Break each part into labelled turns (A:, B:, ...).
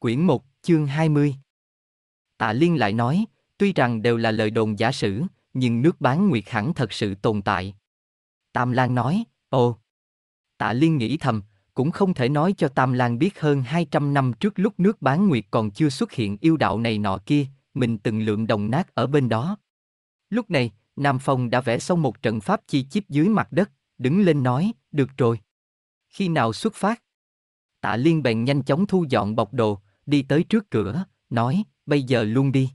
A: Quyển 1, chương 20 Tạ Liên lại nói, tuy rằng đều là lời đồn giả sử, nhưng nước bán nguyệt hẳn thật sự tồn tại. Tam Lan nói, ồ. Tạ Liên nghĩ thầm, cũng không thể nói cho Tam Lan biết hơn 200 năm trước lúc nước bán nguyệt còn chưa xuất hiện yêu đạo này nọ kia, mình từng lượm đồng nát ở bên đó. Lúc này, Nam Phong đã vẽ xong một trận pháp chi chip dưới mặt đất, đứng lên nói, được rồi. Khi nào xuất phát? Tạ Liên bèn nhanh chóng thu dọn bọc đồ, đi tới trước cửa, nói, bây giờ luôn đi.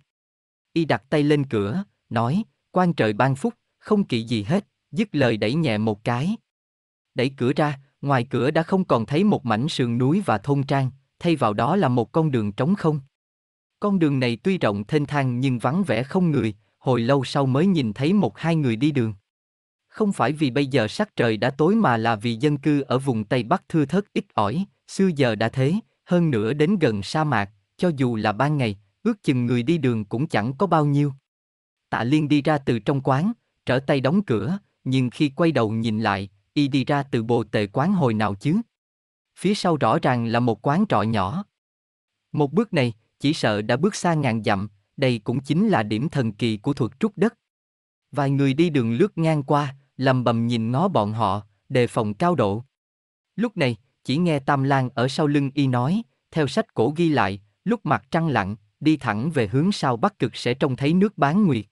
A: Y đặt tay lên cửa, nói, quan trời ban phúc, không kỵ gì hết, dứt lời đẩy nhẹ một cái. Đẩy cửa ra, ngoài cửa đã không còn thấy một mảnh sườn núi và thôn trang, thay vào đó là một con đường trống không. Con đường này tuy rộng thênh thang nhưng vắng vẻ không người, hồi lâu sau mới nhìn thấy một hai người đi đường. Không phải vì bây giờ sắc trời đã tối mà là vì dân cư ở vùng Tây Bắc thưa thớt ít ỏi, xưa giờ đã thế, hơn nữa đến gần sa mạc, cho dù là ban ngày, ước chừng người đi đường cũng chẳng có bao nhiêu. Tạ Liên đi ra từ trong quán, trở tay đóng cửa, nhưng khi quay đầu nhìn lại, y đi ra từ bồ tề quán hồi nào chứ. Phía sau rõ ràng là một quán trọ nhỏ. Một bước này, chỉ sợ đã bước xa ngàn dặm, đây cũng chính là điểm thần kỳ của thuật trúc đất. Vài người đi đường lướt ngang qua, lầm bầm nhìn ngó bọn họ, đề phòng cao độ. Lúc này, chỉ nghe Tam Lan ở sau lưng y nói, theo sách cổ ghi lại, lúc mặt trăng lặn, đi thẳng về hướng sau bắc cực sẽ trông thấy nước bán nguyệt.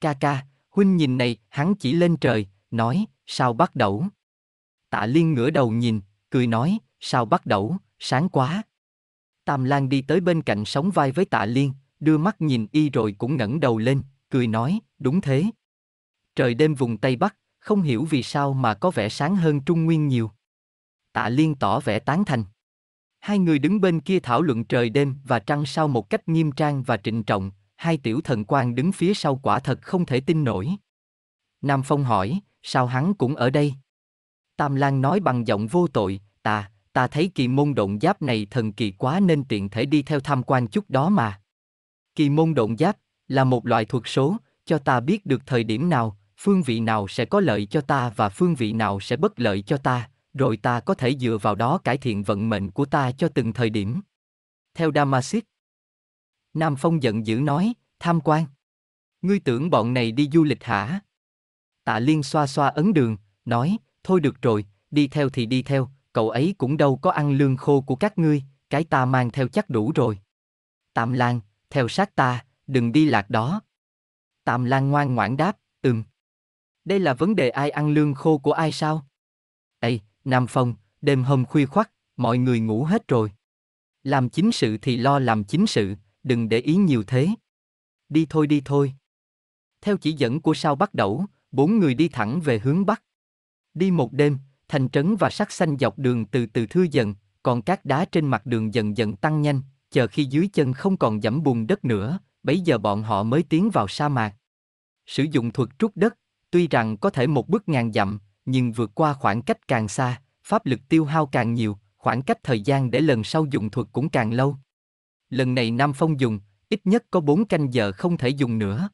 A: Ca ca, huynh nhìn này, hắn chỉ lên trời, nói, sao bắt đầu Tạ Liên ngửa đầu nhìn, cười nói, sao bắt đầu sáng quá. Tam Lan đi tới bên cạnh sóng vai với Tạ Liên, đưa mắt nhìn y rồi cũng ngẩng đầu lên, cười nói, đúng thế. Trời đêm vùng Tây Bắc, không hiểu vì sao mà có vẻ sáng hơn Trung Nguyên nhiều. Tạ Liên tỏ vẻ tán thành. Hai người đứng bên kia thảo luận trời đêm và trăng sao một cách nghiêm trang và trịnh trọng, hai tiểu thần quan đứng phía sau quả thật không thể tin nổi. Nam Phong hỏi, sao hắn cũng ở đây? Tam Lan nói bằng giọng vô tội, ta, ta thấy kỳ môn động giáp này thần kỳ quá nên tiện thể đi theo tham quan chút đó mà. Kỳ môn động giáp là một loại thuật số, cho ta biết được thời điểm nào, phương vị nào sẽ có lợi cho ta và phương vị nào sẽ bất lợi cho ta, rồi ta có thể dựa vào đó cải thiện vận mệnh của ta cho từng thời điểm. Theo Damasit, Nam Phong giận dữ nói, tham quan. Ngươi tưởng bọn này đi du lịch hả? Tạ Liên xoa xoa ấn đường, nói, thôi được rồi, đi theo thì đi theo, cậu ấy cũng đâu có ăn lương khô của các ngươi, cái ta mang theo chắc đủ rồi. Tạm Lan, theo sát ta, đừng đi lạc đó. Tạm Lan ngoan ngoãn đáp, ừm. Đây là vấn đề ai ăn lương khô của ai sao? Ê, Nam Phong, đêm hôm khuya khoắt, mọi người ngủ hết rồi. Làm chính sự thì lo làm chính sự, đừng để ý nhiều thế. Đi thôi đi thôi. Theo chỉ dẫn của sao bắt đầu, bốn người đi thẳng về hướng bắc. Đi một đêm, thành trấn và sắc xanh dọc đường từ từ thưa dần, còn các đá trên mặt đường dần dần tăng nhanh, chờ khi dưới chân không còn dẫm bùn đất nữa, bấy giờ bọn họ mới tiến vào sa mạc. Sử dụng thuật trút đất, tuy rằng có thể một bước ngàn dặm, nhưng vượt qua khoảng cách càng xa, pháp lực tiêu hao càng nhiều, khoảng cách thời gian để lần sau dùng thuật cũng càng lâu. Lần này Nam Phong dùng, ít nhất có 4 canh giờ không thể dùng nữa.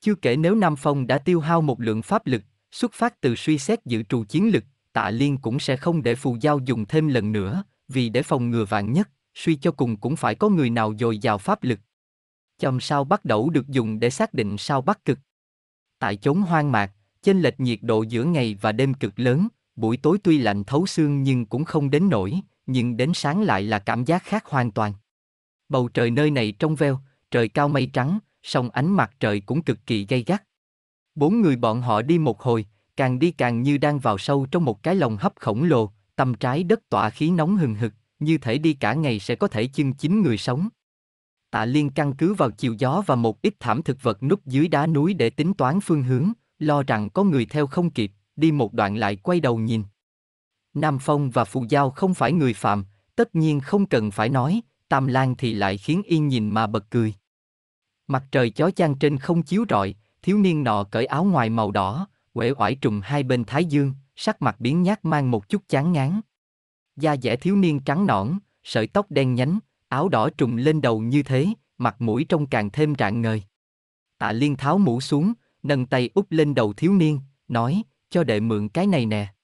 A: Chưa kể nếu Nam Phong đã tiêu hao một lượng pháp lực, xuất phát từ suy xét dự trù chiến lực, Tạ Liên cũng sẽ không để phù giao dùng thêm lần nữa, vì để phòng ngừa vạn nhất, suy cho cùng cũng phải có người nào dồi dào pháp lực. Chòm sao bắt đầu được dùng để xác định sao bắt cực. Tại chốn hoang mạc, chênh lệch nhiệt độ giữa ngày và đêm cực lớn, buổi tối tuy lạnh thấu xương nhưng cũng không đến nổi, nhưng đến sáng lại là cảm giác khác hoàn toàn. Bầu trời nơi này trong veo, trời cao mây trắng, song ánh mặt trời cũng cực kỳ gay gắt. Bốn người bọn họ đi một hồi, càng đi càng như đang vào sâu trong một cái lồng hấp khổng lồ, tâm trái đất tỏa khí nóng hừng hực, như thể đi cả ngày sẽ có thể chưng chín người sống. Tạ Liên căn cứ vào chiều gió và một ít thảm thực vật núp dưới đá núi để tính toán phương hướng, lo rằng có người theo không kịp, đi một đoạn lại quay đầu nhìn. Nam Phong và Phù Giao không phải người phạm, tất nhiên không cần phải nói, Tam Lan thì lại khiến Yên nhìn mà bật cười. Mặt trời chó chang trên không chiếu rọi, thiếu niên nọ cởi áo ngoài màu đỏ, quể oải trùm hai bên thái dương, sắc mặt biến nhát mang một chút chán ngán. Da dẻ thiếu niên trắng nõn, sợi tóc đen nhánh, áo đỏ trùm lên đầu như thế, mặt mũi trông càng thêm rạng ngời. Tạ Liên tháo mũ xuống, nâng tay úp lên đầu thiếu niên, nói, cho đệ mượn cái này nè.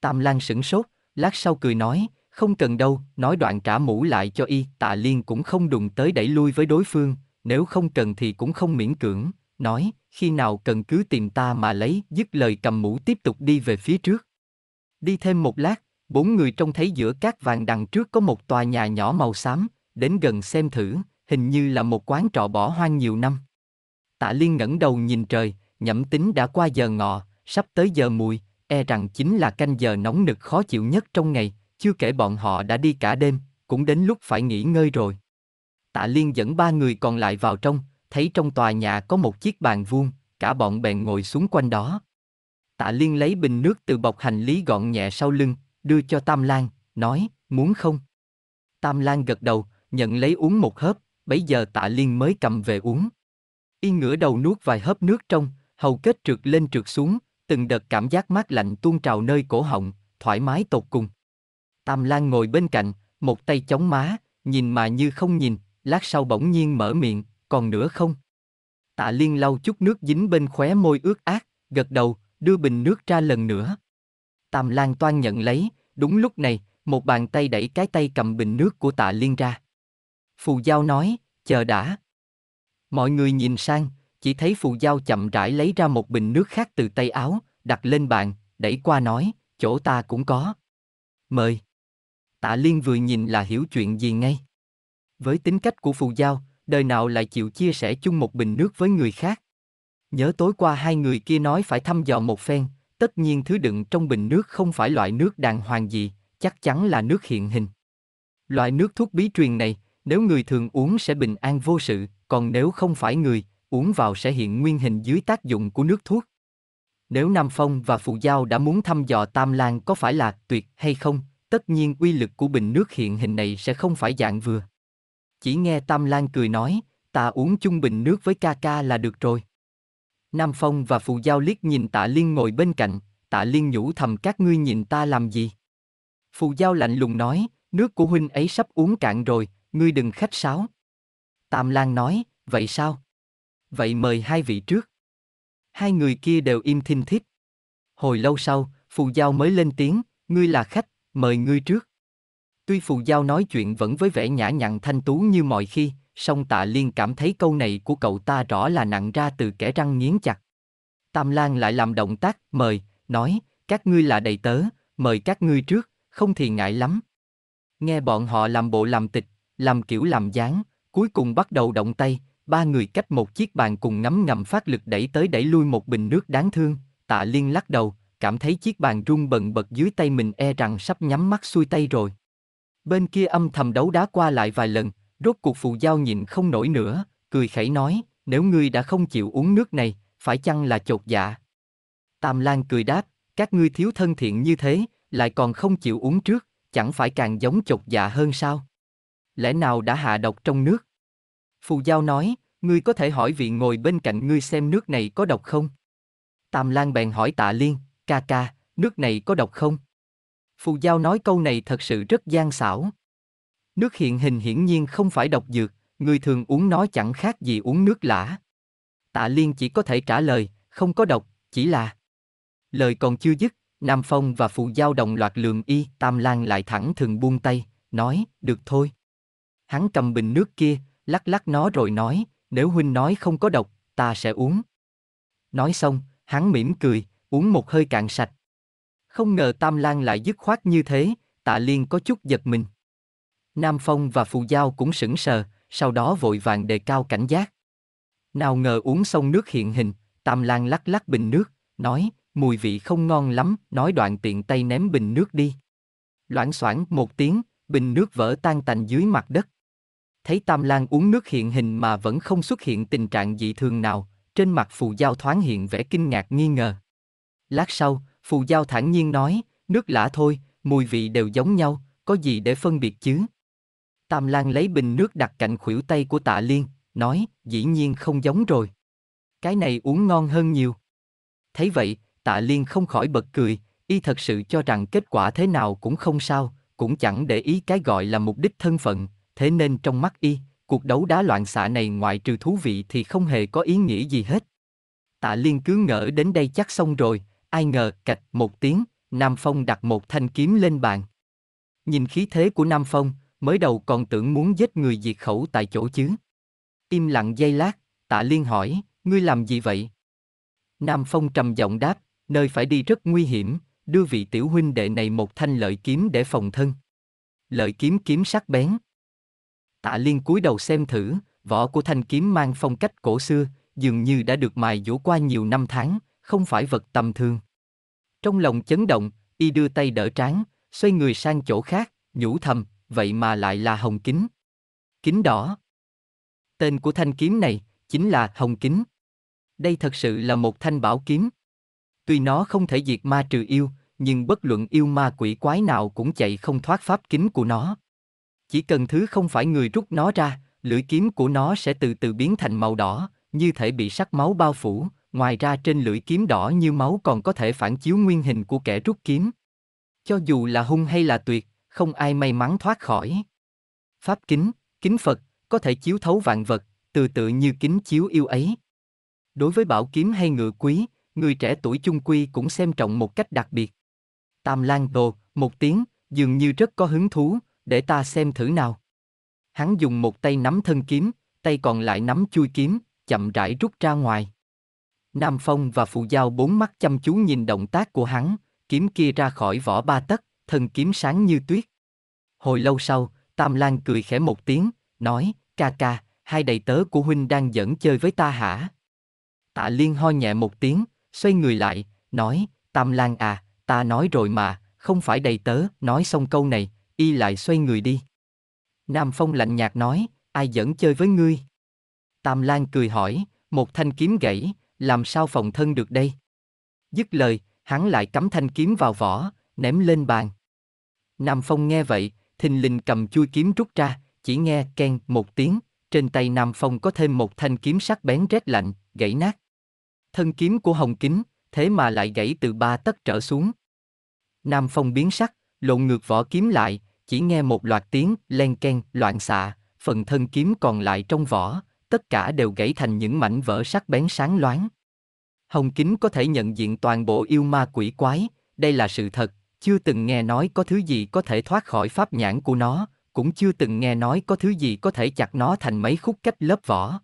A: Tam Lan sửng sốt, lát sau cười nói, không cần đâu, nói đoạn trả mũ lại cho y, tạ liên cũng không đùng tới đẩy lui với đối phương, nếu không cần thì cũng không miễn cưỡng, nói, khi nào cần cứ tìm ta mà lấy, dứt lời cầm mũ tiếp tục đi về phía trước. Đi thêm một lát, bốn người trông thấy giữa các vàng đằng trước có một tòa nhà nhỏ màu xám, đến gần xem thử, hình như là một quán trọ bỏ hoang nhiều năm. Tạ Liên ngẩng đầu nhìn trời, nhẩm tính đã qua giờ ngọ, sắp tới giờ mùi, e rằng chính là canh giờ nóng nực khó chịu nhất trong ngày, chưa kể bọn họ đã đi cả đêm, cũng đến lúc phải nghỉ ngơi rồi. Tạ Liên dẫn ba người còn lại vào trong, thấy trong tòa nhà có một chiếc bàn vuông, cả bọn bèn ngồi xuống quanh đó. Tạ Liên lấy bình nước từ bọc hành lý gọn nhẹ sau lưng, đưa cho Tam Lan, nói, muốn không? Tam Lan gật đầu, nhận lấy uống một hớp, bấy giờ Tạ Liên mới cầm về uống. Y ngửa đầu nuốt vài hớp nước trong, hầu kết trượt lên trượt xuống, từng đợt cảm giác mát lạnh tuôn trào nơi cổ họng, thoải mái tột cùng. Tam Lan ngồi bên cạnh, một tay chống má, nhìn mà như không nhìn, lát sau bỗng nhiên mở miệng, còn nữa không? Tạ Liên lau chút nước dính bên khóe môi ướt át, gật đầu, đưa bình nước ra lần nữa. Tam Lan toan nhận lấy, đúng lúc này, một bàn tay đẩy cái tay cầm bình nước của Tạ Liên ra. Phù Giao nói, chờ đã. Mọi người nhìn sang, chỉ thấy phù giao chậm rãi lấy ra một bình nước khác từ tay áo, đặt lên bàn, đẩy qua nói, chỗ ta cũng có. Mời. Tạ Liên vừa nhìn là hiểu chuyện gì ngay. Với tính cách của phù giao, đời nào lại chịu chia sẻ chung một bình nước với người khác. Nhớ tối qua hai người kia nói phải thăm dò một phen, tất nhiên thứ đựng trong bình nước không phải loại nước đàng hoàng gì, chắc chắn là nước hiện hình. Loại nước thuốc bí truyền này, nếu người thường uống sẽ bình an vô sự, còn nếu không phải người, uống vào sẽ hiện nguyên hình dưới tác dụng của nước thuốc. Nếu Nam Phong và Phù Giao đã muốn thăm dò Tam Lan có phải là tuyệt hay không, tất nhiên quy lực của bình nước hiện hình này sẽ không phải dạng vừa. Chỉ nghe Tam Lan cười nói, ta uống chung bình nước với ca ca là được rồi. Nam Phong và Phù Giao liếc nhìn tạ Liên ngồi bên cạnh, tạ Liên nhủ thầm các ngươi nhìn ta làm gì. Phù Giao lạnh lùng nói, nước của huynh ấy sắp uống cạn rồi, ngươi đừng khách sáo. Tam Lan nói, vậy sao? Vậy mời hai vị trước. Hai người kia đều im thinh thích. Hồi lâu sau, Phù Giao mới lên tiếng, ngươi là khách, mời ngươi trước. Tuy Phù Giao nói chuyện vẫn với vẻ nhã nhặn thanh tú như mọi khi, song tạ liên cảm thấy câu này của cậu ta rõ là nặng ra từ kẻ răng nghiến chặt. Tam Lan lại làm động tác, mời, nói, các ngươi là đầy tớ, mời các ngươi trước, không thì ngại lắm. Nghe bọn họ làm bộ làm tịch, làm kiểu làm dáng, Cuối cùng bắt đầu động tay, ba người cách một chiếc bàn cùng ngấm ngầm phát lực đẩy tới đẩy lui một bình nước đáng thương, tạ liên lắc đầu, cảm thấy chiếc bàn rung bần bật dưới tay mình e rằng sắp nhắm mắt xuôi tay rồi. Bên kia âm thầm đấu đá qua lại vài lần, rốt cuộc phù giao nhìn không nổi nữa, cười khẩy nói, nếu ngươi đã không chịu uống nước này, phải chăng là chột dạ? Tam Lan cười đáp, các ngươi thiếu thân thiện như thế, lại còn không chịu uống trước, chẳng phải càng giống chột dạ hơn sao? Lẽ nào đã hạ độc trong nước? Phù Giao nói, ngươi có thể hỏi vị ngồi bên cạnh ngươi xem nước này có độc không? Tam Lan bèn hỏi Tạ Liên, ca ca, nước này có độc không? Phù Giao nói câu này thật sự rất gian xảo. Nước hiện hình hiển nhiên không phải độc dược, người thường uống nó chẳng khác gì uống nước lã. Tạ Liên chỉ có thể trả lời, không có độc, chỉ là... Lời còn chưa dứt, Nam Phong và Phù Giao đồng loạt lường y, Tam Lan lại thẳng thừng buông tay, nói, được thôi. Hắn cầm bình nước kia, lắc lắc nó rồi nói, nếu huynh nói không có độc, ta sẽ uống. Nói xong, hắn mỉm cười, uống một hơi cạn sạch. Không ngờ Tam Lan lại dứt khoát như thế, tạ liên có chút giật mình. Nam Phong và Phù Giao cũng sững sờ, sau đó vội vàng đề cao cảnh giác. Nào ngờ uống xong nước hiện hình, Tam Lan lắc lắc bình nước, nói, mùi vị không ngon lắm, nói đoạn tiện tay ném bình nước đi. Loãng xoảng một tiếng, bình nước vỡ tan tành dưới mặt đất thấy Tam Lan uống nước hiện hình mà vẫn không xuất hiện tình trạng dị thường nào, trên mặt Phù Giao thoáng hiện vẻ kinh ngạc nghi ngờ. Lát sau, Phù Giao thản nhiên nói, nước lã thôi, mùi vị đều giống nhau, có gì để phân biệt chứ? Tam Lan lấy bình nước đặt cạnh khuỷu tay của Tạ Liên, nói, dĩ nhiên không giống rồi. Cái này uống ngon hơn nhiều. Thấy vậy, Tạ Liên không khỏi bật cười, y thật sự cho rằng kết quả thế nào cũng không sao, cũng chẳng để ý cái gọi là mục đích thân phận, thế nên trong mắt y, cuộc đấu đá loạn xạ này ngoại trừ thú vị thì không hề có ý nghĩa gì hết. Tạ Liên cứ ngỡ đến đây chắc xong rồi, ai ngờ cạch một tiếng, Nam Phong đặt một thanh kiếm lên bàn. Nhìn khí thế của Nam Phong, mới đầu còn tưởng muốn giết người diệt khẩu tại chỗ chứ. Im lặng giây lát, Tạ Liên hỏi, ngươi làm gì vậy? Nam Phong trầm giọng đáp, nơi phải đi rất nguy hiểm, đưa vị tiểu huynh đệ này một thanh lợi kiếm để phòng thân. Lợi kiếm kiếm sắc bén, Tạ Liên cúi đầu xem thử, vỏ của thanh kiếm mang phong cách cổ xưa, dường như đã được mài dũa qua nhiều năm tháng, không phải vật tầm thường. Trong lòng chấn động, y đưa tay đỡ trán, xoay người sang chỗ khác, nhủ thầm, vậy mà lại là hồng kính. Kính đỏ. Tên của thanh kiếm này chính là hồng kính. Đây thật sự là một thanh bảo kiếm. Tuy nó không thể diệt ma trừ yêu, nhưng bất luận yêu ma quỷ quái nào cũng chạy không thoát pháp kính của nó chỉ cần thứ không phải người rút nó ra, lưỡi kiếm của nó sẽ từ từ biến thành màu đỏ, như thể bị sắc máu bao phủ, ngoài ra trên lưỡi kiếm đỏ như máu còn có thể phản chiếu nguyên hình của kẻ rút kiếm. Cho dù là hung hay là tuyệt, không ai may mắn thoát khỏi. Pháp kính, kính Phật, có thể chiếu thấu vạn vật, từ tự như kính chiếu yêu ấy. Đối với bảo kiếm hay ngựa quý, người trẻ tuổi chung quy cũng xem trọng một cách đặc biệt. Tam Lan Đồ, một tiếng, dường như rất có hứng thú, để ta xem thử nào. Hắn dùng một tay nắm thân kiếm, tay còn lại nắm chui kiếm, chậm rãi rút ra ngoài. Nam Phong và Phù Giao bốn mắt chăm chú nhìn động tác của hắn, kiếm kia ra khỏi vỏ ba tấc, thân kiếm sáng như tuyết. Hồi lâu sau, Tam Lan cười khẽ một tiếng, nói, ca ca, hai đầy tớ của huynh đang dẫn chơi với ta hả? Tạ Liên ho nhẹ một tiếng, xoay người lại, nói, Tam Lan à, ta nói rồi mà, không phải đầy tớ, nói xong câu này, y lại xoay người đi. Nam Phong lạnh nhạt nói, ai dẫn chơi với ngươi? Tam Lan cười hỏi, một thanh kiếm gãy, làm sao phòng thân được đây? Dứt lời, hắn lại cắm thanh kiếm vào vỏ, ném lên bàn. Nam Phong nghe vậy, thình lình cầm chui kiếm rút ra, chỉ nghe ken một tiếng, trên tay Nam Phong có thêm một thanh kiếm sắc bén rét lạnh, gãy nát. Thân kiếm của Hồng Kính, thế mà lại gãy từ ba tấc trở xuống. Nam Phong biến sắc, lộn ngược vỏ kiếm lại, chỉ nghe một loạt tiếng len ken loạn xạ, phần thân kiếm còn lại trong vỏ, tất cả đều gãy thành những mảnh vỡ sắc bén sáng loáng. Hồng Kính có thể nhận diện toàn bộ yêu ma quỷ quái, đây là sự thật, chưa từng nghe nói có thứ gì có thể thoát khỏi pháp nhãn của nó, cũng chưa từng nghe nói có thứ gì có thể chặt nó thành mấy khúc cách lớp vỏ.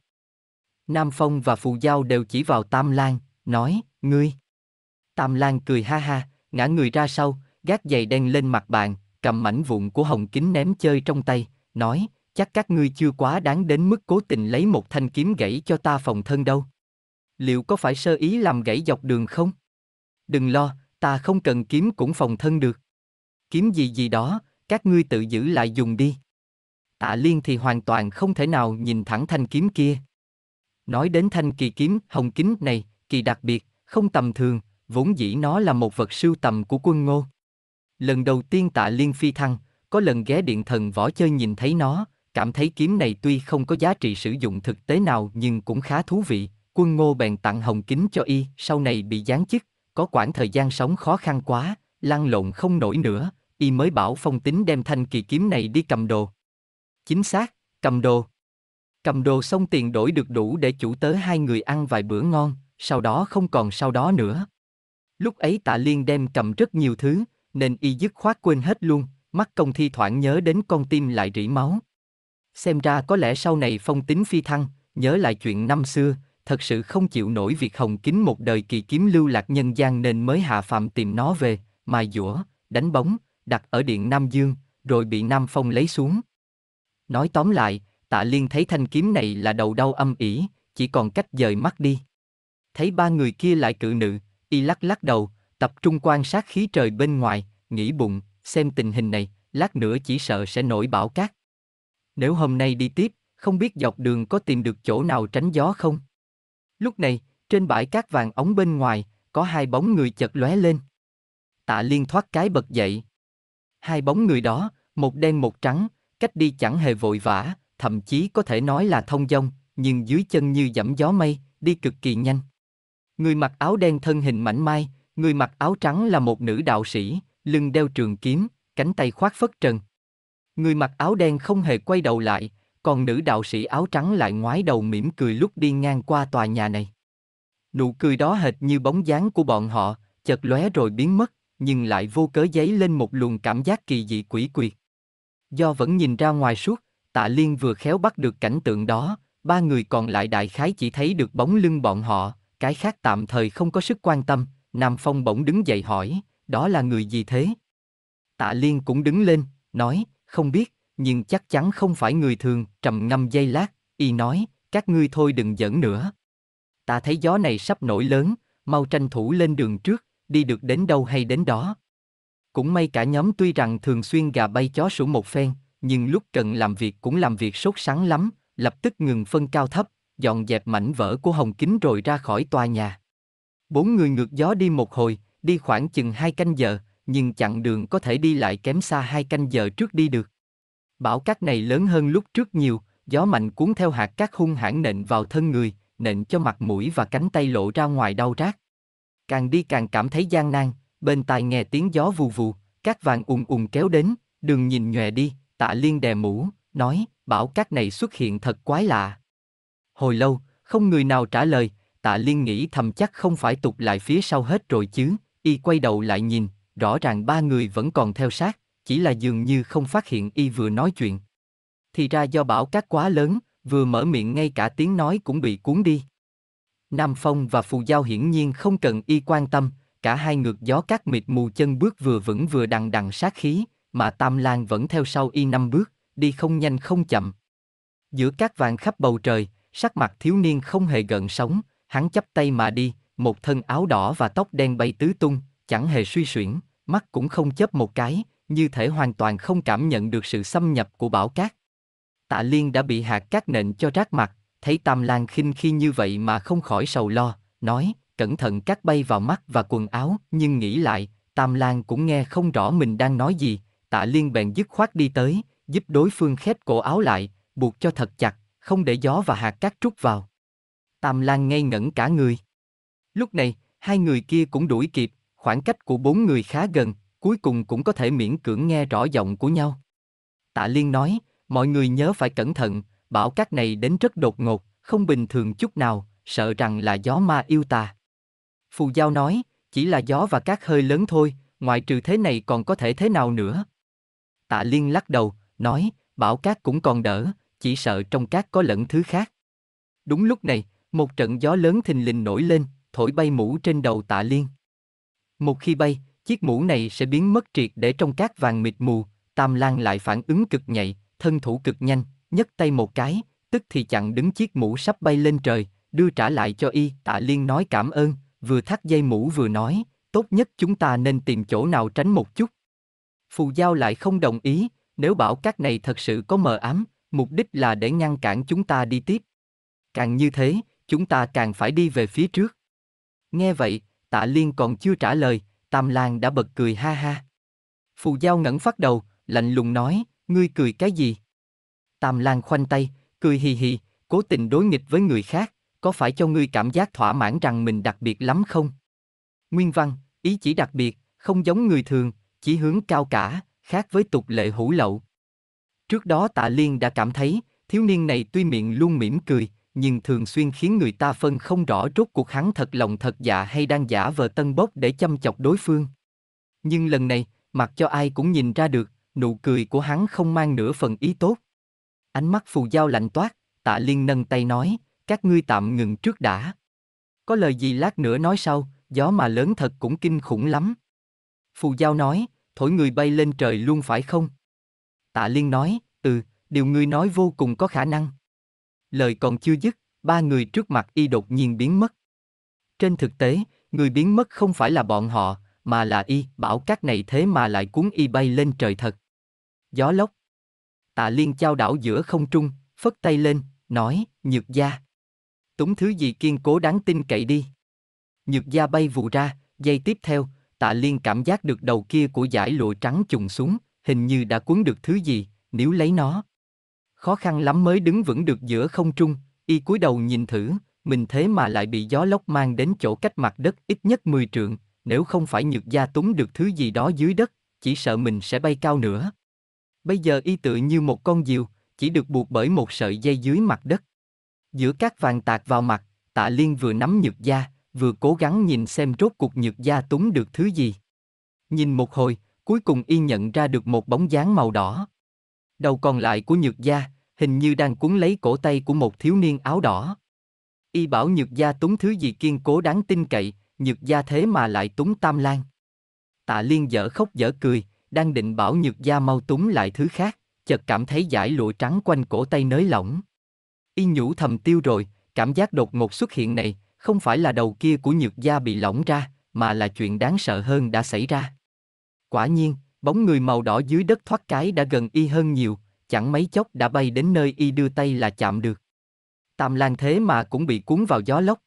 A: Nam Phong và Phù Giao đều chỉ vào Tam Lan, nói, ngươi. Tam Lan cười ha ha, ngã người ra sau, gác giày đen lên mặt bàn, cầm mảnh vụn của hồng kính ném chơi trong tay, nói, chắc các ngươi chưa quá đáng đến mức cố tình lấy một thanh kiếm gãy cho ta phòng thân đâu. Liệu có phải sơ ý làm gãy dọc đường không? Đừng lo, ta không cần kiếm cũng phòng thân được. Kiếm gì gì đó, các ngươi tự giữ lại dùng đi. Tạ Liên thì hoàn toàn không thể nào nhìn thẳng thanh kiếm kia. Nói đến thanh kỳ kiếm hồng kính này, kỳ đặc biệt, không tầm thường, vốn dĩ nó là một vật sưu tầm của quân ngô. Lần đầu tiên tạ liên phi thăng, có lần ghé điện thần võ chơi nhìn thấy nó, cảm thấy kiếm này tuy không có giá trị sử dụng thực tế nào nhưng cũng khá thú vị. Quân ngô bèn tặng hồng kính cho y, sau này bị giáng chức, có quãng thời gian sống khó khăn quá, lăn lộn không nổi nữa, y mới bảo phong tính đem thanh kỳ kiếm này đi cầm đồ. Chính xác, cầm đồ. Cầm đồ xong tiền đổi được đủ để chủ tớ hai người ăn vài bữa ngon, sau đó không còn sau đó nữa. Lúc ấy tạ liên đem cầm rất nhiều thứ, nên y dứt khoát quên hết luôn, mắt công thi thoảng nhớ đến con tim lại rỉ máu. Xem ra có lẽ sau này phong tính phi thăng, nhớ lại chuyện năm xưa, thật sự không chịu nổi việc hồng kính một đời kỳ kiếm lưu lạc nhân gian nên mới hạ phạm tìm nó về, mài dũa, đánh bóng, đặt ở điện Nam Dương, rồi bị Nam Phong lấy xuống. Nói tóm lại, tạ liên thấy thanh kiếm này là đầu đau âm ỉ, chỉ còn cách dời mắt đi. Thấy ba người kia lại cự nữ, y lắc lắc đầu, Tập trung quan sát khí trời bên ngoài, nghĩ bụng, xem tình hình này, lát nữa chỉ sợ sẽ nổi bão cát. Nếu hôm nay đi tiếp, không biết dọc đường có tìm được chỗ nào tránh gió không? Lúc này, trên bãi cát vàng ống bên ngoài, có hai bóng người chật lóe lên. Tạ Liên thoát cái bật dậy. Hai bóng người đó, một đen một trắng, cách đi chẳng hề vội vã, thậm chí có thể nói là thông dong, nhưng dưới chân như dẫm gió mây, đi cực kỳ nhanh. Người mặc áo đen thân hình mảnh mai, Người mặc áo trắng là một nữ đạo sĩ, lưng đeo trường kiếm, cánh tay khoác phất trần. Người mặc áo đen không hề quay đầu lại, còn nữ đạo sĩ áo trắng lại ngoái đầu mỉm cười lúc đi ngang qua tòa nhà này. Nụ cười đó hệt như bóng dáng của bọn họ, chợt lóe rồi biến mất, nhưng lại vô cớ dấy lên một luồng cảm giác kỳ dị quỷ quyệt. Do vẫn nhìn ra ngoài suốt, tạ liên vừa khéo bắt được cảnh tượng đó, ba người còn lại đại khái chỉ thấy được bóng lưng bọn họ, cái khác tạm thời không có sức quan tâm, Nam Phong bỗng đứng dậy hỏi, đó là người gì thế? Tạ Liên cũng đứng lên, nói, không biết, nhưng chắc chắn không phải người thường, trầm ngâm giây lát, y nói, các ngươi thôi đừng giỡn nữa. Ta thấy gió này sắp nổi lớn, mau tranh thủ lên đường trước, đi được đến đâu hay đến đó. Cũng may cả nhóm tuy rằng thường xuyên gà bay chó sủa một phen, nhưng lúc cần làm việc cũng làm việc sốt sắng lắm, lập tức ngừng phân cao thấp, dọn dẹp mảnh vỡ của hồng kính rồi ra khỏi tòa nhà. Bốn người ngược gió đi một hồi, đi khoảng chừng hai canh giờ, nhưng chặng đường có thể đi lại kém xa hai canh giờ trước đi được. Bão cát này lớn hơn lúc trước nhiều, gió mạnh cuốn theo hạt cát hung hãn nện vào thân người, nện cho mặt mũi và cánh tay lộ ra ngoài đau rát. Càng đi càng cảm thấy gian nan, bên tai nghe tiếng gió vù vù, cát vàng ùn ùn kéo đến, đường nhìn nhòe đi, tạ liên đè mũ, nói, bão cát này xuất hiện thật quái lạ. Hồi lâu, không người nào trả lời, tạ liên nghĩ thầm chắc không phải tục lại phía sau hết rồi chứ, y quay đầu lại nhìn, rõ ràng ba người vẫn còn theo sát, chỉ là dường như không phát hiện y vừa nói chuyện. Thì ra do bão cát quá lớn, vừa mở miệng ngay cả tiếng nói cũng bị cuốn đi. Nam Phong và Phù Giao hiển nhiên không cần y quan tâm, cả hai ngược gió cát mịt mù chân bước vừa vững vừa đằng đằng sát khí, mà Tam Lan vẫn theo sau y năm bước, đi không nhanh không chậm. Giữa cát vàng khắp bầu trời, sắc mặt thiếu niên không hề gợn sóng, hắn chắp tay mà đi, một thân áo đỏ và tóc đen bay tứ tung, chẳng hề suy suyển, mắt cũng không chớp một cái, như thể hoàn toàn không cảm nhận được sự xâm nhập của bão cát. Tạ Liên đã bị hạt cát nện cho rác mặt, thấy Tam Lan khinh khi như vậy mà không khỏi sầu lo, nói, cẩn thận cát bay vào mắt và quần áo, nhưng nghĩ lại, Tam Lan cũng nghe không rõ mình đang nói gì, Tạ Liên bèn dứt khoát đi tới, giúp đối phương khép cổ áo lại, buộc cho thật chặt, không để gió và hạt cát trút vào. Tam Lan ngây ngẩn cả người. Lúc này, hai người kia cũng đuổi kịp, khoảng cách của bốn người khá gần, cuối cùng cũng có thể miễn cưỡng nghe rõ giọng của nhau. Tạ Liên nói, mọi người nhớ phải cẩn thận, bão cát này đến rất đột ngột, không bình thường chút nào, sợ rằng là gió ma yêu tà. Phù Giao nói, chỉ là gió và cát hơi lớn thôi, ngoại trừ thế này còn có thể thế nào nữa. Tạ Liên lắc đầu, nói, bão cát cũng còn đỡ, chỉ sợ trong cát có lẫn thứ khác. Đúng lúc này, một trận gió lớn thình lình nổi lên, thổi bay mũ trên đầu tạ liên. Một khi bay, chiếc mũ này sẽ biến mất triệt để trong cát vàng mịt mù, Tam Lang lại phản ứng cực nhạy, thân thủ cực nhanh, nhấc tay một cái, tức thì chặn đứng chiếc mũ sắp bay lên trời, đưa trả lại cho y, tạ liên nói cảm ơn, vừa thắt dây mũ vừa nói, tốt nhất chúng ta nên tìm chỗ nào tránh một chút. Phù Giao lại không đồng ý, nếu bảo cát này thật sự có mờ ám, mục đích là để ngăn cản chúng ta đi tiếp. Càng như thế, chúng ta càng phải đi về phía trước. Nghe vậy, tạ liên còn chưa trả lời, Tam lang đã bật cười ha ha. Phù Giao ngẩn phát đầu, lạnh lùng nói, ngươi cười cái gì? Tam lang khoanh tay, cười hì hì, cố tình đối nghịch với người khác, có phải cho ngươi cảm giác thỏa mãn rằng mình đặc biệt lắm không? Nguyên văn, ý chỉ đặc biệt, không giống người thường, chỉ hướng cao cả, khác với tục lệ hủ lậu. Trước đó tạ liên đã cảm thấy, thiếu niên này tuy miệng luôn mỉm cười, nhưng thường xuyên khiến người ta phân không rõ rốt cuộc hắn thật lòng thật dạ hay đang giả vờ tân bốc để chăm chọc đối phương. Nhưng lần này, mặc cho ai cũng nhìn ra được, nụ cười của hắn không mang nửa phần ý tốt. Ánh mắt phù giao lạnh toát, tạ liên nâng tay nói, các ngươi tạm ngừng trước đã. Có lời gì lát nữa nói sau, gió mà lớn thật cũng kinh khủng lắm. Phù giao nói, thổi người bay lên trời luôn phải không? Tạ liên nói, ừ, điều ngươi nói vô cùng có khả năng lời còn chưa dứt, ba người trước mặt y đột nhiên biến mất. Trên thực tế, người biến mất không phải là bọn họ, mà là y, bảo các này thế mà lại cuốn y bay lên trời thật. Gió lốc. Tạ Liên trao đảo giữa không trung, phất tay lên, nói, nhược gia. Túng thứ gì kiên cố đáng tin cậy đi. Nhược gia bay vụ ra, giây tiếp theo, tạ liên cảm giác được đầu kia của giải lụa trắng trùng xuống, hình như đã cuốn được thứ gì, nếu lấy nó, khó khăn lắm mới đứng vững được giữa không trung, y cúi đầu nhìn thử, mình thế mà lại bị gió lốc mang đến chỗ cách mặt đất ít nhất 10 trượng, nếu không phải nhược gia túng được thứ gì đó dưới đất, chỉ sợ mình sẽ bay cao nữa. Bây giờ y tự như một con diều, chỉ được buộc bởi một sợi dây dưới mặt đất. Giữa các vàng tạc vào mặt, tạ liên vừa nắm nhược gia, vừa cố gắng nhìn xem rốt cuộc nhược gia túng được thứ gì. Nhìn một hồi, cuối cùng y nhận ra được một bóng dáng màu đỏ đầu còn lại của nhược gia, hình như đang cuốn lấy cổ tay của một thiếu niên áo đỏ. Y bảo nhược gia túng thứ gì kiên cố đáng tin cậy, nhược gia thế mà lại túng tam lan. Tạ liên dở khóc dở cười, đang định bảo nhược gia mau túng lại thứ khác, chợt cảm thấy giải lụa trắng quanh cổ tay nới lỏng. Y nhủ thầm tiêu rồi, cảm giác đột ngột xuất hiện này, không phải là đầu kia của nhược gia bị lỏng ra, mà là chuyện đáng sợ hơn đã xảy ra. Quả nhiên, Bóng người màu đỏ dưới đất thoát cái đã gần y hơn nhiều, chẳng mấy chốc đã bay đến nơi y đưa tay là chạm được. Tam Lan thế mà cũng bị cuốn vào gió lốc.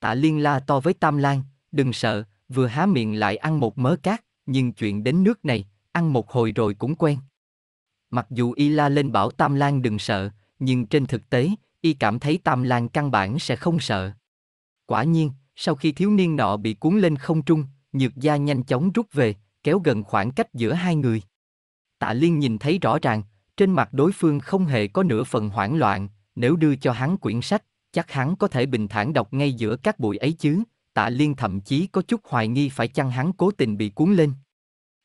A: Tạ Liên la to với Tam Lan, đừng sợ, vừa há miệng lại ăn một mớ cát, nhưng chuyện đến nước này, ăn một hồi rồi cũng quen. Mặc dù y la lên bảo Tam Lan đừng sợ, nhưng trên thực tế, y cảm thấy Tam Lan căn bản sẽ không sợ. Quả nhiên, sau khi thiếu niên nọ bị cuốn lên không trung, nhược gia nhanh chóng rút về, kéo gần khoảng cách giữa hai người. Tạ Liên nhìn thấy rõ ràng, trên mặt đối phương không hề có nửa phần hoảng loạn, nếu đưa cho hắn quyển sách, chắc hắn có thể bình thản đọc ngay giữa các bụi ấy chứ, Tạ Liên thậm chí có chút hoài nghi phải chăng hắn cố tình bị cuốn lên.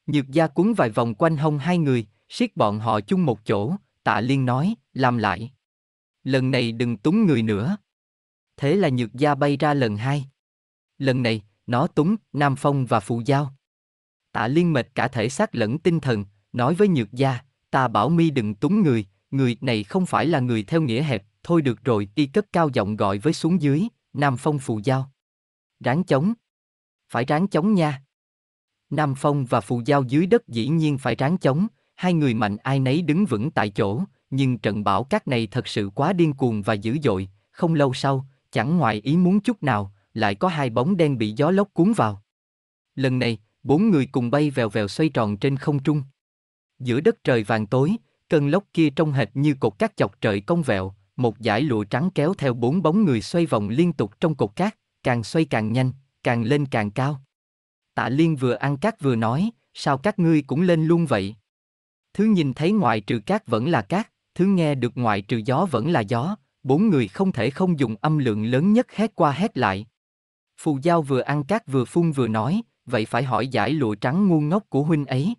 A: Nhược gia cuốn vài vòng quanh hông hai người, siết bọn họ chung một chỗ, Tạ Liên nói, làm lại. Lần này đừng túng người nữa. Thế là nhược gia bay ra lần hai. Lần này, nó túng, Nam Phong và Phụ Giao tạ liên mệt cả thể xác lẫn tinh thần, nói với nhược gia, ta bảo mi đừng túng người, người này không phải là người theo nghĩa hẹp, thôi được rồi, y cất cao giọng gọi với xuống dưới, Nam Phong phù giao. Ráng chống. Phải ráng chống nha. Nam Phong và phù giao dưới đất dĩ nhiên phải ráng chống, hai người mạnh ai nấy đứng vững tại chỗ, nhưng trận bão cát này thật sự quá điên cuồng và dữ dội, không lâu sau, chẳng ngoài ý muốn chút nào, lại có hai bóng đen bị gió lốc cuốn vào. Lần này, bốn người cùng bay vèo vèo xoay tròn trên không trung. Giữa đất trời vàng tối, cơn lốc kia trông hệt như cột cát chọc trời cong vẹo, một dải lụa trắng kéo theo bốn bóng người xoay vòng liên tục trong cột cát, càng xoay càng nhanh, càng lên càng cao. Tạ Liên vừa ăn cát vừa nói, sao các ngươi cũng lên luôn vậy? Thứ nhìn thấy ngoại trừ cát vẫn là cát, thứ nghe được ngoại trừ gió vẫn là gió, bốn người không thể không dùng âm lượng lớn nhất hét qua hét lại. Phù Giao vừa ăn cát vừa phun vừa nói, vậy phải hỏi giải lụa trắng ngu ngốc của huynh ấy.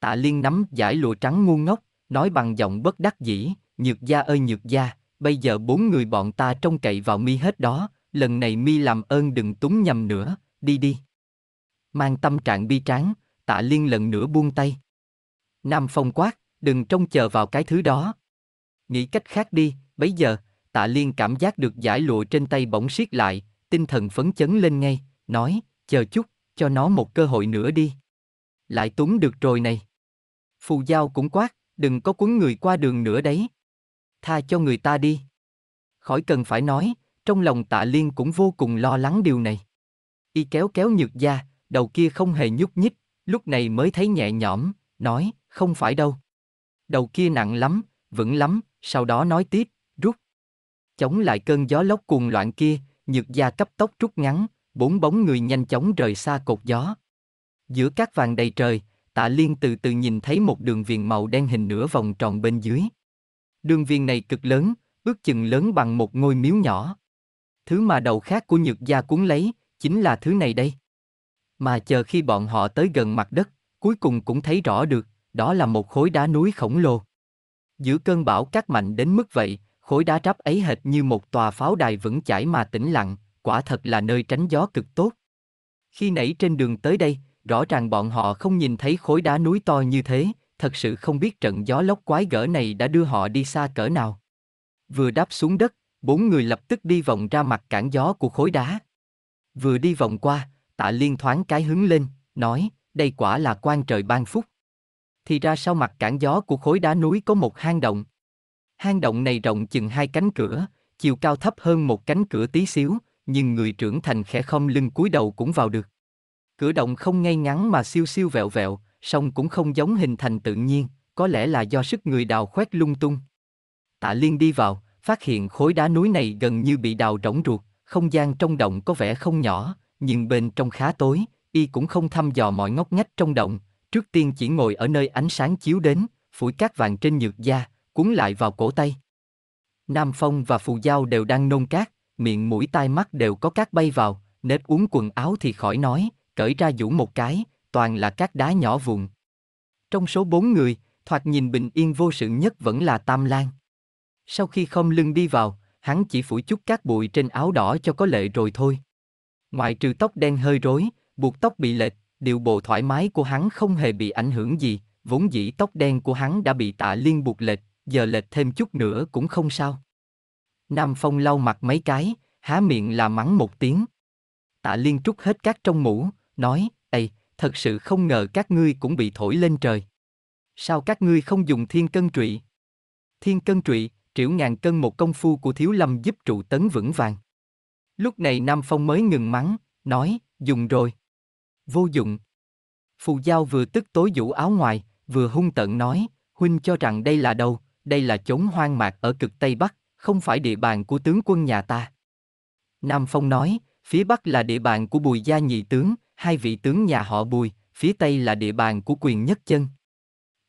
A: Tạ Liên nắm giải lụa trắng ngu ngốc, nói bằng giọng bất đắc dĩ, nhược gia ơi nhược gia, bây giờ bốn người bọn ta trông cậy vào mi hết đó, lần này mi làm ơn đừng túng nhầm nữa, đi đi. Mang tâm trạng bi tráng, tạ liên lần nữa buông tay. Nam Phong quát, đừng trông chờ vào cái thứ đó. Nghĩ cách khác đi, bấy giờ, tạ liên cảm giác được giải lụa trên tay bỗng siết lại, tinh thần phấn chấn lên ngay, nói, chờ chút, cho nó một cơ hội nữa đi. Lại túng được rồi này. Phù Giao cũng quát, đừng có quấn người qua đường nữa đấy. Tha cho người ta đi. Khỏi cần phải nói, trong lòng tạ liên cũng vô cùng lo lắng điều này. Y kéo kéo nhược gia, đầu kia không hề nhúc nhích, lúc này mới thấy nhẹ nhõm, nói, không phải đâu. Đầu kia nặng lắm, vững lắm, sau đó nói tiếp, rút. Chống lại cơn gió lốc cuồng loạn kia, nhược gia cấp tốc rút ngắn, bốn bóng người nhanh chóng rời xa cột gió. Giữa các vàng đầy trời, tạ liên từ từ nhìn thấy một đường viền màu đen hình nửa vòng tròn bên dưới. Đường viền này cực lớn, ước chừng lớn bằng một ngôi miếu nhỏ. Thứ mà đầu khác của nhược gia cuốn lấy, chính là thứ này đây. Mà chờ khi bọn họ tới gần mặt đất, cuối cùng cũng thấy rõ được, đó là một khối đá núi khổng lồ. Giữa cơn bão cát mạnh đến mức vậy, khối đá rắp ấy hệt như một tòa pháo đài vững chãi mà tĩnh lặng, quả thật là nơi tránh gió cực tốt. Khi nãy trên đường tới đây, rõ ràng bọn họ không nhìn thấy khối đá núi to như thế, thật sự không biết trận gió lốc quái gở này đã đưa họ đi xa cỡ nào. Vừa đáp xuống đất, bốn người lập tức đi vòng ra mặt cản gió của khối đá. Vừa đi vòng qua, tạ liên thoáng cái hứng lên, nói, đây quả là quan trời ban phúc. Thì ra sau mặt cản gió của khối đá núi có một hang động. Hang động này rộng chừng hai cánh cửa, chiều cao thấp hơn một cánh cửa tí xíu, nhưng người trưởng thành khẽ không lưng cúi đầu cũng vào được. cửa động không ngay ngắn mà siêu siêu vẹo vẹo, song cũng không giống hình thành tự nhiên, có lẽ là do sức người đào khoét lung tung. Tạ Liên đi vào, phát hiện khối đá núi này gần như bị đào rỗng ruột, không gian trong động có vẻ không nhỏ, nhưng bên trong khá tối, y cũng không thăm dò mọi ngóc ngách trong động, trước tiên chỉ ngồi ở nơi ánh sáng chiếu đến, phủi cát vàng trên nhược da, cuốn lại vào cổ tay. Nam Phong và Phù Giao đều đang nôn cát, miệng mũi tai mắt đều có cát bay vào, nếp uống quần áo thì khỏi nói, cởi ra dũ một cái, toàn là cát đá nhỏ vụn. Trong số bốn người, thoạt nhìn bình yên vô sự nhất vẫn là Tam Lan. Sau khi không lưng đi vào, hắn chỉ phủi chút cát bụi trên áo đỏ cho có lệ rồi thôi. Ngoại trừ tóc đen hơi rối, buộc tóc bị lệch, điều bộ thoải mái của hắn không hề bị ảnh hưởng gì, vốn dĩ tóc đen của hắn đã bị tạ liên buộc lệch, giờ lệch thêm chút nữa cũng không sao. Nam Phong lau mặt mấy cái, há miệng là mắng một tiếng. Tạ Liên trút hết các trong mũ, nói, "Ê, thật sự không ngờ các ngươi cũng bị thổi lên trời. Sao các ngươi không dùng thiên cân trụy? Thiên cân trụy, triệu ngàn cân một công phu của thiếu lâm giúp trụ tấn vững vàng. Lúc này Nam Phong mới ngừng mắng, nói, dùng rồi. Vô dụng. Phù Giao vừa tức tối vũ áo ngoài, vừa hung tận nói, huynh cho rằng đây là đâu, đây là chốn hoang mạc ở cực Tây Bắc, không phải địa bàn của tướng quân nhà ta. Nam Phong nói, phía bắc là địa bàn của Bùi Gia Nhị Tướng, hai vị tướng nhà họ Bùi, phía tây là địa bàn của quyền nhất chân.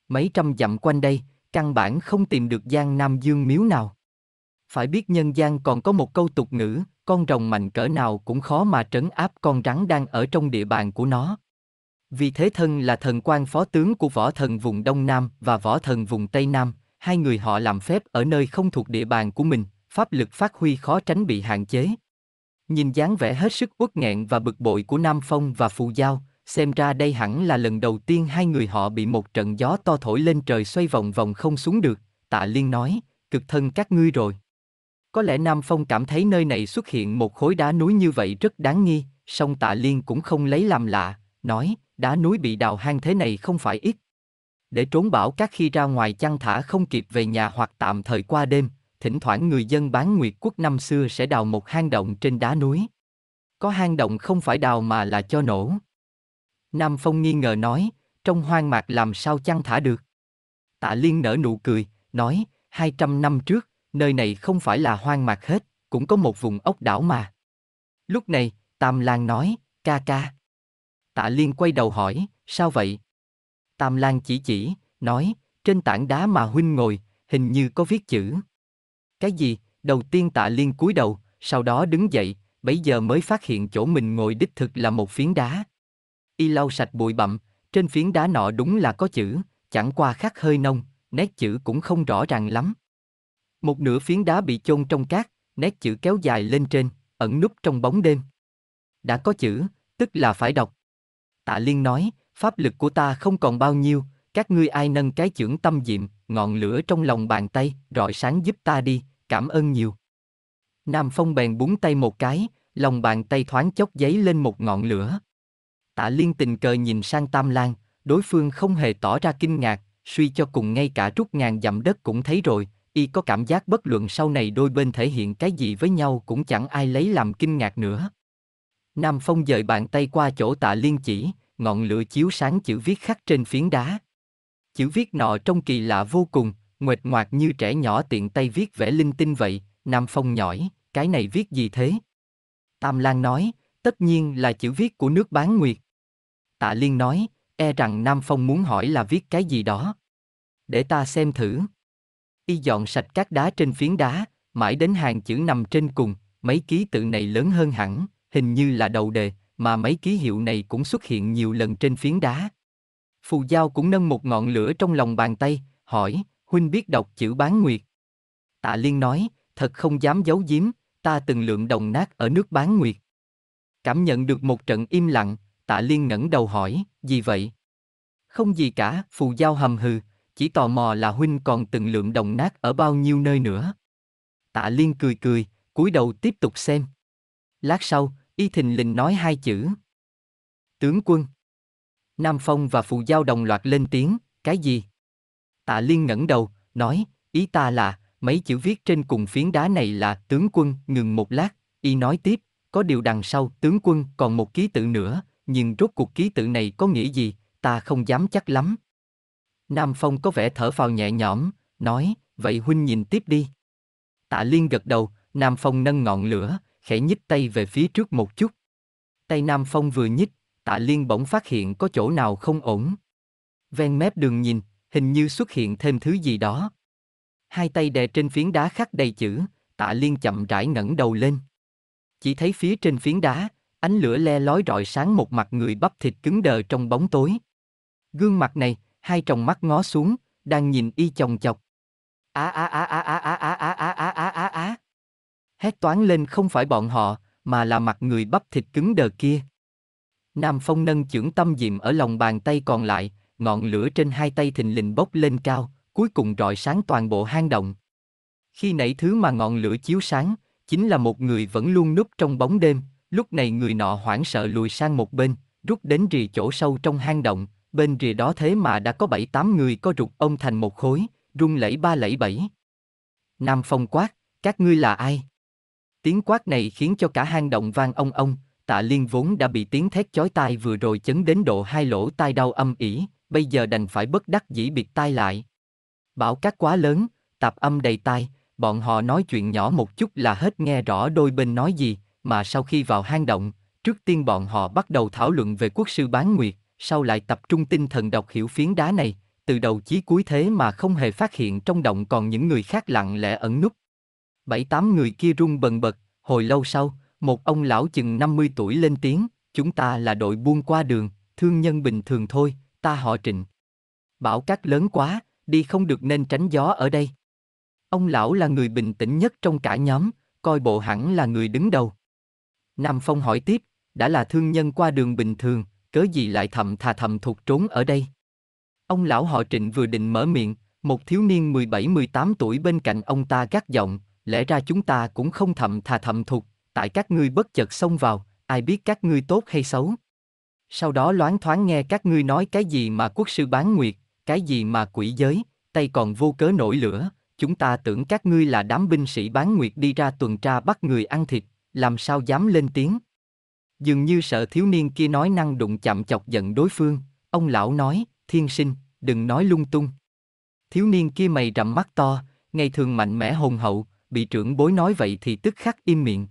A: Mấy trăm dặm quanh đây, căn bản không tìm được Giang Nam Dương miếu nào. Phải biết nhân gian còn có một câu tục ngữ, con rồng mạnh cỡ nào cũng khó mà trấn áp con rắn đang ở trong địa bàn của nó. Vì thế thân là thần quan phó tướng của võ thần vùng Đông Nam và võ thần vùng Tây Nam, hai người họ làm phép ở nơi không thuộc địa bàn của mình, pháp lực phát huy khó tránh bị hạn chế. Nhìn dáng vẻ hết sức uất nghẹn và bực bội của Nam Phong và Phù Giao, xem ra đây hẳn là lần đầu tiên hai người họ bị một trận gió to thổi lên trời xoay vòng vòng không xuống được, tạ liên nói, cực thân các ngươi rồi. Có lẽ Nam Phong cảm thấy nơi này xuất hiện một khối đá núi như vậy rất đáng nghi, song tạ liên cũng không lấy làm lạ, nói, đá núi bị đào hang thế này không phải ít để trốn bão các khi ra ngoài chăn thả không kịp về nhà hoặc tạm thời qua đêm, thỉnh thoảng người dân bán nguyệt quốc năm xưa sẽ đào một hang động trên đá núi. Có hang động không phải đào mà là cho nổ. Nam Phong nghi ngờ nói, trong hoang mạc làm sao chăn thả được. Tạ Liên nở nụ cười, nói, 200 năm trước, nơi này không phải là hoang mạc hết, cũng có một vùng ốc đảo mà. Lúc này, Tam Lan nói, ca ca. Tạ Liên quay đầu hỏi, sao vậy? Tam Lan chỉ chỉ, nói, trên tảng đá mà huynh ngồi, hình như có viết chữ. Cái gì? Đầu tiên tạ liên cúi đầu, sau đó đứng dậy, bấy giờ mới phát hiện chỗ mình ngồi đích thực là một phiến đá. Y lau sạch bụi bặm, trên phiến đá nọ đúng là có chữ, chẳng qua khắc hơi nông, nét chữ cũng không rõ ràng lắm. Một nửa phiến đá bị chôn trong cát, nét chữ kéo dài lên trên, ẩn núp trong bóng đêm. Đã có chữ, tức là phải đọc. Tạ Liên nói, pháp lực của ta không còn bao nhiêu, các ngươi ai nâng cái chưởng tâm diệm, ngọn lửa trong lòng bàn tay, rọi sáng giúp ta đi, cảm ơn nhiều. Nam Phong bèn búng tay một cái, lòng bàn tay thoáng chốc giấy lên một ngọn lửa. Tạ Liên tình cờ nhìn sang Tam Lan, đối phương không hề tỏ ra kinh ngạc, suy cho cùng ngay cả rút ngàn dặm đất cũng thấy rồi, y có cảm giác bất luận sau này đôi bên thể hiện cái gì với nhau cũng chẳng ai lấy làm kinh ngạc nữa. Nam Phong dời bàn tay qua chỗ tạ liên chỉ, ngọn lửa chiếu sáng chữ viết khắc trên phiến đá. Chữ viết nọ trông kỳ lạ vô cùng, nguệt ngoạc như trẻ nhỏ tiện tay viết vẽ linh tinh vậy, Nam Phong nhỏi, cái này viết gì thế? Tam Lan nói, tất nhiên là chữ viết của nước bán nguyệt. Tạ Liên nói, e rằng Nam Phong muốn hỏi là viết cái gì đó. Để ta xem thử. Y dọn sạch các đá trên phiến đá, mãi đến hàng chữ nằm trên cùng, mấy ký tự này lớn hơn hẳn, hình như là đầu đề, mà mấy ký hiệu này cũng xuất hiện nhiều lần trên phiến đá. Phù Giao cũng nâng một ngọn lửa trong lòng bàn tay, hỏi, huynh biết đọc chữ bán nguyệt. Tạ Liên nói, thật không dám giấu giếm, ta từng lượng đồng nát ở nước bán nguyệt. Cảm nhận được một trận im lặng, Tạ Liên ngẩng đầu hỏi, gì vậy? Không gì cả, Phù Giao hầm hừ, chỉ tò mò là huynh còn từng lượng đồng nát ở bao nhiêu nơi nữa. Tạ Liên cười cười, cúi đầu tiếp tục xem. Lát sau, Y thình lình nói hai chữ. Tướng quân. Nam Phong và Phù Giao đồng loạt lên tiếng, cái gì? Tạ Liên ngẩng đầu, nói, ý ta là, mấy chữ viết trên cùng phiến đá này là tướng quân, ngừng một lát, y nói tiếp, có điều đằng sau tướng quân còn một ký tự nữa, nhưng rốt cuộc ký tự này có nghĩa gì, ta không dám chắc lắm. Nam Phong có vẻ thở phào nhẹ nhõm, nói, vậy huynh nhìn tiếp đi. Tạ Liên gật đầu, Nam Phong nâng ngọn lửa, khẽ nhích tay về phía trước một chút. Tay Nam Phong vừa nhích, tạ liên bỗng phát hiện có chỗ nào không ổn. Ven mép đường nhìn, hình như xuất hiện thêm thứ gì đó. Hai tay đè trên phiến đá khắc đầy chữ, tạ liên chậm rãi ngẩng đầu lên. Chỉ thấy phía trên phiến đá, ánh lửa le lói rọi sáng một mặt người bắp thịt cứng đờ trong bóng tối. Gương mặt này, hai tròng mắt ngó xuống, đang nhìn y chồng chọc. Á á á á á á á á á á á á á hét toán lên không phải bọn họ, mà là mặt người bắp thịt cứng đờ kia. Nam Phong nâng chưởng tâm diệm ở lòng bàn tay còn lại, ngọn lửa trên hai tay thình lình bốc lên cao, cuối cùng rọi sáng toàn bộ hang động. Khi nãy thứ mà ngọn lửa chiếu sáng, chính là một người vẫn luôn núp trong bóng đêm, lúc này người nọ hoảng sợ lùi sang một bên, rút đến rìa chỗ sâu trong hang động, bên rìa đó thế mà đã có bảy tám người có rụt ông thành một khối, rung lẫy ba lẫy bảy. Nam Phong quát, các ngươi là ai? Tiếng quát này khiến cho cả hang động vang ông ông, tạ liên vốn đã bị tiếng thét chói tai vừa rồi chấn đến độ hai lỗ tai đau âm ỉ, bây giờ đành phải bất đắc dĩ bịt tai lại. Bão cát quá lớn, tạp âm đầy tai, bọn họ nói chuyện nhỏ một chút là hết nghe rõ đôi bên nói gì, mà sau khi vào hang động, trước tiên bọn họ bắt đầu thảo luận về quốc sư bán nguyệt, sau lại tập trung tinh thần đọc hiểu phiến đá này, từ đầu chí cuối thế mà không hề phát hiện trong động còn những người khác lặng lẽ ẩn núp, bảy tám người kia run bần bật, hồi lâu sau, một ông lão chừng 50 tuổi lên tiếng, chúng ta là đội buôn qua đường, thương nhân bình thường thôi, ta họ trịnh. Bão cát lớn quá, đi không được nên tránh gió ở đây. Ông lão là người bình tĩnh nhất trong cả nhóm, coi bộ hẳn là người đứng đầu. Nam Phong hỏi tiếp, đã là thương nhân qua đường bình thường, cớ gì lại thầm thà thầm thuộc trốn ở đây? Ông lão họ trịnh vừa định mở miệng, một thiếu niên 17-18 tuổi bên cạnh ông ta gắt giọng, lẽ ra chúng ta cũng không thậm thà thậm thục, tại các ngươi bất chợt xông vào, ai biết các ngươi tốt hay xấu. Sau đó loáng thoáng nghe các ngươi nói cái gì mà quốc sư bán nguyệt, cái gì mà quỷ giới, tay còn vô cớ nổi lửa, chúng ta tưởng các ngươi là đám binh sĩ bán nguyệt đi ra tuần tra bắt người ăn thịt, làm sao dám lên tiếng. Dường như sợ thiếu niên kia nói năng đụng chạm chọc giận đối phương, ông lão nói, thiên sinh, đừng nói lung tung. Thiếu niên kia mày rậm mắt to, ngày thường mạnh mẽ hồn hậu, bị trưởng bối nói vậy thì tức khắc im miệng.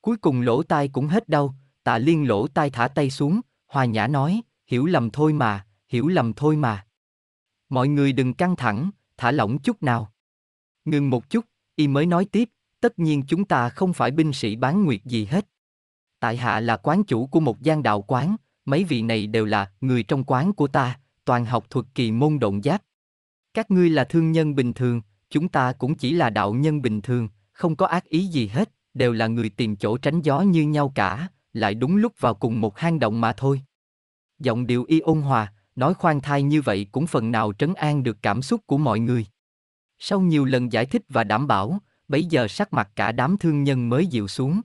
A: Cuối cùng lỗ tai cũng hết đau, tạ liên lỗ tai thả tay xuống, hòa nhã nói, hiểu lầm thôi mà, hiểu lầm thôi mà. Mọi người đừng căng thẳng, thả lỏng chút nào. Ngừng một chút, y mới nói tiếp, tất nhiên chúng ta không phải binh sĩ bán nguyệt gì hết. Tại hạ là quán chủ của một gian đạo quán, mấy vị này đều là người trong quán của ta, toàn học thuật kỳ môn động giáp. Các ngươi là thương nhân bình thường, chúng ta cũng chỉ là đạo nhân bình thường, không có ác ý gì hết, đều là người tìm chỗ tránh gió như nhau cả, lại đúng lúc vào cùng một hang động mà thôi. Giọng điệu y ôn hòa, nói khoan thai như vậy cũng phần nào trấn an được cảm xúc của mọi người. Sau nhiều lần giải thích và đảm bảo, bấy giờ sắc mặt cả đám thương nhân mới dịu xuống.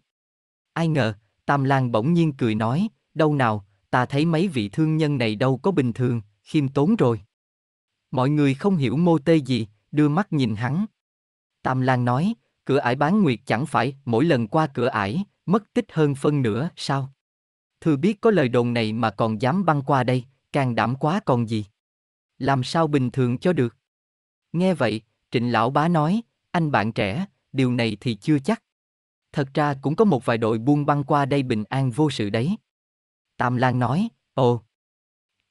A: Ai ngờ, Tam lang bỗng nhiên cười nói, đâu nào, ta thấy mấy vị thương nhân này đâu có bình thường, khiêm tốn rồi. Mọi người không hiểu mô tê gì, đưa mắt nhìn hắn. Tam Lan nói, cửa ải bán nguyệt chẳng phải mỗi lần qua cửa ải, mất tích hơn phân nửa, sao? Thư biết có lời đồn này mà còn dám băng qua đây, càng đảm quá còn gì. Làm sao bình thường cho được? Nghe vậy, trịnh lão bá nói, anh bạn trẻ, điều này thì chưa chắc. Thật ra cũng có một vài đội buôn băng qua đây bình an vô sự đấy. Tam Lan nói, ồ.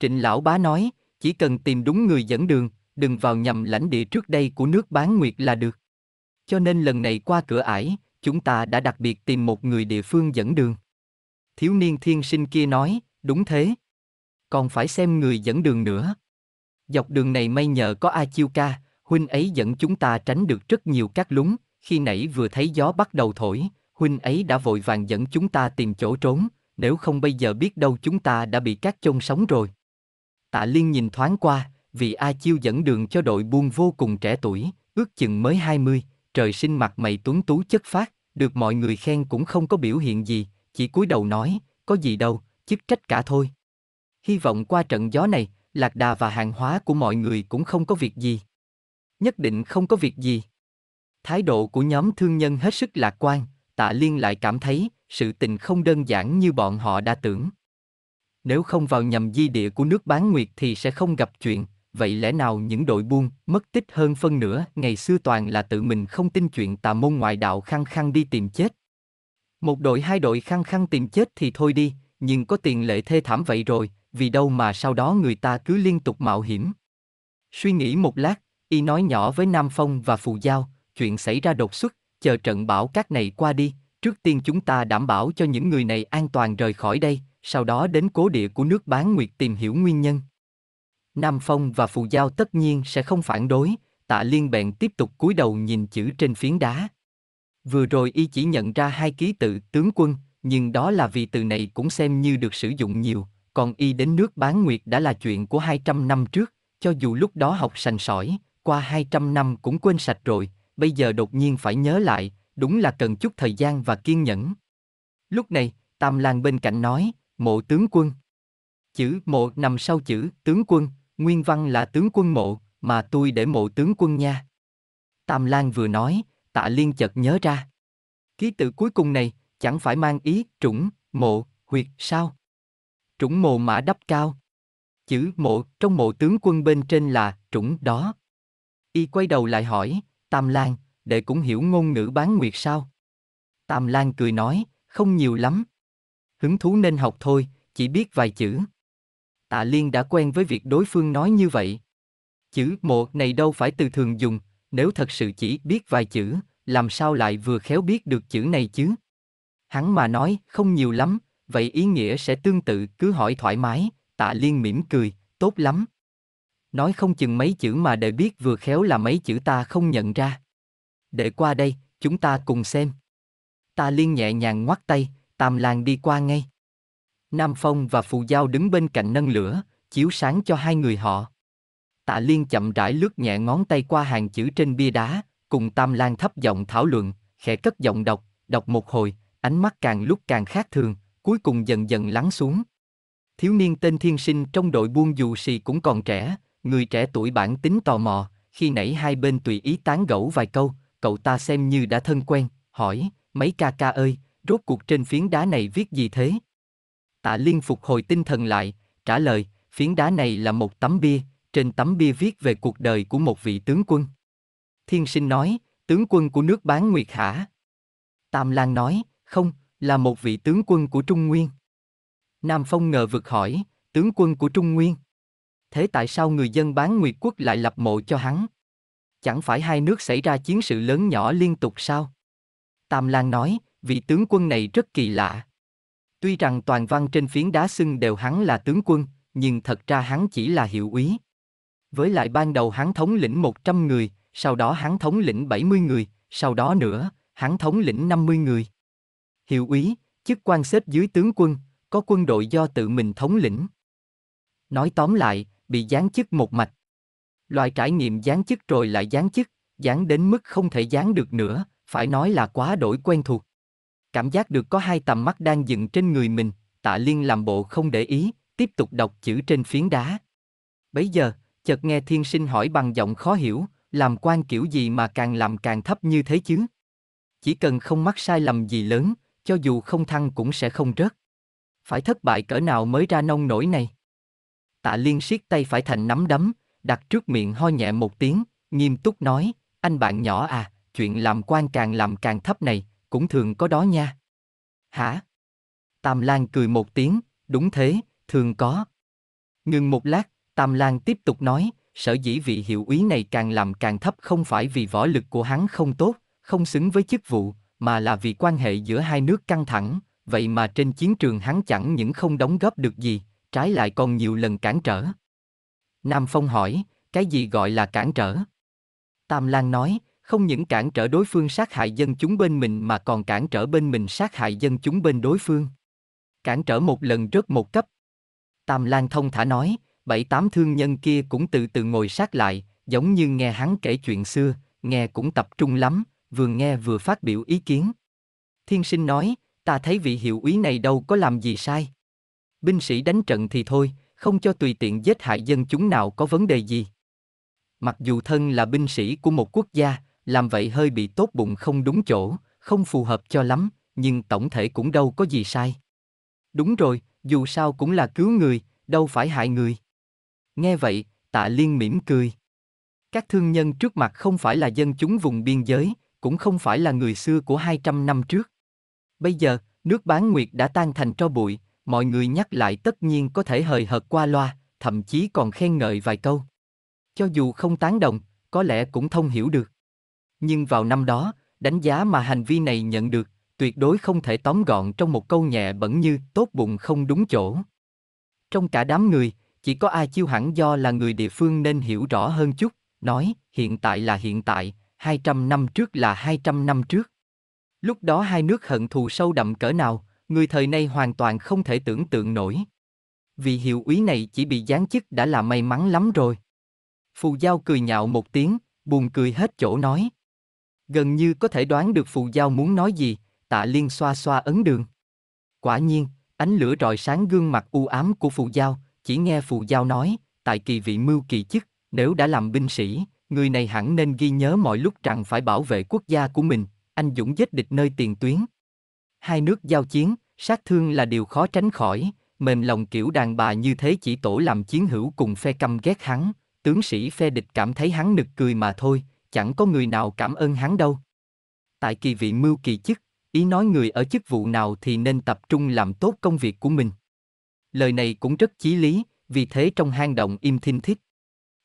A: Trịnh lão bá nói, chỉ cần tìm đúng người dẫn đường, đừng vào nhầm lãnh địa trước đây của nước bán nguyệt là được. Cho nên lần này qua cửa ải, chúng ta đã đặc biệt tìm một người địa phương dẫn đường. Thiếu niên thiên sinh kia nói, đúng thế. Còn phải xem người dẫn đường nữa. Dọc đường này may nhờ có A Chiêu Ca, huynh ấy dẫn chúng ta tránh được rất nhiều các lúng, khi nãy vừa thấy gió bắt đầu thổi, huynh ấy đã vội vàng dẫn chúng ta tìm chỗ trốn, nếu không bây giờ biết đâu chúng ta đã bị các chôn sống rồi. Tạ Liên nhìn thoáng qua, vì A Chiêu dẫn đường cho đội buôn vô cùng trẻ tuổi, ước chừng mới 20, trời sinh mặt mày tuấn tú chất phát, được mọi người khen cũng không có biểu hiện gì, chỉ cúi đầu nói, có gì đâu, chức trách cả thôi. Hy vọng qua trận gió này, lạc đà và hàng hóa của mọi người cũng không có việc gì. Nhất định không có việc gì. Thái độ của nhóm thương nhân hết sức lạc quan, tạ liên lại cảm thấy sự tình không đơn giản như bọn họ đã tưởng. Nếu không vào nhầm di địa của nước bán nguyệt thì sẽ không gặp chuyện, vậy lẽ nào những đội buôn, mất tích hơn phân nửa, ngày xưa toàn là tự mình không tin chuyện tà môn ngoại đạo khăng khăng đi tìm chết. Một đội hai đội khăng khăng tìm chết thì thôi đi, nhưng có tiền lệ thê thảm vậy rồi, vì đâu mà sau đó người ta cứ liên tục mạo hiểm. Suy nghĩ một lát, y nói nhỏ với Nam Phong và Phù Giao, chuyện xảy ra đột xuất, chờ trận bão cát này qua đi, trước tiên chúng ta đảm bảo cho những người này an toàn rời khỏi đây, sau đó đến cố địa của nước bán nguyệt tìm hiểu nguyên nhân. Nam Phong và Phù Giao tất nhiên sẽ không phản đối, tạ liên bèn tiếp tục cúi đầu nhìn chữ trên phiến đá. Vừa rồi y chỉ nhận ra hai ký tự tướng quân, nhưng đó là vì từ này cũng xem như được sử dụng nhiều, còn y đến nước bán nguyệt đã là chuyện của 200 năm trước, cho dù lúc đó học sành sỏi, qua 200 năm cũng quên sạch rồi, bây giờ đột nhiên phải nhớ lại, đúng là cần chút thời gian và kiên nhẫn. Lúc này, Tam Lan bên cạnh nói, mộ tướng quân. Chữ mộ nằm sau chữ tướng quân, nguyên văn là tướng quân mộ, mà tôi để mộ tướng quân nha. Tam Lan vừa nói, tạ liên chợt nhớ ra. Ký tự cuối cùng này, chẳng phải mang ý trũng, mộ, huyệt sao? Trũng mộ mã đắp cao. Chữ mộ trong mộ tướng quân bên trên là trũng đó. Y quay đầu lại hỏi, Tam Lan, đệ cũng hiểu ngôn ngữ bán nguyệt sao? Tam Lan cười nói, không nhiều lắm. Hứng thú nên học thôi, chỉ biết vài chữ. Tạ Liên đã quen với việc đối phương nói như vậy. Chữ mộ này đâu phải từ thường dùng, nếu thật sự chỉ biết vài chữ, làm sao lại vừa khéo biết được chữ này chứ? Hắn mà nói, không nhiều lắm, vậy ý nghĩa sẽ tương tự, cứ hỏi thoải mái, tạ liên mỉm cười, tốt lắm. Nói không chừng mấy chữ mà để biết vừa khéo là mấy chữ ta không nhận ra. Để qua đây, chúng ta cùng xem. Ta liên nhẹ nhàng ngoắt tay, Tam Lan đi qua ngay. Nam Phong và Phù Giao đứng bên cạnh nâng lửa, chiếu sáng cho hai người họ. Tạ Liên chậm rãi lướt nhẹ ngón tay qua hàng chữ trên bia đá, cùng Tam Lan thấp giọng thảo luận, khẽ cất giọng đọc, đọc một hồi, ánh mắt càng lúc càng khác thường, cuối cùng dần dần lắng xuống. Thiếu niên tên Thiên Sinh trong đội buôn dù xì cũng còn trẻ, người trẻ tuổi bản tính tò mò, khi nãy hai bên tùy ý tán gẫu vài câu, cậu ta xem như đã thân quen, hỏi, mấy ca ca ơi, rốt cuộc trên phiến đá này viết gì thế? Tạ Liên phục hồi tinh thần lại, trả lời, phiến đá này là một tấm bia, trên tấm bia viết về cuộc đời của một vị tướng quân. Thiên sinh nói, tướng quân của nước bán Nguyệt hả? Tam Lan nói, không, là một vị tướng quân của Trung Nguyên. Nam Phong ngờ vực hỏi, tướng quân của Trung Nguyên. Thế tại sao người dân bán Nguyệt quốc lại lập mộ cho hắn? Chẳng phải hai nước xảy ra chiến sự lớn nhỏ liên tục sao? Tam Lan nói, vị tướng quân này rất kỳ lạ. Tuy rằng toàn văn trên phiến đá xưng đều hắn là tướng quân, nhưng thật ra hắn chỉ là hiệu úy. Với lại ban đầu hắn thống lĩnh 100 người, sau đó hắn thống lĩnh 70 người, sau đó nữa, hắn thống lĩnh 50 người. Hiệu úy, chức quan xếp dưới tướng quân, có quân đội do tự mình thống lĩnh. Nói tóm lại, bị giáng chức một mạch. Loại trải nghiệm giáng chức rồi lại giáng chức, giáng đến mức không thể giáng được nữa, phải nói là quá đổi quen thuộc cảm giác được có hai tầm mắt đang dựng trên người mình, tạ liên làm bộ không để ý, tiếp tục đọc chữ trên phiến đá. Bấy giờ, chợt nghe thiên sinh hỏi bằng giọng khó hiểu, làm quan kiểu gì mà càng làm càng thấp như thế chứ? Chỉ cần không mắc sai lầm gì lớn, cho dù không thăng cũng sẽ không rớt. Phải thất bại cỡ nào mới ra nông nổi này? Tạ Liên siết tay phải thành nắm đấm, đặt trước miệng ho nhẹ một tiếng, nghiêm túc nói, anh bạn nhỏ à, chuyện làm quan càng làm càng thấp này, cũng thường có đó nha. Hả? Tam Lan cười một tiếng, đúng thế, thường có. Ngừng một lát, Tam Lan tiếp tục nói, sở dĩ vị hiệu úy này càng làm càng thấp không phải vì võ lực của hắn không tốt, không xứng với chức vụ, mà là vì quan hệ giữa hai nước căng thẳng, vậy mà trên chiến trường hắn chẳng những không đóng góp được gì, trái lại còn nhiều lần cản trở. Nam Phong hỏi, cái gì gọi là cản trở? Tam Lan nói, không những cản trở đối phương sát hại dân chúng bên mình mà còn cản trở bên mình sát hại dân chúng bên đối phương. Cản trở một lần rớt một cấp. Tam Lan thông thả nói, bảy tám thương nhân kia cũng từ từ ngồi sát lại, giống như nghe hắn kể chuyện xưa, nghe cũng tập trung lắm, vừa nghe vừa phát biểu ý kiến. Thiên sinh nói, ta thấy vị hiệu úy này đâu có làm gì sai. Binh sĩ đánh trận thì thôi, không cho tùy tiện giết hại dân chúng nào có vấn đề gì. Mặc dù thân là binh sĩ của một quốc gia, làm vậy hơi bị tốt bụng không đúng chỗ, không phù hợp cho lắm, nhưng tổng thể cũng đâu có gì sai. Đúng rồi, dù sao cũng là cứu người, đâu phải hại người. Nghe vậy, tạ liên mỉm cười. Các thương nhân trước mặt không phải là dân chúng vùng biên giới, cũng không phải là người xưa của 200 năm trước. Bây giờ, nước bán nguyệt đã tan thành tro bụi, mọi người nhắc lại tất nhiên có thể hời hợt qua loa, thậm chí còn khen ngợi vài câu. Cho dù không tán đồng, có lẽ cũng thông hiểu được. Nhưng vào năm đó, đánh giá mà hành vi này nhận được, tuyệt đối không thể tóm gọn trong một câu nhẹ bẩn như tốt bụng không đúng chỗ. Trong cả đám người, chỉ có ai Chiêu hẳn do là người địa phương nên hiểu rõ hơn chút, nói hiện tại là hiện tại, 200 năm trước là 200 năm trước. Lúc đó hai nước hận thù sâu đậm cỡ nào, người thời nay hoàn toàn không thể tưởng tượng nổi. Vì hiệu úy này chỉ bị giáng chức đã là may mắn lắm rồi. Phù Giao cười nhạo một tiếng, buồn cười hết chỗ nói. Gần như có thể đoán được phù giao muốn nói gì, tạ liên xoa xoa ấn đường. Quả nhiên, ánh lửa rọi sáng gương mặt u ám của phù giao, chỉ nghe phù giao nói, tại kỳ vị mưu kỳ chức, nếu đã làm binh sĩ, người này hẳn nên ghi nhớ mọi lúc rằng phải bảo vệ quốc gia của mình, anh dũng giết địch nơi tiền tuyến. Hai nước giao chiến, sát thương là điều khó tránh khỏi, mềm lòng kiểu đàn bà như thế chỉ tổ làm chiến hữu cùng phe căm ghét hắn, tướng sĩ phe địch cảm thấy hắn nực cười mà thôi, chẳng có người nào cảm ơn hắn đâu. Tại kỳ vị mưu kỳ chức, ý nói người ở chức vụ nào thì nên tập trung làm tốt công việc của mình. Lời này cũng rất chí lý, vì thế trong hang động im thinh thích.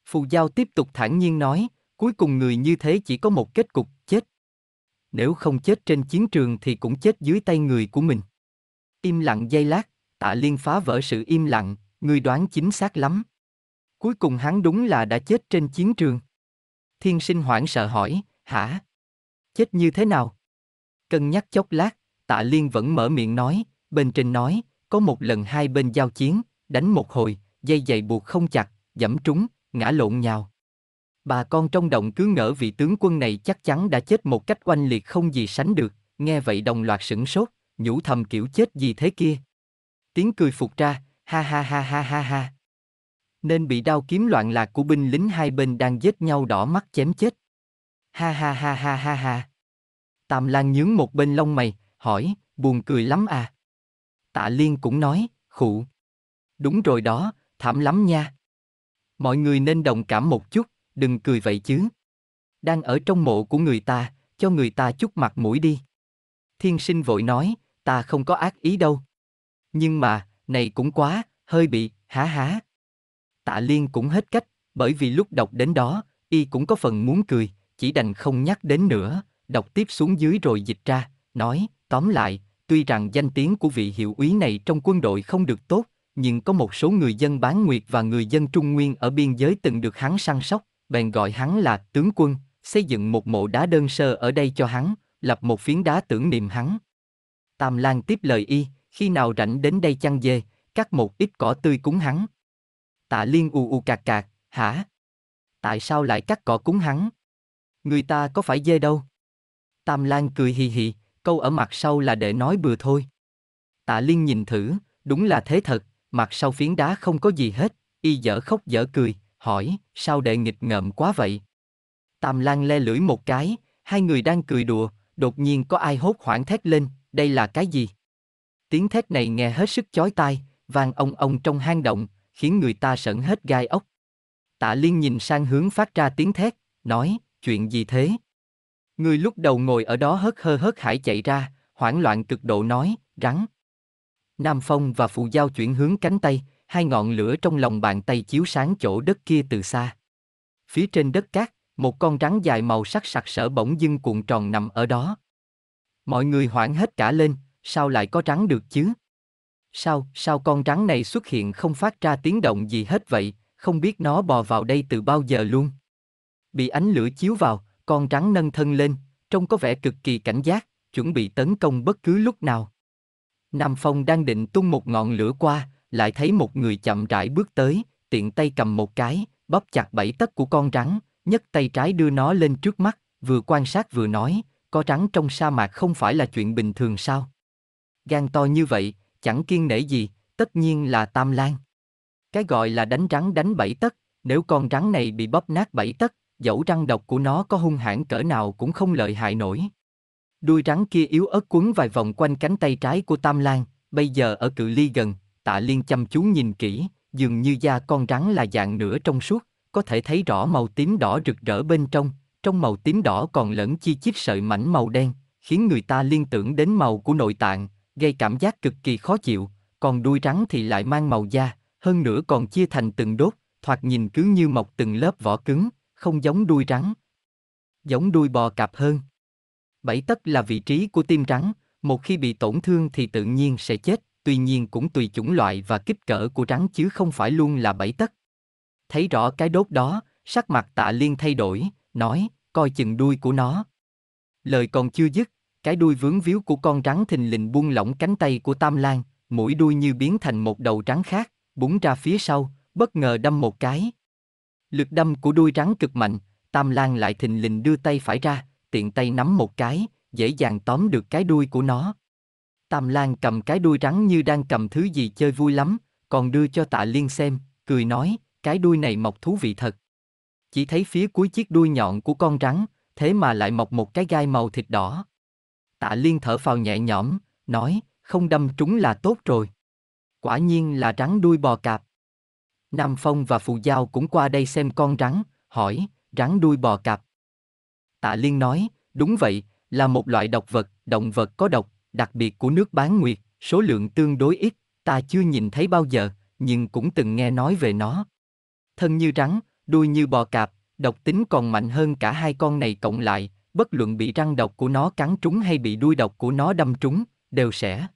A: Phù Giao tiếp tục thản nhiên nói, cuối cùng người như thế chỉ có một kết cục, chết. Nếu không chết trên chiến trường thì cũng chết dưới tay người của mình. Im lặng giây lát, tạ liên phá vỡ sự im lặng, người đoán chính xác lắm. Cuối cùng hắn đúng là đã chết trên chiến trường. Thiên sinh hoảng sợ hỏi, hả? Chết như thế nào? Cân nhắc chốc lát, tạ liên vẫn mở miệng nói, bên trên nói, có một lần hai bên giao chiến, đánh một hồi, dây dày buộc không chặt, dẫm trúng, ngã lộn nhào. Bà con trong động cứ ngỡ vị tướng quân này chắc chắn đã chết một cách oanh liệt không gì sánh được, nghe vậy đồng loạt sửng sốt, nhủ thầm kiểu chết gì thế kia. Tiếng cười phục ra, ha ha ha ha ha ha nên bị đao kiếm loạn lạc của binh lính hai bên đang giết nhau đỏ mắt chém chết. Ha ha ha ha ha ha. Tam Lan nhướng một bên lông mày, hỏi, buồn cười lắm à. Tạ Liên cũng nói, khụ. Đúng rồi đó, thảm lắm nha. Mọi người nên đồng cảm một chút, đừng cười vậy chứ. Đang ở trong mộ của người ta, cho người ta chút mặt mũi đi. Thiên sinh vội nói, ta không có ác ý đâu. Nhưng mà, này cũng quá, hơi bị, há há tạ liên cũng hết cách, bởi vì lúc đọc đến đó, y cũng có phần muốn cười, chỉ đành không nhắc đến nữa, đọc tiếp xuống dưới rồi dịch ra, nói, tóm lại, tuy rằng danh tiếng của vị hiệu úy này trong quân đội không được tốt, nhưng có một số người dân bán nguyệt và người dân trung nguyên ở biên giới từng được hắn săn sóc, bèn gọi hắn là tướng quân, xây dựng một mộ đá đơn sơ ở đây cho hắn, lập một phiến đá tưởng niệm hắn. Tam Lan tiếp lời y, khi nào rảnh đến đây chăn dê, cắt một ít cỏ tươi cúng hắn, Tạ Liên ù ù cạc cạc, hả? Tại sao lại cắt cỏ cúng hắn? Người ta có phải dê đâu? Tam Lan cười hì hì, câu ở mặt sau là để nói bừa thôi. Tạ Liên nhìn thử, đúng là thế thật, mặt sau phiến đá không có gì hết, y dở khóc dở cười, hỏi, sao đệ nghịch ngợm quá vậy? Tam Lan le lưỡi một cái, hai người đang cười đùa, đột nhiên có ai hốt hoảng thét lên, đây là cái gì? Tiếng thét này nghe hết sức chói tai, vang ông ông trong hang động, khiến người ta sởn hết gai ốc. Tạ Liên nhìn sang hướng phát ra tiếng thét, nói, chuyện gì thế? Người lúc đầu ngồi ở đó hớt hơ hớt hải chạy ra, hoảng loạn cực độ nói, rắn. Nam Phong và phụ Giao chuyển hướng cánh tay, hai ngọn lửa trong lòng bàn tay chiếu sáng chỗ đất kia từ xa. Phía trên đất cát, một con rắn dài màu sắc sặc sỡ bỗng dưng cuộn tròn nằm ở đó. Mọi người hoảng hết cả lên, sao lại có rắn được chứ? Sao, sao con rắn này xuất hiện không phát ra tiếng động gì hết vậy, không biết nó bò vào đây từ bao giờ luôn. Bị ánh lửa chiếu vào, con rắn nâng thân lên, trông có vẻ cực kỳ cảnh giác, chuẩn bị tấn công bất cứ lúc nào. Nam Phong đang định tung một ngọn lửa qua, lại thấy một người chậm rãi bước tới, tiện tay cầm một cái, bóp chặt bẫy tấc của con rắn, nhấc tay trái đưa nó lên trước mắt, vừa quan sát vừa nói, có rắn trong sa mạc không phải là chuyện bình thường sao? Gan to như vậy, chẳng kiên nể gì, tất nhiên là tam lan. Cái gọi là đánh rắn đánh bảy tấc, nếu con rắn này bị bóp nát bảy tấc, dẫu răng độc của nó có hung hãn cỡ nào cũng không lợi hại nổi. Đuôi rắn kia yếu ớt quấn vài vòng quanh cánh tay trái của Tam Lan, bây giờ ở cự ly gần, Tạ Liên chăm chú nhìn kỹ, dường như da con rắn là dạng nửa trong suốt, có thể thấy rõ màu tím đỏ rực rỡ bên trong, trong màu tím đỏ còn lẫn chi chít sợi mảnh màu đen, khiến người ta liên tưởng đến màu của nội tạng, gây cảm giác cực kỳ khó chịu, còn đuôi rắn thì lại mang màu da, hơn nữa còn chia thành từng đốt, thoạt nhìn cứ như mọc từng lớp vỏ cứng, không giống đuôi rắn. Giống đuôi bò cạp hơn. Bảy tấc là vị trí của tim rắn, một khi bị tổn thương thì tự nhiên sẽ chết, tuy nhiên cũng tùy chủng loại và kích cỡ của rắn chứ không phải luôn là bảy tấc. Thấy rõ cái đốt đó, sắc mặt tạ liên thay đổi, nói, coi chừng đuôi của nó. Lời còn chưa dứt, cái đuôi vướng víu của con rắn thình lình buông lỏng cánh tay của Tam lang mũi đuôi như biến thành một đầu rắn khác, búng ra phía sau, bất ngờ đâm một cái. Lực đâm của đuôi rắn cực mạnh, Tam lang lại thình lình đưa tay phải ra, tiện tay nắm một cái, dễ dàng tóm được cái đuôi của nó. Tam lang cầm cái đuôi rắn như đang cầm thứ gì chơi vui lắm, còn đưa cho Tạ Liên xem, cười nói, cái đuôi này mọc thú vị thật. Chỉ thấy phía cuối chiếc đuôi nhọn của con rắn, thế mà lại mọc một cái gai màu thịt đỏ. Tạ Liên thở phào nhẹ nhõm, nói, không đâm trúng là tốt rồi. Quả nhiên là rắn đuôi bò cạp. Nam Phong và Phù Giao cũng qua đây xem con rắn, hỏi, rắn đuôi bò cạp. Tạ Liên nói, đúng vậy, là một loại độc vật, động vật có độc, đặc biệt của nước bán nguyệt, số lượng tương đối ít, ta chưa nhìn thấy bao giờ, nhưng cũng từng nghe nói về nó. Thân như rắn, đuôi như bò cạp, độc tính còn mạnh hơn cả hai con này cộng lại, bất luận bị răng độc của nó cắn trúng hay bị đuôi độc của nó đâm trúng, đều sẽ.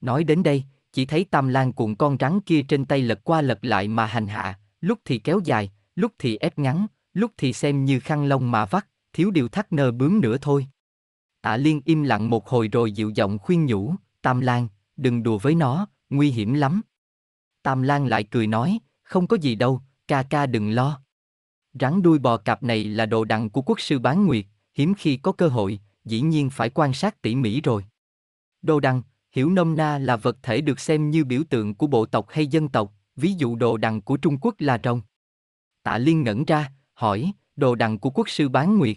A: Nói đến đây, chỉ thấy tam lan cuộn con rắn kia trên tay lật qua lật lại mà hành hạ, lúc thì kéo dài, lúc thì ép ngắn, lúc thì xem như khăn lông mà vắt, thiếu điều thắt nơ bướm nữa thôi. Tạ Liên im lặng một hồi rồi dịu giọng khuyên nhủ, Tam Lan, đừng đùa với nó, nguy hiểm lắm. Tam Lan lại cười nói, không có gì đâu, ca ca đừng lo. Rắn đuôi bò cạp này là đồ đằng của quốc sư bán nguyệt, hiếm khi có cơ hội, dĩ nhiên phải quan sát tỉ mỉ rồi. Đồ đằng, hiểu nôm na là vật thể được xem như biểu tượng của bộ tộc hay dân tộc, ví dụ đồ đằng của Trung Quốc là rồng. Tạ Liên ngẩn ra, hỏi, đồ đằng của quốc sư bán nguyệt.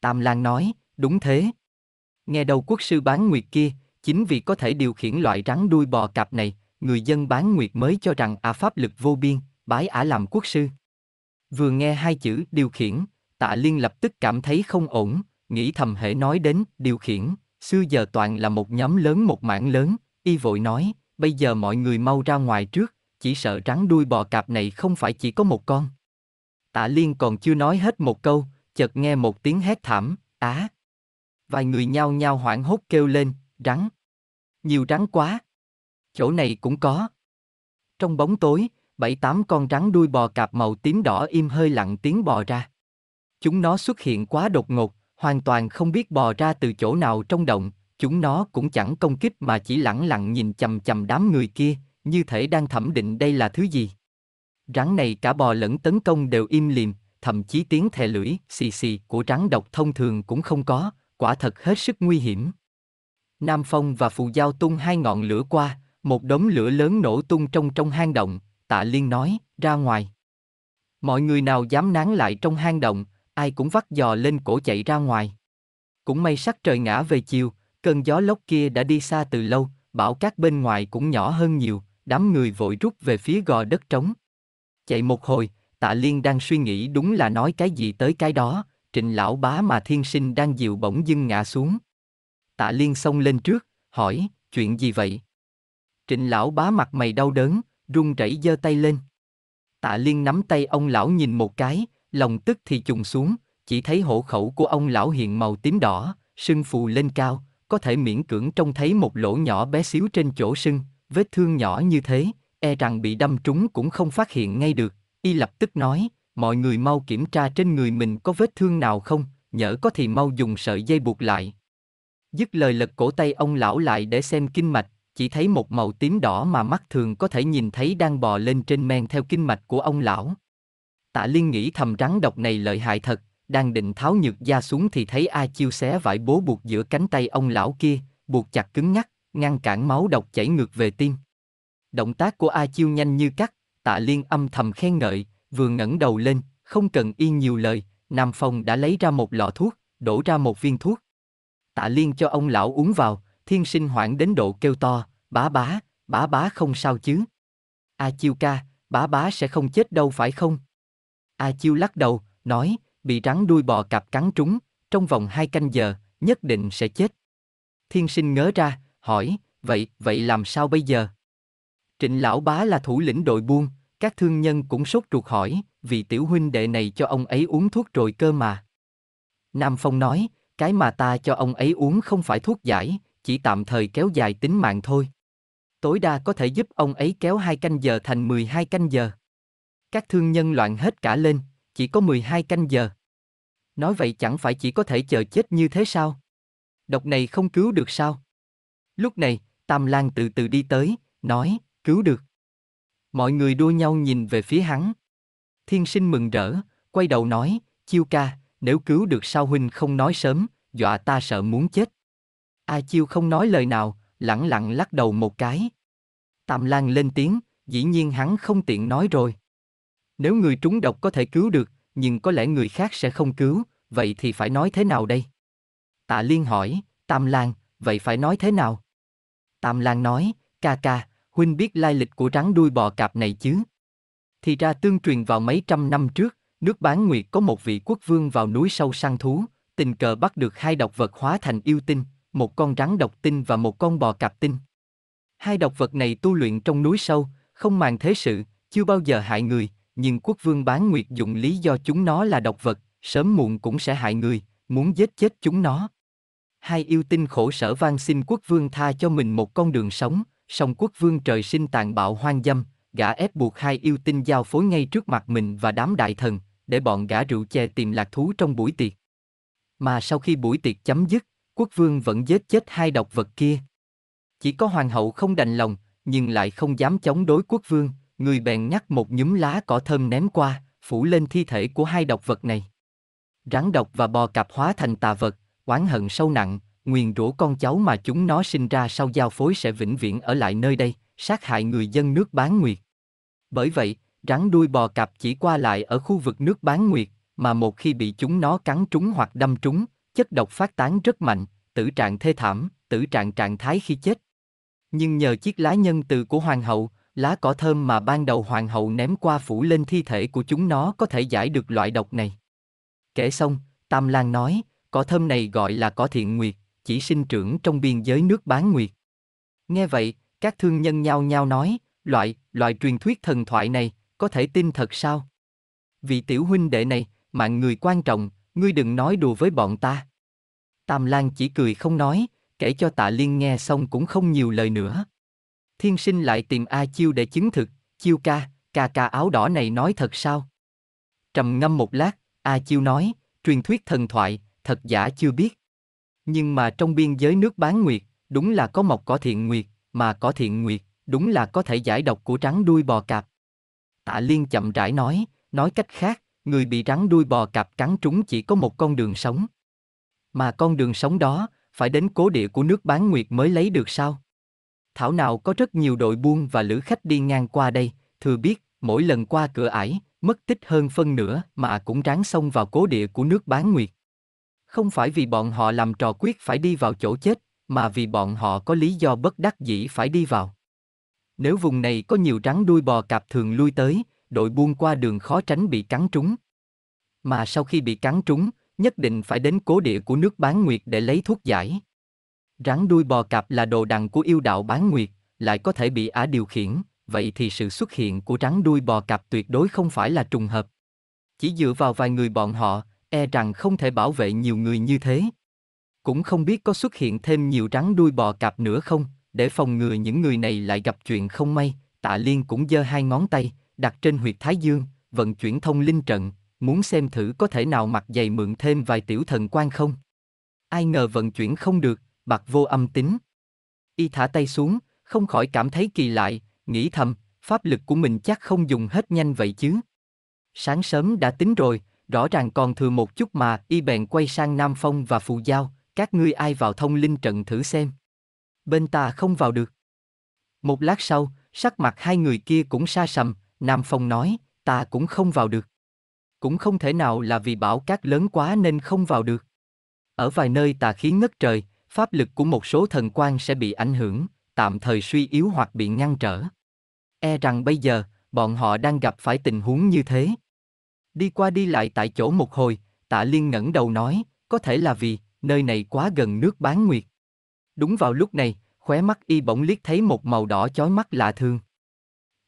A: Tam Lan nói, đúng thế. Nghe đầu quốc sư bán nguyệt kia, chính vì có thể điều khiển loại rắn đuôi bò cạp này, người dân bán nguyệt mới cho rằng à pháp lực vô biên, bái ả làm quốc sư. Vừa nghe hai chữ điều khiển, tạ liên lập tức cảm thấy không ổn, nghĩ thầm hệ nói đến, điều khiển, xưa giờ toàn là một nhóm lớn một mảng lớn, y vội nói, bây giờ mọi người mau ra ngoài trước, chỉ sợ rắn đuôi bò cạp này không phải chỉ có một con. Tạ Liên còn chưa nói hết một câu, chợt nghe một tiếng hét thảm, á. Vài người nhao nhao hoảng hốt kêu lên, rắn. Nhiều rắn quá. Chỗ này cũng có. Trong bóng tối, bảy tám con rắn đuôi bò cạp màu tím đỏ im hơi lặng tiếng bò ra. Chúng nó xuất hiện quá đột ngột, hoàn toàn không biết bò ra từ chỗ nào trong động, chúng nó cũng chẳng công kích mà chỉ lẳng lặng nhìn chầm chầm đám người kia, như thể đang thẩm định đây là thứ gì. Rắn này cả bò lẫn tấn công đều im lìm, thậm chí tiếng thè lưỡi, xì xì của rắn độc thông thường cũng không có, quả thật hết sức nguy hiểm. Nam Phong và Phù Giao tung hai ngọn lửa qua, một đống lửa lớn nổ tung trong trong hang động, tạ liên nói, ra ngoài. Mọi người nào dám nán lại trong hang động, ai cũng vắt giò lên cổ chạy ra ngoài. Cũng may sắc trời ngã về chiều, cơn gió lốc kia đã đi xa từ lâu, bão cát bên ngoài cũng nhỏ hơn nhiều, đám người vội rút về phía gò đất trống. Chạy một hồi, tạ liên đang suy nghĩ đúng là nói cái gì tới cái đó, trịnh lão bá mà thiên sinh đang dịu bỗng dưng ngã xuống. Tạ liên xông lên trước, hỏi, chuyện gì vậy? Trịnh lão bá mặt mày đau đớn, run rẩy giơ tay lên. Tạ liên nắm tay ông lão nhìn một cái, lòng tức thì trùng xuống, chỉ thấy hổ khẩu của ông lão hiện màu tím đỏ, sưng phù lên cao, có thể miễn cưỡng trông thấy một lỗ nhỏ bé xíu trên chỗ sưng, vết thương nhỏ như thế, e rằng bị đâm trúng cũng không phát hiện ngay được, y lập tức nói, mọi người mau kiểm tra trên người mình có vết thương nào không, nhỡ có thì mau dùng sợi dây buộc lại. Dứt lời lật cổ tay ông lão lại để xem kinh mạch, chỉ thấy một màu tím đỏ mà mắt thường có thể nhìn thấy đang bò lên trên men theo kinh mạch của ông lão. Tạ Liên nghĩ thầm rắn độc này lợi hại thật, đang định tháo nhược da xuống thì thấy A Chiêu xé vải bố buộc giữa cánh tay ông lão kia, buộc chặt cứng ngắc, ngăn cản máu độc chảy ngược về tim. Động tác của A Chiêu nhanh như cắt, Tạ Liên âm thầm khen ngợi, vừa ngẩng đầu lên, không cần y nhiều lời, Nam Phong đã lấy ra một lọ thuốc, đổ ra một viên thuốc. Tạ Liên cho ông lão uống vào, thiên sinh hoảng đến độ kêu to, bá bá, bá bá không sao chứ. A Chiêu ca, bá bá sẽ không chết đâu phải không? A Chiêu lắc đầu, nói, bị rắn đuôi bò cạp cắn trúng, trong vòng hai canh giờ, nhất định sẽ chết. Thiên sinh ngớ ra, hỏi, vậy, vậy làm sao bây giờ? Trịnh lão bá là thủ lĩnh đội buôn, các thương nhân cũng sốt ruột hỏi, vì tiểu huynh đệ này cho ông ấy uống thuốc rồi cơ mà. Nam Phong nói, cái mà ta cho ông ấy uống không phải thuốc giải, chỉ tạm thời kéo dài tính mạng thôi. Tối đa có thể giúp ông ấy kéo hai canh giờ thành 12 canh giờ. Các thương nhân loạn hết cả lên, chỉ có 12 canh giờ. Nói vậy chẳng phải chỉ có thể chờ chết như thế sao? Độc này không cứu được sao? Lúc này, Tam lang từ từ đi tới, nói, cứu được. Mọi người đua nhau nhìn về phía hắn. Thiên sinh mừng rỡ, quay đầu nói, chiêu ca, nếu cứu được sao huynh không nói sớm, dọa ta sợ muốn chết. A chiêu không nói lời nào, lẳng lặng lắc đầu một cái. Tam lang lên tiếng, dĩ nhiên hắn không tiện nói rồi. Nếu người trúng độc có thể cứu được, nhưng có lẽ người khác sẽ không cứu, vậy thì phải nói thế nào đây? Tạ Liên hỏi, Tam Lan, vậy phải nói thế nào? Tam Lan nói, ca ca, huynh biết lai lịch của rắn đuôi bò cạp này chứ? Thì ra tương truyền vào mấy trăm năm trước, nước bán nguyệt có một vị quốc vương vào núi sâu săn thú, tình cờ bắt được hai độc vật hóa thành yêu tinh, một con rắn độc tinh và một con bò cạp tinh. Hai độc vật này tu luyện trong núi sâu, không màng thế sự, chưa bao giờ hại người, nhưng quốc vương bán nguyệt dụng lý do chúng nó là độc vật, sớm muộn cũng sẽ hại người, muốn giết chết chúng nó. Hai yêu tinh khổ sở van xin quốc vương tha cho mình một con đường sống, song quốc vương trời sinh tàn bạo hoang dâm, gã ép buộc hai yêu tinh giao phối ngay trước mặt mình và đám đại thần, để bọn gã rượu chè tìm lạc thú trong buổi tiệc. Mà sau khi buổi tiệc chấm dứt, quốc vương vẫn giết chết hai độc vật kia. Chỉ có hoàng hậu không đành lòng, nhưng lại không dám chống đối quốc vương, người bèn nhắc một nhúm lá cỏ thơm ném qua, phủ lên thi thể của hai độc vật này. Rắn độc và bò cạp hóa thành tà vật, oán hận sâu nặng, nguyền rủa con cháu mà chúng nó sinh ra sau giao phối sẽ vĩnh viễn ở lại nơi đây, sát hại người dân nước bán nguyệt. Bởi vậy, rắn đuôi bò cạp chỉ qua lại ở khu vực nước bán nguyệt, mà một khi bị chúng nó cắn trúng hoặc đâm trúng, chất độc phát tán rất mạnh, tử trạng thê thảm, tử trạng trạng thái khi chết. Nhưng nhờ chiếc lá nhân từ của hoàng hậu, lá cỏ thơm mà ban đầu hoàng hậu ném qua phủ lên thi thể của chúng nó có thể giải được loại độc này. Kể xong, Tam lang nói, cỏ thơm này gọi là cỏ thiện nguyệt, chỉ sinh trưởng trong biên giới nước bán nguyệt. Nghe vậy, các thương nhân nhao nhao nói, loại, loại truyền thuyết thần thoại này, có thể tin thật sao? Vị tiểu huynh đệ này, mạng người quan trọng, ngươi đừng nói đùa với bọn ta. Tam lang chỉ cười không nói, kể cho tạ liên nghe xong cũng không nhiều lời nữa thiên sinh lại tìm A Chiêu để chứng thực, Chiêu ca, ca ca áo đỏ này nói thật sao? Trầm ngâm một lát, A Chiêu nói, truyền thuyết thần thoại, thật giả chưa biết. Nhưng mà trong biên giới nước bán nguyệt, đúng là có mọc cỏ thiện nguyệt, mà cỏ thiện nguyệt, đúng là có thể giải độc của trắng đuôi bò cạp. Tạ Liên chậm rãi nói, nói cách khác, người bị rắn đuôi bò cạp cắn trúng chỉ có một con đường sống. Mà con đường sống đó, phải đến cố địa của nước bán nguyệt mới lấy được sao? thảo nào có rất nhiều đội buôn và lữ khách đi ngang qua đây, thừa biết, mỗi lần qua cửa ải, mất tích hơn phân nửa mà cũng ráng xông vào cố địa của nước bán nguyệt. Không phải vì bọn họ làm trò quyết phải đi vào chỗ chết, mà vì bọn họ có lý do bất đắc dĩ phải đi vào. Nếu vùng này có nhiều rắn đuôi bò cạp thường lui tới, đội buôn qua đường khó tránh bị cắn trúng. Mà sau khi bị cắn trúng, nhất định phải đến cố địa của nước bán nguyệt để lấy thuốc giải. Rắn đuôi bò cạp là đồ đằng của yêu đạo bán nguyệt, lại có thể bị ả điều khiển, vậy thì sự xuất hiện của rắn đuôi bò cạp tuyệt đối không phải là trùng hợp. Chỉ dựa vào vài người bọn họ, e rằng không thể bảo vệ nhiều người như thế. Cũng không biết có xuất hiện thêm nhiều rắn đuôi bò cạp nữa không, để phòng ngừa những người này lại gặp chuyện không may, tạ liên cũng giơ hai ngón tay, đặt trên huyệt thái dương, vận chuyển thông linh trận, muốn xem thử có thể nào mặc giày mượn thêm vài tiểu thần quan không. Ai ngờ vận chuyển không được, bạc vô âm tính. Y thả tay xuống, không khỏi cảm thấy kỳ lại, nghĩ thầm, pháp lực của mình chắc không dùng hết nhanh vậy chứ. Sáng sớm đã tính rồi, rõ ràng còn thừa một chút mà, y bèn quay sang Nam Phong và Phù Giao, các ngươi ai vào thông linh trận thử xem. Bên ta không vào được. Một lát sau, sắc mặt hai người kia cũng xa sầm, Nam Phong nói, ta cũng không vào được. Cũng không thể nào là vì bão cát lớn quá nên không vào được. Ở vài nơi tà khí ngất trời, pháp lực của một số thần quan sẽ bị ảnh hưởng, tạm thời suy yếu hoặc bị ngăn trở. E rằng bây giờ, bọn họ đang gặp phải tình huống như thế. Đi qua đi lại tại chỗ một hồi, tạ liên ngẩng đầu nói, có thể là vì, nơi này quá gần nước bán nguyệt. Đúng vào lúc này, khóe mắt y bỗng liếc thấy một màu đỏ chói mắt lạ thường.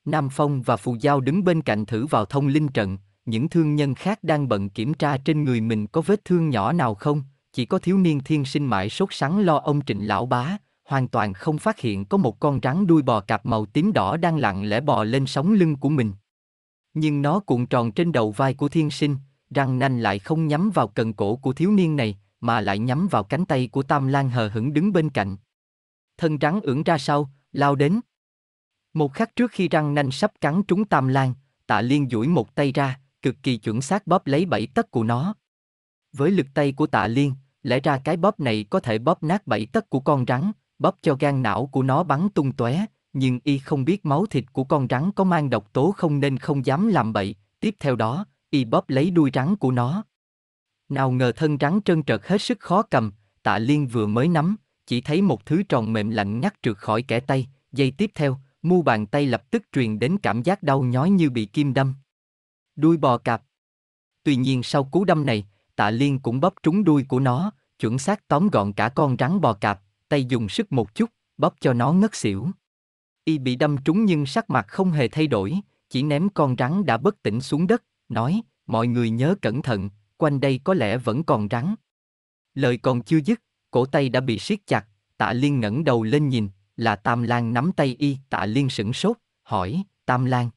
A: Nam Phong và Phù Giao đứng bên cạnh thử vào thông linh trận, những thương nhân khác đang bận kiểm tra trên người mình có vết thương nhỏ nào không, chỉ có thiếu niên thiên sinh mãi sốt sắng lo ông trịnh lão bá, hoàn toàn không phát hiện có một con rắn đuôi bò cạp màu tím đỏ đang lặng lẽ bò lên sóng lưng của mình. Nhưng nó cuộn tròn trên đầu vai của thiên sinh, răng nanh lại không nhắm vào cần cổ của thiếu niên này, mà lại nhắm vào cánh tay của Tam Lan hờ hững đứng bên cạnh. Thân rắn ưỡn ra sau, lao đến. Một khắc trước khi răng nanh sắp cắn trúng Tam Lan, Tạ Liên duỗi một tay ra, cực kỳ chuẩn xác bóp lấy bảy tấc của nó, với lực tay của tạ liên, lẽ ra cái bóp này có thể bóp nát bảy tấc của con rắn, bóp cho gan não của nó bắn tung tóe, nhưng y không biết máu thịt của con rắn có mang độc tố không nên không dám làm bậy, tiếp theo đó, y bóp lấy đuôi rắn của nó. Nào ngờ thân rắn trơn trợt hết sức khó cầm, tạ liên vừa mới nắm, chỉ thấy một thứ tròn mềm lạnh ngắt trượt khỏi kẻ tay, dây tiếp theo, mu bàn tay lập tức truyền đến cảm giác đau nhói như bị kim đâm. Đuôi bò cạp. Tuy nhiên sau cú đâm này, tạ liên cũng bóp trúng đuôi của nó, chuẩn xác tóm gọn cả con rắn bò cạp, tay dùng sức một chút, bóp cho nó ngất xỉu. Y bị đâm trúng nhưng sắc mặt không hề thay đổi, chỉ ném con rắn đã bất tỉnh xuống đất, nói, mọi người nhớ cẩn thận, quanh đây có lẽ vẫn còn rắn. Lời còn chưa dứt, cổ tay đã bị siết chặt, tạ liên ngẩng đầu lên nhìn, là Tam Lan nắm tay y, tạ liên sửng sốt, hỏi, Tam Lan.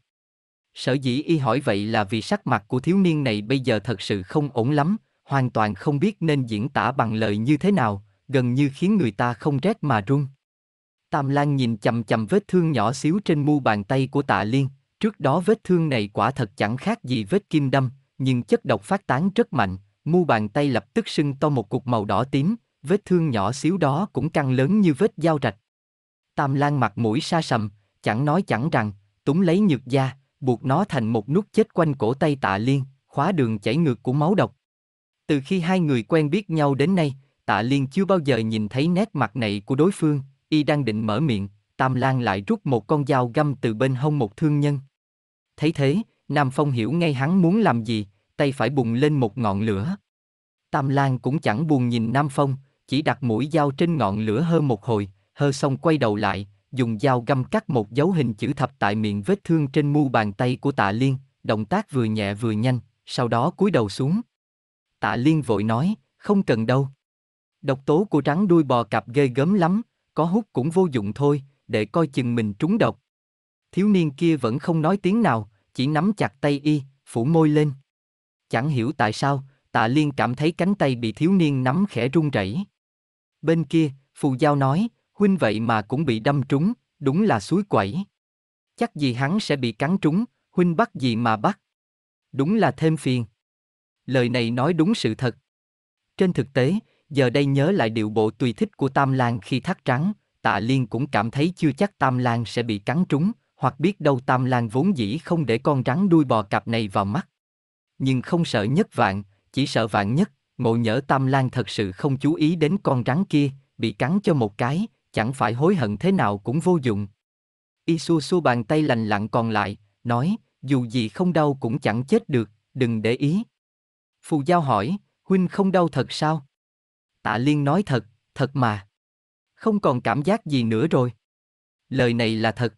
A: Sở dĩ y hỏi vậy là vì sắc mặt của thiếu niên này bây giờ thật sự không ổn lắm, hoàn toàn không biết nên diễn tả bằng lời như thế nào, gần như khiến người ta không rét mà run. Tam Lan nhìn chầm chầm vết thương nhỏ xíu trên mu bàn tay của tạ liên, trước đó vết thương này quả thật chẳng khác gì vết kim đâm, nhưng chất độc phát tán rất mạnh, mu bàn tay lập tức sưng to một cục màu đỏ tím, vết thương nhỏ xíu đó cũng căng lớn như vết dao rạch. Tam Lan mặt mũi sa sầm, chẳng nói chẳng rằng, túng lấy nhược da, buộc nó thành một nút chết quanh cổ tay tạ liên, khóa đường chảy ngược của máu độc. Từ khi hai người quen biết nhau đến nay, Tạ Liên chưa bao giờ nhìn thấy nét mặt này của đối phương, y đang định mở miệng, Tam Lan lại rút một con dao găm từ bên hông một thương nhân. Thấy thế, Nam Phong hiểu ngay hắn muốn làm gì, tay phải bùng lên một ngọn lửa. Tam Lan cũng chẳng buồn nhìn Nam Phong, chỉ đặt mũi dao trên ngọn lửa hơ một hồi, hơ xong quay đầu lại, dùng dao găm cắt một dấu hình chữ thập tại miệng vết thương trên mu bàn tay của Tạ Liên, động tác vừa nhẹ vừa nhanh, sau đó cúi đầu xuống. Tạ Liên vội nói, không cần đâu. Độc tố của rắn đuôi bò cạp ghê gớm lắm, có hút cũng vô dụng thôi, để coi chừng mình trúng độc. Thiếu niên kia vẫn không nói tiếng nào, chỉ nắm chặt tay y, phủ môi lên. Chẳng hiểu tại sao, tạ liên cảm thấy cánh tay bị thiếu niên nắm khẽ run rẩy. Bên kia, phù giao nói, huynh vậy mà cũng bị đâm trúng, đúng là suối quẩy. Chắc gì hắn sẽ bị cắn trúng, huynh bắt gì mà bắt. Đúng là thêm phiền lời này nói đúng sự thật. Trên thực tế, giờ đây nhớ lại điệu bộ tùy thích của Tam lang khi thắt trắng, Tạ Liên cũng cảm thấy chưa chắc Tam lang sẽ bị cắn trúng, hoặc biết đâu Tam lang vốn dĩ không để con rắn đuôi bò cạp này vào mắt. Nhưng không sợ nhất vạn, chỉ sợ vạn nhất, ngộ nhỡ Tam lang thật sự không chú ý đến con rắn kia, bị cắn cho một cái, chẳng phải hối hận thế nào cũng vô dụng. Y xua xua bàn tay lành lặn còn lại, nói, dù gì không đau cũng chẳng chết được, đừng để ý. Phù Giao hỏi, huynh không đau thật sao? Tạ Liên nói thật, thật mà. Không còn cảm giác gì nữa rồi. Lời này là thật.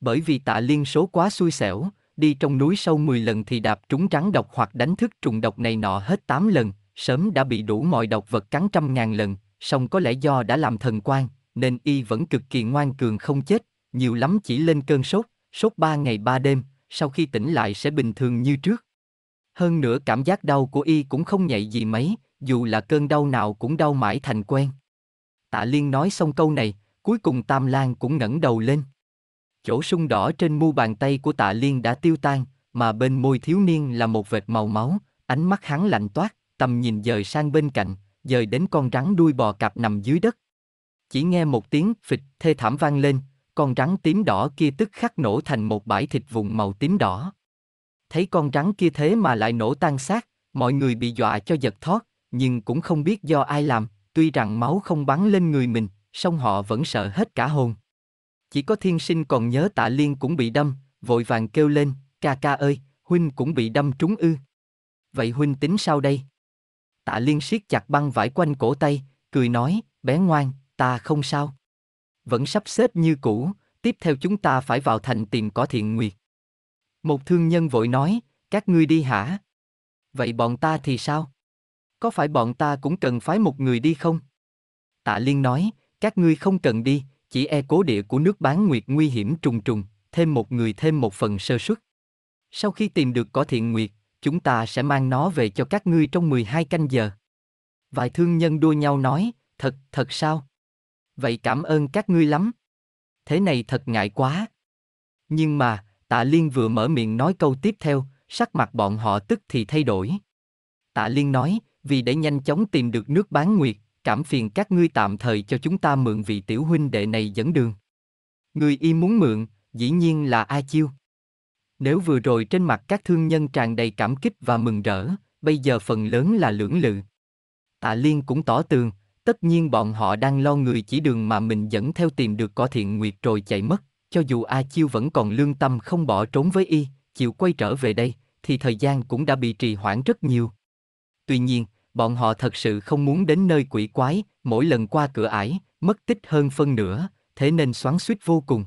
A: Bởi vì Tạ Liên số quá xui xẻo, đi trong núi sâu 10 lần thì đạp trúng rắn độc hoặc đánh thức trùng độc này nọ hết 8 lần, sớm đã bị đủ mọi độc vật cắn trăm ngàn lần, song có lẽ do đã làm thần quan, nên y vẫn cực kỳ ngoan cường không chết, nhiều lắm chỉ lên cơn sốt, sốt 3 ngày 3 đêm, sau khi tỉnh lại sẽ bình thường như trước hơn nữa cảm giác đau của y cũng không nhạy gì mấy, dù là cơn đau nào cũng đau mãi thành quen. Tạ Liên nói xong câu này, cuối cùng Tam Lan cũng ngẩng đầu lên. Chỗ sung đỏ trên mu bàn tay của Tạ Liên đã tiêu tan, mà bên môi thiếu niên là một vệt màu máu, ánh mắt hắn lạnh toát, tầm nhìn dời sang bên cạnh, dời đến con rắn đuôi bò cạp nằm dưới đất. Chỉ nghe một tiếng phịch thê thảm vang lên, con rắn tím đỏ kia tức khắc nổ thành một bãi thịt vùng màu tím đỏ thấy con rắn kia thế mà lại nổ tan xác, mọi người bị dọa cho giật thoát, nhưng cũng không biết do ai làm, tuy rằng máu không bắn lên người mình, song họ vẫn sợ hết cả hồn. Chỉ có thiên sinh còn nhớ tạ liên cũng bị đâm, vội vàng kêu lên, ca ca ơi, huynh cũng bị đâm trúng ư. Vậy huynh tính sao đây? Tạ liên siết chặt băng vải quanh cổ tay, cười nói, bé ngoan, ta không sao. Vẫn sắp xếp như cũ, tiếp theo chúng ta phải vào thành tìm có thiện nguyệt. Một thương nhân vội nói, các ngươi đi hả? Vậy bọn ta thì sao? Có phải bọn ta cũng cần phái một người đi không? Tạ Liên nói, các ngươi không cần đi, chỉ e cố địa của nước bán nguyệt nguy hiểm trùng trùng, thêm một người thêm một phần sơ suất. Sau khi tìm được cỏ thiện nguyệt, chúng ta sẽ mang nó về cho các ngươi trong 12 canh giờ. Vài thương nhân đua nhau nói, thật, thật sao? Vậy cảm ơn các ngươi lắm. Thế này thật ngại quá. Nhưng mà, Tạ Liên vừa mở miệng nói câu tiếp theo, sắc mặt bọn họ tức thì thay đổi. Tạ Liên nói, vì để nhanh chóng tìm được nước bán nguyệt, cảm phiền các ngươi tạm thời cho chúng ta mượn vị tiểu huynh đệ này dẫn đường. Người y muốn mượn, dĩ nhiên là A Chiêu. Nếu vừa rồi trên mặt các thương nhân tràn đầy cảm kích và mừng rỡ, bây giờ phần lớn là lưỡng lự. Tạ Liên cũng tỏ tường, tất nhiên bọn họ đang lo người chỉ đường mà mình dẫn theo tìm được có thiện nguyệt rồi chạy mất, cho dù A Chiêu vẫn còn lương tâm không bỏ trốn với y, chịu quay trở về đây, thì thời gian cũng đã bị trì hoãn rất nhiều. Tuy nhiên, bọn họ thật sự không muốn đến nơi quỷ quái, mỗi lần qua cửa ải, mất tích hơn phân nửa, thế nên xoắn suýt vô cùng.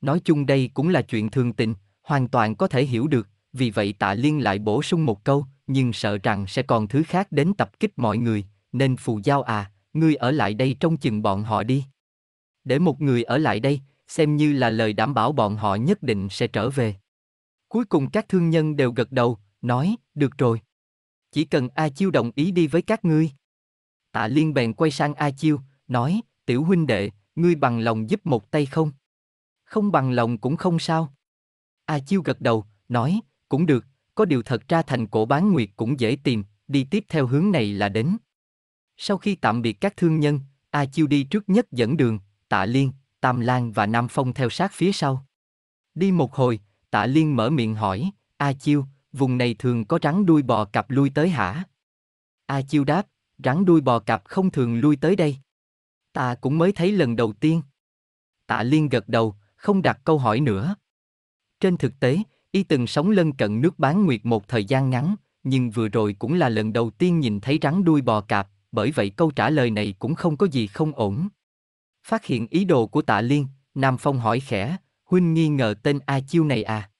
A: Nói chung đây cũng là chuyện thường tình, hoàn toàn có thể hiểu được, vì vậy tạ liên lại bổ sung một câu, nhưng sợ rằng sẽ còn thứ khác đến tập kích mọi người, nên phù giao à, ngươi ở lại đây trông chừng bọn họ đi. Để một người ở lại đây, xem như là lời đảm bảo bọn họ nhất định sẽ trở về. Cuối cùng các thương nhân đều gật đầu, nói, được rồi. Chỉ cần A Chiêu đồng ý đi với các ngươi. Tạ Liên bèn quay sang A Chiêu, nói, tiểu huynh đệ, ngươi bằng lòng giúp một tay không? Không bằng lòng cũng không sao. A Chiêu gật đầu, nói, cũng được, có điều thật ra thành cổ bán nguyệt cũng dễ tìm, đi tiếp theo hướng này là đến. Sau khi tạm biệt các thương nhân, A Chiêu đi trước nhất dẫn đường, tạ liên, Tam Lan và Nam Phong theo sát phía sau. Đi một hồi, tạ liên mở miệng hỏi, A Chiêu, vùng này thường có rắn đuôi bò cặp lui tới hả? A Chiêu đáp, rắn đuôi bò cặp không thường lui tới đây. Ta cũng mới thấy lần đầu tiên. Tạ Liên gật đầu, không đặt câu hỏi nữa. Trên thực tế, y từng sống lân cận nước bán nguyệt một thời gian ngắn, nhưng vừa rồi cũng là lần đầu tiên nhìn thấy rắn đuôi bò cạp, bởi vậy câu trả lời này cũng không có gì không ổn. Phát hiện ý đồ của tạ liên, Nam Phong hỏi khẽ, huynh nghi ngờ tên A Chiêu này à?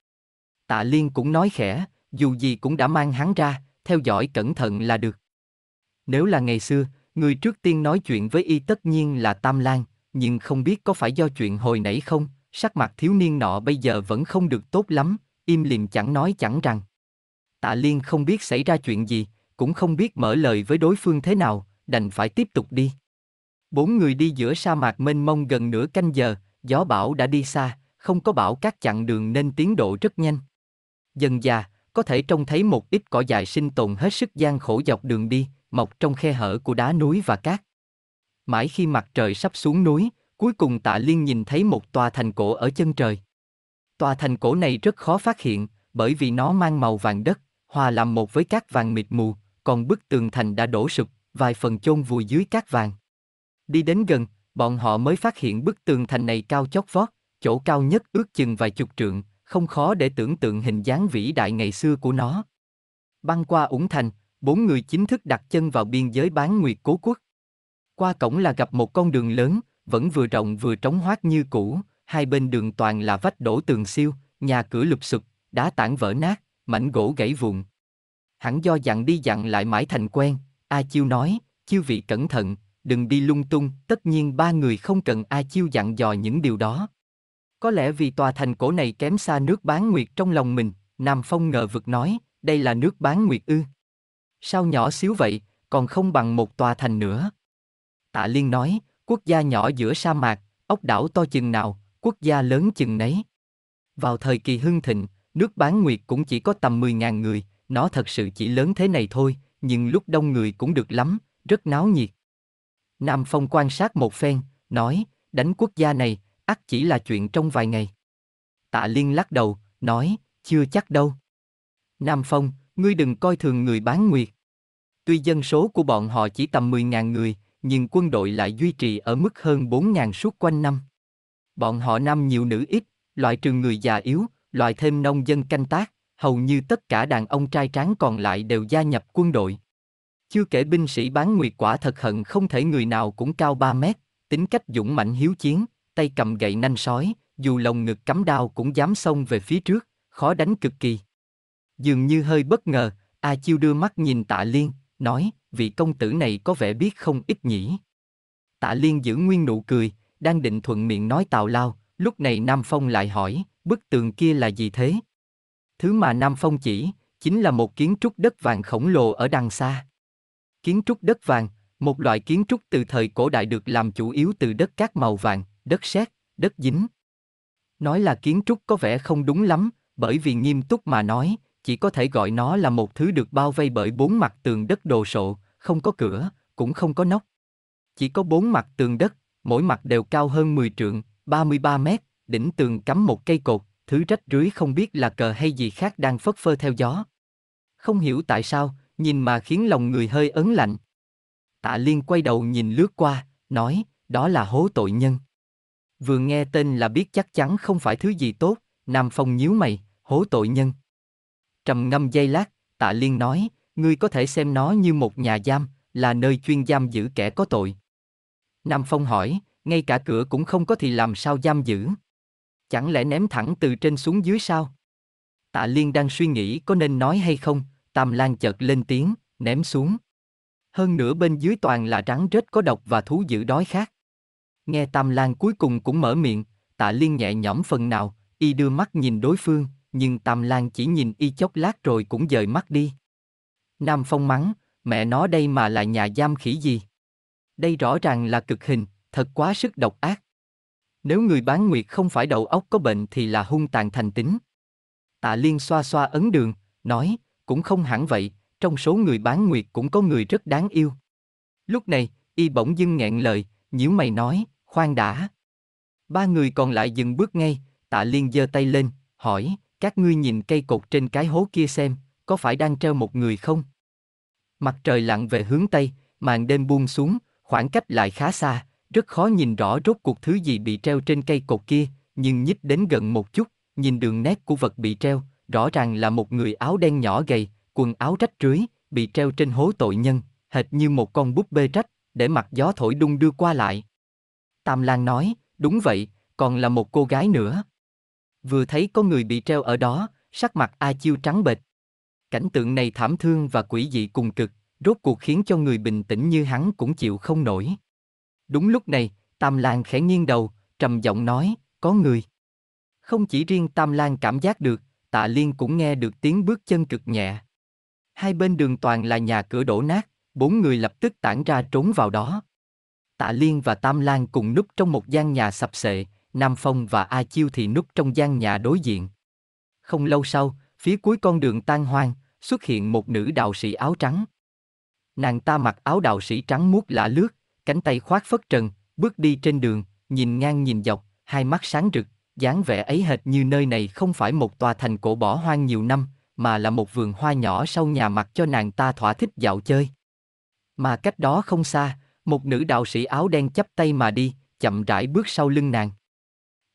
A: Tạ liên cũng nói khẽ, dù gì cũng đã mang hắn ra, theo dõi cẩn thận là được. Nếu là ngày xưa, người trước tiên nói chuyện với y tất nhiên là Tam Lan, nhưng không biết có phải do chuyện hồi nãy không, sắc mặt thiếu niên nọ bây giờ vẫn không được tốt lắm, im lìm chẳng nói chẳng rằng. Tạ Liên không biết xảy ra chuyện gì, cũng không biết mở lời với đối phương thế nào, đành phải tiếp tục đi. Bốn người đi giữa sa mạc mênh mông gần nửa canh giờ, gió bão đã đi xa, không có bão cát chặn đường nên tiến độ rất nhanh. Dần già, có thể trông thấy một ít cỏ dài sinh tồn hết sức gian khổ dọc đường đi, mọc trong khe hở của đá núi và cát. Mãi khi mặt trời sắp xuống núi, cuối cùng tạ liên nhìn thấy một tòa thành cổ ở chân trời. Tòa thành cổ này rất khó phát hiện, bởi vì nó mang màu vàng đất, hòa làm một với cát vàng mịt mù, còn bức tường thành đã đổ sụp, vài phần chôn vùi dưới cát vàng. Đi đến gần, bọn họ mới phát hiện bức tường thành này cao chót vót, chỗ cao nhất ước chừng vài chục trượng, không khó để tưởng tượng hình dáng vĩ đại ngày xưa của nó. Băng qua ủng thành, bốn người chính thức đặt chân vào biên giới bán nguyệt cố quốc. Qua cổng là gặp một con đường lớn, vẫn vừa rộng vừa trống hoác như cũ, hai bên đường toàn là vách đổ tường siêu, nhà cửa lụp sụp, đá tảng vỡ nát, mảnh gỗ gãy vụn. Hẳn do dặn đi dặn lại mãi thành quen, A Chiêu nói, chiêu vị cẩn thận, đừng đi lung tung, tất nhiên ba người không cần ai Chiêu dặn dò những điều đó. Có lẽ vì tòa thành cổ này kém xa nước bán nguyệt trong lòng mình, Nam Phong ngờ vực nói, đây là nước bán nguyệt ư. Sao nhỏ xíu vậy, còn không bằng một tòa thành nữa. Tạ Liên nói, quốc gia nhỏ giữa sa mạc, ốc đảo to chừng nào, quốc gia lớn chừng nấy. Vào thời kỳ hưng thịnh, nước bán nguyệt cũng chỉ có tầm 10.000 người, nó thật sự chỉ lớn thế này thôi, nhưng lúc đông người cũng được lắm, rất náo nhiệt. Nam Phong quan sát một phen, nói, đánh quốc gia này, ắt chỉ là chuyện trong vài ngày. Tạ Liên lắc đầu, nói, chưa chắc đâu. Nam Phong, ngươi đừng coi thường người bán nguyệt. Tuy dân số của bọn họ chỉ tầm 10.000 người, nhưng quân đội lại duy trì ở mức hơn 4.000 suốt quanh năm. Bọn họ nam nhiều nữ ít, loại trừ người già yếu, loại thêm nông dân canh tác, hầu như tất cả đàn ông trai tráng còn lại đều gia nhập quân đội. Chưa kể binh sĩ bán nguyệt quả thật hận không thể người nào cũng cao 3 mét, tính cách dũng mãnh hiếu chiến, tay cầm gậy nanh sói, dù lồng ngực cắm đao cũng dám xông về phía trước, khó đánh cực kỳ. Dường như hơi bất ngờ, A Chiêu đưa mắt nhìn tạ liên, nói, vị công tử này có vẻ biết không ít nhỉ. Tạ liên giữ nguyên nụ cười, đang định thuận miệng nói tào lao, lúc này Nam Phong lại hỏi, bức tường kia là gì thế? Thứ mà Nam Phong chỉ, chính là một kiến trúc đất vàng khổng lồ ở đằng xa. Kiến trúc đất vàng, một loại kiến trúc từ thời cổ đại được làm chủ yếu từ đất cát màu vàng, đất sét, đất dính. Nói là kiến trúc có vẻ không đúng lắm, bởi vì nghiêm túc mà nói, chỉ có thể gọi nó là một thứ được bao vây bởi bốn mặt tường đất đồ sộ, không có cửa, cũng không có nóc. Chỉ có bốn mặt tường đất, mỗi mặt đều cao hơn 10 trượng, 33 mét, đỉnh tường cắm một cây cột, thứ rách rưới không biết là cờ hay gì khác đang phất phơ theo gió. Không hiểu tại sao, nhìn mà khiến lòng người hơi ấn lạnh. Tạ Liên quay đầu nhìn lướt qua, nói, đó là hố tội nhân. Vừa nghe tên là biết chắc chắn không phải thứ gì tốt, Nam Phong nhíu mày, hố tội nhân. Trầm ngâm giây lát, Tạ Liên nói, ngươi có thể xem nó như một nhà giam, là nơi chuyên giam giữ kẻ có tội. Nam Phong hỏi, ngay cả cửa cũng không có thì làm sao giam giữ? Chẳng lẽ ném thẳng từ trên xuống dưới sao? Tạ Liên đang suy nghĩ có nên nói hay không, Tam Lan chợt lên tiếng, ném xuống. Hơn nữa bên dưới toàn là rắn rết có độc và thú dữ đói khác. Nghe Tam Lan cuối cùng cũng mở miệng, tạ liên nhẹ nhõm phần nào, y đưa mắt nhìn đối phương, nhưng Tam Lan chỉ nhìn y chốc lát rồi cũng dời mắt đi. Nam Phong mắng, mẹ nó đây mà là nhà giam khỉ gì? Đây rõ ràng là cực hình, thật quá sức độc ác. Nếu người bán nguyệt không phải đầu óc có bệnh thì là hung tàn thành tính. Tạ Liên xoa xoa ấn đường, nói, cũng không hẳn vậy, trong số người bán nguyệt cũng có người rất đáng yêu. Lúc này, y bỗng dưng nghẹn lời, nhíu mày nói, khoan đã. Ba người còn lại dừng bước ngay, tạ liên giơ tay lên, hỏi, các ngươi nhìn cây cột trên cái hố kia xem, có phải đang treo một người không? Mặt trời lặn về hướng Tây, màn đêm buông xuống, khoảng cách lại khá xa, rất khó nhìn rõ rốt cuộc thứ gì bị treo trên cây cột kia, nhưng nhích đến gần một chút, nhìn đường nét của vật bị treo, rõ ràng là một người áo đen nhỏ gầy, quần áo rách rưới, bị treo trên hố tội nhân, hệt như một con búp bê trách, để mặt gió thổi đung đưa qua lại. Tam Lan nói, đúng vậy, còn là một cô gái nữa. Vừa thấy có người bị treo ở đó, sắc mặt A Chiêu trắng bệch. Cảnh tượng này thảm thương và quỷ dị cùng cực, rốt cuộc khiến cho người bình tĩnh như hắn cũng chịu không nổi. Đúng lúc này, Tam Lan khẽ nghiêng đầu, trầm giọng nói, có người. Không chỉ riêng Tam Lan cảm giác được, tạ liên cũng nghe được tiếng bước chân cực nhẹ hai bên đường toàn là nhà cửa đổ nát bốn người lập tức tản ra trốn vào đó tạ liên và tam lan cùng núp trong một gian nhà sập sệ nam phong và a chiêu thì núp trong gian nhà đối diện không lâu sau phía cuối con đường tan hoang xuất hiện một nữ đạo sĩ áo trắng nàng ta mặc áo đạo sĩ trắng muốt lạ lướt cánh tay khoác phất trần bước đi trên đường nhìn ngang nhìn dọc hai mắt sáng rực dáng vẻ ấy hệt như nơi này không phải một tòa thành cổ bỏ hoang nhiều năm, mà là một vườn hoa nhỏ sau nhà mặt cho nàng ta thỏa thích dạo chơi. Mà cách đó không xa, một nữ đạo sĩ áo đen chắp tay mà đi, chậm rãi bước sau lưng nàng.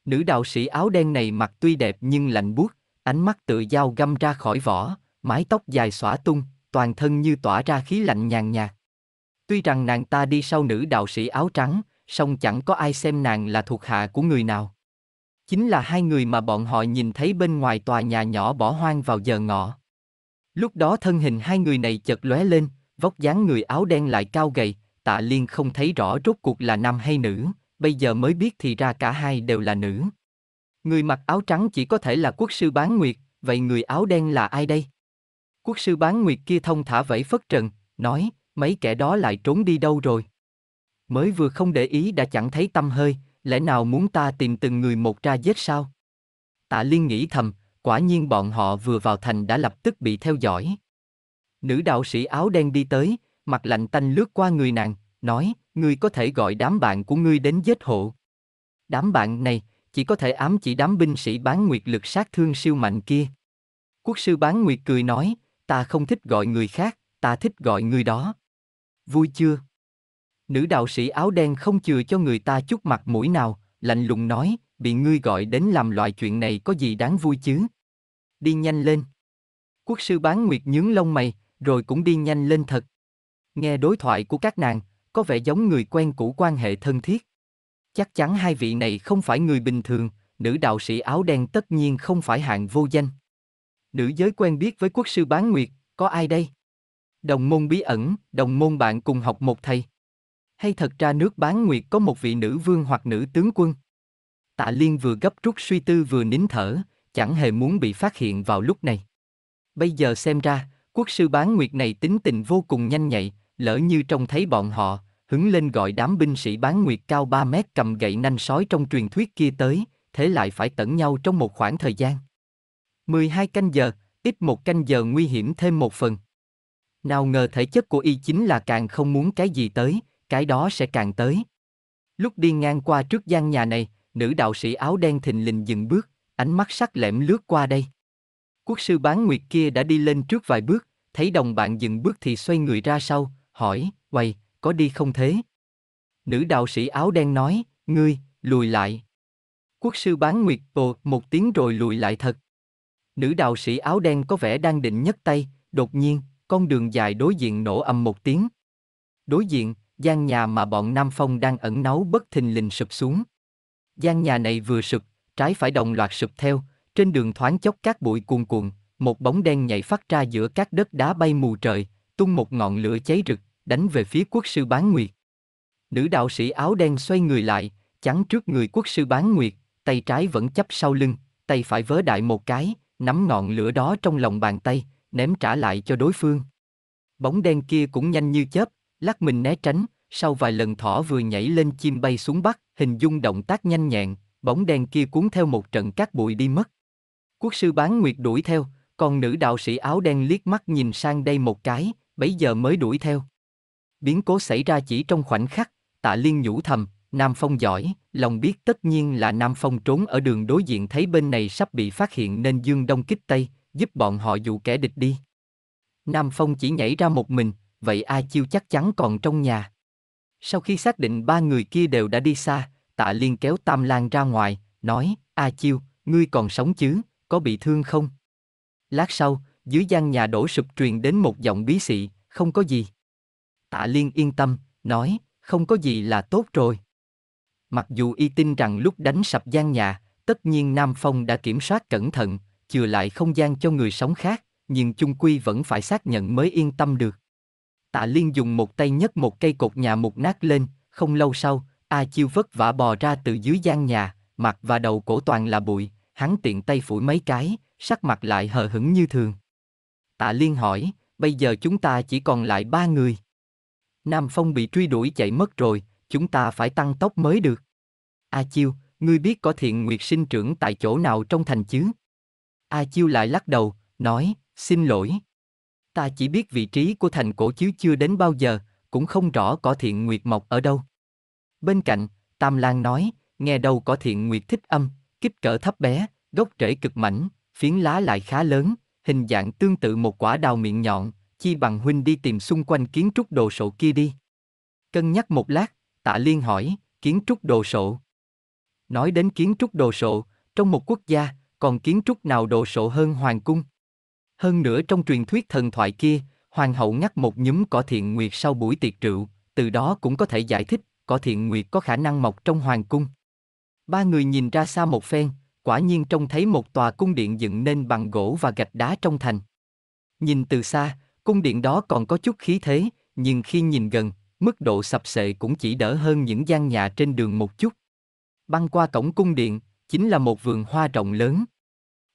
A: Nữ đạo sĩ áo đen này mặc tuy đẹp nhưng lạnh buốt, ánh mắt tự dao găm ra khỏi vỏ, mái tóc dài xõa tung, toàn thân như tỏa ra khí lạnh nhàn nhạt. Tuy rằng nàng ta đi sau nữ đạo sĩ áo trắng, song chẳng có ai xem nàng là thuộc hạ của người nào chính là hai người mà bọn họ nhìn thấy bên ngoài tòa nhà nhỏ bỏ hoang vào giờ ngọ. Lúc đó thân hình hai người này chợt lóe lên, vóc dáng người áo đen lại cao gầy, tạ liên không thấy rõ rốt cuộc là nam hay nữ, bây giờ mới biết thì ra cả hai đều là nữ. Người mặc áo trắng chỉ có thể là quốc sư bán nguyệt, vậy người áo đen là ai đây? Quốc sư bán nguyệt kia thông thả vẫy phất trần, nói, mấy kẻ đó lại trốn đi đâu rồi? Mới vừa không để ý đã chẳng thấy tâm hơi, lẽ nào muốn ta tìm từng người một ra giết sao? Tạ Liên nghĩ thầm, quả nhiên bọn họ vừa vào thành đã lập tức bị theo dõi. Nữ đạo sĩ áo đen đi tới, mặt lạnh tanh lướt qua người nàng, nói, ngươi có thể gọi đám bạn của ngươi đến giết hộ. Đám bạn này, chỉ có thể ám chỉ đám binh sĩ bán nguyệt lực sát thương siêu mạnh kia. Quốc sư bán nguyệt cười nói, ta không thích gọi người khác, ta thích gọi người đó. Vui chưa? Nữ đạo sĩ áo đen không chừa cho người ta chút mặt mũi nào, lạnh lùng nói, bị ngươi gọi đến làm loại chuyện này có gì đáng vui chứ. Đi nhanh lên. Quốc sư bán nguyệt nhướng lông mày, rồi cũng đi nhanh lên thật. Nghe đối thoại của các nàng, có vẻ giống người quen cũ quan hệ thân thiết. Chắc chắn hai vị này không phải người bình thường, nữ đạo sĩ áo đen tất nhiên không phải hạng vô danh. Nữ giới quen biết với quốc sư bán nguyệt, có ai đây? Đồng môn bí ẩn, đồng môn bạn cùng học một thầy hay thật ra nước bán nguyệt có một vị nữ vương hoặc nữ tướng quân? Tạ Liên vừa gấp rút suy tư vừa nín thở, chẳng hề muốn bị phát hiện vào lúc này. Bây giờ xem ra, quốc sư bán nguyệt này tính tình vô cùng nhanh nhạy, lỡ như trông thấy bọn họ, hứng lên gọi đám binh sĩ bán nguyệt cao 3 mét cầm gậy nanh sói trong truyền thuyết kia tới, thế lại phải tẩn nhau trong một khoảng thời gian. 12 canh giờ, ít một canh giờ nguy hiểm thêm một phần. Nào ngờ thể chất của y chính là càng không muốn cái gì tới, cái đó sẽ càng tới. Lúc đi ngang qua trước gian nhà này, nữ đạo sĩ áo đen thình lình dừng bước, ánh mắt sắc lẻm lướt qua đây. Quốc sư bán nguyệt kia đã đi lên trước vài bước, thấy đồng bạn dừng bước thì xoay người ra sau, hỏi, quầy, có đi không thế? Nữ đạo sĩ áo đen nói, ngươi, lùi lại. Quốc sư bán nguyệt ồ một tiếng rồi lùi lại thật. Nữ đạo sĩ áo đen có vẻ đang định nhấc tay, đột nhiên, con đường dài đối diện nổ ầm một tiếng. Đối diện, gian nhà mà bọn Nam Phong đang ẩn náu bất thình lình sụp xuống. Gian nhà này vừa sụp, trái phải đồng loạt sụp theo, trên đường thoáng chốc các bụi cuồn cuộn, một bóng đen nhảy phát ra giữa các đất đá bay mù trời, tung một ngọn lửa cháy rực, đánh về phía quốc sư bán nguyệt. Nữ đạo sĩ áo đen xoay người lại, chắn trước người quốc sư bán nguyệt, tay trái vẫn chấp sau lưng, tay phải vớ đại một cái, nắm ngọn lửa đó trong lòng bàn tay, ném trả lại cho đối phương. Bóng đen kia cũng nhanh như chớp, lắc mình né tránh, sau vài lần thỏ vừa nhảy lên chim bay xuống bắc, hình dung động tác nhanh nhẹn, bóng đen kia cuốn theo một trận cát bụi đi mất. Quốc sư bán nguyệt đuổi theo, còn nữ đạo sĩ áo đen liếc mắt nhìn sang đây một cái, bấy giờ mới đuổi theo. Biến cố xảy ra chỉ trong khoảnh khắc, tạ liên nhủ thầm, Nam Phong giỏi, lòng biết tất nhiên là Nam Phong trốn ở đường đối diện thấy bên này sắp bị phát hiện nên dương đông kích tây, giúp bọn họ dụ kẻ địch đi. Nam Phong chỉ nhảy ra một mình, vậy A Chiêu chắc chắn còn trong nhà. Sau khi xác định ba người kia đều đã đi xa, tạ liên kéo Tam Lan ra ngoài, nói, A Chiêu, ngươi còn sống chứ, có bị thương không? Lát sau, dưới gian nhà đổ sụp truyền đến một giọng bí xị, không có gì. Tạ Liên yên tâm, nói, không có gì là tốt rồi. Mặc dù y tin rằng lúc đánh sập gian nhà, tất nhiên Nam Phong đã kiểm soát cẩn thận, chừa lại không gian cho người sống khác, nhưng chung quy vẫn phải xác nhận mới yên tâm được. Tạ Liên dùng một tay nhấc một cây cột nhà mục nát lên, không lâu sau, A Chiêu vất vả bò ra từ dưới gian nhà, mặt và đầu cổ toàn là bụi, hắn tiện tay phủi mấy cái, sắc mặt lại hờ hững như thường. Tạ Liên hỏi, bây giờ chúng ta chỉ còn lại ba người. Nam Phong bị truy đuổi chạy mất rồi, chúng ta phải tăng tốc mới được. A Chiêu, ngươi biết có thiện nguyệt sinh trưởng tại chỗ nào trong thành chứ? A Chiêu lại lắc đầu, nói, xin lỗi. Ta chỉ biết vị trí của thành cổ chiếu chưa đến bao giờ, cũng không rõ cỏ thiện nguyệt mọc ở đâu. Bên cạnh, Tam lang nói, nghe đâu cỏ thiện nguyệt thích âm, kích cỡ thấp bé, gốc rễ cực mảnh, phiến lá lại khá lớn, hình dạng tương tự một quả đào miệng nhọn, chi bằng huynh đi tìm xung quanh kiến trúc đồ sộ kia đi. Cân nhắc một lát, tạ liên hỏi, kiến trúc đồ sộ. Nói đến kiến trúc đồ sộ, trong một quốc gia, còn kiến trúc nào đồ sộ hơn hoàng cung? Hơn nữa trong truyền thuyết thần thoại kia, hoàng hậu ngắt một nhúm cỏ thiện nguyệt sau buổi tiệc rượu, từ đó cũng có thể giải thích cỏ thiện nguyệt có khả năng mọc trong hoàng cung. Ba người nhìn ra xa một phen, quả nhiên trông thấy một tòa cung điện dựng nên bằng gỗ và gạch đá trong thành. Nhìn từ xa, cung điện đó còn có chút khí thế, nhưng khi nhìn gần, mức độ sập sệ cũng chỉ đỡ hơn những gian nhà trên đường một chút. Băng qua cổng cung điện, chính là một vườn hoa rộng lớn.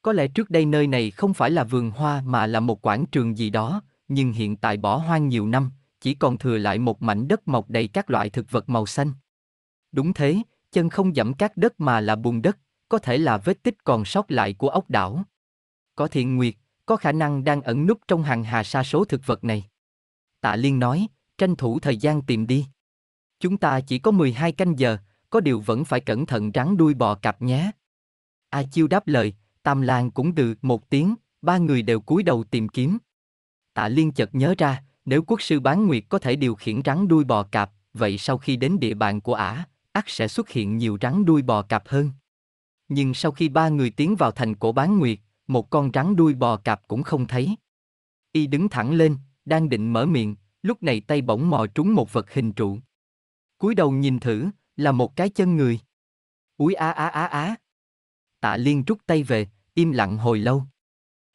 A: Có lẽ trước đây nơi này không phải là vườn hoa mà là một quảng trường gì đó, nhưng hiện tại bỏ hoang nhiều năm, chỉ còn thừa lại một mảnh đất mọc đầy các loại thực vật màu xanh. Đúng thế, chân không dẫm các đất mà là bùn đất, có thể là vết tích còn sót lại của ốc đảo. Có thiện nguyệt, có khả năng đang ẩn núp trong hàng hà sa số thực vật này. Tạ Liên nói, tranh thủ thời gian tìm đi. Chúng ta chỉ có 12 canh giờ, có điều vẫn phải cẩn thận rắn đuôi bò cạp nhé. A Chiêu đáp lời, Tam Lan cũng từ một tiếng, ba người đều cúi đầu tìm kiếm. Tạ Liên chợt nhớ ra, nếu quốc sư bán nguyệt có thể điều khiển rắn đuôi bò cạp, vậy sau khi đến địa bàn của ả, ắt sẽ xuất hiện nhiều rắn đuôi bò cạp hơn. Nhưng sau khi ba người tiến vào thành cổ bán nguyệt, một con rắn đuôi bò cạp cũng không thấy. Y đứng thẳng lên, đang định mở miệng, lúc này tay bỗng mò trúng một vật hình trụ. cúi đầu nhìn thử, là một cái chân người. Úi á á á á. Tạ Liên rút tay về, im lặng hồi lâu.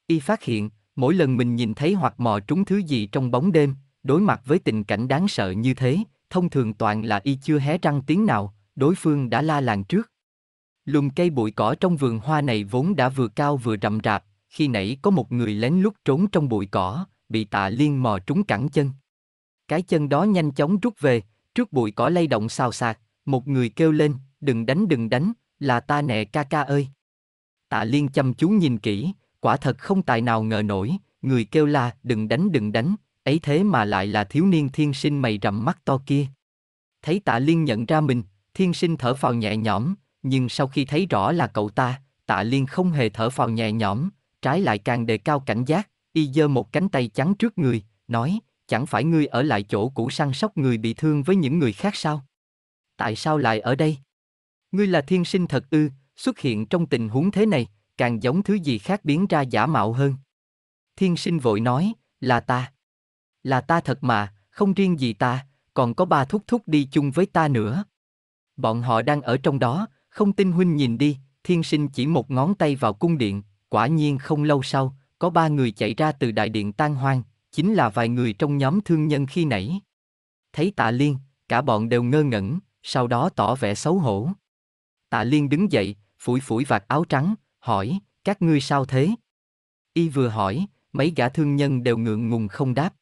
A: Y phát hiện, mỗi lần mình nhìn thấy hoặc mò trúng thứ gì trong bóng đêm, đối mặt với tình cảnh đáng sợ như thế, thông thường toàn là y chưa hé răng tiếng nào, đối phương đã la làng trước. Lùm cây bụi cỏ trong vườn hoa này vốn đã vừa cao vừa rậm rạp, khi nãy có một người lén lút trốn trong bụi cỏ, bị tạ liên mò trúng cẳng chân. Cái chân đó nhanh chóng rút về, trước bụi cỏ lay động xào xạc, một người kêu lên, đừng đánh đừng đánh, là ta nè ca ca ơi. Tạ Liên chăm chú nhìn kỹ, quả thật không tài nào ngờ nổi, người kêu la đừng đánh đừng đánh, ấy thế mà lại là thiếu niên thiên sinh mày rậm mắt to kia. Thấy tạ liên nhận ra mình, thiên sinh thở phào nhẹ nhõm, nhưng sau khi thấy rõ là cậu ta, tạ liên không hề thở phào nhẹ nhõm, trái lại càng đề cao cảnh giác, y giơ một cánh tay trắng trước người, nói, chẳng phải ngươi ở lại chỗ cũ săn sóc người bị thương với những người khác sao? Tại sao lại ở đây? Ngươi là thiên sinh thật ư, xuất hiện trong tình huống thế này, càng giống thứ gì khác biến ra giả mạo hơn. Thiên sinh vội nói, là ta. Là ta thật mà, không riêng gì ta, còn có ba thúc thúc đi chung với ta nữa. Bọn họ đang ở trong đó, không tin huynh nhìn đi, thiên sinh chỉ một ngón tay vào cung điện, quả nhiên không lâu sau, có ba người chạy ra từ đại điện tan hoang, chính là vài người trong nhóm thương nhân khi nãy. Thấy tạ liên, cả bọn đều ngơ ngẩn, sau đó tỏ vẻ xấu hổ. Tạ liên đứng dậy, phủi phủi vạt áo trắng, hỏi, các ngươi sao thế? Y vừa hỏi, mấy gã thương nhân đều ngượng ngùng không đáp.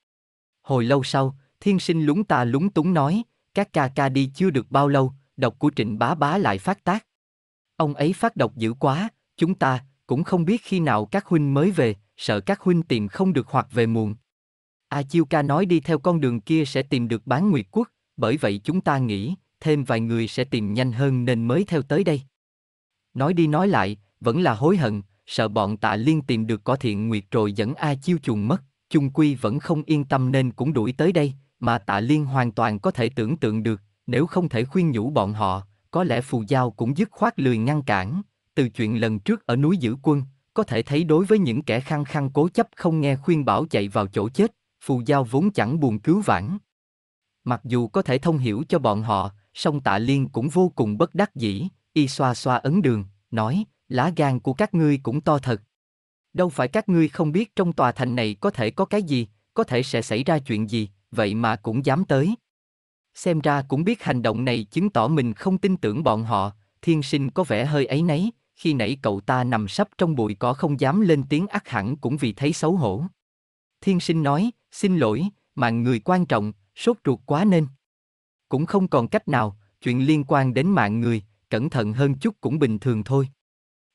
A: Hồi lâu sau, thiên sinh lúng ta lúng túng nói, các ca ca đi chưa được bao lâu, độc của trịnh bá bá lại phát tác. Ông ấy phát độc dữ quá, chúng ta cũng không biết khi nào các huynh mới về, sợ các huynh tìm không được hoặc về muộn. A Chiêu ca nói đi theo con đường kia sẽ tìm được bán nguyệt quốc, bởi vậy chúng ta nghĩ, thêm vài người sẽ tìm nhanh hơn nên mới theo tới đây. Nói đi nói lại, vẫn là hối hận, sợ bọn tạ liên tìm được có thiện nguyệt rồi dẫn A Chiêu chuồng mất, chung quy vẫn không yên tâm nên cũng đuổi tới đây, mà tạ liên hoàn toàn có thể tưởng tượng được, nếu không thể khuyên nhủ bọn họ, có lẽ phù giao cũng dứt khoát lười ngăn cản, từ chuyện lần trước ở núi giữ quân, có thể thấy đối với những kẻ khăng khăng cố chấp không nghe khuyên bảo chạy vào chỗ chết, phù giao vốn chẳng buồn cứu vãn. Mặc dù có thể thông hiểu cho bọn họ, song tạ liên cũng vô cùng bất đắc dĩ, y xoa xoa ấn đường, nói, lá gan của các ngươi cũng to thật. Đâu phải các ngươi không biết trong tòa thành này có thể có cái gì, có thể sẽ xảy ra chuyện gì, vậy mà cũng dám tới. Xem ra cũng biết hành động này chứng tỏ mình không tin tưởng bọn họ, thiên sinh có vẻ hơi ấy nấy, khi nãy cậu ta nằm sấp trong bụi cỏ không dám lên tiếng ắt hẳn cũng vì thấy xấu hổ. Thiên sinh nói, xin lỗi, mà người quan trọng, sốt ruột quá nên. Cũng không còn cách nào, chuyện liên quan đến mạng người, cẩn thận hơn chút cũng bình thường thôi.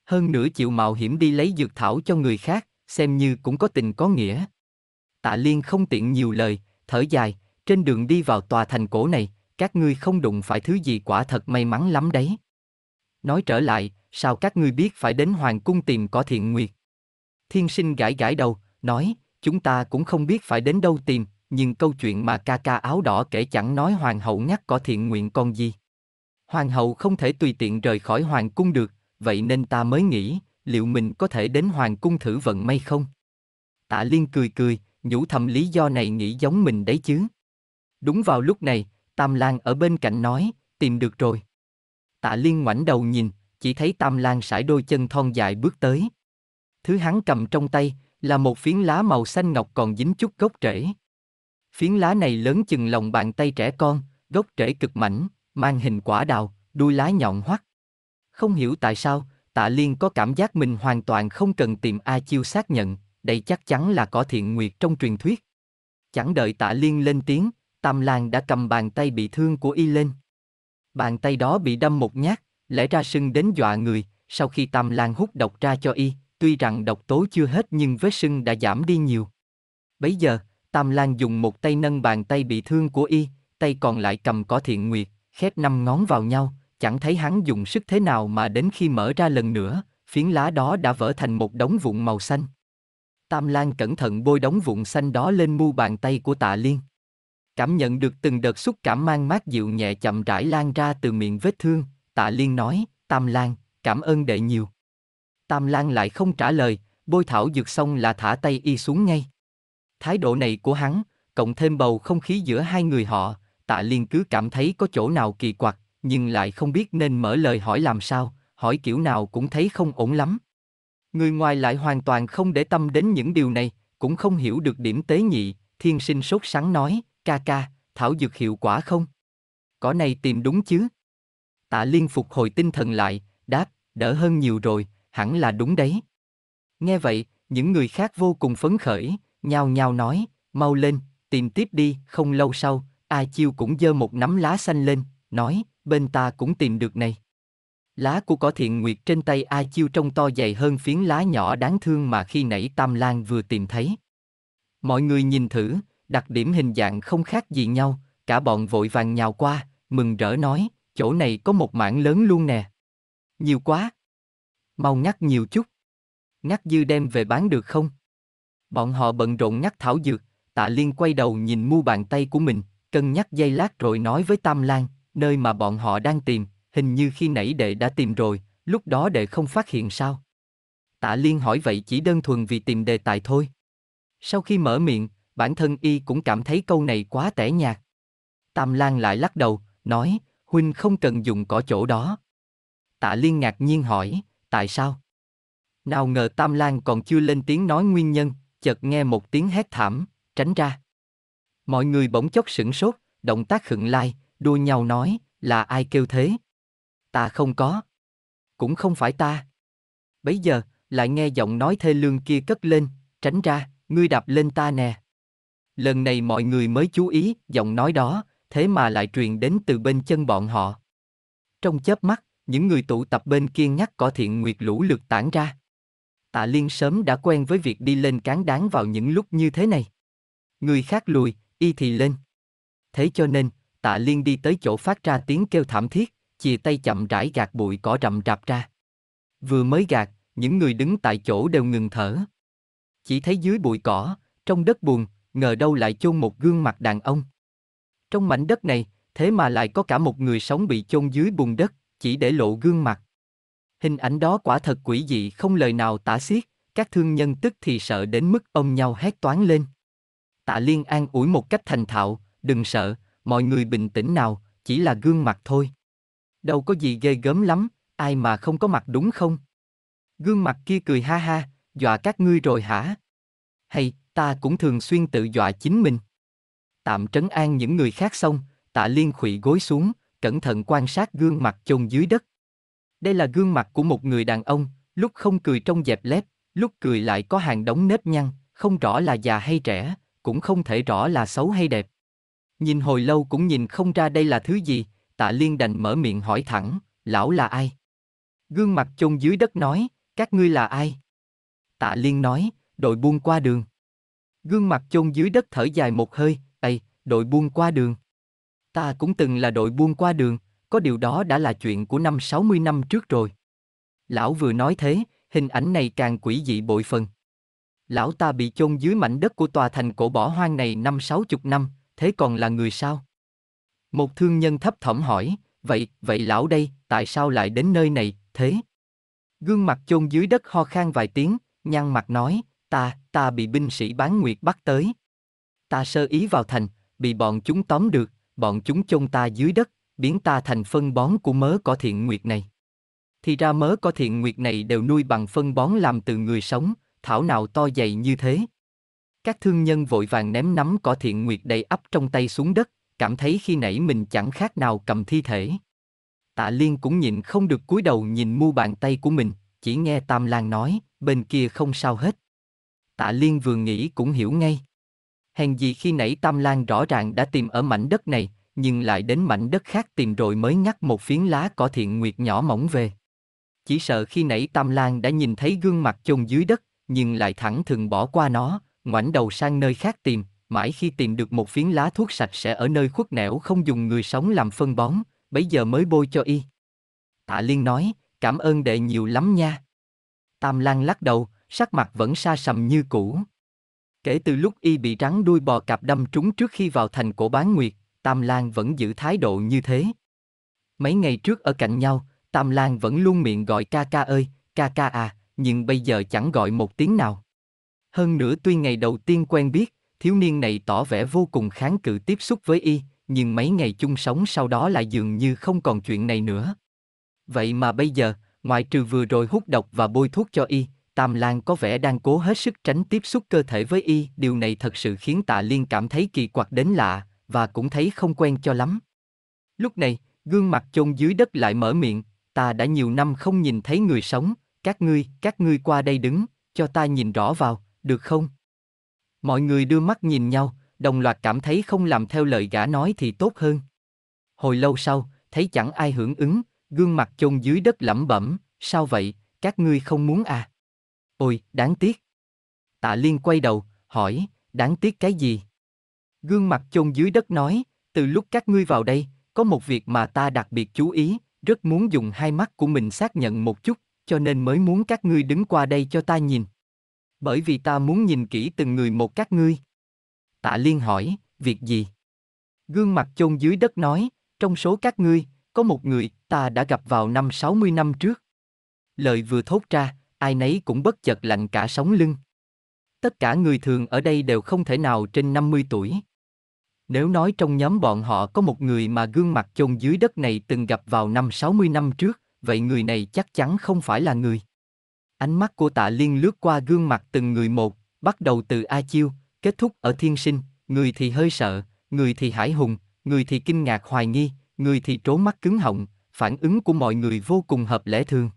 A: Hơn nữa chịu mạo hiểm đi lấy dược thảo cho người khác, xem như cũng có tình có nghĩa. Tạ Liên không tiện nhiều lời, thở dài, trên đường đi vào tòa thành cổ này, các ngươi không đụng phải thứ gì quả thật may mắn lắm đấy. Nói trở lại, sao các ngươi biết phải đến Hoàng cung tìm có thiện nguyệt? Thiên sinh gãi gãi đầu, nói, chúng ta cũng không biết phải đến đâu tìm, nhưng câu chuyện mà ca ca áo đỏ kể chẳng nói hoàng hậu nhắc có thiện nguyện con gì hoàng hậu không thể tùy tiện rời khỏi hoàng cung được, vậy nên ta mới nghĩ, liệu mình có thể đến hoàng cung thử vận may không? Tạ Liên cười cười, nhủ thầm lý do này nghĩ giống mình đấy chứ. Đúng vào lúc này, Tam Lan ở bên cạnh nói, tìm được rồi. Tạ Liên ngoảnh đầu nhìn, chỉ thấy Tam Lan sải đôi chân thon dài bước tới. Thứ hắn cầm trong tay là một phiến lá màu xanh ngọc còn dính chút gốc rễ. Phiến lá này lớn chừng lòng bàn tay trẻ con, gốc rễ cực mảnh, mang hình quả đào, đuôi lá nhọn hoắt. Không hiểu tại sao, Tạ Liên có cảm giác mình hoàn toàn không cần tìm A Chiêu xác nhận, đây chắc chắn là cỏ thiện nguyệt trong truyền thuyết. Chẳng đợi Tạ Liên lên tiếng, Tam Lan đã cầm bàn tay bị thương của y lên. Bàn tay đó bị đâm một nhát, lẽ ra sưng đến dọa người, sau khi Tam Lan hút độc ra cho y, tuy rằng độc tố chưa hết nhưng vết sưng đã giảm đi nhiều. Bấy giờ, Tam Lan dùng một tay nâng bàn tay bị thương của y, tay còn lại cầm cỏ thiện nguyệt, khép năm ngón vào nhau, chẳng thấy hắn dùng sức thế nào mà đến khi mở ra lần nữa, phiến lá đó đã vỡ thành một đống vụn màu xanh. Tam Lan cẩn thận bôi đống vụn xanh đó lên mu bàn tay của tạ liên. Cảm nhận được từng đợt xúc cảm mang mát dịu nhẹ chậm rãi lan ra từ miệng vết thương, tạ liên nói, Tam Lan, cảm ơn đệ nhiều. Tam Lan lại không trả lời, bôi thảo dược xong là thả tay y xuống ngay. Thái độ này của hắn, cộng thêm bầu không khí giữa hai người họ, tạ liên cứ cảm thấy có chỗ nào kỳ quặc, nhưng lại không biết nên mở lời hỏi làm sao, hỏi kiểu nào cũng thấy không ổn lắm. Người ngoài lại hoàn toàn không để tâm đến những điều này, cũng không hiểu được điểm tế nhị, thiên sinh sốt sáng nói, ca ca, thảo dược hiệu quả không? Cỏ này tìm đúng chứ? Tạ liên phục hồi tinh thần lại, đáp, đỡ hơn nhiều rồi, hẳn là đúng đấy. Nghe vậy, những người khác vô cùng phấn khởi, nhao nhao nói, mau lên, tìm tiếp đi, không lâu sau, A Chiêu cũng giơ một nắm lá xanh lên, nói, bên ta cũng tìm được này. Lá của cỏ thiện nguyệt trên tay A Chiêu trông to dày hơn phiến lá nhỏ đáng thương mà khi nãy Tam Lan vừa tìm thấy. Mọi người nhìn thử, đặc điểm hình dạng không khác gì nhau, cả bọn vội vàng nhào qua, mừng rỡ nói, chỗ này có một mảng lớn luôn nè. Nhiều quá. Mau ngắt nhiều chút. Ngắt dư đem về bán được không? Bọn họ bận rộn ngắt thảo dược, tạ liên quay đầu nhìn mu bàn tay của mình, cân nhắc giây lát rồi nói với Tam Lan, nơi mà bọn họ đang tìm, hình như khi nãy đệ đã tìm rồi, lúc đó đệ không phát hiện sao? Tạ Liên hỏi vậy chỉ đơn thuần vì tìm đề tài thôi. Sau khi mở miệng, bản thân y cũng cảm thấy câu này quá tẻ nhạt. Tam Lan lại lắc đầu, nói, huynh không cần dùng cỏ chỗ đó. Tạ Liên ngạc nhiên hỏi, tại sao? Nào ngờ Tam Lan còn chưa lên tiếng nói nguyên nhân, chợt nghe một tiếng hét thảm, tránh ra. Mọi người bỗng chốc sửng sốt, động tác khựng lai, đua nhau nói, là ai kêu thế? Ta không có. Cũng không phải ta. Bấy giờ, lại nghe giọng nói thê lương kia cất lên, tránh ra, ngươi đạp lên ta nè. Lần này mọi người mới chú ý, giọng nói đó, thế mà lại truyền đến từ bên chân bọn họ. Trong chớp mắt, những người tụ tập bên kia nhắc cỏ thiện nguyệt lũ lượt tản ra. Tạ Liên sớm đã quen với việc đi lên cán đáng vào những lúc như thế này. Người khác lùi, y thì lên. Thế cho nên, tạ liên đi tới chỗ phát ra tiếng kêu thảm thiết, chìa tay chậm rãi gạt bụi cỏ rậm rạp ra. Vừa mới gạt, những người đứng tại chỗ đều ngừng thở. Chỉ thấy dưới bụi cỏ, trong đất buồn, ngờ đâu lại chôn một gương mặt đàn ông. Trong mảnh đất này, thế mà lại có cả một người sống bị chôn dưới bùn đất, chỉ để lộ gương mặt. Hình ảnh đó quả thật quỷ dị không lời nào tả xiết, các thương nhân tức thì sợ đến mức ôm nhau hét toán lên. Tạ Liên an ủi một cách thành thạo, đừng sợ, mọi người bình tĩnh nào, chỉ là gương mặt thôi. Đâu có gì ghê gớm lắm, ai mà không có mặt đúng không? Gương mặt kia cười ha ha, dọa các ngươi rồi hả? Hay, ta cũng thường xuyên tự dọa chính mình. Tạm trấn an những người khác xong, tạ liên khụy gối xuống, cẩn thận quan sát gương mặt chôn dưới đất. Đây là gương mặt của một người đàn ông, lúc không cười trong dẹp lép, lúc cười lại có hàng đống nếp nhăn, không rõ là già hay trẻ, cũng không thể rõ là xấu hay đẹp. Nhìn hồi lâu cũng nhìn không ra đây là thứ gì, tạ liên đành mở miệng hỏi thẳng, lão là ai? Gương mặt chôn dưới đất nói, các ngươi là ai? Tạ liên nói, đội buông qua đường. Gương mặt chôn dưới đất thở dài một hơi, ây, đội buông qua đường. Ta cũng từng là đội buông qua đường, có điều đó đã là chuyện của năm 60 năm trước rồi. Lão vừa nói thế, hình ảnh này càng quỷ dị bội phần lão ta bị chôn dưới mảnh đất của tòa thành cổ bỏ hoang này năm sáu chục năm, thế còn là người sao? Một thương nhân thấp thỏm hỏi, vậy, vậy lão đây, tại sao lại đến nơi này, thế? Gương mặt chôn dưới đất ho khan vài tiếng, nhăn mặt nói, ta, ta bị binh sĩ bán nguyệt bắt tới. Ta sơ ý vào thành, bị bọn chúng tóm được, bọn chúng chôn ta dưới đất, biến ta thành phân bón của mớ cỏ thiện nguyệt này. Thì ra mớ cỏ thiện nguyệt này đều nuôi bằng phân bón làm từ người sống, thảo nào to dày như thế. Các thương nhân vội vàng ném nắm cỏ thiện nguyệt đầy ắp trong tay xuống đất, cảm thấy khi nãy mình chẳng khác nào cầm thi thể. Tạ Liên cũng nhịn không được cúi đầu nhìn mu bàn tay của mình, chỉ nghe Tam Lan nói, bên kia không sao hết. Tạ Liên vừa nghĩ cũng hiểu ngay. Hèn gì khi nãy Tam Lan rõ ràng đã tìm ở mảnh đất này, nhưng lại đến mảnh đất khác tìm rồi mới ngắt một phiến lá cỏ thiện nguyệt nhỏ mỏng về. Chỉ sợ khi nãy Tam Lan đã nhìn thấy gương mặt chôn dưới đất, nhưng lại thẳng thừng bỏ qua nó, ngoảnh đầu sang nơi khác tìm, mãi khi tìm được một phiến lá thuốc sạch sẽ ở nơi khuất nẻo không dùng người sống làm phân bón, bấy giờ mới bôi cho y. Tạ Liên nói, cảm ơn đệ nhiều lắm nha. Tam Lan lắc đầu, sắc mặt vẫn xa sầm như cũ. Kể từ lúc y bị rắn đuôi bò cạp đâm trúng trước khi vào thành cổ bán nguyệt, Tam Lan vẫn giữ thái độ như thế. Mấy ngày trước ở cạnh nhau, Tam Lan vẫn luôn miệng gọi ca ca ơi, ca ca à, nhưng bây giờ chẳng gọi một tiếng nào. Hơn nữa tuy ngày đầu tiên quen biết, thiếu niên này tỏ vẻ vô cùng kháng cự tiếp xúc với y, nhưng mấy ngày chung sống sau đó lại dường như không còn chuyện này nữa. Vậy mà bây giờ, ngoại trừ vừa rồi hút độc và bôi thuốc cho y, Tam Lan có vẻ đang cố hết sức tránh tiếp xúc cơ thể với y, điều này thật sự khiến Tạ Liên cảm thấy kỳ quặc đến lạ, và cũng thấy không quen cho lắm. Lúc này, gương mặt chôn dưới đất lại mở miệng, ta đã nhiều năm không nhìn thấy người sống, các ngươi, các ngươi qua đây đứng, cho ta nhìn rõ vào, được không? Mọi người đưa mắt nhìn nhau, đồng loạt cảm thấy không làm theo lời gã nói thì tốt hơn. Hồi lâu sau, thấy chẳng ai hưởng ứng, gương mặt chôn dưới đất lẩm bẩm, sao vậy, các ngươi không muốn à? Ôi, đáng tiếc. Tạ Liên quay đầu, hỏi, đáng tiếc cái gì? Gương mặt chôn dưới đất nói, từ lúc các ngươi vào đây, có một việc mà ta đặc biệt chú ý, rất muốn dùng hai mắt của mình xác nhận một chút, cho nên mới muốn các ngươi đứng qua đây cho ta nhìn. Bởi vì ta muốn nhìn kỹ từng người một các ngươi. Tạ Liên hỏi, việc gì? Gương mặt chôn dưới đất nói, trong số các ngươi, có một người ta đã gặp vào năm 60 năm trước. Lời vừa thốt ra, ai nấy cũng bất chợt lạnh cả sống lưng. Tất cả người thường ở đây đều không thể nào trên 50 tuổi. Nếu nói trong nhóm bọn họ có một người mà gương mặt chôn dưới đất này từng gặp vào năm 60 năm trước, vậy người này chắc chắn không phải là người. Ánh mắt của tạ liên lướt qua gương mặt từng người một, bắt đầu từ A Chiêu, kết thúc ở thiên sinh, người thì hơi sợ, người thì hải hùng, người thì kinh ngạc hoài nghi, người thì trố mắt cứng họng, phản ứng của mọi người vô cùng hợp lẽ thường.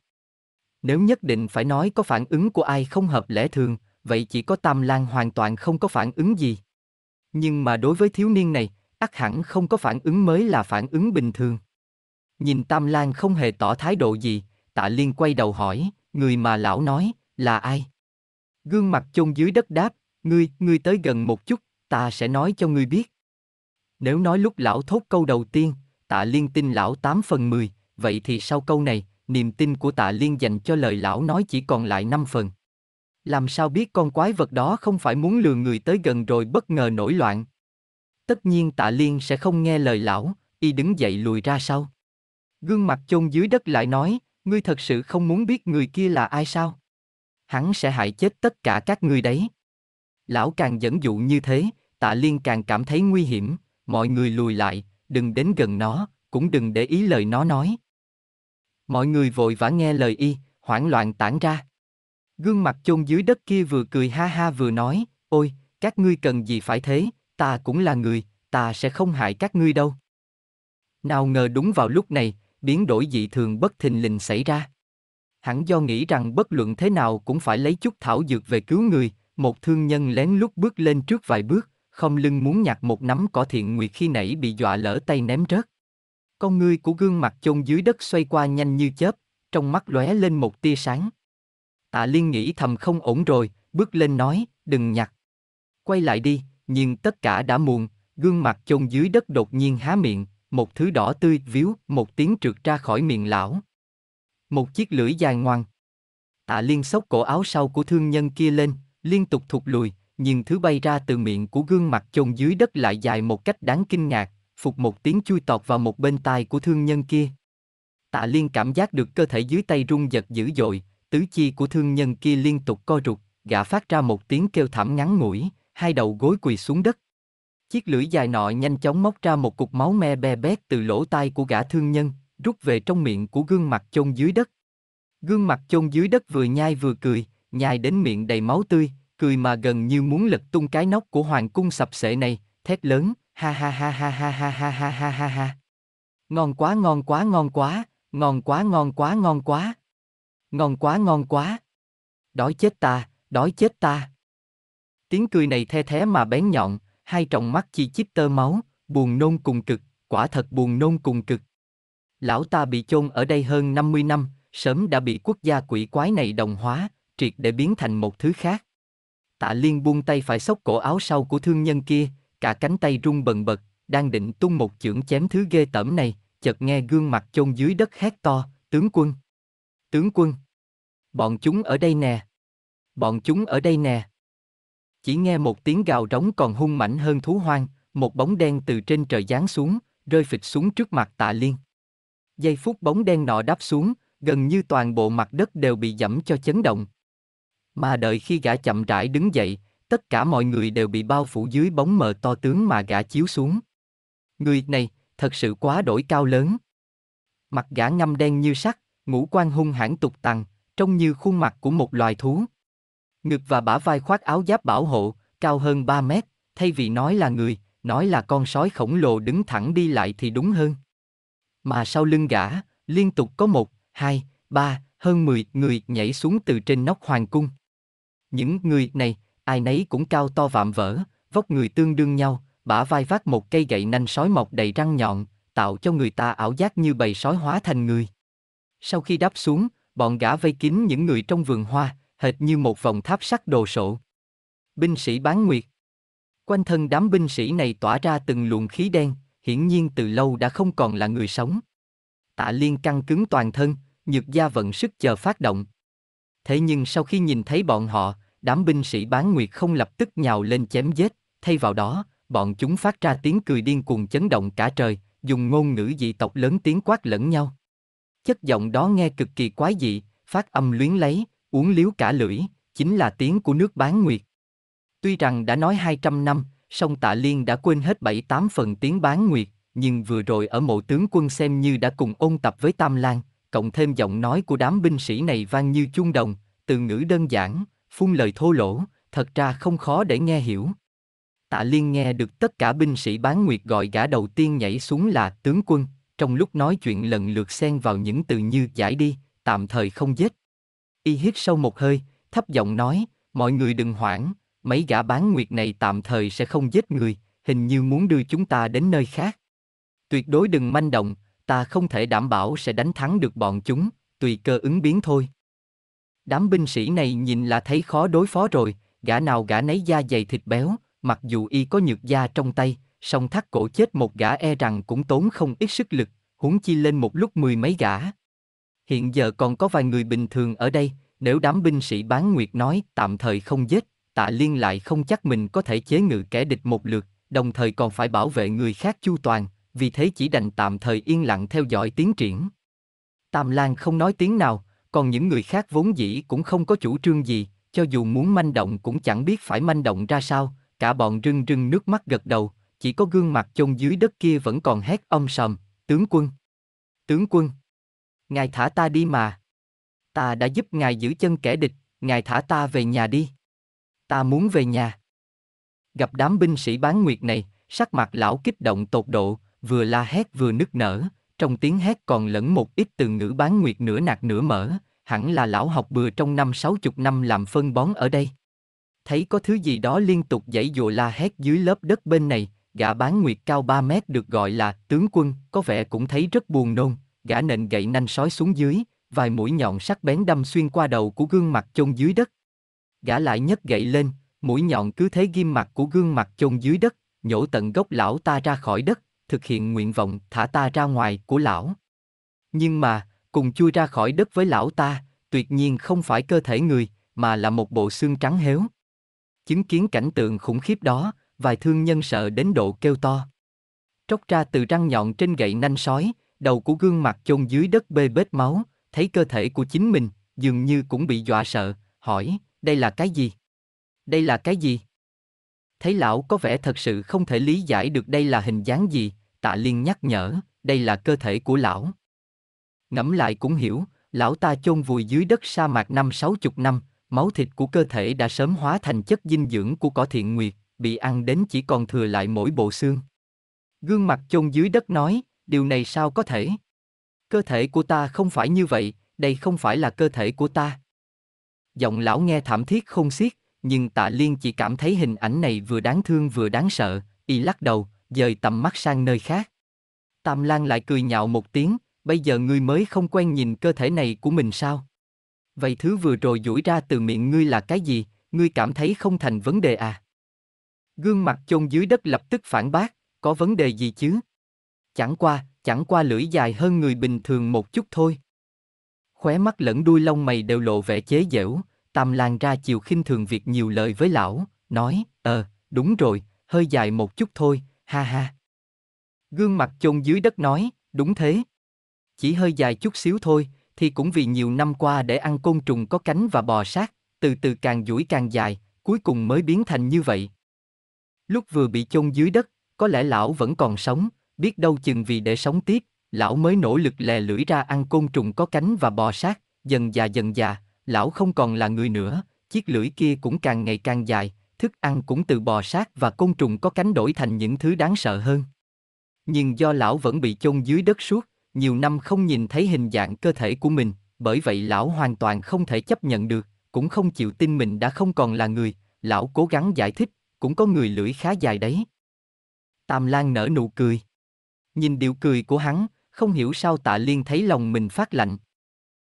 A: Nếu nhất định phải nói có phản ứng của ai không hợp lẽ thường, vậy chỉ có Tam Lan hoàn toàn không có phản ứng gì. Nhưng mà đối với thiếu niên này, ắt hẳn không có phản ứng mới là phản ứng bình thường. Nhìn Tam Lan không hề tỏ thái độ gì, tạ liên quay đầu hỏi, người mà lão nói, là ai? Gương mặt chôn dưới đất đáp, ngươi, ngươi tới gần một chút, ta sẽ nói cho ngươi biết. Nếu nói lúc lão thốt câu đầu tiên, tạ liên tin lão 8 phần 10, vậy thì sau câu này, niềm tin của tạ liên dành cho lời lão nói chỉ còn lại 5 phần. Làm sao biết con quái vật đó không phải muốn lừa người tới gần rồi bất ngờ nổi loạn? Tất nhiên tạ liên sẽ không nghe lời lão, y đứng dậy lùi ra sau. Gương mặt chôn dưới đất lại nói, ngươi thật sự không muốn biết người kia là ai sao? Hắn sẽ hại chết tất cả các ngươi đấy. Lão càng dẫn dụ như thế, tạ liên càng cảm thấy nguy hiểm, mọi người lùi lại, đừng đến gần nó, cũng đừng để ý lời nó nói. Mọi người vội vã nghe lời y, hoảng loạn tản ra. Gương mặt chôn dưới đất kia vừa cười ha ha vừa nói, ôi, các ngươi cần gì phải thế, ta cũng là người, ta sẽ không hại các ngươi đâu. Nào ngờ đúng vào lúc này, biến đổi dị thường bất thình lình xảy ra. Hẳn do nghĩ rằng bất luận thế nào cũng phải lấy chút thảo dược về cứu người, một thương nhân lén lút bước lên trước vài bước, không lưng muốn nhặt một nắm cỏ thiện nguyệt khi nãy bị dọa lỡ tay ném rớt. Con ngươi của gương mặt chôn dưới đất xoay qua nhanh như chớp, trong mắt lóe lên một tia sáng. Tạ Liên nghĩ thầm không ổn rồi, bước lên nói, đừng nhặt. Quay lại đi, nhưng tất cả đã muộn, gương mặt chôn dưới đất đột nhiên há miệng, một thứ đỏ tươi víu, một tiếng trượt ra khỏi miệng lão. Một chiếc lưỡi dài ngoằng. Tạ Liên xốc cổ áo sau của thương nhân kia lên, liên tục thụt lùi, nhưng thứ bay ra từ miệng của gương mặt chôn dưới đất lại dài một cách đáng kinh ngạc, phục một tiếng chui tọt vào một bên tai của thương nhân kia. Tạ Liên cảm giác được cơ thể dưới tay rung giật dữ dội, tứ chi của thương nhân kia liên tục co rụt, gã phát ra một tiếng kêu thảm ngắn ngủi, hai đầu gối quỳ xuống đất. Chiếc lưỡi dài nọ nhanh chóng móc ra một cục máu me be bét từ lỗ tai của gã thương nhân, rút về trong miệng của gương mặt chôn dưới đất. Gương mặt chôn dưới đất vừa nhai vừa cười, nhai đến miệng đầy máu tươi, cười mà gần như muốn lật tung cái nóc của hoàng cung sập sệ này, thét lớn, ha ha ha ha ha ha ha ha ha ha ha. Ngon quá ngon quá ngon quá, ngon quá ngon quá ngon quá. Ngon quá ngon quá. Đói chết ta, đói chết ta. Tiếng cười này the thế mà bén nhọn, hai tròng mắt chi chít tơ máu, buồn nôn cùng cực, quả thật buồn nôn cùng cực. Lão ta bị chôn ở đây hơn 50 năm, sớm đã bị quốc gia quỷ quái này đồng hóa, triệt để biến thành một thứ khác. Tạ Liên buông tay phải xốc cổ áo sau của thương nhân kia, cả cánh tay rung bần bật, đang định tung một chưởng chém thứ ghê tởm này, chợt nghe gương mặt chôn dưới đất hét to, tướng quân. Tướng quân. Bọn chúng ở đây nè. Bọn chúng ở đây nè chỉ nghe một tiếng gào rống còn hung mãnh hơn thú hoang, một bóng đen từ trên trời giáng xuống, rơi phịch xuống trước mặt tạ liên. Giây phút bóng đen nọ đáp xuống, gần như toàn bộ mặt đất đều bị dẫm cho chấn động. Mà đợi khi gã chậm rãi đứng dậy, tất cả mọi người đều bị bao phủ dưới bóng mờ to tướng mà gã chiếu xuống. Người này, thật sự quá đổi cao lớn. Mặt gã ngâm đen như sắt, ngũ quan hung hãn tục tằng, trông như khuôn mặt của một loài thú. Ngực và bả vai khoác áo giáp bảo hộ, cao hơn 3 mét, thay vì nói là người, nói là con sói khổng lồ đứng thẳng đi lại thì đúng hơn. Mà sau lưng gã, liên tục có một, hai, ba, hơn 10 người nhảy xuống từ trên nóc hoàng cung. Những người này, ai nấy cũng cao to vạm vỡ, vóc người tương đương nhau, bả vai vác một cây gậy nanh sói mọc đầy răng nhọn, tạo cho người ta ảo giác như bầy sói hóa thành người. Sau khi đáp xuống, bọn gã vây kín những người trong vườn hoa, hệt như một vòng tháp sắt đồ sộ. Binh sĩ bán nguyệt. Quanh thân đám binh sĩ này tỏa ra từng luồng khí đen, hiển nhiên từ lâu đã không còn là người sống. Tạ Liên căng cứng toàn thân, nhược gia vận sức chờ phát động. Thế nhưng sau khi nhìn thấy bọn họ, đám binh sĩ bán nguyệt không lập tức nhào lên chém giết, thay vào đó, bọn chúng phát ra tiếng cười điên cuồng chấn động cả trời, dùng ngôn ngữ dị tộc lớn tiếng quát lẫn nhau. Chất giọng đó nghe cực kỳ quái dị, phát âm luyến lấy, uống liếu cả lưỡi, chính là tiếng của nước bán nguyệt. Tuy rằng đã nói 200 năm, song tạ liên đã quên hết 7-8 phần tiếng bán nguyệt, nhưng vừa rồi ở mộ tướng quân xem như đã cùng ôn tập với Tam Lan, cộng thêm giọng nói của đám binh sĩ này vang như chuông đồng, từ ngữ đơn giản, phun lời thô lỗ, thật ra không khó để nghe hiểu. Tạ Liên nghe được tất cả binh sĩ bán nguyệt gọi gã đầu tiên nhảy xuống là tướng quân, trong lúc nói chuyện lần lượt xen vào những từ như giải đi, tạm thời không giết. Y hít sâu một hơi, thấp giọng nói, mọi người đừng hoảng, mấy gã bán nguyệt này tạm thời sẽ không giết người, hình như muốn đưa chúng ta đến nơi khác. Tuyệt đối đừng manh động, ta không thể đảm bảo sẽ đánh thắng được bọn chúng, tùy cơ ứng biến thôi. Đám binh sĩ này nhìn là thấy khó đối phó rồi, gã nào gã nấy da dày thịt béo, mặc dù y có nhược da trong tay, song thắt cổ chết một gã e rằng cũng tốn không ít sức lực, huống chi lên một lúc mười mấy gã, hiện giờ còn có vài người bình thường ở đây, nếu đám binh sĩ bán nguyệt nói tạm thời không giết, tạ liên lại không chắc mình có thể chế ngự kẻ địch một lượt, đồng thời còn phải bảo vệ người khác chu toàn, vì thế chỉ đành tạm thời yên lặng theo dõi tiến triển. Tam Lan không nói tiếng nào, còn những người khác vốn dĩ cũng không có chủ trương gì, cho dù muốn manh động cũng chẳng biết phải manh động ra sao, cả bọn rưng rưng nước mắt gật đầu, chỉ có gương mặt chôn dưới đất kia vẫn còn hét âm sầm, tướng quân. Tướng quân ngài thả ta đi mà. Ta đã giúp ngài giữ chân kẻ địch, ngài thả ta về nhà đi. Ta muốn về nhà. Gặp đám binh sĩ bán nguyệt này, sắc mặt lão kích động tột độ, vừa la hét vừa nức nở, trong tiếng hét còn lẫn một ít từ ngữ bán nguyệt nửa nạc nửa mở, hẳn là lão học bừa trong năm sáu chục năm làm phân bón ở đây. Thấy có thứ gì đó liên tục dãy dụa la hét dưới lớp đất bên này, gã bán nguyệt cao 3 mét được gọi là tướng quân, có vẻ cũng thấy rất buồn nôn, gã nện gậy nanh sói xuống dưới, vài mũi nhọn sắc bén đâm xuyên qua đầu của gương mặt chôn dưới đất. Gã lại nhấc gậy lên, mũi nhọn cứ thế ghim mặt của gương mặt chôn dưới đất, nhổ tận gốc lão ta ra khỏi đất, thực hiện nguyện vọng thả ta ra ngoài của lão. Nhưng mà, cùng chui ra khỏi đất với lão ta, tuyệt nhiên không phải cơ thể người, mà là một bộ xương trắng héo. Chứng kiến cảnh tượng khủng khiếp đó, vài thương nhân sợ đến độ kêu to. Tróc ra từ răng nhọn trên gậy nanh sói, đầu của gương mặt chôn dưới đất bê bết máu, thấy cơ thể của chính mình, dường như cũng bị dọa sợ, hỏi, đây là cái gì? Đây là cái gì? Thấy lão có vẻ thật sự không thể lý giải được đây là hình dáng gì, tạ liên nhắc nhở, đây là cơ thể của lão. Ngẫm lại cũng hiểu, lão ta chôn vùi dưới đất sa mạc năm sáu chục năm, máu thịt của cơ thể đã sớm hóa thành chất dinh dưỡng của cỏ thiện nguyệt, bị ăn đến chỉ còn thừa lại mỗi bộ xương. Gương mặt chôn dưới đất nói, điều này sao có thể? Cơ thể của ta không phải như vậy, đây không phải là cơ thể của ta. Giọng lão nghe thảm thiết không xiết, nhưng tạ liên chỉ cảm thấy hình ảnh này vừa đáng thương vừa đáng sợ, y lắc đầu, dời tầm mắt sang nơi khác. Tam Lan lại cười nhạo một tiếng, bây giờ ngươi mới không quen nhìn cơ thể này của mình sao? Vậy thứ vừa rồi duỗi ra từ miệng ngươi là cái gì, ngươi cảm thấy không thành vấn đề à? Gương mặt chôn dưới đất lập tức phản bác, có vấn đề gì chứ? chẳng qua, chẳng qua lưỡi dài hơn người bình thường một chút thôi. Khóe mắt lẫn đuôi lông mày đều lộ vẻ chế giễu, Tam Lan ra chiều khinh thường việc nhiều lời với lão, nói, ờ, đúng rồi, hơi dài một chút thôi, ha ha. Gương mặt chôn dưới đất nói, đúng thế. Chỉ hơi dài chút xíu thôi, thì cũng vì nhiều năm qua để ăn côn trùng có cánh và bò sát, từ từ càng duỗi càng dài, cuối cùng mới biến thành như vậy. Lúc vừa bị chôn dưới đất, có lẽ lão vẫn còn sống, biết đâu chừng vì để sống tiếp, lão mới nỗ lực lè lưỡi ra ăn côn trùng có cánh và bò sát, dần già dần già, lão không còn là người nữa, chiếc lưỡi kia cũng càng ngày càng dài, thức ăn cũng từ bò sát và côn trùng có cánh đổi thành những thứ đáng sợ hơn. Nhưng do lão vẫn bị chôn dưới đất suốt, nhiều năm không nhìn thấy hình dạng cơ thể của mình, bởi vậy lão hoàn toàn không thể chấp nhận được, cũng không chịu tin mình đã không còn là người, lão cố gắng giải thích, cũng có người lưỡi khá dài đấy. Tam Lan nở nụ cười. Nhìn điệu cười của hắn, không hiểu sao tạ liên thấy lòng mình phát lạnh.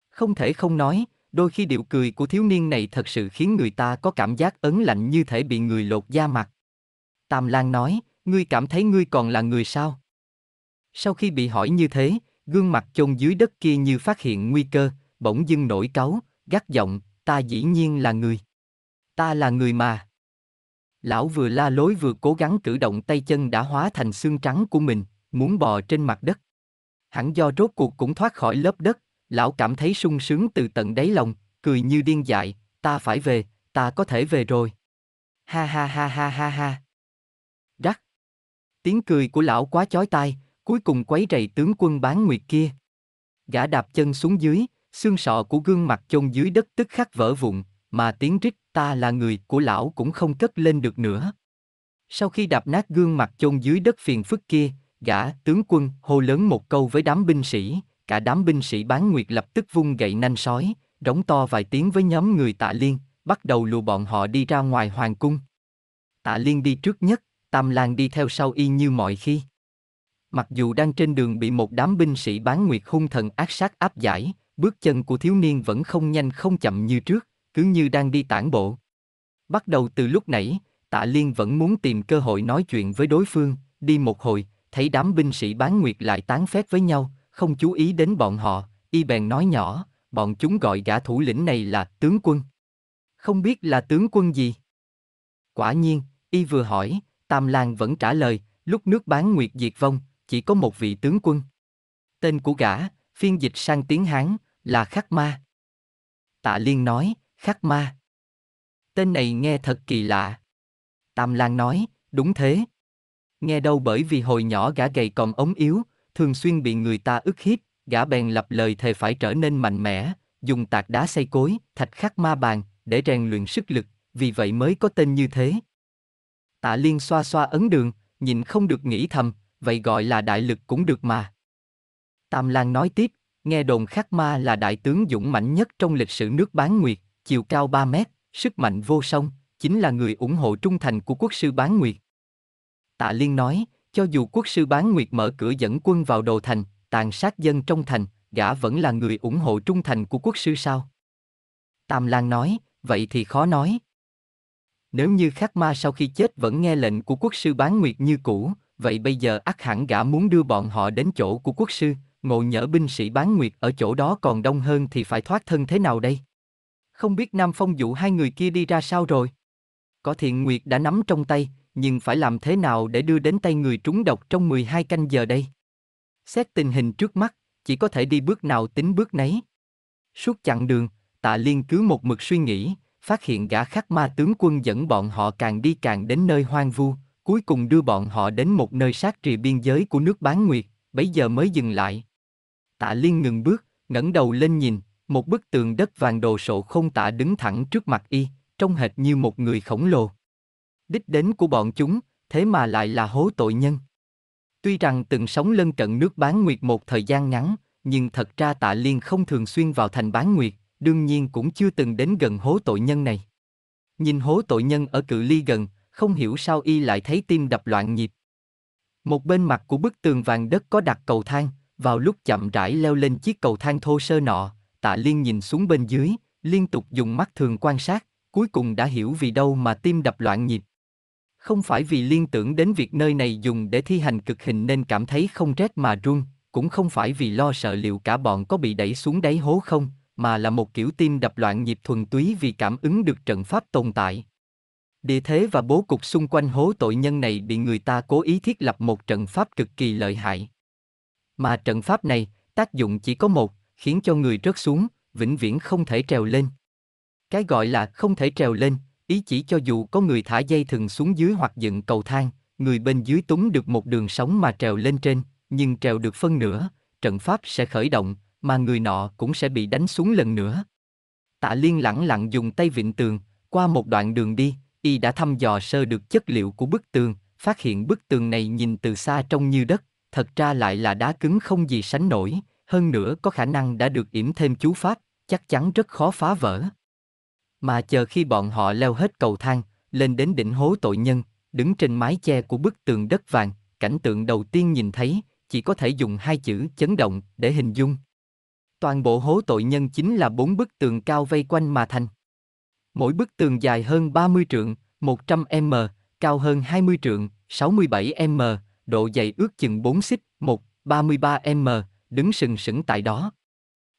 A: Không thể không nói, đôi khi điệu cười của thiếu niên này thật sự khiến người ta có cảm giác ấn lạnh như thể bị người lột da mặt. Tam Lan nói, ngươi cảm thấy ngươi còn là người sao? Sau khi bị hỏi như thế, gương mặt chôn dưới đất kia như phát hiện nguy cơ, bỗng dưng nổi cáu, gắt giọng, ta dĩ nhiên là người. Ta là người mà. Lão vừa la lối vừa cố gắng cử động tay chân đã hóa thành xương trắng của mình muốn bò trên mặt đất. Hẳn do rốt cuộc cũng thoát khỏi lớp đất, lão cảm thấy sung sướng từ tận đáy lòng, cười như điên dại, ta phải về, ta có thể về rồi. Ha ha ha ha ha ha. Rắc. Tiếng cười của lão quá chói tai, cuối cùng quấy rầy tướng quân bán nguyệt kia. Gã đạp chân xuống dưới, xương sọ của gương mặt chôn dưới đất tức khắc vỡ vụn, mà tiếng rít ta là người của lão cũng không cất lên được nữa. Sau khi đạp nát gương mặt chôn dưới đất phiền phức kia, Gã, tướng quân, hô lớn một câu với đám binh sĩ, cả đám binh sĩ bán nguyệt lập tức vung gậy nanh sói, rống to vài tiếng với nhóm người tạ liên, bắt đầu lùa bọn họ đi ra ngoài hoàng cung. Tạ liên đi trước nhất, Tam Lan đi theo sau y như mọi khi. Mặc dù đang trên đường bị một đám binh sĩ bán nguyệt hung thần ác sát áp giải, bước chân của thiếu niên vẫn không nhanh không chậm như trước, cứ như đang đi tản bộ. Bắt đầu từ lúc nãy, Tạ Liên vẫn muốn tìm cơ hội nói chuyện với đối phương, đi một hồi, thấy đám binh sĩ bán nguyệt lại tán phét với nhau, không chú ý đến bọn họ, y bèn nói nhỏ, bọn chúng gọi gã thủ lĩnh này là tướng quân. Không biết là tướng quân gì? Quả nhiên, y vừa hỏi, Tam Lan vẫn trả lời, lúc nước bán nguyệt diệt vong, chỉ có một vị tướng quân. Tên của gã, phiên dịch sang tiếng Hán, là Khắc Ma. Tạ Liên nói, Khắc Ma. Tên này nghe thật kỳ lạ. Tam Lan nói, đúng thế, Nghe đâu bởi vì hồi nhỏ gã gầy còn ống yếu, thường xuyên bị người ta ức hiếp, gã bèn lập lời thề phải trở nên mạnh mẽ, dùng tạc đá xây cối, thạch khắc ma bàn, để rèn luyện sức lực, vì vậy mới có tên như thế. Tạ Liên xoa xoa ấn đường, nhìn không được nghĩ thầm, vậy gọi là đại lực cũng được mà. Tam Lan nói tiếp, nghe đồn Khắc Ma là đại tướng dũng mãnh nhất trong lịch sử nước Bán Nguyệt, chiều cao 3 mét, sức mạnh vô song, chính là người ủng hộ trung thành của quốc sư Bán Nguyệt. Tạ Liên nói, cho dù quốc sư bán nguyệt mở cửa dẫn quân vào đồ thành, tàn sát dân trong thành, gã vẫn là người ủng hộ trung thành của quốc sư sao? Tam Lan nói, vậy thì khó nói. Nếu như khắc ma sau khi chết vẫn nghe lệnh của quốc sư bán nguyệt như cũ, vậy bây giờ ắt hẳn gã muốn đưa bọn họ đến chỗ của quốc sư, ngộ nhỡ binh sĩ bán nguyệt ở chỗ đó còn đông hơn thì phải thoát thân thế nào đây? Không biết Nam Phong dụ hai người kia đi ra sao rồi? Có thiện nguyệt đã nắm trong tay, nhưng phải làm thế nào để đưa đến tay người trúng độc trong 12 canh giờ đây? Xét tình hình trước mắt, chỉ có thể đi bước nào tính bước nấy. Suốt chặng đường, tạ liên cứ một mực suy nghĩ, phát hiện gã khắc ma tướng quân dẫn bọn họ càng đi càng đến nơi hoang vu, cuối cùng đưa bọn họ đến một nơi sát trì biên giới của nước bán nguyệt, bấy giờ mới dừng lại. Tạ liên ngừng bước, ngẩng đầu lên nhìn, một bức tường đất vàng đồ sộ không tạ đứng thẳng trước mặt y, trông hệt như một người khổng lồ đích đến của bọn chúng, thế mà lại là hố tội nhân. Tuy rằng từng sống lân cận nước bán nguyệt một thời gian ngắn, nhưng thật ra tạ liên không thường xuyên vào thành bán nguyệt, đương nhiên cũng chưa từng đến gần hố tội nhân này. Nhìn hố tội nhân ở cự ly gần, không hiểu sao y lại thấy tim đập loạn nhịp. Một bên mặt của bức tường vàng đất có đặt cầu thang, vào lúc chậm rãi leo lên chiếc cầu thang thô sơ nọ, tạ liên nhìn xuống bên dưới, liên tục dùng mắt thường quan sát, cuối cùng đã hiểu vì đâu mà tim đập loạn nhịp. Không phải vì liên tưởng đến việc nơi này dùng để thi hành cực hình nên cảm thấy không rét mà run, cũng không phải vì lo sợ liệu cả bọn có bị đẩy xuống đáy hố không, mà là một kiểu tim đập loạn nhịp thuần túy vì cảm ứng được trận pháp tồn tại. Địa thế và bố cục xung quanh hố tội nhân này bị người ta cố ý thiết lập một trận pháp cực kỳ lợi hại. Mà trận pháp này, tác dụng chỉ có một, khiến cho người rớt xuống, vĩnh viễn không thể trèo lên. Cái gọi là không thể trèo lên, ý chỉ cho dù có người thả dây thừng xuống dưới hoặc dựng cầu thang, người bên dưới túng được một đường sống mà trèo lên trên, nhưng trèo được phân nửa, trận pháp sẽ khởi động, mà người nọ cũng sẽ bị đánh xuống lần nữa. Tạ Liên lẳng lặng dùng tay vịn tường, qua một đoạn đường đi, y đã thăm dò sơ được chất liệu của bức tường, phát hiện bức tường này nhìn từ xa trông như đất, thật ra lại là đá cứng không gì sánh nổi, hơn nữa có khả năng đã được yểm thêm chú pháp, chắc chắn rất khó phá vỡ. Mà chờ khi bọn họ leo hết cầu thang, lên đến đỉnh hố tội nhân, đứng trên mái che của bức tường đất vàng, cảnh tượng đầu tiên nhìn thấy, chỉ có thể dùng hai chữ chấn động để hình dung. Toàn bộ hố tội nhân chính là bốn bức tường cao vây quanh mà thành. Mỗi bức tường dài hơn 30 trượng, 100m, cao hơn 20 trượng, 67m, độ dày ước chừng 4 xích, 1, 33m, đứng sừng sững tại đó.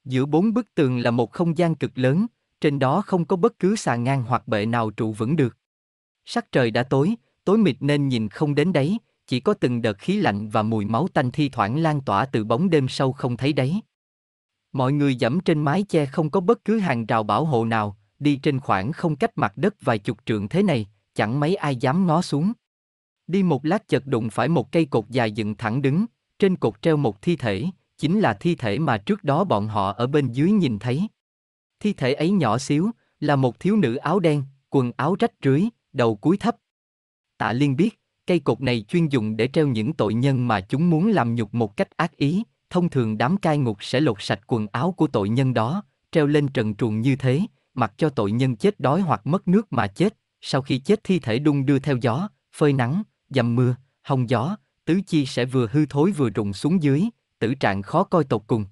A: Giữa bốn bức tường là một không gian cực lớn, trên đó không có bất cứ xà ngang hoặc bệ nào trụ vững được. Sắc trời đã tối, tối mịt nên nhìn không đến đấy, chỉ có từng đợt khí lạnh và mùi máu tanh thi thoảng lan tỏa từ bóng đêm sâu không thấy đấy. Mọi người dẫm trên mái che không có bất cứ hàng rào bảo hộ nào, đi trên khoảng không cách mặt đất vài chục trượng thế này, chẳng mấy ai dám ngó xuống. Đi một lát chợt đụng phải một cây cột dài dựng thẳng đứng, trên cột treo một thi thể, chính là thi thể mà trước đó bọn họ ở bên dưới nhìn thấy. Thi thể ấy nhỏ xíu, là một thiếu nữ áo đen, quần áo rách rưới, đầu cúi thấp. Tạ Liên biết, cây cột này chuyên dùng để treo những tội nhân mà chúng muốn làm nhục một cách ác ý, thông thường đám cai ngục sẽ lột sạch quần áo của tội nhân đó, treo lên trần truồng như thế, mặc cho tội nhân chết đói hoặc mất nước mà chết, sau khi chết thi thể đung đưa theo gió, phơi nắng, dầm mưa, hồng gió, tứ chi sẽ vừa hư thối vừa rụng xuống dưới, tử trạng khó coi tột cùng.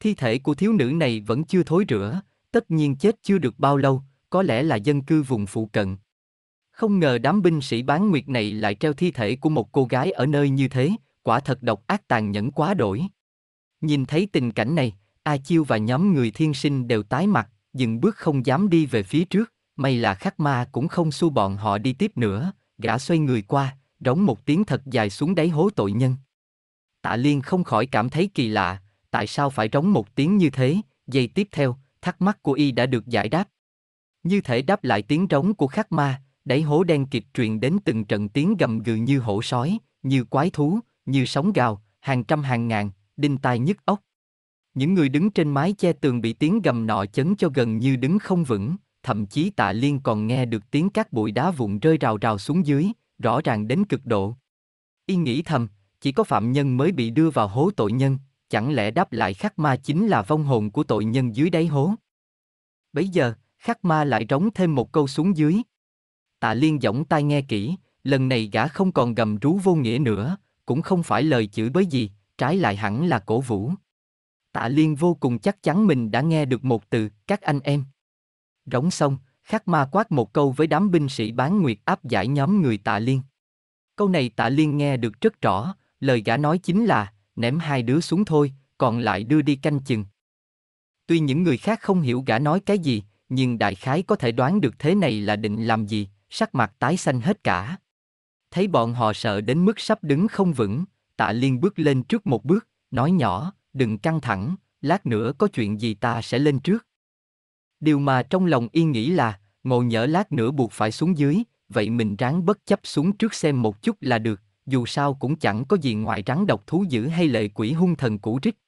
A: Thi thể của thiếu nữ này vẫn chưa thối rửa Tất nhiên chết chưa được bao lâu, có lẽ là dân cư vùng phụ cận. Không ngờ đám binh sĩ bán nguyệt này lại treo thi thể của một cô gái ở nơi như thế, quả thật độc ác tàn nhẫn quá đổi. Nhìn thấy tình cảnh này, A Chiêu và nhóm người thiên sinh đều tái mặt, dừng bước không dám đi về phía trước, may là khắc ma cũng không xu bọn họ đi tiếp nữa, gã xoay người qua, rống một tiếng thật dài xuống đáy hố tội nhân. Tạ Liên không khỏi cảm thấy kỳ lạ, tại sao phải rống một tiếng như thế, giây tiếp theo, thắc mắc của y đã được giải đáp. Như thể đáp lại tiếng rống của khắc ma, đáy hố đen kịp truyền đến từng trận tiếng gầm gừ như hổ sói, như quái thú, như sóng gào, hàng trăm hàng ngàn, đinh tai nhức óc. Những người đứng trên mái che tường bị tiếng gầm nọ chấn cho gần như đứng không vững, thậm chí tạ liên còn nghe được tiếng các bụi đá vụn rơi rào rào xuống dưới, rõ ràng đến cực độ. Y nghĩ thầm, chỉ có phạm nhân mới bị đưa vào hố tội nhân, chẳng lẽ đáp lại khắc ma chính là vong hồn của tội nhân dưới đáy hố? Bấy giờ, khắc ma lại rống thêm một câu xuống dưới. Tạ liên giọng tai nghe kỹ, lần này gã không còn gầm rú vô nghĩa nữa, cũng không phải lời chửi bới gì, trái lại hẳn là cổ vũ. Tạ liên vô cùng chắc chắn mình đã nghe được một từ, các anh em. Rống xong, khắc ma quát một câu với đám binh sĩ bán nguyệt áp giải nhóm người tạ liên. Câu này tạ liên nghe được rất rõ, lời gã nói chính là, ném hai đứa xuống thôi, còn lại đưa đi canh chừng. Tuy những người khác không hiểu gã nói cái gì, nhưng đại khái có thể đoán được thế này là định làm gì, sắc mặt tái xanh hết cả. Thấy bọn họ sợ đến mức sắp đứng không vững, tạ liên bước lên trước một bước, nói nhỏ, đừng căng thẳng, lát nữa có chuyện gì ta sẽ lên trước. Điều mà trong lòng yên nghĩ là, ngộ nhỡ lát nữa buộc phải xuống dưới, vậy mình ráng bất chấp xuống trước xem một chút là được, dù sao cũng chẳng có gì ngoài rắn độc thú dữ hay lệ quỷ hung thần cũ rích.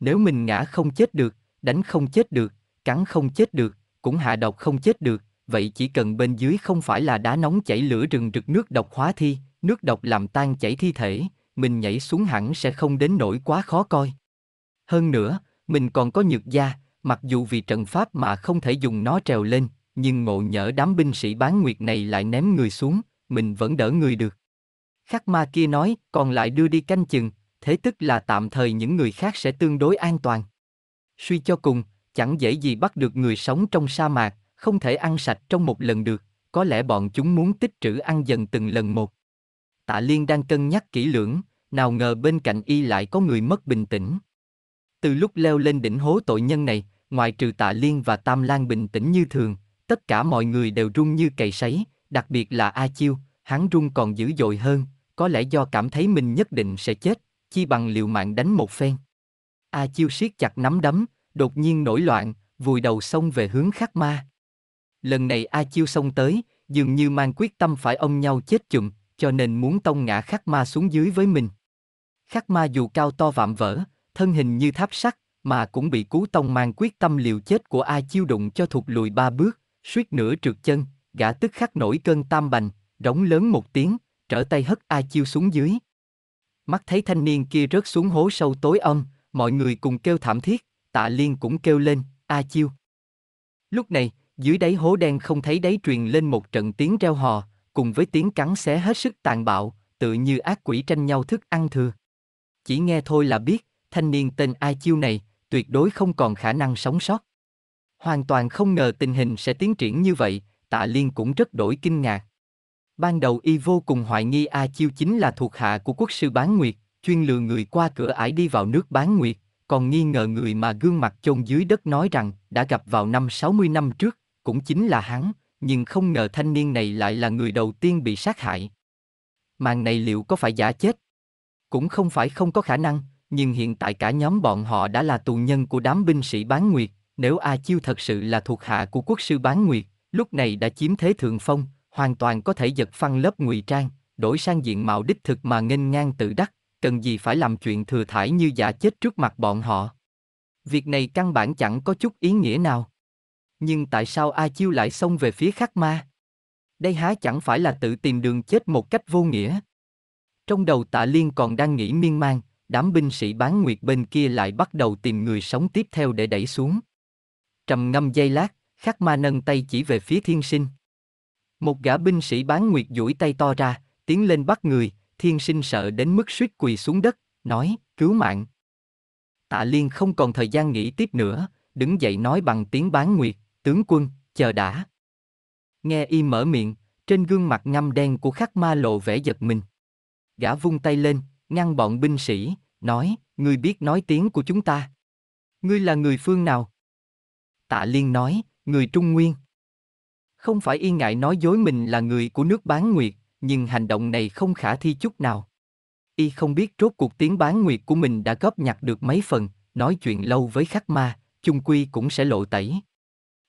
A: Nếu mình ngã không chết được, đánh không chết được, cắn không chết được, cũng hạ độc không chết được, vậy chỉ cần bên dưới không phải là đá nóng chảy lửa rừng rực nước độc hóa thi, nước độc làm tan chảy thi thể, mình nhảy xuống hẳn sẽ không đến nỗi quá khó coi. Hơn nữa, mình còn có nhược gia, mặc dù vì trận pháp mà không thể dùng nó trèo lên, nhưng ngộ nhỡ đám binh sĩ bán nguyệt này lại ném người xuống, mình vẫn đỡ người được. Khắc ma kia nói, còn lại đưa đi canh chừng, thế tức là tạm thời những người khác sẽ tương đối an toàn. Suy cho cùng, chẳng dễ gì bắt được người sống trong sa mạc, không thể ăn sạch trong một lần được, có lẽ bọn chúng muốn tích trữ ăn dần từng lần một. Tạ Liên đang cân nhắc kỹ lưỡng, nào ngờ bên cạnh y lại có người mất bình tĩnh. Từ lúc leo lên đỉnh hố tội nhân này, ngoài trừ Tạ Liên và Tam Lan bình tĩnh như thường, tất cả mọi người đều run như cầy sấy, đặc biệt là A Chiêu, hắn run còn dữ dội hơn, có lẽ do cảm thấy mình nhất định sẽ chết, chi bằng liều mạng đánh một phen. A Chiêu siết chặt nắm đấm, đột nhiên nổi loạn, vùi đầu xông về hướng khắc ma. Lần này A Chiêu xông tới, dường như mang quyết tâm phải ông nhau chết chùm, cho nên muốn tông ngã khắc ma xuống dưới với mình. Khắc ma dù cao to vạm vỡ, thân hình như tháp sắt, mà cũng bị cú tông mang quyết tâm liều chết của A Chiêu đụng cho thụt lùi ba bước, suýt nửa trượt chân, gã tức khắc nổi cơn tam bành, rống lớn một tiếng, trở tay hất A Chiêu xuống dưới. Mắt thấy thanh niên kia rớt xuống hố sâu tối âm, mọi người cùng kêu thảm thiết, tạ liên cũng kêu lên, A Chiêu. Lúc này, dưới đáy hố đen không thấy đáy truyền lên một trận tiếng reo hò, cùng với tiếng cắn xé hết sức tàn bạo, tự như ác quỷ tranh nhau thức ăn thừa. Chỉ nghe thôi là biết, thanh niên tên A Chiêu này, tuyệt đối không còn khả năng sống sót. Hoàn toàn không ngờ tình hình sẽ tiến triển như vậy, tạ liên cũng rất đổi kinh ngạc. Ban đầu y vô cùng hoài nghi A Chiêu chính là thuộc hạ của quốc sư Bán Nguyệt, chuyên lừa người qua cửa ải đi vào nước Bán Nguyệt, còn nghi ngờ người mà gương mặt chôn dưới đất nói rằng đã gặp vào năm 60 năm trước, cũng chính là hắn, nhưng không ngờ thanh niên này lại là người đầu tiên bị sát hại. Màn này liệu có phải giả chết? Cũng không phải không có khả năng, nhưng hiện tại cả nhóm bọn họ đã là tù nhân của đám binh sĩ bán nguyệt, nếu A Chiêu thật sự là thuộc hạ của quốc sư bán nguyệt, lúc này đã chiếm thế thượng phong, hoàn toàn có thể giật phăng lớp ngụy trang, đổi sang diện mạo đích thực mà nghênh ngang tự đắc, cần gì phải làm chuyện thừa thải như giả chết trước mặt bọn họ. Việc này căn bản chẳng có chút ý nghĩa nào. Nhưng tại sao A Chiêu lại xông về phía khắc ma? Đây há chẳng phải là tự tìm đường chết một cách vô nghĩa. Trong đầu tạ liên còn đang nghĩ miên man, đám binh sĩ bán nguyệt bên kia lại bắt đầu tìm người sống tiếp theo để đẩy xuống. Trầm ngâm giây lát, khắc ma nâng tay chỉ về phía thiên sinh. Một gã binh sĩ bán nguyệt duỗi tay to ra, tiến lên bắt người, thiên sinh sợ đến mức suýt quỳ xuống đất, nói, cứu mạng. Tạ Liên không còn thời gian nghĩ tiếp nữa, đứng dậy nói bằng tiếng bán nguyệt, tướng quân, chờ đã. Nghe y mở miệng, trên gương mặt ngăm đen của khắc ma lộ vẻ giật mình. Gã vung tay lên, ngăn bọn binh sĩ, nói, ngươi biết nói tiếng của chúng ta. Ngươi là người phương nào? Tạ Liên nói, người Trung Nguyên. Không phải y ngại nói dối mình là người của nước bán nguyệt, nhưng hành động này không khả thi chút nào. Y không biết rốt cuộc tiếng bán nguyệt của mình đã góp nhặt được mấy phần, nói chuyện lâu với khắc ma, chung quy cũng sẽ lộ tẩy.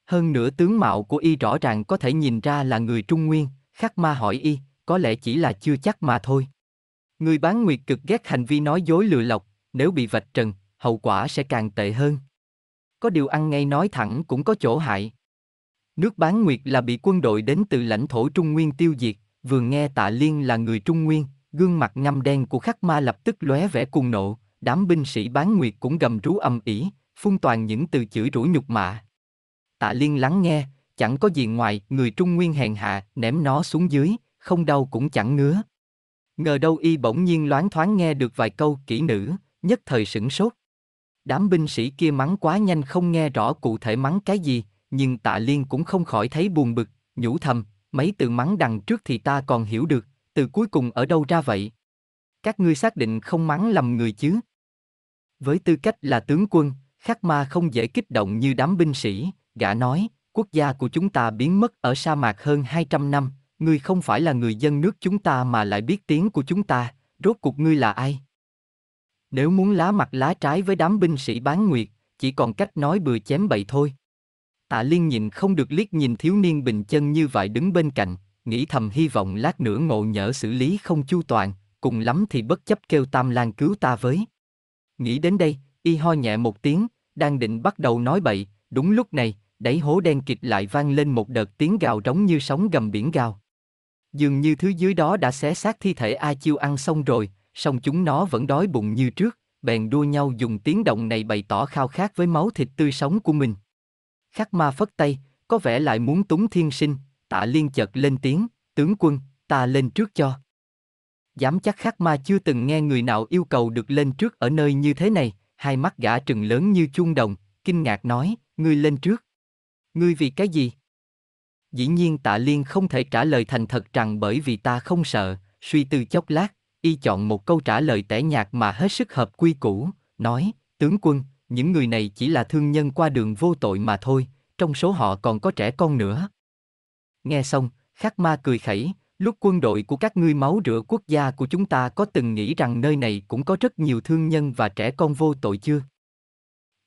A: Hơn nữa tướng mạo của y rõ ràng có thể nhìn ra là người Trung Nguyên, khắc ma hỏi y, có lẽ chỉ là chưa chắc mà thôi. Người bán nguyệt cực ghét hành vi nói dối lừa lọc, nếu bị vạch trần, hậu quả sẽ càng tệ hơn. Có điều ăn ngay nói thẳng cũng có chỗ hại, Nước bán nguyệt là bị quân đội đến từ lãnh thổ Trung Nguyên tiêu diệt, vừa nghe tạ liên là người Trung Nguyên, gương mặt ngăm đen của khắc ma lập tức lóe vẻ cuồng nộ, đám binh sĩ bán nguyệt cũng gầm rú âm ỉ, phun toàn những từ chửi rủa nhục mạ. Tạ liên lắng nghe, chẳng có gì ngoài người Trung Nguyên hèn hạ ném nó xuống dưới, không đau cũng chẳng ngứa. Ngờ đâu y bỗng nhiên loáng thoáng nghe được vài câu kỹ nữ, nhất thời sửng sốt. Đám binh sĩ kia mắng quá nhanh không nghe rõ cụ thể mắng cái gì, nhưng tạ liên cũng không khỏi thấy buồn bực, nhủ thầm, mấy từ mắng đằng trước thì ta còn hiểu được, từ cuối cùng ở đâu ra vậy? Các ngươi xác định không mắng lầm người chứ? Với tư cách là tướng quân, khắc ma không dễ kích động như đám binh sĩ, gã nói, quốc gia của chúng ta biến mất ở sa mạc hơn 200 năm, ngươi không phải là người dân nước chúng ta mà lại biết tiếng của chúng ta, rốt cuộc ngươi là ai? Nếu muốn lá mặt lá trái với đám binh sĩ bán nguyệt, chỉ còn cách nói bừa chém bậy thôi. Tạ Liên nhìn không được liếc nhìn thiếu niên bình chân như vậy đứng bên cạnh, nghĩ thầm hy vọng lát nữa ngộ nhỡ xử lý không chu toàn, cùng lắm thì bất chấp kêu Tam Lan cứu ta với. Nghĩ đến đây, y ho nhẹ một tiếng, đang định bắt đầu nói bậy, đúng lúc này, đáy hố đen kịch lại vang lên một đợt tiếng gào trống như sóng gầm biển gào. Dường như thứ dưới đó đã xé xác thi thể A Chiêu ăn xong rồi, song chúng nó vẫn đói bụng như trước, bèn đua nhau dùng tiếng động này bày tỏ khao khát với máu thịt tươi sống của mình. Khắc ma phất tay, có vẻ lại muốn túng thiên sinh, tạ liên chợt lên tiếng, tướng quân, ta lên trước cho. Dám chắc khắc ma chưa từng nghe người nào yêu cầu được lên trước ở nơi như thế này, hai mắt gã trừng lớn như chuông đồng, kinh ngạc nói, ngươi lên trước. Ngươi vì cái gì? Dĩ nhiên tạ liên không thể trả lời thành thật rằng bởi vì ta không sợ, suy tư chốc lát, y chọn một câu trả lời tẻ nhạt mà hết sức hợp quy củ, nói, tướng quân, những người này chỉ là thương nhân qua đường vô tội mà thôi, trong số họ còn có trẻ con nữa. Nghe xong, Khắc Ma cười khẩy, lúc quân đội của các ngươi máu rửa quốc gia của chúng ta có từng nghĩ rằng nơi này cũng có rất nhiều thương nhân và trẻ con vô tội chưa?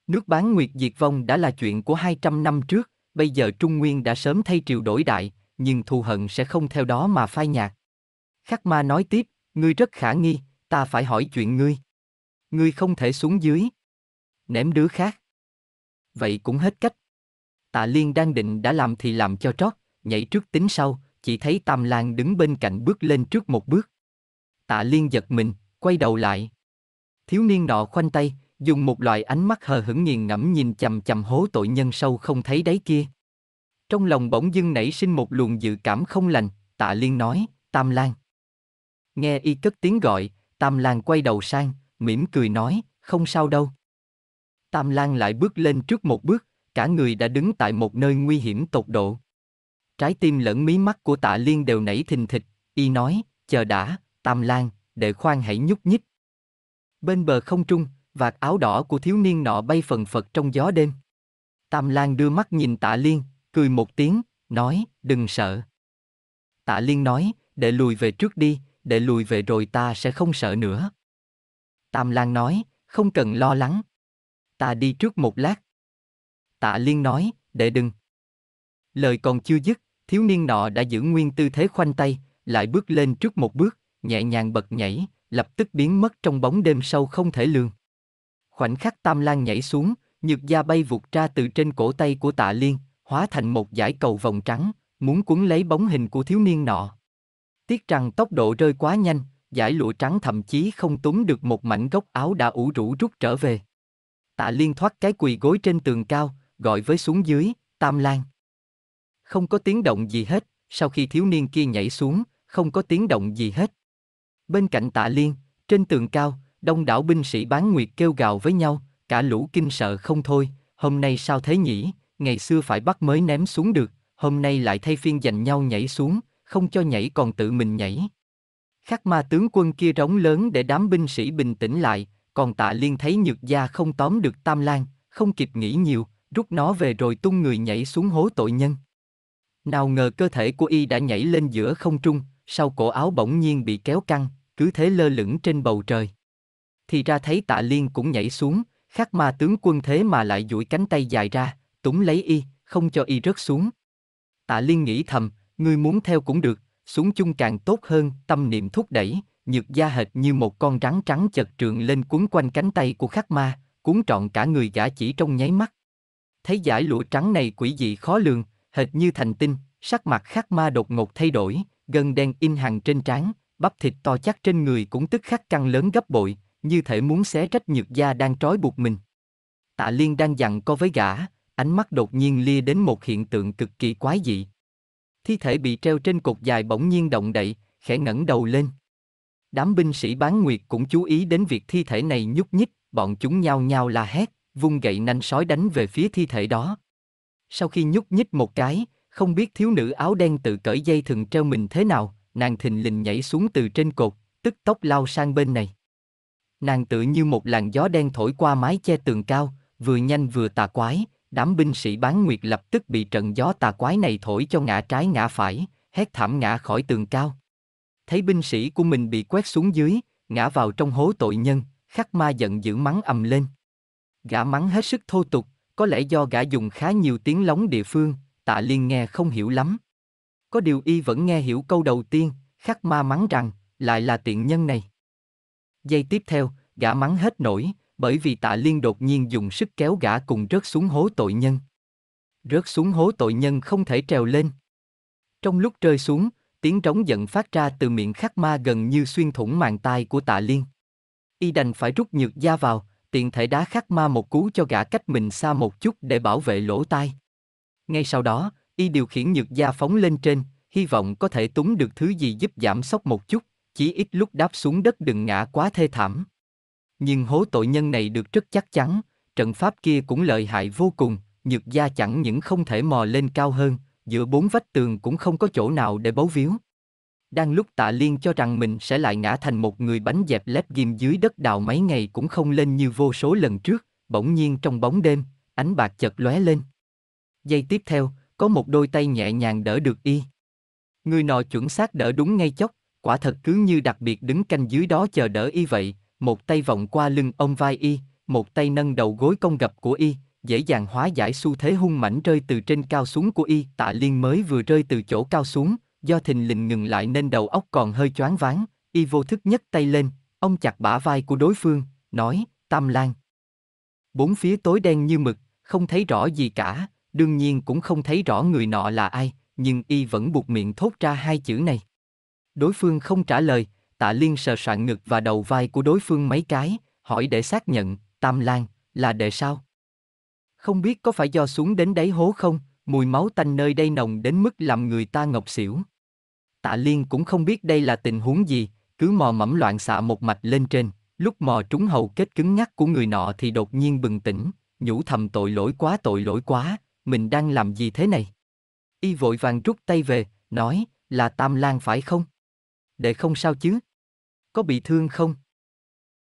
A: Nước bán nguyệt diệt vong đã là chuyện của 200 năm trước, bây giờ Trung Nguyên đã sớm thay triều đổi đại, nhưng thù hận sẽ không theo đó mà phai nhạt. Khắc ma nói tiếp, ngươi rất khả nghi, ta phải hỏi chuyện ngươi. Ngươi không thể xuống dưới ném đứa khác. Vậy cũng hết cách. Tạ Liên đang định đã làm thì làm cho trót, nhảy trước tính sau, chỉ thấy Tam Lan đứng bên cạnh bước lên trước một bước. Tạ Liên giật mình, quay đầu lại. Thiếu niên nọ khoanh tay, dùng một loại ánh mắt hờ hững nghiền ngẫm nhìn chằm chằm hố tội nhân sâu không thấy đáy kia. Trong lòng bỗng dưng nảy sinh một luồng dự cảm không lành, Tạ Liên nói, Tam Lan. Nghe y cất tiếng gọi, Tam Lan quay đầu sang, mỉm cười nói, không sao đâu. Tam Lan lại bước lên trước một bước, cả người đã đứng tại một nơi nguy hiểm tột độ. Trái tim lẫn mí mắt của tạ liên đều nảy thình thịch, y nói, chờ đã, Tam Lan, đệ khoan hãy nhúc nhích. Bên bờ không trung, vạt áo đỏ của thiếu niên nọ bay phần phật trong gió đêm. Tam Lan đưa mắt nhìn tạ liên, cười một tiếng, nói, đừng sợ. Tạ liên nói, để lùi về trước đi, để lùi về rồi ta sẽ không sợ nữa. Tam Lan nói, không cần lo lắng, ta đi trước một lát. Tạ Liên nói, để đừng. Lời còn chưa dứt, thiếu niên nọ đã giữ nguyên tư thế khoanh tay, lại bước lên trước một bước, nhẹ nhàng bật nhảy, lập tức biến mất trong bóng đêm sâu không thể lường. Khoảnh khắc Tam Lan nhảy xuống, nhược da bay vụt ra từ trên cổ tay của Tạ Liên, hóa thành một dải cầu vòng trắng, muốn cuốn lấy bóng hình của thiếu niên nọ. Tiếc rằng tốc độ rơi quá nhanh, dải lụa trắng thậm chí không túm được một mảnh gốc áo đã ủ rũ rút trở về tạ liên thoát cái quỳ gối trên tường cao, gọi với xuống dưới, tam lan. Không có tiếng động gì hết, sau khi thiếu niên kia nhảy xuống, không có tiếng động gì hết. Bên cạnh tạ liên, trên tường cao, đông đảo binh sĩ bán nguyệt kêu gào với nhau, cả lũ kinh sợ không thôi, hôm nay sao thế nhỉ, ngày xưa phải bắt mới ném xuống được, hôm nay lại thay phiên giành nhau nhảy xuống, không cho nhảy còn tự mình nhảy. Khắc ma tướng quân kia rống lớn để đám binh sĩ bình tĩnh lại, còn tạ liên thấy nhược gia không tóm được tam Lang, không kịp nghĩ nhiều, rút nó về rồi tung người nhảy xuống hố tội nhân. Nào ngờ cơ thể của y đã nhảy lên giữa không trung, sau cổ áo bỗng nhiên bị kéo căng, cứ thế lơ lửng trên bầu trời. Thì ra thấy tạ liên cũng nhảy xuống, khắc ma tướng quân thế mà lại duỗi cánh tay dài ra, túng lấy y, không cho y rớt xuống. Tạ liên nghĩ thầm, ngươi muốn theo cũng được, xuống chung càng tốt hơn, tâm niệm thúc đẩy, nhược da hệt như một con rắn trắng chật trượng lên cuốn quanh cánh tay của khắc ma, cuốn trọn cả người gã chỉ trong nháy mắt. Thấy giải lụa trắng này quỷ dị khó lường, hệt như thành tinh, sắc mặt khắc ma đột ngột thay đổi, gân đen in hàng trên trán, bắp thịt to chắc trên người cũng tức khắc căng lớn gấp bội, như thể muốn xé rách nhược da đang trói buộc mình. Tạ Liên đang dặn co với gã, ánh mắt đột nhiên lia đến một hiện tượng cực kỳ quái dị. Thi thể bị treo trên cột dài bỗng nhiên động đậy, khẽ ngẩng đầu lên. Đám binh sĩ bán nguyệt cũng chú ý đến việc thi thể này nhúc nhích, bọn chúng nhao nhao la hét, vung gậy nanh sói đánh về phía thi thể đó. Sau khi nhúc nhích một cái, không biết thiếu nữ áo đen tự cởi dây thừng treo mình thế nào, nàng thình lình nhảy xuống từ trên cột, tức tốc lao sang bên này. Nàng tự như một làn gió đen thổi qua mái che tường cao, vừa nhanh vừa tà quái, đám binh sĩ bán nguyệt lập tức bị trận gió tà quái này thổi cho ngã trái ngã phải, hét thảm ngã khỏi tường cao thấy binh sĩ của mình bị quét xuống dưới, ngã vào trong hố tội nhân, khắc ma giận dữ mắng ầm lên. Gã mắng hết sức thô tục, có lẽ do gã dùng khá nhiều tiếng lóng địa phương, tạ liên nghe không hiểu lắm. Có điều y vẫn nghe hiểu câu đầu tiên, khắc ma mắng rằng, lại là tiện nhân này. Giây tiếp theo, gã mắng hết nổi, bởi vì tạ liên đột nhiên dùng sức kéo gã cùng rớt xuống hố tội nhân. Rớt xuống hố tội nhân không thể trèo lên. Trong lúc rơi xuống, tiếng trống giận phát ra từ miệng khắc ma gần như xuyên thủng màn tai của tạ liên. Y đành phải rút nhược da vào, tiện thể đá khắc ma một cú cho gã cách mình xa một chút để bảo vệ lỗ tai. Ngay sau đó, y điều khiển nhược da phóng lên trên, hy vọng có thể túng được thứ gì giúp giảm sốc một chút, chỉ ít lúc đáp xuống đất đừng ngã quá thê thảm. Nhưng hố tội nhân này được rất chắc chắn, trận pháp kia cũng lợi hại vô cùng, nhược da chẳng những không thể mò lên cao hơn, giữa bốn vách tường cũng không có chỗ nào để bấu víu. Đang lúc tạ liên cho rằng mình sẽ lại ngã thành một người bánh dẹp lép ghim dưới đất đào mấy ngày cũng không lên như vô số lần trước, bỗng nhiên trong bóng đêm, ánh bạc chợt lóe lên. Giây tiếp theo, có một đôi tay nhẹ nhàng đỡ được y. Người nọ chuẩn xác đỡ đúng ngay chốc, quả thật cứ như đặc biệt đứng canh dưới đó chờ đỡ y vậy, một tay vòng qua lưng ông vai y, một tay nâng đầu gối cong gập của y, dễ dàng hóa giải xu thế hung mảnh rơi từ trên cao xuống của y. Tạ Liên mới vừa rơi từ chỗ cao xuống, do thình lình ngừng lại nên đầu óc còn hơi choáng váng, y vô thức nhấc tay lên, ông chặt bả vai của đối phương, nói, Tam Lan. Bốn phía tối đen như mực, không thấy rõ gì cả, đương nhiên cũng không thấy rõ người nọ là ai, nhưng y vẫn buộc miệng thốt ra hai chữ này. Đối phương không trả lời, tạ liên sờ soạn ngực và đầu vai của đối phương mấy cái, hỏi để xác nhận, Tam Lan, là đệ sao? Không biết có phải do xuống đến đáy hố không, mùi máu tanh nơi đây nồng đến mức làm người ta ngọc xỉu. Tạ Liên cũng không biết đây là tình huống gì, cứ mò mẫm loạn xạ một mạch lên trên, lúc mò trúng hầu kết cứng nhắc của người nọ thì đột nhiên bừng tỉnh, nhủ thầm tội lỗi quá tội lỗi quá, mình đang làm gì thế này? Y vội vàng rút tay về, nói, là Tam Lan phải không? Để không sao chứ? Có bị thương không?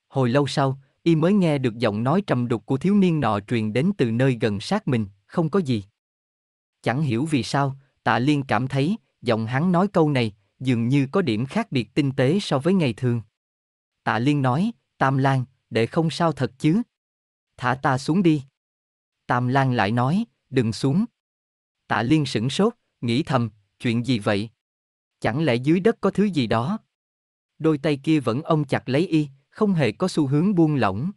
A: Hồi lâu sau, y mới nghe được giọng nói trầm đục của thiếu niên nọ truyền đến từ nơi gần sát mình, không có gì. Chẳng hiểu vì sao, tạ liên cảm thấy, giọng hắn nói câu này, dường như có điểm khác biệt tinh tế so với ngày thường. Tạ liên nói, Tam Lan, để không sao thật chứ. Thả ta xuống đi. Tam Lan lại nói, đừng xuống. Tạ liên sửng sốt, nghĩ thầm, chuyện gì vậy? Chẳng lẽ dưới đất có thứ gì đó? Đôi tay kia vẫn ôm chặt lấy y, không hề có xu hướng buông lỏng.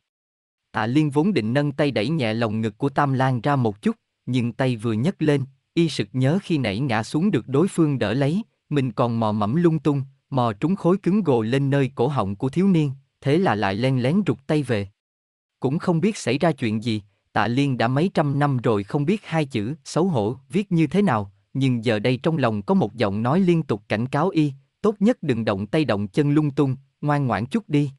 A: Tạ Liên vốn định nâng tay đẩy nhẹ lồng ngực của Tam Lan ra một chút, nhưng tay vừa nhấc lên, y sực nhớ khi nãy ngã xuống được đối phương đỡ lấy, mình còn mò mẫm lung tung, mò trúng khối cứng gồ lên nơi cổ họng của thiếu niên, thế là lại len lén rụt tay về. Cũng không biết xảy ra chuyện gì, Tạ Liên đã mấy trăm năm rồi không biết hai chữ xấu hổ viết như thế nào, nhưng giờ đây trong lòng có một giọng nói liên tục cảnh cáo y, tốt nhất đừng động tay động chân lung tung, ngoan ngoãn chút đi.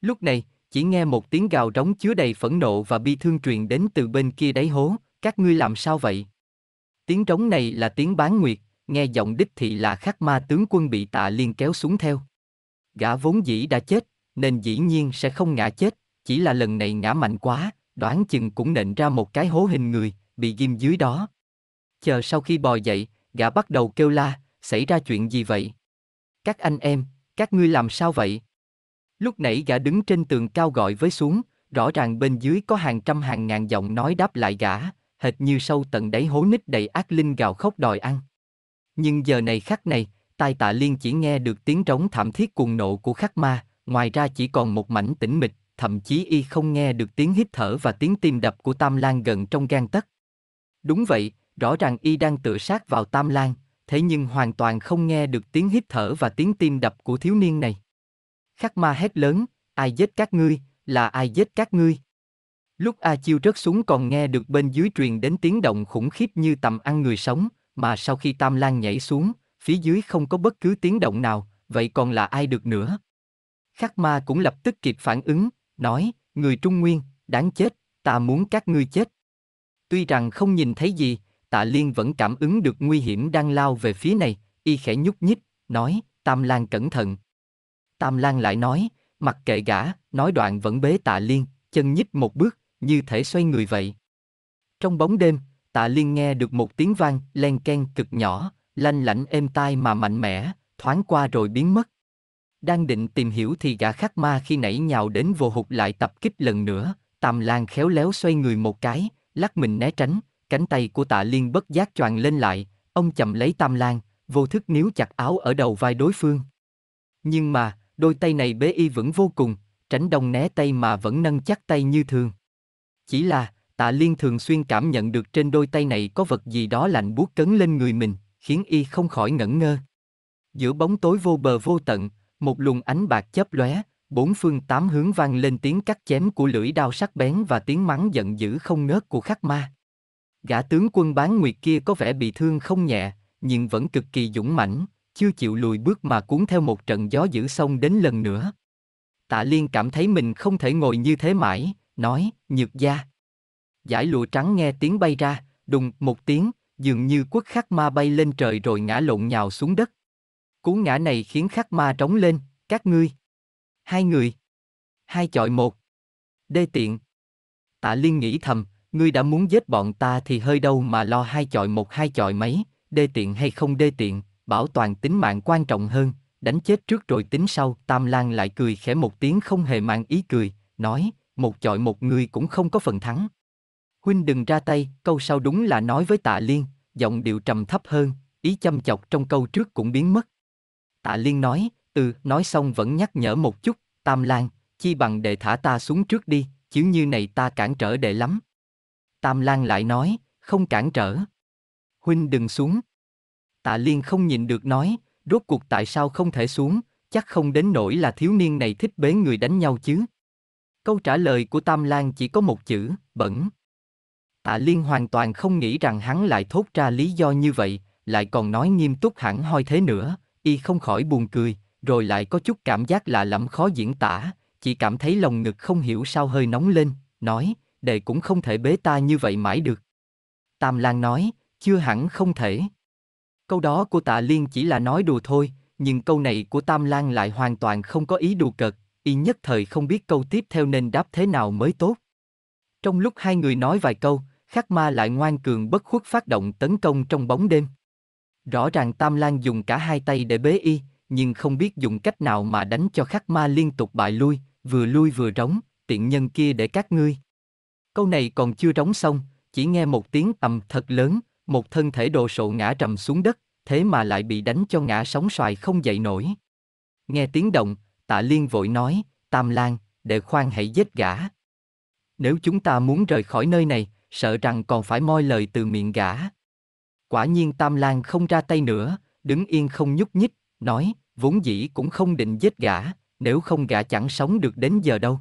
A: Lúc này, chỉ nghe một tiếng gào rống chứa đầy phẫn nộ và bi thương truyền đến từ bên kia đáy hố, các ngươi làm sao vậy? Tiếng trống này là tiếng bán nguyệt, nghe giọng đích thị là khắc ma tướng quân bị tạ liên kéo xuống theo. Gã vốn dĩ đã chết, nên dĩ nhiên sẽ không ngã chết, chỉ là lần này ngã mạnh quá, đoán chừng cũng nện ra một cái hố hình người, bị ghim dưới đó. Chờ sau khi bò dậy, gã bắt đầu kêu la, xảy ra chuyện gì vậy? Các anh em, các ngươi làm sao vậy? Lúc nãy gã đứng trên tường cao gọi với xuống, rõ ràng bên dưới có hàng trăm hàng ngàn giọng nói đáp lại gã, hệt như sâu tận đáy hố ních đầy ác linh gào khóc đòi ăn. Nhưng giờ này khắc này, tai tạ liên chỉ nghe được tiếng trống thảm thiết cuồng nộ của khắc ma, ngoài ra chỉ còn một mảnh tĩnh mịch, thậm chí y không nghe được tiếng hít thở và tiếng tim đập của tam lan gần trong gan tấc. Đúng vậy, rõ ràng y đang tựa sát vào tam lan, thế nhưng hoàn toàn không nghe được tiếng hít thở và tiếng tim đập của thiếu niên này. Khắc ma hét lớn, ai giết các ngươi, là ai giết các ngươi. Lúc A Chiêu rớt xuống còn nghe được bên dưới truyền đến tiếng động khủng khiếp như tầm ăn người sống, mà sau khi Tam Lan nhảy xuống, phía dưới không có bất cứ tiếng động nào, vậy còn là ai được nữa? Khắc ma cũng lập tức kịp phản ứng, nói, người Trung Nguyên, đáng chết, ta muốn các ngươi chết. Tuy rằng không nhìn thấy gì, tạ Liên vẫn cảm ứng được nguy hiểm đang lao về phía này, y khẽ nhúc nhích, nói, Tam Lan cẩn thận. Tam Lan lại nói, mặc kệ gã, nói đoạn vẫn bế tạ liên, chân nhích một bước, như thể xoay người vậy. Trong bóng đêm, tạ liên nghe được một tiếng vang, len ken cực nhỏ, lanh lảnh êm tai mà mạnh mẽ, thoáng qua rồi biến mất. Đang định tìm hiểu thì gã khắc ma khi nãy nhào đến vô hụt lại tập kích lần nữa, Tam Lan khéo léo xoay người một cái, lắc mình né tránh, cánh tay của tạ liên bất giác choàng lên lại, ông chậm lấy Tam Lan, vô thức níu chặt áo ở đầu vai đối phương. Nhưng mà, Đôi tay này bế y vẫn vô cùng, tránh đông né tay mà vẫn nâng chắc tay như thường. Chỉ là, tạ liên thường xuyên cảm nhận được trên đôi tay này có vật gì đó lạnh buốt cấn lên người mình, khiến y không khỏi ngẩn ngơ. Giữa bóng tối vô bờ vô tận, một luồng ánh bạc chớp lóe, bốn phương tám hướng vang lên tiếng cắt chém của lưỡi đao sắc bén và tiếng mắng giận dữ không ngớt của khắc ma. Gã tướng quân bán nguyệt kia có vẻ bị thương không nhẹ, nhưng vẫn cực kỳ dũng mãnh, chưa chịu lùi bước mà cuốn theo một trận gió dữ xông đến lần nữa. Tạ Liên cảm thấy mình không thể ngồi như thế mãi, nói, nhược gia. Giải lụa trắng nghe tiếng bay ra, đùng một tiếng, dường như quất khắc ma bay lên trời rồi ngã lộn nhào xuống đất. Cú ngã này khiến khắc ma trống lên, các ngươi. Hai người. Hai chọi một. Đê tiện. Tạ Liên nghĩ thầm, ngươi đã muốn giết bọn ta thì hơi đâu mà lo hai chọi một hai chọi mấy, đê tiện hay không đê tiện, bảo toàn tính mạng quan trọng hơn, đánh chết trước rồi tính sau. Tam lang lại cười khẽ một tiếng không hề mang ý cười, nói, một chọi một người cũng không có phần thắng. Huynh đừng ra tay, câu sau đúng là nói với tạ liên, giọng điệu trầm thấp hơn, ý chăm chọc trong câu trước cũng biến mất. Tạ liên nói, từ, nói xong vẫn nhắc nhở một chút, Tam lang chi bằng để thả ta xuống trước đi, chứ như này ta cản trở đệ lắm. Tam lang lại nói, không cản trở. Huynh đừng xuống, Tạ Liên không nhìn được nói, rốt cuộc tại sao không thể xuống, chắc không đến nỗi là thiếu niên này thích bế người đánh nhau chứ. Câu trả lời của Tam Lan chỉ có một chữ, bẩn. Tạ Liên hoàn toàn không nghĩ rằng hắn lại thốt ra lý do như vậy, lại còn nói nghiêm túc hẳn hoi thế nữa, y không khỏi buồn cười, rồi lại có chút cảm giác lạ lẫm khó diễn tả, chỉ cảm thấy lòng ngực không hiểu sao hơi nóng lên, nói, đệ cũng không thể bế ta như vậy mãi được. Tam Lan nói, chưa hẳn không thể. Câu đó của tạ liên chỉ là nói đùa thôi, nhưng câu này của Tam Lan lại hoàn toàn không có ý đùa cợt, y nhất thời không biết câu tiếp theo nên đáp thế nào mới tốt. Trong lúc hai người nói vài câu, Khắc Ma lại ngoan cường bất khuất phát động tấn công trong bóng đêm. Rõ ràng Tam Lan dùng cả hai tay để bế y, nhưng không biết dùng cách nào mà đánh cho Khắc Ma liên tục bại lui, vừa lui vừa rống, tiện nhân kia để các ngươi. Câu này còn chưa rống xong, chỉ nghe một tiếng ầm thật lớn, một thân thể đồ sộ ngã trầm xuống đất, thế mà lại bị đánh cho ngã sóng xoài không dậy nổi. Nghe tiếng động, tạ liên vội nói, Tam Lan, đệ khoan hãy giết gã. Nếu chúng ta muốn rời khỏi nơi này, sợ rằng còn phải moi lời từ miệng gã. Quả nhiên Tam Lan không ra tay nữa, đứng yên không nhúc nhích, nói, vốn dĩ cũng không định giết gã, nếu không gã chẳng sống được đến giờ đâu.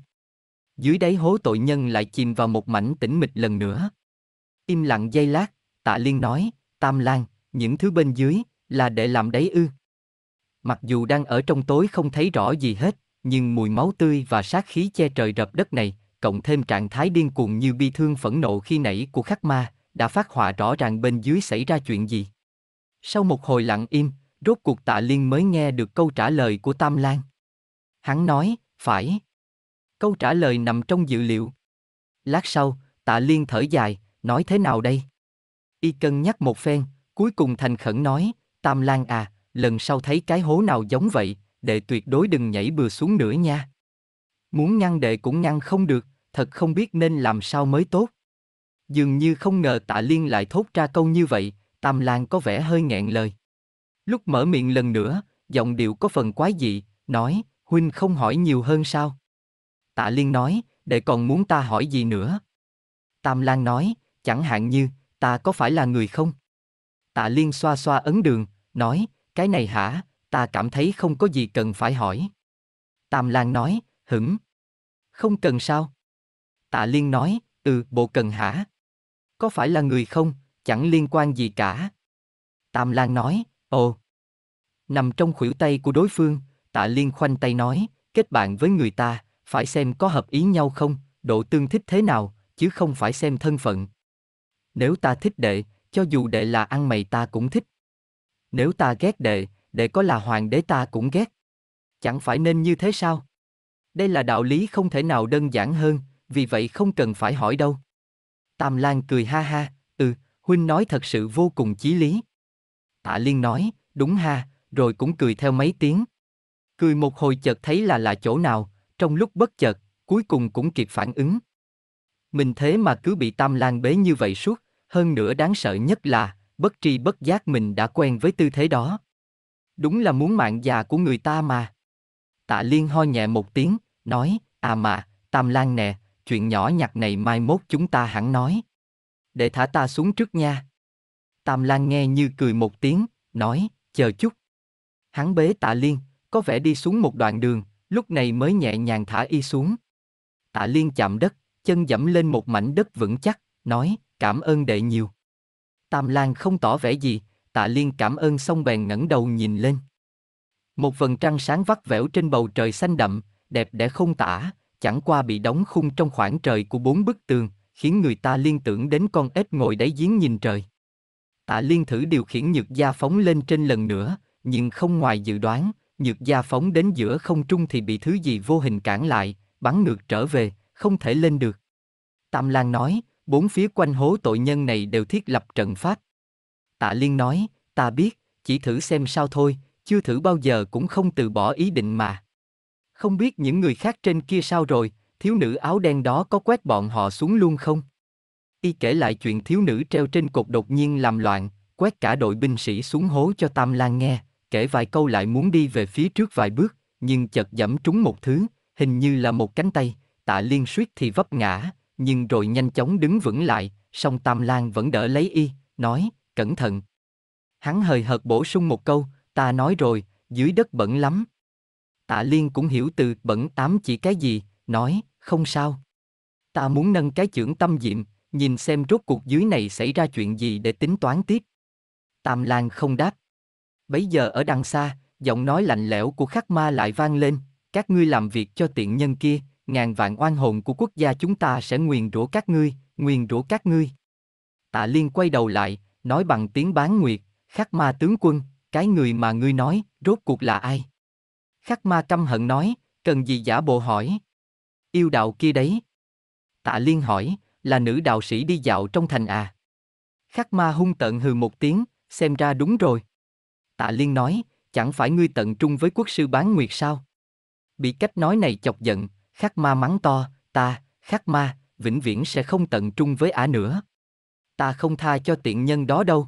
A: Dưới đáy hố tội nhân lại chìm vào một mảnh tĩnh mịch lần nữa. Im lặng giây lát, Tạ Liên nói, Tam Lan, những thứ bên dưới, là để làm đấy ư. Mặc dù đang ở trong tối không thấy rõ gì hết, nhưng mùi máu tươi và sát khí che trời rập đất này, cộng thêm trạng thái điên cuồng như bi thương phẫn nộ khi nãy của khắc ma, đã phát họa rõ ràng bên dưới xảy ra chuyện gì. Sau một hồi lặng im, rốt cuộc tạ liên mới nghe được câu trả lời của Tam Lan. Hắn nói, phải. Câu trả lời nằm trong dự liệu. Lát sau, tạ liên thở dài, nói thế nào đây? Y cân nhắc một phen, cuối cùng thành khẩn nói, Tam Lan à, lần sau thấy cái hố nào giống vậy, đệ tuyệt đối đừng nhảy bừa xuống nữa nha. Muốn ngăn đệ cũng ngăn không được, thật không biết nên làm sao mới tốt. Dường như không ngờ tạ liên lại thốt ra câu như vậy, Tam Lan có vẻ hơi nghẹn lời. Lúc mở miệng lần nữa, giọng điệu có phần quái dị, nói, huynh không hỏi nhiều hơn sao? Tạ Liên nói, Để còn muốn ta hỏi gì nữa? Tam Lan nói, chẳng hạn như, ta có phải là người không? Tạ Liên xoa xoa ấn đường, nói, cái này hả, ta cảm thấy không có gì cần phải hỏi. Tam Lan nói, hửng. Không cần sao? Tạ Liên nói, ừ, bộ cần hả? Có phải là người không, chẳng liên quan gì cả. Tam Lan nói, ồ. Nằm trong khuỷu tay của đối phương, Tạ Liên khoanh tay nói, kết bạn với người ta, phải xem có hợp ý nhau không, độ tương thích thế nào, chứ không phải xem thân phận. Nếu ta thích đệ, cho dù đệ là ăn mày ta cũng thích. Nếu ta ghét đệ, đệ có là hoàng đế ta cũng ghét. Chẳng phải nên như thế sao? Đây là đạo lý không thể nào đơn giản hơn, vì vậy không cần phải hỏi đâu. Tam Lan cười ha ha, ừ, huynh nói thật sự vô cùng chí lý. Tạ Liên nói, đúng ha, rồi cũng cười theo mấy tiếng. Cười một hồi chợt thấy là là chỗ nào, trong lúc bất chợt, cuối cùng cũng kịp phản ứng mình thế mà cứ bị tam lan bế như vậy suốt, hơn nữa đáng sợ nhất là, bất tri bất giác mình đã quen với tư thế đó. Đúng là muốn mạng già của người ta mà. Tạ Liên ho nhẹ một tiếng, nói, à mà, Tam Lan nè, chuyện nhỏ nhặt này mai mốt chúng ta hẳn nói. Để thả ta xuống trước nha. Tam Lan nghe như cười một tiếng, nói, chờ chút. Hắn bế Tạ Liên, có vẻ đi xuống một đoạn đường, lúc này mới nhẹ nhàng thả y xuống. Tạ Liên chạm đất, chân dẫm lên một mảnh đất vững chắc, nói, cảm ơn đệ nhiều. Tam Lan không tỏ vẻ gì, tạ liên cảm ơn xong bèn ngẩng đầu nhìn lên. Một vầng trăng sáng vắt vẻo trên bầu trời xanh đậm, đẹp đẽ không tả, chẳng qua bị đóng khung trong khoảng trời của bốn bức tường, khiến người ta liên tưởng đến con ếch ngồi đáy giếng nhìn trời. Tạ liên thử điều khiển nhược gia phóng lên trên lần nữa, nhưng không ngoài dự đoán, nhược gia phóng đến giữa không trung thì bị thứ gì vô hình cản lại, bắn ngược trở về, không thể lên được. Tam Lan nói, bốn phía quanh hố tội nhân này đều thiết lập trận pháp. Tạ Liên nói, ta biết, chỉ thử xem sao thôi, chưa thử bao giờ cũng không từ bỏ ý định mà. Không biết những người khác trên kia sao rồi, thiếu nữ áo đen đó có quét bọn họ xuống luôn không? Y kể lại chuyện thiếu nữ treo trên cột đột nhiên làm loạn, quét cả đội binh sĩ xuống hố cho Tam Lan nghe, kể vài câu lại muốn đi về phía trước vài bước, nhưng chợt giẫm trúng một thứ, hình như là một cánh tay, tạ liên suýt thì vấp ngã, nhưng rồi nhanh chóng đứng vững lại, song Tam Lan vẫn đỡ lấy y, nói, cẩn thận. Hắn hời hợt bổ sung một câu, ta nói rồi, dưới đất bẩn lắm. Tạ Liên cũng hiểu từ bẩn tám chỉ cái gì, nói, không sao. Ta muốn nâng cái trưởng tâm diệm, nhìn xem rốt cuộc dưới này xảy ra chuyện gì để tính toán tiếp. Tam Lan không đáp. Bấy giờ ở đằng xa, giọng nói lạnh lẽo của khắc ma lại vang lên, các ngươi làm việc cho tiện nhân kia, ngàn vạn oan hồn của quốc gia chúng ta sẽ nguyền rủa các ngươi, nguyền rủa các ngươi. Tạ Liên quay đầu lại, nói bằng tiếng bán nguyệt, khắc ma tướng quân, cái người mà ngươi nói, rốt cuộc là ai? Khắc ma căm hận nói, cần gì giả bộ hỏi? Yêu đạo kia đấy. Tạ Liên hỏi, là nữ đạo sĩ đi dạo trong thành à? Khắc ma hung tận hừ một tiếng, xem ra đúng rồi. Tạ Liên nói, chẳng phải ngươi tận trung với quốc sư bán nguyệt sao? Bị cách nói này chọc giận, Khắc ma mắng to, ta, khắc ma, vĩnh viễn sẽ không tận trung với ả nữa. Ta không tha cho tiện nhân đó đâu.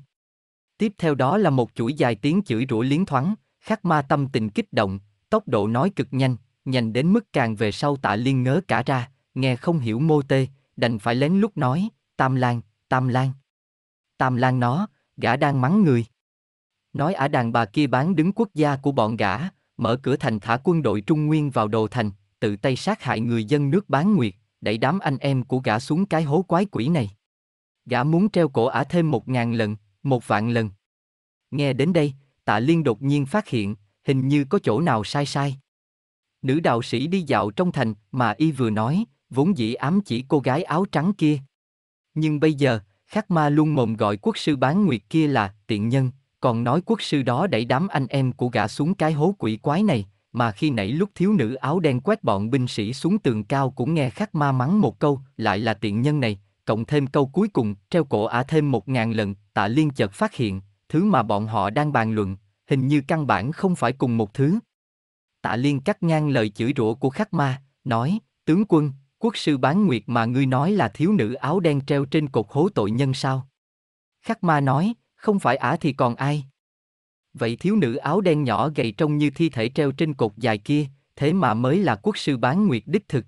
A: Tiếp theo đó là một chuỗi dài tiếng chửi rủa liến thoáng, khắc ma tâm tình kích động, tốc độ nói cực nhanh, nhanh đến mức càng về sau tạ liên ngớ cả ra, nghe không hiểu mô tê, đành phải lén lúc nói, tam lan, tam lan. Tam lan nó, gã đang mắng người. Nói ả đàn bà kia bán đứng quốc gia của bọn gã, mở cửa thành thả quân đội Trung Nguyên vào đồ thành, tự tay sát hại người dân nước bán nguyệt, đẩy đám anh em của gã xuống cái hố quái quỷ này. Gã muốn treo cổ ả thêm một ngàn lần, một vạn lần. Nghe đến đây, tạ liên đột nhiên phát hiện, hình như có chỗ nào sai sai. Nữ đạo sĩ đi dạo trong thành mà y vừa nói, vốn dĩ ám chỉ cô gái áo trắng kia. Nhưng bây giờ, khắc ma luôn mồm gọi quốc sư bán nguyệt kia là tiện nhân, còn nói quốc sư đó đẩy đám anh em của gã xuống cái hố quỷ quái này, mà khi nãy lúc thiếu nữ áo đen quét bọn binh sĩ xuống tường cao cũng nghe khắc ma mắng một câu, lại là tiện nhân này, cộng thêm câu cuối cùng, treo cổ ả thêm một ngàn lần, tạ liên chợt phát hiện, thứ mà bọn họ đang bàn luận, hình như căn bản không phải cùng một thứ. Tạ liên cắt ngang lời chửi rủa của khắc ma, nói, tướng quân, quốc sư bán nguyệt mà ngươi nói là thiếu nữ áo đen treo trên cột hố tội nhân sao? Khắc ma nói, không phải ả thì còn ai? Vậy thiếu nữ áo đen nhỏ gầy trông như thi thể treo trên cột dài kia, thế mà mới là quốc sư bán nguyệt đích thực.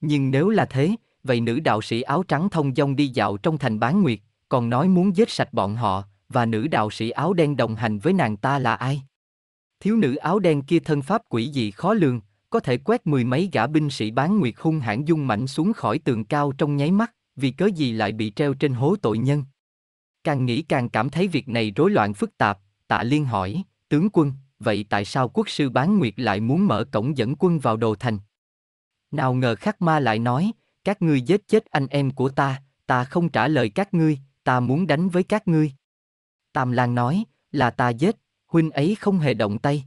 A: Nhưng nếu là thế, vậy nữ đạo sĩ áo trắng thông dong đi dạo trong thành bán nguyệt, còn nói muốn giết sạch bọn họ, và nữ đạo sĩ áo đen đồng hành với nàng ta là ai? Thiếu nữ áo đen kia thân pháp quỷ dị khó lường, có thể quét mười mấy gã binh sĩ bán nguyệt hung hãn dung mảnh xuống khỏi tường cao trong nháy mắt, vì cớ gì lại bị treo trên hố tội nhân. Càng nghĩ càng cảm thấy việc này rối loạn phức tạp, Tạ Liên hỏi, tướng quân, vậy tại sao quốc sư bán nguyệt lại muốn mở cổng dẫn quân vào đồ thành? Nào ngờ khắc ma lại nói, các ngươi giết chết anh em của ta, ta không trả lời các ngươi, ta muốn đánh với các ngươi. Tam Lan nói, là ta giết, huynh ấy không hề động tay.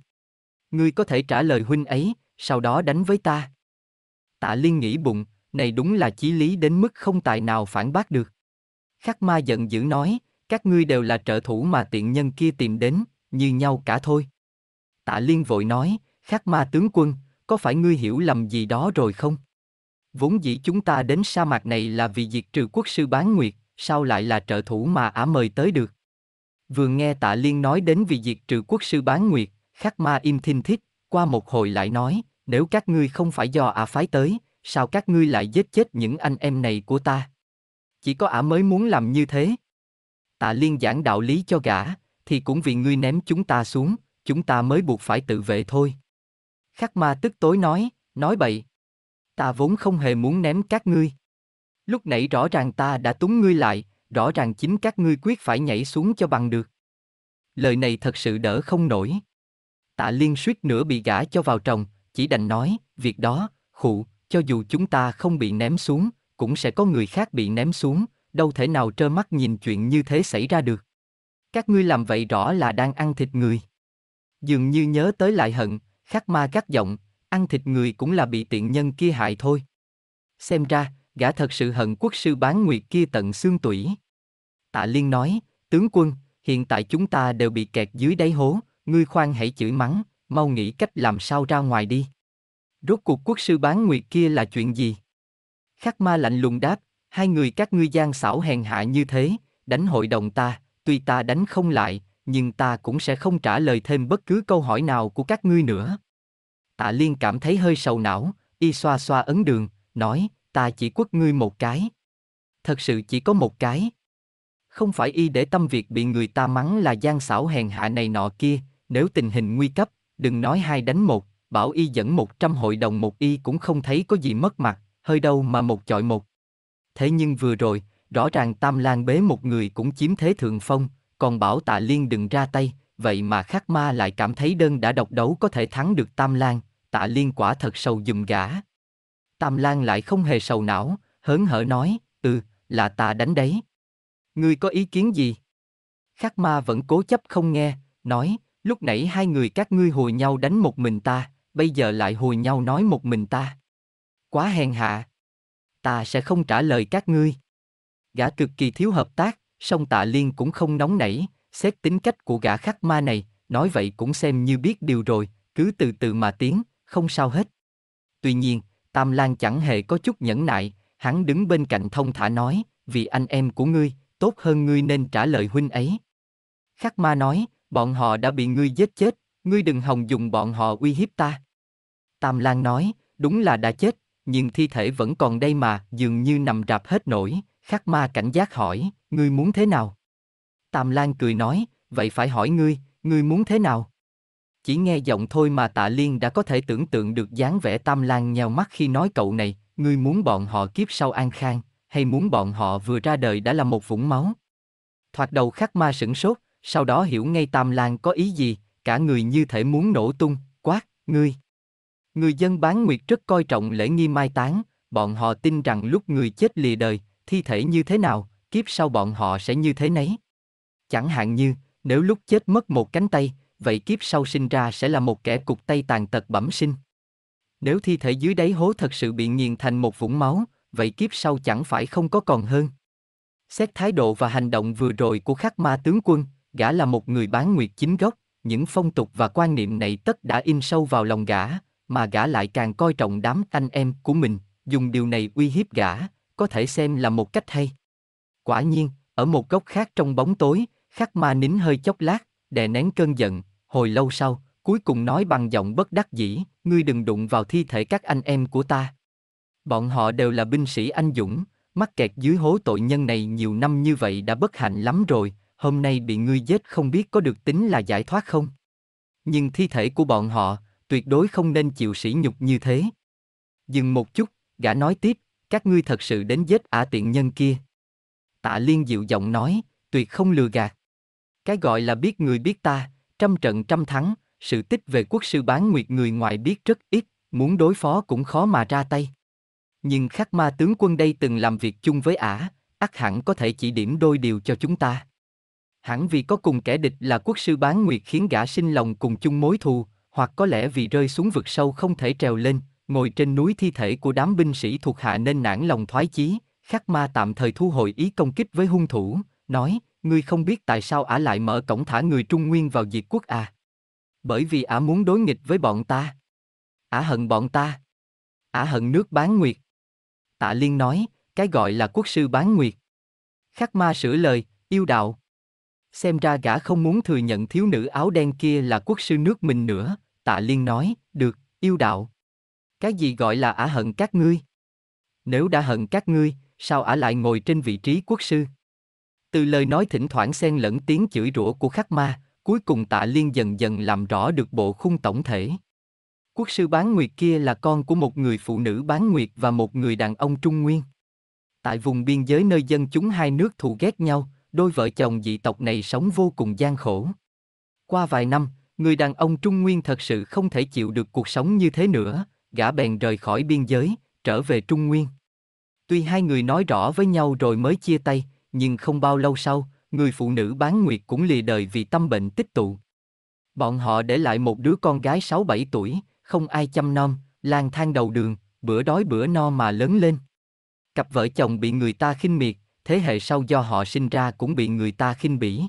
A: Ngươi có thể trả lời huynh ấy, sau đó đánh với ta. Tạ Liên nghĩ bụng, này đúng là chí lý đến mức không tài nào phản bác được. Khắc ma giận dữ nói, các ngươi đều là trợ thủ mà tiện nhân kia tìm đến, như nhau cả thôi. Tạ Liên vội nói, khắc ma tướng quân, có phải ngươi hiểu lầm gì đó rồi không? Vốn dĩ chúng ta đến sa mạc này là vì diệt trừ quốc sư bán nguyệt, sao lại là trợ thủ mà ả mời tới được? Vừa nghe tạ liên nói đến vì diệt trừ quốc sư bán nguyệt, khắc ma im thinh thích, qua một hồi lại nói, nếu các ngươi không phải do ả phái tới, sao các ngươi lại giết chết những anh em này của ta? Chỉ có ả mới muốn làm như thế tạ liên giảng đạo lý cho gã, thì cũng vì ngươi ném chúng ta xuống, chúng ta mới buộc phải tự vệ thôi. Khắc ma tức tối nói, nói bậy. Ta vốn không hề muốn ném các ngươi. Lúc nãy rõ ràng ta đã túng ngươi lại, rõ ràng chính các ngươi quyết phải nhảy xuống cho bằng được. Lời này thật sự đỡ không nổi. Tạ Liên suýt nữa bị gã cho vào trồng, chỉ đành nói, việc đó, khụ, cho dù chúng ta không bị ném xuống, cũng sẽ có người khác bị ném xuống, đâu thể nào trơ mắt nhìn chuyện như thế xảy ra được. Các ngươi làm vậy rõ là đang ăn thịt người. Dường như nhớ tới lại hận, khắc ma các giọng, ăn thịt người cũng là bị tiện nhân kia hại thôi. Xem ra, gã thật sự hận quốc sư bán nguyệt kia tận xương tủy. Tạ Liên nói, tướng quân, hiện tại chúng ta đều bị kẹt dưới đáy hố, ngươi khoan hãy chửi mắng, mau nghĩ cách làm sao ra ngoài đi. Rốt cuộc quốc sư bán nguyệt kia là chuyện gì? Khắc ma lạnh lùng đáp, hai người các ngươi gian xảo hèn hạ như thế, đánh hội đồng ta, tuy ta đánh không lại, nhưng ta cũng sẽ không trả lời thêm bất cứ câu hỏi nào của các ngươi nữa. Tạ Liên cảm thấy hơi sầu não, y xoa xoa ấn đường, nói, ta chỉ quất ngươi một cái. Thật sự chỉ có một cái. Không phải y để tâm việc bị người ta mắng là gian xảo hèn hạ này nọ kia, nếu tình hình nguy cấp, đừng nói hai đánh một, bảo y dẫn một trăm hội đồng một y cũng không thấy có gì mất mặt, hơi đâu mà một chọi một. Thế nhưng vừa rồi, rõ ràng Tam Lan bế một người cũng chiếm thế thượng phong, còn bảo Tạ Liên đừng ra tay, vậy mà Khắc Ma lại cảm thấy đơn đã độc đấu có thể thắng được Tam Lan, Tạ Liên quả thật sầu dùm gã. Tam Lan lại không hề sầu não, hớn hở nói, ừ, là ta đánh đấy. Ngươi có ý kiến gì? Khắc ma vẫn cố chấp không nghe, nói, lúc nãy hai người các ngươi hồi nhau đánh một mình ta, bây giờ lại hồi nhau nói một mình ta. Quá hèn hạ ta sẽ không trả lời các ngươi. Gã cực kỳ thiếu hợp tác, song tạ liên cũng không nóng nảy, xét tính cách của gã khắc ma này, nói vậy cũng xem như biết điều rồi, cứ từ từ mà tiến, không sao hết. Tuy nhiên, Tam Lan chẳng hề có chút nhẫn nại, hắn đứng bên cạnh thông thả nói, vì anh em của ngươi, tốt hơn ngươi nên trả lời huynh ấy. Khắc ma nói, bọn họ đã bị ngươi giết chết, ngươi đừng hòng dùng bọn họ uy hiếp ta. Tam Lan nói, đúng là đã chết, nhưng thi thể vẫn còn đây mà, dường như nằm rạp hết nổi, khắc ma cảnh giác hỏi, ngươi muốn thế nào? Tam Lan cười nói, vậy phải hỏi ngươi, ngươi muốn thế nào? Chỉ nghe giọng thôi mà tạ liên đã có thể tưởng tượng được dáng vẻ Tam Lan nheo mắt khi nói cậu này, ngươi muốn bọn họ kiếp sau an khang, hay muốn bọn họ vừa ra đời đã là một vũng máu? Thoạt đầu khắc ma sửng sốt, sau đó hiểu ngay Tam Lan có ý gì, cả người như thể muốn nổ tung, quát, ngươi. Người dân bán nguyệt rất coi trọng lễ nghi mai táng, bọn họ tin rằng lúc người chết lìa đời, thi thể như thế nào, kiếp sau bọn họ sẽ như thế nấy. Chẳng hạn như, nếu lúc chết mất một cánh tay, vậy kiếp sau sinh ra sẽ là một kẻ cục tay tàn tật bẩm sinh. Nếu thi thể dưới đáy hố thật sự bị nghiền thành một vũng máu, vậy kiếp sau chẳng phải không có còn hơn. Xét thái độ và hành động vừa rồi của khắc ma tướng quân, gã là một người bán nguyệt chính gốc, những phong tục và quan niệm này tất đã in sâu vào lòng gã, mà gã lại càng coi trọng đám anh em của mình, dùng điều này uy hiếp gã, có thể xem là một cách hay. Quả nhiên, ở một góc khác trong bóng tối, khắc ma nín hơi chốc lát, đè nén cơn giận, hồi lâu sau, cuối cùng nói bằng giọng bất đắc dĩ, ngươi đừng đụng vào thi thể các anh em của ta. Bọn họ đều là binh sĩ anh dũng, mắc kẹt dưới hố tội nhân này nhiều năm như vậy đã bất hạnh lắm rồi, hôm nay bị ngươi giết không biết có được tính là giải thoát không. Nhưng thi thể của bọn họ, tuyệt đối không nên chịu sỉ nhục như thế. Dừng một chút, gã nói tiếp, các ngươi thật sự đến giết ả tiện nhân kia. Tạ Liên dịu giọng nói, tuyệt không lừa gạt. Cái gọi là biết người biết ta, trăm trận trăm thắng, sự tích về quốc sư bán nguyệt người ngoài biết rất ít, muốn đối phó cũng khó mà ra tay. Nhưng khắc ma tướng quân đây từng làm việc chung với ả, ắt hẳn có thể chỉ điểm đôi điều cho chúng ta. Hẳn vì có cùng kẻ địch là quốc sư bán nguyệt khiến gã sinh lòng cùng chung mối thù, hoặc có lẽ vì rơi xuống vực sâu không thể trèo lên, ngồi trên núi thi thể của đám binh sĩ thuộc hạ nên nản lòng thoái chí, khắc ma tạm thời thu hồi ý công kích với hung thủ, nói, ngươi không biết tại sao ả lại mở cổng thả người Trung Nguyên vào diệt quốc à. Bởi vì ả muốn đối nghịch với bọn ta. Ả hận bọn ta. Ả hận nước bán nguyệt. Tạ Liên nói, cái gọi là quốc sư bán nguyệt. Khắc ma sửa lời, yêu đạo, Xem ra gã không muốn thừa nhận thiếu nữ áo đen kia là quốc sư nước mình nữa, tạ liên nói, được, yêu đạo. Cái gì gọi là ả hận các ngươi? Nếu đã hận các ngươi, sao ả lại ngồi trên vị trí quốc sư? Từ lời nói thỉnh thoảng xen lẫn tiếng chửi rủa của khắc ma, cuối cùng tạ liên dần dần làm rõ được bộ khung tổng thể. Quốc sư bán nguyệt kia là con của một người phụ nữ bán nguyệt và một người đàn ông trung nguyên. Tại vùng biên giới nơi dân chúng hai nước thù ghét nhau, đôi vợ chồng dị tộc này sống vô cùng gian khổ. Qua vài năm, người đàn ông Trung Nguyên thật sự không thể chịu được cuộc sống như thế nữa, gã bèn rời khỏi biên giới, trở về Trung Nguyên. Tuy hai người nói rõ với nhau rồi mới chia tay, nhưng không bao lâu sau, người phụ nữ bán nguyệt cũng lìa đời vì tâm bệnh tích tụ. Bọn họ để lại một đứa con gái 6-7 tuổi, không ai chăm nom, lang thang đầu đường, bữa đói bữa no mà lớn lên. Cặp vợ chồng bị người ta khinh miệt, thế hệ sau do họ sinh ra cũng bị người ta khinh bỉ.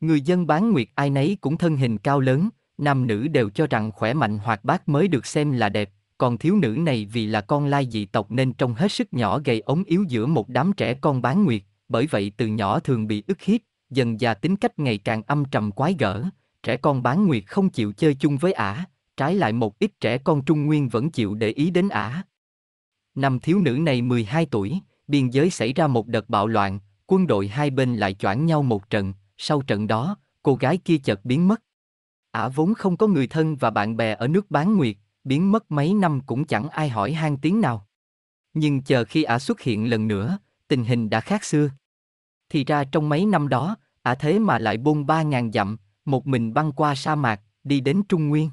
A: Người dân bán nguyệt ai nấy cũng thân hình cao lớn, nam nữ đều cho rằng khỏe mạnh hoạt bát mới được xem là đẹp, còn thiếu nữ này vì là con lai dị tộc nên trông hết sức nhỏ gầy ống yếu giữa một đám trẻ con bán nguyệt, bởi vậy từ nhỏ thường bị ức hiếp, dần già tính cách ngày càng âm trầm quái gở, trẻ con bán nguyệt không chịu chơi chung với ả, trái lại một ít trẻ con trung nguyên vẫn chịu để ý đến ả. Năm thiếu nữ này 12 tuổi, biên giới xảy ra một đợt bạo loạn, quân đội hai bên lại choảng nhau một trận, sau trận đó, cô gái kia chợt biến mất. Ả vốn không có người thân và bạn bè ở nước bán nguyệt, biến mất mấy năm cũng chẳng ai hỏi han tiếng nào. Nhưng chờ khi Ả xuất hiện lần nữa, tình hình đã khác xưa. Thì ra trong mấy năm đó, Ả thế mà lại bôn ba ngàn dặm, một mình băng qua sa mạc, đi đến Trung Nguyên.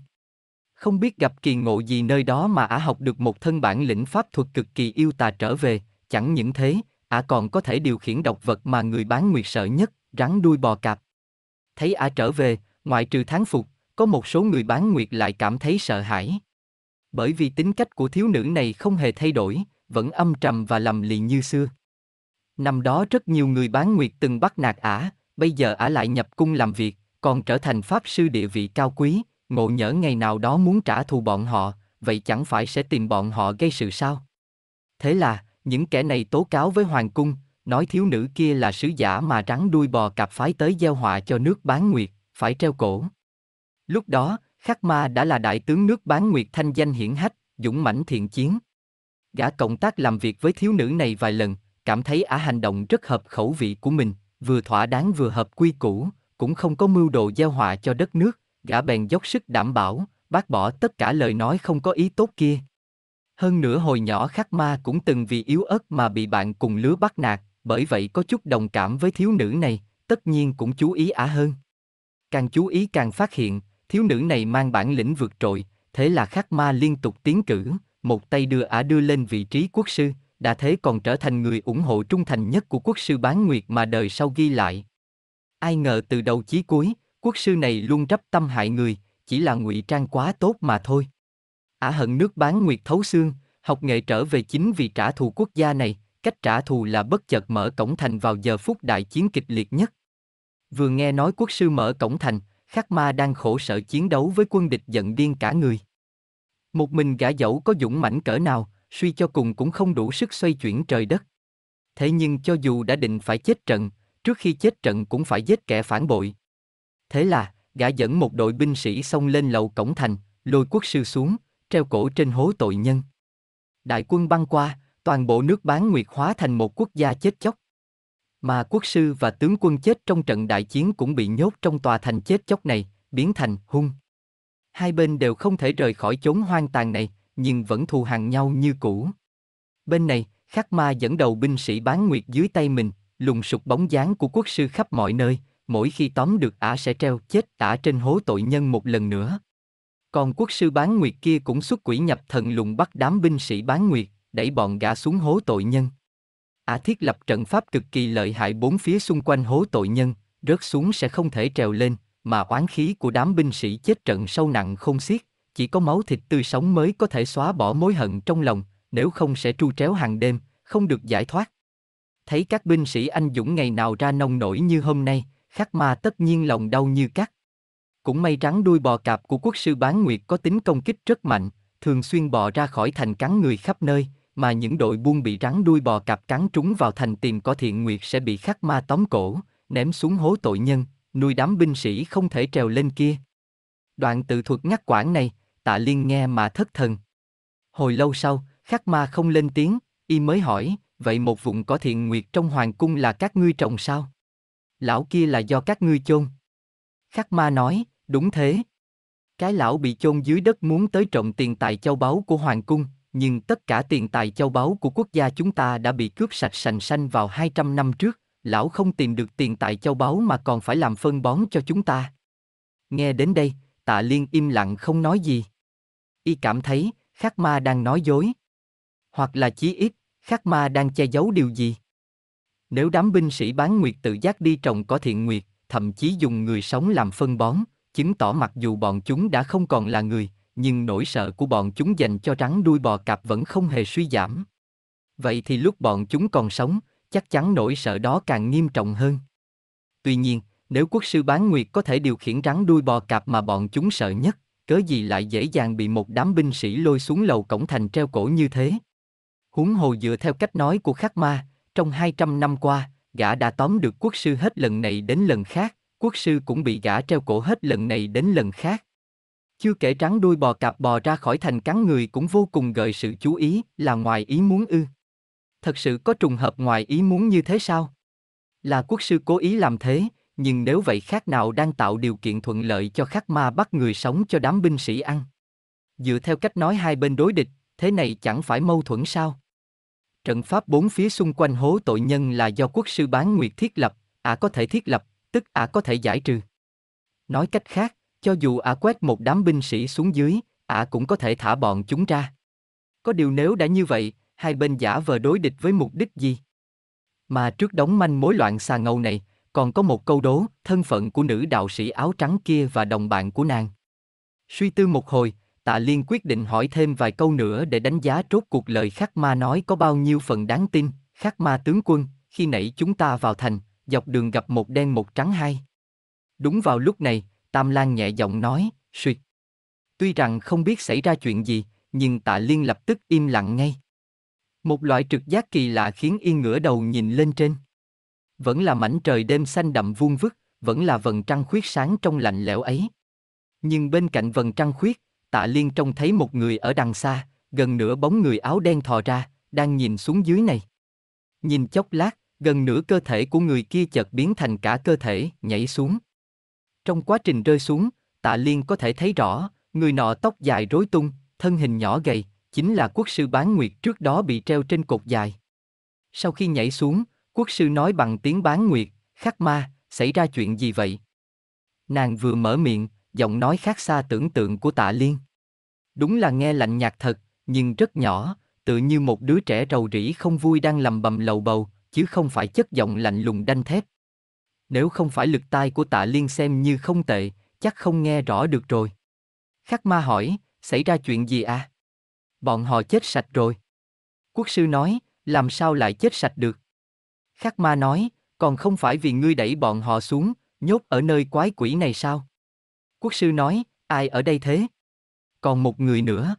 A: Không biết gặp kỳ ngộ gì nơi đó mà Ả học được một thân bản lĩnh pháp thuật cực kỳ yêu tà trở về, Chẳng những thế, ả còn có thể điều khiển độc vật mà người bán nguyệt sợ nhất, rắn đuôi bò cạp. Thấy ả trở về, ngoại trừ tháng phục, có một số người bán nguyệt lại cảm thấy sợ hãi. Bởi vì tính cách của thiếu nữ này không hề thay đổi, vẫn âm trầm và lầm lì như xưa. Năm đó rất nhiều người bán nguyệt từng bắt nạt ả, bây giờ ả lại nhập cung làm việc, còn trở thành pháp sư địa vị cao quý, ngộ nhỡ ngày nào đó muốn trả thù bọn họ, vậy chẳng phải sẽ tìm bọn họ gây sự sao? Thế là, những kẻ này tố cáo với hoàng cung, nói thiếu nữ kia là sứ giả mà rắn đuôi bò cạp phái tới gieo họa cho nước bán nguyệt, phải treo cổ. Lúc đó, Khắc Ma đã là đại tướng nước bán nguyệt thanh danh hiển hách, dũng mãnh thiện chiến. Gã cộng tác làm việc với thiếu nữ này vài lần, cảm thấy ả hành động rất hợp khẩu vị của mình, vừa thỏa đáng vừa hợp quy củ, cũng không có mưu đồ gieo họa cho đất nước, gã bèn dốc sức đảm bảo, bác bỏ tất cả lời nói không có ý tốt kia. Hơn nữa hồi nhỏ Khắc Ma cũng từng vì yếu ớt mà bị bạn cùng lứa bắt nạt, bởi vậy có chút đồng cảm với thiếu nữ này, tất nhiên cũng chú ý ả hơn. Càng chú ý càng phát hiện, thiếu nữ này mang bản lĩnh vượt trội, thế là Khắc Ma liên tục tiến cử, một tay đưa ả đưa lên vị trí quốc sư, đã thế còn trở thành người ủng hộ trung thành nhất của quốc sư Bán Nguyệt mà đời sau ghi lại. Ai ngờ từ đầu chí cuối, quốc sư này luôn rắp tâm hại người, chỉ là ngụy trang quá tốt mà thôi. Ả à hận nước bán nguyệt thấu xương, học nghệ trở về chính vì trả thù quốc gia này, cách trả thù là bất chợt mở cổng thành vào giờ phút đại chiến kịch liệt nhất. Vừa nghe nói quốc sư mở cổng thành, Khắc Ma đang khổ sở chiến đấu với quân địch giận điên cả người. Một mình gã dẫu có dũng mãnh cỡ nào, suy cho cùng cũng không đủ sức xoay chuyển trời đất. Thế nhưng cho dù đã định phải chết trận, trước khi chết trận cũng phải giết kẻ phản bội. Thế là, gã dẫn một đội binh sĩ xông lên lầu cổng thành, lôi quốc sư xuống, treo cổ trên hố tội nhân. Đại quân băng qua, toàn bộ nước bán nguyệt hóa thành một quốc gia chết chóc. Mà quốc sư và tướng quân chết trong trận đại chiến cũng bị nhốt trong tòa thành chết chóc này, biến thành hung. Hai bên đều không thể rời khỏi chốn hoang tàn này, nhưng vẫn thù hằn nhau như cũ. Bên này, Khắc Ma dẫn đầu binh sĩ bán nguyệt dưới tay mình, lùng sục bóng dáng của quốc sư khắp mọi nơi, mỗi khi tóm được ả sẽ treo chết ả trên hố tội nhân một lần nữa con quốc sư bán nguyệt kia cũng xuất quỷ nhập thần lùng bắt đám binh sĩ bán nguyệt, đẩy bọn gã xuống hố tội nhân. Ả à thiết lập trận pháp cực kỳ lợi hại bốn phía xung quanh hố tội nhân, rớt xuống sẽ không thể trèo lên, mà oán khí của đám binh sĩ chết trận sâu nặng không xiết, chỉ có máu thịt tươi sống mới có thể xóa bỏ mối hận trong lòng, nếu không sẽ tru tréo hàng đêm, không được giải thoát. Thấy các binh sĩ anh dũng ngày nào ra nông nổi như hôm nay, khắc ma tất nhiên lòng đau như cắt. Cũng may rắn đuôi bò cạp của quốc sư bán nguyệt có tính công kích rất mạnh, thường xuyên bò ra khỏi thành cắn người khắp nơi, mà những đội buôn bị rắn đuôi bò cạp cắn trúng vào thành tìm có thiện nguyệt sẽ bị khắc ma tóm cổ, ném xuống hố tội nhân, nuôi đám binh sĩ không thể trèo lên kia. Đoạn tự thuật ngắt quãng này, tạ liên nghe mà thất thần. Hồi lâu sau, khắc ma không lên tiếng, y mới hỏi, vậy một vùng có thiện nguyệt trong hoàng cung là các ngươi trồng sao? Lão kia là do các ngươi chôn. Khắc ma nói, Đúng thế. Cái lão bị chôn dưới đất muốn tới trộm tiền tài châu báu của hoàng cung, nhưng tất cả tiền tài châu báu của quốc gia chúng ta đã bị cướp sạch sành sanh vào 200 năm trước, lão không tìm được tiền tài châu báu mà còn phải làm phân bón cho chúng ta. Nghe đến đây, tạ liên im lặng không nói gì. Y cảm thấy, khắc ma đang nói dối. Hoặc là chí ít, khắc ma đang che giấu điều gì. Nếu đám binh sĩ bán nguyệt tự giác đi trồng có thiện nguyệt, thậm chí dùng người sống làm phân bón, chứng tỏ mặc dù bọn chúng đã không còn là người, nhưng nỗi sợ của bọn chúng dành cho rắn đuôi bò cạp vẫn không hề suy giảm. Vậy thì lúc bọn chúng còn sống, chắc chắn nỗi sợ đó càng nghiêm trọng hơn. Tuy nhiên, nếu quốc sư bán nguyệt có thể điều khiển rắn đuôi bò cạp mà bọn chúng sợ nhất, cớ gì lại dễ dàng bị một đám binh sĩ lôi xuống lầu cổng thành treo cổ như thế. Huống hồ dựa theo cách nói của Khắc Ma, trong 200 năm qua, gã đã tóm được quốc sư hết lần này đến lần khác, quốc sư cũng bị gã treo cổ hết lần này đến lần khác. Chưa kể trắng đuôi bò cạp bò ra khỏi thành cắn người cũng vô cùng gợi sự chú ý, là ngoài ý muốn ư. Thật sự có trùng hợp ngoài ý muốn như thế sao? Là quốc sư cố ý làm thế, nhưng nếu vậy khác nào đang tạo điều kiện thuận lợi cho khắc ma bắt người sống cho đám binh sĩ ăn. Dựa theo cách nói hai bên đối địch, thế này chẳng phải mâu thuẫn sao? Trận pháp bốn phía xung quanh hố tội nhân là do quốc sư bán nguyệt thiết lập, à có thể thiết lập, tức ả có thể giải trừ. Nói cách khác, cho dù ả quét một đám binh sĩ xuống dưới, ả cũng có thể thả bọn chúng ra. Có điều nếu đã như vậy, hai bên giả vờ đối địch với mục đích gì? Mà trước đóng manh mối loạn xà ngầu này, còn có một câu đố, thân phận của nữ đạo sĩ áo trắng kia và đồng bạn của nàng. Suy tư một hồi, tạ liên quyết định hỏi thêm vài câu nữa để đánh giá rốt cuộc lời khắc ma nói có bao nhiêu phần đáng tin, khắc ma tướng quân, khi nãy chúng ta vào thành, dọc đường gặp một đen một trắng hai. Đúng vào lúc này, Tam Lan nhẹ giọng nói, suyệt. Tuy rằng không biết xảy ra chuyện gì, nhưng tạ liên lập tức im lặng ngay. Một loại trực giác kỳ lạ khiến yên ngửa đầu nhìn lên trên. Vẫn là mảnh trời đêm xanh đậm vuông vức, vẫn là vầng trăng khuyết sáng trong lạnh lẽo ấy. Nhưng bên cạnh vầng trăng khuyết, tạ liên trông thấy một người ở đằng xa, gần nửa bóng người áo đen thò ra, đang nhìn xuống dưới này. Nhìn chốc lát, gần nửa cơ thể của người kia chợt biến thành cả cơ thể, nhảy xuống. Trong quá trình rơi xuống, tạ liên có thể thấy rõ, người nọ tóc dài rối tung, thân hình nhỏ gầy, chính là quốc sư bán nguyệt trước đó bị treo trên cột dài. Sau khi nhảy xuống, quốc sư nói bằng tiếng bán nguyệt, khắc ma, xảy ra chuyện gì vậy? Nàng vừa mở miệng, giọng nói khác xa tưởng tượng của tạ liên. Đúng là nghe lạnh nhạt thật, nhưng rất nhỏ, tự như một đứa trẻ rầu rĩ không vui đang lầm bầm lầu bầu, chứ không phải chất giọng lạnh lùng đanh thép. Nếu không phải lực tai của tạ liên xem như không tệ, chắc không nghe rõ được rồi. Khắc ma hỏi, xảy ra chuyện gì à? Bọn họ chết sạch rồi. Quốc sư nói, làm sao lại chết sạch được? Khắc ma nói, còn không phải vì ngươi đẩy bọn họ xuống, nhốt ở nơi quái quỷ này sao? Quốc sư nói, ai ở đây thế? Còn một người nữa.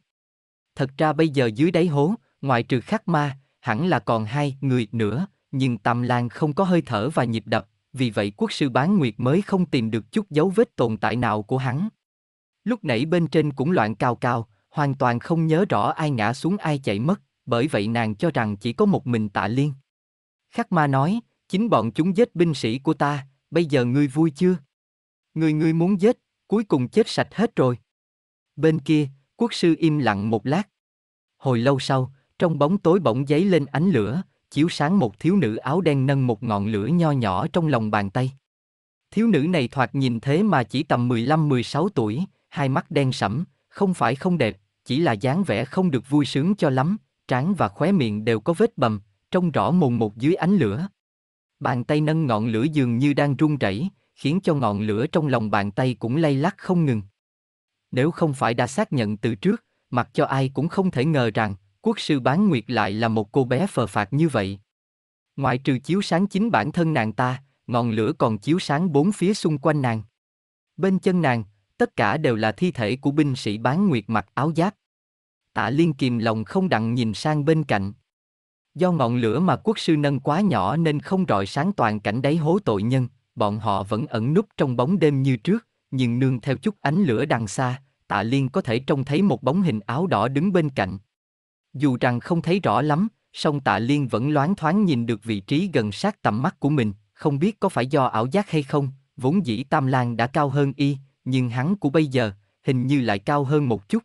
A: Thật ra bây giờ dưới đáy hố, ngoại trừ khắc ma, hẳn là còn hai người nữa, nhưng Tam Lan không có hơi thở và nhịp đập, vì vậy quốc sư bán nguyệt mới không tìm được chút dấu vết tồn tại nào của hắn. Lúc nãy bên trên cũng loạn cao cao, hoàn toàn không nhớ rõ ai ngã xuống ai chạy mất, bởi vậy nàng cho rằng chỉ có một mình tạ liên. Khắc ma nói, chính bọn chúng giết binh sĩ của ta, bây giờ ngươi vui chưa? Người ngươi muốn giết, cuối cùng chết sạch hết rồi. Bên kia, quốc sư im lặng một lát. Hồi lâu sau, trong bóng tối bỗng giấy lên ánh lửa, chiếu sáng một thiếu nữ áo đen nâng một ngọn lửa nho nhỏ trong lòng bàn tay. Thiếu nữ này thoạt nhìn thế mà chỉ tầm 15-16 tuổi, hai mắt đen sẫm, không phải không đẹp, chỉ là dáng vẻ không được vui sướng cho lắm, trán và khóe miệng đều có vết bầm, trông rõ mồn một dưới ánh lửa. Bàn tay nâng ngọn lửa dường như đang run rẩy, khiến cho ngọn lửa trong lòng bàn tay cũng lay lắc không ngừng. Nếu không phải đã xác nhận từ trước, mặc cho ai cũng không thể ngờ rằng, quốc sư bán nguyệt lại là một cô bé phờ phạt như vậy. Ngoại trừ chiếu sáng chính bản thân nàng ta, ngọn lửa còn chiếu sáng bốn phía xung quanh nàng. Bên chân nàng, tất cả đều là thi thể của binh sĩ bán nguyệt mặc áo giáp. Tạ Liên kìm lòng không đặng nhìn sang bên cạnh. Do ngọn lửa mà quốc sư nâng quá nhỏ nên không rọi sáng toàn cảnh đáy hố tội nhân, bọn họ vẫn ẩn núp trong bóng đêm như trước, nhưng nương theo chút ánh lửa đằng xa, Tạ Liên có thể trông thấy một bóng hình áo đỏ đứng bên cạnh, dù rằng không thấy rõ lắm, song tạ liên vẫn loáng thoáng nhìn được vị trí gần sát tầm mắt của mình, không biết có phải do ảo giác hay không, vốn dĩ Tam Lan đã cao hơn y, nhưng hắn của bây giờ, hình như lại cao hơn một chút.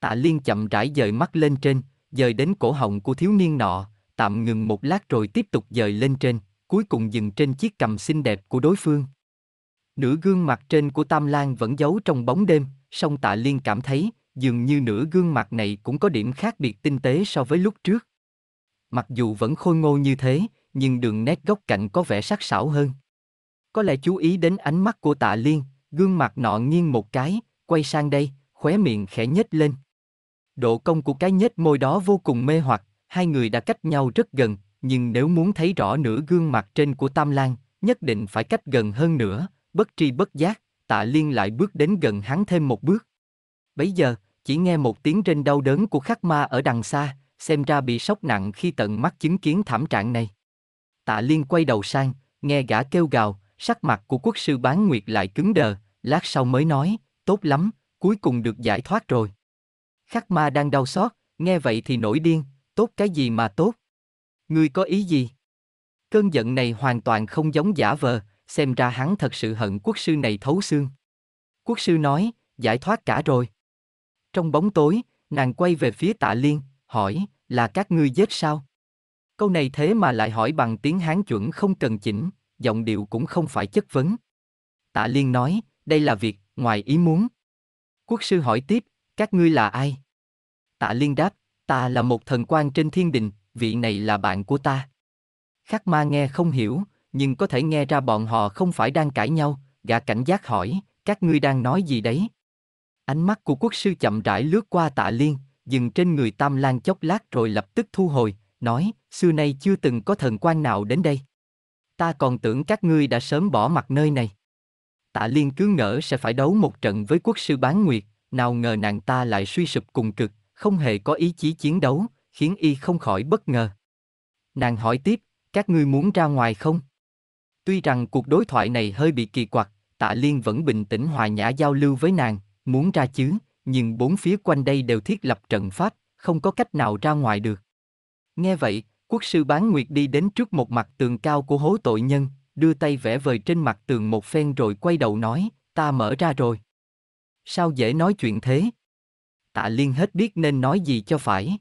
A: Tạ Liên chậm rãi dời mắt lên trên, dời đến cổ họng của thiếu niên nọ, tạm ngừng một lát rồi tiếp tục dời lên trên, cuối cùng dừng trên chiếc cầm xinh đẹp của đối phương. Nửa gương mặt trên của Tam Lan vẫn giấu trong bóng đêm, song Tạ Liên cảm thấy, dường như nửa gương mặt này cũng có điểm khác biệt tinh tế so với lúc trước. Mặc dù vẫn khôi ngô như thế, nhưng đường nét góc cạnh có vẻ sắc sảo hơn. Có lẽ chú ý đến ánh mắt của tạ liên, gương mặt nọ nghiêng một cái, quay sang đây, khóe miệng khẽ nhếch lên. Độ cong của cái nhếch môi đó vô cùng mê hoặc, hai người đã cách nhau rất gần, nhưng nếu muốn thấy rõ nửa gương mặt trên của Tam Lan, nhất định phải cách gần hơn nữa, bất tri bất giác, tạ liên lại bước đến gần hắn thêm một bước. Bấy giờ, chỉ nghe một tiếng rên đau đớn của khắc ma ở đằng xa, xem ra bị sốc nặng khi tận mắt chứng kiến thảm trạng này. Tạ Liên quay đầu sang, nghe gã kêu gào, sắc mặt của quốc sư bán nguyệt lại cứng đờ, lát sau mới nói, tốt lắm, cuối cùng được giải thoát rồi. Khắc ma đang đau xót, nghe vậy thì nổi điên, tốt cái gì mà tốt. Ngươi có ý gì? Cơn giận này hoàn toàn không giống giả vờ, xem ra hắn thật sự hận quốc sư này thấu xương. Quốc sư nói, giải thoát cả rồi. Trong bóng tối, nàng quay về phía tạ liên, hỏi, là các ngươi giết sao? Câu này thế mà lại hỏi bằng tiếng Hán chuẩn không cần chỉnh, giọng điệu cũng không phải chất vấn. Tạ liên nói, đây là việc, ngoài ý muốn. Quốc sư hỏi tiếp, các ngươi là ai? Tạ liên đáp, ta là một thần quan trên thiên đình, vị này là bạn của ta. Khắc ma nghe không hiểu, nhưng có thể nghe ra bọn họ không phải đang cãi nhau, gã cảnh giác hỏi, các ngươi đang nói gì đấy? Ánh mắt của quốc sư chậm rãi lướt qua tạ liên, dừng trên người tam lan chốc lát rồi lập tức thu hồi, nói, xưa nay chưa từng có thần quan nào đến đây. Ta còn tưởng các ngươi đã sớm bỏ mặt nơi này. Tạ Liên cứ ngỡ sẽ phải đấu một trận với quốc sư bán nguyệt, nào ngờ nàng ta lại suy sụp cùng cực, không hề có ý chí chiến đấu, khiến y không khỏi bất ngờ. Nàng hỏi tiếp, các ngươi muốn ra ngoài không? Tuy rằng cuộc đối thoại này hơi bị kỳ quặc, Tạ Liên vẫn bình tĩnh hòa nhã giao lưu với nàng, Muốn ra chứ, nhưng bốn phía quanh đây đều thiết lập trận pháp, không có cách nào ra ngoài được. Nghe vậy, quốc sư bán nguyệt đi đến trước một mặt tường cao của hố tội nhân, đưa tay vẽ vời trên mặt tường một phen rồi quay đầu nói, ta mở ra rồi. Sao dễ nói chuyện thế? Tạ Liên hết biết nên nói gì cho phải.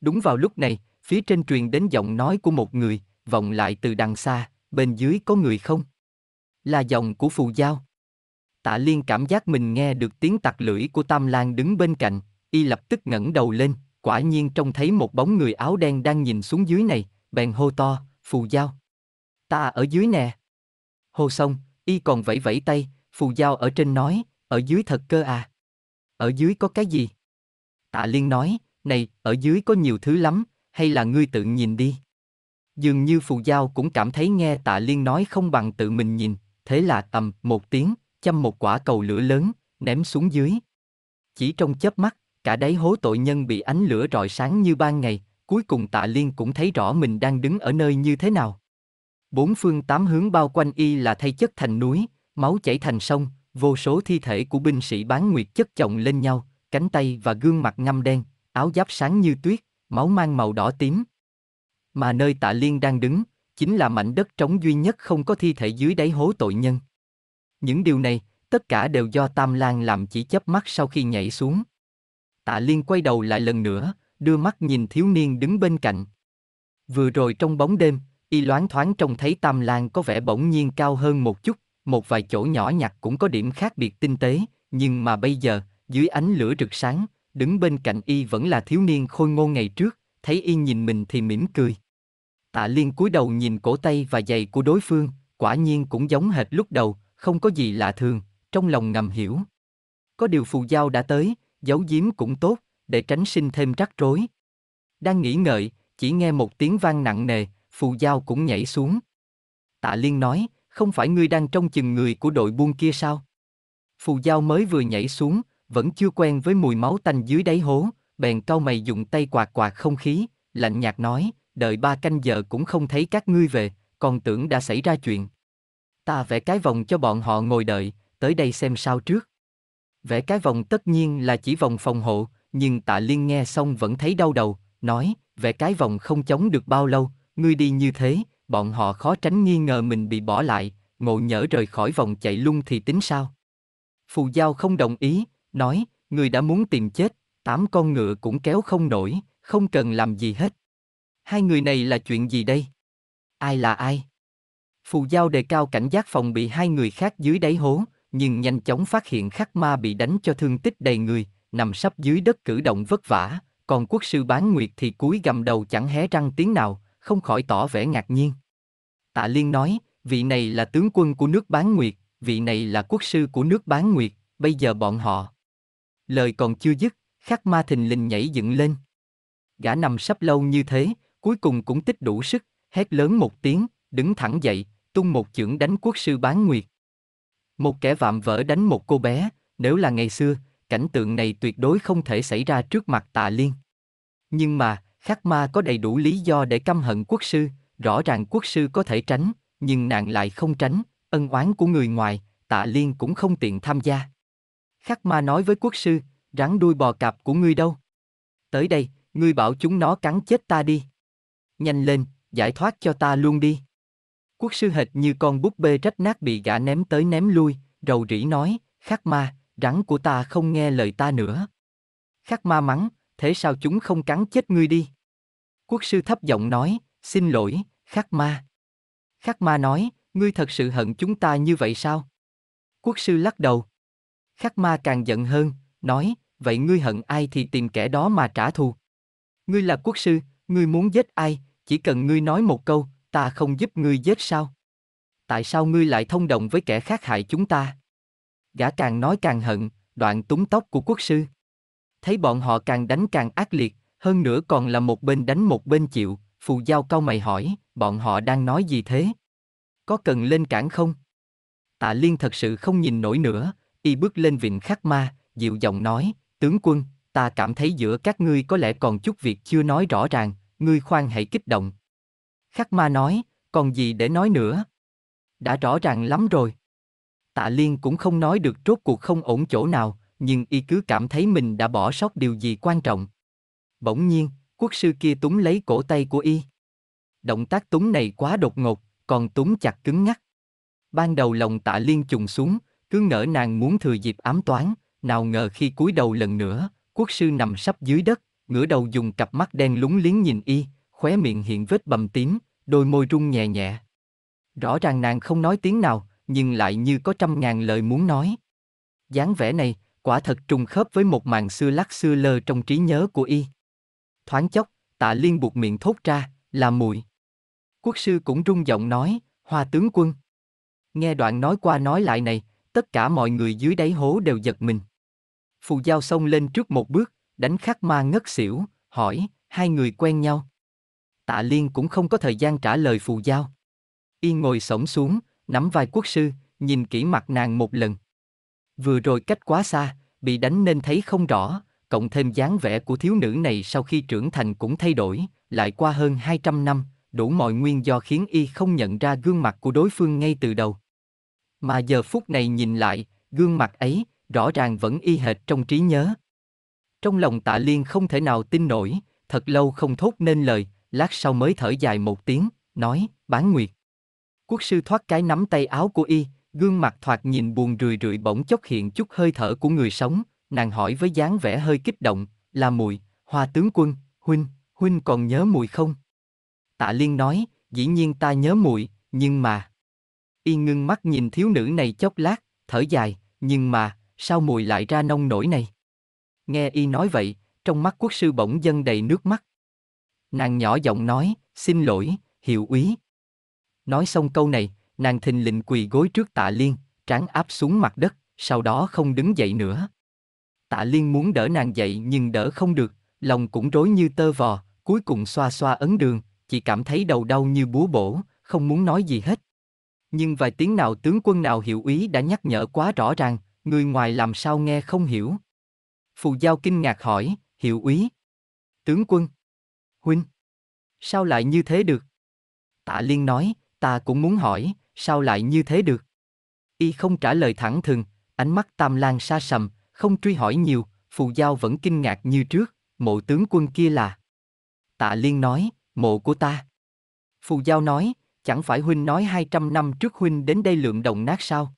A: Đúng vào lúc này, phía trên truyền đến giọng nói của một người, vọng lại từ đằng xa, bên dưới có người không? Là giọng của phù giao. Tạ Liên cảm giác mình nghe được tiếng tặc lưỡi của Tam Lan đứng bên cạnh, y lập tức ngẩng đầu lên, quả nhiên trông thấy một bóng người áo đen đang nhìn xuống dưới này, bèn hô to, phù dao: Ta ở dưới nè. Hô xong, y còn vẫy vẫy tay, phù dao ở trên nói, ở dưới thật cơ à. Ở dưới có cái gì? Tạ Liên nói, này, ở dưới có nhiều thứ lắm, hay là ngươi tự nhìn đi. Dường như phù dao cũng cảm thấy nghe tạ liên nói không bằng tự mình nhìn, thế là tầm một tiếng, châm một quả cầu lửa lớn, ném xuống dưới. Chỉ trong chớp mắt, cả đáy hố tội nhân bị ánh lửa rọi sáng như ban ngày, cuối cùng tạ liên cũng thấy rõ mình đang đứng ở nơi như thế nào. Bốn phương tám hướng bao quanh y là thay chất thành núi, máu chảy thành sông, vô số thi thể của binh sĩ bán nguyệt chất chồng lên nhau, cánh tay và gương mặt ngâm đen, áo giáp sáng như tuyết, máu mang màu đỏ tím. Mà nơi tạ liên đang đứng, chính là mảnh đất trống duy nhất không có thi thể dưới đáy hố tội nhân. Những điều này, tất cả đều do Tam Lang làm chỉ chớp mắt sau khi nhảy xuống. Tạ Liên quay đầu lại lần nữa, đưa mắt nhìn thiếu niên đứng bên cạnh. Vừa rồi trong bóng đêm, y loáng thoáng trông thấy Tam Lang có vẻ bỗng nhiên cao hơn một chút, một vài chỗ nhỏ nhặt cũng có điểm khác biệt tinh tế, nhưng mà bây giờ, dưới ánh lửa rực sáng, đứng bên cạnh y vẫn là thiếu niên khôi ngô ngày trước, thấy y nhìn mình thì mỉm cười. Tạ Liên cúi đầu nhìn cổ tay và giày của đối phương, quả nhiên cũng giống hệt lúc đầu, không có gì lạ thường, trong lòng ngầm hiểu. Có điều phù giao đã tới, giấu giếm cũng tốt, để tránh sinh thêm rắc rối. Đang nghĩ ngợi, chỉ nghe một tiếng vang nặng nề, phù giao cũng nhảy xuống. Tạ Liên nói, không phải ngươi đang trong chừng người của đội buôn kia sao? Phù giao mới vừa nhảy xuống, vẫn chưa quen với mùi máu tanh dưới đáy hố, bèn cau mày dùng tay quạt quạt không khí, lạnh nhạt nói, đợi ba canh giờ cũng không thấy các ngươi về, còn tưởng đã xảy ra chuyện. Ta vẽ cái vòng cho bọn họ ngồi đợi, tới đây xem sao trước. Vẽ cái vòng tất nhiên là chỉ vòng phòng hộ, nhưng tạ liên nghe xong vẫn thấy đau đầu, nói, vẽ cái vòng không chống được bao lâu, ngươi đi như thế, bọn họ khó tránh nghi ngờ mình bị bỏ lại, ngộ nhỡ rời khỏi vòng chạy lung thì tính sao. Phù Giao không đồng ý, nói, ngươi đã muốn tìm chết, tám con ngựa cũng kéo không nổi, không cần làm gì hết. Hai người này là chuyện gì đây? Ai là ai? Phù Giao đề cao cảnh giác phòng bị hai người khác dưới đáy hố, nhưng nhanh chóng phát hiện khắc ma bị đánh cho thương tích đầy người, nằm sấp dưới đất cử động vất vả, còn quốc sư bán nguyệt thì cúi gầm đầu chẳng hé răng tiếng nào, không khỏi tỏ vẻ ngạc nhiên. Tạ Liên nói, vị này là tướng quân của nước bán nguyệt, vị này là quốc sư của nước bán nguyệt, bây giờ bọn họ. Lời còn chưa dứt, khắc ma thình lình nhảy dựng lên. Gã nằm sấp lâu như thế, cuối cùng cũng tích đủ sức, hét lớn một tiếng, đứng thẳng dậy, tung một chưởng đánh quốc sư bán nguyệt. Một kẻ vạm vỡ đánh một cô bé, nếu là ngày xưa, cảnh tượng này tuyệt đối không thể xảy ra trước mặt tạ liên. Nhưng mà, khắc ma có đầy đủ lý do để căm hận quốc sư, rõ ràng quốc sư có thể tránh, nhưng nàng lại không tránh, ân oán của người ngoài, tạ liên cũng không tiện tham gia. Khắc ma nói với quốc sư, rắn đuôi bò cạp của ngươi đâu? Tới đây, ngươi bảo chúng nó cắn chết ta đi. Nhanh lên, giải thoát cho ta luôn đi. Quốc sư hệt như con búp bê rách nát bị gã ném tới ném lui, rầu rĩ nói, khắc ma, rắn của ta không nghe lời ta nữa. Khắc ma mắng, thế sao chúng không cắn chết ngươi đi? Quốc sư thấp giọng nói, xin lỗi, khắc ma. Khắc ma nói, ngươi thật sự hận chúng ta như vậy sao? Quốc sư lắc đầu. Khắc ma càng giận hơn, nói, vậy ngươi hận ai thì tìm kẻ đó mà trả thù. Ngươi là quốc sư, ngươi muốn giết ai, chỉ cần ngươi nói một câu, ta không giúp ngươi giết sao? Tại sao ngươi lại thông đồng với kẻ khác hại chúng ta? Gã càng nói càng hận, đoạn túng tóc của quốc sư. Thấy bọn họ càng đánh càng ác liệt, hơn nữa còn là một bên đánh một bên chịu, phù giao cao mày hỏi, bọn họ đang nói gì thế? Có cần lên cản không? Tạ Liên thật sự không nhìn nổi nữa, y bước lên vịnh khắc ma, dịu giọng nói, tướng quân, ta cảm thấy giữa các ngươi có lẽ còn chút việc chưa nói rõ ràng, ngươi khoan hãy kích động, Khắc ma nói, còn gì để nói nữa? Đã rõ ràng lắm rồi. Tạ Liên cũng không nói được rốt cuộc không ổn chỗ nào, nhưng y cứ cảm thấy mình đã bỏ sót điều gì quan trọng. Bỗng nhiên, quốc sư kia túm lấy cổ tay của y. Động tác túm này quá đột ngột, còn túm chặt cứng ngắc. Ban đầu lòng tạ liên trùng xuống, cứ ngỡ nàng muốn thừa dịp ám toán, nào ngờ khi cúi đầu lần nữa, quốc sư nằm sắp dưới đất, ngửa đầu dùng cặp mắt đen lúng liếng nhìn y, khóe miệng hiện vết bầm tím, đôi môi rung nhẹ nhẹ. Rõ ràng nàng không nói tiếng nào, nhưng lại như có trăm ngàn lời muốn nói. dáng vẻ này, quả thật trùng khớp với một màn xưa lắc xưa lơ trong trí nhớ của y. Thoáng chốc, tạ liên buộc miệng thốt ra, là mùi. Quốc sư cũng rung giọng nói, hoa tướng quân. Nghe đoạn nói qua nói lại này, tất cả mọi người dưới đáy hố đều giật mình. Phù giao sông lên trước một bước, đánh khắc ma ngất xỉu, hỏi, hai người quen nhau tạ liên cũng không có thời gian trả lời phù giao. Y ngồi sổng xuống, nắm vai quốc sư, nhìn kỹ mặt nàng một lần. Vừa rồi cách quá xa, bị đánh nên thấy không rõ, cộng thêm dáng vẻ của thiếu nữ này sau khi trưởng thành cũng thay đổi, lại qua hơn 200 năm, đủ mọi nguyên do khiến y không nhận ra gương mặt của đối phương ngay từ đầu. Mà giờ phút này nhìn lại, gương mặt ấy, rõ ràng vẫn y hệt trong trí nhớ. Trong lòng tạ liên không thể nào tin nổi, thật lâu không thốt nên lời, lát sau mới thở dài một tiếng, nói, bán nguyệt. Quốc sư thoát cái nắm tay áo của y, gương mặt thoạt nhìn buồn rười rượi bỗng chốc hiện chút hơi thở của người sống, nàng hỏi với dáng vẻ hơi kích động, là mùi, hoa tướng quân, huynh, huynh còn nhớ mùi không? Tạ Liên nói, dĩ nhiên ta nhớ mùi, nhưng mà... Y ngưng mắt nhìn thiếu nữ này chốc lát, thở dài, nhưng mà, sao mùi lại ra nông nổi này? Nghe y nói vậy, trong mắt quốc sư bỗng dâng đầy nước mắt. Nàng nhỏ giọng nói, xin lỗi, hiệu úy. Nói xong câu này, nàng thình lình quỳ gối trước tạ liên, trán áp xuống mặt đất, sau đó không đứng dậy nữa. Tạ liên muốn đỡ nàng dậy nhưng đỡ không được, lòng cũng rối như tơ vò, cuối cùng xoa xoa ấn đường, chỉ cảm thấy đầu đau như búa bổ, không muốn nói gì hết. Nhưng vài tiếng nào tướng quân nào hiệu úy đã nhắc nhở quá rõ ràng, người ngoài làm sao nghe không hiểu. Phù Giao kinh ngạc hỏi, hiệu úy, Tướng quân huynh. Sao lại như thế được? Tạ Liên nói, ta cũng muốn hỏi, sao lại như thế được? Y không trả lời thẳng thừng, ánh mắt tam lang xa sầm, không truy hỏi nhiều, phù giao vẫn kinh ngạc như trước, mộ tướng quân kia là. Tạ Liên nói, mộ của ta. Phù giao nói, chẳng phải huynh nói 200 năm trước huynh đến đây lượm đồng nát sao?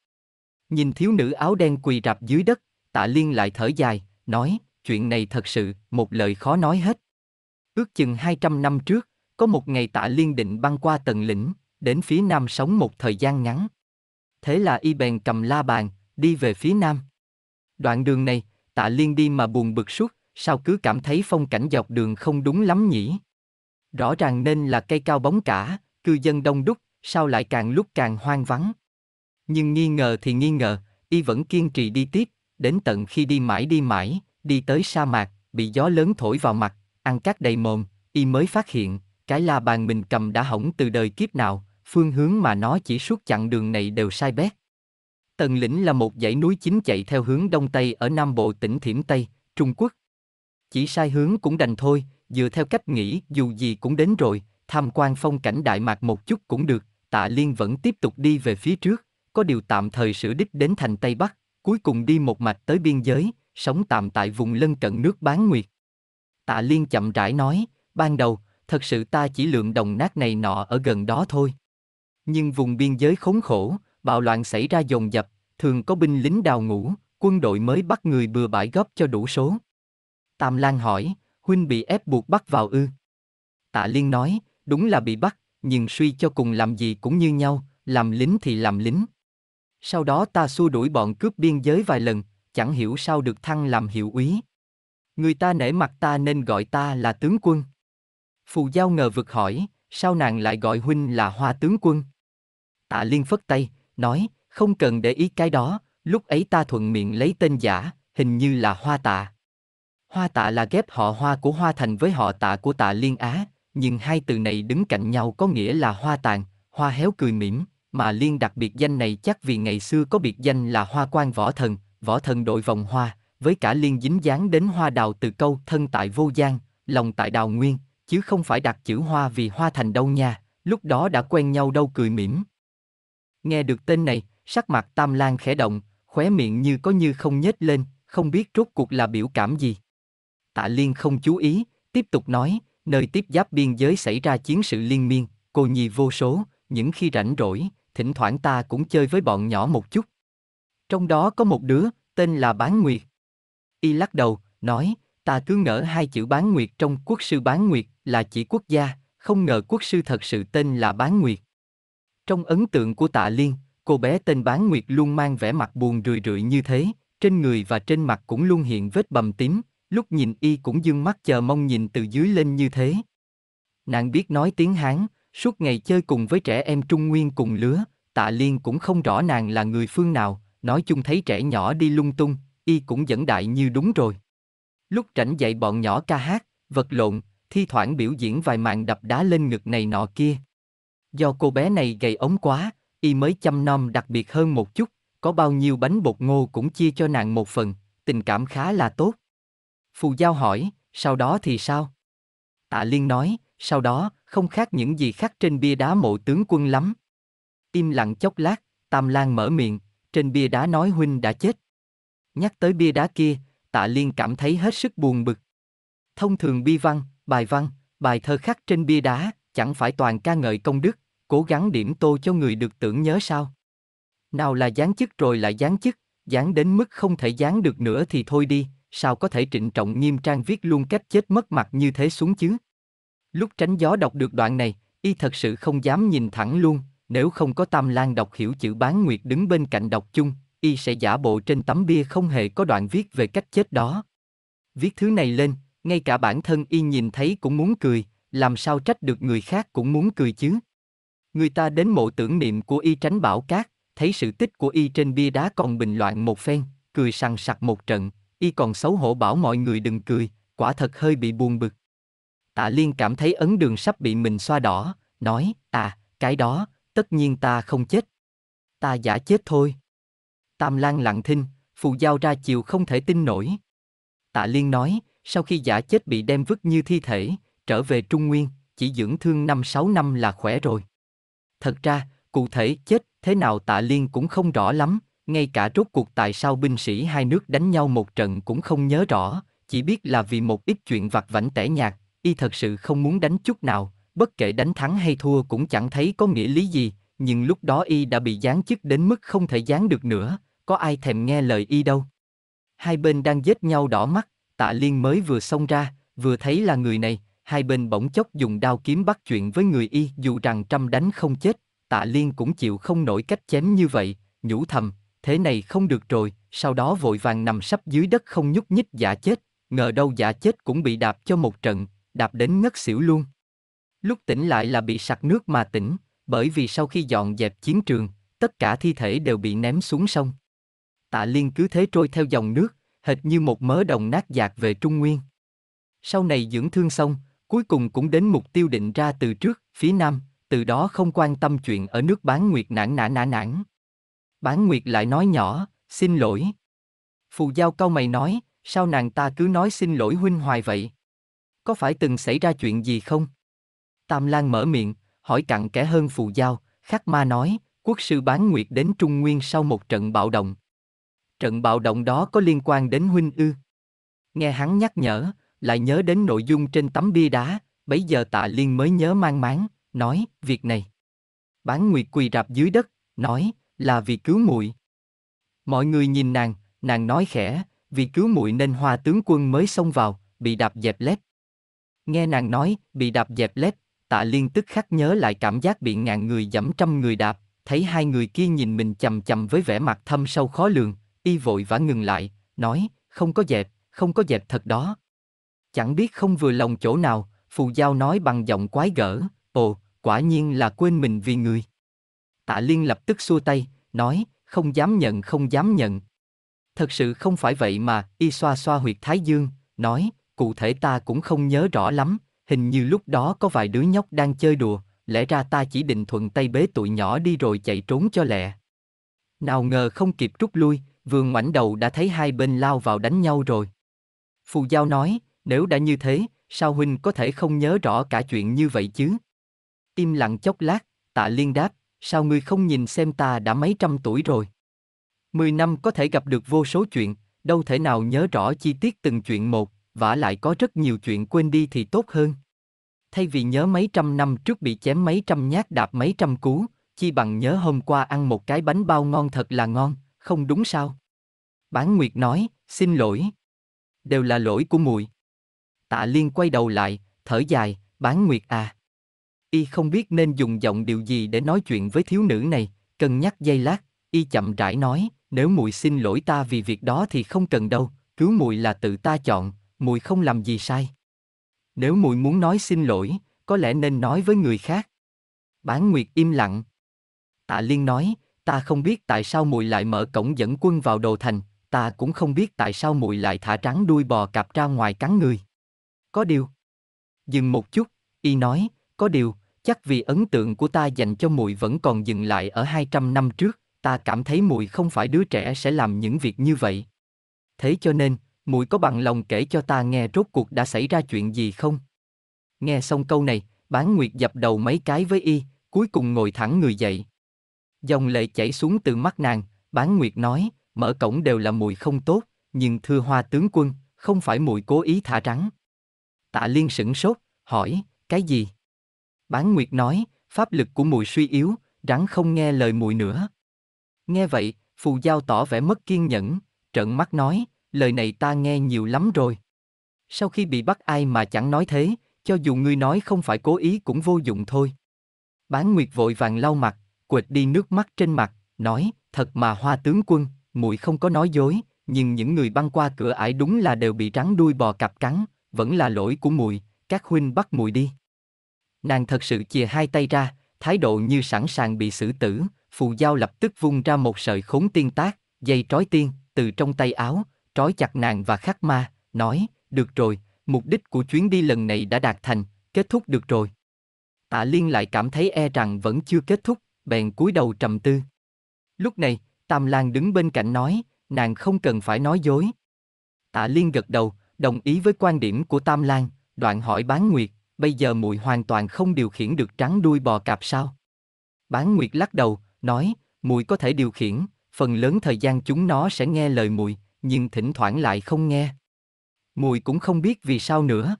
A: Nhìn thiếu nữ áo đen quỳ rạp dưới đất, tạ liên lại thở dài, nói, chuyện này thật sự, một lời khó nói hết. Ước chừng 200 năm trước, có một ngày tạ liên định băng qua tầng lĩnh, đến phía nam sống một thời gian ngắn. Thế là y bèn cầm la bàn, đi về phía nam. Đoạn đường này, tạ liên đi mà buồn bực suốt, sao cứ cảm thấy phong cảnh dọc đường không đúng lắm nhỉ? Rõ ràng nên là cây cao bóng cả, cư dân đông đúc, sao lại càng lúc càng hoang vắng? Nhưng nghi ngờ thì nghi ngờ, y vẫn kiên trì đi tiếp, đến tận khi đi mãi đi mãi, đi tới sa mạc, bị gió lớn thổi vào mặt, ăn cát đầy mồm, y mới phát hiện, cái la bàn mình cầm đã hỏng từ đời kiếp nào, phương hướng mà nó chỉ suốt chặng đường này đều sai bét. Tần lĩnh là một dãy núi chính chạy theo hướng đông tây ở nam bộ tỉnh Thiểm Tây, Trung Quốc. Chỉ sai hướng cũng đành thôi, dựa theo cách nghĩ dù gì cũng đến rồi, tham quan phong cảnh Đại Mạc một chút cũng được, tạ liên vẫn tiếp tục đi về phía trước, có điều tạm thời sửa đích đến thành Tây Bắc, cuối cùng đi một mạch tới biên giới, sống tạm tại vùng lân cận nước bán nguyệt. Tạ Liên chậm rãi nói, ban đầu, thật sự ta chỉ lượng đồng nát này nọ ở gần đó thôi. Nhưng vùng biên giới khốn khổ, bạo loạn xảy ra dồn dập, thường có binh lính đào ngũ, quân đội mới bắt người bừa bãi góp cho đủ số. Tam Lan hỏi, huynh bị ép buộc bắt vào ư? Tạ Liên nói, đúng là bị bắt, nhưng suy cho cùng làm gì cũng như nhau, làm lính thì làm lính. Sau đó ta xua đuổi bọn cướp biên giới vài lần, chẳng hiểu sao được thăng làm hiệu úy. Người ta nể mặt ta nên gọi ta là tướng quân. Phù Giao ngờ vực hỏi, sao nàng lại gọi huynh là hoa tướng quân? Tạ Liên phất tay, nói, không cần để ý cái đó, lúc ấy ta thuận miệng lấy tên giả, hình như là hoa tạ. Hoa tạ là ghép họ hoa của hoa thành với họ tạ của tạ Liên Á, nhưng hai từ này đứng cạnh nhau có nghĩa là hoa tàn, hoa héo cười mỉm, mà Liên đặc biệt danh này chắc vì ngày xưa có biệt danh là hoa quan võ thần, võ thần đội vòng hoa, với cả liên dính dáng đến hoa đào từ câu thân tại vô gian, lòng tại đào nguyên, chứ không phải đặt chữ hoa vì hoa thành đâu nha, lúc đó đã quen nhau đâu cười mỉm. Nghe được tên này, sắc mặt Tam Lan khẽ động, khóe miệng như có như không nhếch lên, không biết rốt cuộc là biểu cảm gì. Tạ Liên không chú ý, tiếp tục nói, nơi tiếp giáp biên giới xảy ra chiến sự liên miên, cô nhi vô số, những khi rảnh rỗi, thỉnh thoảng ta cũng chơi với bọn nhỏ một chút. Trong đó có một đứa, tên là Bán Nguyệt, Y lắc đầu, nói, ta cứ ngỡ hai chữ bán nguyệt trong quốc sư bán nguyệt là chỉ quốc gia, không ngờ quốc sư thật sự tên là bán nguyệt. Trong ấn tượng của tạ liên, cô bé tên bán nguyệt luôn mang vẻ mặt buồn rười rượi như thế, trên người và trên mặt cũng luôn hiện vết bầm tím, lúc nhìn y cũng dương mắt chờ mong nhìn từ dưới lên như thế. Nàng biết nói tiếng Hán, suốt ngày chơi cùng với trẻ em trung nguyên cùng lứa, tạ liên cũng không rõ nàng là người phương nào, nói chung thấy trẻ nhỏ đi lung tung, y cũng dẫn đại như đúng rồi. Lúc rảnh dạy bọn nhỏ ca hát, vật lộn, thi thoảng biểu diễn vài màn đập đá lên ngực này nọ kia. Do cô bé này gầy ống quá, y mới chăm nom đặc biệt hơn một chút, có bao nhiêu bánh bột ngô cũng chia cho nàng một phần, tình cảm khá là tốt. Phù Giao hỏi, sau đó thì sao? Tạ Liên nói, sau đó, không khác những gì khác trên bia đá mộ tướng quân lắm. Im lặng chốc lát, Tam Lan mở miệng, trên bia đá nói huynh đã chết, Nhắc tới bia đá kia, tạ liên cảm thấy hết sức buồn bực. Thông thường bi văn, bài văn, bài thơ khắc trên bia đá, chẳng phải toàn ca ngợi công đức, cố gắng điểm tô cho người được tưởng nhớ sao. Nào là gián chức rồi lại gián chức, dán đến mức không thể dán được nữa thì thôi đi, sao có thể trịnh trọng nghiêm trang viết luôn cách chết mất mặt như thế xuống chứ. Lúc tránh gió đọc được đoạn này, y thật sự không dám nhìn thẳng luôn, nếu không có Tam Lan đọc hiểu chữ bán nguyệt đứng bên cạnh đọc chung, y sẽ giả bộ trên tấm bia không hề có đoạn viết về cách chết đó. Viết thứ này lên, ngay cả bản thân y nhìn thấy cũng muốn cười, làm sao trách được người khác cũng muốn cười chứ. Người ta đến mộ tưởng niệm của y tránh bảo cát, thấy sự tích của y trên bia đá còn bình loạn một phen, cười sằng sặc một trận, y còn xấu hổ bảo mọi người đừng cười, quả thật hơi bị buồn bực. Tạ Liên cảm thấy ấn đường sắp bị mình xoa đỏ, nói, à, cái đó, tất nhiên ta không chết. Ta giả chết thôi. Tam Lang lặng thinh, phù giao ra chiều không thể tin nổi. Tạ Liên nói, sau khi giả chết bị đem vứt như thi thể, trở về Trung Nguyên, chỉ dưỡng thương 5-6 năm là khỏe rồi. Thật ra, cụ thể chết thế nào Tạ Liên cũng không rõ lắm, ngay cả rốt cuộc tại sao binh sĩ hai nước đánh nhau một trận cũng không nhớ rõ, chỉ biết là vì một ít chuyện vặt vảnh tẻ nhạt, y thật sự không muốn đánh chút nào, bất kể đánh thắng hay thua cũng chẳng thấy có nghĩa lý gì, nhưng lúc đó y đã bị giáng chức đến mức không thể giáng được nữa, có ai thèm nghe lời y đâu. Hai bên đang giết nhau đỏ mắt, tạ liên mới vừa xông ra, vừa thấy là người này, hai bên bỗng chốc dùng đao kiếm bắt chuyện với người y dù rằng trăm đánh không chết, tạ liên cũng chịu không nổi cách chém như vậy, nhủ thầm, thế này không được rồi, sau đó vội vàng nằm sắp dưới đất không nhúc nhích giả chết, ngờ đâu giả chết cũng bị đạp cho một trận, đạp đến ngất xỉu luôn. Lúc tỉnh lại là bị sặc nước mà tỉnh, bởi vì sau khi dọn dẹp chiến trường, tất cả thi thể đều bị ném xuống sông tạ liên cứ thế trôi theo dòng nước, hệt như một mớ đồng nát dạt về Trung Nguyên. Sau này dưỡng thương xong, cuối cùng cũng đến mục tiêu định ra từ trước, phía Nam, từ đó không quan tâm chuyện ở nước bán nguyệt nản nã nã nản. Bán nguyệt lại nói nhỏ, xin lỗi. Phù giao câu mày nói, sao nàng ta cứ nói xin lỗi huynh hoài vậy? Có phải từng xảy ra chuyện gì không? Tam Lan mở miệng, hỏi cặn kẽ hơn phù giao, khắc ma nói, quốc sư bán nguyệt đến Trung Nguyên sau một trận bạo động, trận bạo động đó có liên quan đến huynh ư. Nghe hắn nhắc nhở, lại nhớ đến nội dung trên tấm bia đá, bấy giờ tạ liên mới nhớ mang máng, nói, việc này. Bán Nguyệt quỳ rạp dưới đất, nói, là vì cứu muội. Mọi người nhìn nàng, nàng nói khẽ, vì cứu muội nên hoa tướng quân mới xông vào, bị đạp dẹp lép. Nghe nàng nói, bị đạp dẹp lép, tạ liên tức khắc nhớ lại cảm giác bị ngàn người dẫm trăm người đạp, thấy hai người kia nhìn mình chầm chầm với vẻ mặt thâm sâu khó lường, y vội vã ngừng lại, nói, không có dẹp, không có dẹp thật đó. Chẳng biết không vừa lòng chỗ nào, phù giao nói bằng giọng quái gở, ồ, quả nhiên là quên mình vì người. Tạ Liên lập tức xua tay, nói, không dám nhận không dám nhận. Thật sự không phải vậy mà, y xoa xoa huyệt thái dương, nói, cụ thể ta cũng không nhớ rõ lắm, hình như lúc đó có vài đứa nhóc đang chơi đùa, lẽ ra ta chỉ định thuận tay bế tụi nhỏ đi rồi chạy trốn cho lẹ. Nào ngờ không kịp rút lui, Vương ngoảnh đầu đã thấy hai bên lao vào đánh nhau rồi. Phù Giao nói, nếu đã như thế, sao huynh có thể không nhớ rõ cả chuyện như vậy chứ? Im lặng chốc lát, tạ liên đáp, sao ngươi không nhìn xem ta đã mấy trăm tuổi rồi? Mười năm có thể gặp được vô số chuyện, đâu thể nào nhớ rõ chi tiết từng chuyện một, vả lại có rất nhiều chuyện quên đi thì tốt hơn. Thay vì nhớ mấy trăm năm trước bị chém mấy trăm nhát đạp mấy trăm cú, chi bằng nhớ hôm qua ăn một cái bánh bao ngon thật là ngon không đúng sao? Bán Nguyệt nói, xin lỗi. Đều là lỗi của muội. Tạ Liên quay đầu lại, thở dài, bán Nguyệt à. Y không biết nên dùng giọng điều gì để nói chuyện với thiếu nữ này, cần nhắc giây lát, Y chậm rãi nói, nếu muội xin lỗi ta vì việc đó thì không cần đâu, cứu muội là tự ta chọn, muội không làm gì sai. Nếu muội muốn nói xin lỗi, có lẽ nên nói với người khác. Bán Nguyệt im lặng. Tạ Liên nói, ta không biết tại sao muội lại mở cổng dẫn quân vào đồ thành, ta cũng không biết tại sao muội lại thả trắng đuôi bò cạp ra ngoài cắn người. Có điều. Dừng một chút, y nói, có điều, chắc vì ấn tượng của ta dành cho muội vẫn còn dừng lại ở 200 năm trước, ta cảm thấy muội không phải đứa trẻ sẽ làm những việc như vậy. Thế cho nên, muội có bằng lòng kể cho ta nghe rốt cuộc đã xảy ra chuyện gì không? Nghe xong câu này, Bán Nguyệt dập đầu mấy cái với y, cuối cùng ngồi thẳng người dậy. Dòng lệ chảy xuống từ mắt nàng, bán nguyệt nói, mở cổng đều là mùi không tốt, nhưng thưa hoa tướng quân, không phải mùi cố ý thả rắn. Tạ Liên sửng sốt, hỏi, cái gì? Bán nguyệt nói, pháp lực của mùi suy yếu, rắn không nghe lời mùi nữa. Nghe vậy, phù giao tỏ vẻ mất kiên nhẫn, trợn mắt nói, lời này ta nghe nhiều lắm rồi. Sau khi bị bắt ai mà chẳng nói thế, cho dù ngươi nói không phải cố ý cũng vô dụng thôi. Bán Nguyệt vội vàng lau mặt, quệt đi nước mắt trên mặt, nói, thật mà hoa tướng quân, muội không có nói dối, nhưng những người băng qua cửa ải đúng là đều bị rắn đuôi bò cặp cắn, vẫn là lỗi của muội, các huynh bắt muội đi. Nàng thật sự chìa hai tay ra, thái độ như sẵn sàng bị xử tử, phù giao lập tức vung ra một sợi khốn tiên tác, dây trói tiên, từ trong tay áo, trói chặt nàng và khắc ma, nói, được rồi, mục đích của chuyến đi lần này đã đạt thành, kết thúc được rồi. Tạ Liên lại cảm thấy e rằng vẫn chưa kết thúc, bèn cúi đầu trầm tư. Lúc này, Tam Lan đứng bên cạnh nói, nàng không cần phải nói dối. Tạ Liên gật đầu, đồng ý với quan điểm của Tam Lan, đoạn hỏi Bán Nguyệt, bây giờ muội hoàn toàn không điều khiển được trắng đuôi bò cạp sao? Bán Nguyệt lắc đầu, nói, muội có thể điều khiển, phần lớn thời gian chúng nó sẽ nghe lời muội, nhưng thỉnh thoảng lại không nghe. Mùi cũng không biết vì sao nữa.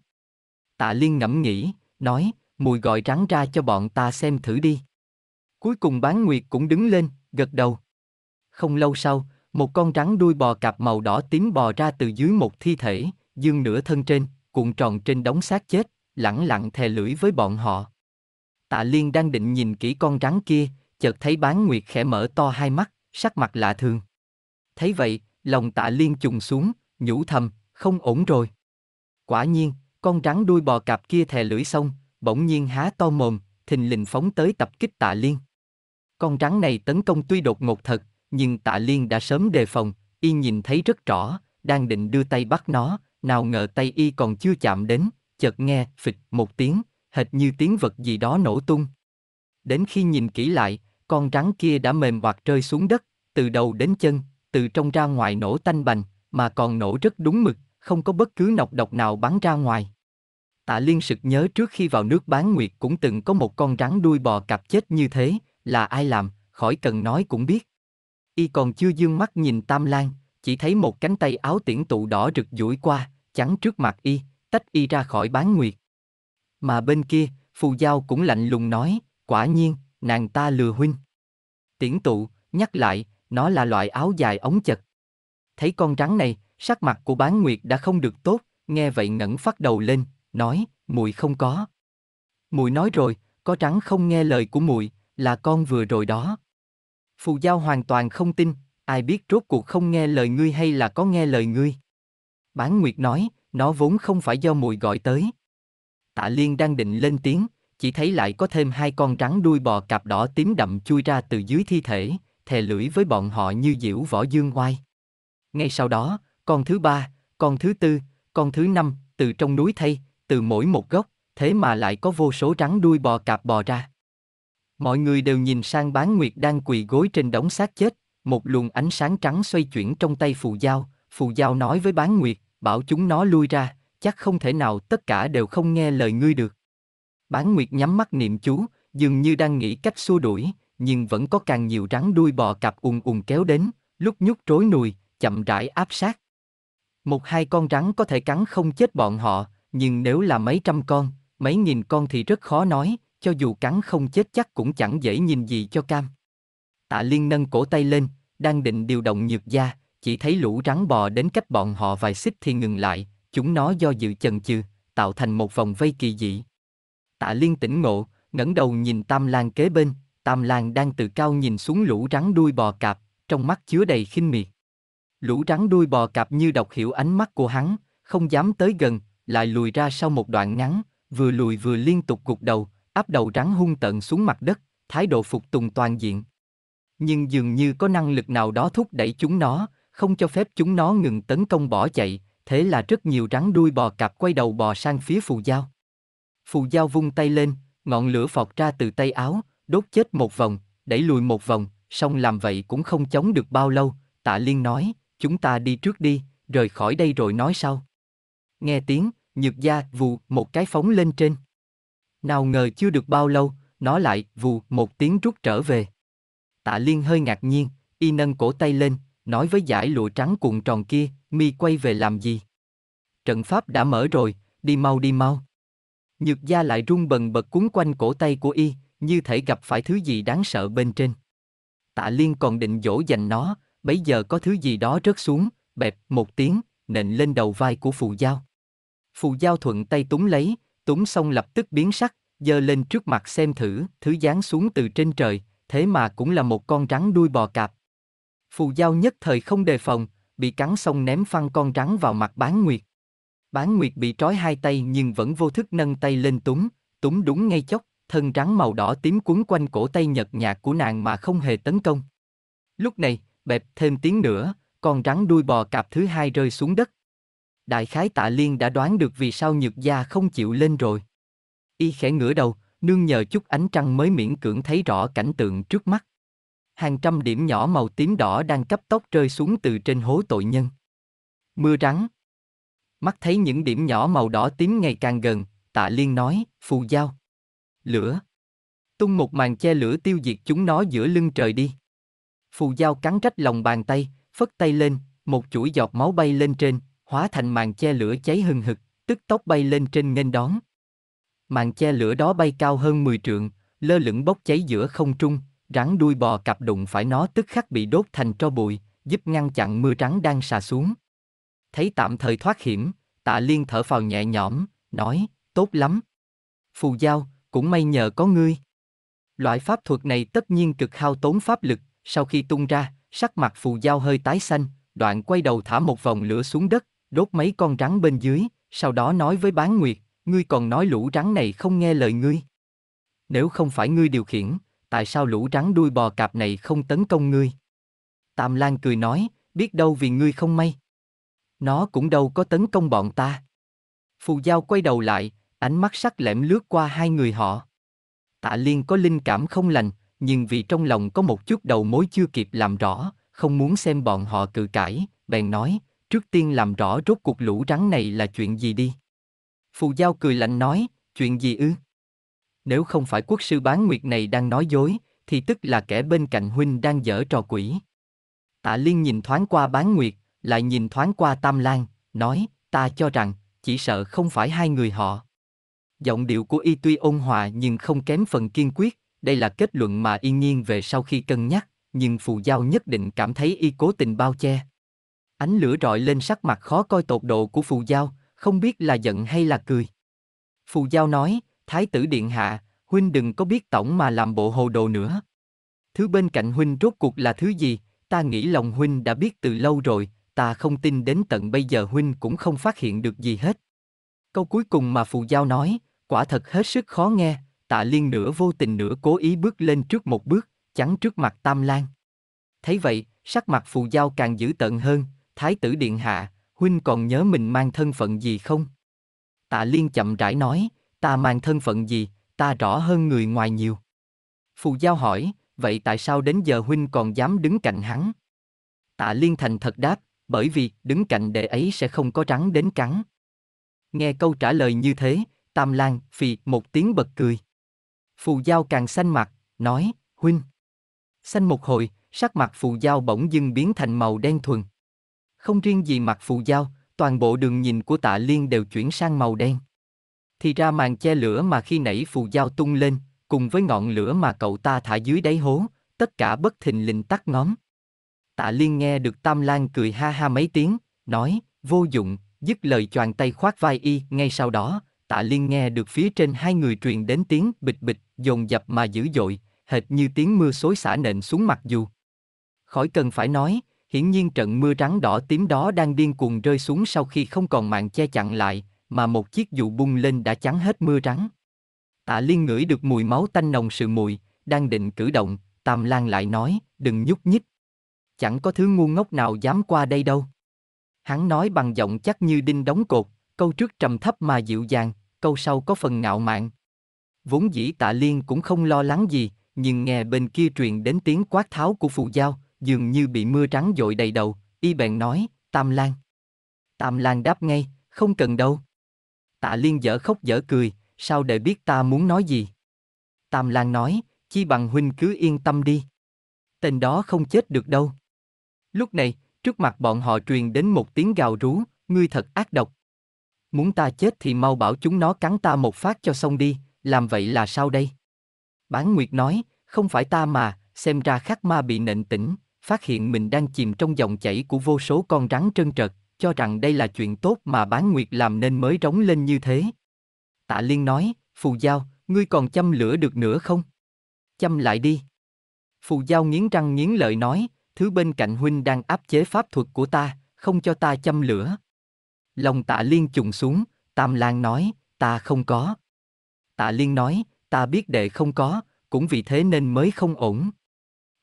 A: Tạ Liên ngẫm nghĩ, nói, mùi gọi rắn ra cho bọn ta xem thử đi. Cuối cùng bán nguyệt cũng đứng lên, gật đầu. Không lâu sau, một con rắn đuôi bò cạp màu đỏ tím bò ra từ dưới một thi thể, dương nửa thân trên, cuộn tròn trên đống xác chết, lẳng lặng thè lưỡi với bọn họ. Tạ Liên đang định nhìn kỹ con rắn kia, chợt thấy bán nguyệt khẽ mở to hai mắt, sắc mặt lạ thường. Thấy vậy, lòng tạ Liên trùng xuống, nhủ thầm, không ổn rồi. Quả nhiên, con rắn đuôi bò cạp kia thè lưỡi xong, bỗng nhiên há to mồm, thình lình phóng tới tập kích tạ Liên. Con rắn này tấn công tuy đột ngột thật, nhưng tạ liên đã sớm đề phòng, y nhìn thấy rất rõ, đang định đưa tay bắt nó, nào ngờ tay y còn chưa chạm đến, chợt nghe, phịch, một tiếng, hệt như tiếng vật gì đó nổ tung. Đến khi nhìn kỹ lại, con rắn kia đã mềm hoặc rơi xuống đất, từ đầu đến chân, từ trong ra ngoài nổ tanh bành, mà còn nổ rất đúng mực, không có bất cứ nọc độc nào bắn ra ngoài. Tạ Liên sực nhớ trước khi vào nước bán nguyệt cũng từng có một con rắn đuôi bò cặp chết như thế, là ai làm, khỏi cần nói cũng biết. Y còn chưa dương mắt nhìn Tam Lan, chỉ thấy một cánh tay áo tiễn tụ đỏ rực duỗi qua, chắn trước mặt Y, tách Y ra khỏi bán nguyệt. Mà bên kia, Phù Giao cũng lạnh lùng nói, quả nhiên, nàng ta lừa huynh. Tiễn tụ, nhắc lại, nó là loại áo dài ống chật. Thấy con rắn này, sắc mặt của bán nguyệt đã không được tốt, nghe vậy ngẩng phát đầu lên, nói, mùi không có. Mùi nói rồi, có rắn không nghe lời của mùi, là con vừa rồi đó. Phù Giao hoàn toàn không tin, ai biết rốt cuộc không nghe lời ngươi hay là có nghe lời ngươi. Bán Nguyệt nói, nó vốn không phải do mùi gọi tới. Tạ Liên đang định lên tiếng, chỉ thấy lại có thêm hai con rắn đuôi bò cạp đỏ tím đậm chui ra từ dưới thi thể, thè lưỡi với bọn họ như diễu võ dương oai. Ngay sau đó, con thứ ba, con thứ tư, con thứ năm, từ trong núi thay, từ mỗi một góc, thế mà lại có vô số rắn đuôi bò cạp bò ra. Mọi người đều nhìn sang bán nguyệt đang quỳ gối trên đống xác chết, một luồng ánh sáng trắng xoay chuyển trong tay phù giao, phù giao nói với bán nguyệt, bảo chúng nó lui ra, chắc không thể nào tất cả đều không nghe lời ngươi được. Bán nguyệt nhắm mắt niệm chú, dường như đang nghĩ cách xua đuổi, nhưng vẫn có càng nhiều rắn đuôi bò cặp ùn ùn kéo đến, lúc nhúc trối nùi, chậm rãi áp sát. Một hai con rắn có thể cắn không chết bọn họ, nhưng nếu là mấy trăm con, mấy nghìn con thì rất khó nói, cho dù cắn không chết chắc cũng chẳng dễ nhìn gì cho cam. Tạ Liên nâng cổ tay lên, đang định điều động nhược gia, chỉ thấy lũ rắn bò đến cách bọn họ vài xích thì ngừng lại, chúng nó do dự chần chừ, tạo thành một vòng vây kỳ dị. Tạ Liên tỉnh ngộ, ngẩng đầu nhìn Tam Lan kế bên, Tam Lan đang từ cao nhìn xuống lũ rắn đuôi bò cạp, trong mắt chứa đầy khinh miệt. Lũ rắn đuôi bò cạp như đọc hiểu ánh mắt của hắn, không dám tới gần, lại lùi ra sau một đoạn ngắn, vừa lùi vừa liên tục gục đầu, áp đầu rắn hung tận xuống mặt đất, thái độ phục tùng toàn diện. Nhưng dường như có năng lực nào đó thúc đẩy chúng nó, không cho phép chúng nó ngừng tấn công bỏ chạy, thế là rất nhiều rắn đuôi bò cạp quay đầu bò sang phía phù giao. Phù giao vung tay lên, ngọn lửa phọt ra từ tay áo, đốt chết một vòng, đẩy lùi một vòng, song làm vậy cũng không chống được bao lâu, tạ liên nói, chúng ta đi trước đi, rời khỏi đây rồi nói sau. Nghe tiếng, nhược gia vù một cái phóng lên trên. Nào ngờ chưa được bao lâu, nó lại vù một tiếng rút trở về. Tạ Liên hơi ngạc nhiên, y nâng cổ tay lên, nói với giải lụa trắng cuộn tròn kia, mi quay về làm gì? Trận pháp đã mở rồi, đi mau đi mau. Nhược gia lại run bần bật cuốn quanh cổ tay của y, như thể gặp phải thứ gì đáng sợ bên trên. Tạ Liên còn định dỗ dành nó, bấy giờ có thứ gì đó rớt xuống, bẹp một tiếng, nện lên đầu vai của phù giao. Phù giao thuận tay túng lấy, Túng xong lập tức biến sắc, giơ lên trước mặt xem thử, thứ dán xuống từ trên trời, thế mà cũng là một con rắn đuôi bò cạp. Phù giao nhất thời không đề phòng, bị cắn xong ném phăng con rắn vào mặt bán nguyệt. Bán nguyệt bị trói hai tay nhưng vẫn vô thức nâng tay lên túng, túng đúng ngay chốc, thân rắn màu đỏ tím cuốn quanh cổ tay nhợt nhạt của nàng mà không hề tấn công. Lúc này, bẹp thêm tiếng nữa, con rắn đuôi bò cạp thứ hai rơi xuống đất, đại khái tạ liên đã đoán được vì sao nhược gia không chịu lên rồi. Y khẽ ngửa đầu, nương nhờ chút ánh trăng mới miễn cưỡng thấy rõ cảnh tượng trước mắt. Hàng trăm điểm nhỏ màu tím đỏ đang cấp tốc rơi xuống từ trên hố tội nhân. Mưa rắn. Mắt thấy những điểm nhỏ màu đỏ tím ngày càng gần, tạ liên nói, phù giao. Lửa. Tung một màn che lửa tiêu diệt chúng nó giữa lưng trời đi. Phù giao cắn rách lòng bàn tay, phất tay lên, một chuỗi giọt máu bay lên trên, hóa thành màn che lửa cháy hừng hực, tức tốc bay lên trên nghênh đón. Màn che lửa đó bay cao hơn 10 trượng, lơ lửng bốc cháy giữa không trung, rắn đuôi bò cặp đụng phải nó tức khắc bị đốt thành tro bụi, giúp ngăn chặn mưa trắng đang xà xuống. Thấy tạm thời thoát hiểm, tạ liên thở phào nhẹ nhõm, nói, tốt lắm. Phù giao, cũng may nhờ có ngươi. Loại pháp thuật này tất nhiên cực hao tốn pháp lực, sau khi tung ra, sắc mặt phù giao hơi tái xanh, đoạn quay đầu thả một vòng lửa xuống đất, đốt mấy con rắn bên dưới, sau đó nói với bán nguyệt, ngươi còn nói lũ rắn này không nghe lời ngươi. Nếu không phải ngươi điều khiển, tại sao lũ rắn đuôi bò cạp này không tấn công ngươi? Tam Lan cười nói, biết đâu vì ngươi không may. Nó cũng đâu có tấn công bọn ta. Phù Giao quay đầu lại, ánh mắt sắc lẻm lướt qua hai người họ. Tạ Liên có linh cảm không lành, nhưng vì trong lòng có một chút đầu mối chưa kịp làm rõ, không muốn xem bọn họ cự cãi, bèn nói, trước tiên làm rõ rốt cuộc lũ rắn này là chuyện gì đi. Phù Giao cười lạnh nói, chuyện gì ư? Nếu không phải quốc sư bán nguyệt này đang nói dối, thì tức là kẻ bên cạnh huynh đang dở trò quỷ. Tạ Liên nhìn thoáng qua bán nguyệt, lại nhìn thoáng qua Tam Lan, nói, ta cho rằng, chỉ sợ không phải hai người họ. Giọng điệu của y tuy ôn hòa nhưng không kém phần kiên quyết, đây là kết luận mà y nghiêng về sau khi cân nhắc, nhưng phù giao nhất định cảm thấy y cố tình bao che. Ánh lửa rọi lên sắc mặt khó coi tột độ của Phù Giao, không biết là giận hay là cười. Phù Giao nói, Thái tử Điện Hạ, huynh đừng có biết tổng mà làm bộ hồ đồ nữa. Thứ bên cạnh huynh rốt cuộc là thứ gì, ta nghĩ lòng huynh đã biết từ lâu rồi, ta không tin đến tận bây giờ huynh cũng không phát hiện được gì hết. Câu cuối cùng mà Phù Giao nói, quả thật hết sức khó nghe, tạ liên nửa vô tình nửa cố ý bước lên trước một bước, chắn trước mặt Tam Lan. Thấy vậy, sắc mặt Phù Giao càng dữ tợn hơn, Thái tử Điện Hạ, huynh còn nhớ mình mang thân phận gì không? Tạ Liên chậm rãi nói, ta mang thân phận gì, ta rõ hơn người ngoài nhiều. Phù Giao hỏi, vậy tại sao đến giờ huynh còn dám đứng cạnh hắn? Tạ Liên thành thật đáp, bởi vì đứng cạnh đệ ấy sẽ không có rắn đến cắn. Nghe câu trả lời như thế, Tam Lan phì một tiếng bật cười. Phù Giao càng xanh mặt, nói, huynh. Xanh một hồi, sắc mặt Phù Giao bỗng dưng biến thành màu đen thuần. Không riêng gì mặt phù dao, toàn bộ đường nhìn của tạ liên đều chuyển sang màu đen. Thì ra màn che lửa mà khi nãy phù dao tung lên, cùng với ngọn lửa mà cậu ta thả dưới đáy hố, tất cả bất thình lình tắt ngóm. Tạ liên nghe được Tam Lan cười ha ha mấy tiếng, nói, vô dụng, dứt lời choàng tay khoác vai y, ngay sau đó, tạ liên nghe được phía trên hai người truyền đến tiếng bịch bịch, dồn dập mà dữ dội, hệt như tiếng mưa xối xả nện xuống mặt dù. Khỏi cần phải nói, Hiển nhiên trận mưa trắng đỏ tím đó đang điên cuồng rơi xuống sau khi không còn mạng che chặn lại, mà một chiếc dù bung lên đã chắn hết mưa trắng. Tạ Liên ngửi được mùi máu tanh nồng sự mùi, đang định cử động, Tam Lan lại nói, đừng nhúc nhích. Chẳng có thứ ngu ngốc nào dám qua đây đâu. Hắn nói bằng giọng chắc như đinh đóng cột, câu trước trầm thấp mà dịu dàng, câu sau có phần ngạo mạn. Vốn dĩ Tạ Liên cũng không lo lắng gì, nhưng nghe bên kia truyền đến tiếng quát tháo của phù giao, dường như bị mưa trắng dội đầy đầu, y bèn nói, Tam Lan. Tam Lan đáp ngay, không cần đâu. Tạ Liên dở khóc dở cười, sao để biết ta muốn nói gì? Tam Lan nói, chi bằng huynh cứ yên tâm đi. Tên đó không chết được đâu. Lúc này, trước mặt bọn họ truyền đến một tiếng gào rú, ngươi thật ác độc. Muốn ta chết thì mau bảo chúng nó cắn ta một phát cho xong đi, làm vậy là sao đây? Bán Nguyệt nói, không phải ta mà, xem ra khắc ma bị nện tỉnh, phát hiện mình đang chìm trong dòng chảy của vô số con rắn trơn trợt, cho rằng đây là chuyện tốt mà bán nguyệt làm nên mới rống lên như thế. Tạ Liên nói, Phù Giao, ngươi còn châm lửa được nữa không? Châm lại đi. Phù Giao nghiến răng nghiến lợi nói, thứ bên cạnh huynh đang áp chế pháp thuật của ta, không cho ta châm lửa. Lòng tạ Liên trùng xuống, Tam Lan nói, ta không có. Tạ Liên nói, ta biết đệ không có, cũng vì thế nên mới không ổn.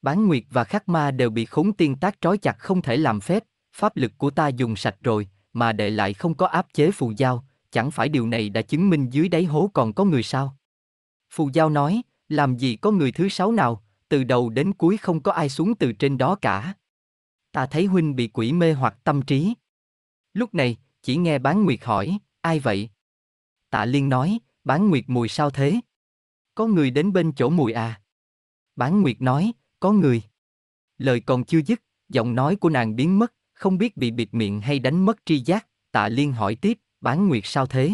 A: Bán Nguyệt và Khắc Ma đều bị khốn tiên tác trói chặt không thể làm phép, pháp lực của ta dùng sạch rồi, mà đệ lại không có áp chế phù giao, chẳng phải điều này đã chứng minh dưới đáy hố còn có người sao? Phù giao nói, làm gì có người thứ sáu nào, từ đầu đến cuối không có ai xuống từ trên đó cả. Ta thấy huynh bị quỷ mê hoặc tâm trí. Lúc này, chỉ nghe bán nguyệt hỏi, ai vậy? Tạ Liên nói, bán nguyệt mùi sao thế? Có người đến bên chỗ mùi à? Bán nguyệt nói, có người. Lời còn chưa dứt, giọng nói của nàng biến mất, không biết bị bịt miệng hay đánh mất tri giác, tạ liên hỏi tiếp, bán nguyệt sao thế?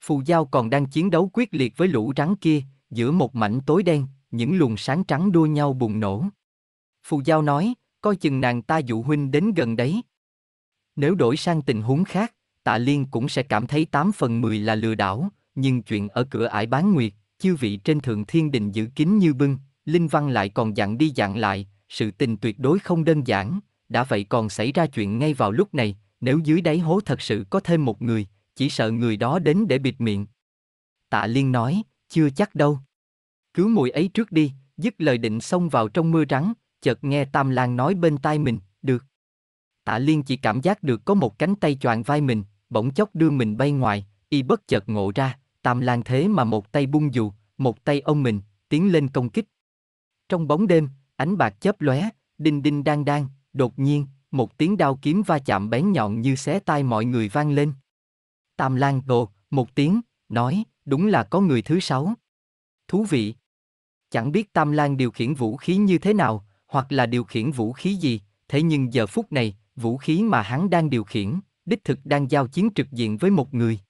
A: Phù giao còn đang chiến đấu quyết liệt với lũ rắn kia, giữa một mảnh tối đen, những luồng sáng trắng đua nhau bùng nổ. Phù giao nói, coi chừng nàng ta dụ huynh đến gần đấy. Nếu đổi sang tình huống khác, tạ liên cũng sẽ cảm thấy 8 phần 10 là lừa đảo, nhưng chuyện ở cửa ải bán nguyệt, chư vị trên thượng thiên đình giữ kín như bưng, Linh Văn lại còn dặn đi dặn lại, sự tình tuyệt đối không đơn giản, đã vậy còn xảy ra chuyện ngay vào lúc này, nếu dưới đáy hố thật sự có thêm một người, chỉ sợ người đó đến để bịt miệng. Tạ Liên nói, chưa chắc đâu. Cứu mùi ấy trước đi, dứt lời định xông vào trong mưa trắng, chợt nghe Tam Lan nói bên tai mình, được. Tạ Liên chỉ cảm giác được có một cánh tay choàng vai mình, bỗng chốc đưa mình bay ngoài, y bất chợt ngộ ra, Tam Lan thế mà một tay bung dù, một tay ông mình, tiến lên công kích. Trong bóng đêm, ánh bạc chớp lóe, đinh đinh đang đang, đột nhiên, một tiếng đao kiếm va chạm bén nhọn như xé tai mọi người vang lên. Tam lang gồ, một tiếng, nói, đúng là có người thứ sáu. Thú vị. Chẳng biết Tam lang điều khiển vũ khí như thế nào, hoặc là điều khiển vũ khí gì, thế nhưng giờ phút này, vũ khí mà hắn đang điều khiển, đích thực đang giao chiến trực diện với một người.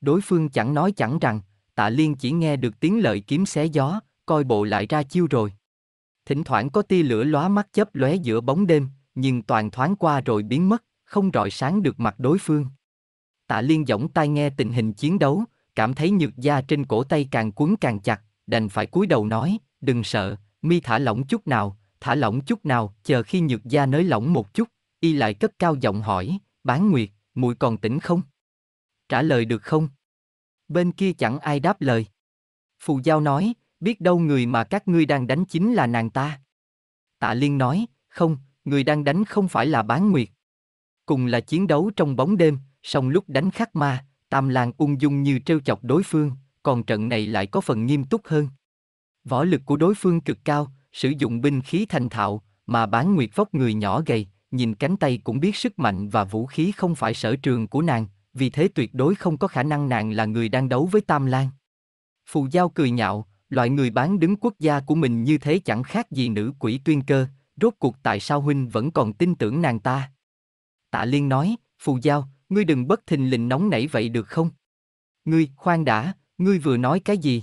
A: Đối phương chẳng nói chẳng rằng, tạ liên chỉ nghe được tiếng lợi kiếm xé gió, coi bộ lại ra chiêu rồi. Thỉnh thoảng có tia lửa lóa mắt chớp lóe giữa bóng đêm, nhưng toàn thoáng qua rồi biến mất, không rọi sáng được mặt đối phương. Tạ Liên giỏng tai nghe tình hình chiến đấu, cảm thấy nhược da trên cổ tay càng cuốn càng chặt, đành phải cúi đầu nói, đừng sợ, mi thả lỏng chút nào, thả lỏng chút nào, chờ khi nhược da nới lỏng một chút, y lại cất cao giọng hỏi, bán nguyệt, mùi còn tỉnh không? Trả lời được không? Bên kia chẳng ai đáp lời. Phù Giao nói, biết đâu người mà các ngươi đang đánh chính là nàng ta. Tạ Liên nói, không, người đang đánh không phải là bán nguyệt. Cùng là chiến đấu trong bóng đêm, song lúc đánh khắc ma, tam lang ung dung như trêu chọc đối phương, còn trận này lại có phần nghiêm túc hơn. Võ lực của đối phương cực cao, sử dụng binh khí thành thạo, mà bán nguyệt vóc người nhỏ gầy, nhìn cánh tay cũng biết sức mạnh và vũ khí không phải sở trường của nàng, vì thế tuyệt đối không có khả năng nàng là người đang đấu với Tam Lan. Phù Giao cười nhạo, loại người bán đứng quốc gia của mình như thế chẳng khác gì nữ quỷ tuyên cơ, rốt cuộc tại sao huynh vẫn còn tin tưởng nàng ta? Tạ Liên nói, Phù Giao, ngươi đừng bất thình lình nóng nảy vậy được không? Ngươi, khoan đã, ngươi vừa nói cái gì?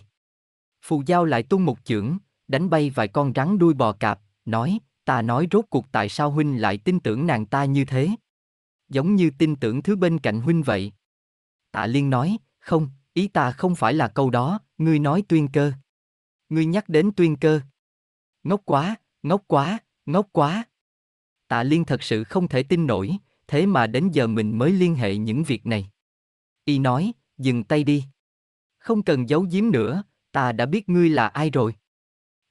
A: Phù Giao lại tung một chưởng, đánh bay vài con rắn đuôi bò cạp, nói, ta nói rốt cuộc tại sao huynh lại tin tưởng nàng ta như thế? Giống như tin tưởng thứ bên cạnh huynh vậy. Tạ Liên nói, không, ý ta không phải là câu đó, ngươi nói tuyên cơ ngươi nhắc đến tuyên cơ. Ngốc quá, ngốc quá, ngốc quá. Tạ Liên thật sự không thể tin nổi, thế mà đến giờ mình mới liên hệ những việc này. Y nói, dừng tay đi. Không cần giấu giếm nữa, ta đã biết ngươi là ai rồi.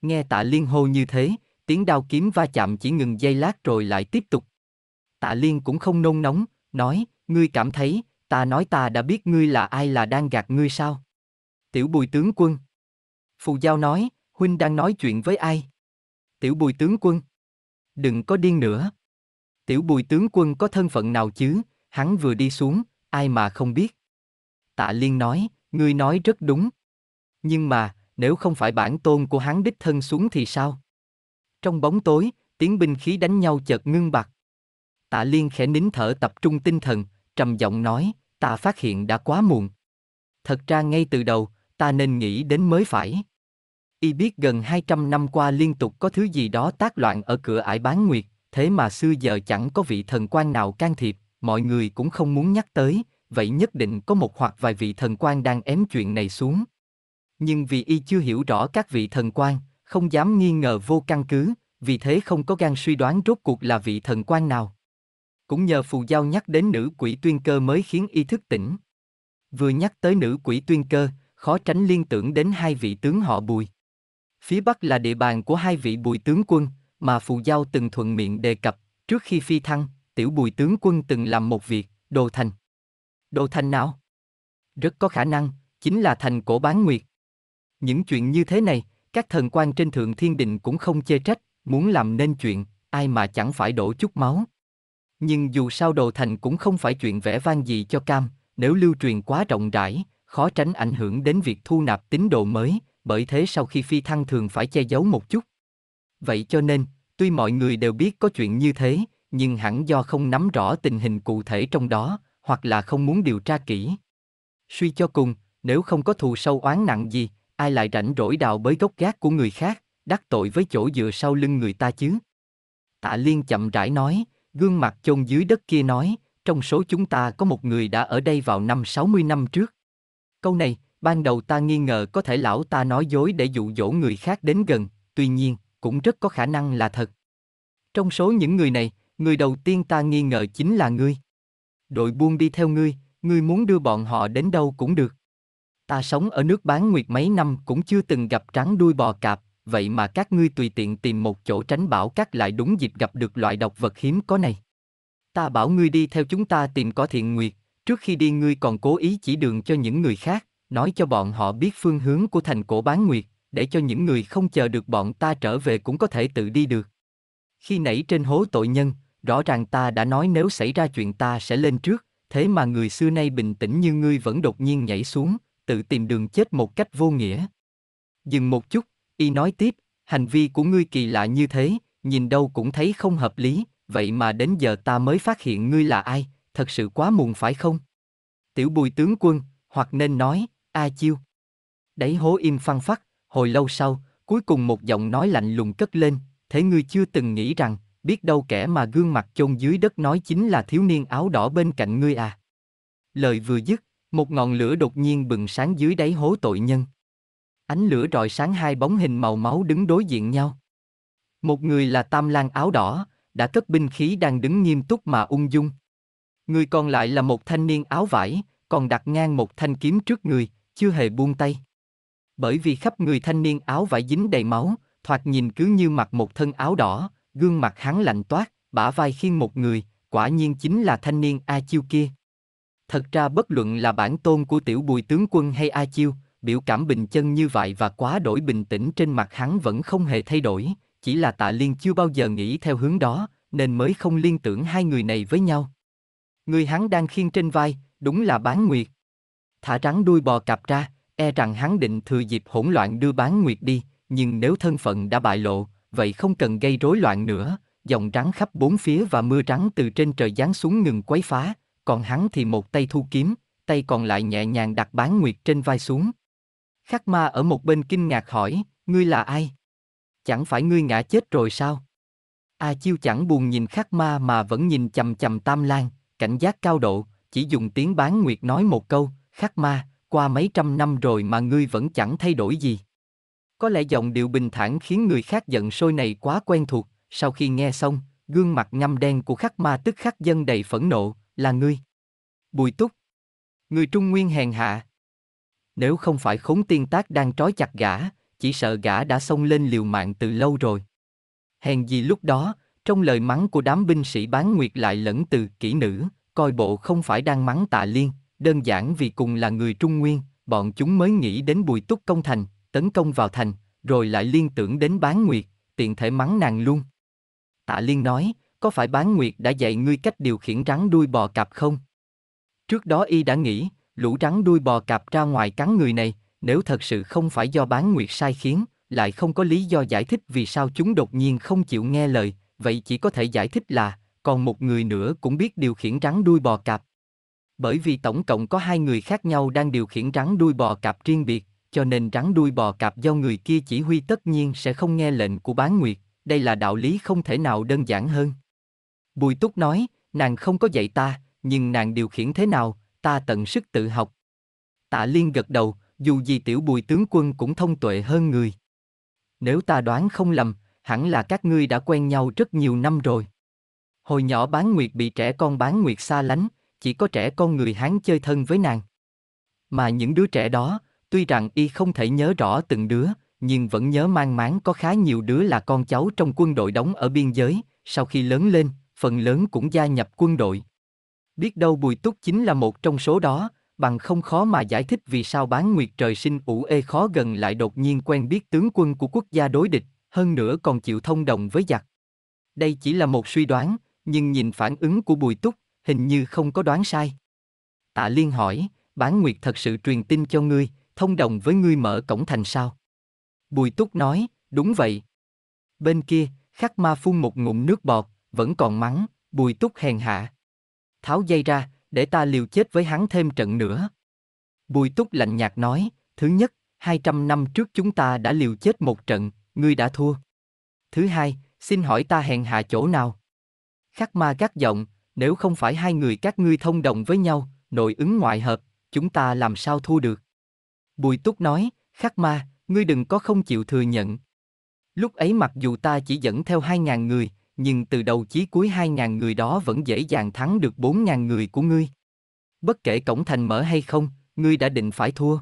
A: Nghe tạ liên hô như thế, tiếng đao kiếm va chạm chỉ ngừng giây lát rồi lại tiếp tục. Tạ liên cũng không nôn nóng, nói, ngươi cảm thấy, ta nói ta đã biết ngươi là ai là đang gạt ngươi sao. Tiểu bùi tướng quân. Phù Giao nói, huynh đang nói chuyện với ai? Tiểu bùi tướng quân. Đừng có điên nữa. Tiểu bùi tướng quân có thân phận nào chứ, hắn vừa đi xuống, ai mà không biết. Tạ Liên nói, ngươi nói rất đúng. Nhưng mà, nếu không phải bản tôn của hắn đích thân xuống thì sao? Trong bóng tối, tiếng binh khí đánh nhau chợt ngưng bặt. Tạ Liên khẽ nín thở tập trung tinh thần, trầm giọng nói, ta phát hiện đã quá muộn. Thật ra ngay từ đầu, ta nên nghĩ đến mới phải. Y biết gần 200 năm qua liên tục có thứ gì đó tác loạn ở cửa ải bán nguyệt, thế mà xưa giờ chẳng có vị thần quan nào can thiệp, mọi người cũng không muốn nhắc tới, vậy nhất định có một hoặc vài vị thần quan đang ém chuyện này xuống. Nhưng vì y chưa hiểu rõ các vị thần quan, không dám nghi ngờ vô căn cứ, vì thế không có gan suy đoán rốt cuộc là vị thần quan nào. Cũng nhờ phù giao nhắc đến nữ quỷ tuyên cơ mới khiến y thức tỉnh. Vừa nhắc tới nữ quỷ tuyên cơ, khó tránh liên tưởng đến hai vị tướng họ bùi. Phía Bắc là địa bàn của hai vị bùi tướng quân, mà Phù Giao từng thuận miệng đề cập, trước khi phi thăng, tiểu bùi tướng quân từng làm một việc, đồ thành. Đồ thành nào? Rất có khả năng, chính là thành cổ bán nguyệt. Những chuyện như thế này, các thần quan trên thượng thiên đình cũng không chê trách, muốn làm nên chuyện, ai mà chẳng phải đổ chút máu. Nhưng dù sao đồ thành cũng không phải chuyện vẽ vang gì cho cam, nếu lưu truyền quá rộng rãi, khó tránh ảnh hưởng đến việc thu nạp tín đồ mới, bởi thế sau khi phi thăng thường phải che giấu một chút. Vậy cho nên, tuy mọi người đều biết có chuyện như thế, nhưng hẳn do không nắm rõ tình hình cụ thể trong đó, hoặc là không muốn điều tra kỹ. Suy cho cùng, nếu không có thù sâu oán nặng gì, ai lại rảnh rỗi đào bới gốc gác của người khác, đắc tội với chỗ dựa sau lưng người ta chứ? Tạ Liên chậm rãi nói, gương mặt chôn dưới đất kia nói, trong số chúng ta có một người đã ở đây vào năm 60 năm trước. Câu này, Ban đầu ta nghi ngờ có thể lão ta nói dối để dụ dỗ người khác đến gần, tuy nhiên, cũng rất có khả năng là thật. Trong số những người này, người đầu tiên ta nghi ngờ chính là ngươi. Đội buôn đi theo ngươi, ngươi muốn đưa bọn họ đến đâu cũng được. Ta sống ở nước bán nguyệt mấy năm cũng chưa từng gặp trắng đuôi bò cạp, vậy mà các ngươi tùy tiện tìm một chỗ tránh bảo các lại đúng dịp gặp được loại độc vật hiếm có này. Ta bảo ngươi đi theo chúng ta tìm có thiện nguyệt, trước khi đi ngươi còn cố ý chỉ đường cho những người khác, nói cho bọn họ biết phương hướng của thành cổ bán nguyệt, để cho những người không chờ được bọn ta trở về cũng có thể tự đi được. Khi nãy trên hố tội nhân, rõ ràng ta đã nói nếu xảy ra chuyện ta sẽ lên trước, thế mà người xưa nay bình tĩnh như ngươi vẫn đột nhiên nhảy xuống, tự tìm đường chết một cách vô nghĩa. Dừng một chút, y nói tiếp, hành vi của ngươi kỳ lạ như thế, nhìn đâu cũng thấy không hợp lý, vậy mà đến giờ ta mới phát hiện ngươi là ai, thật sự quá muộn phải không? Tiểu bùi tướng quân, hoặc nên nói, A Chiêu. Đẩy hố im phăng phắc. hồi lâu sau, cuối cùng một giọng nói lạnh lùng cất lên, thế ngươi chưa từng nghĩ rằng, biết đâu kẻ mà gương mặt chôn dưới đất nói chính là thiếu niên áo đỏ bên cạnh ngươi à. Lời vừa dứt, một ngọn lửa đột nhiên bừng sáng dưới đáy hố tội nhân. Ánh lửa rọi sáng hai bóng hình màu máu đứng đối diện nhau. Một người là tam lang áo đỏ, đã cất binh khí đang đứng nghiêm túc mà ung dung. Người còn lại là một thanh niên áo vải, còn đặt ngang một thanh kiếm trước người, chưa hề buông tay. Bởi vì khắp người thanh niên áo vải dính đầy máu, thoạt nhìn cứ như mặc một thân áo đỏ, gương mặt hắn lạnh toát, bả vai khiên một người, quả nhiên chính là thanh niên A Chiêu kia. Thật ra bất luận là bản tôn của tiểu bùi tướng quân hay A Chiêu, biểu cảm bình chân như vậy và quá đổi bình tĩnh trên mặt hắn vẫn không hề thay đổi, chỉ là tạ liên chưa bao giờ nghĩ theo hướng đó, nên mới không liên tưởng hai người này với nhau. Người hắn đang khiên trên vai, đúng là bán nguyệt thả rắn đuôi bò cạp ra, e rằng hắn định thừa dịp hỗn loạn đưa bán nguyệt đi, nhưng nếu thân phận đã bại lộ, vậy không cần gây rối loạn nữa, dòng rắn khắp bốn phía và mưa rắn từ trên trời giáng xuống ngừng quấy phá, còn hắn thì một tay thu kiếm, tay còn lại nhẹ nhàng đặt bán nguyệt trên vai xuống. Khắc ma ở một bên kinh ngạc hỏi, ngươi là ai? Chẳng phải ngươi ngã chết rồi sao? A à, chiêu chẳng buồn nhìn khắc ma mà vẫn nhìn chầm chầm tam lan, cảnh giác cao độ, chỉ dùng tiếng bán nguyệt nói một câu, khắc ma, qua mấy trăm năm rồi mà ngươi vẫn chẳng thay đổi gì. Có lẽ giọng điệu bình thản khiến người khác giận sôi này quá quen thuộc, sau khi nghe xong, gương mặt ngăm đen của khắc ma tức khắc dân đầy phẫn nộ, là ngươi. Bùi túc. Người Trung Nguyên hèn hạ. Nếu không phải khốn tiên tác đang trói chặt gã, chỉ sợ gã đã xông lên liều mạng từ lâu rồi. Hèn gì lúc đó, trong lời mắng của đám binh sĩ bán nguyệt lại lẫn từ kỹ nữ, coi bộ không phải đang mắng tạ liên, đơn giản vì cùng là người Trung Nguyên, bọn chúng mới nghĩ đến bùi túc công thành, tấn công vào thành, rồi lại liên tưởng đến bán nguyệt, tiện thể mắng nàng luôn. Tạ Liên nói, có phải bán nguyệt đã dạy ngươi cách điều khiển rắn đuôi bò cạp không? Trước đó y đã nghĩ, lũ rắn đuôi bò cạp ra ngoài cắn người này, nếu thật sự không phải do bán nguyệt sai khiến, lại không có lý do giải thích vì sao chúng đột nhiên không chịu nghe lời, vậy chỉ có thể giải thích là, còn một người nữa cũng biết điều khiển rắn đuôi bò cạp, bởi vì tổng cộng có hai người khác nhau đang điều khiển rắn đuôi bò cạp riêng biệt, cho nên rắn đuôi bò cạp do người kia chỉ huy tất nhiên sẽ không nghe lệnh của bán nguyệt, đây là đạo lý không thể nào đơn giản hơn. Bùi túc nói, nàng không có dạy ta, nhưng nàng điều khiển thế nào, ta tận sức tự học. Tạ Liên gật đầu, dù gì tiểu bùi tướng quân cũng thông tuệ hơn người. Nếu ta đoán không lầm, hẳn là các ngươi đã quen nhau rất nhiều năm rồi. Hồi nhỏ bán nguyệt bị trẻ con bán nguyệt xa lánh, chỉ có trẻ con người Hán chơi thân với nàng. Mà những đứa trẻ đó, tuy rằng y không thể nhớ rõ từng đứa, nhưng vẫn nhớ mang máng có khá nhiều đứa là con cháu trong quân đội đóng ở biên giới, sau khi lớn lên, phần lớn cũng gia nhập quân đội. Biết đâu Bùi Túc chính là một trong số đó, bằng không khó mà giải thích vì sao bán nguyệt trời sinh ủ ê khó gần lại đột nhiên quen biết tướng quân của quốc gia đối địch, hơn nữa còn chịu thông đồng với giặc. Đây chỉ là một suy đoán, nhưng nhìn phản ứng của Bùi Túc, hình như không có đoán sai. Tạ Liên hỏi, bán nguyệt thật sự truyền tin cho ngươi, thông đồng với ngươi mở cổng thành sao? Bùi túc nói, đúng vậy. Bên kia, khắc ma phun một ngụm nước bọt, vẫn còn mắng, bùi túc hèn hạ. Tháo dây ra, để ta liều chết với hắn thêm trận nữa. Bùi túc lạnh nhạt nói, thứ nhất, 200 năm trước chúng ta đã liều chết một trận, ngươi đã thua. Thứ hai, xin hỏi ta hèn hạ chỗ nào? Khắc ma gắt giọng, nếu không phải hai người các ngươi thông đồng với nhau, nội ứng ngoại hợp, chúng ta làm sao thua được. Bùi túc nói, khắc ma, ngươi đừng có không chịu thừa nhận. Lúc ấy mặc dù ta chỉ dẫn theo hai ngàn người, nhưng từ đầu chí cuối hai ngàn người đó vẫn dễ dàng thắng được bốn ngàn người của ngươi. Bất kể cổng thành mở hay không, ngươi đã định phải thua.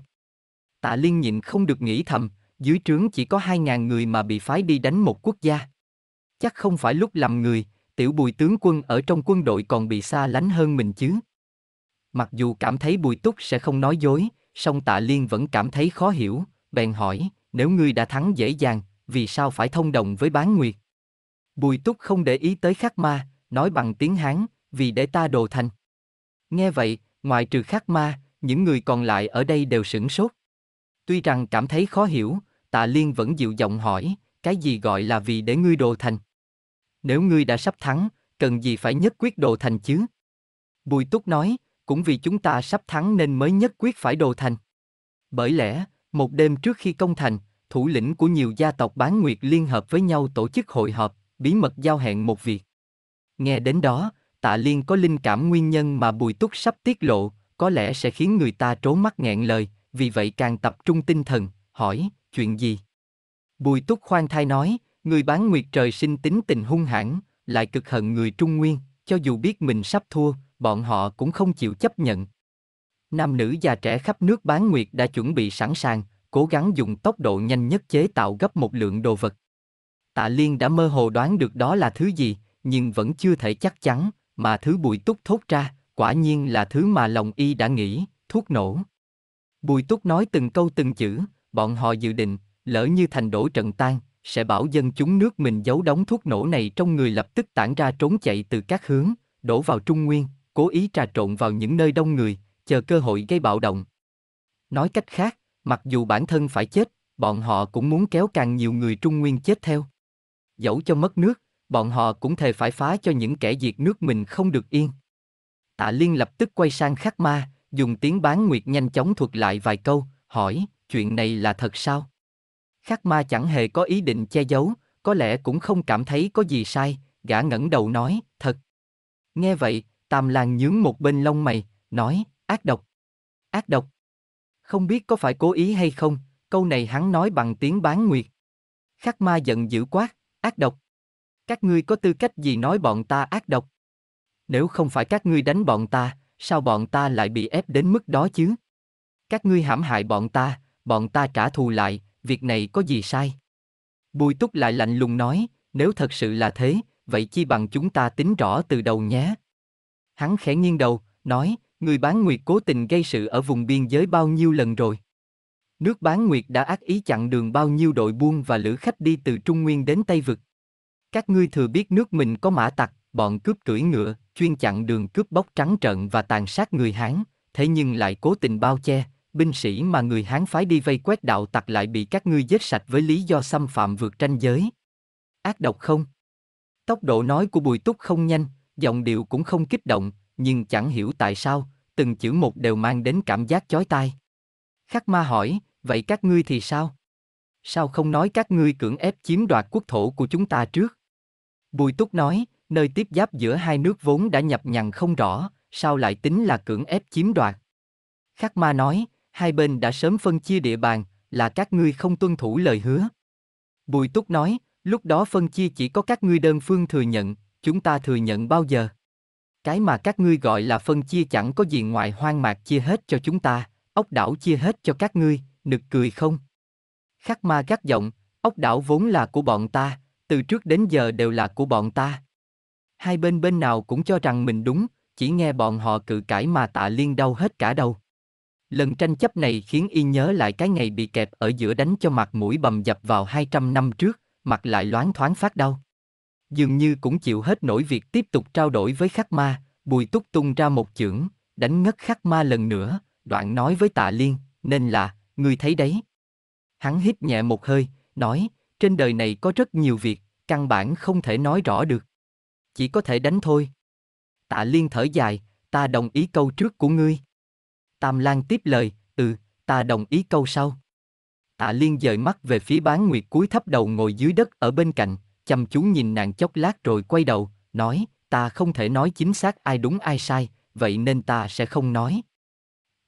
A: Tạ Liên nhịn không được nghĩ thầm, dưới trướng chỉ có hai ngàn người mà bị phái đi đánh một quốc gia. Chắc không phải lúc làm người, tiểu bùi tướng quân ở trong quân đội còn bị xa lánh hơn mình chứ. Mặc dù cảm thấy bùi túc sẽ không nói dối, song tạ liên vẫn cảm thấy khó hiểu, bèn hỏi, nếu ngươi đã thắng dễ dàng, vì sao phải thông đồng với bán nguyệt? Bùi túc không để ý tới khắc ma, nói bằng tiếng Hán, vì để ta đồ thành. Nghe vậy, ngoài trừ khắc ma, những người còn lại ở đây đều sửng sốt. Tuy rằng cảm thấy khó hiểu, tạ liên vẫn dịu giọng hỏi, cái gì gọi là vì để ngươi đồ thành? nếu ngươi đã sắp thắng, cần gì phải nhất quyết đồ thành chứ? Bùi Túc nói, cũng vì chúng ta sắp thắng nên mới nhất quyết phải đồ thành. Bởi lẽ, một đêm trước khi công thành, thủ lĩnh của nhiều gia tộc bán nguyệt liên hợp với nhau tổ chức hội họp, bí mật giao hẹn một việc. Nghe đến đó, tạ liên có linh cảm nguyên nhân mà Bùi Túc sắp tiết lộ, có lẽ sẽ khiến người ta trố mắt nghẹn lời, vì vậy càng tập trung tinh thần, hỏi, chuyện gì? Bùi Túc khoan thai nói, Người bán nguyệt trời sinh tính tình hung hãn, lại cực hận người Trung Nguyên, cho dù biết mình sắp thua, bọn họ cũng không chịu chấp nhận. Nam nữ già trẻ khắp nước bán nguyệt đã chuẩn bị sẵn sàng, cố gắng dùng tốc độ nhanh nhất chế tạo gấp một lượng đồ vật. Tạ Liên đã mơ hồ đoán được đó là thứ gì, nhưng vẫn chưa thể chắc chắn, mà thứ bùi túc thốt ra, quả nhiên là thứ mà lòng y đã nghĩ, thuốc nổ. Bùi túc nói từng câu từng chữ, bọn họ dự định, lỡ như thành đổ trận tan, sẽ bảo dân chúng nước mình giấu đóng thuốc nổ này trong người lập tức tản ra trốn chạy từ các hướng, đổ vào Trung Nguyên, cố ý trà trộn vào những nơi đông người, chờ cơ hội gây bạo động. Nói cách khác, mặc dù bản thân phải chết, bọn họ cũng muốn kéo càng nhiều người Trung Nguyên chết theo. Dẫu cho mất nước, bọn họ cũng thề phải phá cho những kẻ diệt nước mình không được yên. Tạ Liên lập tức quay sang Khắc Ma, dùng tiếng bán nguyệt nhanh chóng thuật lại vài câu, hỏi, chuyện này là thật sao? Khắc ma chẳng hề có ý định che giấu, có lẽ cũng không cảm thấy có gì sai, gã ngẩng đầu nói, thật. Nghe vậy, Tam Lan nhướng một bên lông mày, nói, ác độc. Ác độc. Không biết có phải cố ý hay không, câu này hắn nói bằng tiếng bán nguyệt. Khắc ma giận dữ quát, ác độc. Các ngươi có tư cách gì nói bọn ta ác độc? Nếu không phải các ngươi đánh bọn ta, sao bọn ta lại bị ép đến mức đó chứ? Các ngươi hãm hại bọn ta, bọn ta trả thù lại, việc này có gì sai? Bùi túc lại lạnh lùng nói, nếu thật sự là thế, vậy chi bằng chúng ta tính rõ từ đầu nhé. Hắn khẽ nghiêng đầu, nói, người bán nguyệt cố tình gây sự ở vùng biên giới bao nhiêu lần rồi. Nước bán nguyệt đã ác ý chặn đường bao nhiêu đội buôn và lữ khách đi từ Trung Nguyên đến Tây Vực. Các ngươi thừa biết nước mình có mã tặc, bọn cướp cưỡi ngựa, chuyên chặn đường cướp bóc trắng trợn và tàn sát người Hán, thế nhưng lại cố tình bao che, binh sĩ mà người Hán phái đi vây quét đạo tặc lại bị các ngươi giết sạch với lý do xâm phạm vượt tranh giới. Ác độc không? Tốc độ nói của Bùi Túc không nhanh, giọng điệu cũng không kích động, nhưng chẳng hiểu tại sao, từng chữ một đều mang đến cảm giác chói tai. Khắc ma hỏi, vậy các ngươi thì sao? Sao không nói các ngươi cưỡng ép chiếm đoạt quốc thổ của chúng ta trước? Bùi Túc nói, nơi tiếp giáp giữa hai nước vốn đã nhập nhằn không rõ, sao lại tính là cưỡng ép chiếm đoạt? Khắc ma nói, hai bên đã sớm phân chia địa bàn, là các ngươi không tuân thủ lời hứa. Bùi Túc nói, lúc đó phân chia chỉ có các ngươi đơn phương thừa nhận, chúng ta thừa nhận bao giờ. Cái mà các ngươi gọi là phân chia chẳng có gì ngoại hoang mạc chia hết cho chúng ta, ốc đảo chia hết cho các ngươi, nực cười không? Khắc ma gắt giọng, ốc đảo vốn là của bọn ta, từ trước đến giờ đều là của bọn ta. Hai bên bên nào cũng cho rằng mình đúng, chỉ nghe bọn họ cự cãi mà tạ liên đau hết cả đầu. Lần tranh chấp này khiến y nhớ lại cái ngày bị kẹp ở giữa đánh cho mặt mũi bầm dập vào 200 năm trước, mặt lại loáng thoáng phát đau. Dường như cũng chịu hết nổi việc tiếp tục trao đổi với khắc ma, bùi túc tung ra một chưởng, đánh ngất khắc ma lần nữa, đoạn nói với tạ liên, nên là, ngươi thấy đấy. Hắn hít nhẹ một hơi, nói, trên đời này có rất nhiều việc, căn bản không thể nói rõ được. Chỉ có thể đánh thôi. Tạ liên thở dài, ta đồng ý câu trước của ngươi. Tam Lan tiếp lời, ừ, ta đồng ý câu sau. Tạ Liên dời mắt về phía bán nguyệt cúi thấp đầu ngồi dưới đất ở bên cạnh, chăm chú nhìn nàng chốc lát rồi quay đầu, nói, ta không thể nói chính xác ai đúng ai sai, vậy nên ta sẽ không nói.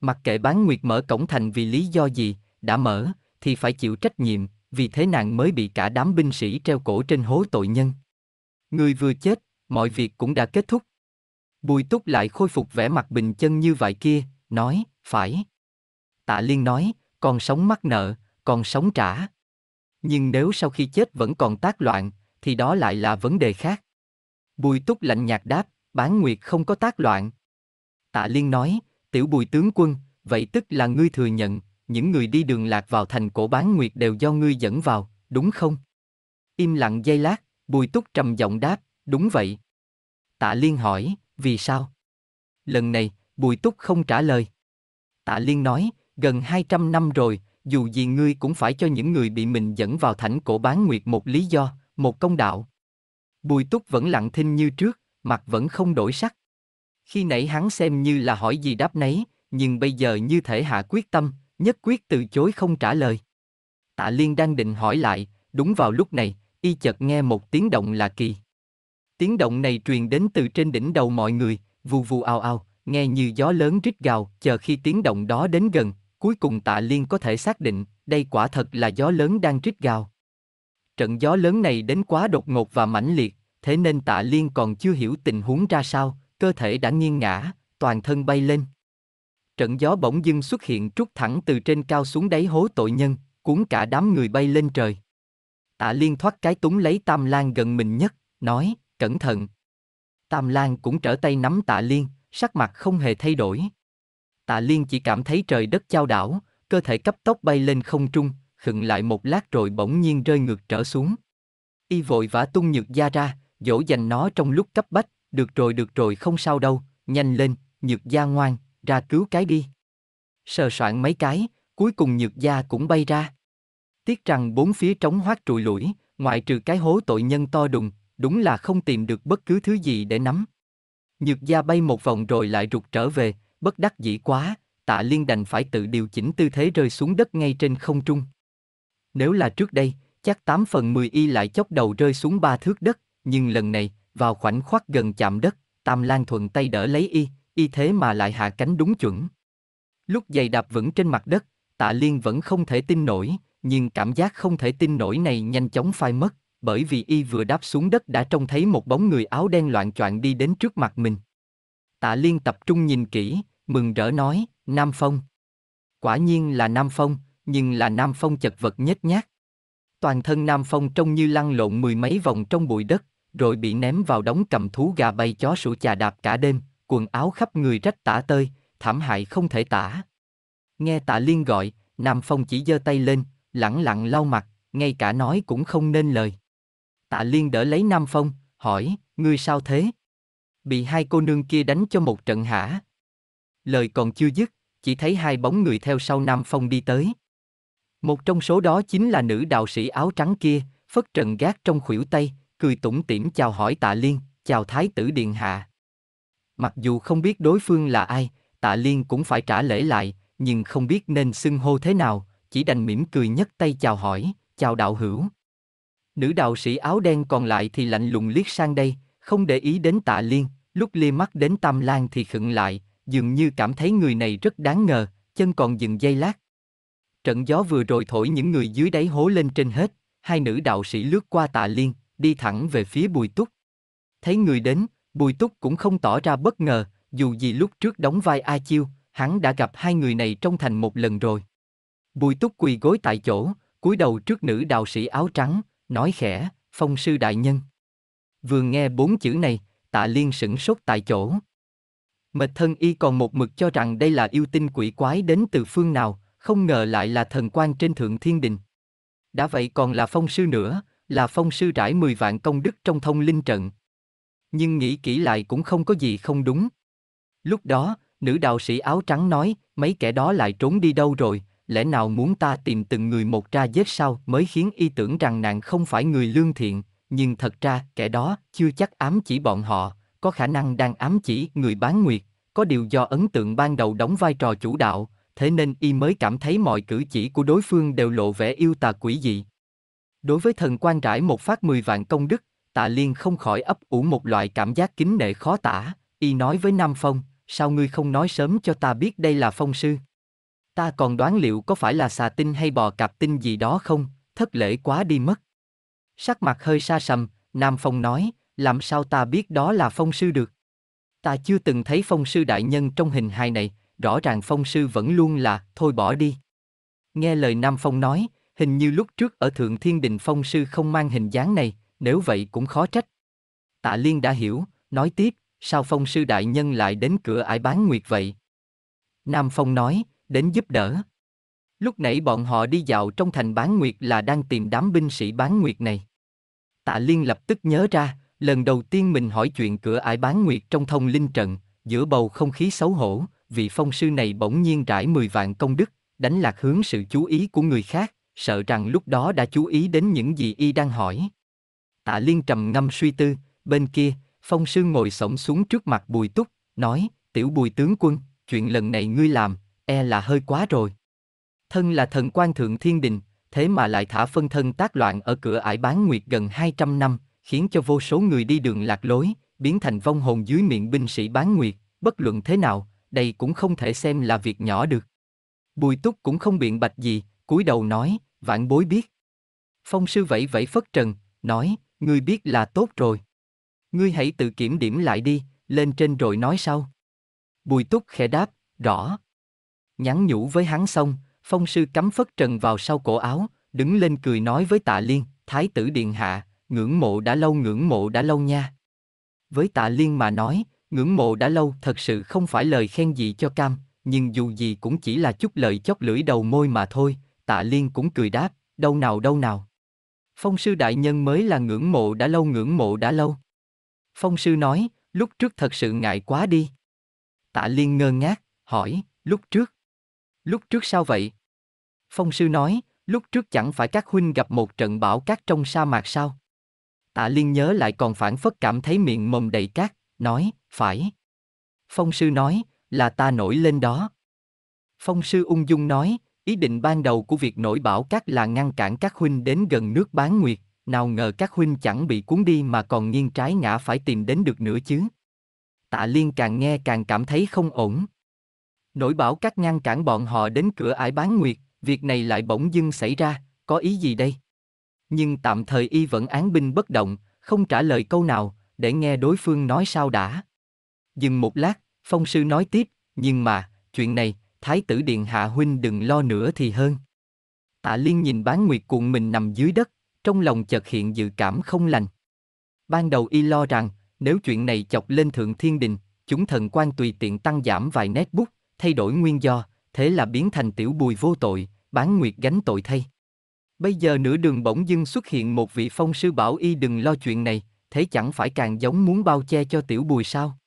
A: Mặc kệ bán nguyệt mở cổng thành vì lý do gì, đã mở, thì phải chịu trách nhiệm, vì thế nàng mới bị cả đám binh sĩ treo cổ trên hố tội nhân. Người vừa chết, mọi việc cũng đã kết thúc. Bùi túc lại khôi phục vẻ mặt bình chân như vậy kia, nói, phải. Tạ Liên nói, còn sống mắc nợ, còn sống trả. Nhưng nếu sau khi chết vẫn còn tác loạn, thì đó lại là vấn đề khác. Bùi túc lạnh nhạt đáp, bán nguyệt không có tác loạn. Tạ Liên nói, tiểu bùi tướng quân, vậy tức là ngươi thừa nhận, những người đi đường lạc vào thành cổ bán nguyệt đều do ngươi dẫn vào, đúng không? Im lặng giây lát, bùi túc trầm giọng đáp, đúng vậy. Tạ Liên hỏi, vì sao? Lần này, Bùi Túc không trả lời. Tạ Liên nói, gần 200 năm rồi, dù gì ngươi cũng phải cho những người bị mình dẫn vào thảnh cổ bán nguyệt một lý do, một công đạo. Bùi Túc vẫn lặng thinh như trước, mặt vẫn không đổi sắc. Khi nãy hắn xem như là hỏi gì đáp nấy, nhưng bây giờ như thể hạ quyết tâm, nhất quyết từ chối không trả lời. Tạ Liên đang định hỏi lại, đúng vào lúc này, y chợt nghe một tiếng động lạ kỳ. Tiếng động này truyền đến từ trên đỉnh đầu mọi người, vù vù ao ao, nghe như gió lớn rít gào, chờ khi tiếng động đó đến gần, cuối cùng tạ liên có thể xác định, đây quả thật là gió lớn đang rít gào. Trận gió lớn này đến quá đột ngột và mãnh liệt, thế nên tạ liên còn chưa hiểu tình huống ra sao, cơ thể đã nghiêng ngã, toàn thân bay lên. Trận gió bỗng dưng xuất hiện trút thẳng từ trên cao xuống đáy hố tội nhân, cuốn cả đám người bay lên trời. Tạ liên thoát cái túng lấy tam lan gần mình nhất, nói, cẩn thận. Tam lan cũng trở tay nắm tạ liên, sắc mặt không hề thay đổi. Tạ Liên chỉ cảm thấy trời đất chao đảo, cơ thể cấp tốc bay lên không trung, khựng lại một lát rồi bỗng nhiên rơi ngược trở xuống. Y vội vã tung nhược gia ra, dỗ dành nó trong lúc cấp bách, được rồi được rồi không sao đâu, nhanh lên, nhược gia ngoan, ra cứu cái đi. Sờ soạn mấy cái, cuối cùng nhược gia cũng bay ra. Tiếc rằng bốn phía trống hoác trụi lũi, ngoại trừ cái hố tội nhân to đùng, đúng là không tìm được bất cứ thứ gì để nắm. Nhược gia bay một vòng rồi lại rụt trở về, bất đắc dĩ quá, tạ liên đành phải tự điều chỉnh tư thế rơi xuống đất ngay trên không trung. Nếu là trước đây, chắc 8 phần 10 y lại chốc đầu rơi xuống ba thước đất, nhưng lần này, vào khoảnh khắc gần chạm đất, Tam Lan thuận tay đỡ lấy y, y thế mà lại hạ cánh đúng chuẩn. Lúc giày đạp vững trên mặt đất, tạ liên vẫn không thể tin nổi, nhưng cảm giác không thể tin nổi này nhanh chóng phai mất, bởi vì y vừa đáp xuống đất đã trông thấy một bóng người áo đen loạn choạng đi đến trước mặt mình. Tạ Liên tập trung nhìn kỹ, mừng rỡ nói, Nam Phong. Quả nhiên là Nam Phong, nhưng là Nam Phong chật vật nhất nhát Toàn thân Nam Phong trông như lăn lộn mười mấy vòng trong bụi đất, rồi bị ném vào đống cầm thú gà bay chó sủa chà đạp cả đêm, quần áo khắp người rách tả tơi, thảm hại không thể tả. Nghe tạ liên gọi, Nam Phong chỉ giơ tay lên, lẳng lặng lau mặt, ngay cả nói cũng không nên lời. Tạ Liên đỡ lấy Nam Phong, hỏi, ngươi sao thế? Bị hai cô nương kia đánh cho một trận hả? Lời còn chưa dứt, chỉ thấy hai bóng người theo sau Nam Phong đi tới. Một trong số đó chính là nữ đạo sĩ áo trắng kia, phất trần gác trong khuỷu tay, cười tủm tỉm chào hỏi Tạ Liên, chào Thái tử Điện Hạ. Mặc dù không biết đối phương là ai, Tạ Liên cũng phải trả lễ lại, nhưng không biết nên xưng hô thế nào, chỉ đành mỉm cười nhấc tay chào hỏi, chào đạo hữu. Nữ đạo sĩ áo đen còn lại thì lạnh lùng liếc sang đây, không để ý đến tạ liên, lúc lia mắt đến tam lan thì khựng lại, dường như cảm thấy người này rất đáng ngờ, chân còn dừng dây lát. Trận gió vừa rồi thổi những người dưới đáy hố lên trên hết, hai nữ đạo sĩ lướt qua tạ liên, đi thẳng về phía bùi túc. Thấy người đến, bùi túc cũng không tỏ ra bất ngờ, dù gì lúc trước đóng vai A Chiêu, hắn đã gặp hai người này trong thành một lần rồi. Bùi túc quỳ gối tại chỗ, cúi đầu trước nữ đạo sĩ áo trắng, nói khẽ, phong sư đại nhân. Vừa nghe bốn chữ này, tạ liên sửng sốt tại chỗ. Mệt thân y còn một mực cho rằng đây là yêu tinh quỷ quái đến từ phương nào, không ngờ lại là thần quan trên thượng thiên đình. Đã vậy còn là phong sư nữa, là phong sư trải mười vạn công đức trong thông linh trận. Nhưng nghĩ kỹ lại cũng không có gì không đúng. Lúc đó, nữ đạo sĩ áo trắng nói, mấy kẻ đó lại trốn đi đâu rồi, lẽ nào muốn ta tìm từng người một ra giết sao mới khiến y tưởng rằng nàng không phải người lương thiện, nhưng thật ra kẻ đó chưa chắc ám chỉ bọn họ, có khả năng đang ám chỉ người bán nguyệt, có điều do ấn tượng ban đầu đóng vai trò chủ đạo, thế nên y mới cảm thấy mọi cử chỉ của đối phương đều lộ vẻ yêu tà quỷ dị. Đối với thần quan rải một phát mười vạn công đức, tạ liên không khỏi ấp ủ một loại cảm giác kính nệ khó tả, y nói với Nam Phong, sao ngươi không nói sớm cho ta biết đây là phong sư? Ta còn đoán liệu có phải là xà tinh hay bò cạp tinh gì đó không, thất lễ quá đi mất. Sắc mặt hơi xa sầm, Nam Phong nói, làm sao ta biết đó là phong sư được? Ta chưa từng thấy phong sư đại nhân trong hình hài này, rõ ràng phong sư vẫn luôn là, thôi bỏ đi. Nghe lời Nam Phong nói, hình như lúc trước ở Thượng Thiên Đình phong sư không mang hình dáng này, nếu vậy cũng khó trách. Tạ Liên đã hiểu, nói tiếp, sao phong sư đại nhân lại đến cửa ải bán nguyệt vậy? Nam Phong nói, đến giúp đỡ. Lúc nãy bọn họ đi dạo trong thành bán nguyệt là đang tìm đám binh sĩ bán nguyệt này. Tạ Liên lập tức nhớ ra, lần đầu tiên mình hỏi chuyện cửa ải bán nguyệt trong thông linh trận, giữa bầu không khí xấu hổ, vị phong sư này bỗng nhiên trải 10 vạn công đức, đánh lạc hướng sự chú ý của người khác, sợ rằng lúc đó đã chú ý đến những gì y đang hỏi. Tạ Liên trầm ngâm suy tư, bên kia, phong sư ngồi sổng xuống trước mặt bùi túc, nói, tiểu bùi tướng quân, chuyện lần này ngươi làm, e là hơi quá rồi. Thân là thần quan thượng thiên đình, thế mà lại thả phân thân tác loạn ở cửa ải bán nguyệt gần 200 năm, khiến cho vô số người đi đường lạc lối, biến thành vong hồn dưới miệng binh sĩ bán nguyệt, bất luận thế nào, đây cũng không thể xem là việc nhỏ được. Bùi túc cũng không biện bạch gì, cúi đầu nói, vạn bối biết. Phong sư vẫy vẫy phất trần, nói, ngươi biết là tốt rồi. Ngươi hãy tự kiểm điểm lại đi, lên trên rồi nói sau. Bùi túc khẽ đáp, rõ. Nhắn nhủ với hắn xong, phong sư cắm phất trần vào sau cổ áo, đứng lên cười nói với tạ liên, thái tử điện hạ, ngưỡng mộ đã lâu ngưỡng mộ đã lâu nha. Với tạ liên mà nói, ngưỡng mộ đã lâu thật sự không phải lời khen gì cho cam, nhưng dù gì cũng chỉ là chút lời chóp lưỡi đầu môi mà thôi, tạ liên cũng cười đáp, đâu nào đâu nào. Phong sư đại nhân mới là ngưỡng mộ đã lâu ngưỡng mộ đã lâu. Phong sư nói, lúc trước thật sự ngại quá đi. Tạ liên ngơ ngác, hỏi, lúc trước. Lúc trước sao vậy? Phong sư nói, lúc trước chẳng phải các huynh gặp một trận bão cát trong sa mạc sao? Tạ Liên nhớ lại còn phản phất cảm thấy miệng mồm đầy cát, nói, phải. Phong sư nói, là ta nổi lên đó. Phong sư ung dung nói, ý định ban đầu của việc nổi bão cát là ngăn cản các huynh đến gần nước bán nguyệt, nào ngờ các huynh chẳng bị cuốn đi mà còn nghiêng trái ngã phải tìm đến được nữa chứ. Tạ Liên càng nghe càng cảm thấy không ổn nổi bảo các ngăn cản bọn họ đến cửa ải bán nguyệt, việc này lại bỗng dưng xảy ra, có ý gì đây? Nhưng tạm thời y vẫn án binh bất động, không trả lời câu nào, để nghe đối phương nói sao đã. Dừng một lát, phong sư nói tiếp, nhưng mà, chuyện này, thái tử điện hạ huynh đừng lo nữa thì hơn. Tạ Liên nhìn bán nguyệt cuộn mình nằm dưới đất, trong lòng chợt hiện dự cảm không lành. Ban đầu y lo rằng, nếu chuyện này chọc lên thượng thiên đình, chúng thần quan tùy tiện tăng giảm vài nét bút, thay đổi nguyên do, thế là biến thành tiểu bùi vô tội, bán nguyệt gánh tội thay. Bây giờ nửa đường bỗng dưng xuất hiện một vị phong sư bảo y đừng lo chuyện này, thế chẳng phải càng giống muốn bao che cho tiểu bùi sao?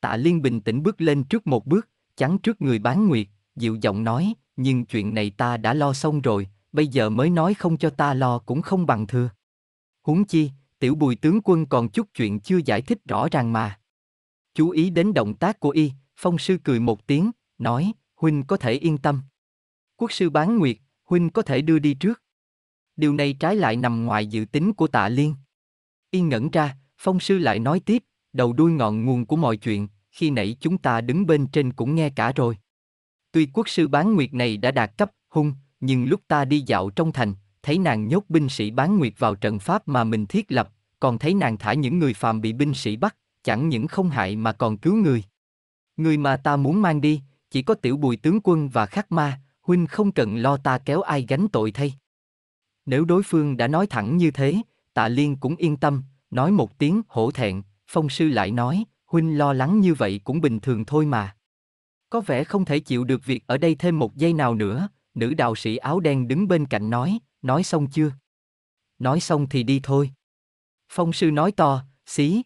A: Tạ Liên bình tĩnh bước lên trước một bước, chắn trước người bán nguyệt, dịu giọng nói, nhưng chuyện này ta đã lo xong rồi, bây giờ mới nói không cho ta lo cũng không bằng thừa. Huống chi, tiểu bùi tướng quân còn chút chuyện chưa giải thích rõ ràng mà. Chú ý đến động tác của y, Phong sư cười một tiếng, nói, huynh có thể yên tâm. Quốc sư bán nguyệt, huynh có thể đưa đi trước. Điều này trái lại nằm ngoài dự tính của tạ liên. Y ngẩn ra, phong sư lại nói tiếp, đầu đuôi ngọn nguồn của mọi chuyện, khi nãy chúng ta đứng bên trên cũng nghe cả rồi. Tuy quốc sư bán nguyệt này đã đạt cấp, hung, nhưng lúc ta đi dạo trong thành, thấy nàng nhốt binh sĩ bán nguyệt vào trận pháp mà mình thiết lập, còn thấy nàng thả những người phàm bị binh sĩ bắt, chẳng những không hại mà còn cứu người. Người mà ta muốn mang đi, chỉ có tiểu bùi tướng quân và khắc ma, huynh không cần lo ta kéo ai gánh tội thay. Nếu đối phương đã nói thẳng như thế, tạ liên cũng yên tâm, nói một tiếng hổ thẹn, phong sư lại nói, huynh lo lắng như vậy cũng bình thường thôi mà. Có vẻ không thể chịu được việc ở đây thêm một giây nào nữa, nữ đạo sĩ áo đen đứng bên cạnh nói, nói xong chưa? Nói xong thì đi thôi. Phong sư nói to, xí.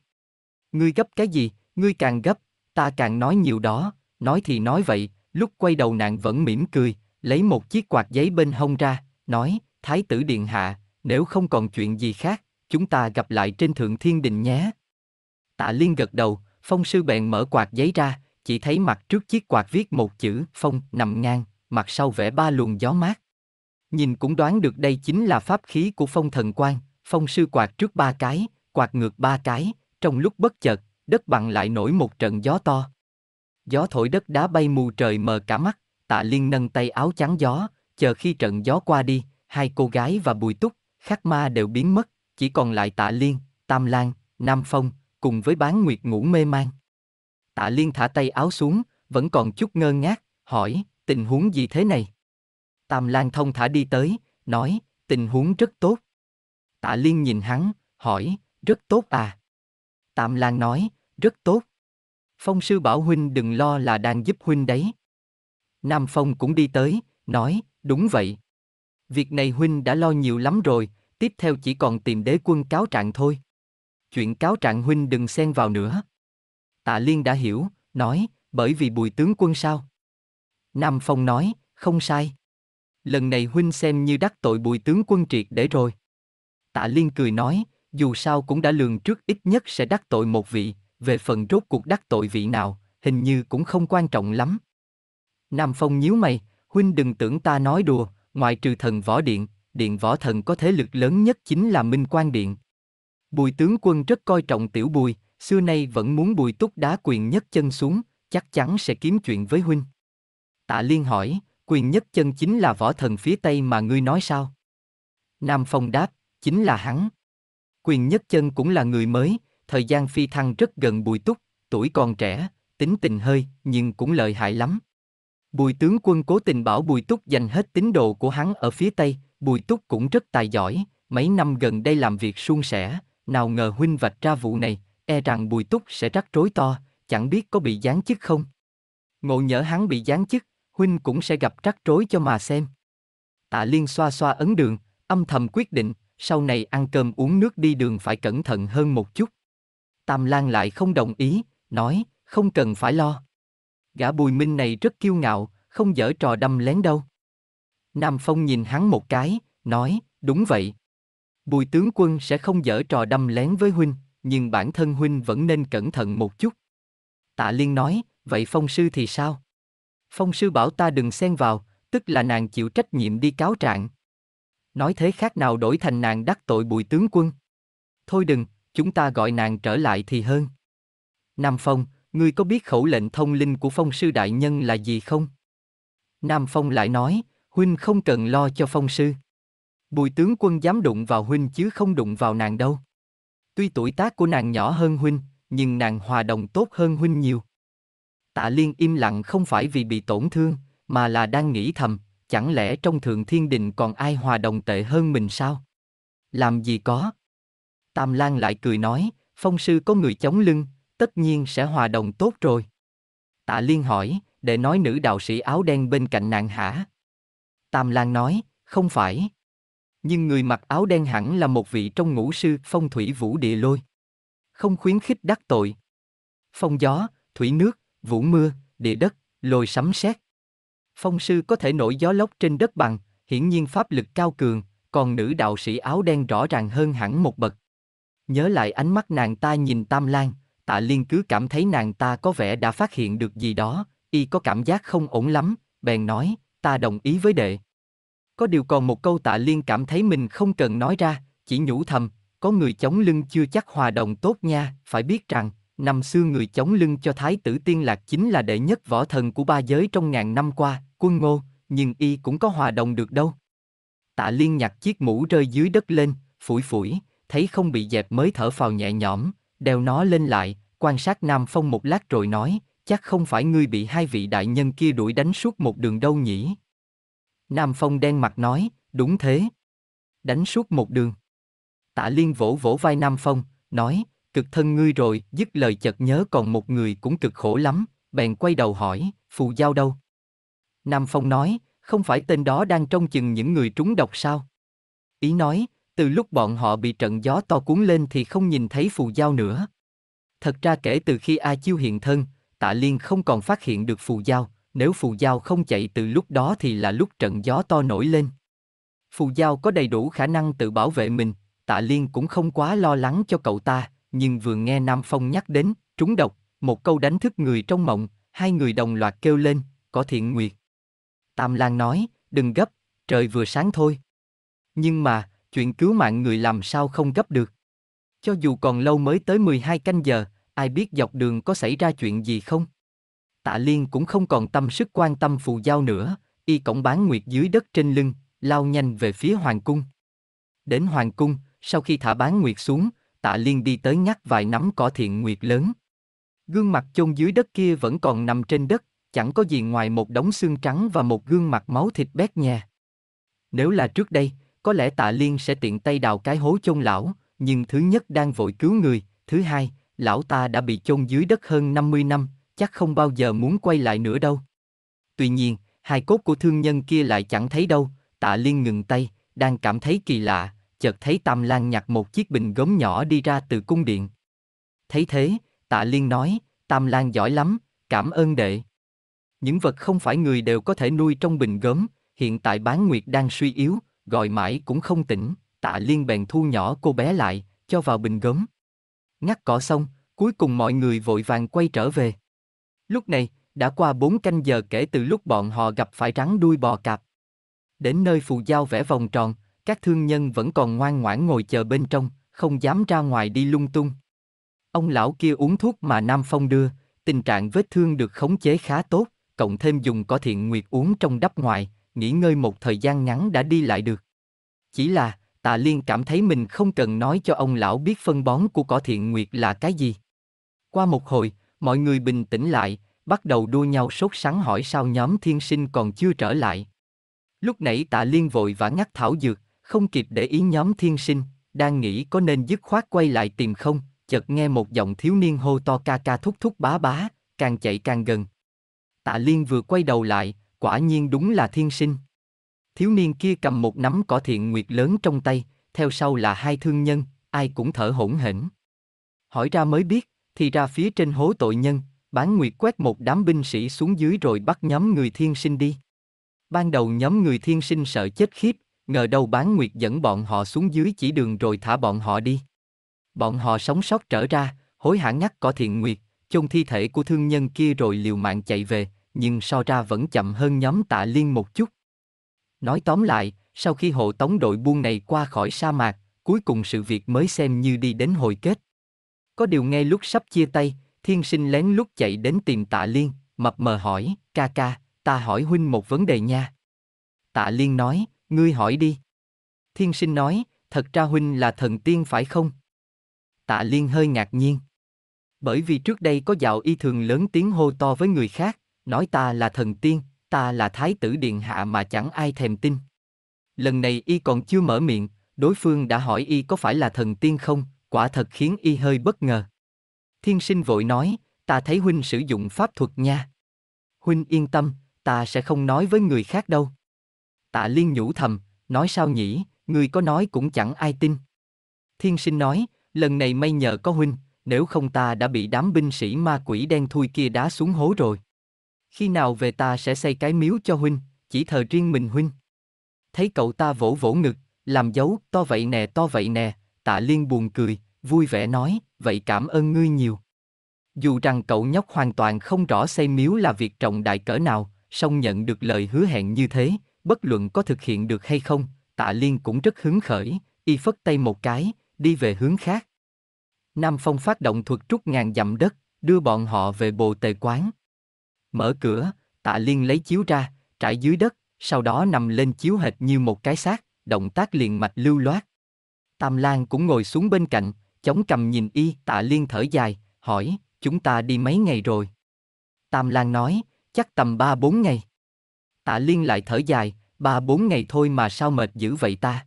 A: Ngươi gấp cái gì, ngươi càng gấp, Ta càng nói nhiều đó, nói thì nói vậy, lúc quay đầu nàng vẫn mỉm cười, lấy một chiếc quạt giấy bên hông ra, nói, Thái tử Điện Hạ, nếu không còn chuyện gì khác, chúng ta gặp lại trên Thượng Thiên Đình nhé. Tạ Liên gật đầu, phong sư bèn mở quạt giấy ra, chỉ thấy mặt trước chiếc quạt viết một chữ phong nằm ngang, mặt sau vẽ ba luồng gió mát. Nhìn cũng đoán được đây chính là pháp khí của phong thần quan, phong sư quạt trước ba cái, quạt ngược ba cái, trong lúc bất chợt, đất bằng lại nổi một trận gió to. Gió thổi đất đá bay mù trời mờ cả mắt, tạ liên nâng tay áo chắn gió, chờ khi trận gió qua đi, hai cô gái và bùi túc, khắc ma đều biến mất, chỉ còn lại tạ liên, tam lan, nam phong, cùng với bán nguyệt ngủ mê man. Tạ liên thả tay áo xuống, vẫn còn chút ngơ ngác, hỏi, tình huống gì thế này? Tam Lan thông thả đi tới, nói, tình huống rất tốt. Tạ Liên nhìn hắn, hỏi, rất tốt à? Tam Lan nói, rất tốt. Phong sư bảo huynh đừng lo là đang giúp huynh đấy. Nam Phong cũng đi tới, nói, đúng vậy. Việc này huynh đã lo nhiều lắm rồi, tiếp theo chỉ còn tìm đế quân cáo trạng thôi. Chuyện cáo trạng huynh đừng xen vào nữa. Tạ Liên đã hiểu, nói, bởi vì bùi tướng quân sao? Nam Phong nói, không sai. Lần này huynh xem như đắc tội bùi tướng quân triệt để rồi. Tạ Liên cười nói, dù sao cũng đã lường trước ít nhất sẽ đắc tội một vị, về phần rốt cuộc đắc tội vị nào, hình như cũng không quan trọng lắm. Nam Phong nhíu mày, huynh đừng tưởng ta nói đùa, ngoài trừ thần võ điện, điện võ thần có thế lực lớn nhất chính là Minh Quan Điện. Bùi tướng quân rất coi trọng tiểu bùi, xưa nay vẫn muốn bùi túc đá quyền nhất chân xuống, chắc chắn sẽ kiếm chuyện với huynh. Tạ Liên hỏi, quyền nhất chân chính là võ thần phía Tây mà ngươi nói sao? Nam Phong đáp, chính là hắn. Quyền nhất chân cũng là người mới, thời gian phi thăng rất gần bùi túc, tuổi còn trẻ, tính tình hơi, nhưng cũng lợi hại lắm. Bùi tướng quân cố tình bảo bùi túc dành hết tín đồ của hắn ở phía Tây, bùi túc cũng rất tài giỏi, mấy năm gần đây làm việc suôn sẻ, nào ngờ huynh vạch ra vụ này, e rằng bùi túc sẽ rắc rối to, chẳng biết có bị giáng chức không. Ngộ nhỡ hắn bị giáng chức, huynh cũng sẽ gặp rắc rối cho mà xem. Tạ Liên xoa xoa ấn đường, âm thầm quyết định, sau này ăn cơm uống nước đi đường phải cẩn thận hơn một chút. Tam Lan lại không đồng ý, nói, không cần phải lo. Gã bùi minh này rất kiêu ngạo, không dở trò đâm lén đâu. Nam Phong nhìn hắn một cái, nói, đúng vậy. Bùi tướng quân sẽ không dở trò đâm lén với huynh, nhưng bản thân huynh vẫn nên cẩn thận một chút. Tạ Liên nói, vậy Phong sư thì sao? Phong sư bảo ta đừng xen vào, tức là nàng chịu trách nhiệm đi cáo trạng. Nói thế khác nào đổi thành nàng đắc tội bùi tướng quân. Thôi đừng, chúng ta gọi nàng trở lại thì hơn. Nam Phong, ngươi có biết khẩu lệnh thông linh của Phong sư đại nhân là gì không? Nam Phong lại nói, huynh không cần lo cho Phong sư. Bùi tướng quân dám đụng vào huynh chứ không đụng vào nàng đâu. Tuy tuổi tác của nàng nhỏ hơn huynh, nhưng nàng hòa đồng tốt hơn huynh nhiều. Tạ Liên im lặng không phải vì bị tổn thương, mà là đang nghĩ thầm, chẳng lẽ trong thượng thiên đình còn ai hòa đồng tệ hơn mình sao? Làm gì có? Tam Lan lại cười nói, phong sư có người chống lưng, tất nhiên sẽ hòa đồng tốt rồi. Tạ Liên hỏi, để nói nữ đạo sĩ áo đen bên cạnh nàng hả? Tam Lan nói, không phải. Nhưng người mặc áo đen hẳn là một vị trong ngũ sư phong thủy vũ địa lôi. Không khuyến khích đắc tội. Phong gió, thủy nước, vũ mưa, địa đất, lôi sấm sét. Phong sư có thể nổi gió lốc trên đất bằng, hiển nhiên pháp lực cao cường, còn nữ đạo sĩ áo đen rõ ràng hơn hẳn một bậc. Nhớ lại ánh mắt nàng ta nhìn Tam Lan, Tạ Liên cứ cảm thấy nàng ta có vẻ đã phát hiện được gì đó, y có cảm giác không ổn lắm, bèn nói, ta đồng ý với đệ. Có điều còn một câu Tạ Liên cảm thấy mình không cần nói ra, chỉ nhủ thầm, có người chống lưng chưa chắc hòa đồng tốt nha, phải biết rằng, năm xưa người chống lưng cho Thái tử Tiên Lạc chính là đệ nhất võ thần của ba giới trong ngàn năm qua, quân ngô, nhưng y cũng có hòa đồng được đâu. Tạ Liên nhặt chiếc mũ rơi dưới đất lên, phủi phủi, thấy không bị dẹp mới thở phào nhẹ nhõm, đeo nó lên lại, quan sát Nam Phong một lát rồi nói, chắc không phải ngươi bị hai vị đại nhân kia đuổi đánh suốt một đường đâu nhỉ? Nam Phong đen mặt nói, đúng thế. Đánh suốt một đường. Tạ Liên vỗ vỗ vai Nam Phong, nói, cực thân ngươi rồi, dứt lời chợt nhớ còn một người cũng cực khổ lắm, bèn quay đầu hỏi, phù giao đâu? Nam Phong nói, không phải tên đó đang trông chừng những người trúng độc sao? Ý nói, từ lúc bọn họ bị trận gió to cuốn lên thì không nhìn thấy phù giao nữa. Thật ra kể từ khi A Chiêu hiện thân, Tạ Liên không còn phát hiện được phù giao, nếu phù giao không chạy từ lúc đó thì là lúc trận gió to nổi lên. Phù giao có đầy đủ khả năng tự bảo vệ mình, Tạ Liên cũng không quá lo lắng cho cậu ta, nhưng vừa nghe Nam Phong nhắc đến, trúng độc, một câu đánh thức người trong mộng, hai người đồng loạt kêu lên, có thiện nguyệt. Tam Lan nói, đừng gấp, trời vừa sáng thôi. Nhưng mà, chuyện cứu mạng người làm sao không gấp được. Cho dù còn lâu mới tới 12 canh giờ, ai biết dọc đường có xảy ra chuyện gì không? Tạ Liên cũng không còn tâm sức quan tâm phù giao nữa, y cổng bán nguyệt dưới đất trên lưng, lao nhanh về phía hoàng cung. Đến hoàng cung, sau khi thả bán nguyệt xuống, tạ liên đi tới ngắt vài nắm cỏ thiện nguyệt lớn. Gương mặt chôn dưới đất kia vẫn còn nằm trên đất, chẳng có gì ngoài một đống xương trắng và một gương mặt máu thịt bét nhè. Nếu là trước đây, có lẽ tạ liên sẽ tiện tay đào cái hố chôn lão, nhưng thứ nhất đang vội cứu người, thứ hai, lão ta đã bị chôn dưới đất hơn 50 năm, chắc không bao giờ muốn quay lại nữa đâu. Tuy nhiên, hai cốt của thương nhân kia lại chẳng thấy đâu, tạ liên ngừng tay, đang cảm thấy kỳ lạ, chợt thấy Tam Lan nhặt một chiếc bình gốm nhỏ đi ra từ cung điện. Thấy thế, tạ liên nói, Tam Lan giỏi lắm, cảm ơn đệ. Những vật không phải người đều có thể nuôi trong bình gốm, hiện tại bán nguyệt đang suy yếu, gọi mãi cũng không tỉnh, tạ liên bèn thu nhỏ cô bé lại, cho vào bình gốm. Ngắt cỏ xong, cuối cùng mọi người vội vàng quay trở về. Lúc này, đã qua bốn canh giờ kể từ lúc bọn họ gặp phải rắn đuôi bò cạp. Đến nơi phù giao vẽ vòng tròn, các thương nhân vẫn còn ngoan ngoãn ngồi chờ bên trong, không dám ra ngoài đi lung tung. Ông lão kia uống thuốc mà Nam Phong đưa, tình trạng vết thương được khống chế khá tốt, cộng thêm dùng có thiện nguyệt uống trong đắp ngoài nghỉ ngơi một thời gian ngắn đã đi lại được. Chỉ là, tạ liên cảm thấy mình không cần nói cho ông lão biết phân bón của cỏ thiện nguyệt là cái gì. Qua một hồi, mọi người bình tĩnh lại, bắt đầu đua nhau sốt sắng hỏi sao nhóm thiên sinh còn chưa trở lại. Lúc nãy tạ liên vội vã ngắt thảo dược, không kịp để ý nhóm thiên sinh, đang nghĩ có nên dứt khoát quay lại tìm không, chợt nghe một giọng thiếu niên hô to ca ca thúc thúc bá bá, càng chạy càng gần. Tạ Liên vừa quay đầu lại, quả nhiên đúng là thiên sinh. Thiếu niên kia cầm một nắm cỏ thiện nguyệt lớn trong tay, theo sau là hai thương nhân, ai cũng thở hổn hển. Hỏi ra mới biết, thì ra phía trên hố tội nhân, bán nguyệt quét một đám binh sĩ xuống dưới rồi bắt nhóm người thiên sinh đi. Ban đầu nhóm người thiên sinh sợ chết khiếp, ngờ đâu bán nguyệt dẫn bọn họ xuống dưới chỉ đường rồi thả bọn họ đi. Bọn họ sống sót trở ra, hối hả ngắt cỏ thiện nguyệt, chôn thi thể của thương nhân kia rồi liều mạng chạy về, nhưng so ra vẫn chậm hơn nhóm tạ liên một chút. Nói tóm lại, sau khi hộ tống đội buôn này qua khỏi sa mạc, cuối cùng sự việc mới xem như đi đến hồi kết. Có điều ngay lúc sắp chia tay, thiên sinh lén lút chạy đến tìm tạ liên, mập mờ hỏi, ca ca, ta hỏi huynh một vấn đề nha. Tạ liên nói, ngươi hỏi đi. Thiên sinh nói, thật ra huynh là thần tiên phải không? Tạ liên hơi ngạc nhiên. Bởi vì trước đây có dạo y thường lớn tiếng hô to với người khác, nói ta là thần tiên, ta là thái tử điện hạ mà chẳng ai thèm tin. Lần này y còn chưa mở miệng, đối phương đã hỏi y có phải là thần tiên không, quả thật khiến y hơi bất ngờ. Thiên sinh vội nói, ta thấy huynh sử dụng pháp thuật nha. Huynh yên tâm, ta sẽ không nói với người khác đâu. Tạ liên nhủ thầm, nói sao nhỉ, người có nói cũng chẳng ai tin. Thiên sinh nói, lần này may nhờ có huynh, nếu không ta đã bị đám binh sĩ ma quỷ đen thui kia đá xuống hố rồi khi nào về ta sẽ xây cái miếu cho huynh, chỉ thờ riêng mình huynh. Thấy cậu ta vỗ vỗ ngực, làm dấu, to vậy nè, to vậy nè, tạ liên buồn cười, vui vẻ nói, vậy cảm ơn ngươi nhiều. Dù rằng cậu nhóc hoàn toàn không rõ xây miếu là việc trọng đại cỡ nào, song nhận được lời hứa hẹn như thế, bất luận có thực hiện được hay không, tạ liên cũng rất hứng khởi, y phất tay một cái, đi về hướng khác. Nam Phong phát động thuật trúc ngàn dặm đất, đưa bọn họ về bồ tề quán mở cửa, tạ liên lấy chiếu ra, trải dưới đất, sau đó nằm lên chiếu hệt như một cái xác, động tác liền mạch lưu loát. Tam Lan cũng ngồi xuống bên cạnh, chống cầm nhìn y, tạ liên thở dài, hỏi, chúng ta đi mấy ngày rồi? Tam Lan nói, chắc tầm 3-4 ngày. Tạ liên lại thở dài, 3-4 ngày thôi mà sao mệt dữ vậy ta?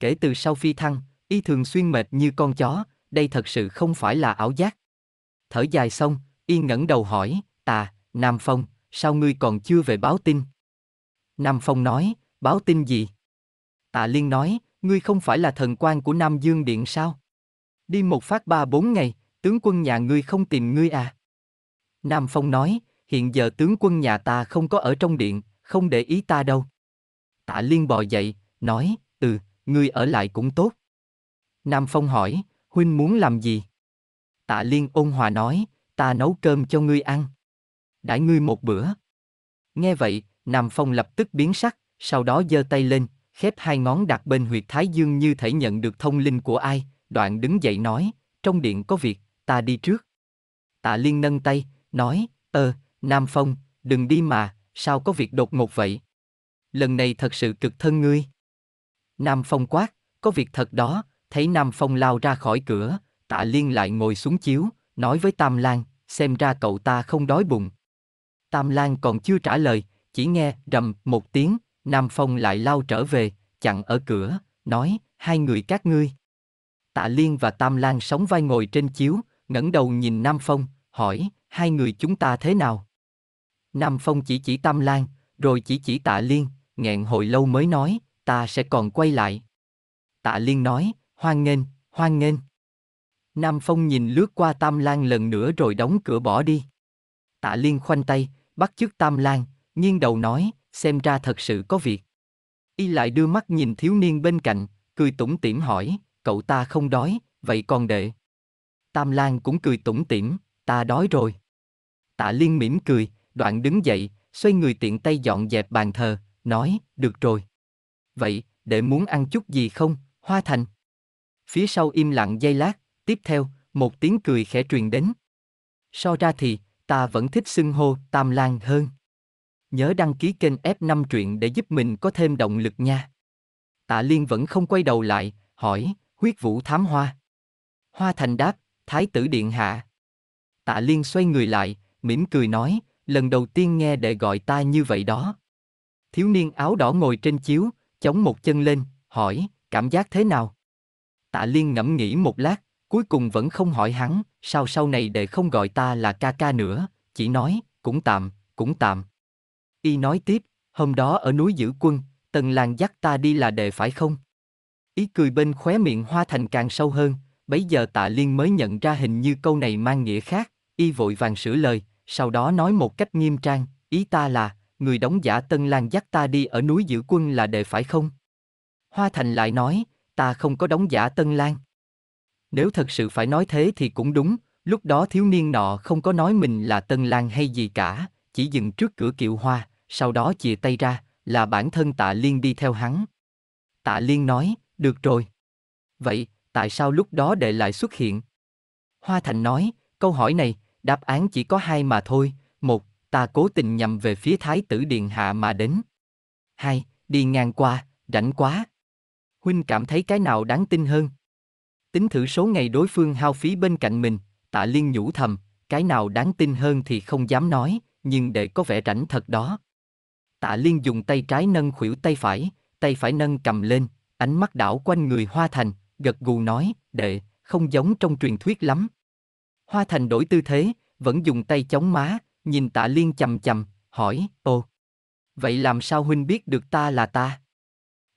A: Kể từ sau phi thăng, y thường xuyên mệt như con chó, đây thật sự không phải là ảo giác. Thở dài xong, y ngẩng đầu hỏi, tà, Nam Phong, sao ngươi còn chưa về báo tin? Nam Phong nói, báo tin gì? Tạ Liên nói, ngươi không phải là thần quan của Nam Dương Điện sao? Đi một phát ba bốn ngày, tướng quân nhà ngươi không tìm ngươi à? Nam Phong nói, hiện giờ tướng quân nhà ta không có ở trong điện, không để ý ta đâu. Tạ Liên bò dậy, nói, ừ, ngươi ở lại cũng tốt. Nam Phong hỏi, huynh muốn làm gì? Tạ Liên ôn hòa nói, ta nấu cơm cho ngươi ăn đãi ngươi một bữa. Nghe vậy, Nam Phong lập tức biến sắc, sau đó giơ tay lên, khép hai ngón đặt bên huyệt thái dương như thể nhận được thông linh của ai, đoạn đứng dậy nói, trong điện có việc, ta đi trước. Tạ Liên nâng tay, nói, ơ, ờ, Nam Phong, đừng đi mà, sao có việc đột ngột vậy? Lần này thật sự cực thân ngươi. Nam Phong quát, có việc thật đó, thấy Nam Phong lao ra khỏi cửa, Tạ Liên lại ngồi xuống chiếu, nói với Tam Lan, xem ra cậu ta không đói bụng. Tam Lan còn chưa trả lời, chỉ nghe rầm một tiếng, Nam Phong lại lao trở về, chặn ở cửa, nói, hai người các ngươi. Tạ Liên và Tam Lan sống vai ngồi trên chiếu, ngẩng đầu nhìn Nam Phong, hỏi, hai người chúng ta thế nào? Nam Phong chỉ chỉ Tam Lan, rồi chỉ chỉ Tạ Liên, nghẹn hồi lâu mới nói, ta sẽ còn quay lại. Tạ Liên nói, hoan nghênh, hoan nghênh. Nam Phong nhìn lướt qua Tam Lan lần nữa rồi đóng cửa bỏ đi. Tạ Liên khoanh tay, bắt chước Tam Lan, nghiêng đầu nói, xem ra thật sự có việc. Y lại đưa mắt nhìn thiếu niên bên cạnh, cười tủm tỉm hỏi, cậu ta không đói, vậy còn đệ. Tam Lan cũng cười tủm tỉm, ta đói rồi. Tạ Liên mỉm cười, đoạn đứng dậy, xoay người tiện tay dọn dẹp bàn thờ, nói, được rồi. Vậy, đệ muốn ăn chút gì không, Hoa Thành? Phía sau im lặng giây lát, tiếp theo, một tiếng cười khẽ truyền đến. So ra thì, ta vẫn thích xưng hô Tam lang hơn. Nhớ đăng ký kênh F5 truyện để giúp mình có thêm động lực nha. Tạ Liên vẫn không quay đầu lại, hỏi, huyết vũ thám hoa. Hoa thành đáp, thái tử điện hạ. Tạ Liên xoay người lại, mỉm cười nói, lần đầu tiên nghe đệ gọi ta như vậy đó. Thiếu niên áo đỏ ngồi trên chiếu, chống một chân lên, hỏi, cảm giác thế nào? Tạ Liên ngẫm nghĩ một lát, cuối cùng vẫn không hỏi hắn, sao sau này đệ không gọi ta là ca ca nữa, chỉ nói, cũng tạm, cũng tạm. Y nói tiếp, hôm đó ở núi giữ quân, tần làng dắt ta đi là đệ phải không? Ý cười bên khóe miệng hoa thành càng sâu hơn, bấy giờ tạ liên mới nhận ra hình như câu này mang nghĩa khác, y vội vàng sửa lời, sau đó nói một cách nghiêm trang, ý ta là, người đóng giả Tân Lan dắt ta đi ở núi giữ quân là đệ phải không? Hoa Thành lại nói, ta không có đóng giả Tân Lan. Nếu thật sự phải nói thế thì cũng đúng, lúc đó thiếu niên nọ không có nói mình là Tân lang hay gì cả, chỉ dừng trước cửa kiệu hoa, sau đó chìa tay ra, là bản thân Tạ Liên đi theo hắn. Tạ Liên nói, được rồi. Vậy, tại sao lúc đó đệ lại xuất hiện? Hoa Thành nói, câu hỏi này, đáp án chỉ có hai mà thôi. Một, ta cố tình nhằm về phía Thái tử Điện Hạ mà đến. Hai, đi ngang qua, rảnh quá. Huynh cảm thấy cái nào đáng tin hơn? Tính thử số ngày đối phương hao phí bên cạnh mình, tạ liên nhủ thầm, cái nào đáng tin hơn thì không dám nói, nhưng để có vẻ rảnh thật đó. Tạ liên dùng tay trái nâng khuỷu tay phải, tay phải nâng cầm lên, ánh mắt đảo quanh người Hoa Thành, gật gù nói, đệ, không giống trong truyền thuyết lắm. Hoa Thành đổi tư thế, vẫn dùng tay chống má, nhìn tạ liên chầm chầm, hỏi, ô, vậy làm sao huynh biết được ta là ta?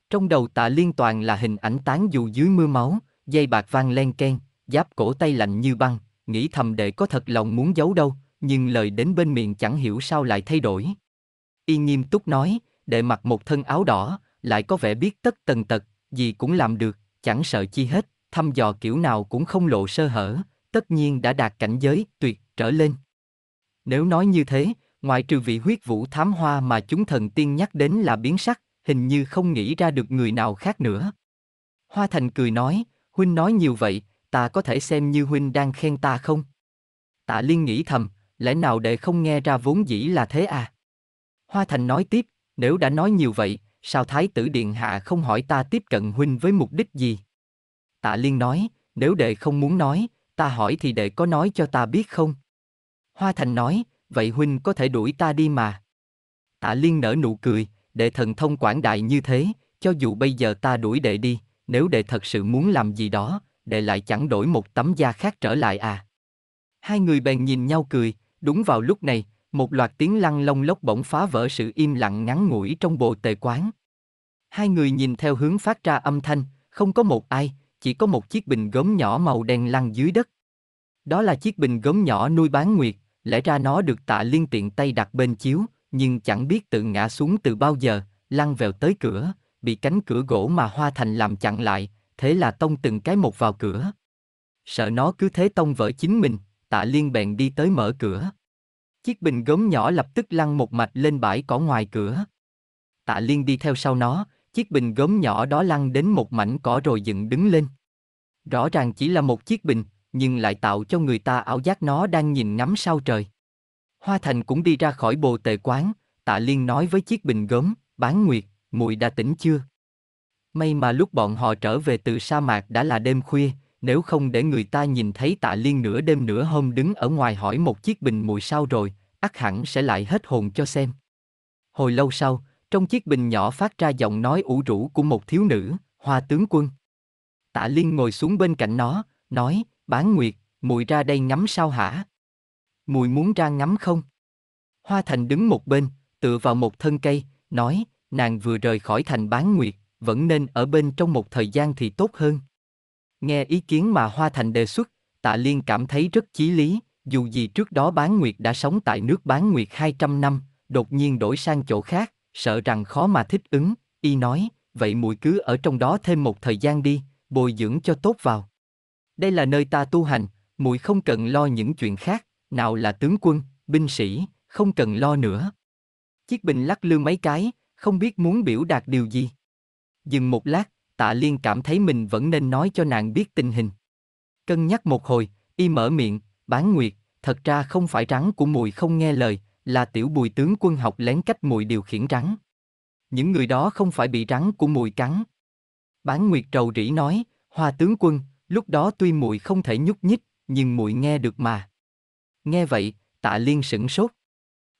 A: Trong đầu tạ liên toàn là hình ảnh tán dù dưới mưa máu, dây bạc vang len ken, giáp cổ tay lạnh như băng, nghĩ thầm đệ có thật lòng muốn giấu đâu, nhưng lời đến bên miệng chẳng hiểu sao lại thay đổi. Y nghiêm túc nói, đệ mặc một thân áo đỏ, lại có vẻ biết tất tần tật, gì cũng làm được, chẳng sợ chi hết, thăm dò kiểu nào cũng không lộ sơ hở, tất nhiên đã đạt cảnh giới tuyệt trở lên. Nếu nói như thế, ngoại trừ vị huyết vũ thám hoa mà chúng thần tiên nhắc đến là biến sắc, hình như không nghĩ ra được người nào khác nữa. Hoa Thành cười nói, Huynh nói nhiều vậy, ta có thể xem như Huynh đang khen ta không? Tạ Liên nghĩ thầm, lẽ nào đệ không nghe ra vốn dĩ là thế à? Hoa Thành nói tiếp, nếu đã nói nhiều vậy, sao Thái tử Điện Hạ không hỏi ta tiếp cận Huynh với mục đích gì? Tạ Liên nói, nếu đệ không muốn nói, ta hỏi thì đệ có nói cho ta biết không? Hoa Thành nói, vậy Huynh có thể đuổi ta đi mà. Tạ Liên nở nụ cười, đệ thần thông quảng đại như thế, cho dù bây giờ ta đuổi đệ đi, nếu đệ thật sự muốn làm gì đó, đệ lại chẳng đổi một tấm da khác trở lại à. Hai người bèn nhìn nhau cười, đúng vào lúc này, một loạt tiếng lăn lông lốc bỗng phá vỡ sự im lặng ngắn ngủi trong bộ tề quán. Hai người nhìn theo hướng phát ra âm thanh, không có một ai, chỉ có một chiếc bình gốm nhỏ màu đen lăn dưới đất. Đó là chiếc bình gốm nhỏ nuôi bán nguyệt, lẽ ra nó được tạ liên tiện tay đặt bên chiếu, nhưng chẳng biết tự ngã xuống từ bao giờ, lăn vèo tới cửa, bị cánh cửa gỗ mà Hoa Thành làm chặn lại, thế là tông từng cái một vào cửa. Sợ nó cứ thế tông vỡ chính mình, tạ liên bèn đi tới mở cửa. Chiếc bình gốm nhỏ lập tức lăn một mạch lên bãi cỏ ngoài cửa. Tạ liên đi theo sau nó, chiếc bình gốm nhỏ đó lăn đến một mảnh cỏ rồi dựng đứng lên. Rõ ràng chỉ là một chiếc bình, nhưng lại tạo cho người ta ảo giác nó đang nhìn ngắm sao trời. Hoa Thành cũng đi ra khỏi bồ tề quán, tạ liên nói với chiếc bình gốm, bán nguyệt, muội đã tỉnh chưa may mà lúc bọn họ trở về từ sa mạc đã là đêm khuya nếu không để người ta nhìn thấy tạ liên nửa đêm nửa hôm đứng ở ngoài hỏi một chiếc bình mùi sao rồi ắt hẳn sẽ lại hết hồn cho xem hồi lâu sau trong chiếc bình nhỏ phát ra giọng nói ủ rũ của một thiếu nữ hoa tướng quân tạ liên ngồi xuống bên cạnh nó nói bán nguyệt mùi ra đây ngắm sao hả mùi muốn ra ngắm không hoa thành đứng một bên tựa vào một thân cây nói nàng vừa rời khỏi thành bán nguyệt, vẫn nên ở bên trong một thời gian thì tốt hơn. Nghe ý kiến mà Hoa Thành đề xuất, Tạ Liên cảm thấy rất chí lý, dù gì trước đó bán nguyệt đã sống tại nước bán nguyệt 200 năm, đột nhiên đổi sang chỗ khác, sợ rằng khó mà thích ứng, y nói, vậy muội cứ ở trong đó thêm một thời gian đi, bồi dưỡng cho tốt vào. Đây là nơi ta tu hành, muội không cần lo những chuyện khác, nào là tướng quân, binh sĩ, không cần lo nữa. Chiếc bình lắc lư mấy cái, không biết muốn biểu đạt điều gì. Dừng một lát, tạ liên cảm thấy mình vẫn nên nói cho nàng biết tình hình. Cân nhắc một hồi, y mở miệng, bán nguyệt, thật ra không phải rắn của mùi không nghe lời, là tiểu bùi tướng quân học lén cách mùi điều khiển rắn. Những người đó không phải bị rắn của mùi cắn. Bán nguyệt trầu rỉ nói, hoa tướng quân, lúc đó tuy mùi không thể nhúc nhích, nhưng mùi nghe được mà. Nghe vậy, tạ liên sửng sốt.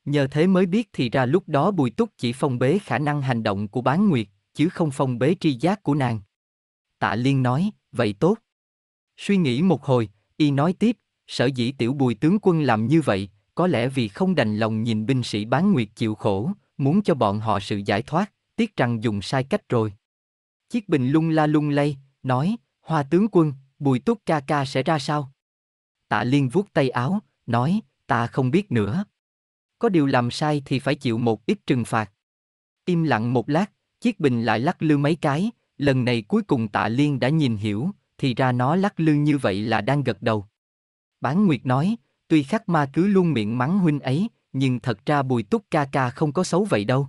A: Nhờ thế mới biết thì ra lúc đó Bùi Túc chỉ phong bế khả năng hành động của bán nguyệt, chứ không phong bế tri giác của nàng. Tạ Liên nói, vậy tốt. Suy nghĩ một hồi, y nói tiếp, sở dĩ tiểu bùi tướng quân làm như vậy, có lẽ vì không đành lòng nhìn binh sĩ bán nguyệt chịu khổ, muốn cho bọn họ sự giải thoát, tiếc rằng dùng sai cách rồi. Chiếc bình lung la lung lay, nói, hoa tướng quân, bùi túc ca ca sẽ ra sao? Tạ Liên vuốt tay áo, nói, ta không biết nữa có điều làm sai thì phải chịu một ít trừng phạt. Im lặng một lát, chiếc bình lại lắc lư mấy cái, lần này cuối cùng tạ liên đã nhìn hiểu, thì ra nó lắc lư như vậy là đang gật đầu. Bán Nguyệt nói, tuy khắc ma cứ luôn miệng mắng huynh ấy, nhưng thật ra bùi túc ca ca không có xấu vậy đâu.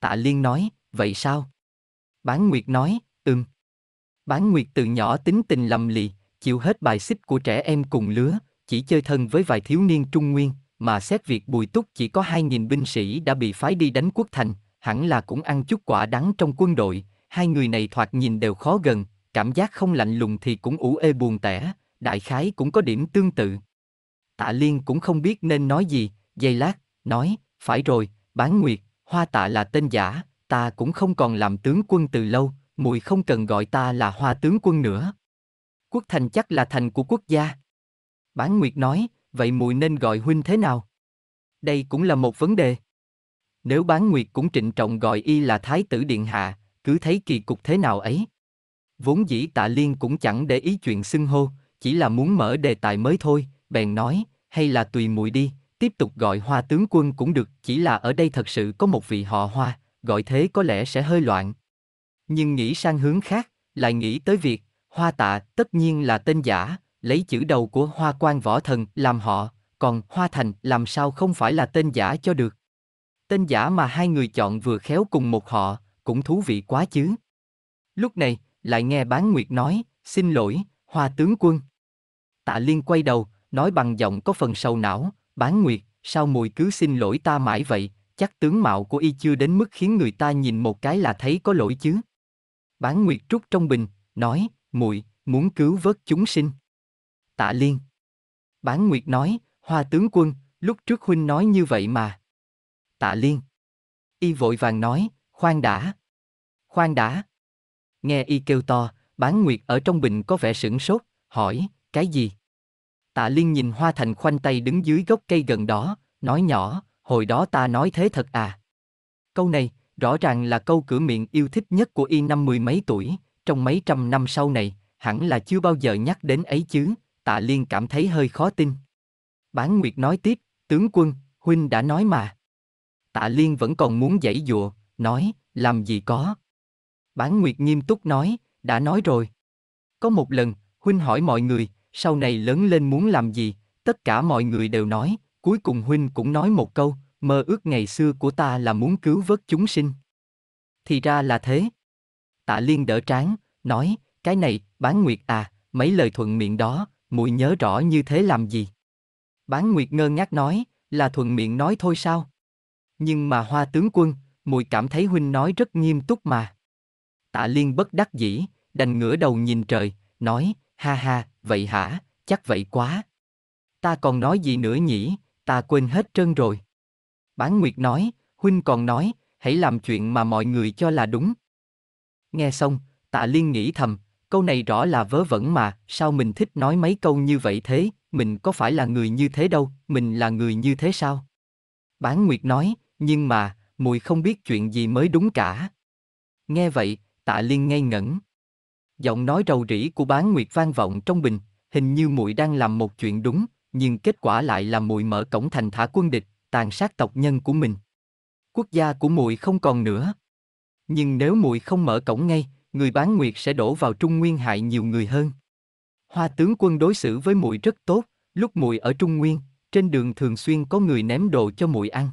A: Tạ liên nói, vậy sao? Bán Nguyệt nói, ừm. Bán Nguyệt từ nhỏ tính tình lầm lì, chịu hết bài xích của trẻ em cùng lứa, chỉ chơi thân với vài thiếu niên trung nguyên, mà xét việc Bùi Túc chỉ có 2.000 binh sĩ đã bị phái đi đánh quốc thành, hẳn là cũng ăn chút quả đắng trong quân đội, hai người này thoạt nhìn đều khó gần, cảm giác không lạnh lùng thì cũng ủ ê buồn tẻ, đại khái cũng có điểm tương tự. Tạ Liên cũng không biết nên nói gì, giây lát, nói, phải rồi, bán nguyệt, hoa tạ là tên giả, ta cũng không còn làm tướng quân từ lâu, mùi không cần gọi ta là hoa tướng quân nữa. Quốc thành chắc là thành của quốc gia. Bán nguyệt nói, vậy muội nên gọi huynh thế nào? Đây cũng là một vấn đề. Nếu bán nguyệt cũng trịnh trọng gọi y là thái tử điện hạ, cứ thấy kỳ cục thế nào ấy. Vốn dĩ tạ liên cũng chẳng để ý chuyện xưng hô, chỉ là muốn mở đề tài mới thôi, bèn nói, hay là tùy muội đi, tiếp tục gọi hoa tướng quân cũng được, chỉ là ở đây thật sự có một vị họ hoa, gọi thế có lẽ sẽ hơi loạn. Nhưng nghĩ sang hướng khác, lại nghĩ tới việc, hoa tạ tất nhiên là tên giả, lấy chữ đầu của Hoa Quan Võ Thần làm họ, còn Hoa Thành làm sao không phải là tên giả cho được. Tên giả mà hai người chọn vừa khéo cùng một họ, cũng thú vị quá chứ. Lúc này, lại nghe bán nguyệt nói, xin lỗi, Hoa Tướng Quân. Tạ Liên quay đầu, nói bằng giọng có phần sầu não, bán nguyệt, sao mùi cứ xin lỗi ta mãi vậy, chắc tướng mạo của y chưa đến mức khiến người ta nhìn một cái là thấy có lỗi chứ. Bán nguyệt trút trong bình, nói, muội muốn cứu vớt chúng sinh tạ liên. Bán Nguyệt nói, Hoa tướng quân, lúc trước huynh nói như vậy mà. Tạ liên. Y vội vàng nói, khoan đã. Khoan đã. Nghe y kêu to, bán nguyệt ở trong bình có vẻ sửng sốt, hỏi, cái gì? Tạ Liên nhìn Hoa Thành khoanh tay đứng dưới gốc cây gần đó, nói nhỏ, hồi đó ta nói thế thật à. Câu này, rõ ràng là câu cửa miệng yêu thích nhất của y năm mười mấy tuổi, trong mấy trăm năm sau này, hẳn là chưa bao giờ nhắc đến ấy chứ, tạ liên cảm thấy hơi khó tin. Bán Nguyệt nói tiếp, tướng quân, huynh đã nói mà. Tạ liên vẫn còn muốn giãy dụa, nói, làm gì có. Bán Nguyệt nghiêm túc nói, đã nói rồi. Có một lần, huynh hỏi mọi người, sau này lớn lên muốn làm gì, tất cả mọi người đều nói, cuối cùng huynh cũng nói một câu, mơ ước ngày xưa của ta là muốn cứu vớt chúng sinh. Thì ra là thế. Tạ Liên đỡ tráng, nói, cái này, bán nguyệt à, mấy lời thuận miệng đó, muội nhớ rõ như thế làm gì? Bán Nguyệt ngơ ngác nói, là thuận miệng nói thôi sao? Nhưng mà hoa tướng quân, muội cảm thấy huynh nói rất nghiêm túc mà. Tạ Liên bất đắc dĩ, đành ngửa đầu nhìn trời, nói, ha ha, vậy hả, chắc vậy quá. Ta còn nói gì nữa nhỉ, ta quên hết trơn rồi. Bán Nguyệt nói, huynh còn nói, hãy làm chuyện mà mọi người cho là đúng. Nghe xong, tạ liên nghĩ thầm, câu này rõ là vớ vẩn mà, sao mình thích nói mấy câu như vậy thế, mình có phải là người như thế đâu, mình là người như thế sao? Bán Nguyệt nói, nhưng mà, mùi không biết chuyện gì mới đúng cả. Nghe vậy, tạ liên ngây ngẩn. Giọng nói rầu rĩ của bán Nguyệt vang vọng trong bình, hình như muội đang làm một chuyện đúng, nhưng kết quả lại là muội mở cổng thành thả quân địch, tàn sát tộc nhân của mình. Quốc gia của muội không còn nữa. Nhưng nếu muội không mở cổng ngay, người bán nguyệt sẽ đổ vào Trung Nguyên hại nhiều người hơn. Hoa tướng quân đối xử với muội rất tốt, lúc muội ở Trung Nguyên, trên đường thường xuyên có người ném đồ cho muội ăn.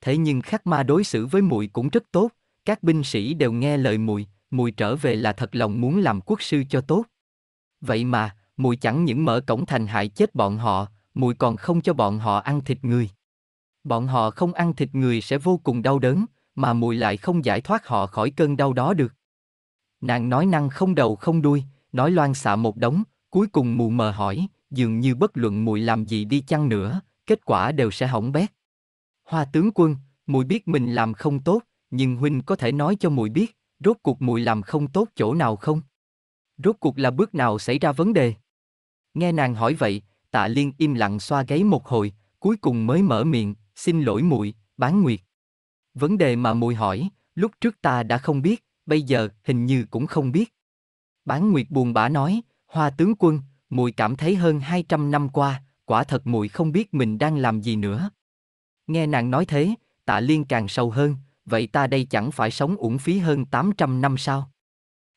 A: Thế nhưng Khắc Ma đối xử với muội cũng rất tốt, các binh sĩ đều nghe lời muội, muội trở về là thật lòng muốn làm quốc sư cho tốt. Vậy mà, muội chẳng những mở cổng thành hại chết bọn họ, muội còn không cho bọn họ ăn thịt người. Bọn họ không ăn thịt người sẽ vô cùng đau đớn, mà muội lại không giải thoát họ khỏi cơn đau đó được. Nàng nói năng không đầu không đuôi, nói loan xạ một đống, cuối cùng mù mờ hỏi, dường như bất luận mùi làm gì đi chăng nữa, kết quả đều sẽ hỏng bét. Hoa tướng quân, mùi biết mình làm không tốt, nhưng huynh có thể nói cho mùi biết, rốt cuộc mùi làm không tốt chỗ nào không? Rốt cuộc là bước nào xảy ra vấn đề? Nghe nàng hỏi vậy, Tạ Liên im lặng xoa gáy một hồi, cuối cùng mới mở miệng, "Xin lỗi mùi Bán Nguyệt. Vấn đề mà mùi hỏi, lúc trước ta đã không biết, bây giờ hình như cũng không biết. Bán Nguyệt buồn bã nói, Hoa tướng quân, mùi cảm thấy hơn 200 năm qua, quả thật mùi không biết mình đang làm gì nữa. Nghe nàng nói thế, tạ liên càng sâu hơn, vậy ta đây chẳng phải sống uổng phí hơn 800 năm sao?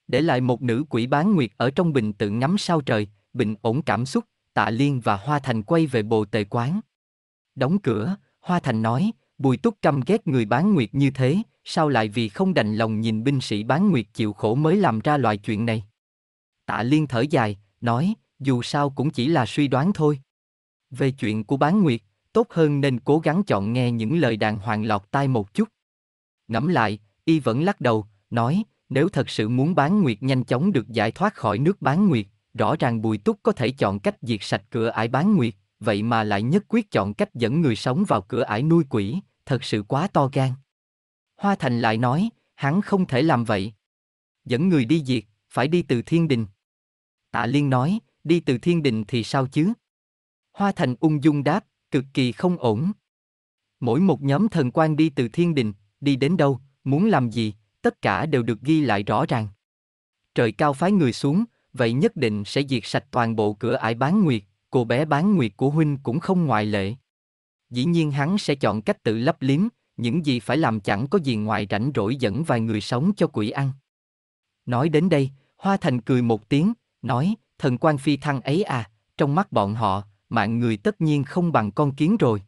A: Để lại một nữ quỷ bán nguyệt ở trong bình tự ngắm sao trời, bình ổn cảm xúc, tạ liên và Hoa Thành quay về bồ tề quán. Đóng cửa, Hoa Thành nói, Bùi túc căm ghét người bán nguyệt như thế, sao lại vì không đành lòng nhìn binh sĩ bán nguyệt chịu khổ mới làm ra loại chuyện này. Tạ Liên thở dài, nói, dù sao cũng chỉ là suy đoán thôi. Về chuyện của bán nguyệt, tốt hơn nên cố gắng chọn nghe những lời đàng hoàng lọt tai một chút. Ngẫm lại, y vẫn lắc đầu, nói, nếu thật sự muốn bán nguyệt nhanh chóng được giải thoát khỏi nước bán nguyệt, rõ ràng bùi túc có thể chọn cách diệt sạch cửa ải bán nguyệt vậy mà lại nhất quyết chọn cách dẫn người sống vào cửa ải nuôi quỷ, thật sự quá to gan. Hoa Thành lại nói, hắn không thể làm vậy. Dẫn người đi diệt, phải đi từ thiên đình. Tạ Liên nói, đi từ thiên đình thì sao chứ? Hoa Thành ung dung đáp, cực kỳ không ổn. Mỗi một nhóm thần quan đi từ thiên đình, đi đến đâu, muốn làm gì, tất cả đều được ghi lại rõ ràng. Trời cao phái người xuống, vậy nhất định sẽ diệt sạch toàn bộ cửa ải bán nguyệt, cô bé bán nguyệt của huynh cũng không ngoại lệ. Dĩ nhiên hắn sẽ chọn cách tự lấp liếm, những gì phải làm chẳng có gì ngoài rảnh rỗi dẫn vài người sống cho quỷ ăn. Nói đến đây, Hoa Thành cười một tiếng, nói, thần quan phi thăng ấy à, trong mắt bọn họ, mạng người tất nhiên không bằng con kiến rồi.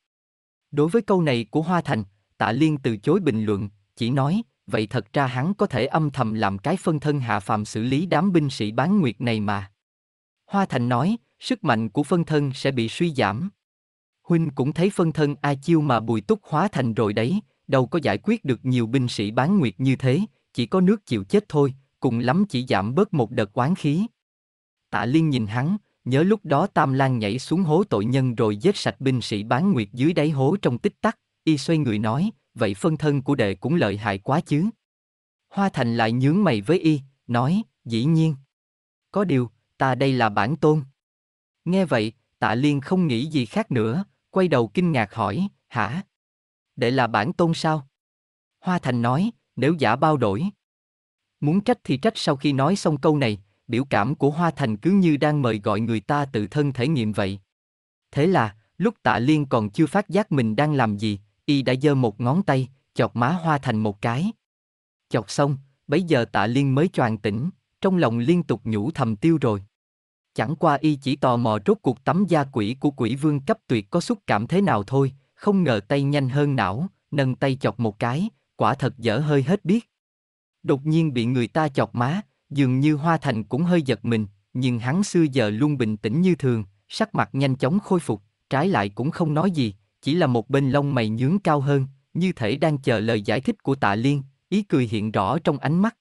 A: Đối với câu này của Hoa Thành, Tạ Liên từ chối bình luận, chỉ nói, vậy thật ra hắn có thể âm thầm làm cái phân thân hạ phàm xử lý đám binh sĩ bán nguyệt này mà. Hoa Thành nói, sức mạnh của phân thân sẽ bị suy giảm. Huynh cũng thấy phân thân A Chiêu mà Bùi Túc hóa thành rồi đấy, đâu có giải quyết được nhiều binh sĩ bán nguyệt như thế, chỉ có nước chịu chết thôi, cùng lắm chỉ giảm bớt một đợt oán khí. Tạ Liên nhìn hắn, nhớ lúc đó Tam Lan nhảy xuống hố tội nhân rồi giết sạch binh sĩ bán nguyệt dưới đáy hố trong tích tắc, y xoay người nói, vậy phân thân của đệ cũng lợi hại quá chứ. Hoa Thành lại nhướng mày với y, nói, dĩ nhiên. Có điều, ta đây là bản tôn. Nghe vậy, tạ liên không nghĩ gì khác nữa, quay đầu kinh ngạc hỏi, hả? Để là bản tôn sao? Hoa Thành nói, nếu giả bao đổi. Muốn trách thì trách sau khi nói xong câu này, biểu cảm của Hoa Thành cứ như đang mời gọi người ta tự thân thể nghiệm vậy. Thế là, lúc tạ liên còn chưa phát giác mình đang làm gì, y đã giơ một ngón tay, chọc má Hoa Thành một cái. Chọc xong, bấy giờ tạ liên mới choàng tỉnh, trong lòng liên tục nhủ thầm tiêu rồi. Chẳng qua y chỉ tò mò rốt cuộc tấm da quỷ của quỷ vương cấp tuyệt có xúc cảm thế nào thôi, không ngờ tay nhanh hơn não, nâng tay chọc một cái, quả thật dở hơi hết biết. Đột nhiên bị người ta chọc má, dường như Hoa Thành cũng hơi giật mình, nhưng hắn xưa giờ luôn bình tĩnh như thường, sắc mặt nhanh chóng khôi phục, trái lại cũng không nói gì, chỉ là một bên lông mày nhướng cao hơn, như thể đang chờ lời giải thích của tạ liên, ý cười hiện rõ trong ánh mắt.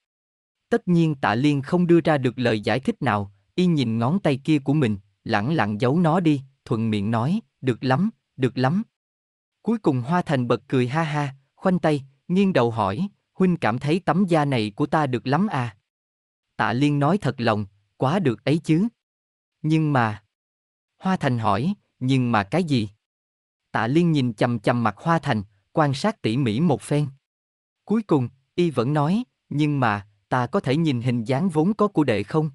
A: Tất nhiên tạ liên không đưa ra được lời giải thích nào, Y nhìn ngón tay kia của mình, lẳng lặng giấu nó đi, thuận miệng nói, được lắm, được lắm. Cuối cùng Hoa Thành bật cười ha ha, khoanh tay, nghiêng đầu hỏi, huynh cảm thấy tấm da này của ta được lắm à? Tạ Liên nói thật lòng, quá được ấy chứ. Nhưng mà... Hoa Thành hỏi, nhưng mà cái gì? Tạ Liên nhìn chầm chầm mặt Hoa Thành, quan sát tỉ mỉ một phen. Cuối cùng, y vẫn nói, nhưng mà, ta có thể nhìn hình dáng vốn có của đệ không?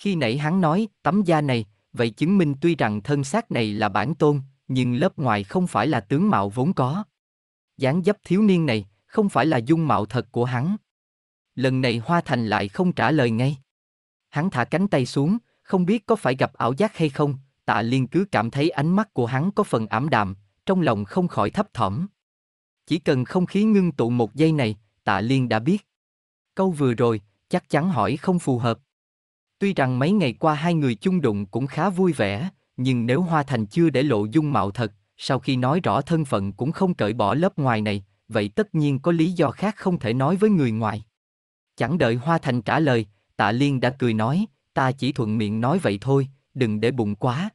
A: Khi nãy hắn nói, tấm da này, vậy chứng minh tuy rằng thân xác này là bản tôn, nhưng lớp ngoài không phải là tướng mạo vốn có. dáng dấp thiếu niên này, không phải là dung mạo thật của hắn. Lần này Hoa Thành lại không trả lời ngay. Hắn thả cánh tay xuống, không biết có phải gặp ảo giác hay không, tạ liên cứ cảm thấy ánh mắt của hắn có phần ảm đạm, trong lòng không khỏi thấp thỏm. Chỉ cần không khí ngưng tụ một giây này, tạ liên đã biết. Câu vừa rồi, chắc chắn hỏi không phù hợp. Tuy rằng mấy ngày qua hai người chung đụng cũng khá vui vẻ, nhưng nếu Hoa Thành chưa để lộ dung mạo thật, sau khi nói rõ thân phận cũng không cởi bỏ lớp ngoài này, vậy tất nhiên có lý do khác không thể nói với người ngoài. Chẳng đợi Hoa Thành trả lời, Tạ Liên đã cười nói, ta chỉ thuận miệng nói vậy thôi, đừng để bụng quá.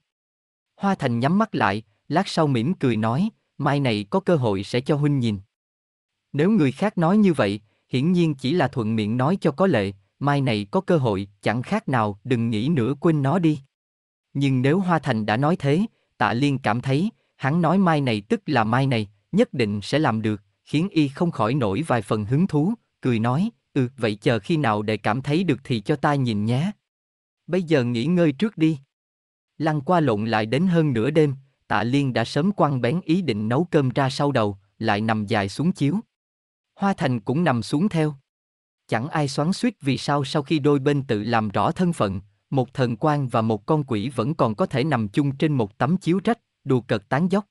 A: Hoa Thành nhắm mắt lại, lát sau mỉm cười nói, mai này có cơ hội sẽ cho huynh nhìn. Nếu người khác nói như vậy, hiển nhiên chỉ là thuận miệng nói cho có lệ, mai này có cơ hội, chẳng khác nào đừng nghĩ nữa quên nó đi. Nhưng nếu Hoa Thành đã nói thế, tạ liên cảm thấy, hắn nói mai này tức là mai này, nhất định sẽ làm được, khiến y không khỏi nổi vài phần hứng thú, cười nói, ừ vậy chờ khi nào để cảm thấy được thì cho ta nhìn nhé. Bây giờ nghỉ ngơi trước đi. Lăn qua lộn lại đến hơn nửa đêm, tạ liên đã sớm quăng bén ý định nấu cơm ra sau đầu, lại nằm dài xuống chiếu. Hoa Thành cũng nằm xuống theo. Chẳng ai xoắn suýt vì sao sau khi đôi bên tự làm rõ thân phận, một thần quan và một con quỷ vẫn còn có thể nằm chung trên một tấm chiếu rách, đùa cợt tán dốc.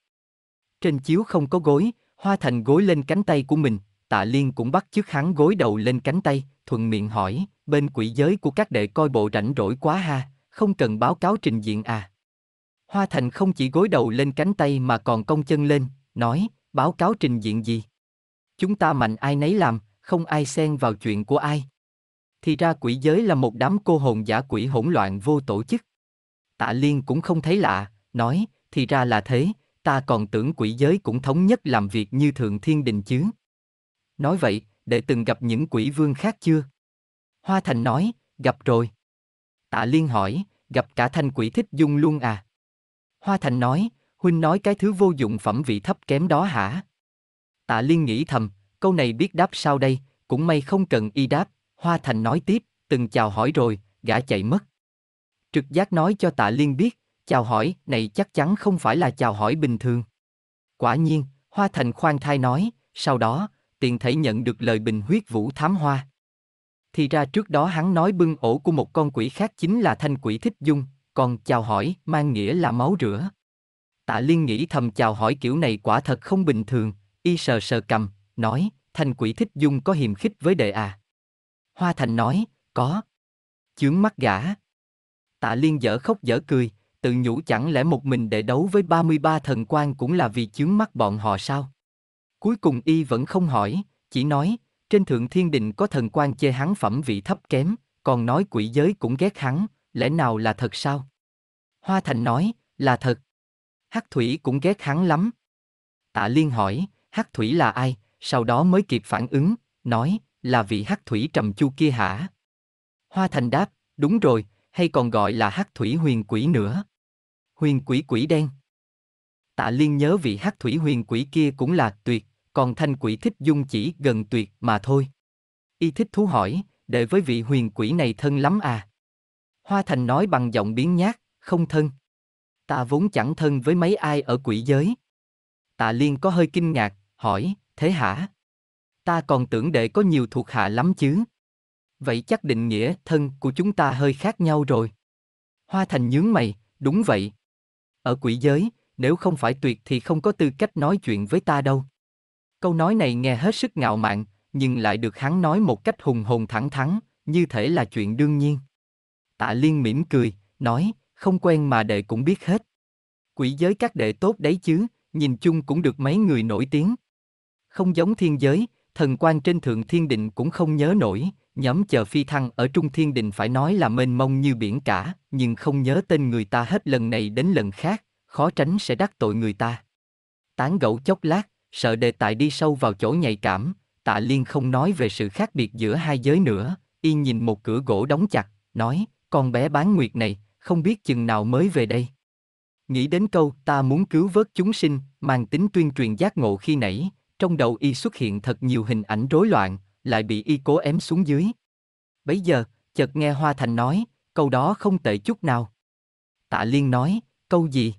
A: Trên chiếu không có gối, Hoa Thành gối lên cánh tay của mình, Tạ Liên cũng bắt chước hắn gối đầu lên cánh tay, thuận miệng hỏi, bên quỷ giới của các đệ coi bộ rảnh rỗi quá ha, không cần báo cáo trình diện à. Hoa Thành không chỉ gối đầu lên cánh tay mà còn cong chân lên, nói, báo cáo trình diện gì. Chúng ta mạnh ai nấy làm, không ai xen vào chuyện của ai. Thì ra quỷ giới là một đám cô hồn giả quỷ hỗn loạn vô tổ chức. Tạ Liên cũng không thấy lạ, nói, thì ra là thế, ta còn tưởng quỷ giới cũng thống nhất làm việc như thượng thiên đình chứ. Nói vậy, để từng gặp những quỷ vương khác chưa? Hoa Thành nói, gặp rồi. Tạ Liên hỏi, gặp cả thanh quỷ thích dung luôn à? Hoa Thành nói, huynh nói cái thứ vô dụng phẩm vị thấp kém đó hả? Tạ Liên nghĩ thầm, câu này biết đáp sao đây, cũng may không cần y đáp, Hoa Thành nói tiếp, từng chào hỏi rồi, gã chạy mất. Trực giác nói cho tạ liên biết, chào hỏi này chắc chắn không phải là chào hỏi bình thường. Quả nhiên, Hoa Thành khoan thai nói, sau đó, tiền thể nhận được lời bình huyết vũ thám hoa. Thì ra trước đó hắn nói bưng ổ của một con quỷ khác chính là thanh quỷ thích dung, còn chào hỏi mang nghĩa là máu rửa. Tạ Liên nghĩ thầm chào hỏi kiểu này quả thật không bình thường, y sờ sờ cầm, nói, thành quỷ thích dung có hiềm khích với đệ à. Hoa Thành nói, có. Chướng mắt gã. Tạ Liên dở khóc dở cười, tự nhủ chẳng lẽ một mình để đấu với 33 thần quan cũng là vì chướng mắt bọn họ sao? Cuối cùng y vẫn không hỏi, chỉ nói, trên thượng thiên đình có thần quan chê hắn phẩm vị thấp kém, còn nói quỷ giới cũng ghét hắn, lẽ nào là thật sao? Hoa Thành nói, là thật. Hắc Thủy cũng ghét hắn lắm. Tạ Liên hỏi, Hắc Thủy là ai, sau đó mới kịp phản ứng, nói, là vị hắc thủy trầm chu kia hả? Hoa Thành đáp, đúng rồi, hay còn gọi là hắc thủy huyền quỷ nữa. Huyền quỷ quỷ đen. Tạ Liên nhớ vị hắc thủy huyền quỷ kia cũng là tuyệt, còn thanh quỷ thích dung chỉ gần tuyệt mà thôi. Y thích thú hỏi, để với vị huyền quỷ này thân lắm à? Hoa Thành nói bằng giọng biến nhát, không thân. Ta vốn chẳng thân với mấy ai ở quỷ giới. Tạ Liên có hơi kinh ngạc, hỏi, thế hả? Ta còn tưởng đệ có nhiều thuộc hạ lắm chứ. Vậy chắc định nghĩa thân của chúng ta hơi khác nhau rồi. Hoa Thành nhướng mày, đúng vậy. Ở quỷ giới, nếu không phải tuyệt thì không có tư cách nói chuyện với ta đâu. Câu nói này nghe hết sức ngạo mạn, nhưng lại được hắn nói một cách hùng hồn thẳng thắn, như thể là chuyện đương nhiên. Tạ Liên mỉm cười, nói, không quen mà đệ cũng biết hết. Quỷ giới các đệ tốt đấy chứ, nhìn chung cũng được mấy người nổi tiếng không giống thiên giới, thần quan trên thượng thiên định cũng không nhớ nổi, nhóm chờ phi thăng ở trung thiên đình phải nói là mênh mông như biển cả, nhưng không nhớ tên người ta hết lần này đến lần khác, khó tránh sẽ đắc tội người ta. Tán gẫu chốc lát, sợ đề tài đi sâu vào chỗ nhạy cảm, tạ liên không nói về sự khác biệt giữa hai giới nữa, y nhìn một cửa gỗ đóng chặt, nói, con bé bán nguyệt này, không biết chừng nào mới về đây. Nghĩ đến câu ta muốn cứu vớt chúng sinh, mang tính tuyên truyền giác ngộ khi nãy, trong đầu y xuất hiện thật nhiều hình ảnh rối loạn, lại bị y cố ém xuống dưới. Bấy giờ, chợt nghe Hoa Thành nói, câu đó không tệ chút nào. Tạ Liên nói, câu gì?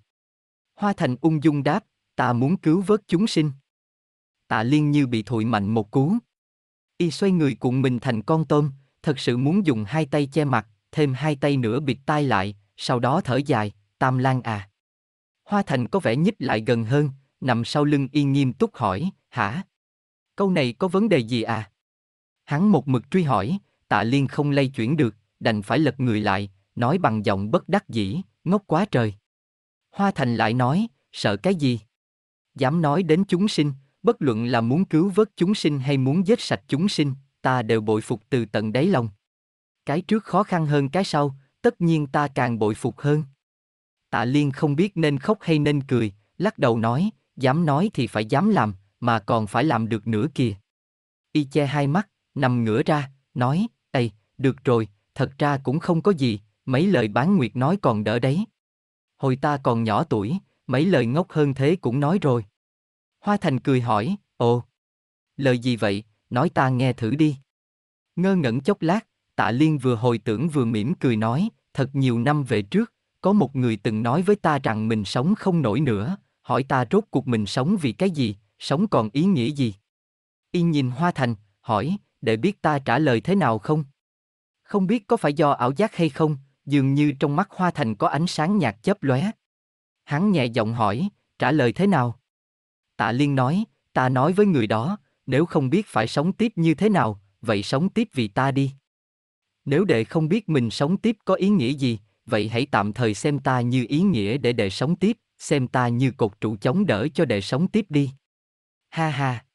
A: Hoa Thành ung dung đáp, ta muốn cứu vớt chúng sinh. Tạ Liên như bị thổi mạnh một cú. Y xoay người cuộn mình thành con tôm, thật sự muốn dùng hai tay che mặt, thêm hai tay nữa bịt tai lại, sau đó thở dài, tam lan à. Hoa Thành có vẻ nhích lại gần hơn, nằm sau lưng y nghiêm túc hỏi, hả? Câu này có vấn đề gì à? Hắn một mực truy hỏi, tạ liên không lay chuyển được, đành phải lật người lại, nói bằng giọng bất đắc dĩ, ngốc quá trời. Hoa Thành lại nói, sợ cái gì? Dám nói đến chúng sinh, bất luận là muốn cứu vớt chúng sinh hay muốn giết sạch chúng sinh, ta đều bội phục từ tận đáy lòng. Cái trước khó khăn hơn cái sau, tất nhiên ta càng bội phục hơn. Tạ Liên không biết nên khóc hay nên cười, lắc đầu nói, dám nói thì phải dám làm, mà còn phải làm được nữa kìa. Y che hai mắt, nằm ngửa ra, nói, Ây, được rồi, thật ra cũng không có gì, mấy lời bán nguyệt nói còn đỡ đấy. Hồi ta còn nhỏ tuổi, mấy lời ngốc hơn thế cũng nói rồi. Hoa Thành cười hỏi, ồ, lời gì vậy, nói ta nghe thử đi. Ngơ ngẩn chốc lát, tạ liên vừa hồi tưởng vừa mỉm cười nói, thật nhiều năm về trước, có một người từng nói với ta rằng mình sống không nổi nữa, hỏi ta rốt cuộc mình sống vì cái gì, sống còn ý nghĩa gì? Y nhìn Hoa Thành, hỏi, để biết ta trả lời thế nào không? Không biết có phải do ảo giác hay không, dường như trong mắt Hoa Thành có ánh sáng nhạt chớp lóe. Hắn nhẹ giọng hỏi, trả lời thế nào? Tạ Liên nói, ta nói với người đó, nếu không biết phải sống tiếp như thế nào, vậy sống tiếp vì ta đi. Nếu đệ không biết mình sống tiếp có ý nghĩa gì, vậy hãy tạm thời xem ta như ý nghĩa để đệ sống tiếp, xem ta như cột trụ chống đỡ cho đệ sống tiếp đi ha ha.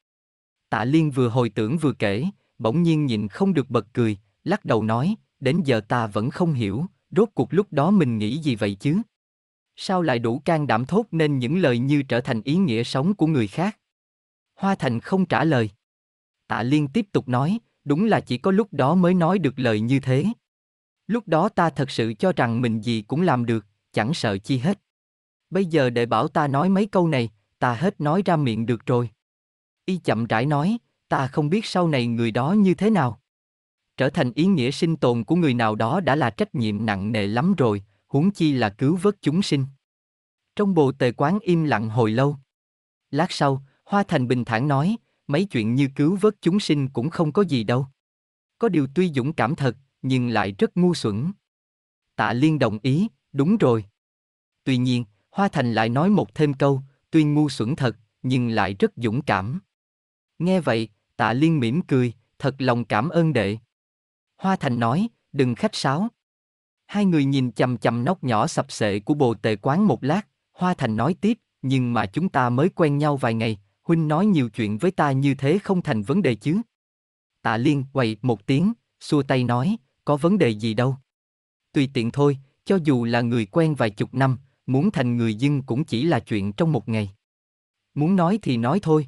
A: Tạ Liên vừa hồi tưởng vừa kể, bỗng nhiên nhịn không được bật cười, lắc đầu nói, đến giờ ta vẫn không hiểu, rốt cuộc lúc đó mình nghĩ gì vậy chứ? Sao lại đủ can đảm thốt nên những lời như trở thành ý nghĩa sống của người khác? Hoa Thành không trả lời. Tạ Liên tiếp tục nói, đúng là chỉ có lúc đó mới nói được lời như thế. Lúc đó ta thật sự cho rằng mình gì cũng làm được, chẳng sợ chi hết. Bây giờ để bảo ta nói mấy câu này, ta hết nói ra miệng được rồi. Y chậm rãi nói, ta không biết sau này người đó như thế nào. Trở thành ý nghĩa sinh tồn của người nào đó đã là trách nhiệm nặng nề lắm rồi, huống chi là cứu vớt chúng sinh. Trong bồ tề quán im lặng hồi lâu. Lát sau, Hoa Thành bình thản nói, mấy chuyện như cứu vớt chúng sinh cũng không có gì đâu. Có điều tuy dũng cảm thật, nhưng lại rất ngu xuẩn. Tạ Liên đồng ý, đúng rồi. Tuy nhiên, Hoa Thành lại nói một thêm câu, tuy ngu xuẩn thật, nhưng lại rất dũng cảm. Nghe vậy, tạ liên mỉm cười, thật lòng cảm ơn đệ. Hoa Thành nói, đừng khách sáo. Hai người nhìn chầm chầm nóc nhỏ sập sệ của bồ tề quán một lát, Hoa Thành nói tiếp, nhưng mà chúng ta mới quen nhau vài ngày, huynh nói nhiều chuyện với ta như thế không thành vấn đề chứ. Tạ Liên quậy một tiếng, xua tay nói, có vấn đề gì đâu. Tùy tiện thôi, cho dù là người quen vài chục năm, muốn thành người dưng cũng chỉ là chuyện trong một ngày. Muốn nói thì nói thôi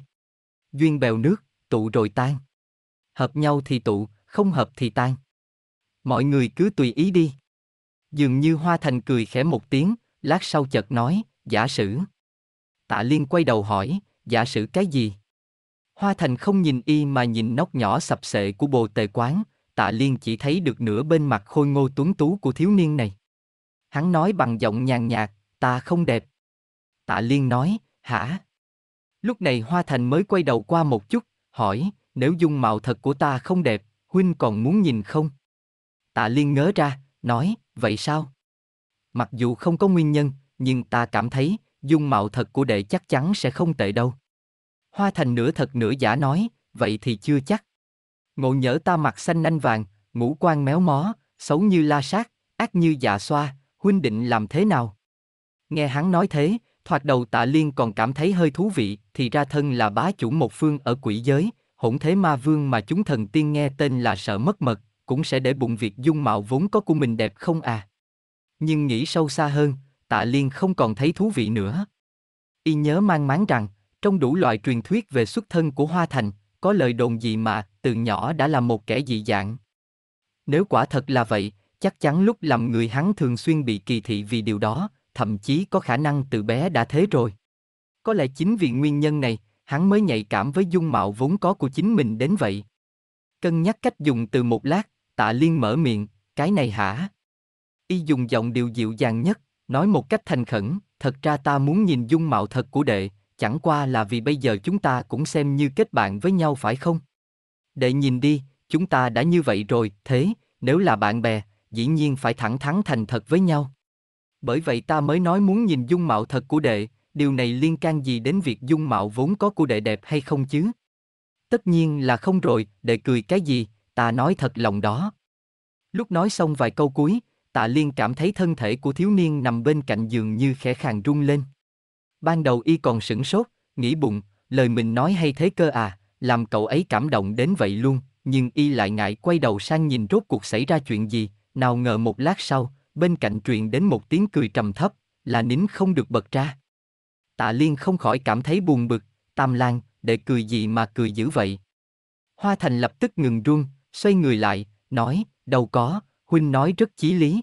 A: duyên bèo nước, tụ rồi tan. Hợp nhau thì tụ, không hợp thì tan. Mọi người cứ tùy ý đi. Dường như Hoa Thành cười khẽ một tiếng, lát sau chợt nói, giả sử. Tạ Liên quay đầu hỏi, giả sử cái gì? Hoa Thành không nhìn y mà nhìn nóc nhỏ sập sệ của bồ tề quán, Tạ Liên chỉ thấy được nửa bên mặt khôi ngô tuấn tú của thiếu niên này. Hắn nói bằng giọng nhàn nhạt, ta không đẹp. Tạ Liên nói, hả? Lúc này Hoa Thành mới quay đầu qua một chút, hỏi, nếu dung mạo thật của ta không đẹp, huynh còn muốn nhìn không? Tạ Liên ngớ ra, nói, vậy sao? Mặc dù không có nguyên nhân, nhưng ta cảm thấy, dung mạo thật của đệ chắc chắn sẽ không tệ đâu. Hoa Thành nửa thật nửa giả nói, vậy thì chưa chắc. Ngộ nhỡ ta mặt xanh anh vàng, ngũ quan méo mó, xấu như la sát, ác như dạ xoa, huynh định làm thế nào? Nghe hắn nói thế, thoạt đầu tạ liên còn cảm thấy hơi thú vị, thì ra thân là bá chủ một phương ở quỷ giới, hỗn thế ma vương mà chúng thần tiên nghe tên là sợ mất mật, cũng sẽ để bụng việc dung mạo vốn có của mình đẹp không à. Nhưng nghĩ sâu xa hơn, tạ liên không còn thấy thú vị nữa. Y nhớ mang máng rằng, trong đủ loại truyền thuyết về xuất thân của Hoa Thành, có lời đồn gì mà từ nhỏ đã là một kẻ dị dạng. Nếu quả thật là vậy, chắc chắn lúc làm người hắn thường xuyên bị kỳ thị vì điều đó, thậm chí có khả năng từ bé đã thế rồi. Có lẽ chính vì nguyên nhân này, hắn mới nhạy cảm với dung mạo vốn có của chính mình đến vậy. Cân nhắc cách dùng từ một lát, tạ liên mở miệng, cái này hả? Y dùng giọng điều dịu dàng nhất, nói một cách thành khẩn, thật ra ta muốn nhìn dung mạo thật của đệ, chẳng qua là vì bây giờ chúng ta cũng xem như kết bạn với nhau phải không? Đệ nhìn đi, chúng ta đã như vậy rồi, thế, nếu là bạn bè, dĩ nhiên phải thẳng thắn thành thật với nhau bởi vậy ta mới nói muốn nhìn dung mạo thật của đệ, điều này liên can gì đến việc dung mạo vốn có của đệ đẹp hay không chứ? Tất nhiên là không rồi, đệ cười cái gì, ta nói thật lòng đó. Lúc nói xong vài câu cuối, tạ liên cảm thấy thân thể của thiếu niên nằm bên cạnh giường như khẽ khàng rung lên. Ban đầu y còn sửng sốt, nghĩ bụng, lời mình nói hay thế cơ à, làm cậu ấy cảm động đến vậy luôn, nhưng y lại ngại quay đầu sang nhìn rốt cuộc xảy ra chuyện gì, nào ngờ một lát sau, bên cạnh truyền đến một tiếng cười trầm thấp, là nín không được bật ra. Tạ Liên không khỏi cảm thấy buồn bực, Tam Lan, để cười gì mà cười dữ vậy? Hoa Thành lập tức ngừng run, xoay người lại, nói, đâu có, huynh nói rất chí lý.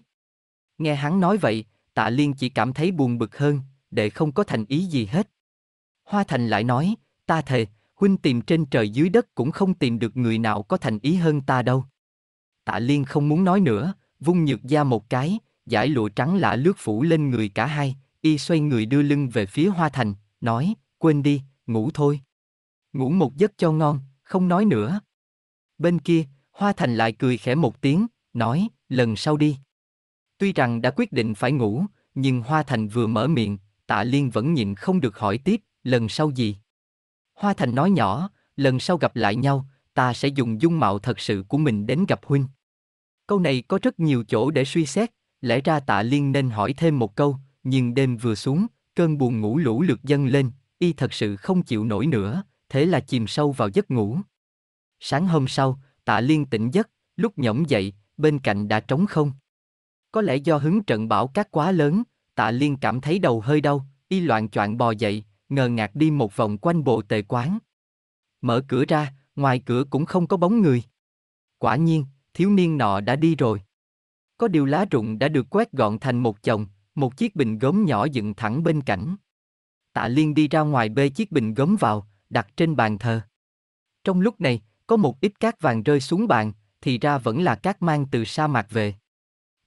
A: Nghe hắn nói vậy, Tạ Liên chỉ cảm thấy buồn bực hơn, để không có thành ý gì hết. Hoa Thành lại nói, ta thề, huynh tìm trên trời dưới đất cũng không tìm được người nào có thành ý hơn ta đâu. Tạ Liên không muốn nói nữa, vung nhược gia một cái, giải lụa trắng lạ lướt phủ lên người cả hai, y xoay người đưa lưng về phía Hoa Thành, nói, quên đi, ngủ thôi. Ngủ một giấc cho ngon, không nói nữa. Bên kia, Hoa Thành lại cười khẽ một tiếng, nói, lần sau đi. Tuy rằng đã quyết định phải ngủ, nhưng Hoa Thành vừa mở miệng, Tạ Liên vẫn nhịn không được hỏi tiếp, lần sau gì? Hoa Thành nói nhỏ, lần sau gặp lại nhau, ta sẽ dùng dung mạo thật sự của mình đến gặp huynh. Câu này có rất nhiều chỗ để suy xét, lẽ ra tạ liên nên hỏi thêm một câu, nhưng đêm vừa xuống, cơn buồn ngủ lũ lượt dâng lên, y thật sự không chịu nổi nữa, thế là chìm sâu vào giấc ngủ. Sáng hôm sau, tạ liên tỉnh giấc, lúc nhõng dậy, bên cạnh đã trống không. Có lẽ do hứng trận bão cát quá lớn, tạ liên cảm thấy đầu hơi đau, y loạn choạng bò dậy, ngờ ngạt đi một vòng quanh bộ tề quán. Mở cửa ra, ngoài cửa cũng không có bóng người. Quả nhiên, thiếu niên nọ đã đi rồi. Có điều lá rụng đã được quét gọn thành một chồng, một chiếc bình gốm nhỏ dựng thẳng bên cạnh. Tạ Liên đi ra ngoài bê chiếc bình gốm vào, đặt trên bàn thờ. Trong lúc này, có một ít cát vàng rơi xuống bàn, thì ra vẫn là cát mang từ sa mạc về.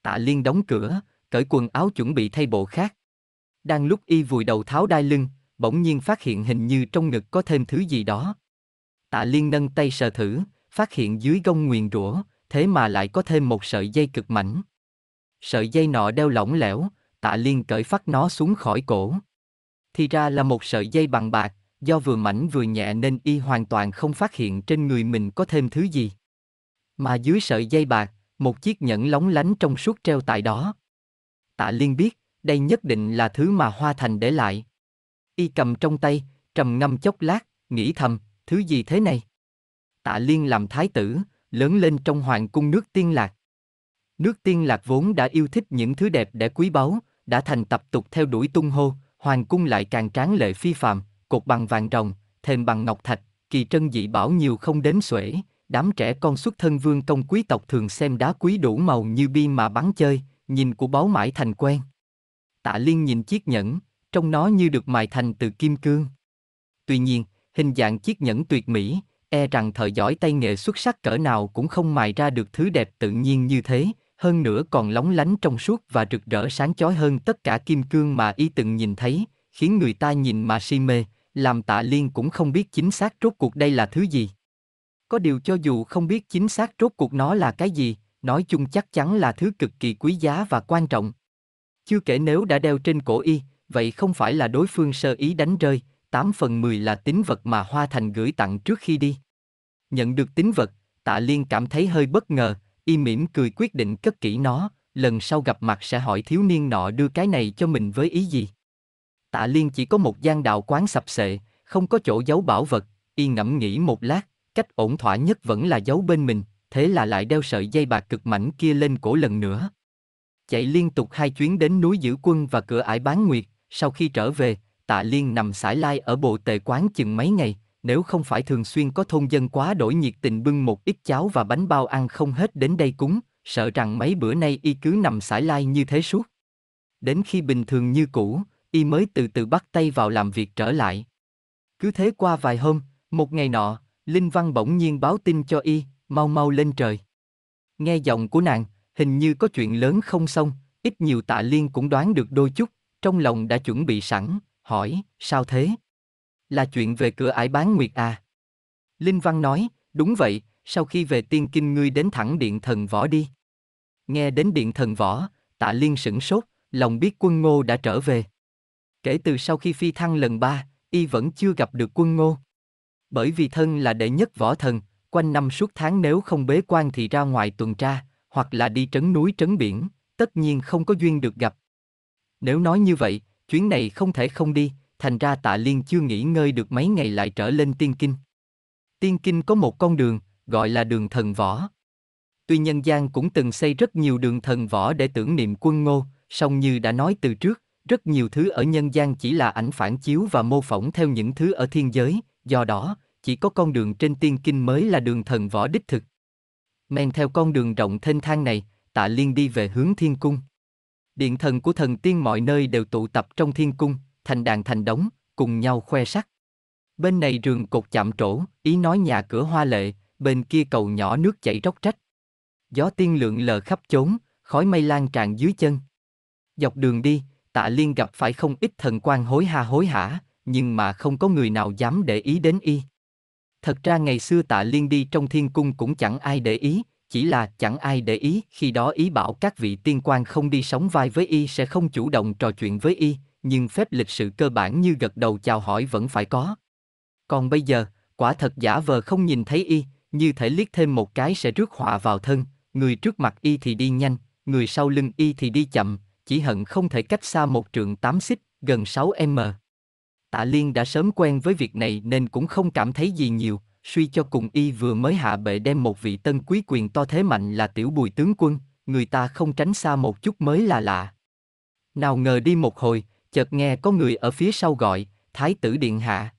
A: Tạ Liên đóng cửa, cởi quần áo chuẩn bị thay bộ khác. Đang lúc y vùi đầu tháo đai lưng, bỗng nhiên phát hiện hình như trong ngực có thêm thứ gì đó. Tạ Liên nâng tay sờ thử, phát hiện dưới gông nguyền rủa, thế mà lại có thêm một sợi dây cực mảnh. Sợi dây nọ đeo lỏng lẻo, tạ liên cởi phát nó xuống khỏi cổ. Thì ra là một sợi dây bằng bạc, do vừa mảnh vừa nhẹ nên y hoàn toàn không phát hiện trên người mình có thêm thứ gì. Mà dưới sợi dây bạc, một chiếc nhẫn lóng lánh trong suốt treo tại đó. Tạ liên biết, đây nhất định là thứ mà Hoa Thành để lại. Y cầm trong tay, trầm ngâm chốc lát, nghĩ thầm, thứ gì thế này? Tạ liên làm thái tử, lớn lên trong hoàng cung nước tiên lạc. Nước tiên lạc vốn đã yêu thích những thứ đẹp để quý báu, đã thành tập tục theo đuổi tung hô, hoàng cung lại càng tráng lệ phi phàm, cột bằng vàng rồng, thềm bằng ngọc thạch, kỳ trân dị bảo nhiều không đến xuể, đám trẻ con xuất thân vương công quý tộc thường xem đá quý đủ màu như bi mà bắn chơi, nhìn của báu mãi thành quen. Tạ Liên nhìn chiếc nhẫn, trong nó như được mài thành từ kim cương. Tuy nhiên, hình dạng chiếc nhẫn tuyệt mỹ, e rằng thợ giỏi tay nghệ xuất sắc cỡ nào cũng không mài ra được thứ đẹp tự nhiên như thế, hơn nữa còn lóng lánh trong suốt và rực rỡ sáng chói hơn tất cả kim cương mà y từng nhìn thấy, khiến người ta nhìn mà si mê, làm tạ liên cũng không biết chính xác rốt cuộc đây là thứ gì. Có điều cho dù không biết chính xác rốt cuộc nó là cái gì, nói chung chắc chắn là thứ cực kỳ quý giá và quan trọng. Chưa kể nếu đã đeo trên cổ y, vậy không phải là đối phương sơ ý đánh rơi, 8 phần 10 là tín vật mà Hoa Thành gửi tặng trước khi đi. Nhận được tín vật, tạ liên cảm thấy hơi bất ngờ, y mỉm cười quyết định cất kỹ nó, lần sau gặp mặt sẽ hỏi thiếu niên nọ đưa cái này cho mình với ý gì. Tạ liên chỉ có một gian đạo quán sập sệ, không có chỗ giấu bảo vật, y ngẫm nghĩ một lát, cách ổn thỏa nhất vẫn là giấu bên mình, thế là lại đeo sợi dây bạc cực mảnh kia lên cổ lần nữa. Chạy liên tục hai chuyến đến núi giữ quân và cửa ải bán nguyệt, sau khi trở về, tạ liên nằm sải lai ở bộ tề quán chừng mấy ngày, nếu không phải thường xuyên có thôn dân quá đổi nhiệt tình bưng một ít cháo và bánh bao ăn không hết đến đây cúng, sợ rằng mấy bữa nay y cứ nằm sải lai như thế suốt. Đến khi bình thường như cũ, y mới từ từ bắt tay vào làm việc trở lại. Cứ thế qua vài hôm, một ngày nọ, Linh Văn bỗng nhiên báo tin cho y, mau mau lên trời. Nghe giọng của nàng, hình như có chuyện lớn không xong, ít nhiều tạ liên cũng đoán được đôi chút, trong lòng đã chuẩn bị sẵn, hỏi, sao thế? là chuyện về cửa ải bán nguyệt à. Linh Văn nói, đúng vậy, sau khi về tiên kinh ngươi đến thẳng điện thần võ đi. Nghe đến điện thần võ, tạ liên sửng sốt, lòng biết quân ngô đã trở về. Kể từ sau khi phi thăng lần ba, y vẫn chưa gặp được quân ngô. Bởi vì thân là đệ nhất võ thần, quanh năm suốt tháng nếu không bế quan thì ra ngoài tuần tra, hoặc là đi trấn núi trấn biển, tất nhiên không có duyên được gặp. Nếu nói như vậy, chuyến này không thể không đi, thành ra tạ liên chưa nghỉ ngơi được mấy ngày lại trở lên tiên kinh. Tiên kinh có một con đường, gọi là đường thần võ. Tuy nhân gian cũng từng xây rất nhiều đường thần võ để tưởng niệm quân ngô, song như đã nói từ trước, rất nhiều thứ ở nhân gian chỉ là ảnh phản chiếu và mô phỏng theo những thứ ở thiên giới, do đó, chỉ có con đường trên tiên kinh mới là đường thần võ đích thực. Men theo con đường rộng thênh thang này, tạ liên đi về hướng thiên cung. Điện thần của thần tiên mọi nơi đều tụ tập trong thiên cung, thành đàn thành đống, cùng nhau khoe sắc. Bên này rừng cột chạm trổ, ý nói nhà cửa hoa lệ, bên kia cầu nhỏ nước chảy róc rách. Gió tiên lượng lờ khắp chốn, khói mây lan tràn dưới chân. Dọc đường đi, tạ liên gặp phải không ít thần quan hối ha hối hả, nhưng mà không có người nào dám để ý đến y. Thật ra ngày xưa tạ liên đi trong thiên cung cũng chẳng ai để ý, chỉ là chẳng ai để ý khi đó ý bảo các vị tiên quan không đi sống vai với y sẽ không chủ động trò chuyện với y, nhưng phép lịch sự cơ bản như gật đầu chào hỏi vẫn phải có. Còn bây giờ, quả thật giả vờ không nhìn thấy y, như thể liếc thêm một cái sẽ rước họa vào thân, người trước mặt y thì đi nhanh, người sau lưng y thì đi chậm, chỉ hận không thể cách xa một trường 8 xích, gần 6 m. Tạ Liên đã sớm quen với việc này nên cũng không cảm thấy gì nhiều, suy cho cùng y vừa mới hạ bệ đem một vị tân quý quyền to thế mạnh là tiểu bùi tướng quân, người ta không tránh xa một chút mới là lạ. Nào ngờ đi một hồi, chợt nghe có người ở phía sau gọi, Thái tử Điện Hạ.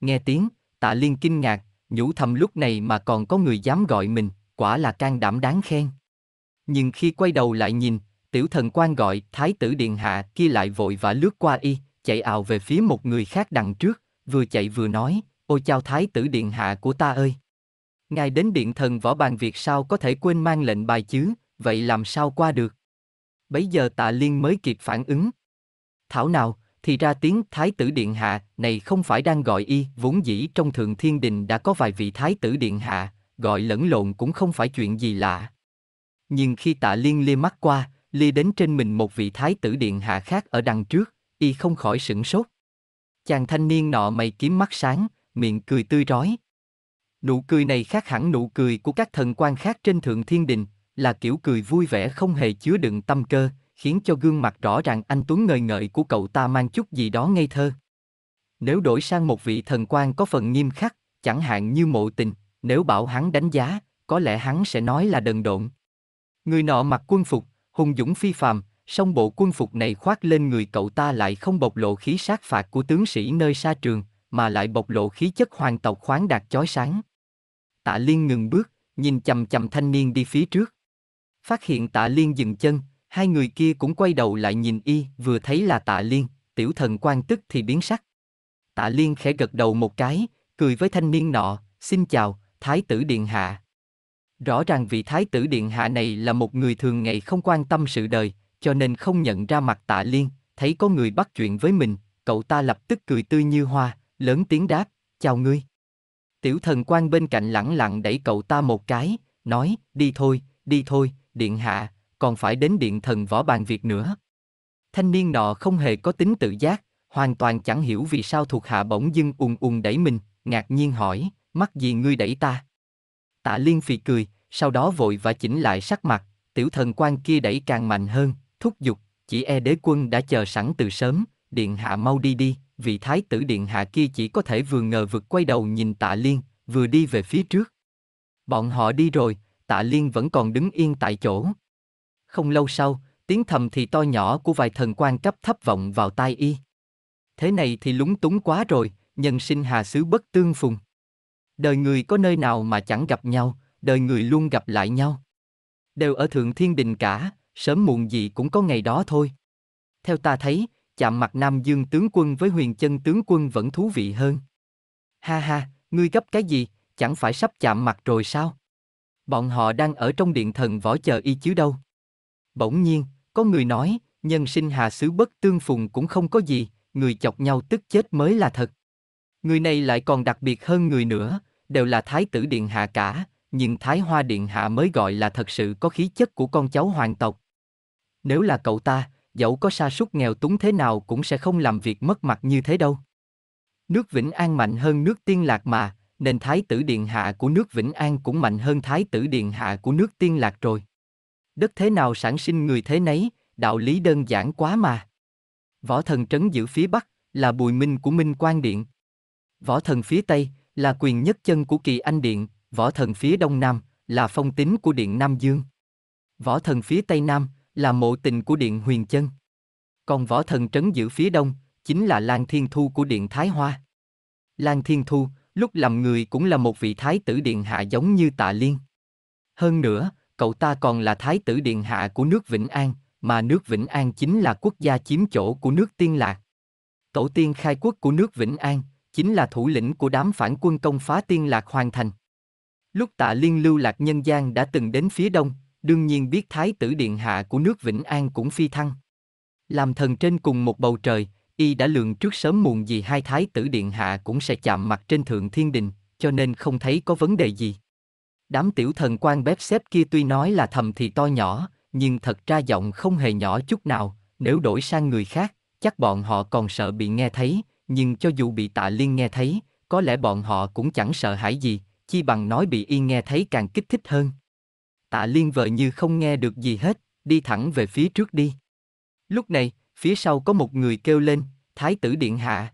A: Nghe tiếng, tạ liên kinh ngạc, nhủ thầm lúc này mà còn có người dám gọi mình, quả là can đảm đáng khen. Nhưng khi quay đầu lại nhìn, tiểu thần quan gọi Thái tử Điện Hạ kia lại vội vã lướt qua y, chạy ào về phía một người khác đằng trước, vừa chạy vừa nói, ôi chào Thái tử Điện Hạ của ta ơi. Ngài đến điện thần võ bàn việc sao có thể quên mang lệnh bài chứ, vậy làm sao qua được? Bấy giờ tạ liên mới kịp phản ứng, thảo nào, thì ra tiếng Thái tử Điện Hạ này không phải đang gọi y, vốn dĩ trong Thượng Thiên Đình đã có vài vị Thái tử Điện Hạ, gọi lẫn lộn cũng không phải chuyện gì lạ. Nhưng khi tạ liên lê mắt qua, lê đến trên mình một vị Thái tử Điện Hạ khác ở đằng trước, y không khỏi sửng sốt. Chàng thanh niên nọ mày kiếm mắt sáng, miệng cười tươi rói. Nụ cười này khác hẳn nụ cười của các thần quan khác trên Thượng Thiên Đình, là kiểu cười vui vẻ không hề chứa đựng tâm cơ, khiến cho gương mặt rõ ràng anh Tuấn ngời ngợi của cậu ta mang chút gì đó ngây thơ. Nếu đổi sang một vị thần quan có phần nghiêm khắc, chẳng hạn như mộ tình, nếu bảo hắn đánh giá, có lẽ hắn sẽ nói là đần độn. Người nọ mặc quân phục, hùng dũng phi phàm, song bộ quân phục này khoác lên người cậu ta lại không bộc lộ khí sát phạt của tướng sĩ nơi xa trường, mà lại bộc lộ khí chất hoàng tộc khoáng đạt chói sáng. Tạ Liên ngừng bước, nhìn chầm chầm thanh niên đi phía trước. Phát hiện Tạ Liên dừng chân, Hai người kia cũng quay đầu lại nhìn y, vừa thấy là tạ liên, tiểu thần quan tức thì biến sắc. Tạ liên khẽ gật đầu một cái, cười với thanh niên nọ, xin chào, thái tử điện hạ. Rõ ràng vị thái tử điện hạ này là một người thường ngày không quan tâm sự đời, cho nên không nhận ra mặt tạ liên, thấy có người bắt chuyện với mình, cậu ta lập tức cười tươi như hoa, lớn tiếng đáp, chào ngươi. Tiểu thần quan bên cạnh lẳng lặng đẩy cậu ta một cái, nói, đi thôi, đi thôi, điện hạ, còn phải đến điện thần võ bàn việc nữa. Thanh niên nọ không hề có tính tự giác, hoàn toàn chẳng hiểu vì sao thuộc hạ bỗng dưng ùn ùn đẩy mình, ngạc nhiên hỏi, mắt gì ngươi đẩy ta? Tạ Liên phì cười, sau đó vội và chỉnh lại sắc mặt, tiểu thần quan kia đẩy càng mạnh hơn, thúc giục, chỉ e đế quân đã chờ sẵn từ sớm, điện hạ mau đi đi, vị thái tử điện hạ kia chỉ có thể vừa ngờ vực quay đầu nhìn tạ liên, vừa đi về phía trước. Bọn họ đi rồi, tạ liên vẫn còn đứng yên tại chỗ. Không lâu sau, tiếng thầm thì to nhỏ của vài thần quan cấp thấp vọng vào tai y. Thế này thì lúng túng quá rồi, nhân sinh hà xứ bất tương phùng. Đời người có nơi nào mà chẳng gặp nhau, đời người luôn gặp lại nhau. Đều ở thượng thiên đình cả, sớm muộn gì cũng có ngày đó thôi. Theo ta thấy, chạm mặt Nam Dương tướng quân với huyền chân tướng quân vẫn thú vị hơn. Ha ha, ngươi gấp cái gì, chẳng phải sắp chạm mặt rồi sao? Bọn họ đang ở trong điện thần võ chờ y chứ đâu. Bỗng nhiên, có người nói, nhân sinh hà xứ bất tương phùng cũng không có gì, người chọc nhau tức chết mới là thật. Người này lại còn đặc biệt hơn người nữa, đều là thái tử điện hạ cả, nhưng thái hoa điện hạ mới gọi là thật sự có khí chất của con cháu hoàng tộc. Nếu là cậu ta, dẫu có sa sút nghèo túng thế nào cũng sẽ không làm việc mất mặt như thế đâu. Nước Vĩnh An mạnh hơn nước Tiên Lạc mà, nên thái tử điện hạ của nước Vĩnh An cũng mạnh hơn thái tử điện hạ của nước Tiên Lạc rồi đất thế nào sản sinh người thế nấy, đạo lý đơn giản quá mà. Võ thần trấn giữ phía Bắc là bùi minh của Minh Quang Điện. Võ thần phía Tây là quyền nhất chân của Kỳ Anh Điện, võ thần phía Đông Nam là phong tín của Điện Nam Dương. Võ thần phía Tây Nam là mộ tình của Điện Huyền Chân. Còn võ thần trấn giữ phía Đông chính là Lan Thiên Thu của Điện Thái Hoa. Lan Thiên Thu lúc làm người cũng là một vị thái tử điện hạ giống như tạ liên. Hơn nữa, cậu ta còn là thái tử điện hạ của nước Vĩnh An, mà nước Vĩnh An chính là quốc gia chiếm chỗ của nước Tiên Lạc. Tổ tiên khai quốc của nước Vĩnh An, chính là thủ lĩnh của đám phản quân công phá Tiên Lạc hoàn thành. Lúc tạ liên lưu lạc nhân gian đã từng đến phía đông, đương nhiên biết thái tử điện hạ của nước Vĩnh An cũng phi thăng. Làm thần trên cùng một bầu trời, y đã lường trước sớm muộn gì hai thái tử điện hạ cũng sẽ chạm mặt trên thượng thiên đình, cho nên không thấy có vấn đề gì. Đám tiểu thần quan bếp xếp kia tuy nói là thầm thì to nhỏ, nhưng thật ra giọng không hề nhỏ chút nào, nếu đổi sang người khác, chắc bọn họ còn sợ bị nghe thấy, nhưng cho dù bị tạ liên nghe thấy, có lẽ bọn họ cũng chẳng sợ hãi gì, chi bằng nói bị y nghe thấy càng kích thích hơn. Tạ liên vợ như không nghe được gì hết, đi thẳng về phía trước đi. Lúc này, phía sau có một người kêu lên, Thái tử Điện Hạ.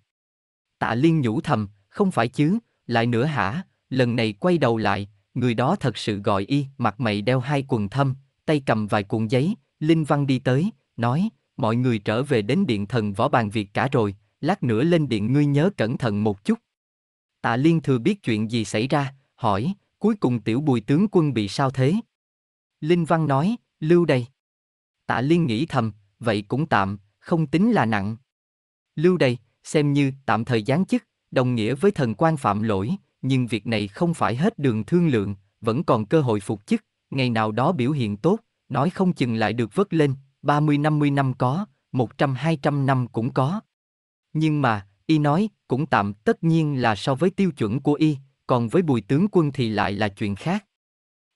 A: Tạ liên nhủ thầm, không phải chứ, lại nữa hả, lần này quay đầu lại, người đó thật sự gọi y, mặt mày đeo hai quần thâm, tay cầm vài cuộn giấy, Linh Văn đi tới, nói, mọi người trở về đến điện thần võ bàn việc cả rồi, lát nữa lên điện ngươi nhớ cẩn thận một chút. Tạ Liên thừa biết chuyện gì xảy ra, hỏi, cuối cùng tiểu bùi tướng quân bị sao thế? Linh Văn nói, lưu đây. Tạ Liên nghĩ thầm, vậy cũng tạm, không tính là nặng. Lưu đây, xem như tạm thời gián chức, đồng nghĩa với thần quan phạm lỗi, nhưng việc này không phải hết đường thương lượng, vẫn còn cơ hội phục chức, ngày nào đó biểu hiện tốt, nói không chừng lại được vớt lên, 30-50 năm có, 100-200 năm cũng có. Nhưng mà, y nói, cũng tạm tất nhiên là so với tiêu chuẩn của y, còn với bùi tướng quân thì lại là chuyện khác.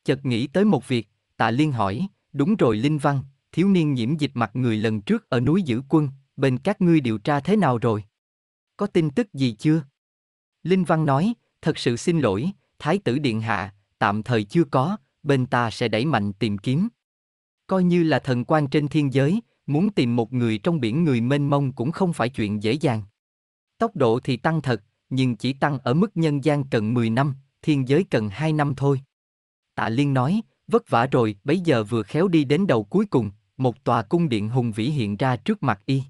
A: Chợt nghĩ tới một việc, tạ liên hỏi, đúng rồi Linh Văn, thiếu niên nhiễm dịch mặt người lần trước ở núi giữ quân, bên các ngươi điều tra thế nào rồi? Có tin tức gì chưa? Linh Văn nói, thật sự xin lỗi, Thái tử Điện Hạ, tạm thời chưa có, bên ta sẽ đẩy mạnh tìm kiếm. Coi như là thần quan trên thiên giới, muốn tìm một người trong biển người mênh mông cũng không phải chuyện dễ dàng. Tốc độ thì tăng thật, nhưng chỉ tăng ở mức nhân gian cần 10 năm, thiên giới cần 2 năm thôi. Tạ Liên nói, vất vả rồi, bấy giờ vừa khéo đi đến đầu cuối cùng, một tòa cung điện hùng vĩ hiện ra trước mặt y.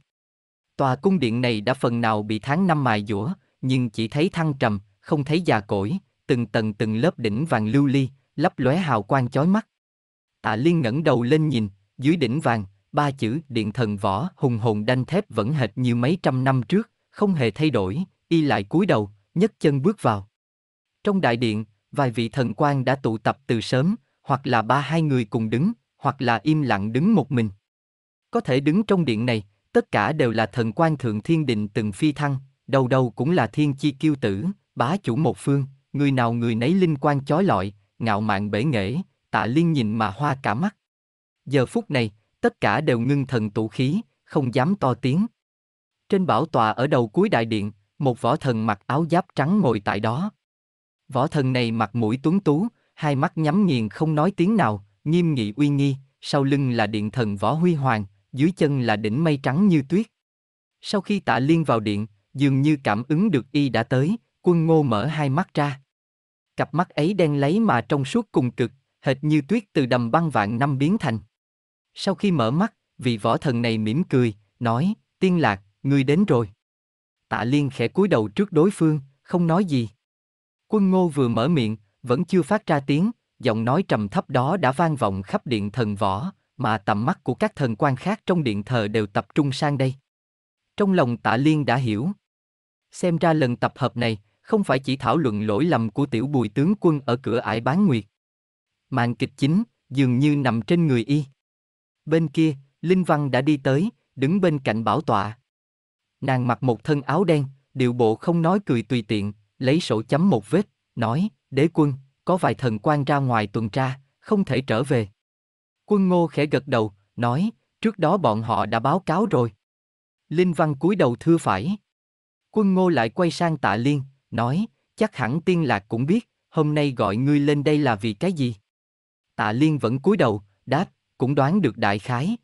A: Tòa cung điện này đã phần nào bị tháng năm mài dũa, nhưng chỉ thấy thăng trầm, không thấy già cỗi, từng tầng từng lớp đỉnh vàng lưu ly, lấp lóe hào quang chói mắt. Tạ Liên ngẩng đầu lên nhìn, dưới đỉnh vàng, ba chữ điện thần võ hùng hồn đanh thép vẫn hệt như mấy trăm năm trước, không hề thay đổi, y lại cúi đầu, nhấc chân bước vào. Trong đại điện, vài vị thần quan đã tụ tập từ sớm, hoặc là ba hai người cùng đứng, hoặc là im lặng đứng một mình. Có thể đứng trong điện này, tất cả đều là thần quan thượng thiên đình từng phi thăng, đầu đầu cũng là thiên chi kiêu tử, bá chủ một phương, người nào người nấy linh quan chói lọi, ngạo mạn bể nghệ, tạ liên nhìn mà hoa cả mắt. Giờ phút này, tất cả đều ngưng thần tụ khí, không dám to tiếng. Trên bảo tòa ở đầu cuối đại điện, một võ thần mặc áo giáp trắng ngồi tại đó. Võ thần này mặt mũi tuấn tú, hai mắt nhắm nghiền không nói tiếng nào, nghiêm nghị uy nghi, sau lưng là điện thần võ huy hoàng, dưới chân là đỉnh mây trắng như tuyết. Sau khi tạ liên vào điện, dường như cảm ứng được y đã tới, Quân ngô mở hai mắt ra. Cặp mắt ấy đen lấy mà trong suốt cùng cực, hệt như tuyết từ đầm băng vạn năm biến thành. Sau khi mở mắt, vị võ thần này mỉm cười, nói, tiên lạc, ngươi đến rồi. Tạ Liên khẽ cúi đầu trước đối phương, không nói gì. Quân ngô vừa mở miệng, vẫn chưa phát ra tiếng, giọng nói trầm thấp đó đã vang vọng khắp điện thần võ, mà tầm mắt của các thần quan khác trong điện thờ đều tập trung sang đây. Trong lòng tạ liên đã hiểu. Xem ra lần tập hợp này, không phải chỉ thảo luận lỗi lầm của tiểu bùi tướng quân ở cửa ải bán nguyệt. Màn kịch chính, dường như nằm trên người y. Bên kia, Linh Văn đã đi tới, đứng bên cạnh bảo tọa. Nàng mặc một thân áo đen, điệu bộ không nói cười tùy tiện, lấy sổ chấm một vết, nói, đế quân, có vài thần quan ra ngoài tuần tra, không thể trở về. Quân ngô khẽ gật đầu, nói, trước đó bọn họ đã báo cáo rồi. Linh Văn cúi đầu thưa phải. Quân ngô lại quay sang tạ liên, nói, chắc hẳn tiên lạc cũng biết, hôm nay gọi ngươi lên đây là vì cái gì. Tạ Liên vẫn cúi đầu, đáp, cũng đoán được đại khái.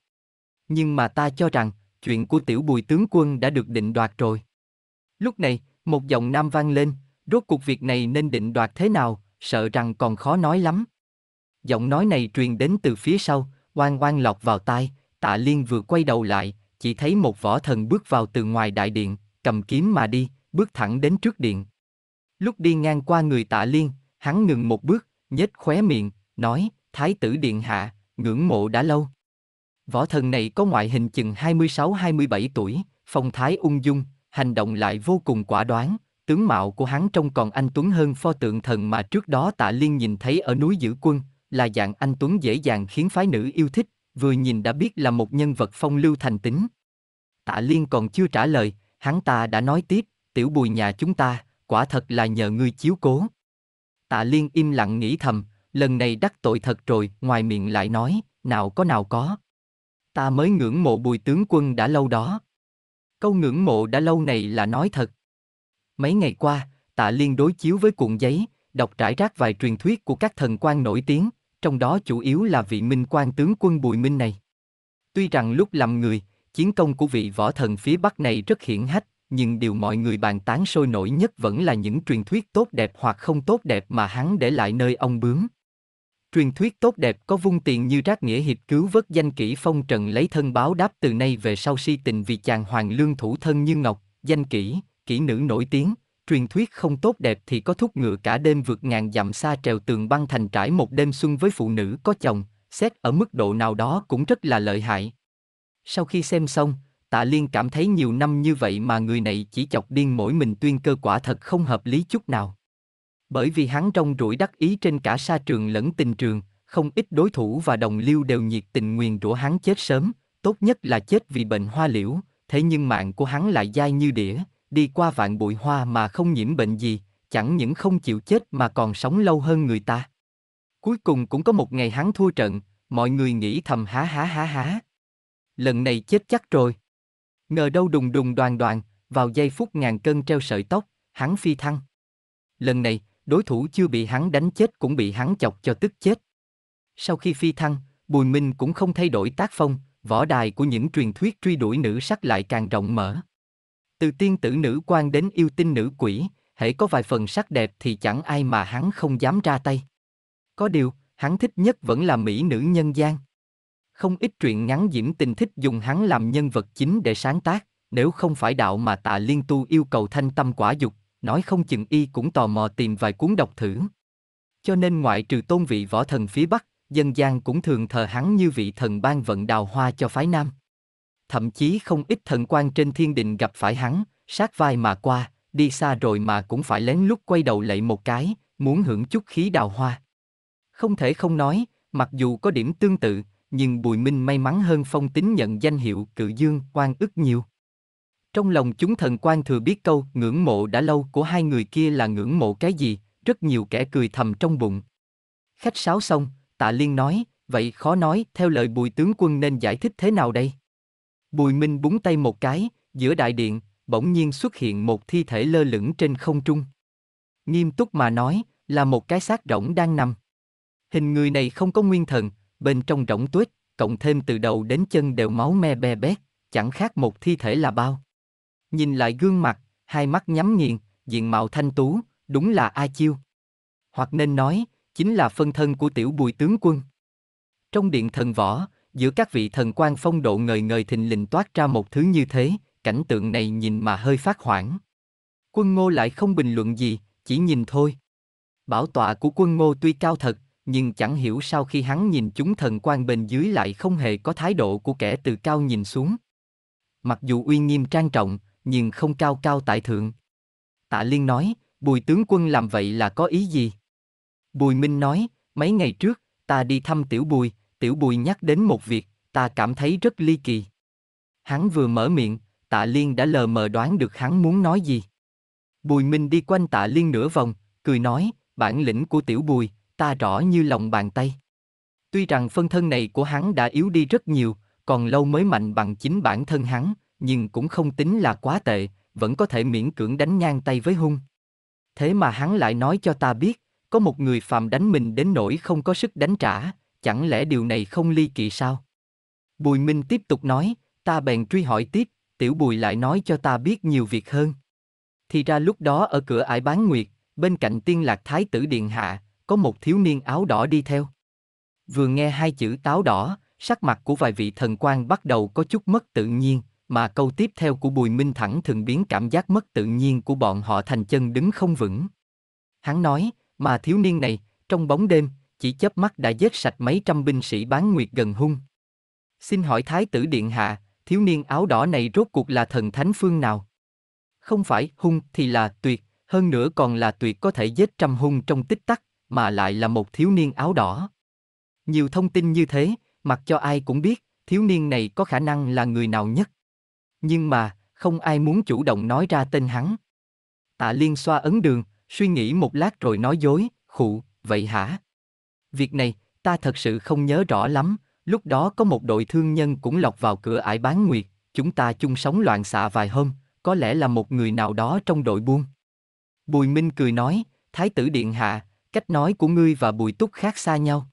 A: Nhưng mà ta cho rằng, chuyện của tiểu bùi tướng quân đã được định đoạt rồi. Lúc này, một giọng nam vang lên, rốt cuộc việc này nên định đoạt thế nào, sợ rằng còn khó nói lắm. Giọng nói này truyền đến từ phía sau, oan oan lọc vào tai, tạ liên vừa quay đầu lại, chỉ thấy một võ thần bước vào từ ngoài đại điện, cầm kiếm mà đi, bước thẳng đến trước điện. Lúc đi ngang qua người tạ liên, hắn ngừng một bước, nhếch khóe miệng, nói, Thái tử Điện Hạ, ngưỡng mộ đã lâu. Võ thần này có ngoại hình chừng 26-27 tuổi, phong thái ung dung, hành động lại vô cùng quả đoán, tướng mạo của hắn trông còn anh Tuấn hơn pho tượng thần mà trước đó tạ liên nhìn thấy ở núi giữ quân, là dạng anh Tuấn dễ dàng khiến phái nữ yêu thích, vừa nhìn đã biết là một nhân vật phong lưu thành tính. Tạ liên còn chưa trả lời, hắn ta đã nói tiếp, tiểu bùi nhà chúng ta, quả thật là nhờ ngươi chiếu cố. Tạ Liên im lặng nghĩ thầm, lần này đắc tội thật rồi, ngoài miệng lại nói, nào có nào có. Ta mới ngưỡng mộ bùi tướng quân đã lâu đó. Câu ngưỡng mộ đã lâu này là nói thật. Mấy ngày qua, Tạ Liên đối chiếu với cuộn giấy, đọc trải rác vài truyền thuyết của các thần quan nổi tiếng, trong đó chủ yếu là vị minh quan tướng quân Bùi Minh này. Tuy rằng lúc làm người, chiến công của vị võ thần phía Bắc này rất hiển hách, nhưng điều mọi người bàn tán sôi nổi nhất vẫn là những truyền thuyết tốt đẹp hoặc không tốt đẹp mà hắn để lại nơi ông bướm. Truyền thuyết tốt đẹp có vung tiền như rác nghĩa hiệp cứu vớt danh kỹ phong trần lấy thân báo đáp từ nay về sau si tình vì chàng hoàng lương thủ thân như ngọc, danh kỹ, kỹ nữ nổi tiếng, truyền thuyết không tốt đẹp thì có thúc ngựa cả đêm vượt ngàn dặm xa trèo tường băng thành trải một đêm xuân với phụ nữ có chồng, xét ở mức độ nào đó cũng rất là lợi hại. Sau khi xem xong, Tạ Liên cảm thấy nhiều năm như vậy mà người này chỉ chọc điên mỗi mình tuyên cơ quả thật không hợp lý chút nào. Bởi vì hắn trong rủi đắc ý trên cả sa trường lẫn tình trường, không ít đối thủ và đồng liêu đều nhiệt tình nguyền rủa hắn chết sớm, tốt nhất là chết vì bệnh hoa liễu, thế nhưng mạng của hắn lại dai như đĩa, đi qua vạn bụi hoa mà không nhiễm bệnh gì, chẳng những không chịu chết mà còn sống lâu hơn người ta. Cuối cùng cũng có một ngày hắn thua trận, mọi người nghĩ thầm há há há há. Lần này chết chắc rồi. Ngờ đâu đùng đùng đoàn đoàn, vào giây phút ngàn cân treo sợi tóc, hắn phi thăng. Lần này, đối thủ chưa bị hắn đánh chết cũng bị hắn chọc cho tức chết. Sau khi phi thăng, Bùi Minh cũng không thay đổi tác phong, võ đài của những truyền thuyết truy đuổi nữ sắc lại càng rộng mở. Từ tiên tử nữ quan đến yêu tinh nữ quỷ, hễ có vài phần sắc đẹp thì chẳng ai mà hắn không dám ra tay. Có điều, hắn thích nhất vẫn là mỹ nữ nhân gian không ít truyện ngắn Diễm Tình thích dùng hắn làm nhân vật chính để sáng tác, nếu không phải đạo mà tạ liên tu yêu cầu thanh tâm quả dục, nói không chừng y cũng tò mò tìm vài cuốn đọc thử. Cho nên ngoại trừ tôn vị võ thần phía Bắc, dân gian cũng thường thờ hắn như vị thần ban vận đào hoa cho phái Nam. Thậm chí không ít thần quan trên thiên đình gặp phải hắn, sát vai mà qua, đi xa rồi mà cũng phải lén lút quay đầu lạy một cái, muốn hưởng chút khí đào hoa. Không thể không nói, mặc dù có điểm tương tự, nhưng Bùi Minh may mắn hơn Phong Tính nhận danh hiệu cự dương Quan ức nhiều. Trong lòng chúng thần quan thừa biết câu ngưỡng mộ đã lâu của hai người kia là ngưỡng mộ cái gì, rất nhiều kẻ cười thầm trong bụng. Khách sáo xong, tạ liên nói, vậy khó nói, theo lời bùi tướng quân nên giải thích thế nào đây? Bùi Minh búng tay một cái, giữa đại điện, bỗng nhiên xuất hiện một thi thể lơ lửng trên không trung. Nghiêm túc mà nói, là một cái xác rỗng đang nằm. Hình người này không có nguyên thần, bên trong rỗng tuyết, cộng thêm từ đầu đến chân đều máu me be bét, chẳng khác một thi thể là bao. Nhìn lại gương mặt, hai mắt nhắm nghiền, diện mạo thanh tú, đúng là A Chiêu. Hoặc nên nói, chính là phân thân của tiểu bùi tướng quân. Trong điện thần võ, giữa các vị thần quan phong độ ngời ngời thình lình toát ra một thứ như thế, cảnh tượng này nhìn mà hơi phát hoảng. Quân ngô lại không bình luận gì, chỉ nhìn thôi. Bảo tọa của quân ngô tuy cao thật, nhưng chẳng hiểu sao khi hắn nhìn chúng thần quan bên dưới lại không hề có thái độ của kẻ từ cao nhìn xuống. Mặc dù uy nghiêm trang trọng, nhưng không cao cao tại thượng. Tạ Liên nói, Bùi tướng quân làm vậy là có ý gì? Bùi Minh nói, mấy ngày trước, ta đi thăm Tiểu Bùi, Tiểu Bùi nhắc đến một việc, ta cảm thấy rất ly kỳ. Hắn vừa mở miệng, Tạ Liên đã lờ mờ đoán được hắn muốn nói gì. Bùi Minh đi quanh Tạ Liên nửa vòng, cười nói, bản lĩnh của Tiểu Bùi, ta rõ như lòng bàn tay. Tuy rằng phân thân này của hắn đã yếu đi rất nhiều, còn lâu mới mạnh bằng chính bản thân hắn, nhưng cũng không tính là quá tệ, vẫn có thể miễn cưỡng đánh ngang tay với hung. Thế mà hắn lại nói cho ta biết, có một người phàm đánh mình đến nỗi không có sức đánh trả, chẳng lẽ điều này không ly kỳ sao? Bùi Minh tiếp tục nói, ta bèn truy hỏi tiếp, tiểu bùi lại nói cho ta biết nhiều việc hơn. Thì ra lúc đó ở cửa ải bán nguyệt, bên cạnh tiên lạc thái tử điện hạ, có một thiếu niên áo đỏ đi theo. Vừa nghe hai chữ táo đỏ, sắc mặt của vài vị thần quan bắt đầu có chút mất tự nhiên, mà câu tiếp theo của Bùi Minh Thẳng thường biến cảm giác mất tự nhiên của bọn họ thành chân đứng không vững. Hắn nói, mà thiếu niên này, trong bóng đêm, chỉ chớp mắt đã giết sạch mấy trăm binh sĩ bán nguyệt gần hung. Xin hỏi Thái tử Điện Hạ, thiếu niên áo đỏ này rốt cuộc là thần thánh phương nào? Không phải hung thì là tuyệt, hơn nữa còn là tuyệt có thể giết trăm hung trong tích tắc, mà lại là một thiếu niên áo đỏ. Nhiều thông tin như thế, mặc cho ai cũng biết, thiếu niên này có khả năng là người nào nhất. Nhưng mà, không ai muốn chủ động nói ra tên hắn. Tạ Liên xoa ấn đường, suy nghĩ một lát rồi nói dối, khụ, vậy hả? Việc này, ta thật sự không nhớ rõ lắm, lúc đó có một đội thương nhân cũng lọc vào cửa ải bán nguyệt, chúng ta chung sống loạn xạ vài hôm, có lẽ là một người nào đó trong đội buôn. Bùi Minh cười nói, Thái tử Điện Hạ, cách nói của ngươi và bùi túc khác xa nhau.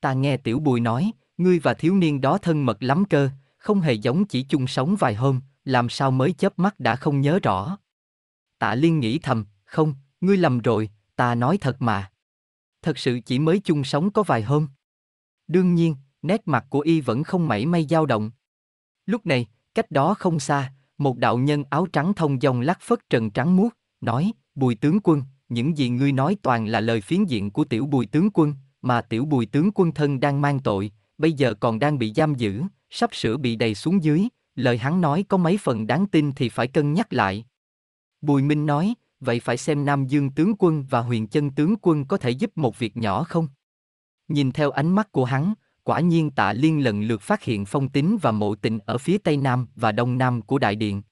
A: Ta nghe tiểu bùi nói, ngươi và thiếu niên đó thân mật lắm cơ, không hề giống chỉ chung sống vài hôm, làm sao mới chớp mắt đã không nhớ rõ. Tạ Liên nghĩ thầm, không, ngươi lầm rồi, ta nói thật mà. Thật sự chỉ mới chung sống có vài hôm. Đương nhiên, nét mặt của y vẫn không mảy may dao động. Lúc này, cách đó không xa, một đạo nhân áo trắng thông dòng lắc phất trần trắng muốt, nói, bùi tướng quân, những gì ngươi nói toàn là lời phiến diện của tiểu bùi tướng quân, mà tiểu bùi tướng quân thân đang mang tội, bây giờ còn đang bị giam giữ, sắp sửa bị đầy xuống dưới, lời hắn nói có mấy phần đáng tin thì phải cân nhắc lại. Bùi Minh nói, vậy phải xem Nam Dương tướng quân và huyền chân tướng quân có thể giúp một việc nhỏ không? Nhìn theo ánh mắt của hắn, quả nhiên tạ liên lần lượt phát hiện phong tín và mộ tịnh ở phía tây nam và đông nam của đại điện.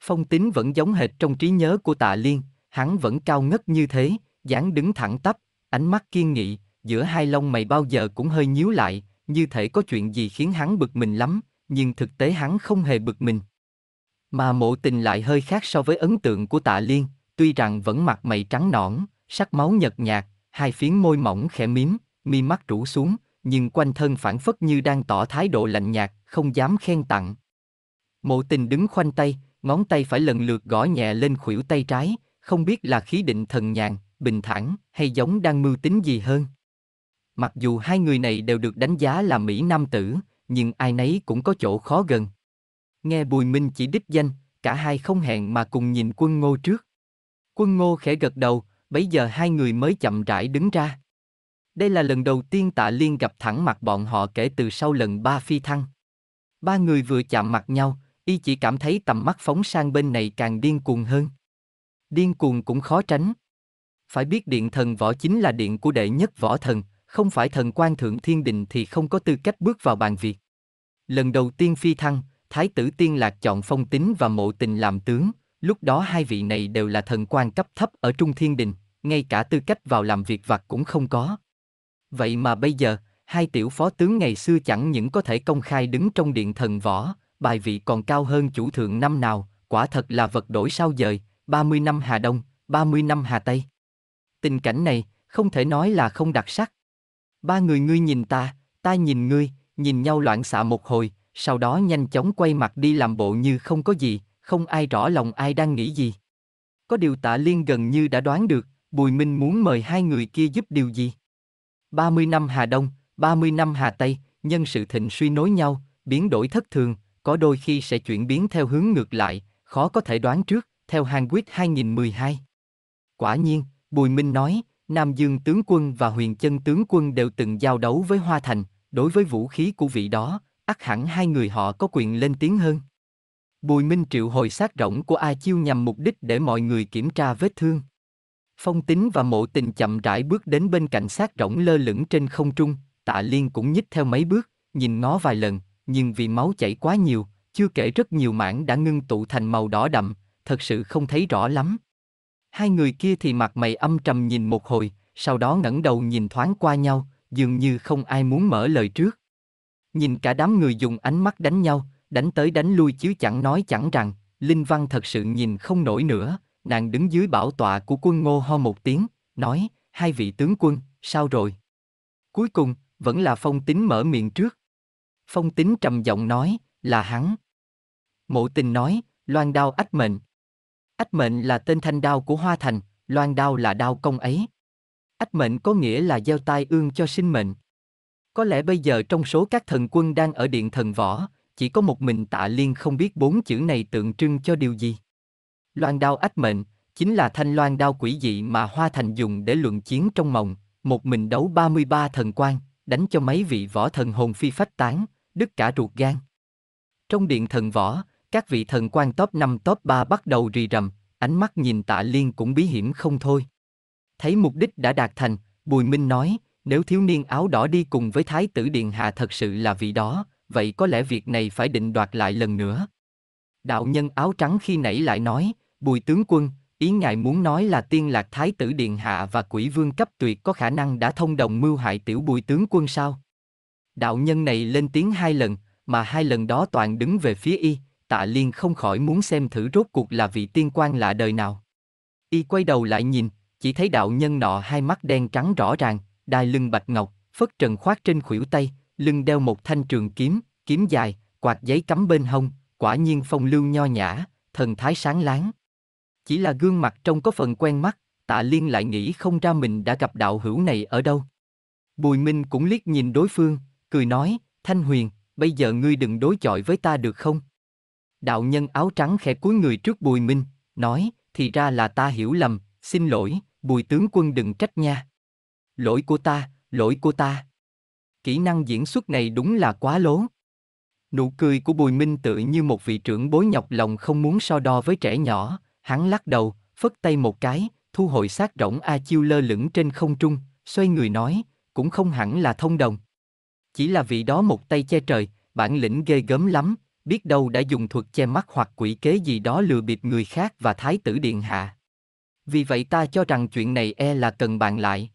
A: Phong tín vẫn giống hệt trong trí nhớ của tạ liên, hắn vẫn cao ngất như thế, dáng đứng thẳng tắp, ánh mắt kiên nghị, giữa hai lông mày bao giờ cũng hơi nhíu lại, như thể có chuyện gì khiến hắn bực mình lắm, nhưng thực tế hắn không hề bực mình. Mà mộ tình lại hơi khác so với ấn tượng của tạ liên, tuy rằng vẫn mặt mày trắng nõn, sắc máu nhợt nhạt, hai phiến môi mỏng khẽ mím, mi mắt rũ xuống, nhưng quanh thân phản phất như đang tỏ thái độ lạnh nhạt, không dám khen tặng. Mộ tình đứng khoanh tay, ngón tay phải lần lượt gõ nhẹ lên khuỷu tay trái, không biết là khí định thần nhàn, bình thản hay giống đang mưu tính gì hơn. Mặc dù hai người này đều được đánh giá là Mỹ Nam tử, nhưng ai nấy cũng có chỗ khó gần. Nghe Bùi Minh chỉ đích danh, cả hai không hẹn mà cùng nhìn quân ngô trước. Quân ngô khẽ gật đầu, bấy giờ hai người mới chậm rãi đứng ra. Đây là lần đầu tiên tạ liên gặp thẳng mặt bọn họ kể từ sau lần ba phi thăng. Ba người vừa chạm mặt nhau, y chỉ cảm thấy tầm mắt phóng sang bên này càng điên cuồng hơn điên cuồng cũng khó tránh. Phải biết điện thần võ chính là điện của đệ nhất võ thần, không phải thần quan thượng thiên đình thì không có tư cách bước vào bàn việc. Lần đầu tiên phi thăng, Thái tử Tiên Lạc chọn phong tính và mộ tình làm tướng, lúc đó hai vị này đều là thần quan cấp thấp ở Trung Thiên Đình, ngay cả tư cách vào làm việc vặt cũng không có. Vậy mà bây giờ, hai tiểu phó tướng ngày xưa chẳng những có thể công khai đứng trong điện thần võ, bài vị còn cao hơn chủ thượng năm nào, quả thật là vật đổi sao dời, 30 năm Hà Đông, 30 năm Hà Tây. Tình cảnh này, không thể nói là không đặc sắc. Ba người ngươi nhìn ta, ta nhìn ngươi, nhìn nhau loạn xạ một hồi, sau đó nhanh chóng quay mặt đi làm bộ như không có gì, không ai rõ lòng ai đang nghĩ gì. Có điều tạ liên gần như đã đoán được, Bùi Minh muốn mời hai người kia giúp điều gì. 30 năm Hà Đông, 30 năm Hà Tây, nhân sự thịnh suy nối nhau, biến đổi thất thường, có đôi khi sẽ chuyển biến theo hướng ngược lại, khó có thể đoán trước theo Hàn Quyết 2012. Quả nhiên, Bùi Minh nói, Nam Dương tướng quân và Huyền Chân tướng quân đều từng giao đấu với Hoa Thành, đối với vũ khí của vị đó, ắt hẳn hai người họ có quyền lên tiếng hơn. Bùi Minh triệu hồi sát rỗng của A Chiêu nhằm mục đích để mọi người kiểm tra vết thương. Phong Tính và Mộ Tình chậm rãi bước đến bên cạnh sát rỗng lơ lửng trên không trung, Tạ Liên cũng nhích theo mấy bước, nhìn ngó vài lần, nhưng vì máu chảy quá nhiều, chưa kể rất nhiều mảng đã ngưng tụ thành màu đỏ đậm, thật sự không thấy rõ lắm. Hai người kia thì mặt mày âm trầm nhìn một hồi, sau đó ngẩng đầu nhìn thoáng qua nhau, dường như không ai muốn mở lời trước. Nhìn cả đám người dùng ánh mắt đánh nhau, đánh tới đánh lui chứ chẳng nói chẳng rằng, Linh Văn thật sự nhìn không nổi nữa, nàng đứng dưới bảo tọa của quân ngô ho một tiếng, nói, hai vị tướng quân, sao rồi? Cuối cùng, vẫn là phong tính mở miệng trước. Phong tính trầm giọng nói, là hắn. Mộ tình nói, loan đao ách mệnh. Ách mệnh là tên thanh đao của Hoa Thành, loan đao là đao công ấy. Ách mệnh có nghĩa là gieo tai ương cho sinh mệnh. Có lẽ bây giờ trong số các thần quân đang ở điện thần võ, chỉ có một mình tạ liên không biết bốn chữ này tượng trưng cho điều gì. Loan đao ách mệnh, chính là thanh loan đao quỷ dị mà Hoa Thành dùng để luận chiến trong mộng, một mình đấu 33 thần quan, đánh cho mấy vị võ thần hồn phi phách tán, đứt cả ruột gan. Trong điện thần võ, các vị thần quan top 5 top 3 bắt đầu rì rầm, ánh mắt nhìn tạ liên cũng bí hiểm không thôi. Thấy mục đích đã đạt thành, Bùi Minh nói, nếu thiếu niên áo đỏ đi cùng với Thái tử Điện Hạ thật sự là vị đó, vậy có lẽ việc này phải định đoạt lại lần nữa. Đạo nhân áo trắng khi nãy lại nói, Bùi tướng quân, ý ngài muốn nói là tiên lạc Thái tử Điện Hạ và quỷ vương cấp tuyệt có khả năng đã thông đồng mưu hại tiểu Bùi tướng quân sao? Đạo nhân này lên tiếng hai lần, mà hai lần đó toàn đứng về phía y, tạ liên không khỏi muốn xem thử rốt cuộc là vị tiên quan lạ đời nào. Y quay đầu lại nhìn, chỉ thấy đạo nhân nọ hai mắt đen trắng rõ ràng, đai lưng bạch ngọc, phất trần khoác trên khuỷu tay, lưng đeo một thanh trường kiếm, kiếm dài, quạt giấy cắm bên hông, quả nhiên phong lưu nho nhã, thần thái sáng láng. Chỉ là gương mặt trông có phần quen mắt, tạ liên lại nghĩ không ra mình đã gặp đạo hữu này ở đâu. Bùi Minh cũng liếc nhìn đối phương, cười nói, Thanh Huyền, bây giờ ngươi đừng đối chọi với ta được không? Đạo nhân áo trắng khẽ cúi người trước Bùi Minh, nói, thì ra là ta hiểu lầm, xin lỗi, Bùi tướng quân đừng trách nha. Lỗi của ta, lỗi của ta. Kỹ năng diễn xuất này đúng là quá lố. Nụ cười của Bùi Minh tự như một vị trưởng bối nhọc lòng không muốn so đo với trẻ nhỏ, hắn lắc đầu, phất tay một cái, thu hồi xác rỗng A Chiêu lơ lửng trên không trung, xoay người nói, cũng không hẳn là thông đồng. Chỉ là vị đó một tay che trời, bản lĩnh ghê gớm lắm, biết đâu đã dùng thuật che mắt hoặc quỷ kế gì đó lừa bịp người khác và thái tử điện hạ. Vì vậy ta cho rằng chuyện này e là cần bàn lại.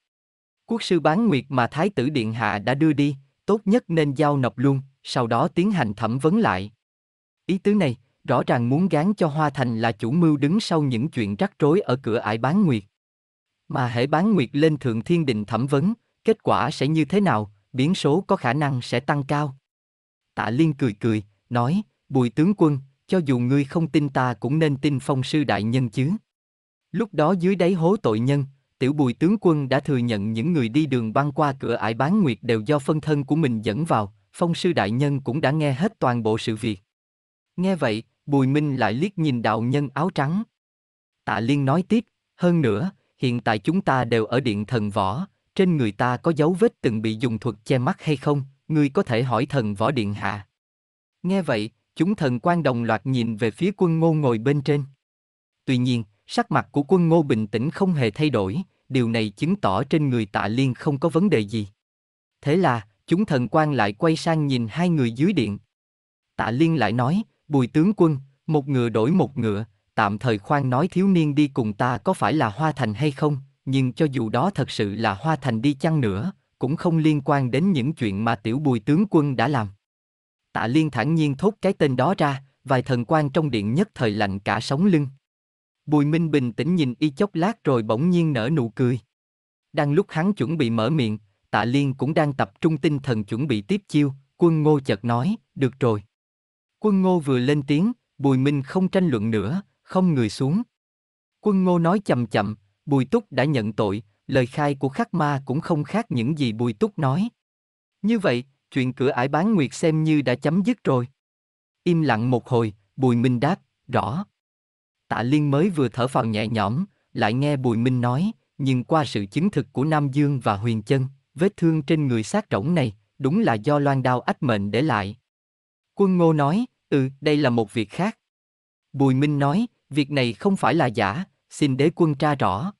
A: Quốc sư bán nguyệt mà thái tử điện hạ đã đưa đi, tốt nhất nên giao nộp luôn, sau đó tiến hành thẩm vấn lại. Ý tứ này, rõ ràng muốn gán cho Hoa Thành là chủ mưu đứng sau những chuyện rắc rối ở cửa ải bán nguyệt. Mà hệ bán nguyệt lên thượng thiên đình thẩm vấn, kết quả sẽ như thế nào, biến số có khả năng sẽ tăng cao. Tạ Liên cười cười, nói, bùi tướng quân, cho dù ngươi không tin ta cũng nên tin phong sư đại nhân chứ. Lúc đó dưới đáy hố tội nhân, tiểu bùi tướng quân đã thừa nhận những người đi đường băng qua cửa ải bán nguyệt đều do phân thân của mình dẫn vào, phong sư đại nhân cũng đã nghe hết toàn bộ sự việc. Nghe vậy, bùi minh lại liếc nhìn đạo nhân áo trắng. Tạ Liên nói tiếp, hơn nữa, hiện tại chúng ta đều ở điện thần võ, trên người ta có dấu vết từng bị dùng thuật che mắt hay không, ngươi có thể hỏi thần võ điện hạ. Nghe vậy, chúng thần quan đồng loạt nhìn về phía quân ngô ngồi bên trên. Tuy nhiên, sắc mặt của quân ngô bình tĩnh không hề thay đổi, điều này chứng tỏ trên người tạ liên không có vấn đề gì. Thế là, chúng thần quan lại quay sang nhìn hai người dưới điện. Tạ liên lại nói, bùi tướng quân, một ngựa đổi một ngựa, tạm thời khoan nói thiếu niên đi cùng ta có phải là Hoa Thành hay không, nhưng cho dù đó thật sự là Hoa Thành đi chăng nữa, cũng không liên quan đến những chuyện mà tiểu bùi tướng quân đã làm. Tạ Liên thản nhiên thốt cái tên đó ra, vài thần quan trong điện nhất thời lạnh cả sống lưng. Bùi Minh bình tĩnh nhìn y chốc lát rồi bỗng nhiên nở nụ cười. Đang lúc hắn chuẩn bị mở miệng, Tạ Liên cũng đang tập trung tinh thần chuẩn bị tiếp chiêu, quân ngô chợt nói, được rồi. Quân ngô vừa lên tiếng, Bùi Minh không tranh luận nữa, không người xuống. Quân ngô nói chậm chậm, Bùi Túc đã nhận tội, lời khai của khắc ma cũng không khác những gì Bùi Túc nói. Như vậy, chuyện cửa ải bán nguyệt xem như đã chấm dứt rồi. Im lặng một hồi, Bùi Minh đáp, rõ. Tạ Liên mới vừa thở phào nhẹ nhõm, lại nghe Bùi Minh nói, nhưng qua sự chứng thực của Nam Dương và Huyền Chân, vết thương trên người sát rỗng này, đúng là do loan đao ách mệnh để lại. Quân Ngô nói, ừ, đây là một việc khác. Bùi Minh nói, việc này không phải là giả, xin đế quân tra rõ.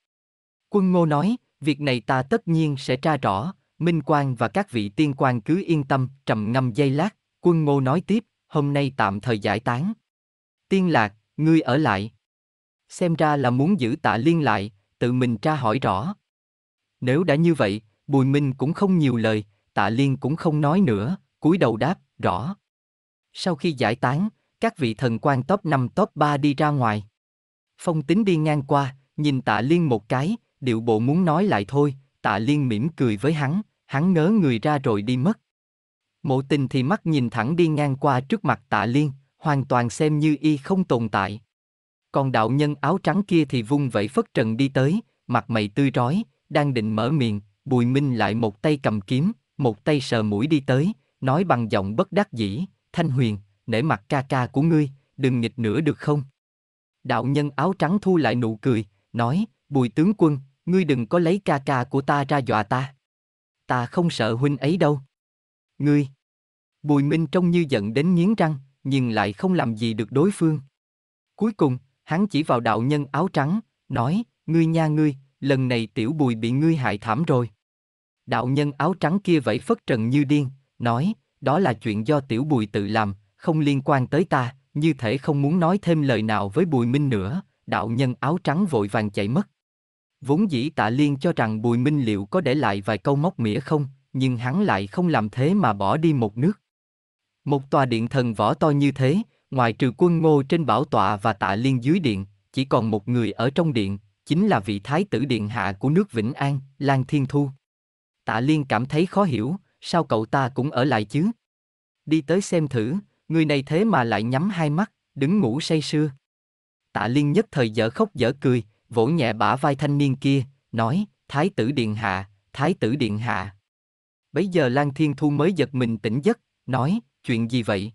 A: Quân Ngô nói, việc này ta tất nhiên sẽ tra rõ, Minh Quang và các vị tiên quan cứ yên tâm, trầm ngâm giây lát, quân ngô nói tiếp, hôm nay tạm thời giải tán. Tiên lạc, ngươi ở lại. Xem ra là muốn giữ tạ liên lại, tự mình tra hỏi rõ. Nếu đã như vậy, Bùi Minh cũng không nhiều lời, tạ liên cũng không nói nữa, cúi đầu đáp, rõ. Sau khi giải tán, các vị thần quan top 5 top 3 đi ra ngoài. Phong tính đi ngang qua, nhìn tạ liên một cái, điệu bộ muốn nói lại thôi, Tạ Liên mỉm cười với hắn, hắn ngớ người ra rồi đi mất. Mộ tình thì mắt nhìn thẳng đi ngang qua trước mặt Tạ Liên, hoàn toàn xem như y không tồn tại. Còn đạo nhân áo trắng kia thì vung vẩy phất trần đi tới, mặt mày tươi rói, đang định mở miệng, Bùi Minh lại một tay cầm kiếm, một tay sờ mũi đi tới, nói bằng giọng bất đắc dĩ, Thanh Huyền, nể mặt ca ca của ngươi, đừng nghịch nữa được không? Đạo nhân áo trắng thu lại nụ cười, nói, Bùi tướng quân, ngươi đừng có lấy ca ca của ta ra dọa ta. Ta không sợ huynh ấy đâu. Ngươi. Bùi Minh trông như giận đến nghiến răng, nhưng lại không làm gì được đối phương. Cuối cùng, hắn chỉ vào đạo nhân áo trắng, nói, ngươi nha ngươi, lần này tiểu bùi bị ngươi hại thảm rồi. Đạo nhân áo trắng kia vẫy phất trần như điên, nói, đó là chuyện do tiểu bùi tự làm, không liên quan tới ta, như thể không muốn nói thêm lời nào với bùi minh nữa, đạo nhân áo trắng vội vàng chạy mất. Vốn dĩ tạ liên cho rằng Bùi Minh liệu có để lại vài câu móc mỉa không, nhưng hắn lại không làm thế mà bỏ đi một nước. Một tòa điện thần võ to như thế, ngoài trừ quân ngô trên bảo tọa và tạ liên dưới điện, chỉ còn một người ở trong điện, chính là vị thái tử điện hạ của nước Vĩnh An, Lan Thiên Thu. Tạ liên cảm thấy khó hiểu, sao cậu ta cũng ở lại chứ? Đi tới xem thử, người này thế mà lại nhắm hai mắt, đứng ngủ say sưa. Tạ liên nhất thời dở khóc dở cười, vỗ nhẹ bả vai thanh niên kia, nói, Thái tử Điện Hạ, Thái tử Điện Hạ. Bấy giờ Lan Thiên Thu mới giật mình tỉnh giấc, nói, chuyện gì vậy?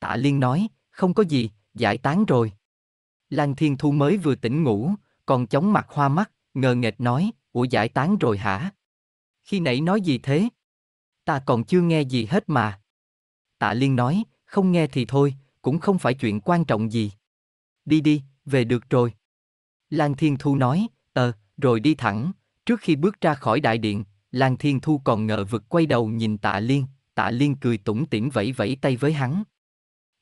A: Tạ Liên nói, không có gì, giải tán rồi. Lan Thiên Thu mới vừa tỉnh ngủ, còn chóng mặt hoa mắt, ngờ nghệch nói, ủa giải tán rồi hả? Khi nãy nói gì thế? Ta còn chưa nghe gì hết mà. Tạ Liên nói, không nghe thì thôi, cũng không phải chuyện quan trọng gì. Đi đi, về được rồi. Lan Thiên Thu nói, ờ, rồi đi thẳng. Trước khi bước ra khỏi đại điện, Lan Thiên Thu còn ngờ vực quay đầu nhìn tạ liên, tạ liên cười tủm tỉm vẫy vẫy tay với hắn.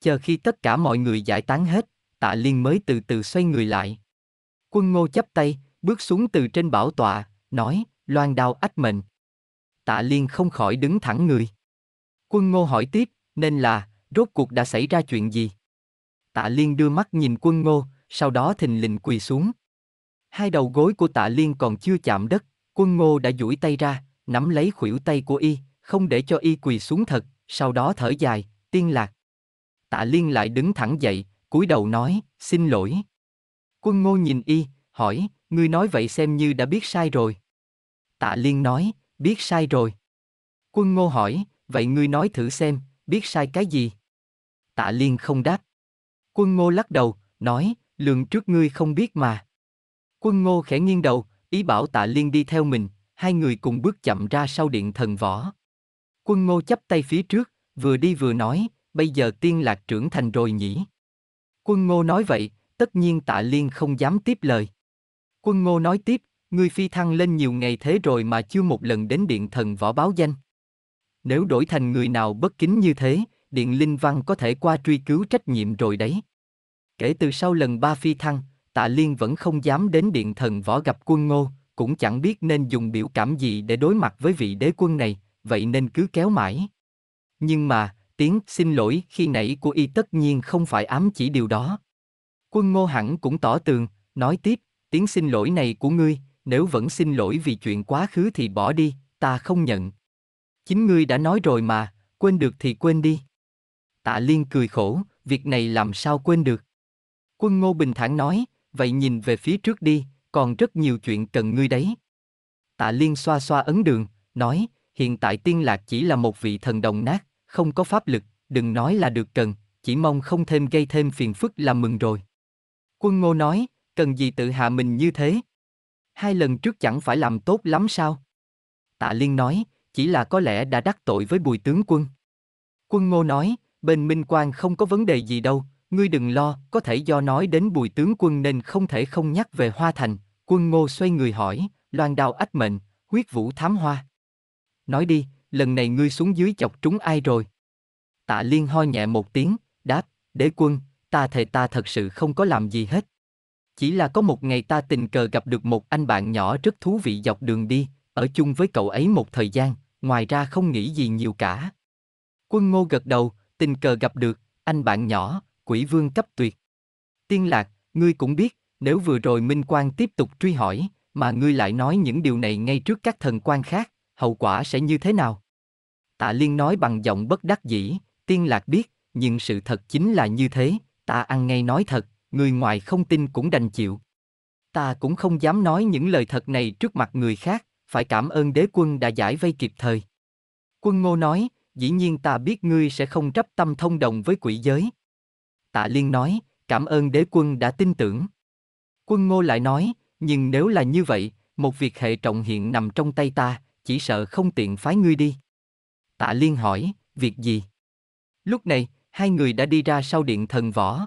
A: Chờ khi tất cả mọi người giải tán hết, tạ liên mới từ từ xoay người lại. Quân ngô chấp tay, bước xuống từ trên bảo tọa, nói, loan đao ách mệnh. Tạ liên không khỏi đứng thẳng người. Quân ngô hỏi tiếp, nên là, rốt cuộc đã xảy ra chuyện gì? Tạ liên đưa mắt nhìn quân ngô, sau đó thình lình quỳ xuống. Hai đầu gối của tạ liên còn chưa chạm đất, quân ngô đã duỗi tay ra, nắm lấy khuỷu tay của y, không để cho y quỳ xuống thật, sau đó thở dài, tiên lạc. Tạ liên lại đứng thẳng dậy, cúi đầu nói, xin lỗi. Quân ngô nhìn y, hỏi, ngươi nói vậy xem như đã biết sai rồi. Tạ liên nói, biết sai rồi. Quân ngô hỏi, vậy ngươi nói thử xem, biết sai cái gì? Tạ liên không đáp. Quân ngô lắc đầu, nói, lường trước ngươi không biết mà. Quân Ngô khẽ nghiêng đầu, ý bảo Tạ Liên đi theo mình, hai người cùng bước chậm ra sau điện thần võ. Quân Ngô chắp tay phía trước, vừa đi vừa nói, bây giờ tiên lạc trưởng thành rồi nhỉ. Quân Ngô nói vậy, tất nhiên Tạ Liên không dám tiếp lời. Quân Ngô nói tiếp, "Người phi thăng lên nhiều ngày thế rồi mà chưa một lần đến điện thần võ báo danh. Nếu đổi thành người nào bất kính như thế, điện linh văn có thể qua truy cứu trách nhiệm rồi đấy. Kể từ sau lần ba phi thăng, tạ liên vẫn không dám đến điện thần võ gặp quân ngô, cũng chẳng biết nên dùng biểu cảm gì để đối mặt với vị đế quân này, vậy nên cứ kéo mãi. Nhưng mà, tiếng xin lỗi khi nãy của y tất nhiên không phải ám chỉ điều đó. Quân ngô hẳn cũng tỏ tường, nói tiếp, tiếng xin lỗi này của ngươi, nếu vẫn xin lỗi vì chuyện quá khứ thì bỏ đi, ta không nhận. Chính ngươi đã nói rồi mà, quên được thì quên đi. Tạ Liên cười khổ, việc này làm sao quên được. Quân ngô bình thản nói, vậy nhìn về phía trước đi, còn rất nhiều chuyện cần ngươi đấy. Tạ Liên xoa xoa ấn đường, nói, hiện tại tiên lạc chỉ là một vị thần đồng nát, không có pháp lực, đừng nói là được cần, chỉ mong không thêm gây thêm phiền phức là mừng rồi. Quân ngô nói, cần gì tự hạ mình như thế? Hai lần trước chẳng phải làm tốt lắm sao? Tạ Liên nói, chỉ là có lẽ đã đắc tội với bùi tướng quân. Quân ngô nói, bên Minh Quang không có vấn đề gì đâu, Ngươi đừng lo, có thể do nói đến bùi tướng quân nên không thể không nhắc về Hoa Thành, quân ngô xoay người hỏi, loan đào ách mệnh, huyết vũ thám hoa. Nói đi, lần này ngươi xuống dưới chọc trúng ai rồi? Tạ liên ho nhẹ một tiếng, đáp, đế quân, ta thề ta thật sự không có làm gì hết. Chỉ là có một ngày ta tình cờ gặp được một anh bạn nhỏ rất thú vị dọc đường đi, ở chung với cậu ấy một thời gian, ngoài ra không nghĩ gì nhiều cả. Quân ngô gật đầu, tình cờ gặp được, anh bạn nhỏ, quỷ vương cấp tuyệt. Tiên lạc, ngươi cũng biết, nếu vừa rồi Minh Quang tiếp tục truy hỏi, mà ngươi lại nói những điều này ngay trước các thần quan khác, hậu quả sẽ như thế nào? Tạ Liên nói bằng giọng bất đắc dĩ, tiên lạc biết, nhưng sự thật chính là như thế, ta ăn ngay nói thật, người ngoài không tin cũng đành chịu. Ta cũng không dám nói những lời thật này trước mặt người khác, phải cảm ơn đế quân đã giải vây kịp thời. Quân ngô nói, dĩ nhiên ta biết ngươi sẽ không trắp tâm thông đồng với quỷ giới. Tạ Liên nói, cảm ơn đế quân đã tin tưởng. Quân Ngô lại nói, nhưng nếu là như vậy, một việc hệ trọng hiện nằm trong tay ta, chỉ sợ không tiện phái ngươi đi. Tạ Liên hỏi, việc gì? Lúc này, hai người đã đi ra sau điện thần võ.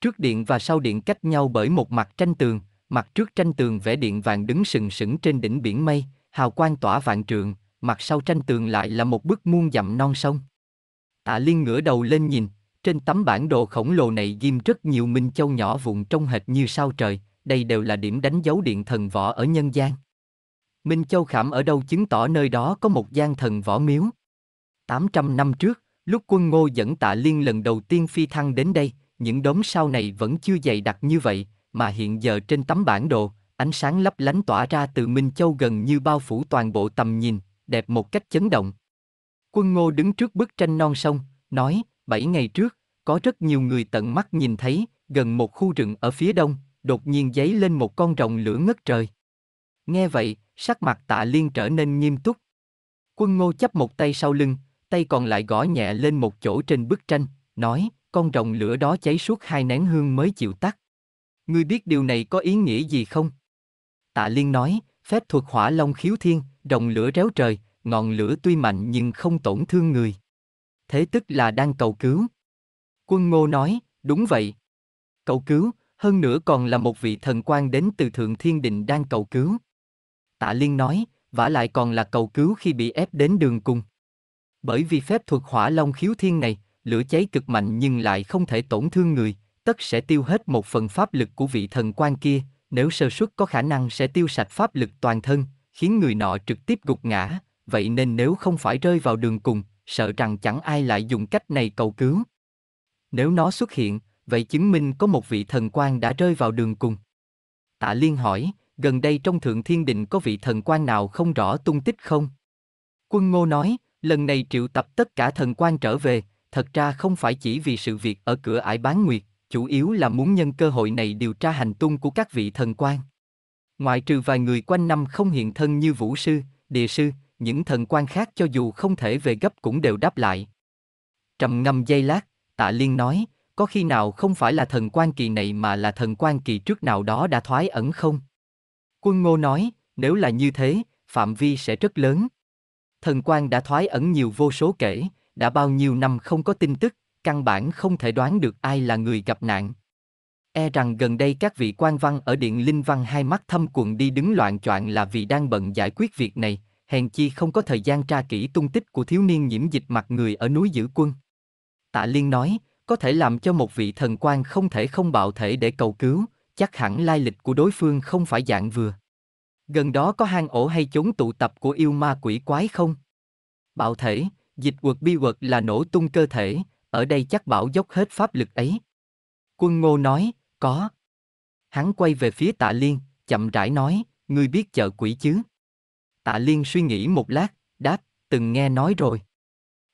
A: Trước điện và sau điện cách nhau bởi một mặt tranh tường, mặt trước tranh tường vẽ điện vàng đứng sừng sững trên đỉnh biển mây, hào quang tỏa vạn trường; mặt sau tranh tường lại là một bức muôn dặm non sông. Tạ Liên ngửa đầu lên nhìn, trên tấm bản đồ khổng lồ này ghim rất nhiều minh châu nhỏ vụn trong hệt như sao trời, đây đều là điểm đánh dấu điện thần võ ở nhân gian. Minh Châu khảm ở đâu chứng tỏ nơi đó có một gian thần võ miếu. 800 năm trước, lúc quân ngô dẫn tạ liên lần đầu tiên phi thăng đến đây, những đốm sao này vẫn chưa dày đặc như vậy, mà hiện giờ trên tấm bản đồ, ánh sáng lấp lánh tỏa ra từ Minh Châu gần như bao phủ toàn bộ tầm nhìn, đẹp một cách chấn động. Quân ngô đứng trước bức tranh non sông, nói, 7 ngày trước, có rất nhiều người tận mắt nhìn thấy, gần một khu rừng ở phía đông, đột nhiên dấy lên một con rồng lửa ngất trời. Nghe vậy, sắc mặt tạ liên trở nên nghiêm túc. Quân ngô chấp một tay sau lưng, tay còn lại gõ nhẹ lên một chỗ trên bức tranh, nói, con rồng lửa đó cháy suốt hai nén hương mới chịu tắt. Ngươi biết điều này có ý nghĩa gì không? Tạ liên nói, phép thuật hỏa long khiếu thiên, rồng lửa réo trời, ngọn lửa tuy mạnh nhưng không tổn thương người thế tức là đang cầu cứu. Quân Ngô nói, đúng vậy. Cầu cứu, hơn nữa còn là một vị thần quan đến từ Thượng Thiên Định đang cầu cứu. Tạ Liên nói, vả lại còn là cầu cứu khi bị ép đến đường cùng. Bởi vì phép thuật hỏa long khiếu thiên này, lửa cháy cực mạnh nhưng lại không thể tổn thương người, tất sẽ tiêu hết một phần pháp lực của vị thần quan kia, nếu sơ suất có khả năng sẽ tiêu sạch pháp lực toàn thân, khiến người nọ trực tiếp gục ngã, vậy nên nếu không phải rơi vào đường cùng, sợ rằng chẳng ai lại dùng cách này cầu cứu. Nếu nó xuất hiện, vậy chứng minh có một vị thần quan đã rơi vào đường cùng. Tạ Liên hỏi, gần đây trong Thượng Thiên Định có vị thần quan nào không rõ tung tích không? Quân Ngô nói, lần này triệu tập tất cả thần quan trở về, thật ra không phải chỉ vì sự việc ở cửa ải bán nguyệt, chủ yếu là muốn nhân cơ hội này điều tra hành tung của các vị thần quan. Ngoại trừ vài người quanh năm không hiện thân như Vũ Sư, Địa Sư, những thần quan khác cho dù không thể về gấp cũng đều đáp lại. Trầm ngâm giây lát, tạ liên nói, có khi nào không phải là thần quan kỳ này mà là thần quan kỳ trước nào đó đã thoái ẩn không? Quân ngô nói, nếu là như thế, phạm vi sẽ rất lớn. Thần quan đã thoái ẩn nhiều vô số kể, đã bao nhiêu năm không có tin tức, căn bản không thể đoán được ai là người gặp nạn. E rằng gần đây các vị quan văn ở Điện Linh Văn hai mắt thâm quần đi đứng loạn choạng là vì đang bận giải quyết việc này, hèn chi không có thời gian tra kỹ tung tích của thiếu niên nhiễm dịch mặt người ở núi giữ quân. Tạ Liên nói, có thể làm cho một vị thần quan không thể không bạo thể để cầu cứu, chắc hẳn lai lịch của đối phương không phải dạng vừa. Gần đó có hang ổ hay chốn tụ tập của yêu ma quỷ quái không? Bạo thể, dịch quật bi quật là nổ tung cơ thể, ở đây chắc bảo dốc hết pháp lực ấy. Quân ngô nói, có. Hắn quay về phía tạ liên, chậm rãi nói, ngươi biết chợ quỷ chứ? Tạ Liên suy nghĩ một lát, đáp, từng nghe nói rồi.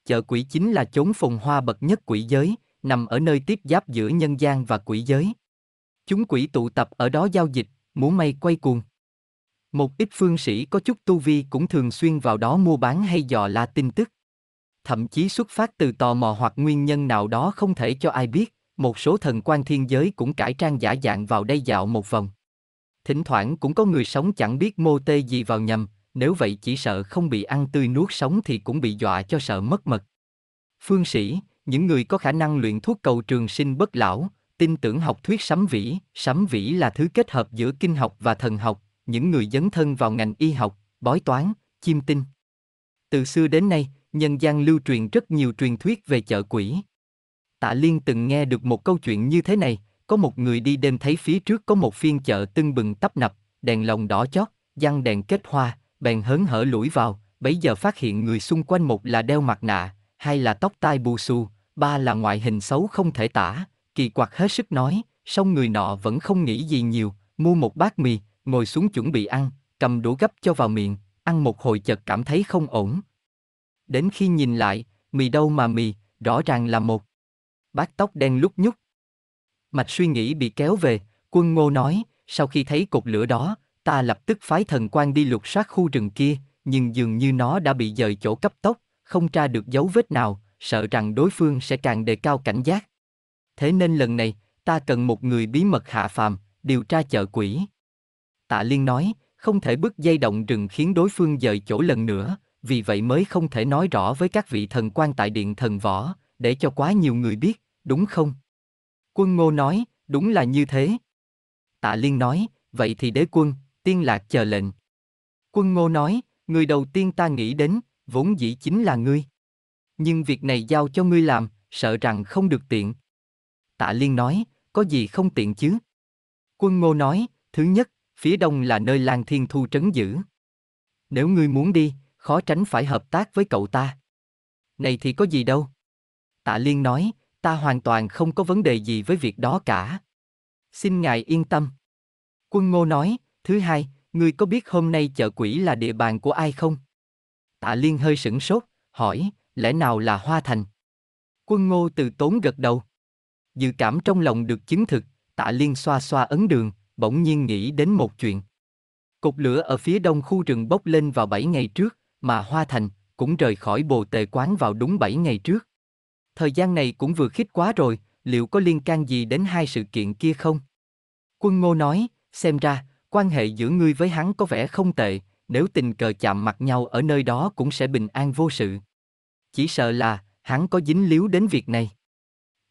A: Chợ quỷ chính là chốn phồn hoa bậc nhất quỷ giới, nằm ở nơi tiếp giáp giữa nhân gian và quỷ giới. Chúng quỷ tụ tập ở đó giao dịch, múa may quay cuồng. Một ít phương sĩ có chút tu vi cũng thường xuyên vào đó mua bán hay dò la tin tức. Thậm chí xuất phát từ tò mò hoặc nguyên nhân nào đó không thể cho ai biết, một số thần quan thiên giới cũng cải trang giả dạng vào đây dạo một vòng. Thỉnh thoảng cũng có người sống chẳng biết mô tê gì vào nhầm, nếu vậy chỉ sợ không bị ăn tươi nuốt sống thì cũng bị dọa cho sợ mất mật. Phương sĩ, những người có khả năng luyện thuốc cầu trường sinh bất lão, tin tưởng học thuyết sấm vĩ, sấm vĩ là thứ kết hợp giữa kinh học và thần học, những người dấn thân vào ngành y học, bói toán, chiêm tinh. Từ xưa đến nay, nhân gian lưu truyền rất nhiều truyền thuyết về chợ quỷ. Tạ Liên từng nghe được một câu chuyện như thế này, có một người đi đêm thấy phía trước có một phiên chợ tưng bừng tấp nập, đèn lồng đỏ chót, giăng đèn kết hoa, bèn hớn hở lủi vào, bấy giờ phát hiện người xung quanh một là đeo mặt nạ, hai là tóc tai bù xù, ba là ngoại hình xấu không thể tả, kỳ quặc hết sức nói, song người nọ vẫn không nghĩ gì nhiều, mua một bát mì, ngồi xuống chuẩn bị ăn, cầm đũa gấp cho vào miệng, ăn một hồi chợt cảm thấy không ổn. Đến khi nhìn lại, mì đâu mà mì, rõ ràng là một. Bát tóc đen lúc nhúc. Mạch suy nghĩ bị kéo về, quân ngô nói, sau khi thấy cột lửa đó, Ta lập tức phái thần quan đi lục soát khu rừng kia, nhưng dường như nó đã bị dời chỗ cấp tốc, không tra được dấu vết nào, sợ rằng đối phương sẽ càng đề cao cảnh giác. Thế nên lần này, ta cần một người bí mật hạ phàm, điều tra chợ quỷ. Tạ Liên nói, không thể bứt dây động rừng khiến đối phương dời chỗ lần nữa, vì vậy mới không thể nói rõ với các vị thần quan tại điện thần võ, để cho quá nhiều người biết, đúng không? Quân Ngô nói, đúng là như thế. Tạ Liên nói, vậy thì đế quân, tiên lạc chờ lệnh. Quân ngô nói, người đầu tiên ta nghĩ đến, vốn dĩ chính là ngươi. Nhưng việc này giao cho ngươi làm, sợ rằng không được tiện. Tạ Liên nói, có gì không tiện chứ? Quân ngô nói, thứ nhất, phía đông là nơi Lan Thiên Thu trấn giữ. Nếu ngươi muốn đi, khó tránh phải hợp tác với cậu ta. Này thì có gì đâu. Tạ Liên nói, ta hoàn toàn không có vấn đề gì với việc đó cả. Xin ngài yên tâm. Quân ngô nói, Thứ hai, ngươi có biết hôm nay chợ quỷ là địa bàn của ai không? Tạ Liên hơi sửng sốt, hỏi, lẽ nào là Hoa Thành? Quân Ngô từ tốn gật đầu. Dự cảm trong lòng được chứng thực, Tạ Liên xoa xoa ấn đường, bỗng nhiên nghĩ đến một chuyện. cục lửa ở phía đông khu rừng bốc lên vào 7 ngày trước, mà Hoa Thành cũng rời khỏi bồ tề quán vào đúng 7 ngày trước. Thời gian này cũng vừa khít quá rồi, liệu có liên can gì đến hai sự kiện kia không? Quân Ngô nói, xem ra, Quan hệ giữa ngươi với hắn có vẻ không tệ, nếu tình cờ chạm mặt nhau ở nơi đó cũng sẽ bình an vô sự. Chỉ sợ là, hắn có dính líu đến việc này.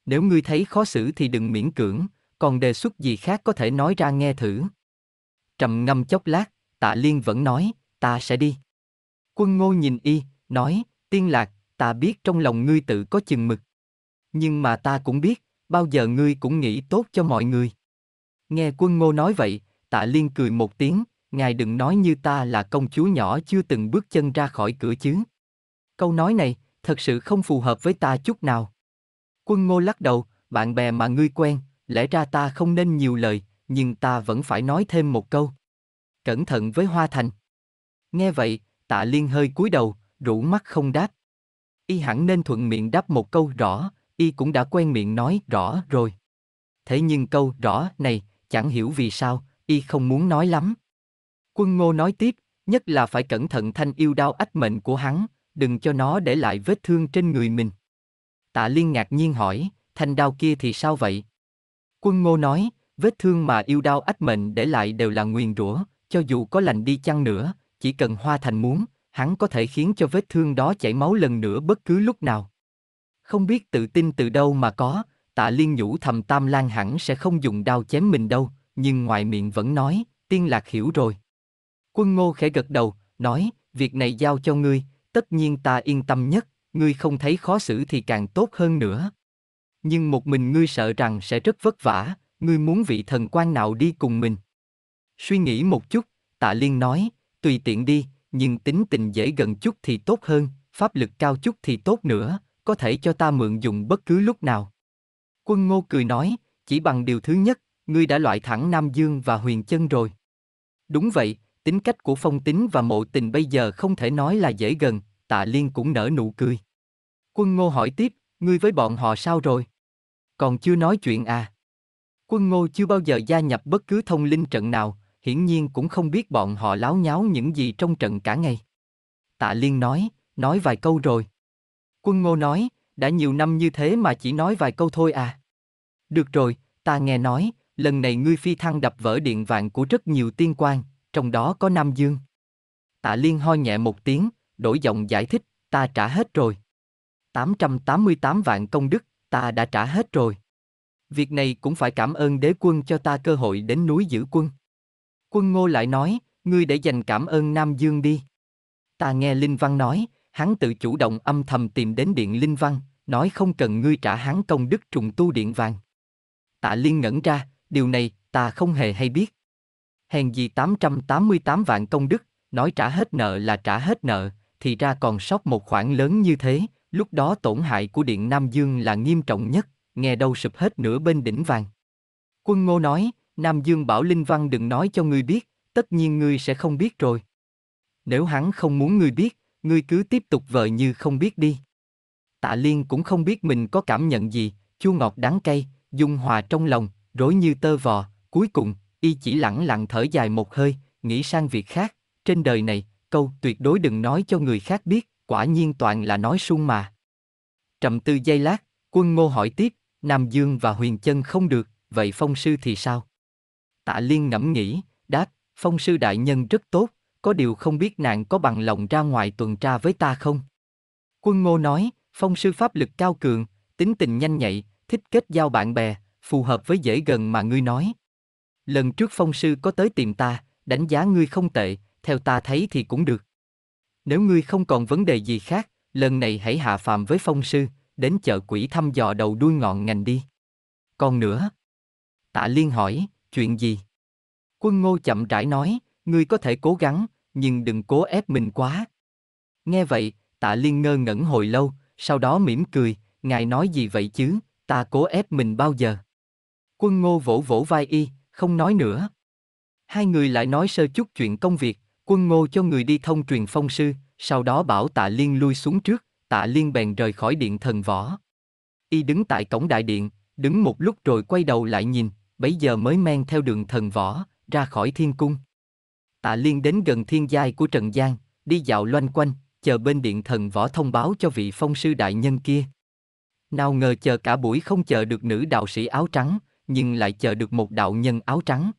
A: Nếu ngươi thấy khó xử thì đừng miễn cưỡng, còn đề xuất gì khác có thể nói ra nghe thử. Trầm ngâm chốc lát, tạ liên vẫn nói, ta sẽ đi. Quân ngô nhìn y, nói, tiên lạc, ta biết trong lòng ngươi tự có chừng mực. Nhưng mà ta cũng biết, bao giờ ngươi cũng nghĩ tốt cho mọi người. Nghe quân ngô nói vậy, Tạ Liên cười một tiếng, ngài đừng nói như ta là công chúa nhỏ chưa từng bước chân ra khỏi cửa chứ. Câu nói này, thật sự không phù hợp với ta chút nào. Quân ngô lắc đầu, bạn bè mà ngươi quen, lẽ ra ta không nên nhiều lời, nhưng ta vẫn phải nói thêm một câu. Cẩn thận với Hoa Thành. Nghe vậy, tạ liên hơi cúi đầu, rũ mắt không đáp. Y hẳn nên thuận miệng đáp một câu rõ, y cũng đã quen miệng nói rõ rồi. Thế nhưng câu rõ này, chẳng hiểu vì sao, y không muốn nói lắm. Quân ngô nói tiếp, nhất là phải cẩn thận thanh yêu đao ách mệnh của hắn, đừng cho nó để lại vết thương trên người mình. Tạ Liên ngạc nhiên hỏi, thanh đao kia thì sao vậy? Quân ngô nói, vết thương mà yêu đao ách mệnh để lại đều là nguyền rủa, cho dù có lành đi chăng nữa, chỉ cần hoa thành muốn, hắn có thể khiến cho vết thương đó chảy máu lần nữa bất cứ lúc nào. Không biết tự tin từ đâu mà có, tạ liên nhủ thầm tam lan hẳn sẽ không dùng đao chém mình đâu, nhưng ngoài miệng vẫn nói, tiên lạc hiểu rồi. Quân ngô khẽ gật đầu, nói, việc này giao cho ngươi, tất nhiên ta yên tâm nhất, ngươi không thấy khó xử thì càng tốt hơn nữa. Nhưng một mình ngươi sợ rằng sẽ rất vất vả, ngươi muốn vị thần quan nào đi cùng mình. Suy nghĩ một chút, tạ liên nói, tùy tiện đi, nhưng tính tình dễ gần chút thì tốt hơn, pháp lực cao chút thì tốt nữa, có thể cho ta mượn dùng bất cứ lúc nào. Quân ngô cười nói, chỉ bằng điều thứ nhất, ngươi đã loại thẳng Nam Dương và Huyền Chân rồi. Đúng vậy, tính cách của Phong Tính và Mộ Tình bây giờ không thể nói là dễ gần, Tạ Liên cũng nở nụ cười. Quân Ngô hỏi tiếp, ngươi với bọn họ sao rồi? Còn chưa nói chuyện à? Quân Ngô chưa bao giờ gia nhập bất cứ thông linh trận nào, hiển nhiên cũng không biết bọn họ láo nháo những gì trong trận cả ngày. Tạ Liên nói, nói vài câu rồi. Quân Ngô nói, đã nhiều năm như thế mà chỉ nói vài câu thôi à. Được rồi, ta nghe nói, lần này ngươi phi thăng đập vỡ điện vạn của rất nhiều tiên quan, trong đó có Nam Dương. Tạ Liên ho nhẹ một tiếng, đổi giọng giải thích, ta trả hết rồi. 888 vạn công đức, ta đã trả hết rồi. Việc này cũng phải cảm ơn đế quân cho ta cơ hội đến núi giữ quân. Quân Ngô lại nói, ngươi để dành cảm ơn Nam Dương đi. Ta nghe Linh Văn nói, hắn tự chủ động âm thầm tìm đến điện Linh Văn, nói không cần ngươi trả hắn công đức trùng tu điện vàng. Tạ Liên ngẩn ra, điều này ta không hề hay biết. Hèn gì 888 vạn công đức, nói trả hết nợ là trả hết nợ, thì ra còn sót một khoản lớn như thế, lúc đó tổn hại của Điện Nam Dương là nghiêm trọng nhất, nghe đâu sụp hết nửa bên đỉnh vàng. Quân Ngô nói, Nam Dương bảo Linh Văn đừng nói cho ngươi biết, tất nhiên ngươi sẽ không biết rồi. Nếu hắn không muốn ngươi biết, ngươi cứ tiếp tục vợ như không biết đi. Tạ Liên cũng không biết mình có cảm nhận gì, chua ngọt đắng cay, dung hòa trong lòng, rối như tơ vò, cuối cùng, y chỉ lặng lặng thở dài một hơi, nghĩ sang việc khác, trên đời này, câu tuyệt đối đừng nói cho người khác biết, quả nhiên toàn là nói suông mà. Trầm tư giây lát, quân ngô hỏi tiếp, Nam Dương và Huyền Chân không được, vậy phong sư thì sao? Tạ Liên ngẫm nghĩ, đáp, phong sư đại nhân rất tốt, có điều không biết nàng có bằng lòng ra ngoài tuần tra với ta không? Quân ngô nói, phong sư pháp lực cao cường, tính tình nhanh nhạy, thích kết giao bạn bè, phù hợp với dễ gần mà ngươi nói. Lần trước phong sư có tới tìm ta, đánh giá ngươi không tệ, theo ta thấy thì cũng được. Nếu ngươi không còn vấn đề gì khác, lần này hãy hạ phàm với phong sư, đến chợ quỷ thăm dò đầu đuôi ngọn ngành đi. Còn nữa, tạ liên hỏi, chuyện gì? Quân ngô chậm rãi nói, ngươi có thể cố gắng, nhưng đừng cố ép mình quá. Nghe vậy, tạ liên ngơ ngẩn hồi lâu, sau đó mỉm cười, ngài nói gì vậy chứ, ta cố ép mình bao giờ? Quân Ngô vỗ vỗ vai y, không nói nữa. Hai người lại nói sơ chút chuyện công việc, quân ngô cho người đi thông truyền phong sư, sau đó bảo tạ liên lui xuống trước, tạ liên bèn rời khỏi điện thần võ. Y đứng tại cổng đại điện, đứng một lúc rồi quay đầu lại nhìn, bấy giờ mới men theo đường thần võ, ra khỏi thiên cung. Tạ liên đến gần thiên giai của Trần Giang, đi dạo loanh quanh, chờ bên điện thần võ thông báo cho vị phong sư đại nhân kia. Nào ngờ chờ cả buổi không chờ được nữ đạo sĩ áo trắng, nhưng lại chờ được một đạo nhân áo trắng.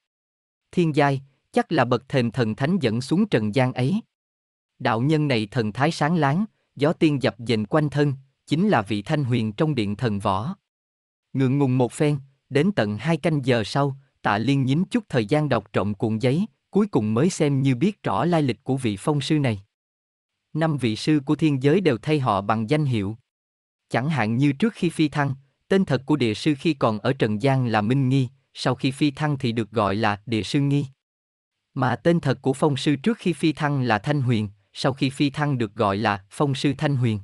A: Thiên giai, chắc là bậc thềm thần thánh dẫn xuống trần gian ấy. Đạo nhân này thần thái sáng láng, gió tiên dập dềnh quanh thân, chính là vị thanh huyền trong điện thần võ. Ngượng ngùng một phen, đến tận hai canh giờ sau, tạ liên nhín chút thời gian đọc trộm cuộn giấy, cuối cùng mới xem như biết rõ lai lịch của vị phong sư này. Năm vị sư của thiên giới đều thay họ bằng danh hiệu. Chẳng hạn như trước khi phi thăng, Tên thật của địa sư khi còn ở Trần gian là Minh Nghi, sau khi phi thăng thì được gọi là Địa sư Nghi. Mà tên thật của phong sư trước khi phi thăng là Thanh Huyền, sau khi phi thăng được gọi là Phong sư Thanh Huyền.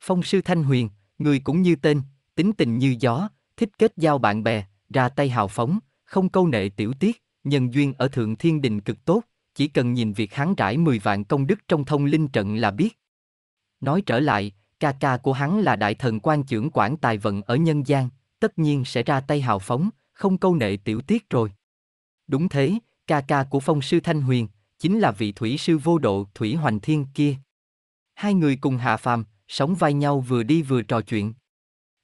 A: Phong sư Thanh Huyền, người cũng như tên, tính tình như gió, thích kết giao bạn bè, ra tay hào phóng, không câu nệ tiểu tiết, nhân duyên ở Thượng Thiên Đình cực tốt, chỉ cần nhìn việc hắn rải 10 vạn công đức trong thông linh trận là biết. Nói trở lại, Ca ca của hắn là đại thần quan trưởng quản tài vận ở nhân gian, tất nhiên sẽ ra tay hào phóng, không câu nệ tiểu tiết rồi. Đúng thế, ca ca của phong sư Thanh Huyền, chính là vị thủy sư vô độ Thủy Hoành Thiên kia. Hai người cùng hạ phàm, sống vai nhau vừa đi vừa trò chuyện.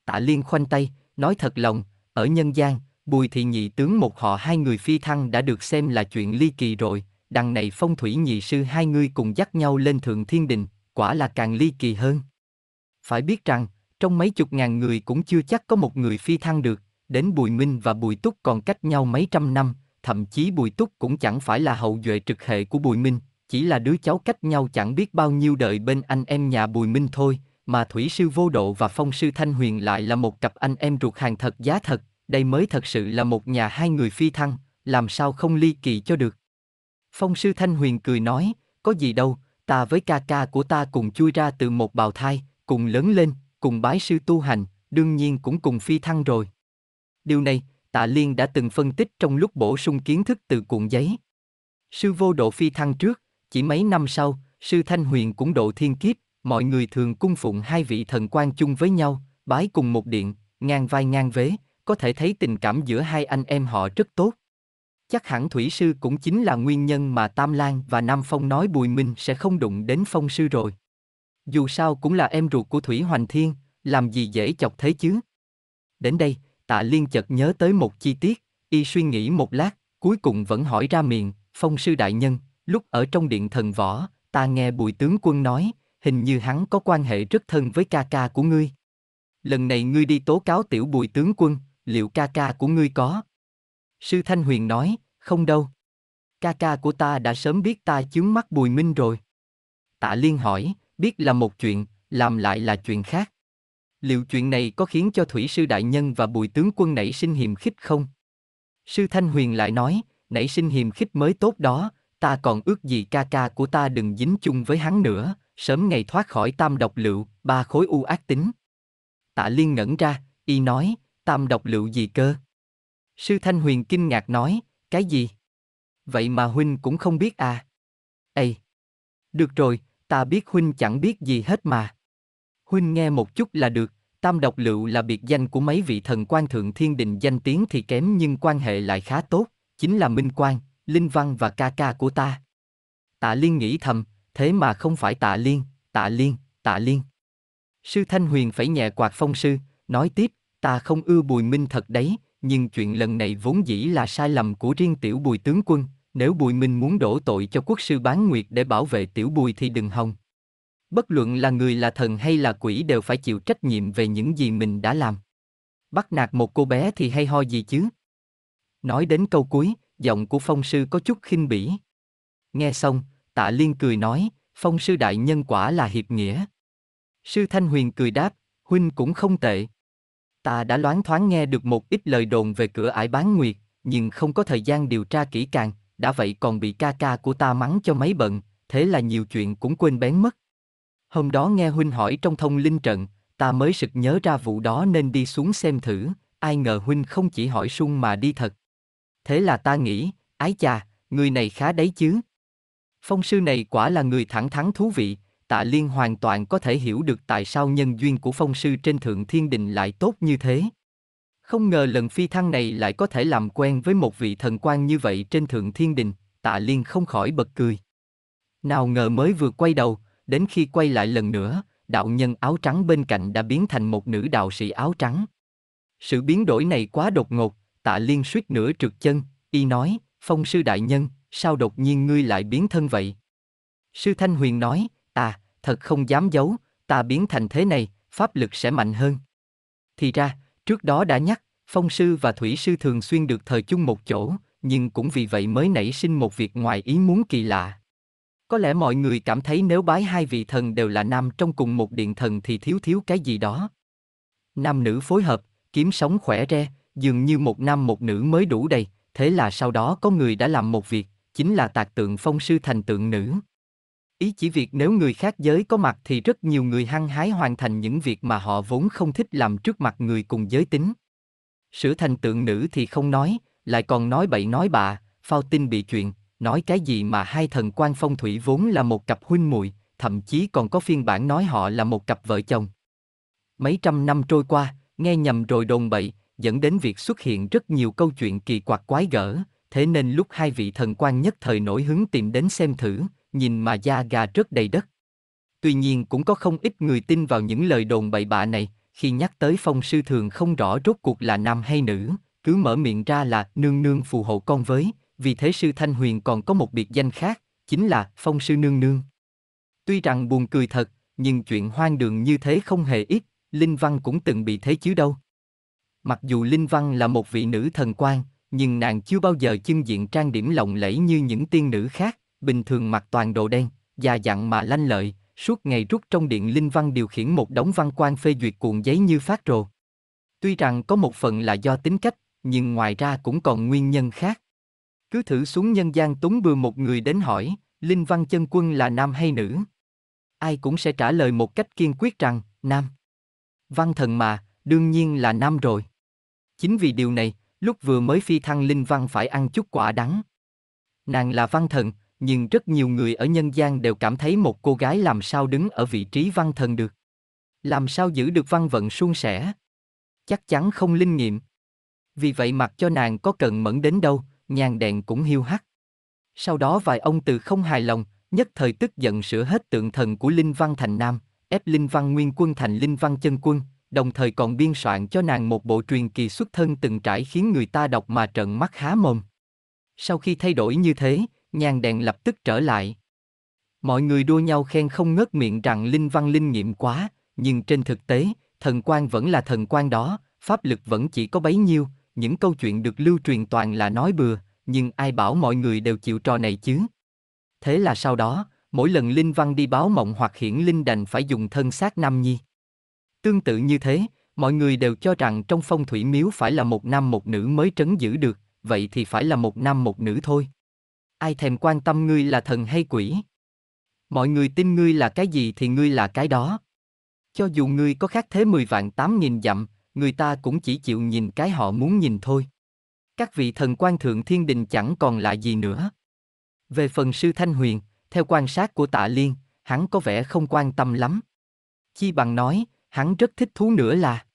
A: Tạ Liên khoanh tay, nói thật lòng, ở nhân gian, Bùi thị nhị tướng một họ hai người phi thăng đã được xem là chuyện ly kỳ rồi, đằng này phong thủy nhị sư hai người cùng dắt nhau lên thượng thiên đình, quả là càng ly kỳ hơn. Phải biết rằng, trong mấy chục ngàn người cũng chưa chắc có một người phi thăng được, đến Bùi Minh và Bùi Túc còn cách nhau mấy trăm năm, thậm chí Bùi Túc cũng chẳng phải là hậu duệ trực hệ của Bùi Minh, chỉ là đứa cháu cách nhau chẳng biết bao nhiêu đời bên anh em nhà Bùi Minh thôi, mà Thủy Sư Vô Độ và Phong Sư Thanh Huyền lại là một cặp anh em ruột hàng thật giá thật, đây mới thật sự là một nhà hai người phi thăng, làm sao không ly kỳ cho được. Phong Sư Thanh Huyền cười nói, có gì đâu, ta với ca ca của ta cùng chui ra từ một bào thai, cùng lớn lên, cùng bái sư tu hành, đương nhiên cũng cùng phi thăng rồi. Điều này, Tạ Liên đã từng phân tích trong lúc bổ sung kiến thức từ cuộn giấy. Sư vô độ phi thăng trước, chỉ mấy năm sau, sư Thanh Huyền cũng độ thiên kiếp, mọi người thường cung phụng hai vị thần quan chung với nhau, bái cùng một điện, ngang vai ngang vế, có thể thấy tình cảm giữa hai anh em họ rất tốt. Chắc hẳn Thủy Sư cũng chính là nguyên nhân mà Tam Lan và Nam Phong nói Bùi Minh sẽ không đụng đến Phong Sư rồi. Dù sao cũng là em ruột của Thủy Hoành Thiên, làm gì dễ chọc thế chứ. Đến đây, tạ liên chợt nhớ tới một chi tiết, y suy nghĩ một lát, cuối cùng vẫn hỏi ra miệng, phong sư đại nhân, lúc ở trong điện thần võ, ta nghe bùi tướng quân nói, hình như hắn có quan hệ rất thân với ca ca của ngươi. Lần này ngươi đi tố cáo tiểu bùi tướng quân, liệu ca ca của ngươi có? Sư Thanh Huyền nói, không đâu. Ca ca của ta đã sớm biết ta chướng mắt bùi minh rồi. Tạ Liên hỏi, biết là một chuyện, làm lại là chuyện khác. Liệu chuyện này có khiến cho Thủy Sư Đại Nhân và Bùi Tướng Quân nảy sinh hiềm khích không? Sư Thanh Huyền lại nói, nảy sinh hiềm khích mới tốt đó, ta còn ước gì ca ca của ta đừng dính chung với hắn nữa, sớm ngày thoát khỏi tam độc lựu, ba khối u ác tính. Tạ Liên ngẩn ra, y nói, tam độc lựu gì cơ? Sư Thanh Huyền kinh ngạc nói, cái gì? Vậy mà huynh cũng không biết à? Ê! Được rồi, ta biết huynh chẳng biết gì hết mà. Huynh nghe một chút là được, tam độc lựu là biệt danh của mấy vị thần quan thượng thiên đình danh tiếng thì kém nhưng quan hệ lại khá tốt, chính là Minh Quang, Linh Văn và ca ca của ta. Tạ Liên nghĩ thầm, thế mà không phải Tạ Liên, Tạ Liên, Tạ Liên. Sư Thanh Huyền phải nhẹ quạt phong sư, nói tiếp, ta không ưa bùi minh thật đấy, nhưng chuyện lần này vốn dĩ là sai lầm của riêng tiểu bùi tướng quân, nếu Bùi Minh muốn đổ tội cho quốc sư bán nguyệt để bảo vệ tiểu bùi thì đừng hòng. Bất luận là người là thần hay là quỷ đều phải chịu trách nhiệm về những gì mình đã làm. Bắt nạt một cô bé thì hay ho gì chứ? Nói đến câu cuối, giọng của phong sư có chút khinh bỉ. Nghe xong, tạ liên cười nói, phong sư đại nhân quả là hiệp nghĩa. Sư Thanh Huyền cười đáp, huynh cũng không tệ. Ta đã loáng thoáng nghe được một ít lời đồn về cửa ải bán nguyệt, nhưng không có thời gian điều tra kỹ càng, đã vậy còn bị ca ca của ta mắng cho mấy bận, thế là nhiều chuyện cũng quên bén mất. Hôm đó nghe huynh hỏi trong thông linh trận, ta mới sực nhớ ra vụ đó nên đi xuống xem thử, ai ngờ huynh không chỉ hỏi sung mà đi thật. Thế là ta nghĩ, ái cha, người này khá đấy chứ. Phong sư này quả là người thẳng thắn thú vị, tạ liên hoàn toàn có thể hiểu được tại sao nhân duyên của phong sư trên thượng thiên đình lại tốt như thế. Không ngờ lần phi thăng này lại có thể làm quen với một vị thần quan như vậy trên thượng thiên đình, tạ liên không khỏi bật cười. Nào ngờ mới vừa quay đầu, đến khi quay lại lần nữa, đạo nhân áo trắng bên cạnh đã biến thành một nữ đạo sĩ áo trắng. Sự biến đổi này quá đột ngột, tạ liên suýt nửa trượt chân, y nói, phong sư đại nhân, sao đột nhiên ngươi lại biến thân vậy? Sư Thanh Huyền nói, ta à, thật không dám giấu, ta biến thành thế này, pháp lực sẽ mạnh hơn. Thì ra, Trước đó đã nhắc, phong sư và thủy sư thường xuyên được thời chung một chỗ, nhưng cũng vì vậy mới nảy sinh một việc ngoài ý muốn kỳ lạ. Có lẽ mọi người cảm thấy nếu bái hai vị thần đều là nam trong cùng một điện thần thì thiếu thiếu cái gì đó. Nam nữ phối hợp, kiếm sống khỏe re, dường như một nam một nữ mới đủ đầy, thế là sau đó có người đã làm một việc, chính là tạc tượng phong sư thành tượng nữ. Ý chỉ việc nếu người khác giới có mặt thì rất nhiều người hăng hái hoàn thành những việc mà họ vốn không thích làm trước mặt người cùng giới tính. Sửa thành tượng nữ thì không nói, lại còn nói bậy nói bạ, phao tin bị chuyện, nói cái gì mà hai thần quan phong thủy vốn là một cặp huynh muội, thậm chí còn có phiên bản nói họ là một cặp vợ chồng. Mấy trăm năm trôi qua, nghe nhầm rồi đồn bậy, dẫn đến việc xuất hiện rất nhiều câu chuyện kỳ quặc quái gở, thế nên lúc hai vị thần quan nhất thời nổi hứng tìm đến xem thử, nhìn mà da gà rớt đầy đất. Tuy nhiên cũng có không ít người tin vào những lời đồn bậy bạ này, khi nhắc tới phong sư thường không rõ rốt cuộc là nam hay nữ, cứ mở miệng ra là nương nương phù hộ con với, vì thế sư Thanh Huyền còn có một biệt danh khác, chính là phong sư nương nương. Tuy rằng buồn cười thật, nhưng chuyện hoang đường như thế không hề ít, Linh Văn cũng từng bị thế chứ đâu. Mặc dù Linh Văn là một vị nữ thần quan, nhưng nàng chưa bao giờ chưng diện trang điểm lộng lẫy như những tiên nữ khác, bình thường mặc toàn đồ đen, già dặn mà lanh lợi, suốt ngày rút trong điện linh văn điều khiển một đống văn quan phê duyệt cuộn giấy như phát rồ. Tuy rằng có một phần là do tính cách, nhưng ngoài ra cũng còn nguyên nhân khác. Cứ thử xuống nhân gian túng bừa một người đến hỏi, Linh Văn Chân Quân là nam hay nữ? Ai cũng sẽ trả lời một cách kiên quyết rằng, nam. Văn thần mà, đương nhiên là nam rồi. Chính vì điều này, lúc vừa mới phi thăng Linh Văn phải ăn chút quả đắng. Nàng là văn thần, nhưng rất nhiều người ở nhân gian đều cảm thấy một cô gái làm sao đứng ở vị trí văn thần được. Làm sao giữ được văn vận suôn sẻ. Chắc chắn không linh nghiệm. Vì vậy mặc cho nàng có cần mẫn đến đâu, nhàn đèn cũng hiu hắt. Sau đó vài ông từ không hài lòng, nhất thời tức giận sửa hết tượng thần của Linh Văn Thành Nam, ép Linh Văn Nguyên Quân thành Linh Văn Chân Quân, đồng thời còn biên soạn cho nàng một bộ truyền kỳ xuất thân từng trải khiến người ta đọc mà trợn mắt há mồm. Sau khi thay đổi như thế, nhang đèn lập tức trở lại. Mọi người đua nhau khen không ngớt miệng rằng Linh Văn Linh nghiệm quá, nhưng trên thực tế, thần quan vẫn là thần quan đó, pháp lực vẫn chỉ có bấy nhiêu, những câu chuyện được lưu truyền toàn là nói bừa, nhưng ai bảo mọi người đều chịu trò này chứ. Thế là sau đó, mỗi lần Linh Văn đi báo mộng hoặc hiển Linh đành phải dùng thân xác Nam Nhi. Tương tự như thế, mọi người đều cho rằng trong phong thủy miếu phải là một nam một nữ mới trấn giữ được, vậy thì phải là một nam một nữ thôi ai thèm quan tâm ngươi là thần hay quỷ mọi người tin ngươi là cái gì thì ngươi là cái đó cho dù ngươi có khác thế mười vạn tám nghìn dặm, người ta cũng chỉ chịu nhìn cái họ muốn nhìn thôi. Các vị thần quan thượng thiên đình chẳng còn lại gì nữa. Về phần sư Thanh Huyền, theo quan sát của tạ liên, hắn có vẻ không quan tâm lắm. Chi bằng nói, hắn rất thích thú nữa là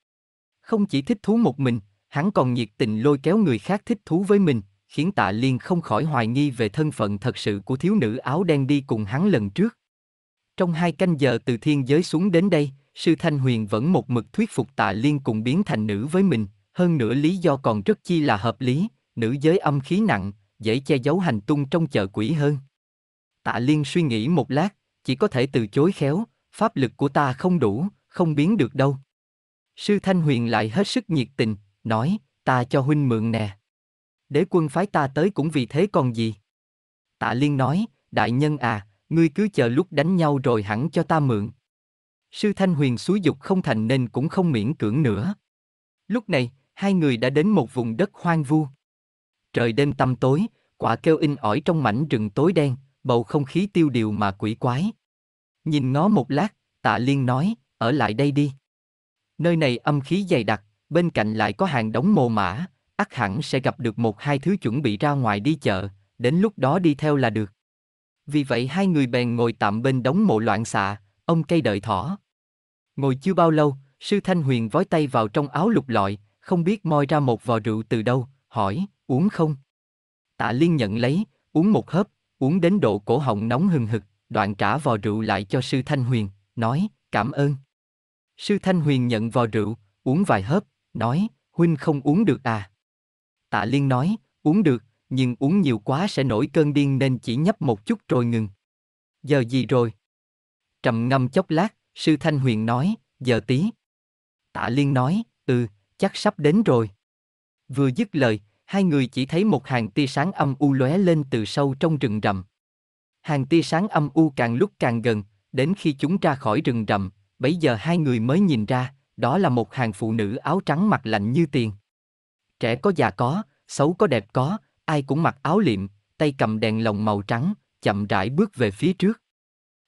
A: không chỉ thích thú một mình, hắn còn nhiệt tình lôi kéo người khác thích thú với mình, khiến tạ liên không khỏi hoài nghi về thân phận thật sự của thiếu nữ áo đen đi cùng hắn lần trước. Trong hai canh giờ từ thiên giới xuống đến đây, sư Thanh Huyền vẫn một mực thuyết phục tạ liên cùng biến thành nữ với mình, hơn nữa lý do còn rất chi là hợp lý, nữ giới âm khí nặng, dễ che giấu hành tung trong chợ quỷ hơn. Tạ liên suy nghĩ một lát, chỉ có thể từ chối khéo, pháp lực của ta không đủ, không biến được đâu. Sư Thanh Huyền lại hết sức nhiệt tình, nói, ta cho huynh mượn nè đế quân phái ta tới cũng vì thế còn gì. Tạ Liên nói, đại nhân à, ngươi cứ chờ lúc đánh nhau rồi hẳn cho ta mượn. Sư Thanh Huyền xúi dục không thành nên cũng không miễn cưỡng nữa. Lúc này, hai người đã đến một vùng đất hoang vu. Trời đêm tăm tối, quả kêu in ỏi trong mảnh rừng tối đen, bầu không khí tiêu điều mà quỷ quái. Nhìn ngó một lát, tạ liên nói, ở lại đây đi. Nơi này âm khí dày đặc, bên cạnh lại có hàng đống mồ mã, ắt hẳn sẽ gặp được một hai thứ chuẩn bị ra ngoài đi chợ, đến lúc đó đi theo là được. Vì vậy hai người bèn ngồi tạm bên đống mộ loạn xạ, ông cây đợi thỏ. Ngồi chưa bao lâu, sư Thanh Huyền vói tay vào trong áo lục lọi, không biết moi ra một vò rượu từ đâu, hỏi, uống không? Tạ Liên nhận lấy, uống một hớp, uống đến độ cổ họng nóng hừng hực, đoạn trả vò rượu lại cho sư Thanh Huyền, nói, cảm ơn. Sư Thanh Huyền nhận vò rượu, uống vài hớp, nói, huynh không uống được à? Tạ Liên nói, uống được, nhưng uống nhiều quá sẽ nổi cơn điên nên chỉ nhấp một chút rồi ngừng. Giờ gì rồi? Trầm ngâm chốc lát, sư Thanh Huyền nói, giờ tí. Tạ Liên nói, ừ, chắc sắp đến rồi. Vừa dứt lời, hai người chỉ thấy một hàng tia sáng âm u lóe lên từ sâu trong rừng rậm. Hàng tia sáng âm u càng lúc càng gần, đến khi chúng ra khỏi rừng rậm, bấy giờ hai người mới nhìn ra, đó là một hàng phụ nữ áo trắng mặt lạnh như tiền. Trẻ có già có, xấu có đẹp có, ai cũng mặc áo liệm, tay cầm đèn lồng màu trắng, chậm rãi bước về phía trước.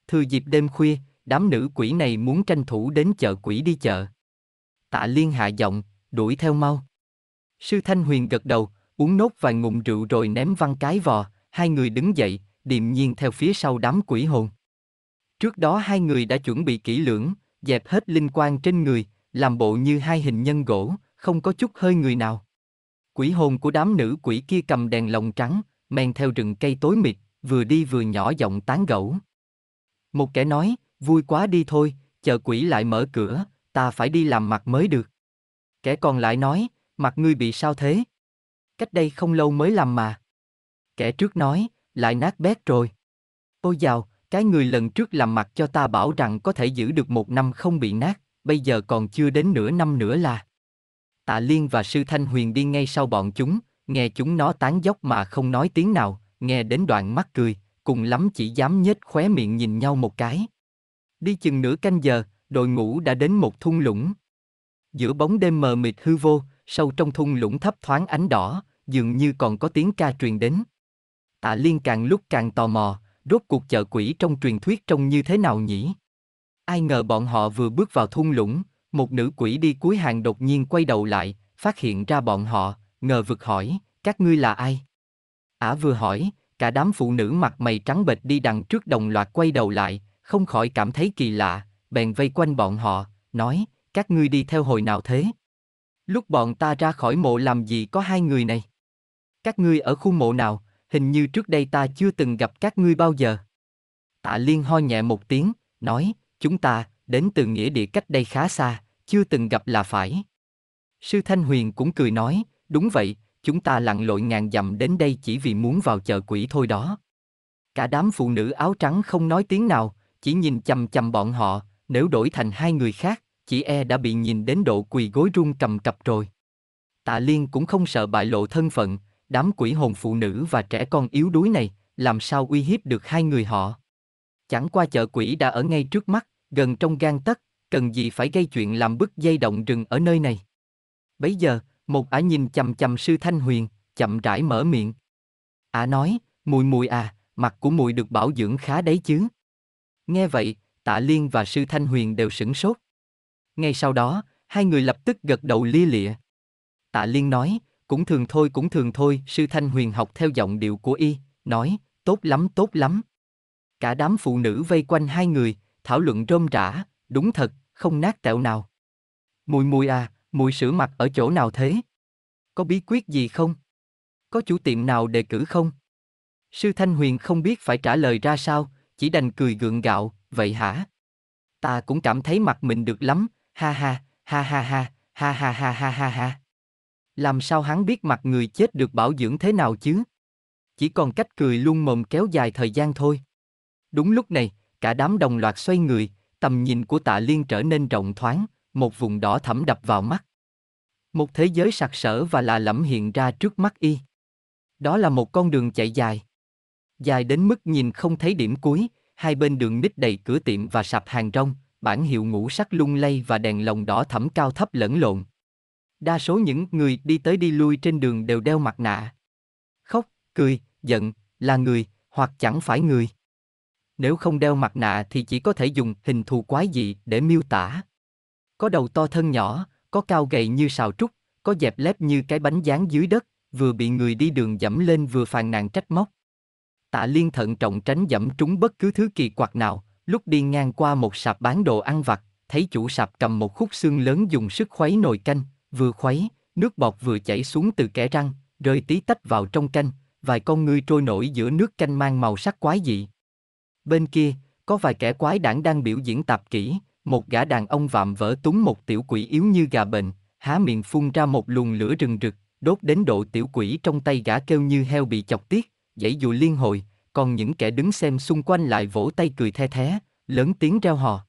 A: Thừa dịp đêm khuya, đám nữ quỷ này muốn tranh thủ đến chợ quỷ đi chợ. Tạ Liên hạ giọng, đuổi theo mau. Sư Thanh Huyền gật đầu, uống nốt vài ngụm rượu rồi ném văng cái vò, hai người đứng dậy, điềm nhiên theo phía sau đám quỷ hồn. Trước đó hai người đã chuẩn bị kỹ lưỡng, dẹp hết linh quan trên người, làm bộ như hai hình nhân gỗ, không có chút hơi người nào. Quỷ hồn của đám nữ quỷ kia cầm đèn lồng trắng, men theo rừng cây tối mịt, vừa đi vừa nhỏ giọng tán gẫu. Một kẻ nói, vui quá đi thôi, chờ quỷ lại mở cửa, ta phải đi làm mặt mới được. Kẻ còn lại nói, mặt ngươi bị sao thế? Cách đây không lâu mới làm mà. Kẻ trước nói, lại nát bét rồi. Ôi dào, cái người lần trước làm mặt cho ta bảo rằng có thể giữ được một năm không bị nát, bây giờ còn chưa đến nửa năm nữa là. Tạ Liên và Sư Thanh Huyền đi ngay sau bọn chúng, nghe chúng nó tán dốc mà không nói tiếng nào, nghe đến đoạn mắt cười, cùng lắm chỉ dám nhếch khóe miệng nhìn nhau một cái. Đi chừng nửa canh giờ, đội ngũ đã đến một thung lũng. Giữa bóng đêm mờ mịt hư vô, sâu trong thung lũng thấp thoáng ánh đỏ, dường như còn có tiếng ca truyền đến. Tạ Liên càng lúc càng tò mò, rốt cuộc chợ quỷ trong truyền thuyết trông như thế nào nhỉ? Ai ngờ bọn họ vừa bước vào thung lũng, một nữ quỷ đi cuối hàng đột nhiên quay đầu lại, phát hiện ra bọn họ, ngờ vực hỏi, các ngươi là ai? Ả vừa hỏi, cả đám phụ nữ mặt mày trắng bệch đi đằng trước đồng loạt quay đầu lại, không khỏi cảm thấy kỳ lạ, bèn vây quanh bọn họ, nói, các ngươi đi theo hồi nào thế? Lúc bọn ta ra khỏi mộ làm gì có hai người này? Các ngươi ở khu mộ nào, hình như trước đây ta chưa từng gặp các ngươi bao giờ. Tạ Liên ho nhẹ một tiếng, nói, chúng ta, đến từ nghĩa địa cách đây khá xa, chưa từng gặp là phải. Sư Thanh Huyền cũng cười nói, đúng vậy, chúng ta lặn lội ngàn dặm đến đây chỉ vì muốn vào chợ quỷ thôi đó. Cả đám phụ nữ áo trắng không nói tiếng nào, chỉ nhìn chằm chằm bọn họ, nếu đổi thành hai người khác, chỉ e đã bị nhìn đến độ quỳ gối run cầm cập rồi. Tạ Liên cũng không sợ bại lộ thân phận, đám quỷ hồn phụ nữ và trẻ con yếu đuối này, làm sao uy hiếp được hai người họ. Chẳng qua chợ quỷ đã ở ngay trước mắt, gần trong gan tấc, cần gì phải gây chuyện làm bức dây động rừng ở nơi này. Bấy giờ, một ả nhìn chầm chầm sư Thanh Huyền, chậm rãi mở miệng. Ả nói, mùi mùi à, mặt của mùi được bảo dưỡng khá đấy chứ. Nghe vậy, tạ liên và sư Thanh Huyền đều sửng sốt. Ngay sau đó, hai người lập tức gật đầu lia lịa. Tạ liên nói, cũng thường thôi cũng thường thôi, sư Thanh Huyền học theo giọng điệu của y, nói, tốt lắm tốt lắm. Cả đám phụ nữ vây quanh hai người, thảo luận rôm rã, đúng thật, không nát tẹo nào. Mùi mùi à, mùi sữa mặt ở chỗ nào thế? Có bí quyết gì không? Có chủ tiệm nào đề cử không? Sư Thanh Huyền không biết phải trả lời ra sao, chỉ đành cười gượng gạo, vậy hả? Ta cũng cảm thấy mặt mình được lắm, ha ha, ha ha ha, ha ha ha ha ha ha. Làm sao hắn biết mặt người chết được bảo dưỡng thế nào chứ? Chỉ còn cách cười luôn mồm kéo dài thời gian thôi. Đúng lúc này, cả đám đồng loạt xoay người, tầm nhìn của tạ liên trở nên rộng thoáng, một vùng đỏ thẫm đập vào mắt. Một thế giới sặc sỡ và lạ lẫm hiện ra trước mắt y. Đó là một con đường chạy dài. Dài đến mức nhìn không thấy điểm cuối, hai bên đường nít đầy cửa tiệm và sạp hàng rong, bản hiệu ngũ sắc lung lay và đèn lồng đỏ thẫm cao thấp lẫn lộn. Đa số những người đi tới đi lui trên đường đều đeo mặt nạ. Khóc, cười, giận, là người, hoặc chẳng phải người nếu không đeo mặt nạ thì chỉ có thể dùng hình thù quái dị để miêu tả. Có đầu to thân nhỏ, có cao gầy như sào trúc, có dẹp lép như cái bánh dán dưới đất, vừa bị người đi đường dẫm lên vừa phàn nàn trách móc. Tạ Liên thận trọng tránh dẫm trúng bất cứ thứ kỳ quặc nào, lúc đi ngang qua một sạp bán đồ ăn vặt, thấy chủ sạp cầm một khúc xương lớn dùng sức khuấy nồi canh, vừa khuấy, nước bọt vừa chảy xuống từ kẽ răng, rơi tí tách vào trong canh, vài con ngươi trôi nổi giữa nước canh mang màu sắc quái dị. Bên kia, có vài kẻ quái đảng đang biểu diễn tạp kỹ, một gã đàn ông vạm vỡ túng một tiểu quỷ yếu như gà bệnh, há miệng phun ra một luồng lửa rừng rực, đốt đến độ tiểu quỷ trong tay gã kêu như heo bị chọc tiết, dãy dù liên hồi, còn những kẻ đứng xem xung quanh lại vỗ tay cười the thé, lớn tiếng reo hò.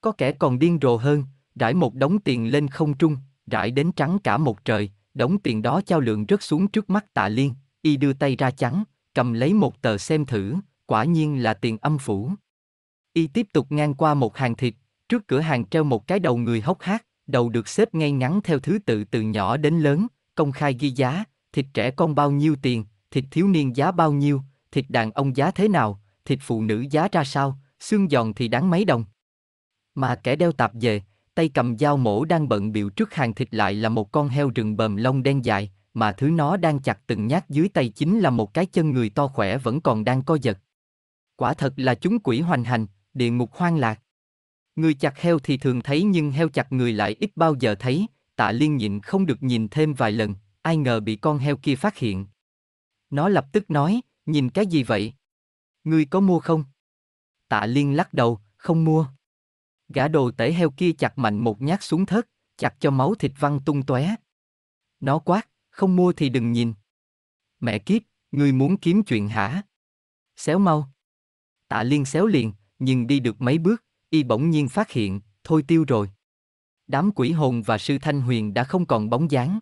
A: Có kẻ còn điên rồ hơn, rải một đống tiền lên không trung, rải đến trắng cả một trời, đống tiền đó trao lượng rớt xuống trước mắt tạ liên, y đưa tay ra chắn cầm lấy một tờ xem thử, quả nhiên là tiền âm phủ. Y tiếp tục ngang qua một hàng thịt, trước cửa hàng treo một cái đầu người hốc hác, đầu được xếp ngay ngắn theo thứ tự từ nhỏ đến lớn, công khai ghi giá, thịt trẻ con bao nhiêu tiền, thịt thiếu niên giá bao nhiêu, thịt đàn ông giá thế nào, thịt phụ nữ giá ra sao, xương giòn thì đáng mấy đồng. Mà kẻ đeo tạp về, tay cầm dao mổ đang bận biểu trước hàng thịt lại là một con heo rừng bờm lông đen dài, mà thứ nó đang chặt từng nhát dưới tay chính là một cái chân người to khỏe vẫn còn đang co giật. Quả thật là chúng quỷ hoành hành, địa ngục hoang lạc. Người chặt heo thì thường thấy nhưng heo chặt người lại ít bao giờ thấy, tạ liên nhịn không được nhìn thêm vài lần, ai ngờ bị con heo kia phát hiện. Nó lập tức nói, nhìn cái gì vậy? Ngươi có mua không? Tạ liên lắc đầu, không mua. Gã đồ tể heo kia chặt mạnh một nhát xuống thớt, chặt cho máu thịt văng tung tóe. Nó quát, không mua thì đừng nhìn. Mẹ kiếp, ngươi muốn kiếm chuyện hả? Xéo mau. Tạ Liên xéo liền, nhưng đi được mấy bước, y bỗng nhiên phát hiện, thôi tiêu rồi. Đám quỷ hồn và sư thanh huyền đã không còn bóng dáng.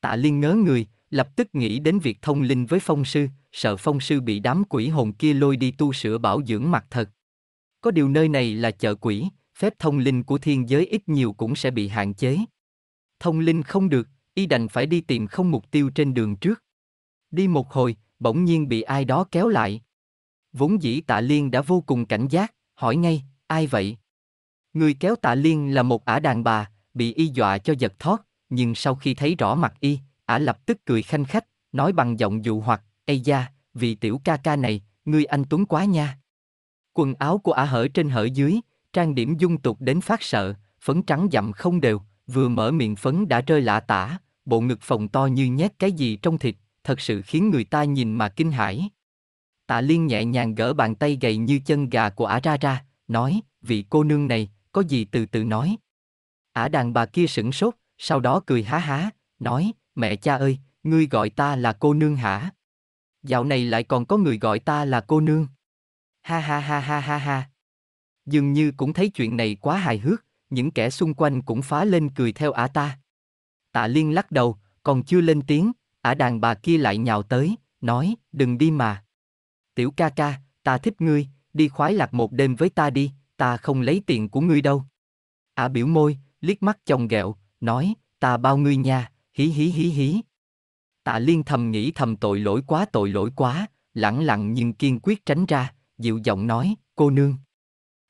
A: Tạ Liên ngớ người, lập tức nghĩ đến việc thông linh với phong sư, sợ phong sư bị đám quỷ hồn kia lôi đi tu sửa bảo dưỡng mặt thật. Có điều nơi này là chợ quỷ, phép thông linh của thiên giới ít nhiều cũng sẽ bị hạn chế. Thông linh không được, y đành phải đi tìm không mục tiêu trên đường trước. Đi một hồi, bỗng nhiên bị ai đó kéo lại. Vốn dĩ tạ liên đã vô cùng cảnh giác, hỏi ngay, ai vậy? Người kéo tạ liên là một ả đàn bà, bị y dọa cho giật thoát. nhưng sau khi thấy rõ mặt y, ả lập tức cười khanh khách, nói bằng giọng dụ hoặc, Ây da, vì tiểu ca ca này, ngươi anh tuấn quá nha. Quần áo của ả hở trên hở dưới, trang điểm dung tục đến phát sợ, phấn trắng dặm không đều, vừa mở miệng phấn đã rơi lạ tả, bộ ngực phồng to như nhét cái gì trong thịt, thật sự khiến người ta nhìn mà kinh hãi. Tạ Liên nhẹ nhàng gỡ bàn tay gầy như chân gà của ả ra ra, nói, vị cô nương này, có gì từ từ nói. Ả đàn bà kia sửng sốt, sau đó cười há há, nói, mẹ cha ơi, ngươi gọi ta là cô nương hả? Dạo này lại còn có người gọi ta là cô nương. Ha ha ha ha ha ha. Dường như cũng thấy chuyện này quá hài hước, những kẻ xung quanh cũng phá lên cười theo ả ta. Tạ Liên lắc đầu, còn chưa lên tiếng, ả đàn bà kia lại nhào tới, nói, đừng đi mà tiểu ca ca, ta thích ngươi, đi khoái lạc một đêm với ta đi, ta không lấy tiền của ngươi đâu. Ả à biểu môi, liếc mắt chồng ghẹo, nói, ta bao ngươi nha, hí hí hí hí. Tạ Liên thầm nghĩ thầm tội lỗi quá tội lỗi quá, lẳng lặng nhưng kiên quyết tránh ra, dịu giọng nói, cô nương.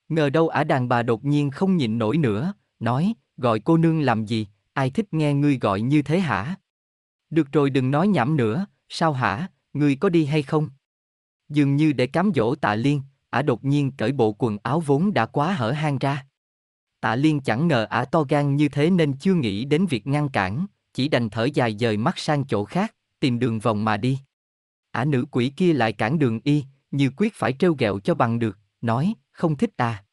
A: Ngờ đâu ả đàn bà đột nhiên không nhịn nổi nữa, nói, gọi cô nương làm gì, ai thích nghe ngươi gọi như thế hả? Được rồi đừng nói nhảm nữa, sao hả, ngươi có đi hay không? Dường như để cám dỗ tạ liên, ả đột nhiên cởi bộ quần áo vốn đã quá hở hang ra. Tạ liên chẳng ngờ ả to gan như thế nên chưa nghĩ đến việc ngăn cản, chỉ đành thở dài dời mắt sang chỗ khác, tìm đường vòng mà đi. Ả nữ quỷ kia lại cản đường y, như quyết phải trêu ghẹo cho bằng được, nói, không thích ta.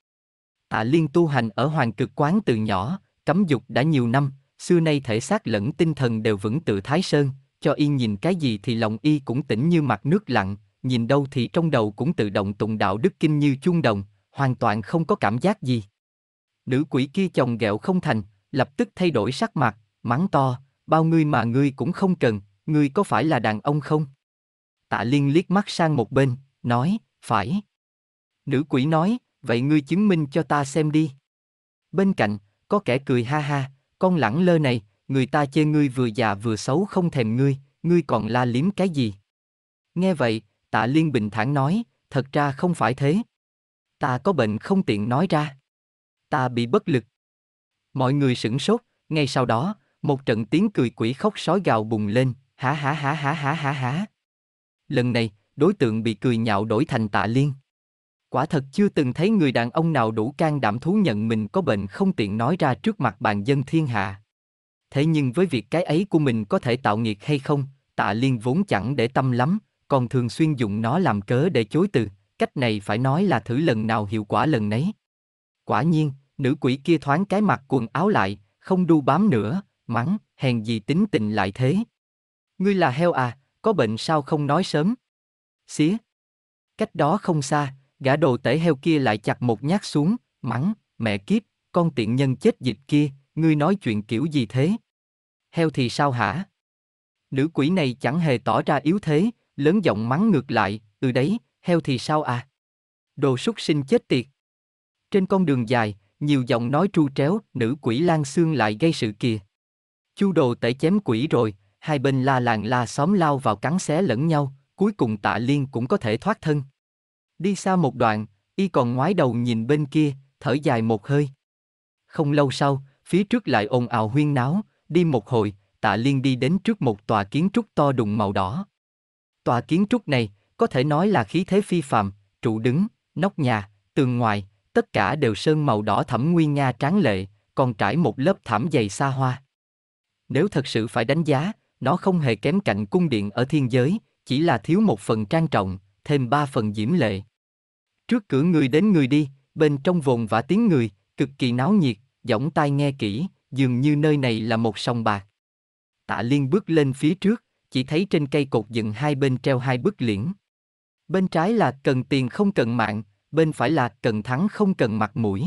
A: Tạ liên tu hành ở hoàng cực quán từ nhỏ, cấm dục đã nhiều năm, xưa nay thể xác lẫn tinh thần đều vững tự thái sơn, cho y nhìn cái gì thì lòng y cũng tỉnh như mặt nước lặng, nhìn đâu thì trong đầu cũng tự động tụng đạo đức kinh như chuông đồng, hoàn toàn không có cảm giác gì. Nữ quỷ kia chồng ghẹo không thành, lập tức thay đổi sắc mặt, mắng to, bao ngươi mà ngươi cũng không cần, ngươi có phải là đàn ông không? Tạ Liên liếc mắt sang một bên, nói, phải. Nữ quỷ nói, vậy ngươi chứng minh cho ta xem đi. Bên cạnh, có kẻ cười ha ha, con lẳng lơ này, người ta chê ngươi vừa già vừa xấu không thèm ngươi, ngươi còn la liếm cái gì? Nghe vậy, Tạ Liên bình thản nói, thật ra không phải thế. Ta có bệnh không tiện nói ra. Ta bị bất lực. Mọi người sửng sốt, ngay sau đó, một trận tiếng cười quỷ khóc sói gào bùng lên, hả hả hả hả hả hả hả. Lần này, đối tượng bị cười nhạo đổi thành tạ liên. Quả thật chưa từng thấy người đàn ông nào đủ can đảm thú nhận mình có bệnh không tiện nói ra trước mặt bàn dân thiên hạ. Thế nhưng với việc cái ấy của mình có thể tạo nghiệt hay không, tạ liên vốn chẳng để tâm lắm, còn thường xuyên dùng nó làm cớ để chối từ, cách này phải nói là thử lần nào hiệu quả lần nấy. Quả nhiên, nữ quỷ kia thoáng cái mặt quần áo lại, không đu bám nữa, mắng, hèn gì tính tình lại thế. Ngươi là heo à, có bệnh sao không nói sớm? Xía. Cách đó không xa, gã đồ tể heo kia lại chặt một nhát xuống, mắng, mẹ kiếp, con tiện nhân chết dịch kia, ngươi nói chuyện kiểu gì thế? Heo thì sao hả? Nữ quỷ này chẳng hề tỏ ra yếu thế, lớn giọng mắng ngược lại, ừ đấy, heo thì sao à? Đồ súc sinh chết tiệt. Trên con đường dài, nhiều giọng nói tru tréo, nữ quỷ lan xương lại gây sự kìa. Chu đồ tẩy chém quỷ rồi, hai bên la làng la xóm lao vào cắn xé lẫn nhau, cuối cùng tạ liên cũng có thể thoát thân. Đi xa một đoạn, y còn ngoái đầu nhìn bên kia, thở dài một hơi. Không lâu sau, phía trước lại ồn ào huyên náo, đi một hồi, tạ liên đi đến trước một tòa kiến trúc to đùng màu đỏ. Tòa kiến trúc này, có thể nói là khí thế phi phàm, trụ đứng, nóc nhà, tường ngoài, tất cả đều sơn màu đỏ thẫm nguy nga tráng lệ, còn trải một lớp thảm dày xa hoa. Nếu thật sự phải đánh giá, nó không hề kém cạnh cung điện ở thiên giới, chỉ là thiếu một phần trang trọng, thêm ba phần diễm lệ. Trước cửa người đến người đi, bên trong vồn và tiếng người, cực kỳ náo nhiệt, giọng tai nghe kỹ, dường như nơi này là một sòng bạc. Tạ Liên bước lên phía trước, chỉ thấy trên cây cột dựng hai bên treo hai bức liễn. Bên trái là cần tiền không cần mạng, bên phải là cần thắng không cần mặt mũi.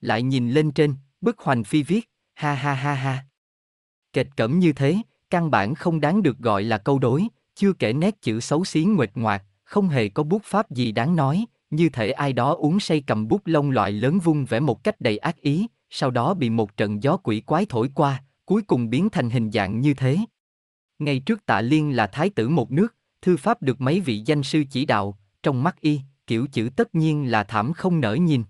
A: Lại nhìn lên trên, bức hoành phi viết, ha ha ha ha. Kịch cẩm như thế, căn bản không đáng được gọi là câu đối, chưa kể nét chữ xấu xí nguệt ngoạc, không hề có bút pháp gì đáng nói, như thể ai đó uống say cầm bút lông loại lớn vung vẽ một cách đầy ác ý, sau đó bị một trận gió quỷ quái thổi qua, cuối cùng biến thành hình dạng như thế ngay trước Tạ Liên là thái tử một nước, thư pháp được mấy vị danh sư chỉ đạo, trong mắt y, kiểu chữ tất nhiên là thảm không nở nhìn.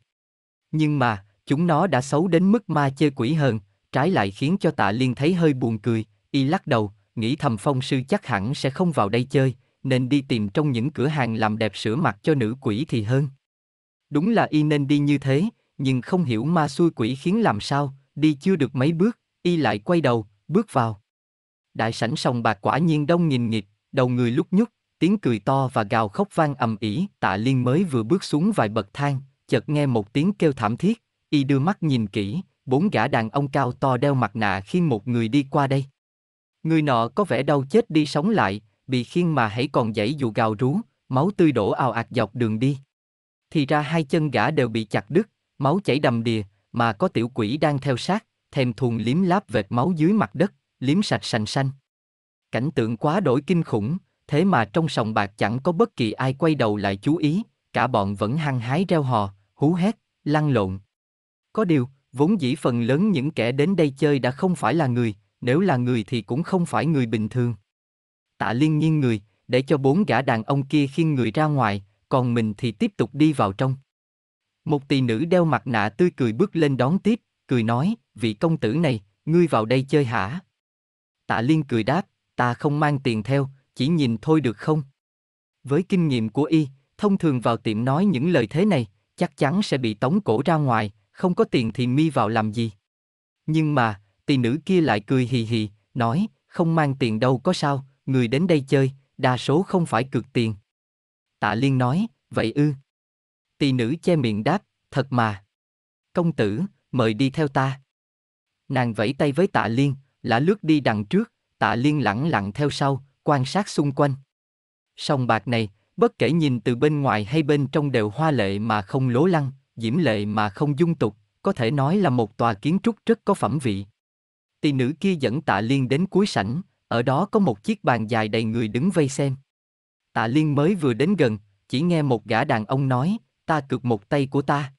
A: Nhưng mà, chúng nó đã xấu đến mức ma chơi quỷ hơn, trái lại khiến cho Tạ Liên thấy hơi buồn cười, y lắc đầu, nghĩ thầm phong sư chắc hẳn sẽ không vào đây chơi, nên đi tìm trong những cửa hàng làm đẹp sửa mặt cho nữ quỷ thì hơn. Đúng là y nên đi như thế, nhưng không hiểu ma xui quỷ khiến làm sao, đi chưa được mấy bước, y lại quay đầu, bước vào đại sảnh sòng bạc quả nhiên đông nghìn nghịt, đầu người lúc nhúc, tiếng cười to và gào khóc vang ầm ĩ, Tạ Liên mới vừa bước xuống vài bậc thang, chợt nghe một tiếng kêu thảm thiết, y đưa mắt nhìn kỹ, bốn gã đàn ông cao to đeo mặt nạ khi một người đi qua đây. Người nọ có vẻ đau chết đi sống lại, bị khiên mà hãy còn dãy dù gào rú, máu tươi đổ ào ạt dọc đường đi. Thì ra hai chân gã đều bị chặt đứt, máu chảy đầm đìa, mà có tiểu quỷ đang theo sát, thèm thùng liếm láp vệt máu dưới mặt đất liếm sạch sành xanh. Cảnh tượng quá đổi kinh khủng, thế mà trong sòng bạc chẳng có bất kỳ ai quay đầu lại chú ý, cả bọn vẫn hăng hái reo hò, hú hét, lăn lộn. Có điều, vốn dĩ phần lớn những kẻ đến đây chơi đã không phải là người, nếu là người thì cũng không phải người bình thường. Tạ liên nhiên người, để cho bốn gã đàn ông kia khiêng người ra ngoài, còn mình thì tiếp tục đi vào trong. Một tỷ nữ đeo mặt nạ tươi cười bước lên đón tiếp, cười nói, vị công tử này, ngươi vào đây chơi hả? Tạ Liên cười đáp, ta không mang tiền theo, chỉ nhìn thôi được không? Với kinh nghiệm của y, thông thường vào tiệm nói những lời thế này, chắc chắn sẽ bị tống cổ ra ngoài, không có tiền thì mi vào làm gì. Nhưng mà, tỷ nữ kia lại cười hì hì, nói, không mang tiền đâu có sao, người đến đây chơi, đa số không phải cược tiền. Tạ Liên nói, vậy ư. Tỷ nữ che miệng đáp, thật mà. Công tử, mời đi theo ta. Nàng vẫy tay với Tạ Liên, Lã lướt đi đằng trước, tạ liên lẳng lặng theo sau, quan sát xung quanh. Sông bạc này, bất kể nhìn từ bên ngoài hay bên trong đều hoa lệ mà không lố lăng, diễm lệ mà không dung tục, có thể nói là một tòa kiến trúc rất có phẩm vị. tỷ nữ kia dẫn tạ liên đến cuối sảnh, ở đó có một chiếc bàn dài đầy người đứng vây xem. Tạ liên mới vừa đến gần, chỉ nghe một gã đàn ông nói, ta cược một tay của ta.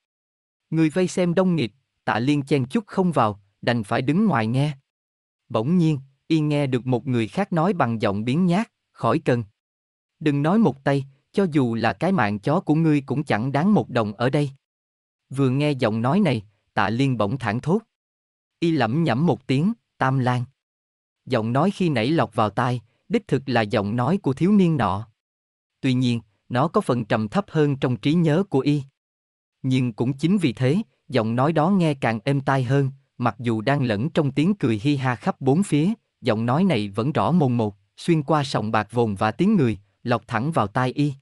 A: Người vây xem đông nghịt, tạ liên chen chút không vào, đành phải đứng ngoài nghe. Bỗng nhiên, y nghe được một người khác nói bằng giọng biến nhát, khỏi cần. Đừng nói một tay, cho dù là cái mạng chó của ngươi cũng chẳng đáng một đồng ở đây. Vừa nghe giọng nói này, tạ liên bỗng thảng thốt. Y lẩm nhẩm một tiếng, tam lan. Giọng nói khi nãy lọc vào tai, đích thực là giọng nói của thiếu niên nọ. Tuy nhiên, nó có phần trầm thấp hơn trong trí nhớ của y. Nhưng cũng chính vì thế, giọng nói đó nghe càng êm tai hơn, mặc dù đang lẫn trong tiếng cười hi ha khắp bốn phía, giọng nói này vẫn rõ mồn một, xuyên qua sòng bạc vồn và tiếng người, lọc thẳng vào tai y.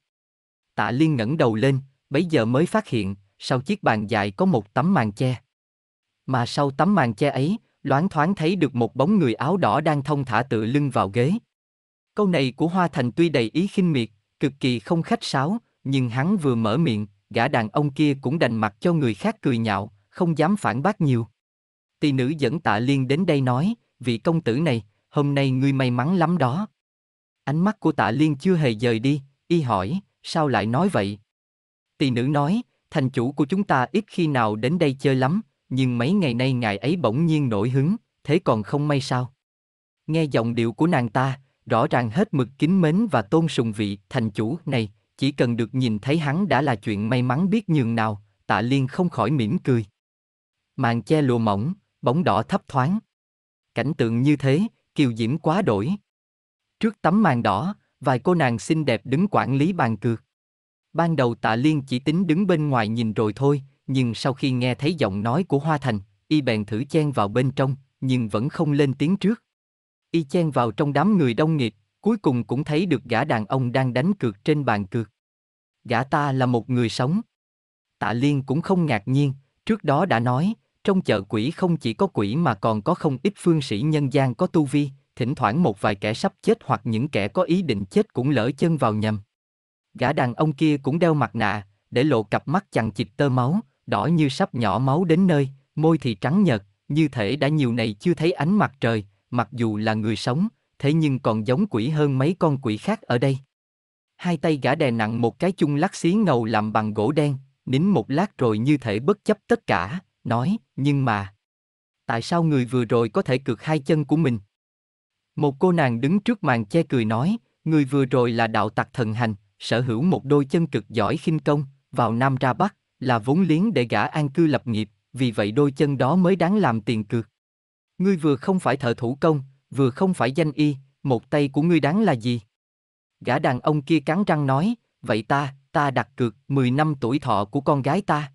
A: Tạ Liên ngẩng đầu lên, bấy giờ mới phát hiện, sau chiếc bàn dài có một tấm màn che. Mà sau tấm màn che ấy, loáng thoáng thấy được một bóng người áo đỏ đang thông thả tựa lưng vào ghế. Câu này của Hoa Thành tuy đầy ý khinh miệt, cực kỳ không khách sáo, nhưng hắn vừa mở miệng, gã đàn ông kia cũng đành mặt cho người khác cười nhạo, không dám phản bác nhiều. Tỳ nữ dẫn tạ liên đến đây nói, vị công tử này, hôm nay ngươi may mắn lắm đó. Ánh mắt của tạ liên chưa hề rời đi, y hỏi, sao lại nói vậy? Tỳ nữ nói, thành chủ của chúng ta ít khi nào đến đây chơi lắm, nhưng mấy ngày nay ngài ấy bỗng nhiên nổi hứng, thế còn không may sao? Nghe giọng điệu của nàng ta, rõ ràng hết mực kính mến và tôn sùng vị thành chủ này, chỉ cần được nhìn thấy hắn đã là chuyện may mắn biết nhường nào, tạ liên không khỏi mỉm cười. Màn che lụa mỏng, bóng đỏ thấp thoáng. Cảnh tượng như thế, kiều diễm quá đổi. Trước tấm màn đỏ, vài cô nàng xinh đẹp đứng quản lý bàn cược. Ban đầu tạ liên chỉ tính đứng bên ngoài nhìn rồi thôi, nhưng sau khi nghe thấy giọng nói của Hoa Thành, y bèn thử chen vào bên trong, nhưng vẫn không lên tiếng trước. Y chen vào trong đám người đông nghịt cuối cùng cũng thấy được gã đàn ông đang đánh cược trên bàn cược. Gã ta là một người sống. Tạ Liên cũng không ngạc nhiên, trước đó đã nói, trong chợ quỷ không chỉ có quỷ mà còn có không ít phương sĩ nhân gian có tu vi, thỉnh thoảng một vài kẻ sắp chết hoặc những kẻ có ý định chết cũng lỡ chân vào nhầm. Gã đàn ông kia cũng đeo mặt nạ, để lộ cặp mắt chằng chịt tơ máu, đỏ như sắp nhỏ máu đến nơi, môi thì trắng nhợt, như thể đã nhiều ngày chưa thấy ánh mặt trời, mặc dù là người sống, thế nhưng còn giống quỷ hơn mấy con quỷ khác ở đây. Hai tay gã đè nặng một cái chung lắc xí ngầu làm bằng gỗ đen, nín một lát rồi như thể bất chấp tất cả, nói, nhưng mà... Tại sao người vừa rồi có thể cược hai chân của mình? Một cô nàng đứng trước màn che cười nói, người vừa rồi là đạo tặc thần hành, sở hữu một đôi chân cực giỏi khinh công, vào Nam ra Bắc, là vốn liếng để gã an cư lập nghiệp, vì vậy đôi chân đó mới đáng làm tiền cược. Ngươi vừa không phải thợ thủ công, vừa không phải danh y, một tay của ngươi đáng là gì? Gã đàn ông kia cắn răng nói, vậy ta, ta đặt cược 10 năm tuổi thọ của con gái ta.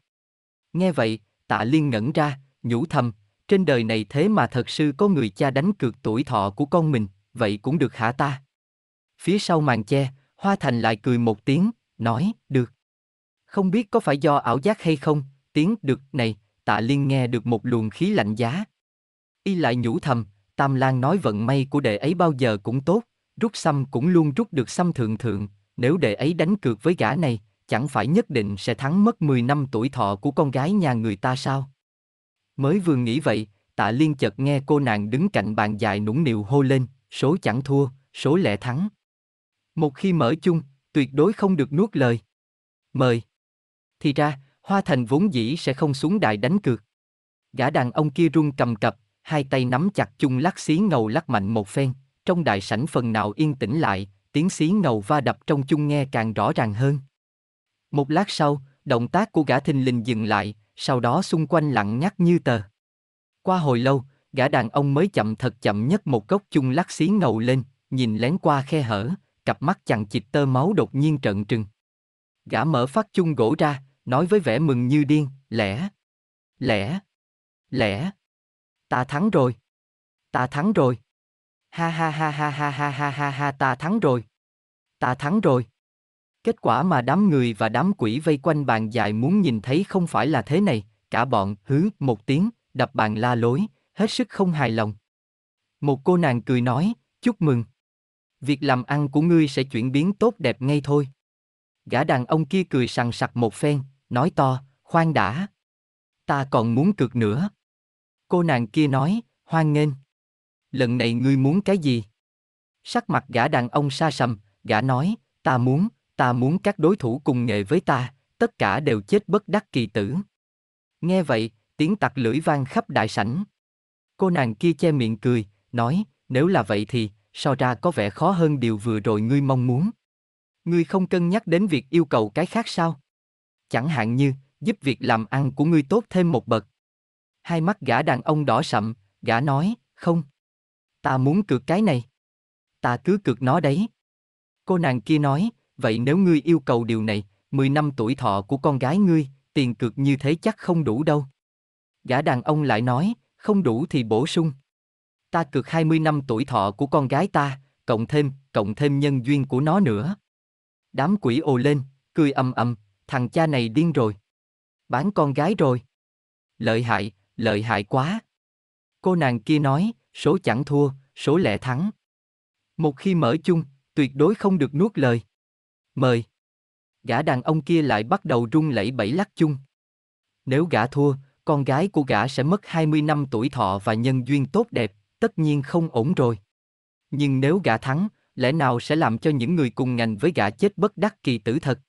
A: Nghe vậy, tạ liên ngẩn ra, nhủ thầm, trên đời này thế mà thật sự có người cha đánh cược tuổi thọ của con mình, vậy cũng được hả ta? Phía sau màn che, Hoa Thành lại cười một tiếng, nói, được. Không biết có phải do ảo giác hay không, tiếng được này, tạ liên nghe được một luồng khí lạnh giá. Y lại nhủ thầm, Tam Lan nói vận may của đệ ấy bao giờ cũng tốt, rút xăm cũng luôn rút được xăm thượng thượng, nếu đệ ấy đánh cược với gã này, chẳng phải nhất định sẽ thắng mất 10 năm tuổi thọ của con gái nhà người ta sao? Mới vừa nghĩ vậy, tạ liên chợt nghe cô nàng đứng cạnh bàn dài nũng nịu hô lên, số chẳng thua, số lẽ thắng. Một khi mở chung, tuyệt đối không được nuốt lời. Mời. Thì ra, Hoa Thành vốn dĩ sẽ không xuống đài đánh cược. Gã đàn ông kia run cầm cập, hai tay nắm chặt chung lắc xí ngầu lắc mạnh một phen, trong đại sảnh phần nào yên tĩnh lại, tiếng xí ngầu va đập trong chung nghe càng rõ ràng hơn. Một lát sau, động tác của gã thình lình dừng lại, sau đó xung quanh lặng ngắt như tờ. Qua hồi lâu, gã đàn ông mới chậm thật chậm nhất một cốc chung lắc xí ngầu lên, nhìn lén qua khe hở, cặp mắt chằng chịt tơ máu đột nhiên trợn trừng. Gã mở phát chung gỗ ra, nói với vẻ mừng như điên, lẽ, lẽ, lẽ, ta thắng rồi, ta thắng rồi, ha ha ha ha ha ha ha ha ha ta thắng rồi, ta thắng rồi. Kết quả mà đám người và đám quỷ vây quanh bàn dài muốn nhìn thấy không phải là thế này, cả bọn hứ một tiếng, đập bàn la lối, hết sức không hài lòng. Một cô nàng cười nói, chúc mừng. Việc làm ăn của ngươi sẽ chuyển biến tốt đẹp ngay thôi. Gã đàn ông kia cười sằng sặc một phen, nói to, khoan đã. Ta còn muốn cược nữa. Cô nàng kia nói, hoan nghênh. Lần này ngươi muốn cái gì? Sắc mặt gã đàn ông xa sầm, gã nói, ta muốn, Ta muốn các đối thủ cùng nghề với ta, tất cả đều chết bất đắc kỳ tử. Nghe vậy, tiếng tặc lưỡi vang khắp đại sảnh. Cô nàng kia che miệng cười, nói, nếu là vậy thì, so ra có vẻ khó hơn điều vừa rồi ngươi mong muốn. Ngươi không cân nhắc đến việc yêu cầu cái khác sao? Chẳng hạn như, giúp việc làm ăn của ngươi tốt thêm một bậc. Hai mắt gã đàn ông đỏ sậm, gã nói, không. Ta muốn cược cái này. Ta cứ cược nó đấy. Cô nàng kia nói, vậy nếu ngươi yêu cầu điều này, 10 năm tuổi thọ của con gái ngươi, tiền cược như thế chắc không đủ đâu. Gã đàn ông lại nói, không đủ thì bổ sung. Ta cược 20 năm tuổi thọ của con gái ta, cộng thêm, cộng thêm nhân duyên của nó nữa. Đám quỷ ồ lên, cười âm âm, thằng cha này điên rồi. Bán con gái rồi. Lợi hại, lợi hại quá. Cô nàng kia nói, số chẳng thua, số lẻ thắng. Một khi mở chung, tuyệt đối không được nuốt lời mời. Gã đàn ông kia lại bắt đầu run lẩy bẩy lắc chung. Nếu gã thua, con gái của gã sẽ mất 20 năm tuổi thọ và nhân duyên tốt đẹp, tất nhiên không ổn rồi. Nhưng nếu gã thắng, lẽ nào sẽ làm cho những người cùng ngành với gã chết bất đắc kỳ tử thật.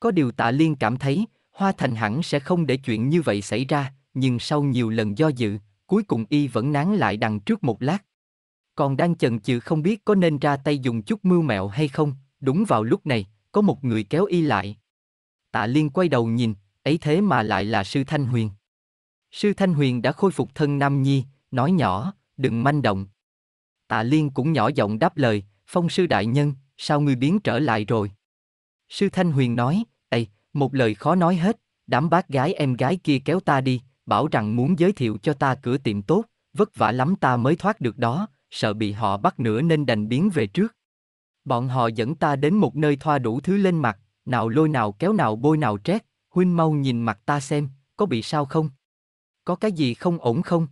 A: Có điều tạ liên cảm thấy, Hoa Thành hẳn sẽ không để chuyện như vậy xảy ra, nhưng sau nhiều lần do dự, cuối cùng y vẫn nán lại đằng trước một lát. Còn đang chần chừ không biết có nên ra tay dùng chút mưu mẹo hay không, đúng vào lúc này, có một người kéo y lại. Tạ Liên quay đầu nhìn, ấy thế mà lại là Sư Thanh Huyền. Sư Thanh Huyền đã khôi phục thân Nam Nhi, nói nhỏ, đừng manh động. Tạ Liên cũng nhỏ giọng đáp lời, phong sư đại nhân, sao ngươi biến trở lại rồi? Sư Thanh Huyền nói, Ê, một lời khó nói hết, đám bác gái em gái kia kéo ta đi, bảo rằng muốn giới thiệu cho ta cửa tiệm tốt, vất vả lắm ta mới thoát được đó, sợ bị họ bắt nữa nên đành biến về trước. Bọn họ dẫn ta đến một nơi thoa đủ thứ lên mặt, nào lôi nào kéo nào bôi nào trét, huynh mau nhìn mặt ta xem, có bị sao không? Có cái gì không ổn không?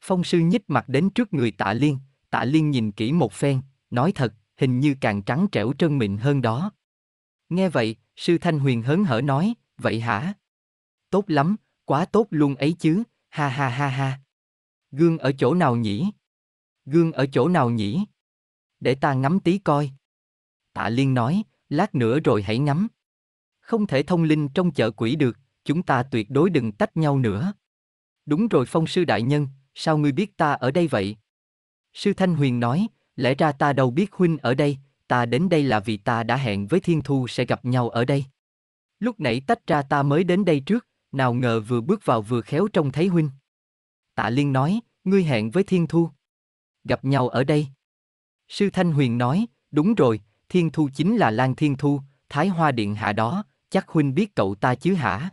A: Phong sư nhích mặt đến trước người tạ liên, tạ liên nhìn kỹ một phen, nói thật, hình như càng trắng trẻo trơn mịn hơn đó. Nghe vậy, sư Thanh Huyền hớn hở nói, vậy hả? Tốt lắm, quá tốt luôn ấy chứ, ha ha ha ha. Gương ở chỗ nào nhỉ? Gương ở chỗ nào nhỉ? để ta ngắm tí coi. Tạ Liên nói, lát nữa rồi hãy ngắm. Không thể thông linh trong chợ quỷ được, chúng ta tuyệt đối đừng tách nhau nữa. Đúng rồi phong sư đại nhân, sao ngươi biết ta ở đây vậy? Sư Thanh Huyền nói, lẽ ra ta đâu biết huynh ở đây, ta đến đây là vì ta đã hẹn với Thiên Thu sẽ gặp nhau ở đây. Lúc nãy tách ra ta mới đến đây trước, nào ngờ vừa bước vào vừa khéo trông thấy huynh. Tạ Liên nói, ngươi hẹn với Thiên Thu. Gặp nhau ở đây. Sư Thanh Huyền nói, đúng rồi, Thiên Thu chính là Lan Thiên Thu, Thái Hoa Điện hạ đó, chắc huynh biết cậu ta chứ hả?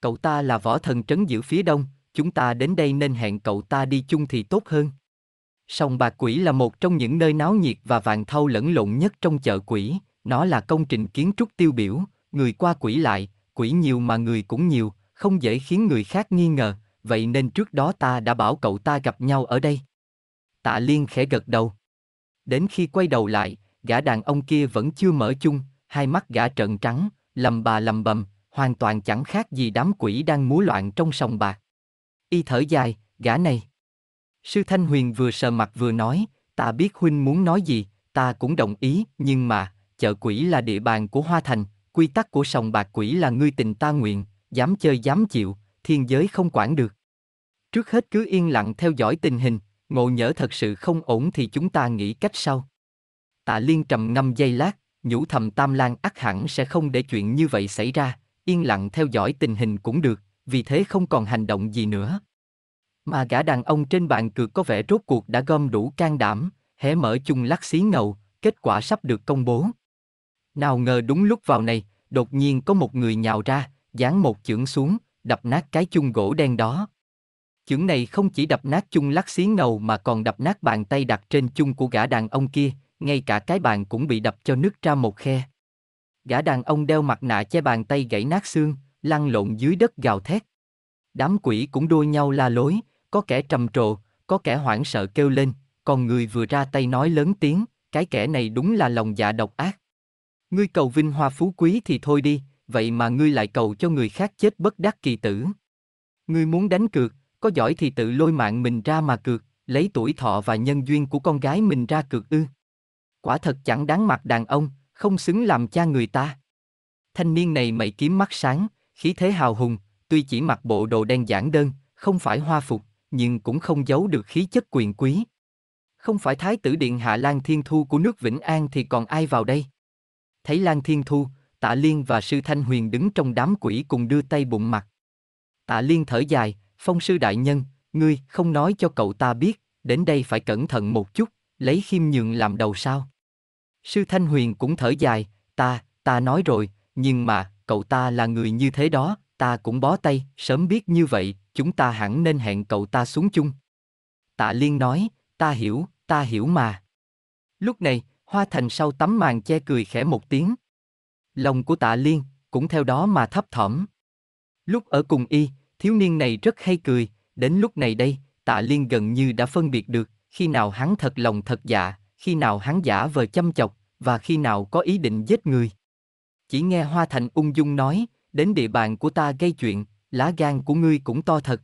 A: Cậu ta là võ thần trấn giữ phía đông, chúng ta đến đây nên hẹn cậu ta đi chung thì tốt hơn. Sông Bạc Quỷ là một trong những nơi náo nhiệt và vàng thau lẫn lộn nhất trong chợ quỷ, nó là công trình kiến trúc tiêu biểu, người qua quỷ lại, quỷ nhiều mà người cũng nhiều, không dễ khiến người khác nghi ngờ, vậy nên trước đó ta đã bảo cậu ta gặp nhau ở đây. Tạ Liên khẽ gật đầu. Đến khi quay đầu lại, gã đàn ông kia vẫn chưa mở chung, hai mắt gã trợn trắng, lầm bà lầm bầm, hoàn toàn chẳng khác gì đám quỷ đang múa loạn trong sòng bạc. Y thở dài, gã này. Sư Thanh Huyền vừa sờ mặt vừa nói, ta biết huynh muốn nói gì, ta cũng đồng ý, nhưng mà, chợ quỷ là địa bàn của Hoa Thành, quy tắc của sòng bạc quỷ là ngươi tình ta nguyện, dám chơi dám chịu, thiên giới không quản được. Trước hết cứ yên lặng theo dõi tình hình, ngộ nhỡ thật sự không ổn thì chúng ta nghĩ cách sau. Tạ Liên trầm ngâm giây lát, nhủ thầm Tam Lan ắt hẳn sẽ không để chuyện như vậy xảy ra, yên lặng theo dõi tình hình cũng được, vì thế không còn hành động gì nữa. Mà gã đàn ông trên bàn cược có vẻ rốt cuộc đã gom đủ can đảm, hé mở chung lắc xí ngầu, kết quả sắp được công bố. Nào ngờ đúng lúc vào này, đột nhiên có một người nhào ra, giáng một chưởng xuống, đập nát cái chung gỗ đen đó. Chưởng này không chỉ đập nát chung lắc xí ngầu mà còn đập nát bàn tay đặt trên chung của gã đàn ông kia, ngay cả cái bàn cũng bị đập cho nứt ra một khe. Gã đàn ông đeo mặt nạ che bàn tay gãy nát xương, lăn lộn dưới đất gào thét. Đám quỷ cũng đua nhau la lối, có kẻ trầm trồ, có kẻ hoảng sợ kêu lên, còn người vừa ra tay nói lớn tiếng, cái kẻ này đúng là lòng dạ độc ác. Ngươi cầu vinh hoa phú quý thì thôi đi, vậy mà ngươi lại cầu cho người khác chết bất đắc kỳ tử. Ngươi muốn đánh cược, có giỏi thì tự lôi mạng mình ra mà cược, lấy tuổi thọ và nhân duyên của con gái mình ra cược ư. Quả thật chẳng đáng mặt đàn ông, không xứng làm cha người ta. Thanh niên này mày kiếm mắt sáng, khí thế hào hùng, tuy chỉ mặc bộ đồ đen giản đơn, không phải hoa phục, nhưng cũng không giấu được khí chất quyền quý. Không phải thái tử điện hạ Lan Thiên Thu của nước Vĩnh An thì còn ai vào đây? Thấy Lan Thiên Thu, Tạ Liên và Sư Thanh Huyền đứng trong đám quỷ cùng đưa tay bụng mặt. Tạ Liên thở dài, Phong sư đại nhân, ngươi không nói cho cậu ta biết, đến đây phải cẩn thận một chút, lấy khiêm nhượng làm đầu sao. Sư Thanh Huyền cũng thở dài, ta, ta nói rồi, nhưng mà, cậu ta là người như thế đó, ta cũng bó tay, sớm biết như vậy, chúng ta hẳn nên hẹn cậu ta xuống chung. Tạ Liên nói, ta hiểu, ta hiểu mà. Lúc này, Hoa Thành sau tấm màn che cười khẽ một tiếng. Lòng của Tạ Liên, cũng theo đó mà thấp thỏm. Lúc ở cùng y, thiếu niên này rất hay cười, đến lúc này đây, tạ liên gần như đã phân biệt được, khi nào hắn thật lòng thật dạ, khi nào hắn giả vờ chăm chọc, và khi nào có ý định giết người. Chỉ nghe Hoa Thành ung dung nói, đến địa bàn của ta gây chuyện, lá gan của ngươi cũng to thật.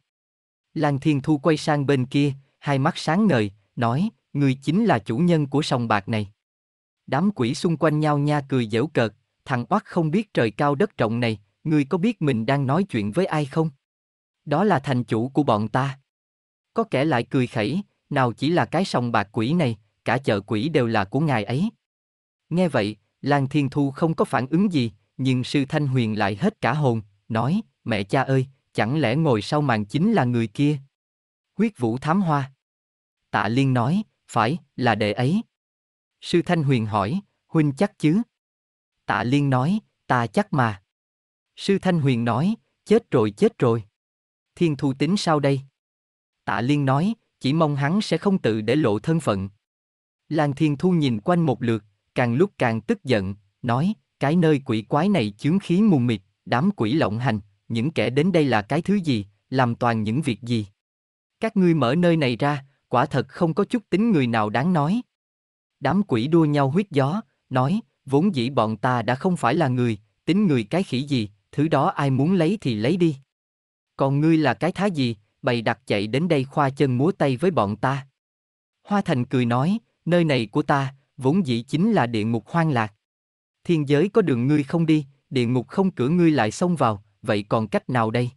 A: Lan Thiên Thu quay sang bên kia, hai mắt sáng ngời, nói, ngươi chính là chủ nhân của sòng bạc này. Đám quỷ xung quanh nhau nha cười dễu cợt, thằng oát không biết trời cao đất rộng này, ngươi có biết mình đang nói chuyện với ai không? Đó là thành chủ của bọn ta. Có kẻ lại cười khẩy, nào chỉ là cái sòng bạc quỷ này, cả chợ quỷ đều là của ngài ấy. Nghe vậy, Lan Thiên Thu không có phản ứng gì, nhưng sư Thanh Huyền lại hết cả hồn, nói, mẹ cha ơi, chẳng lẽ ngồi sau màn chính là người kia? Huyết vũ thám hoa. Tạ Liên nói, phải, là đệ ấy. Sư Thanh Huyền hỏi, huynh chắc chứ? Tạ Liên nói, ta chắc mà. Sư Thanh Huyền nói, chết rồi chết rồi. Thiên Thu tính sao đây? Tạ Liên nói, chỉ mong hắn sẽ không tự để lộ thân phận. Lan Thiên Thu nhìn quanh một lượt, càng lúc càng tức giận, nói, cái nơi quỷ quái này chướng khí mù mịt, đám quỷ lộng hành, những kẻ đến đây là cái thứ gì, làm toàn những việc gì. Các ngươi mở nơi này ra, quả thật không có chút tính người nào đáng nói. Đám quỷ đua nhau huyết gió, nói, vốn dĩ bọn ta đã không phải là người, tính người cái khỉ gì, thứ đó ai muốn lấy thì lấy đi. Còn ngươi là cái thá gì, bày đặt chạy đến đây khoa chân múa tay với bọn ta. Hoa Thành cười nói, nơi này của ta, vốn dĩ chính là địa ngục hoang lạc. Thiên giới có đường ngươi không đi, địa ngục không cửa ngươi lại xông vào, vậy còn cách nào đây?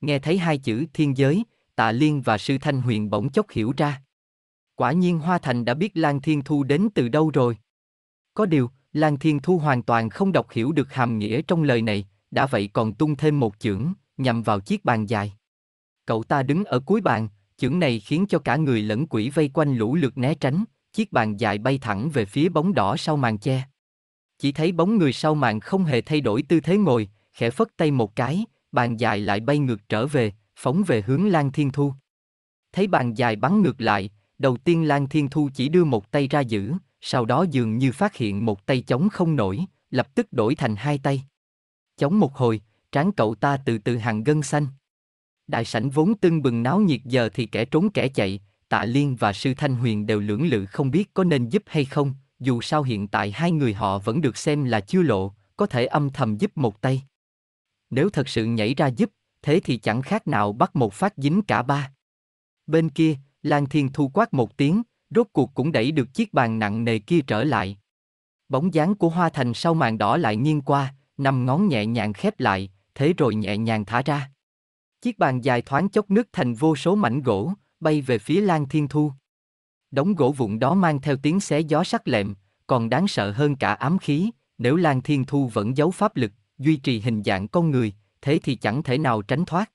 A: Nghe thấy hai chữ thiên giới, tạ liên và sư thanh huyền bỗng chốc hiểu ra. Quả nhiên Hoa Thành đã biết Lan Thiên Thu đến từ đâu rồi. Có điều, Lan Thiên Thu hoàn toàn không đọc hiểu được hàm nghĩa trong lời này, đã vậy còn tung thêm một chưởng nhằm vào chiếc bàn dài. Cậu ta đứng ở cuối bàn, chưởng này khiến cho cả người lẫn quỷ vây quanh lũ lượt né tránh, chiếc bàn dài bay thẳng về phía bóng đỏ sau màn che. Chỉ thấy bóng người sau màn không hề thay đổi tư thế ngồi, khẽ phất tay một cái, bàn dài lại bay ngược trở về, phóng về hướng Lan Thiên Thu. Thấy bàn dài bắn ngược lại, đầu tiên Lan Thiên Thu chỉ đưa một tay ra giữ, sau đó dường như phát hiện một tay chống không nổi, lập tức đổi thành hai tay. Chống một hồi, trán cậu ta từ từ hàng gân xanh. Đại sảnh vốn tưng bừng náo nhiệt giờ thì kẻ trốn kẻ chạy, Tạ Liên và Sư Thanh Huyền đều lưỡng lự không biết có nên giúp hay không, dù sao hiện tại hai người họ vẫn được xem là chưa lộ, có thể âm thầm giúp một tay. Nếu thật sự nhảy ra giúp, thế thì chẳng khác nào bắt một phát dính cả ba. Bên kia, Lan Thiên Thu quát một tiếng, rốt cuộc cũng đẩy được chiếc bàn nặng nề kia trở lại. Bóng dáng của Hoa Thành sau màn đỏ lại nghiêng qua, năm ngón nhẹ nhàng khép lại, thế rồi nhẹ nhàng thả ra. Chiếc bàn dài thoáng chốc nước thành vô số mảnh gỗ, bay về phía Lan Thiên Thu. Đống gỗ vụn đó mang theo tiếng xé gió sắc lẹm, còn đáng sợ hơn cả ám khí, nếu Lan Thiên Thu vẫn giấu pháp lực, duy trì hình dạng con người, thế thì chẳng thể nào tránh thoát.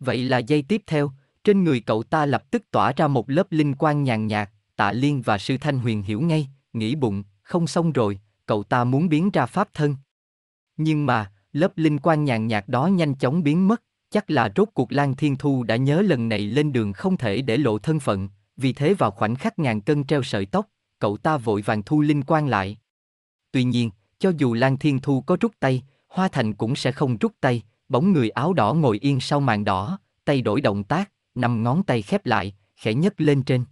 A: Vậy là dây tiếp theo, trên người cậu ta lập tức tỏa ra một lớp linh quang nhàn nhạt, Tạ Liên và Sư Thanh Huyền hiểu ngay, nghĩ bụng, không xong rồi, cậu ta muốn biến ra pháp thân. Nhưng mà, lớp linh quang nhàn nhạt đó nhanh chóng biến mất, chắc là rốt cuộc Lan Thiên Thu đã nhớ lần này lên đường không thể để lộ thân phận, vì thế vào khoảnh khắc ngàn cân treo sợi tóc, cậu ta vội vàng thu linh quang lại. Tuy nhiên, cho dù Lan Thiên Thu có rút tay, Hoa Thành cũng sẽ không rút tay, bóng người áo đỏ ngồi yên sau màn đỏ, tay đổi động tác, nằm ngón tay khép lại, khẽ nhấc lên trên.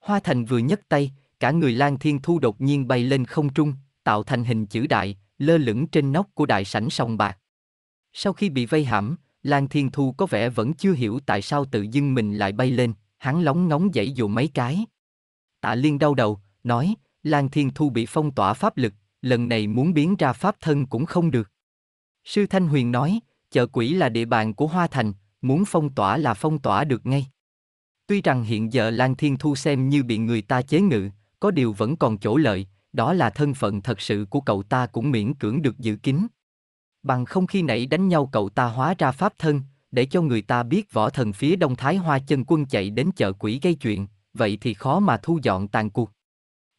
A: Hoa Thành vừa nhấc tay, cả người Lan Thiên Thu đột nhiên bay lên không trung, tạo thành hình chữ đại, lơ lửng trên nóc của đại sảnh sòng bạc. Sau khi bị vây hãm, Lan Thiên Thu có vẻ vẫn chưa hiểu tại sao tự dưng mình lại bay lên, hắn lóng ngóng dãy dụ mấy cái. Tạ Liên đau đầu, nói, Lan Thiên Thu bị phong tỏa pháp lực, lần này muốn biến ra pháp thân cũng không được. Sư Thanh Huyền nói, chợ quỷ là địa bàn của Hoa Thành, muốn phong tỏa là phong tỏa được ngay. Tuy rằng hiện giờ Lan Thiên Thu xem như bị người ta chế ngự, có điều vẫn còn chỗ lợi, đó là thân phận thật sự của cậu ta cũng miễn cưỡng được giữ kín. Bằng không khi nãy đánh nhau cậu ta hóa ra pháp thân, để cho người ta biết võ thần phía đông thái hoa chân quân chạy đến chợ quỷ gây chuyện, vậy thì khó mà thu dọn tàn cuộc.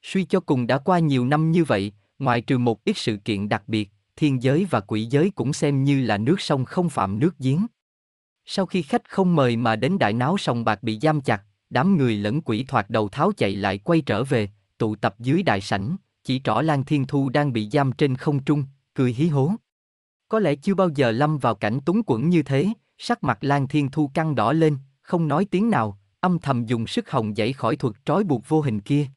A: Suy cho cùng đã qua nhiều năm như vậy, ngoại trừ một ít sự kiện đặc biệt, thiên giới và quỷ giới cũng xem như là nước sông không phạm nước giếng. Sau khi khách không mời mà đến đại náo sông bạc bị giam chặt, đám người lẫn quỷ thoạt đầu tháo chạy lại quay trở về, tụ tập dưới đại sảnh, chỉ trỏ Lan Thiên Thu đang bị giam trên không trung, cười hí hố. Có lẽ chưa bao giờ lâm vào cảnh túng quẫn như thế, sắc mặt Lan Thiên Thu căng đỏ lên, không nói tiếng nào, âm thầm dùng sức hồng dậy khỏi thuật trói buộc vô hình kia.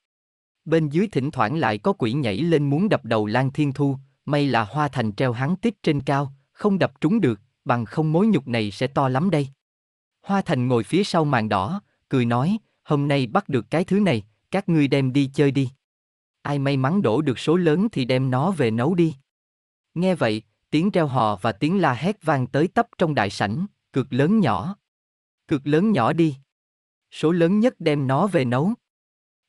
A: Bên dưới thỉnh thoảng lại có quỷ nhảy lên muốn đập đầu Lan Thiên Thu, may là hoa thành treo hắn tít trên cao, không đập trúng được, bằng không mối nhục này sẽ to lắm đây. Hoa thành ngồi phía sau màn đỏ, cười nói, hôm nay bắt được cái thứ này, các ngươi đem đi chơi đi ai may mắn đổ được số lớn thì đem nó về nấu đi. Nghe vậy, tiếng reo hò và tiếng la hét vang tới tấp trong đại sảnh, cực lớn nhỏ. Cực lớn nhỏ đi. Số lớn nhất đem nó về nấu.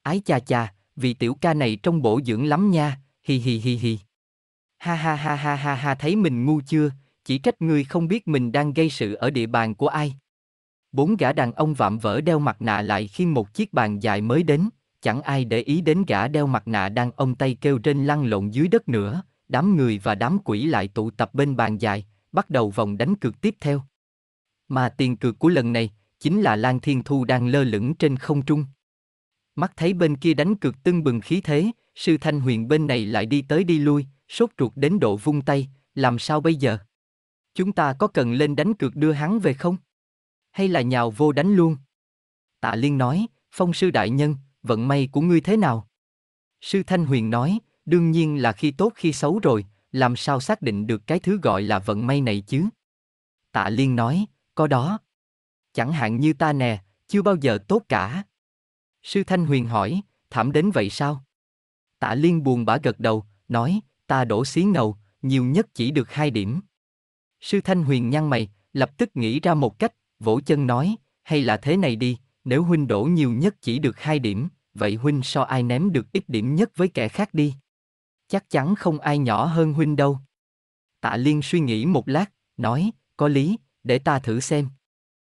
A: Ái cha cha, vị tiểu ca này trong bổ dưỡng lắm nha, hi hi hi hi. Ha ha ha ha ha ha thấy mình ngu chưa, chỉ trách ngươi không biết mình đang gây sự ở địa bàn của ai. Bốn gã đàn ông vạm vỡ đeo mặt nạ lại khi một chiếc bàn dài mới đến chẳng ai để ý đến gã đeo mặt nạ đang ông tay kêu trên lăn lộn dưới đất nữa, đám người và đám quỷ lại tụ tập bên bàn dài, bắt đầu vòng đánh cược tiếp theo. Mà tiền cược của lần này chính là Lan Thiên Thu đang lơ lửng trên không trung. Mắt thấy bên kia đánh cược tưng bừng khí thế, sư Thanh Huyền bên này lại đi tới đi lui, sốt ruột đến độ vung tay, làm sao bây giờ? Chúng ta có cần lên đánh cược đưa hắn về không? Hay là nhào vô đánh luôn? Tạ Liên nói, phong sư đại nhân, vận may của ngươi thế nào? Sư Thanh Huyền nói, đương nhiên là khi tốt khi xấu rồi, làm sao xác định được cái thứ gọi là vận may này chứ? Tạ Liên nói, có đó. Chẳng hạn như ta nè, chưa bao giờ tốt cả. Sư Thanh Huyền hỏi, thảm đến vậy sao? Tạ Liên buồn bã gật đầu, nói, ta đổ xí ngầu, nhiều nhất chỉ được hai điểm. Sư Thanh Huyền nhăn mày, lập tức nghĩ ra một cách, vỗ chân nói, hay là thế này đi, nếu huynh đổ nhiều nhất chỉ được hai điểm, vậy huynh so ai ném được ít điểm nhất với kẻ khác đi. Chắc chắn không ai nhỏ hơn huynh đâu. Tạ Liên suy nghĩ một lát, nói, có lý, để ta thử xem.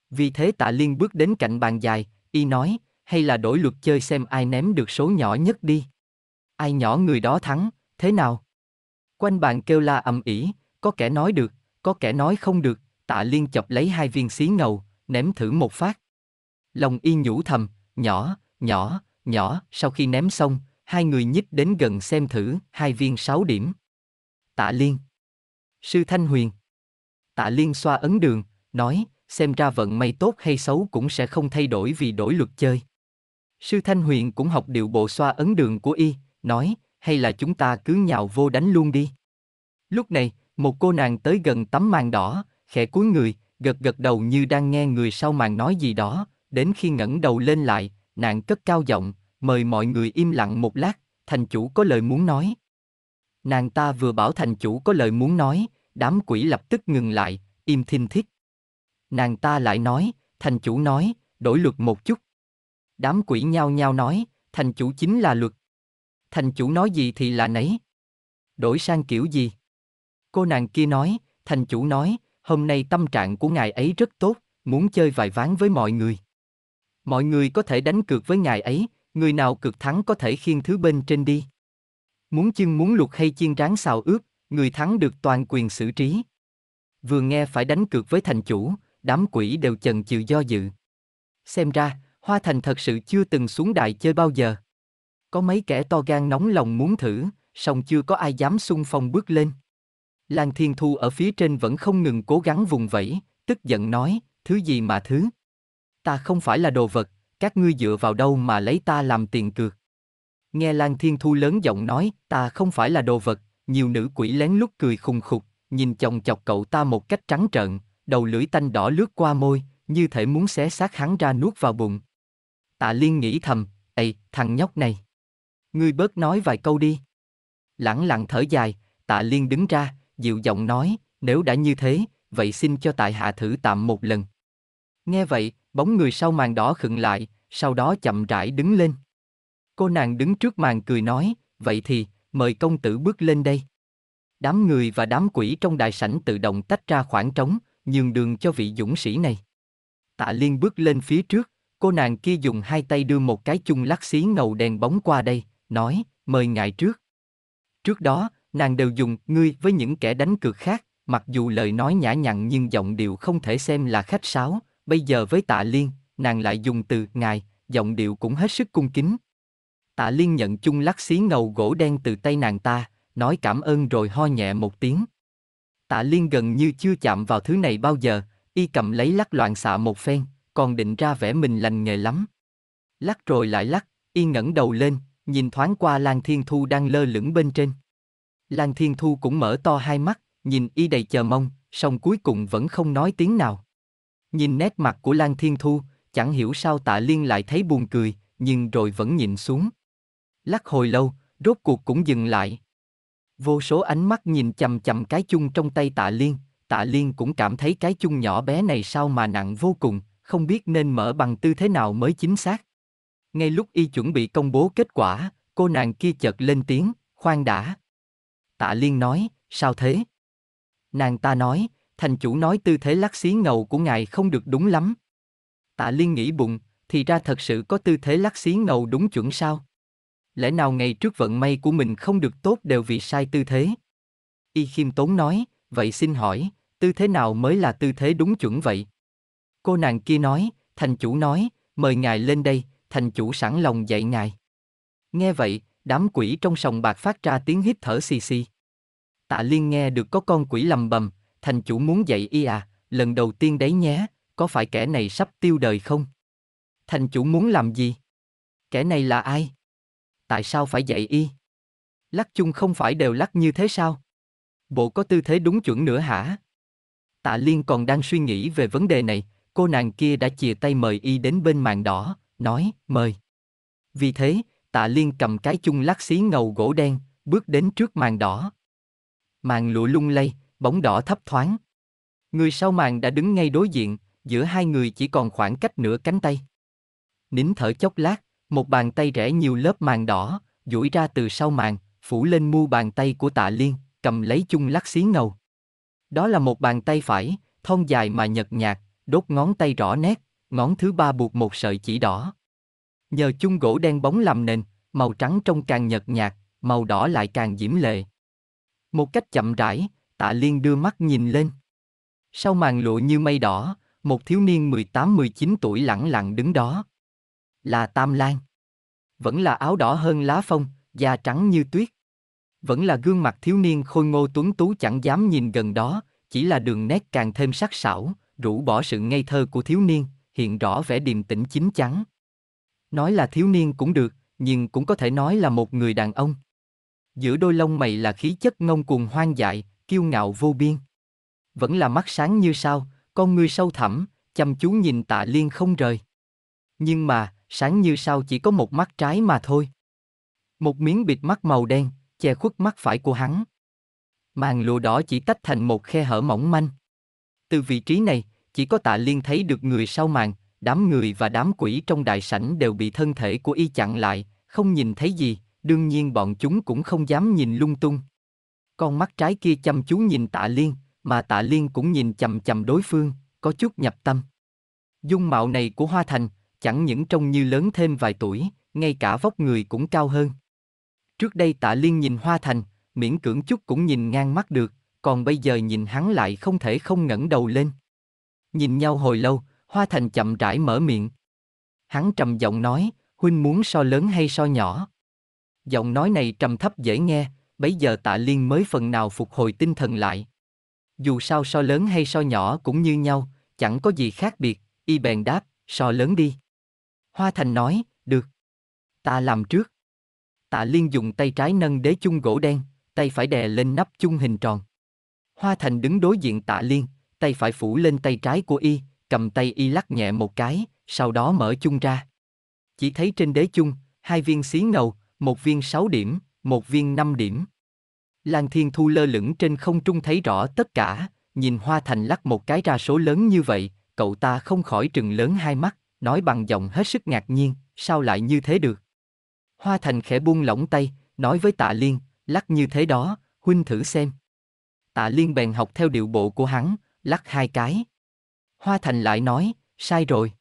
A: Vì thế Tạ Liên bước đến cạnh bàn dài, y nói, hay là đổi luật chơi xem ai ném được số nhỏ nhất đi. Ai nhỏ người đó thắng, thế nào? Quanh bàn kêu la ầm ĩ, có kẻ nói được, có kẻ nói không được, Tạ Liên chọc lấy hai viên xí ngầu, ném thử một phát. Lòng y nhủ thầm, nhỏ, nhỏ, nhỏ, sau khi ném xong, hai người nhích đến gần xem thử, hai viên sáu điểm. Tạ Liên Sư Thanh Huyền Tạ Liên xoa ấn đường, nói, xem ra vận may tốt hay xấu cũng sẽ không thay đổi vì đổi luật chơi. Sư Thanh Huyền cũng học điệu bộ xoa ấn đường của y, nói, hay là chúng ta cứ nhào vô đánh luôn đi. Lúc này, một cô nàng tới gần tấm màn đỏ, khẽ cúi người, gật gật đầu như đang nghe người sau màn nói gì đó, đến khi ngẩng đầu lên lại, nàng cất cao giọng, mời mọi người im lặng một lát, thành chủ có lời muốn nói. Nàng ta vừa bảo thành chủ có lời muốn nói, đám quỷ lập tức ngừng lại, im thinh thích. Nàng ta lại nói, thành chủ nói, đổi luật một chút. Đám quỷ nhao nhao nói, thành chủ chính là luật. Thành chủ nói gì thì là nấy. Đổi sang kiểu gì? Cô nàng kia nói, thành chủ nói, hôm nay tâm trạng của ngài ấy rất tốt, muốn chơi vài ván với mọi người. Mọi người có thể đánh cược với ngài ấy, người nào cực thắng có thể khiêng thứ bên trên đi. Muốn chưng muốn luộc hay chiên rán xào ướp, người thắng được toàn quyền xử trí. Vừa nghe phải đánh cược với thành chủ, đám quỷ đều chần chừ do dự. Xem ra, Hoa Thành thật sự chưa từng xuống đại chơi bao giờ. Có mấy kẻ to gan nóng lòng muốn thử, song chưa có ai dám xung phong bước lên. Lan Thiên Thu ở phía trên vẫn không ngừng cố gắng vùng vẫy, tức giận nói, thứ gì mà thứ. Ta không phải là đồ vật, các ngươi dựa vào đâu mà lấy ta làm tiền cược. Nghe Lan Thiên Thu lớn giọng nói, ta không phải là đồ vật, nhiều nữ quỷ lén lút cười khùng khục, nhìn chồng chọc cậu ta một cách trắng trợn, đầu lưỡi tanh đỏ lướt qua môi, như thể muốn xé xác hắn ra nuốt vào bụng. Tạ Liên nghĩ thầm, Ê, thằng nhóc này. Ngươi bớt nói vài câu đi. Lẳng lặng thở dài, tạ Liên đứng ra, dịu giọng nói, nếu đã như thế, vậy xin cho tại hạ thử tạm một lần. Nghe vậy, bóng người sau màn đỏ khựng lại, sau đó chậm rãi đứng lên. Cô nàng đứng trước màn cười nói, vậy thì, mời công tử bước lên đây. Đám người và đám quỷ trong đại sảnh tự động tách ra khoảng trống, nhường đường cho vị dũng sĩ này. Tạ Liên bước lên phía trước, cô nàng kia dùng hai tay đưa một cái chung lắc xí ngầu đèn bóng qua đây, nói, mời ngài trước. Trước đó, nàng đều dùng ngươi với những kẻ đánh cược khác, mặc dù lời nói nhã nhặn nhưng giọng điệu không thể xem là khách sáo, bây giờ với tạ liên, nàng lại dùng từ ngài, giọng điệu cũng hết sức cung kính. Tạ liên nhận chung lắc xí ngầu gỗ đen từ tay nàng ta, nói cảm ơn rồi ho nhẹ một tiếng. Tạ liên gần như chưa chạm vào thứ này bao giờ, y cầm lấy lắc loạn xạ một phen, còn định ra vẻ mình lành nghề lắm. Lắc rồi lại lắc, y ngẩng đầu lên, nhìn thoáng qua Lan Thiên Thu đang lơ lửng bên trên. Lan Thiên Thu cũng mở to hai mắt, nhìn y đầy chờ mong, song cuối cùng vẫn không nói tiếng nào. Nhìn nét mặt của Lan Thiên Thu, chẳng hiểu sao tạ liên lại thấy buồn cười, nhưng rồi vẫn nhìn xuống. Lắc hồi lâu, rốt cuộc cũng dừng lại. Vô số ánh mắt nhìn chầm chầm cái chung trong tay tạ liên, tạ liên cũng cảm thấy cái chung nhỏ bé này sao mà nặng vô cùng, không biết nên mở bằng tư thế nào mới chính xác. Ngay lúc y chuẩn bị công bố kết quả, cô nàng kia chợt lên tiếng, khoan đã. Tạ Liên nói, sao thế? Nàng ta nói, thành chủ nói tư thế lắc xí ngầu của ngài không được đúng lắm. Tạ Liên nghĩ bụng, thì ra thật sự có tư thế lắc xí ngầu đúng chuẩn sao? Lẽ nào ngày trước vận may của mình không được tốt đều vì sai tư thế? Y khiêm tốn nói, vậy xin hỏi, tư thế nào mới là tư thế đúng chuẩn vậy? Cô nàng kia nói, thành chủ nói, mời ngài lên đây, thành chủ sẵn lòng dạy ngài. Nghe vậy, đám quỷ trong sòng bạc phát ra tiếng hít thở xì xì. Tạ Liên nghe được có con quỷ lầm bầm, thành chủ muốn dạy y à, lần đầu tiên đấy nhé, có phải kẻ này sắp tiêu đời không? Thành chủ muốn làm gì? Kẻ này là ai? Tại sao phải dạy y? Lắc chung không phải đều lắc như thế sao? Bộ có tư thế đúng chuẩn nữa hả? Tạ Liên còn đang suy nghĩ về vấn đề này, cô nàng kia đã chìa tay mời y đến bên màn đỏ, nói, mời. Vì thế, Tạ Liên cầm cái chung lắc xí ngầu gỗ đen, bước đến trước màn đỏ. Màn lụa lung lay, bóng đỏ thấp thoáng. Người sau màn đã đứng ngay đối diện, giữa hai người chỉ còn khoảng cách nửa cánh tay. Nín thở chốc lát, một bàn tay rẽ nhiều lớp màn đỏ, duỗi ra từ sau màn, phủ lên mu bàn tay của tạ liên, cầm lấy chung lắc xí ngầu. Đó là một bàn tay phải, thon dài mà nhợt nhạt, đốt ngón tay rõ nét, ngón thứ ba buộc một sợi chỉ đỏ. Nhờ chung gỗ đen bóng làm nền, màu trắng trông càng nhợt nhạt, màu đỏ lại càng diễm lệ. Một cách chậm rãi, tạ liên đưa mắt nhìn lên. Sau màn lụa như mây đỏ, một thiếu niên 18-19 tuổi lẳng lặng đứng đó. Là Tam Lan. Vẫn là áo đỏ hơn lá phong, da trắng như tuyết. Vẫn là gương mặt thiếu niên khôi ngô tuấn tú chẳng dám nhìn gần đó, chỉ là đường nét càng thêm sắc sảo, rũ bỏ sự ngây thơ của thiếu niên, hiện rõ vẻ điềm tĩnh chín chắn. Nói là thiếu niên cũng được, nhưng cũng có thể nói là một người đàn ông. Giữa đôi lông mày là khí chất ngông cuồng hoang dại, kiêu ngạo vô biên. Vẫn là mắt sáng như sao, con ngươi sâu thẳm, chăm chú nhìn tạ liên không rời. Nhưng mà, sáng như sao chỉ có một mắt trái mà thôi. Một miếng bịt mắt màu đen, che khuất mắt phải của hắn. Màn lụa đỏ chỉ tách thành một khe hở mỏng manh. Từ vị trí này, chỉ có tạ liên thấy được người sau màn, đám người và đám quỷ trong đại sảnh đều bị thân thể của y chặn lại, không nhìn thấy gì, đương nhiên bọn chúng cũng không dám nhìn lung tung. Con mắt trái kia chăm chú nhìn tạ liên, mà tạ liên cũng nhìn chầm chầm đối phương, có chút nhập tâm. Dung mạo này của Hoa Thành, chẳng những trông như lớn thêm vài tuổi, ngay cả vóc người cũng cao hơn. Trước đây tạ liên nhìn Hoa Thành, miễn cưỡng chút cũng nhìn ngang mắt được, còn bây giờ nhìn hắn lại không thể không ngẩng đầu lên. Nhìn nhau hồi lâu, Hoa Thành chậm rãi mở miệng. Hắn trầm giọng nói, huynh muốn so lớn hay so nhỏ? Giọng nói này trầm thấp dễ nghe, bấy giờ tạ liên mới phần nào phục hồi tinh thần lại. Dù sao so lớn hay so nhỏ cũng như nhau, chẳng có gì khác biệt, y bèn đáp, so lớn đi. Hoa Thành nói, được. Ta làm trước. Tạ Liên dùng tay trái nâng đế chung gỗ đen, tay phải đè lên nắp chung hình tròn. Hoa Thành đứng đối diện Tạ Liên, tay phải phủ lên tay trái của y, cầm tay y lắc nhẹ một cái, sau đó mở chung ra. Chỉ thấy trên đế chung, hai viên xí ngầu, một viên sáu điểm, một viên năm điểm. Lan Thiên Thu lơ lửng trên không trung thấy rõ tất cả, nhìn Hoa Thành lắc một cái ra số lớn như vậy, cậu ta không khỏi trừng lớn hai mắt, nói bằng giọng hết sức ngạc nhiên, sao lại như thế được. Hoa Thành khẽ buông lỏng tay, nói với Tạ Liên, lắc như thế đó, huynh thử xem. Tạ Liên bèn học theo điệu bộ của hắn, lắc hai cái. Hoa Thành lại nói, sai rồi.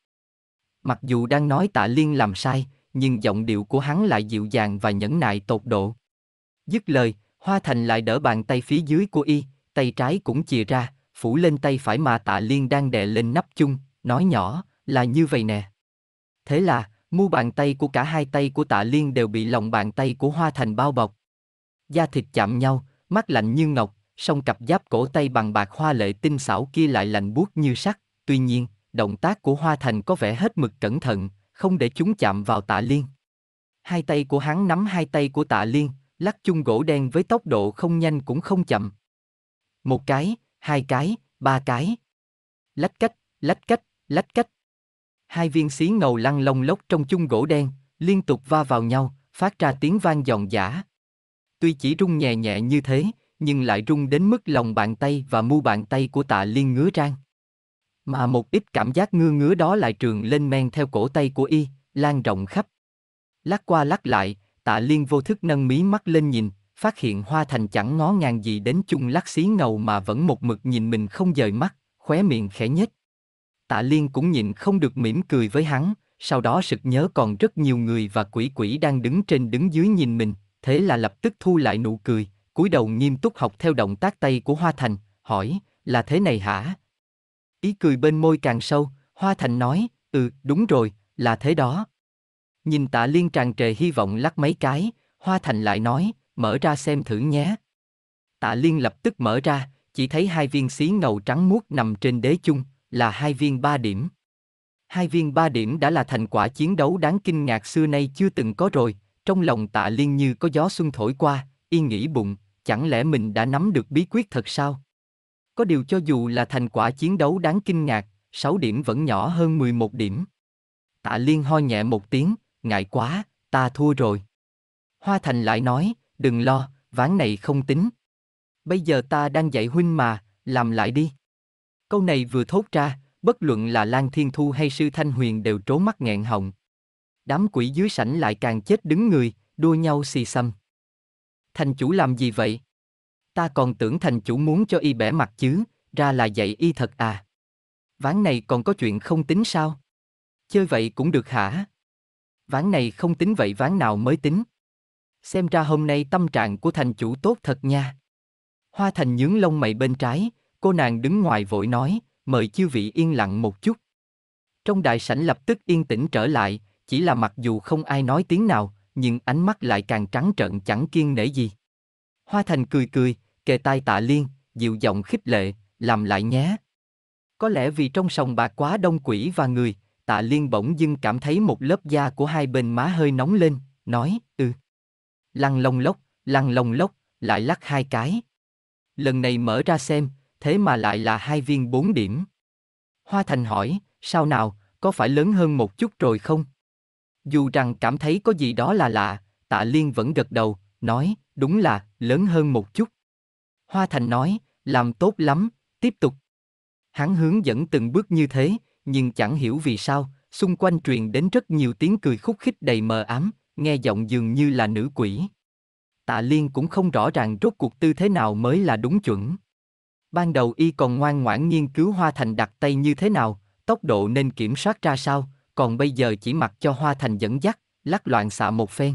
A: Mặc dù đang nói Tạ Liên làm sai, nhưng giọng điệu của hắn lại dịu dàng và nhẫn nại tột độ. Dứt lời, Hoa Thành lại đỡ bàn tay phía dưới của y, tay trái cũng chìa ra, phủ lên tay phải mà tạ liên đang đè lên nắp chung, nói nhỏ, là như vậy nè. Thế là, mu bàn tay của cả hai tay của tạ liên đều bị lòng bàn tay của Hoa Thành bao bọc. Da thịt chạm nhau, mắt lạnh như ngọc, song cặp giáp cổ tay bằng bạc hoa lệ tinh xảo kia lại lạnh buốt như sắt, tuy nhiên, động tác của Hoa Thành có vẻ hết mực cẩn thận, không để chúng chạm vào tạ liên. Hai tay của hắn nắm hai tay của tạ liên, lắc chung gỗ đen với tốc độ không nhanh cũng không chậm. Một cái, hai cái, ba cái. Lách cách, lách cách, lách cách. Hai viên xí ngầu lăn lông lốc trong chung gỗ đen, liên tục va vào nhau, phát ra tiếng vang giòn giả. Tuy chỉ rung nhẹ nhẹ như thế, nhưng lại rung đến mức lòng bàn tay và mu bàn tay của tạ liên ngứa rang. Mà một ít cảm giác ngứa ngứa đó lại trường lên men theo cổ tay của y, lan rộng khắp. lắc qua lắc lại, tạ liên vô thức nâng mí mắt lên nhìn, phát hiện hoa thành chẳng ngó ngàng gì đến chung lắc xí ngầu mà vẫn một mực nhìn mình không rời mắt, khóe miệng khẽ nhếch. Tạ liên cũng nhìn không được mỉm cười với hắn, sau đó sực nhớ còn rất nhiều người và quỷ quỷ đang đứng trên đứng dưới nhìn mình, thế là lập tức thu lại nụ cười, cúi đầu nghiêm túc học theo động tác tay của Hoa Thành, hỏi, là thế này hả? Ý cười bên môi càng sâu, Hoa Thành nói, ừ, đúng rồi, là thế đó. Nhìn tạ liên tràn trề hy vọng lắc mấy cái, Hoa Thành lại nói, mở ra xem thử nhé. Tạ liên lập tức mở ra, chỉ thấy hai viên xí ngầu trắng muốt nằm trên đế chung, là hai viên ba điểm. Hai viên ba điểm đã là thành quả chiến đấu đáng kinh ngạc xưa nay chưa từng có rồi, trong lòng tạ liên như có gió xuân thổi qua, yên nghĩ bụng, chẳng lẽ mình đã nắm được bí quyết thật sao? Có điều cho dù là thành quả chiến đấu đáng kinh ngạc, 6 điểm vẫn nhỏ hơn 11 điểm. Tạ Liên ho nhẹ một tiếng, ngại quá, ta thua rồi. Hoa Thành lại nói, đừng lo, ván này không tính. Bây giờ ta đang dạy huynh mà, làm lại đi. Câu này vừa thốt ra, bất luận là Lan Thiên Thu hay Sư Thanh Huyền đều trố mắt nghẹn họng. Đám quỷ dưới sảnh lại càng chết đứng người, đua nhau xì xăm. Thành chủ làm gì vậy? Ta còn tưởng thành chủ muốn cho y bẻ mặt chứ, ra là dạy y thật à. Ván này còn có chuyện không tính sao? Chơi vậy cũng được hả? ván này không tính vậy ván nào mới tính. Xem ra hôm nay tâm trạng của thành chủ tốt thật nha. Hoa thành nhướng lông mày bên trái, cô nàng đứng ngoài vội nói, mời chư vị yên lặng một chút. Trong đại sảnh lập tức yên tĩnh trở lại, chỉ là mặc dù không ai nói tiếng nào, nhưng ánh mắt lại càng trắng trợn chẳng kiên nể gì. Hoa thành cười cười, kề tai tạ liên, dịu giọng khích lệ, làm lại nhé. Có lẽ vì trong sòng bạc quá đông quỷ và người, tạ liên bỗng dưng cảm thấy một lớp da của hai bên má hơi nóng lên, nói, ừ. Lăn lông lốc, lăn lông lốc, lại lắc hai cái. Lần này mở ra xem, thế mà lại là hai viên bốn điểm. Hoa Thành hỏi, sao nào, có phải lớn hơn một chút rồi không? Dù rằng cảm thấy có gì đó là lạ, tạ liên vẫn gật đầu, nói, đúng là, lớn hơn một chút. Hoa Thành nói, làm tốt lắm, tiếp tục. Hắn hướng dẫn từng bước như thế, nhưng chẳng hiểu vì sao, xung quanh truyền đến rất nhiều tiếng cười khúc khích đầy mờ ám, nghe giọng dường như là nữ quỷ. Tạ Liên cũng không rõ ràng rốt cuộc tư thế nào mới là đúng chuẩn. Ban đầu y còn ngoan ngoãn nghiên cứu Hoa Thành đặt tay như thế nào, tốc độ nên kiểm soát ra sao, còn bây giờ chỉ mặc cho Hoa Thành dẫn dắt, lắc loạn xạ một phen.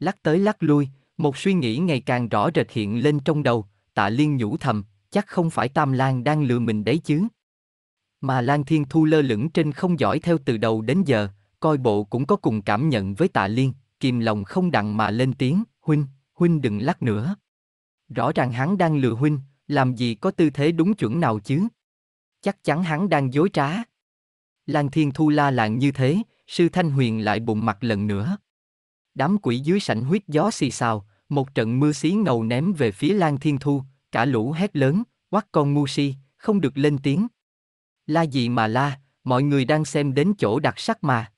A: Lắc tới lắc lui, một suy nghĩ ngày càng rõ rệt hiện lên trong đầu, tạ liên nhủ thầm, chắc không phải Tam Lan đang lừa mình đấy chứ, mà Lan Thiên Thu lơ lửng trên không giỏi theo từ đầu đến giờ, coi bộ cũng có cùng cảm nhận với tạ liên, kìm lòng không đặng mà lên tiếng, huynh, huynh đừng lắc nữa. Rõ ràng hắn đang lừa huynh, làm gì có tư thế đúng chuẩn nào chứ? Chắc chắn hắn đang dối trá. Lan Thiên Thu la làng như thế, sư Thanh Huyền lại bụng mặt lần nữa. Đám quỷ dưới sảnh huyết gió xì xào, một trận mưa xí ngầu ném về phía Lan Thiên Thu, cả lũ hét lớn, quát con ngu si, không được lên tiếng, La gì mà la, mọi người đang xem đến chỗ đặc sắc mà.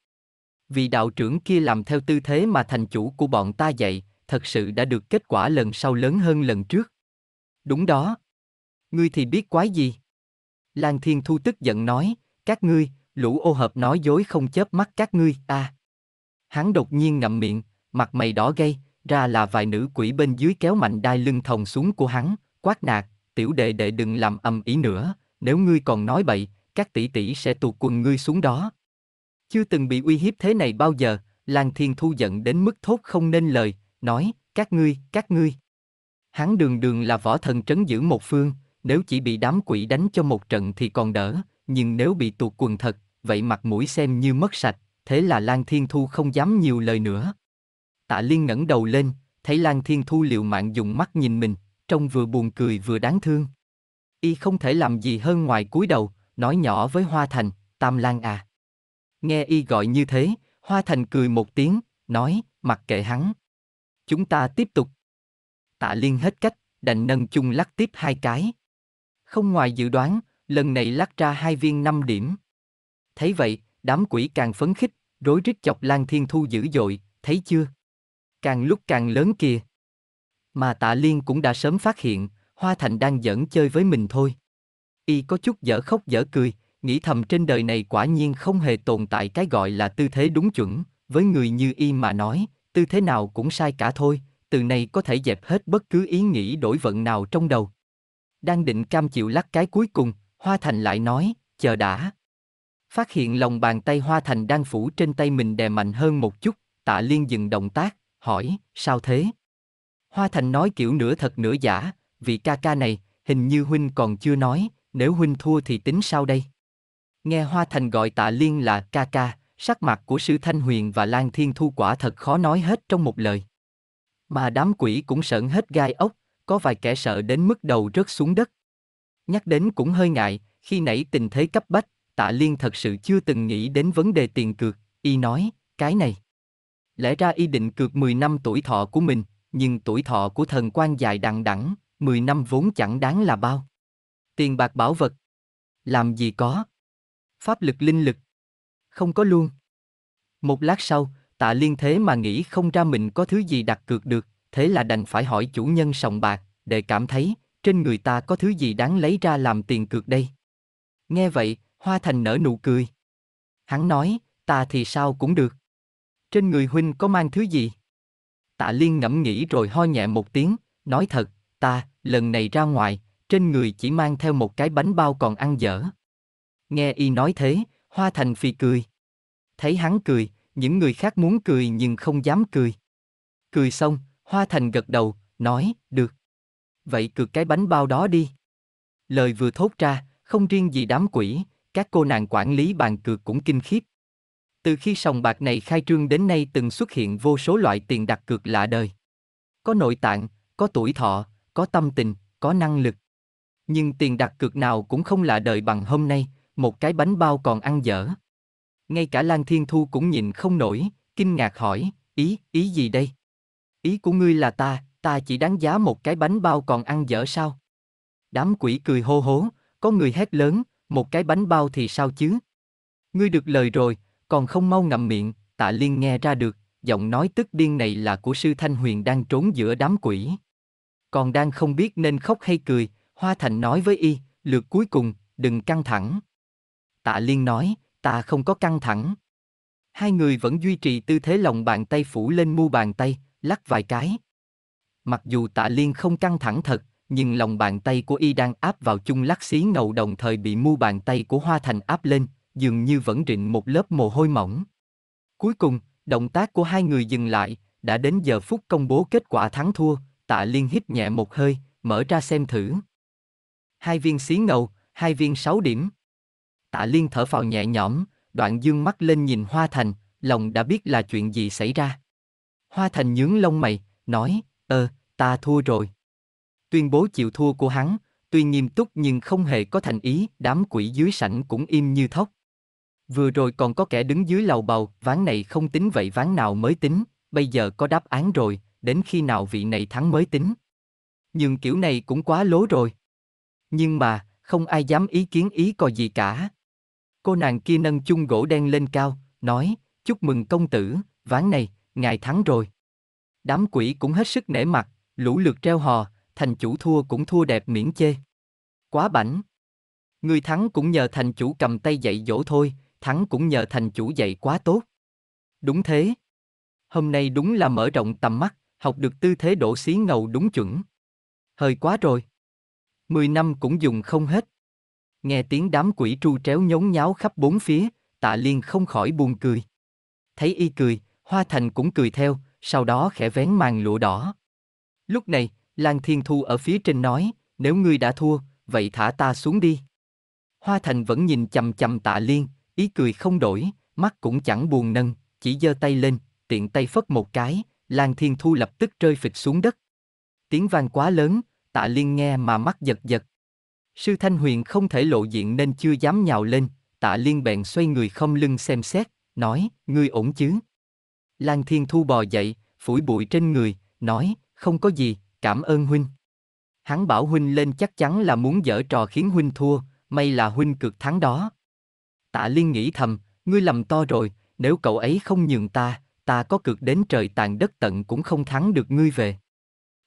A: Vì đạo trưởng kia làm theo tư thế mà thành chủ của bọn ta dạy, thật sự đã được kết quả lần sau lớn hơn lần trước. Đúng đó. Ngươi thì biết quái gì? Lan Thiên Thu tức giận nói, các ngươi, lũ ô hợp nói dối không chớp mắt các ngươi, a. À. Hắn đột nhiên ngậm miệng, mặt mày đỏ gay, ra là vài nữ quỷ bên dưới kéo mạnh đai lưng thòng xuống của hắn, quát nạt, tiểu đệ đệ đừng làm ầm ý nữa, nếu ngươi còn nói bậy, các tỷ tỷ sẽ tù quần ngươi xuống đó. Chưa từng bị uy hiếp thế này bao giờ, làng thiên thu giận đến mức thốt không nên lời, nói, các ngươi, các ngươi. Hắn đường đường là võ thần trấn giữ một phương, nếu chỉ bị đám quỷ đánh cho một trận thì còn đỡ, nhưng nếu bị tuột quần thật, vậy mặt mũi xem như mất sạch, thế là Lan Thiên Thu không dám nhiều lời nữa. Tạ Liên ngẩng đầu lên, thấy Lan Thiên Thu liều mạng dùng mắt nhìn mình, trông vừa buồn cười vừa đáng thương. Y không thể làm gì hơn ngoài cúi đầu, nói nhỏ với Hoa Thành, Tam Lan à. Nghe y gọi như thế, Hoa Thành cười một tiếng, nói, mặc kệ hắn. Chúng ta tiếp tục. Tạ Liên hết cách, đành nâng chung lắc tiếp hai cái. Không ngoài dự đoán, lần này lắc ra hai viên năm điểm. Thấy vậy, đám quỷ càng phấn khích, rối rít chọc Lan Thiên Thu dữ dội, thấy chưa? Càng lúc càng lớn kìa. Mà Tạ Liên cũng đã sớm phát hiện, Hoa Thành đang giỡn chơi với mình thôi y có chút dở khóc dở cười, nghĩ thầm trên đời này quả nhiên không hề tồn tại cái gọi là tư thế đúng chuẩn, với người như y mà nói, tư thế nào cũng sai cả thôi, từ này có thể dẹp hết bất cứ ý nghĩ đổi vận nào trong đầu. Đang định cam chịu lắc cái cuối cùng, Hoa Thành lại nói, chờ đã. Phát hiện lòng bàn tay Hoa Thành đang phủ trên tay mình đè mạnh hơn một chút, tạ liên dừng động tác, hỏi, sao thế? Hoa Thành nói kiểu nửa thật nửa giả, vị ca ca này, hình như huynh còn chưa nói, nếu huynh thua thì tính sao đây? Nghe Hoa Thành gọi tạ liên là ca ca, sắc mặt của Sư Thanh Huyền và Lan Thiên Thu quả thật khó nói hết trong một lời. Mà đám quỷ cũng sợn hết gai ốc, có vài kẻ sợ đến mức đầu rớt xuống đất. Nhắc đến cũng hơi ngại, khi nãy tình thế cấp bách, tạ liên thật sự chưa từng nghĩ đến vấn đề tiền cược, y nói, cái này. Lẽ ra y định cược 10 năm tuổi thọ của mình, nhưng tuổi thọ của thần quan dài đằng đẵng, 10 năm vốn chẳng đáng là bao. Tiền bạc bảo vật. Làm gì có. Pháp lực linh lực. Không có luôn. Một lát sau, tạ liên thế mà nghĩ không ra mình có thứ gì đặt cược được, thế là đành phải hỏi chủ nhân sòng bạc, để cảm thấy, trên người ta có thứ gì đáng lấy ra làm tiền cược đây. Nghe vậy, Hoa Thành nở nụ cười. Hắn nói, ta thì sao cũng được. Trên người huynh có mang thứ gì? Tạ Liên ngẫm nghĩ rồi ho nhẹ một tiếng, nói thật, ta, lần này ra ngoài, trên người chỉ mang theo một cái bánh bao còn ăn dở. Nghe y nói thế, Hoa Thành phi cười. Thấy hắn cười, những người khác muốn cười nhưng không dám cười. Cười xong, Hoa Thành gật đầu, nói, được. Vậy cược cái bánh bao đó đi. Lời vừa thốt ra, không riêng gì đám quỷ, các cô nàng quản lý bàn cược cũng kinh khiếp. Từ khi sòng bạc này khai trương đến nay từng xuất hiện vô số loại tiền đặt cược lạ đời. Có nội tạng, có tuổi thọ, có tâm tình, có năng lực. Nhưng tiền đặt cược nào cũng không là đời bằng hôm nay, một cái bánh bao còn ăn dở. Ngay cả Lan Thiên Thu cũng nhìn không nổi, kinh ngạc hỏi, ý, ý gì đây? Ý của ngươi là ta, ta chỉ đáng giá một cái bánh bao còn ăn dở sao? Đám quỷ cười hô hố, có người hét lớn, một cái bánh bao thì sao chứ? Ngươi được lời rồi, còn không mau ngậm miệng, tạ liên nghe ra được, giọng nói tức điên này là của sư Thanh Huyền đang trốn giữa đám quỷ. Còn đang không biết nên khóc hay cười, Hoa Thành nói với y, lượt cuối cùng, đừng căng thẳng. Tạ Liên nói, ta không có căng thẳng. Hai người vẫn duy trì tư thế lòng bàn tay phủ lên mu bàn tay, lắc vài cái. Mặc dù tạ liên không căng thẳng thật, nhưng lòng bàn tay của y đang áp vào chung lắc xí ngầu đồng thời bị mu bàn tay của Hoa Thành áp lên, dường như vẫn rịn một lớp mồ hôi mỏng. Cuối cùng, động tác của hai người dừng lại, đã đến giờ phút công bố kết quả thắng thua, tạ liên hít nhẹ một hơi, mở ra xem thử hai viên xí ngầu, hai viên sáu điểm. Tạ Liên thở phào nhẹ nhõm, đoạn dương mắt lên nhìn Hoa Thành, lòng đã biết là chuyện gì xảy ra. Hoa Thành nhướng lông mày, nói, ờ, ta thua rồi. Tuyên bố chịu thua của hắn, tuy nghiêm túc nhưng không hề có thành ý, đám quỷ dưới sảnh cũng im như thóc. Vừa rồi còn có kẻ đứng dưới lầu bầu, ván này không tính vậy ván nào mới tính, bây giờ có đáp án rồi, đến khi nào vị này thắng mới tính. Nhưng kiểu này cũng quá lố rồi nhưng mà, không ai dám ý kiến ý coi gì cả. Cô nàng kia nâng chung gỗ đen lên cao, nói, chúc mừng công tử, ván này, ngài thắng rồi. Đám quỷ cũng hết sức nể mặt, lũ lượt treo hò, thành chủ thua cũng thua đẹp miễn chê. Quá bảnh. Người thắng cũng nhờ thành chủ cầm tay dạy dỗ thôi, thắng cũng nhờ thành chủ dạy quá tốt. Đúng thế. Hôm nay đúng là mở rộng tầm mắt, học được tư thế đổ xí ngầu đúng chuẩn. Hơi quá rồi. 10 năm cũng dùng không hết. Nghe tiếng đám quỷ tru tréo nhốn nháo khắp bốn phía, tạ liên không khỏi buồn cười. Thấy y cười, Hoa Thành cũng cười theo, sau đó khẽ vén màn lụa đỏ. Lúc này, Lan Thiên Thu ở phía trên nói, nếu ngươi đã thua, vậy thả ta xuống đi. Hoa Thành vẫn nhìn chầm chầm tạ liên, ý cười không đổi, mắt cũng chẳng buồn nâng, chỉ giơ tay lên, tiện tay phất một cái, Lan Thiên Thu lập tức rơi phịch xuống đất. Tiếng vang quá lớn, tạ liên nghe mà mắt giật giật. Sư Thanh Huyền không thể lộ diện nên chưa dám nhào lên, tạ liên bèn xoay người không lưng xem xét, nói, ngươi ổn chứ? Lan Thiên Thu bò dậy, phủi bụi trên người, nói, không có gì, cảm ơn huynh. Hắn bảo huynh lên chắc chắn là muốn dở trò khiến huynh thua, may là huynh cực thắng đó. Tạ Liên nghĩ thầm, ngươi lầm to rồi, nếu cậu ấy không nhường ta, ta có cực đến trời tàn đất tận cũng không thắng được ngươi về.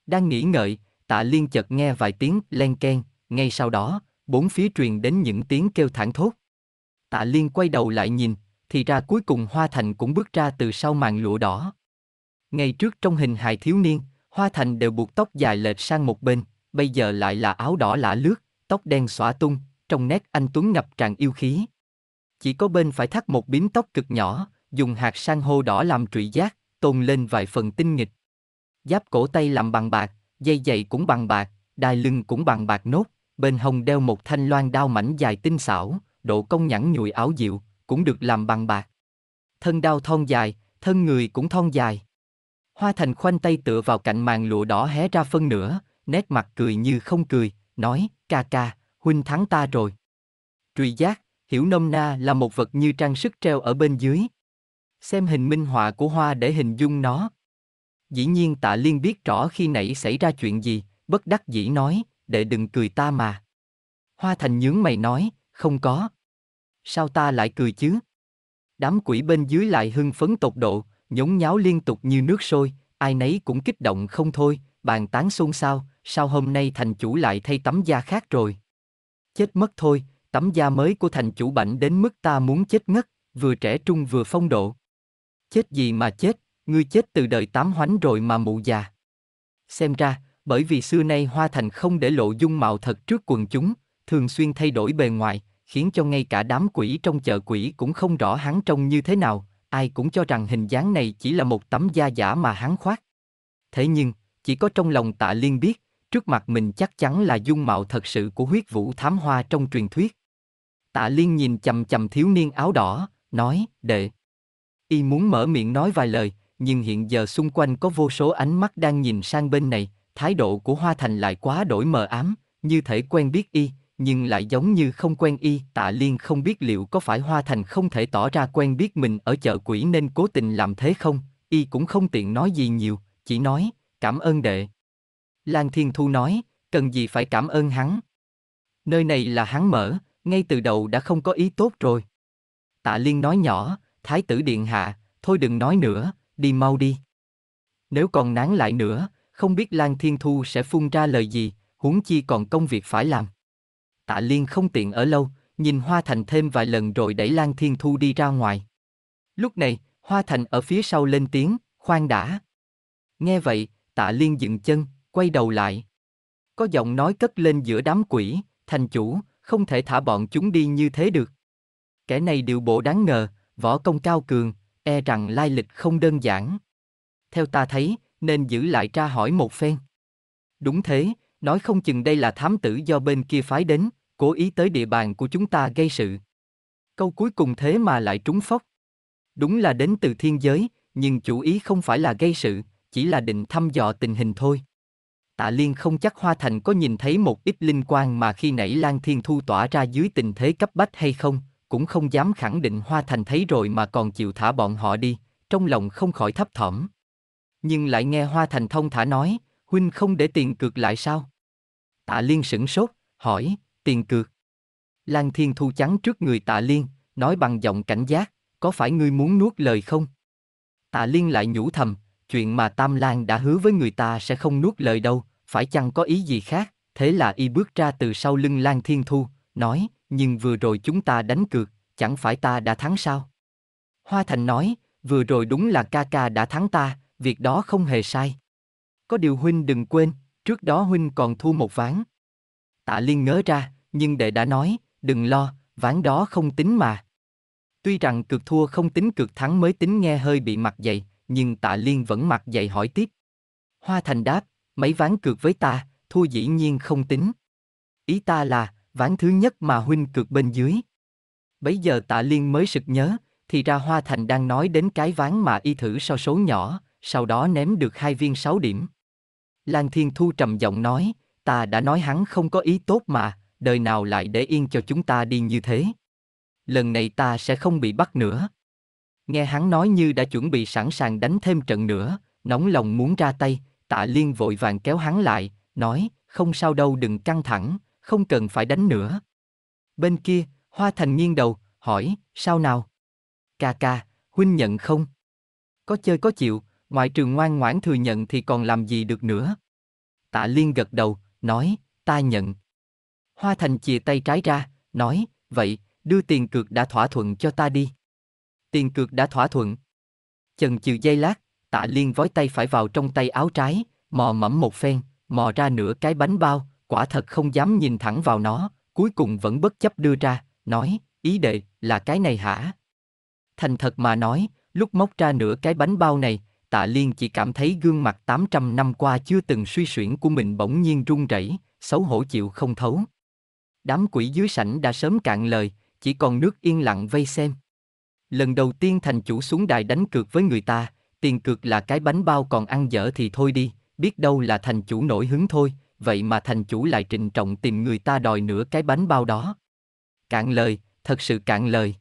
A: Đang nghĩ ngợi, tạ liên chợt nghe vài tiếng len ken, ngay sau đó, bốn phía truyền đến những tiếng kêu thảng thốt. Tạ liên quay đầu lại nhìn, thì ra cuối cùng Hoa Thành cũng bước ra từ sau màn lụa đỏ. Ngày trước trong hình hài thiếu niên, Hoa Thành đều buộc tóc dài lệch sang một bên, bây giờ lại là áo đỏ lạ lướt, tóc đen xõa tung, trong nét anh Tuấn ngập tràn yêu khí. Chỉ có bên phải thắt một bím tóc cực nhỏ, dùng hạt san hô đỏ làm trụy giác, tôn lên vài phần tinh nghịch. Giáp cổ tay làm bằng bạc, dây giày cũng bằng bạc, đai lưng cũng bằng bạc nốt, bên hông đeo một thanh loan đao mảnh dài tinh xảo, độ công nhẵn nhụi áo diệu, cũng được làm bằng bạc. Thân đao thon dài, thân người cũng thon dài. Hoa Thành khoanh tay tựa vào cạnh màn lụa đỏ hé ra phân nửa, nét mặt cười như không cười, nói, ca ca, huynh thắng ta rồi. Truy giác, hiểu nôm na là một vật như trang sức treo ở bên dưới. Xem hình minh họa của hoa để hình dung nó, Dĩ nhiên tạ liên biết rõ khi nãy xảy ra chuyện gì, bất đắc dĩ nói, để đừng cười ta mà. Hoa thành nhướng mày nói, không có. Sao ta lại cười chứ? Đám quỷ bên dưới lại hưng phấn tột độ, nhốn nháo liên tục như nước sôi, ai nấy cũng kích động không thôi, bàn tán xôn xao, sao hôm nay thành chủ lại thay tấm da khác rồi. Chết mất thôi, tấm da mới của thành chủ bảnh đến mức ta muốn chết ngất, vừa trẻ trung vừa phong độ. Chết gì mà chết, ngươi chết từ đời tám hoánh rồi mà mụ già. Xem ra, bởi vì xưa nay Hoa Thành không để lộ dung mạo thật trước quần chúng, thường xuyên thay đổi bề ngoài, khiến cho ngay cả đám quỷ trong chợ quỷ cũng không rõ hắn trông như thế nào, ai cũng cho rằng hình dáng này chỉ là một tấm da giả mà hắn khoác. Thế nhưng, chỉ có trong lòng tạ liên biết, trước mặt mình chắc chắn là dung mạo thật sự của huyết vũ thám hoa trong truyền thuyết. Tạ liên nhìn chầm chầm thiếu niên áo đỏ, nói, đệ. Y muốn mở miệng nói vài lời, nhưng hiện giờ xung quanh có vô số ánh mắt đang nhìn sang bên này, thái độ của Hoa Thành lại quá đổi mờ ám, như thể quen biết y, nhưng lại giống như không quen y. Tạ Liên không biết liệu có phải Hoa Thành không thể tỏ ra quen biết mình ở chợ quỷ nên cố tình làm thế không, y cũng không tiện nói gì nhiều, chỉ nói, cảm ơn đệ. Lan Thiên Thu nói, cần gì phải cảm ơn hắn. Nơi này là hắn mở, ngay từ đầu đã không có ý tốt rồi. Tạ Liên nói nhỏ, Thái tử Điện Hạ, thôi đừng nói nữa, đi mau đi. Nếu còn nán lại nữa, không biết Lan Thiên Thu sẽ phun ra lời gì, huống chi còn công việc phải làm. Tạ Liên không tiện ở lâu, nhìn Hoa Thành thêm vài lần rồi đẩy Lan Thiên Thu đi ra ngoài. Lúc này, Hoa Thành ở phía sau lên tiếng, khoan đã. Nghe vậy, Tạ Liên dựng chân, quay đầu lại. Có giọng nói cất lên giữa đám quỷ, thành chủ, không thể thả bọn chúng đi như thế được. Kẻ này điều bộ đáng ngờ, võ công cao cường, e rằng lai lịch không đơn giản. Theo ta thấy, nên giữ lại tra hỏi một phen. Đúng thế, nói không chừng đây là thám tử do bên kia phái đến, cố ý tới địa bàn của chúng ta gây sự. Câu cuối cùng thế mà lại trúng phốc. Đúng là đến từ thiên giới, nhưng chủ ý không phải là gây sự, chỉ là định thăm dò tình hình thôi. Tạ Liên không chắc Hoa Thành có nhìn thấy một ít linh quang mà khi nãy Lan Thiên Thu tỏa ra dưới tình thế cấp bách hay không, cũng không dám khẳng định Hoa Thành thấy rồi mà còn chịu thả bọn họ đi, trong lòng không khỏi thấp thỏm. Nhưng lại nghe Hoa Thành thông thả nói, huynh không để tiền cược lại sao? Tạ Liên sửng sốt, hỏi, tiền cược. Lan Thiên Thu chắn trước người Tạ Liên, nói bằng giọng cảnh giác, có phải ngươi muốn nuốt lời không? Tạ Liên lại nhủ thầm, chuyện mà Tam Lan đã hứa với người ta sẽ không nuốt lời đâu, phải chăng có ý gì khác? Thế là y bước ra từ sau lưng Lan Thiên Thu, nói, nhưng vừa rồi chúng ta đánh cược, chẳng phải ta đã thắng sao? Hoa Thành nói, vừa rồi đúng là ca ca đã thắng ta, việc đó không hề sai. Có điều huynh đừng quên, trước đó huynh còn thua một ván. Tạ Liên ngớ ra, nhưng đệ đã nói, đừng lo, ván đó không tính mà. Tuy rằng cược thua không tính cược thắng mới tính nghe hơi bị mặt dậy, nhưng Tạ Liên vẫn mặt dậy hỏi tiếp. Hoa Thành đáp, mấy ván cược với ta, thua dĩ nhiên không tính. Ý ta là, ván thứ nhất mà huynh cược bên dưới. Bấy giờ tạ liên mới sực nhớ, thì ra Hoa Thành đang nói đến cái ván mà y thử sau số nhỏ, sau đó ném được hai viên sáu điểm. Lan Thiên Thu trầm giọng nói, ta đã nói hắn không có ý tốt mà, đời nào lại để yên cho chúng ta đi như thế. Lần này ta sẽ không bị bắt nữa. Nghe hắn nói như đã chuẩn bị sẵn sàng đánh thêm trận nữa, nóng lòng muốn ra tay, tạ liên vội vàng kéo hắn lại, nói, không sao đâu đừng căng thẳng, không cần phải đánh nữa. Bên kia, Hoa Thành nghiêng đầu, hỏi, sao nào? Cà cà, huynh nhận không? Có chơi có chịu, ngoại trường ngoan ngoãn thừa nhận thì còn làm gì được nữa. Tạ Liên gật đầu, nói, ta nhận. Hoa Thành chìa tay trái ra, nói, vậy, đưa tiền cược đã thỏa thuận cho ta đi. Tiền cược đã thỏa thuận. Chần chừ giây lát, tạ liên vói tay phải vào trong tay áo trái, mò mẫm một phen, mò ra nửa cái bánh bao, quả thật không dám nhìn thẳng vào nó, cuối cùng vẫn bất chấp đưa ra, nói, ý đệ, là cái này hả? Thành thật mà nói, lúc móc ra nửa cái bánh bao này, tạ liên chỉ cảm thấy gương mặt 800 năm qua chưa từng suy xuyển của mình bỗng nhiên run rẩy, xấu hổ chịu không thấu. Đám quỷ dưới sảnh đã sớm cạn lời, chỉ còn nước yên lặng vây xem. Lần đầu tiên thành chủ xuống đài đánh cược với người ta, tiền cược là cái bánh bao còn ăn dở thì thôi đi, biết đâu là thành chủ nổi hứng thôi, vậy mà thành chủ lại trịnh trọng tìm người ta đòi nửa cái bánh bao đó. Cạn lời, thật sự cạn lời.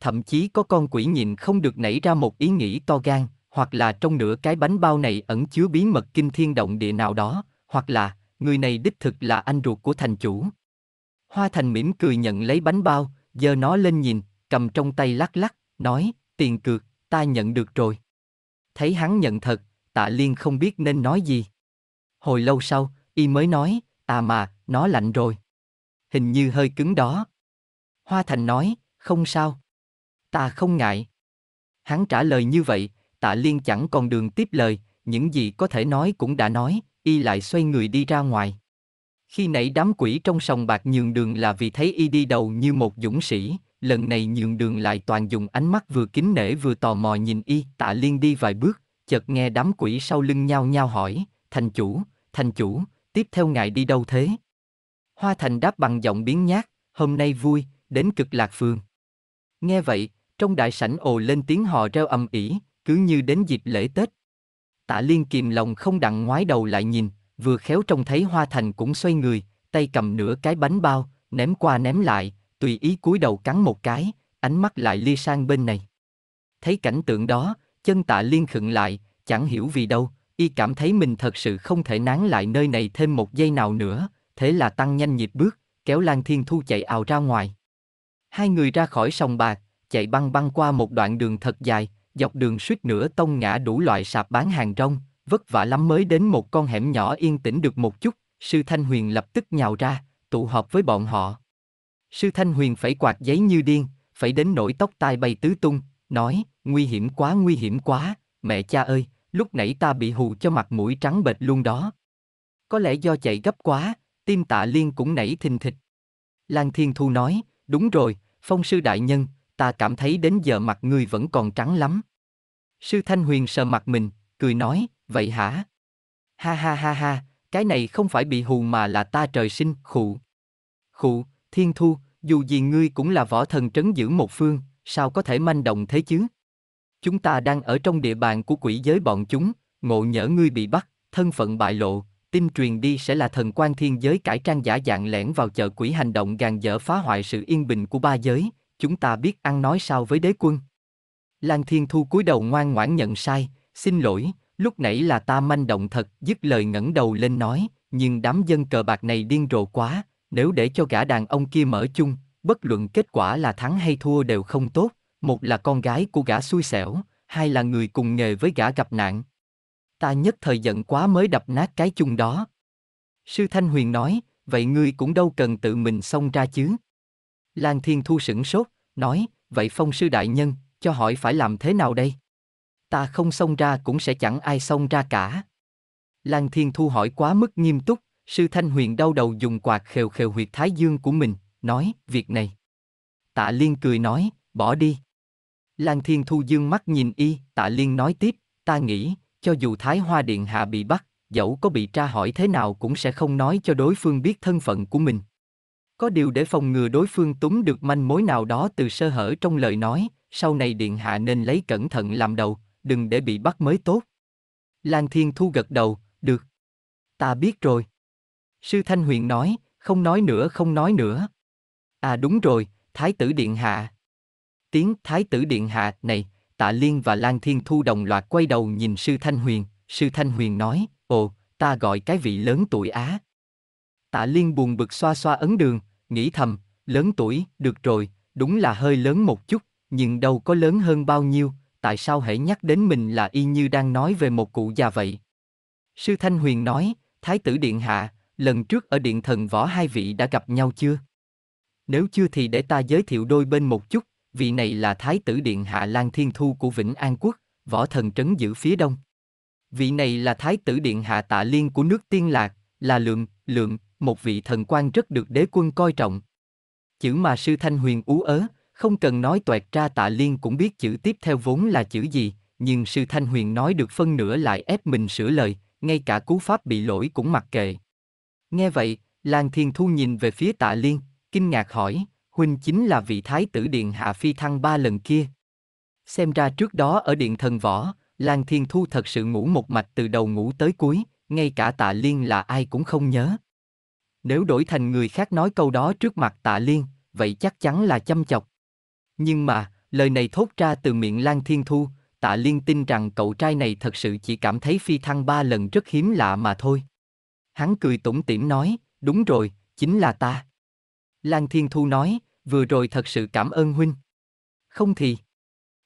A: Thậm chí có con quỷ nhìn không được nảy ra một ý nghĩ to gan, hoặc là trong nửa cái bánh bao này ẩn chứa bí mật kinh thiên động địa nào đó, hoặc là, người này đích thực là anh ruột của thành chủ. Hoa Thành mỉm cười nhận lấy bánh bao, giơ nó lên nhìn, cầm trong tay lắc lắc, nói, tiền cược, ta nhận được rồi. Thấy hắn nhận thật, tạ liên không biết nên nói gì. Hồi lâu sau, y mới nói, à mà, nó lạnh rồi. Hình như hơi cứng đó. Hoa Thành nói, không sao. Ta không ngại. Hắn trả lời như vậy, tạ liên chẳng còn đường tiếp lời, những gì có thể nói cũng đã nói, y lại xoay người đi ra ngoài. Khi nãy đám quỷ trong sòng bạc nhường đường là vì thấy y đi đầu như một dũng sĩ, lần này nhường đường lại toàn dùng ánh mắt vừa kính nể vừa tò mò nhìn y, tạ liên đi vài bước, chợt nghe đám quỷ sau lưng nhau nhau hỏi, thành chủ, thành chủ, tiếp theo ngài đi đâu thế? Hoa Thành đáp bằng giọng biến nhát, hôm nay vui, đến cực lạc phường. Nghe vậy, trong đại sảnh ồ lên tiếng hò reo ầm ĩ, cứ như đến dịp lễ Tết. Tạ Liên kìm lòng không đặng ngoái đầu lại nhìn, vừa khéo trông thấy Hoa Thành cũng xoay người, tay cầm nửa cái bánh bao, ném qua ném lại, tùy ý cúi đầu cắn một cái, ánh mắt lại lia sang bên này. Thấy cảnh tượng đó, chân tạ liên khựng lại, chẳng hiểu vì đâu, y cảm thấy mình thật sự không thể nán lại nơi này thêm một giây nào nữa, thế là tăng nhanh nhịp bước, kéo Lan Thiên Thu chạy ào ra ngoài. Hai người ra khỏi sòng bạc, chạy băng băng qua một đoạn đường thật dài, dọc đường suýt nữa tông ngã đủ loại sạp bán hàng rong, vất vả lắm mới đến một con hẻm nhỏ yên tĩnh được một chút, sư Thanh Huyền lập tức nhào ra, tụ họp với bọn họ. Sư Thanh Huyền phải quạt giấy như điên, phải đến nổi tóc tai bay tứ tung, nói, nguy hiểm quá nguy hiểm quá, mẹ cha ơi, lúc nãy ta bị hù cho mặt mũi trắng bệch luôn đó. Có lẽ do chạy gấp quá, tim tạ liên cũng nảy thình thịch. Lan Thiên Thu nói, đúng rồi, phong sư đại nhân, ta cảm thấy đến giờ mặt ngươi vẫn còn trắng lắm. Sư Thanh Huyền sờ mặt mình, cười nói, vậy hả? Ha ha ha ha, cái này không phải bị hù mà là ta trời sinh, khụ. Khụ, Thiên Thu, dù gì ngươi cũng là võ thần trấn giữ một phương, sao có thể manh động thế chứ? Chúng ta đang ở trong địa bàn của quỷ giới bọn chúng, ngộ nhỡ ngươi bị bắt, thân phận bại lộ, tin truyền đi sẽ là thần quan thiên giới cải trang giả dạng lẻn vào chợ quỷ hành động gàn dở phá hoại sự yên bình của ba giới, chúng ta biết ăn nói sao với đế quân. Lan Thiên Thu cúi đầu ngoan ngoãn nhận sai, xin lỗi, lúc nãy là ta manh động thật, dứt lời ngẩng đầu lên nói, nhưng đám dân cờ bạc này điên rồ quá, nếu để cho gã đàn ông kia mở chung, bất luận kết quả là thắng hay thua đều không tốt. Một là con gái của gã xui xẻo, hai là người cùng nghề với gã gặp nạn. Ta nhất thời giận quá mới đập nát cái chung đó. Sư Thanh Huyền nói, vậy ngươi cũng đâu cần tự mình xông ra chứ. Lan Thiên Thu sửng sốt, nói, vậy phong sư đại nhân, cho hỏi phải làm thế nào đây? Ta không xông ra cũng sẽ chẳng ai xông ra cả. Lan Thiên Thu hỏi quá mức nghiêm túc, sư Thanh Huyền đau đầu dùng quạt khều khều huyệt thái dương của mình, nói, việc này. Tạ Liên cười nói, bỏ đi. Lan Thiên Thu dương mắt nhìn y, tạ liên nói tiếp, ta nghĩ, cho dù Thái Hoa Điện Hạ bị bắt, dẫu có bị tra hỏi thế nào cũng sẽ không nói cho đối phương biết thân phận của mình. Có điều để phòng ngừa đối phương túng được manh mối nào đó từ sơ hở trong lời nói, sau này Điện Hạ nên lấy cẩn thận làm đầu, đừng để bị bắt mới tốt. Lan Thiên Thu gật đầu, được. Ta biết rồi. Sư Thanh Huyền nói, không nói nữa không nói nữa. À đúng rồi, Thái tử Điện Hạ, tiếng thái tử điện hạ này tạ liên và lan thiên thu đồng loạt quay đầu nhìn sư thanh huyền sư thanh huyền nói ồ ta gọi cái vị lớn tuổi á tạ liên buồn bực xoa xoa ấn đường nghĩ thầm lớn tuổi được rồi đúng là hơi lớn một chút nhưng đâu có lớn hơn bao nhiêu tại sao hãy nhắc đến mình là y như đang nói về một cụ già vậy sư thanh huyền nói thái tử điện hạ lần trước ở điện thần võ hai vị đã gặp nhau chưa nếu chưa thì để ta giới thiệu đôi bên một chút vị này là Thái tử Điện Hạ Lan Thiên Thu của Vĩnh An Quốc, võ thần trấn giữ phía đông. Vị này là Thái tử Điện Hạ Tạ Liên của nước Tiên Lạc, là Lượng, Lượng, một vị thần quan rất được đế quân coi trọng. Chữ mà sư Thanh Huyền ú ớ, không cần nói toẹt ra Tạ Liên cũng biết chữ tiếp theo vốn là chữ gì, nhưng sư Thanh Huyền nói được phân nửa lại ép mình sửa lời, ngay cả cú pháp bị lỗi cũng mặc kệ. Nghe vậy, Lan Thiên Thu nhìn về phía Tạ Liên, kinh ngạc hỏi, huynh chính là vị thái tử điện hạ phi thăng ba lần kia. Xem ra trước đó ở điện thần võ, Lang Thiên Thu thật sự ngủ một mạch từ đầu ngủ tới cuối, ngay cả tạ liên là ai cũng không nhớ. Nếu đổi thành người khác nói câu đó trước mặt tạ liên, vậy chắc chắn là chăm chọc. Nhưng mà, lời này thốt ra từ miệng Lang Thiên Thu, tạ liên tin rằng cậu trai này thật sự chỉ cảm thấy phi thăng ba lần rất hiếm lạ mà thôi. Hắn cười tủm tỉm nói, đúng rồi, chính là ta. Lang Thiên Thu nói, vừa rồi thật sự cảm ơn huynh. Không thì.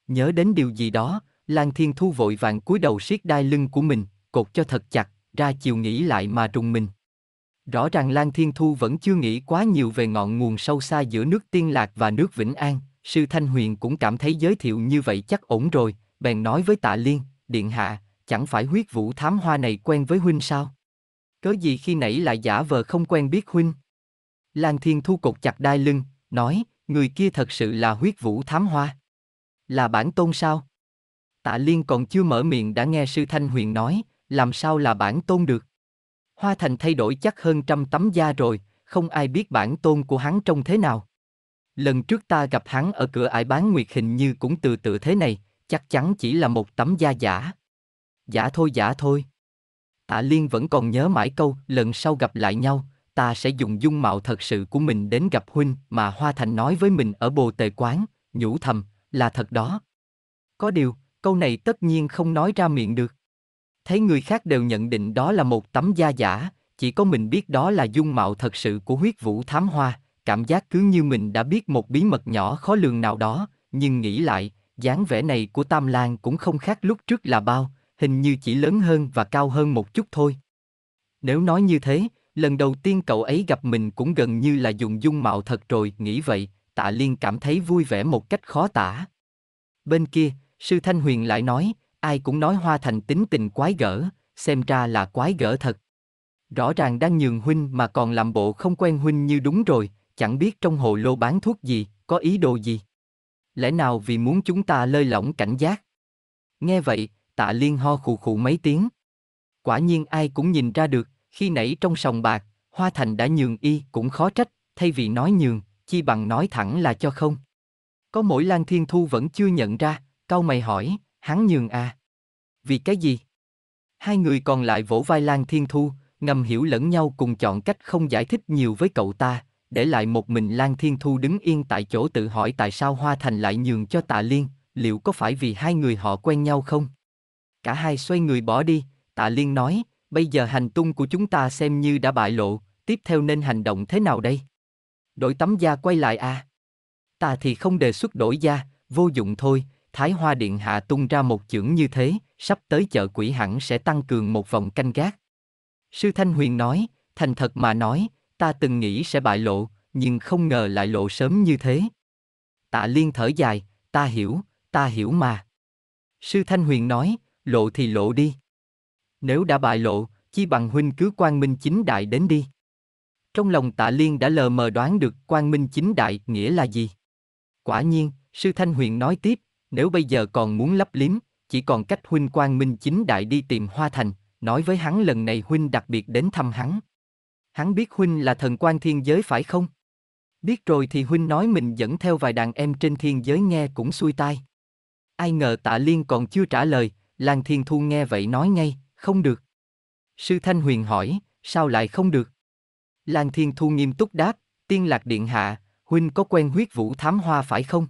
A: Nhớ đến điều gì đó, lang Thiên Thu vội vàng cúi đầu siết đai lưng của mình, cột cho thật chặt, ra chiều nghĩ lại mà rùng mình. Rõ ràng lang Thiên Thu vẫn chưa nghĩ quá nhiều về ngọn nguồn sâu xa giữa nước Tiên Lạc và nước Vĩnh An, sư Thanh Huyền cũng cảm thấy giới thiệu như vậy chắc ổn rồi, bèn nói với Tạ Liên, Điện Hạ, chẳng phải huyết vũ thám hoa này quen với huynh sao? Cớ gì khi nãy lại giả vờ không quen biết huynh? lang Thiên Thu cột chặt đai lưng, nói, người kia thật sự là huyết vũ thám hoa. Là bản tôn sao? Tạ Liên còn chưa mở miệng đã nghe sư Thanh Huyền nói, làm sao là bản tôn được? Hoa Thành thay đổi chắc hơn trăm tấm da rồi, không ai biết bản tôn của hắn trông thế nào. Lần trước ta gặp hắn ở cửa ải bán nguyệt hình như cũng từ tự thế này, chắc chắn chỉ là một tấm da giả. Giả thôi giả thôi. Tạ Liên vẫn còn nhớ mãi câu, lần sau gặp lại nhau, ta sẽ dùng dung mạo thật sự của mình đến gặp huynh mà Hoa Thành nói với mình ở bồ tề quán, nhủ thầm, là thật đó. Có điều, câu này tất nhiên không nói ra miệng được. Thấy người khác đều nhận định đó là một tấm da giả, chỉ có mình biết đó là dung mạo thật sự của huyết vũ thám hoa, cảm giác cứ như mình đã biết một bí mật nhỏ khó lường nào đó, nhưng nghĩ lại, dáng vẻ này của Tam Lan cũng không khác lúc trước là bao, hình như chỉ lớn hơn và cao hơn một chút thôi. Nếu nói như thế, lần đầu tiên cậu ấy gặp mình cũng gần như là dùng dung mạo thật rồi, nghĩ vậy, tạ liên cảm thấy vui vẻ một cách khó tả. Bên kia, sư Thanh Huyền lại nói, ai cũng nói Hoa Thành tính tình quái gở, xem ra là quái gở thật. Rõ ràng đang nhường huynh mà còn làm bộ không quen huynh như đúng rồi, chẳng biết trong hồ lô bán thuốc gì, có ý đồ gì. Lẽ nào vì muốn chúng ta lơi lỏng cảnh giác? Nghe vậy, tạ liên ho khụ khụ mấy tiếng. Quả nhiên ai cũng nhìn ra được, khi nãy trong sòng bạc, Hoa Thành đã nhường y cũng khó trách, thay vì nói nhường, chi bằng nói thẳng là cho không. Có mỗi Lan Thiên Thu vẫn chưa nhận ra, câu mày hỏi, hắn nhường à? Vì cái gì? Hai người còn lại vỗ vai Lan Thiên Thu, ngầm hiểu lẫn nhau cùng chọn cách không giải thích nhiều với cậu ta, để lại một mình Lan Thiên Thu đứng yên tại chỗ tự hỏi tại sao Hoa Thành lại nhường cho Tạ Liên, liệu có phải vì hai người họ quen nhau không? Cả hai xoay người bỏ đi, Tạ Liên nói, bây giờ hành tung của chúng ta xem như đã bại lộ, tiếp theo nên hành động thế nào đây? Đổi tấm da quay lại à? Ta thì không đề xuất đổi da, vô dụng thôi, Thái Hoa Điện Hạ tung ra một chưởng như thế, sắp tới chợ quỷ hẳn sẽ tăng cường một vòng canh gác. Sư Thanh Huyền nói, thành thật mà nói, ta từng nghĩ sẽ bại lộ, nhưng không ngờ lại lộ sớm như thế. Tạ Liên thở dài, ta hiểu, ta hiểu mà. Sư Thanh Huyền nói, lộ thì lộ đi. Nếu đã bại lộ, chi bằng huynh cứ quan minh chính đại đến đi. Trong lòng tạ liên đã lờ mờ đoán được quan minh chính đại nghĩa là gì. Quả nhiên, sư Thanh Huyền nói tiếp, nếu bây giờ còn muốn lấp liếm, chỉ còn cách huynh quan minh chính đại đi tìm Hoa Thành, nói với hắn lần này huynh đặc biệt đến thăm hắn. Hắn biết huynh là thần quan thiên giới phải không? Biết rồi thì huynh nói mình dẫn theo vài đàn em trên thiên giới nghe cũng xuôi tai. Ai ngờ tạ liên còn chưa trả lời, Làng Thiên Thu nghe vậy nói ngay, không được. Sư Thanh Huyền hỏi, sao lại không được? Lan Thiên Thu nghiêm túc đáp, tiên lạc điện hạ, Huynh có quen huyết vũ thám hoa phải không?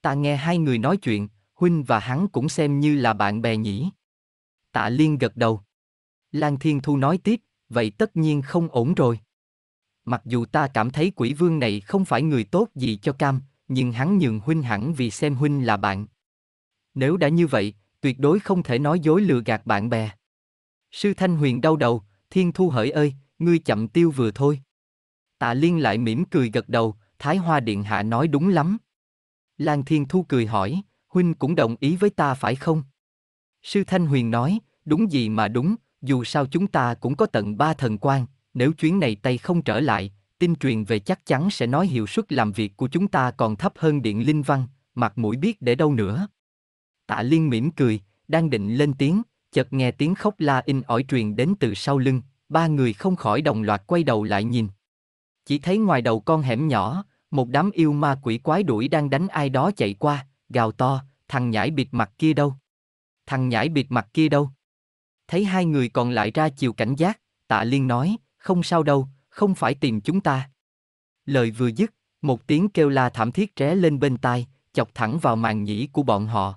A: Ta nghe hai người nói chuyện, Huynh và hắn cũng xem như là bạn bè nhỉ. Tạ Liên gật đầu. Lan Thiên Thu nói tiếp, vậy tất nhiên không ổn rồi. Mặc dù ta cảm thấy quỷ vương này không phải người tốt gì cho cam, nhưng hắn nhường huynh hẳn vì xem huynh là bạn. Nếu đã như vậy, tuyệt đối không thể nói dối lừa gạt bạn bè. Sư Thanh Huyền đau đầu, Thiên Thu hỡi ơi, ngươi chậm tiêu vừa thôi. Tạ Liên lại mỉm cười gật đầu, Thái Hoa Điện Hạ nói đúng lắm. Lan Thiên Thu cười hỏi, Huynh cũng đồng ý với ta phải không? Sư Thanh Huyền nói, đúng gì mà đúng, dù sao chúng ta cũng có tận ba thần quan, nếu chuyến này tay không trở lại, tin truyền về chắc chắn sẽ nói hiệu suất làm việc của chúng ta còn thấp hơn điện linh văn, mặt mũi biết để đâu nữa. Tạ Liên mỉm cười, đang định lên tiếng, chợt nghe tiếng khóc la in ỏi truyền đến từ sau lưng, ba người không khỏi đồng loạt quay đầu lại nhìn. Chỉ thấy ngoài đầu con hẻm nhỏ, một đám yêu ma quỷ quái đuổi đang đánh ai đó chạy qua, gào to, thằng nhãi bịt mặt kia đâu? Thằng nhãi bịt mặt kia đâu? Thấy hai người còn lại ra chiều cảnh giác, tạ liên nói, không sao đâu, không phải tìm chúng ta. Lời vừa dứt, một tiếng kêu la thảm thiết tré lên bên tai, chọc thẳng vào màn nhĩ của bọn họ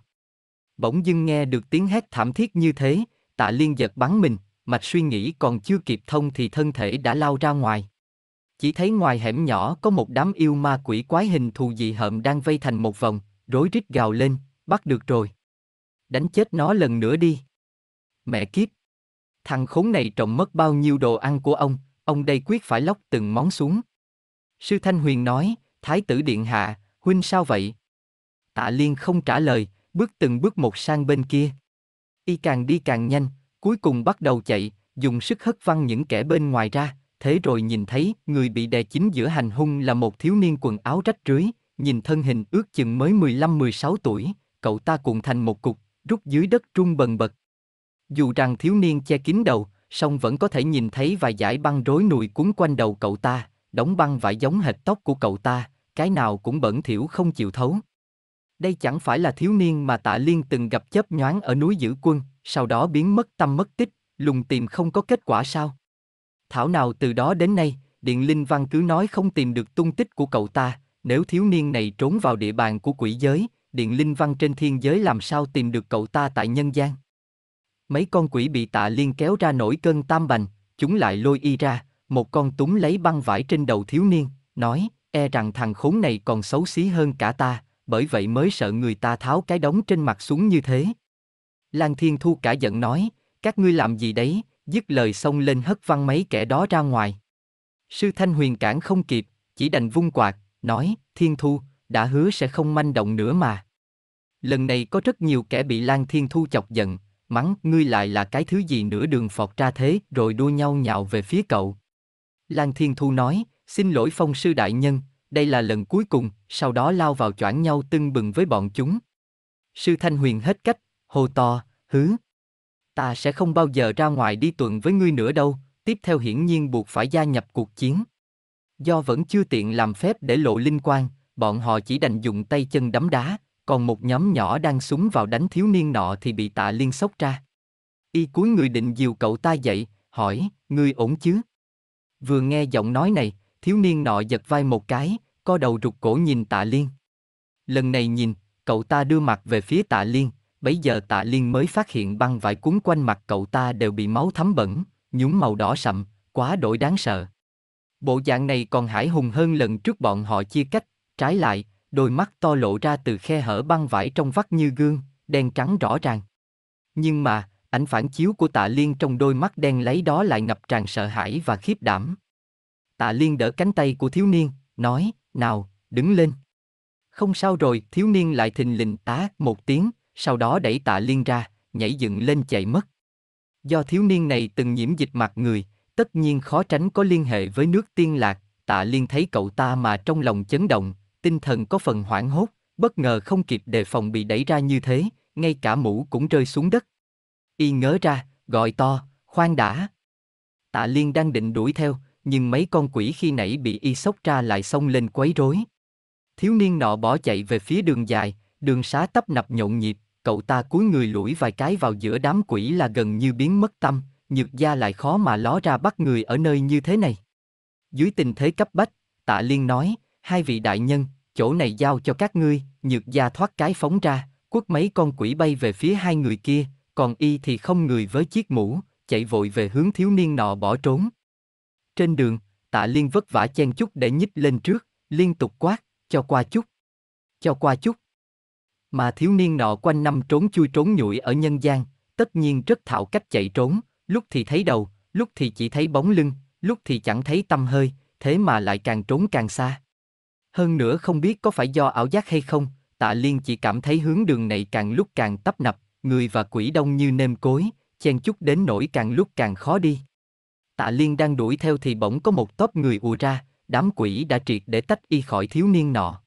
A: bỗng dưng nghe được tiếng hét thảm thiết như thế, tạ liên giật bắn mình, mạch suy nghĩ còn chưa kịp thông thì thân thể đã lao ra ngoài. Chỉ thấy ngoài hẻm nhỏ có một đám yêu ma quỷ quái hình thù dị hợm đang vây thành một vòng, rối rít gào lên, bắt được rồi. Đánh chết nó lần nữa đi. Mẹ kiếp. Thằng khốn này trộm mất bao nhiêu đồ ăn của ông, ông đây quyết phải lóc từng món xuống. Sư Thanh Huyền nói, Thái tử Điện Hạ, huynh sao vậy? Tạ Liên không trả lời, bước từng bước một sang bên kia. Y càng đi càng nhanh, cuối cùng bắt đầu chạy, dùng sức hất văng những kẻ bên ngoài ra, thế rồi nhìn thấy người bị đè chính giữa hành hung là một thiếu niên quần áo rách rưới, nhìn thân hình ước chừng mới 15-16 tuổi, cậu ta cuộn thành một cục, rút dưới đất trung bần bật. Dù rằng thiếu niên che kín đầu, song vẫn có thể nhìn thấy vài dải băng rối nùi cuốn quanh đầu cậu ta, đóng băng vải giống hệt tóc của cậu ta, cái nào cũng bẩn thỉu không chịu thấu. Đây chẳng phải là thiếu niên mà Tạ Liên từng gặp chớp nhoáng ở núi giữ quân, sau đó biến mất tâm mất tích, lùng tìm không có kết quả sao? Thảo nào từ đó đến nay, Điện Linh Văn cứ nói không tìm được tung tích của cậu ta, nếu thiếu niên này trốn vào địa bàn của quỷ giới, Điện Linh Văn trên thiên giới làm sao tìm được cậu ta tại nhân gian? Mấy con quỷ bị tạ liên kéo ra nổi cơn tam bành, chúng lại lôi y ra, một con túng lấy băng vải trên đầu thiếu niên, nói, e rằng thằng khốn này còn xấu xí hơn cả ta, bởi vậy mới sợ người ta tháo cái đống trên mặt xuống như thế. Lan Thiên Thu cả giận nói, các ngươi làm gì đấy, dứt lời xông lên hất văng mấy kẻ đó ra ngoài. Sư Thanh Huyền cản không kịp, chỉ đành vung quạt, nói, Thiên Thu, đã hứa sẽ không manh động nữa mà. Lần này có rất nhiều kẻ bị Lan Thiên Thu chọc giận, mắng, ngươi lại là cái thứ gì nữa đường phọt ra thế, rồi đua nhau nhạo về phía cậu. Lan Thiên Thu nói, xin lỗi phong sư đại nhân, đây là lần cuối cùng, sau đó lao vào choảng nhau tưng bừng với bọn chúng. Sư Thanh Huyền hết cách, hô to, hứ. Ta sẽ không bao giờ ra ngoài đi tuần với ngươi nữa đâu, tiếp theo hiển nhiên buộc phải gia nhập cuộc chiến. Do vẫn chưa tiện làm phép để lộ linh quan, bọn họ chỉ đành dùng tay chân đấm đá, còn một nhóm nhỏ đang súng vào đánh thiếu niên nọ thì bị tạ liên sốc ra. Y cuối người định dìu cậu ta dậy, hỏi, ngươi ổn chứ? Vừa nghe giọng nói này, Thiếu niên nọ giật vai một cái, co đầu rụt cổ nhìn tạ liên. Lần này nhìn, cậu ta đưa mặt về phía tạ liên, bấy giờ tạ liên mới phát hiện băng vải cuốn quanh mặt cậu ta đều bị máu thấm bẩn, nhúng màu đỏ sậm, quá đổi đáng sợ. Bộ dạng này còn hải hùng hơn lần trước bọn họ chia cách, trái lại, đôi mắt to lộ ra từ khe hở băng vải trong vắt như gương, đen trắng rõ ràng. Nhưng mà, ảnh phản chiếu của tạ liên trong đôi mắt đen lấy đó lại ngập tràn sợ hãi và khiếp đảm tạ liên đỡ cánh tay của thiếu niên, nói, nào, đứng lên. Không sao rồi, thiếu niên lại thình lình tá một tiếng, sau đó đẩy tạ liên ra, nhảy dựng lên chạy mất. Do thiếu niên này từng nhiễm dịch mặt người, tất nhiên khó tránh có liên hệ với nước tiên lạc, tạ liên thấy cậu ta mà trong lòng chấn động, tinh thần có phần hoảng hốt, bất ngờ không kịp đề phòng bị đẩy ra như thế, ngay cả mũ cũng rơi xuống đất. Y ngớ ra, gọi to, khoan đã. Tạ Liên đang định đuổi theo, nhưng mấy con quỷ khi nãy bị y sốc ra lại xông lên quấy rối. Thiếu niên nọ bỏ chạy về phía đường dài, đường xá tấp nập nhộn nhịp, cậu ta cúi người lủi vài cái vào giữa đám quỷ là gần như biến mất tâm, nhược gia lại khó mà ló ra bắt người ở nơi như thế này. Dưới tình thế cấp bách, tạ liên nói, hai vị đại nhân, chỗ này giao cho các ngươi, nhược gia thoát cái phóng ra, quất mấy con quỷ bay về phía hai người kia, còn y thì không người với chiếc mũ, chạy vội về hướng thiếu niên nọ bỏ trốn. Trên đường, tạ liên vất vả chen chút để nhích lên trước, liên tục quát, cho qua chút. Cho qua chút. Mà thiếu niên nọ quanh năm trốn chui trốn nhủi ở nhân gian, tất nhiên rất thạo cách chạy trốn, lúc thì thấy đầu, lúc thì chỉ thấy bóng lưng, lúc thì chẳng thấy tâm hơi, thế mà lại càng trốn càng xa. Hơn nữa không biết có phải do ảo giác hay không, tạ liên chỉ cảm thấy hướng đường này càng lúc càng tấp nập, người và quỷ đông như nêm cối, chen chúc đến nỗi càng lúc càng khó đi tạ liên đang đuổi theo thì bỗng có một tốp người ùa ra, đám quỷ đã triệt để tách y khỏi thiếu niên nọ.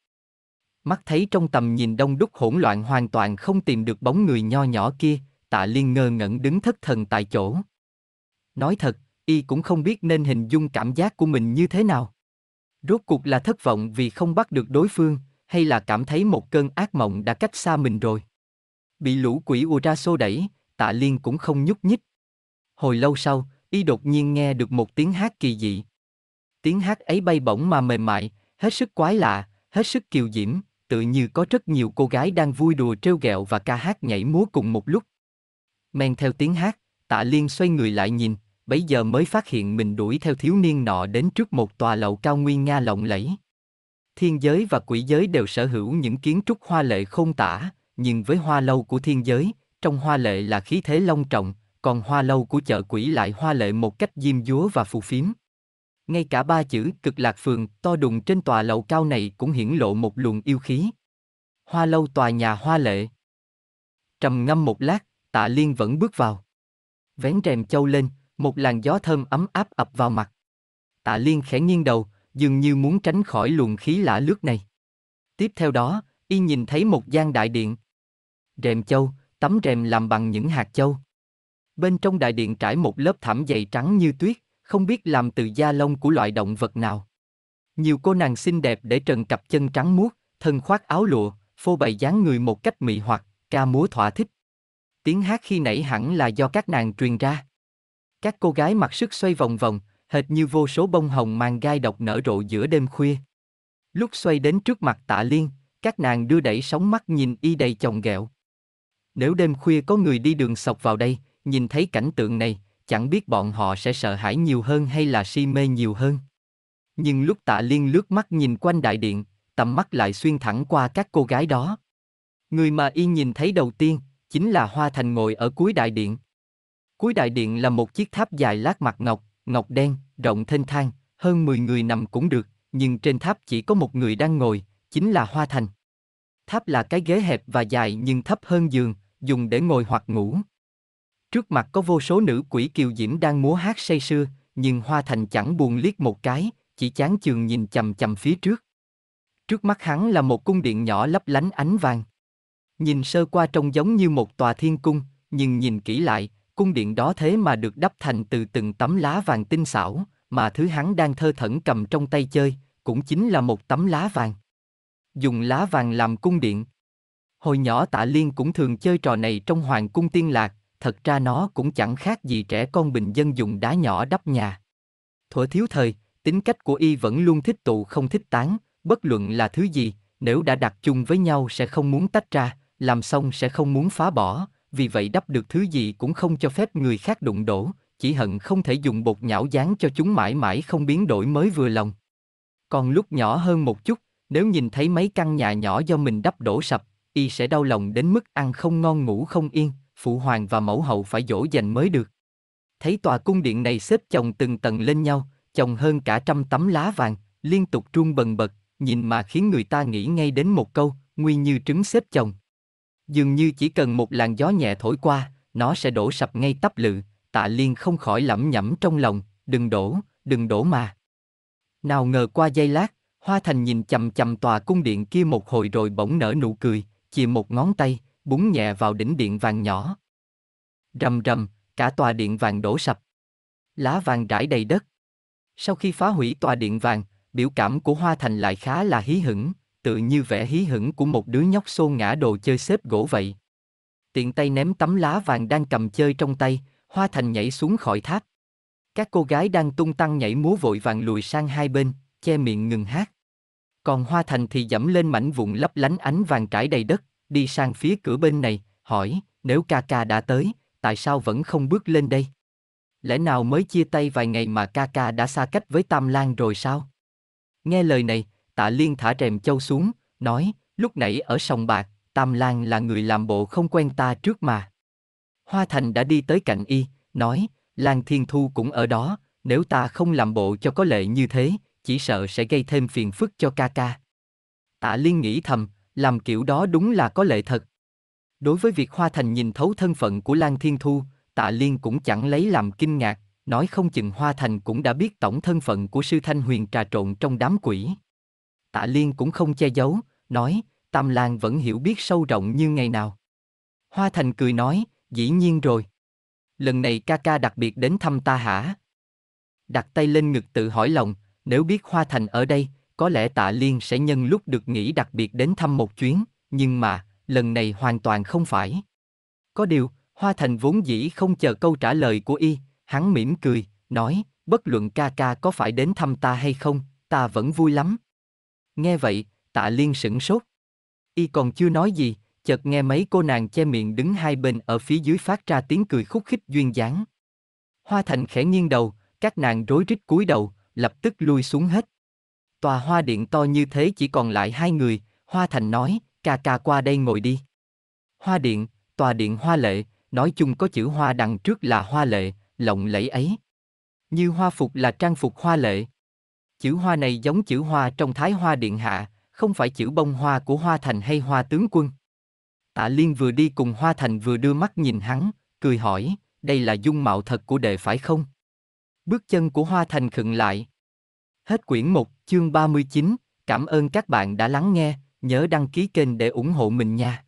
A: Mắt thấy trong tầm nhìn đông đúc hỗn loạn hoàn toàn không tìm được bóng người nho nhỏ kia, tạ liên ngơ ngẩn đứng thất thần tại chỗ. Nói thật, y cũng không biết nên hình dung cảm giác của mình như thế nào. Rốt cuộc là thất vọng vì không bắt được đối phương, hay là cảm thấy một cơn ác mộng đã cách xa mình rồi. Bị lũ quỷ ùa ra xô đẩy, tạ liên cũng không nhúc nhích. Hồi lâu sau, y đột nhiên nghe được một tiếng hát kỳ dị. Tiếng hát ấy bay bổng mà mềm mại, hết sức quái lạ, hết sức kiều diễm, tự như có rất nhiều cô gái đang vui đùa trêu ghẹo và ca hát nhảy múa cùng một lúc. Men theo tiếng hát, tạ liên xoay người lại nhìn, bấy giờ mới phát hiện mình đuổi theo thiếu niên nọ đến trước một tòa lầu cao nguyên Nga lộng lẫy. Thiên giới và quỷ giới đều sở hữu những kiến trúc hoa lệ không tả, nhưng với hoa lâu của thiên giới, trong hoa lệ là khí thế long trọng, còn hoa lâu của chợ quỷ lại hoa lệ một cách diêm dúa và phù phiếm. Ngay cả ba chữ cực lạc phường to đùng trên tòa lầu cao này cũng hiển lộ một luồng yêu khí. Hoa lâu tòa nhà hoa lệ. Trầm ngâm một lát, tạ liên vẫn bước vào. Vén rèm châu lên, một làn gió thơm ấm áp ập vào mặt. Tạ liên khẽ nghiêng đầu, dường như muốn tránh khỏi luồng khí lạ lướt này. Tiếp theo đó, y nhìn thấy một gian đại điện. Rèm châu, tấm rèm làm bằng những hạt châu. Bên trong đại điện trải một lớp thảm dày trắng như tuyết, không biết làm từ da lông của loại động vật nào. Nhiều cô nàng xinh đẹp để trần cặp chân trắng muốt, thân khoác áo lụa, phô bày dáng người một cách mị hoặc, ca múa thỏa thích. Tiếng hát khi nãy hẳn là do các nàng truyền ra. Các cô gái mặc sức xoay vòng vòng, hệt như vô số bông hồng mang gai độc nở rộ giữa đêm khuya. Lúc xoay đến trước mặt tạ liên, các nàng đưa đẩy sóng mắt nhìn y đầy chồng ghẹo. Nếu đêm khuya có người đi đường sọc vào đây, nhìn thấy cảnh tượng này, chẳng biết bọn họ sẽ sợ hãi nhiều hơn hay là si mê nhiều hơn. Nhưng lúc tạ liên lướt mắt nhìn quanh đại điện, tầm mắt lại xuyên thẳng qua các cô gái đó. Người mà y nhìn thấy đầu tiên, chính là Hoa Thành ngồi ở cuối đại điện. Cuối đại điện là một chiếc tháp dài lát mặt ngọc, ngọc đen, rộng thênh thang, hơn 10 người nằm cũng được, nhưng trên tháp chỉ có một người đang ngồi, chính là Hoa Thành. Tháp là cái ghế hẹp và dài nhưng thấp hơn giường, dùng để ngồi hoặc ngủ. Trước mặt có vô số nữ quỷ kiều diễm đang múa hát say sưa, nhưng Hoa Thành chẳng buồn liếc một cái, chỉ chán chường nhìn chầm chầm phía trước. Trước mắt hắn là một cung điện nhỏ lấp lánh ánh vàng. Nhìn sơ qua trông giống như một tòa thiên cung, nhưng nhìn kỹ lại, cung điện đó thế mà được đắp thành từ từng tấm lá vàng tinh xảo, mà thứ hắn đang thơ thẩn cầm trong tay chơi, cũng chính là một tấm lá vàng. Dùng lá vàng làm cung điện. Hồi nhỏ tạ liên cũng thường chơi trò này trong hoàng cung tiên lạc, thật ra nó cũng chẳng khác gì trẻ con bình dân dùng đá nhỏ đắp nhà. Thuở thiếu thời, tính cách của y vẫn luôn thích tụ không thích tán, bất luận là thứ gì, nếu đã đặt chung với nhau sẽ không muốn tách ra, làm xong sẽ không muốn phá bỏ, vì vậy đắp được thứ gì cũng không cho phép người khác đụng đổ, chỉ hận không thể dùng bột nhão dán cho chúng mãi mãi không biến đổi mới vừa lòng. Còn lúc nhỏ hơn một chút, nếu nhìn thấy mấy căn nhà nhỏ do mình đắp đổ sập, y sẽ đau lòng đến mức ăn không ngon ngủ không yên, phụ hoàng và mẫu hậu phải dỗ dành mới được. Thấy tòa cung điện này xếp chồng từng tầng lên nhau, chồng hơn cả trăm tấm lá vàng, liên tục rung bần bật, nhìn mà khiến người ta nghĩ ngay đến một câu, nguy như trứng xếp chồng. Dường như chỉ cần một làn gió nhẹ thổi qua, nó sẽ đổ sập ngay tắp lự, tạ liên không khỏi lẩm nhẩm trong lòng, đừng đổ, đừng đổ mà. Nào ngờ qua giây lát, Hoa Thành nhìn chầm chầm tòa cung điện kia một hồi rồi bỗng nở nụ cười, chìa một ngón tay, búng nhẹ vào đỉnh điện vàng nhỏ. Rầm rầm, cả tòa điện vàng đổ sập. Lá vàng rải đầy đất. Sau khi phá hủy tòa điện vàng, biểu cảm của Hoa Thành lại khá là hí hửng, tự như vẻ hí hửng của một đứa nhóc xô ngã đồ chơi xếp gỗ vậy. Tiện tay ném tấm lá vàng đang cầm chơi trong tay, Hoa Thành nhảy xuống khỏi tháp. Các cô gái đang tung tăng nhảy múa vội vàng lùi sang hai bên, che miệng ngừng hát. Còn Hoa Thành thì dẫm lên mảnh vụn lấp lánh ánh vàng trải đầy đất, đi sang phía cửa bên này, hỏi, nếu ca ca đã tới, tại sao vẫn không bước lên đây? Lẽ nào mới chia tay vài ngày mà ca ca đã xa cách với Tam Lan rồi sao? Nghe lời này, tạ liên thả rèm châu xuống, nói, lúc nãy ở sòng bạc, Tam Lan là người làm bộ không quen ta trước mà. Hoa Thành đã đi tới cạnh y, nói, Lan Thiên Thu cũng ở đó, nếu ta không làm bộ cho có lệ như thế, chỉ sợ sẽ gây thêm phiền phức cho ca ca. Tạ Liên nghĩ thầm, làm kiểu đó đúng là có lệ thật. Đối với việc Hoa Thành nhìn thấu thân phận của Lan Thiên Thu, Tạ Liên cũng chẳng lấy làm kinh ngạc, nói không chừng Hoa Thành cũng đã biết tổng thân phận của sư Thanh Huyền trà trộn trong đám quỷ. Tạ Liên cũng không che giấu, nói, Tam Lan vẫn hiểu biết sâu rộng như ngày nào. Hoa Thành cười nói, dĩ nhiên rồi. Lần này ca ca đặc biệt đến thăm ta hả? Đặt tay lên ngực tự hỏi lòng, nếu biết Hoa Thành ở đây, có lẽ tạ liên sẽ nhân lúc được nghỉ đặc biệt đến thăm một chuyến, nhưng mà, lần này hoàn toàn không phải. Có điều, Hoa Thành vốn dĩ không chờ câu trả lời của y, hắn mỉm cười, nói, bất luận ca ca có phải đến thăm ta hay không, ta vẫn vui lắm. Nghe vậy, tạ liên sửng sốt. Y còn chưa nói gì, chợt nghe mấy cô nàng che miệng đứng hai bên ở phía dưới phát ra tiếng cười khúc khích duyên dáng. Hoa Thành khẽ nghiêng đầu, các nàng rối rít cúi đầu, lập tức lui xuống hết tòa hoa điện to như thế chỉ còn lại hai người, Hoa Thành nói, ca ca qua đây ngồi đi. Hoa điện, tòa điện hoa lệ, nói chung có chữ hoa đằng trước là hoa lệ, lộng lẫy ấy. Như hoa phục là trang phục hoa lệ. Chữ hoa này giống chữ hoa trong thái hoa điện hạ, không phải chữ bông hoa của hoa thành hay hoa tướng quân. Tạ Liên vừa đi cùng hoa thành vừa đưa mắt nhìn hắn, cười hỏi, đây là dung mạo thật của đệ phải không? Bước chân của hoa thành khựng lại. Hết quyển 1, chương 39, cảm ơn các bạn đã lắng nghe, nhớ đăng ký kênh để ủng hộ mình nha.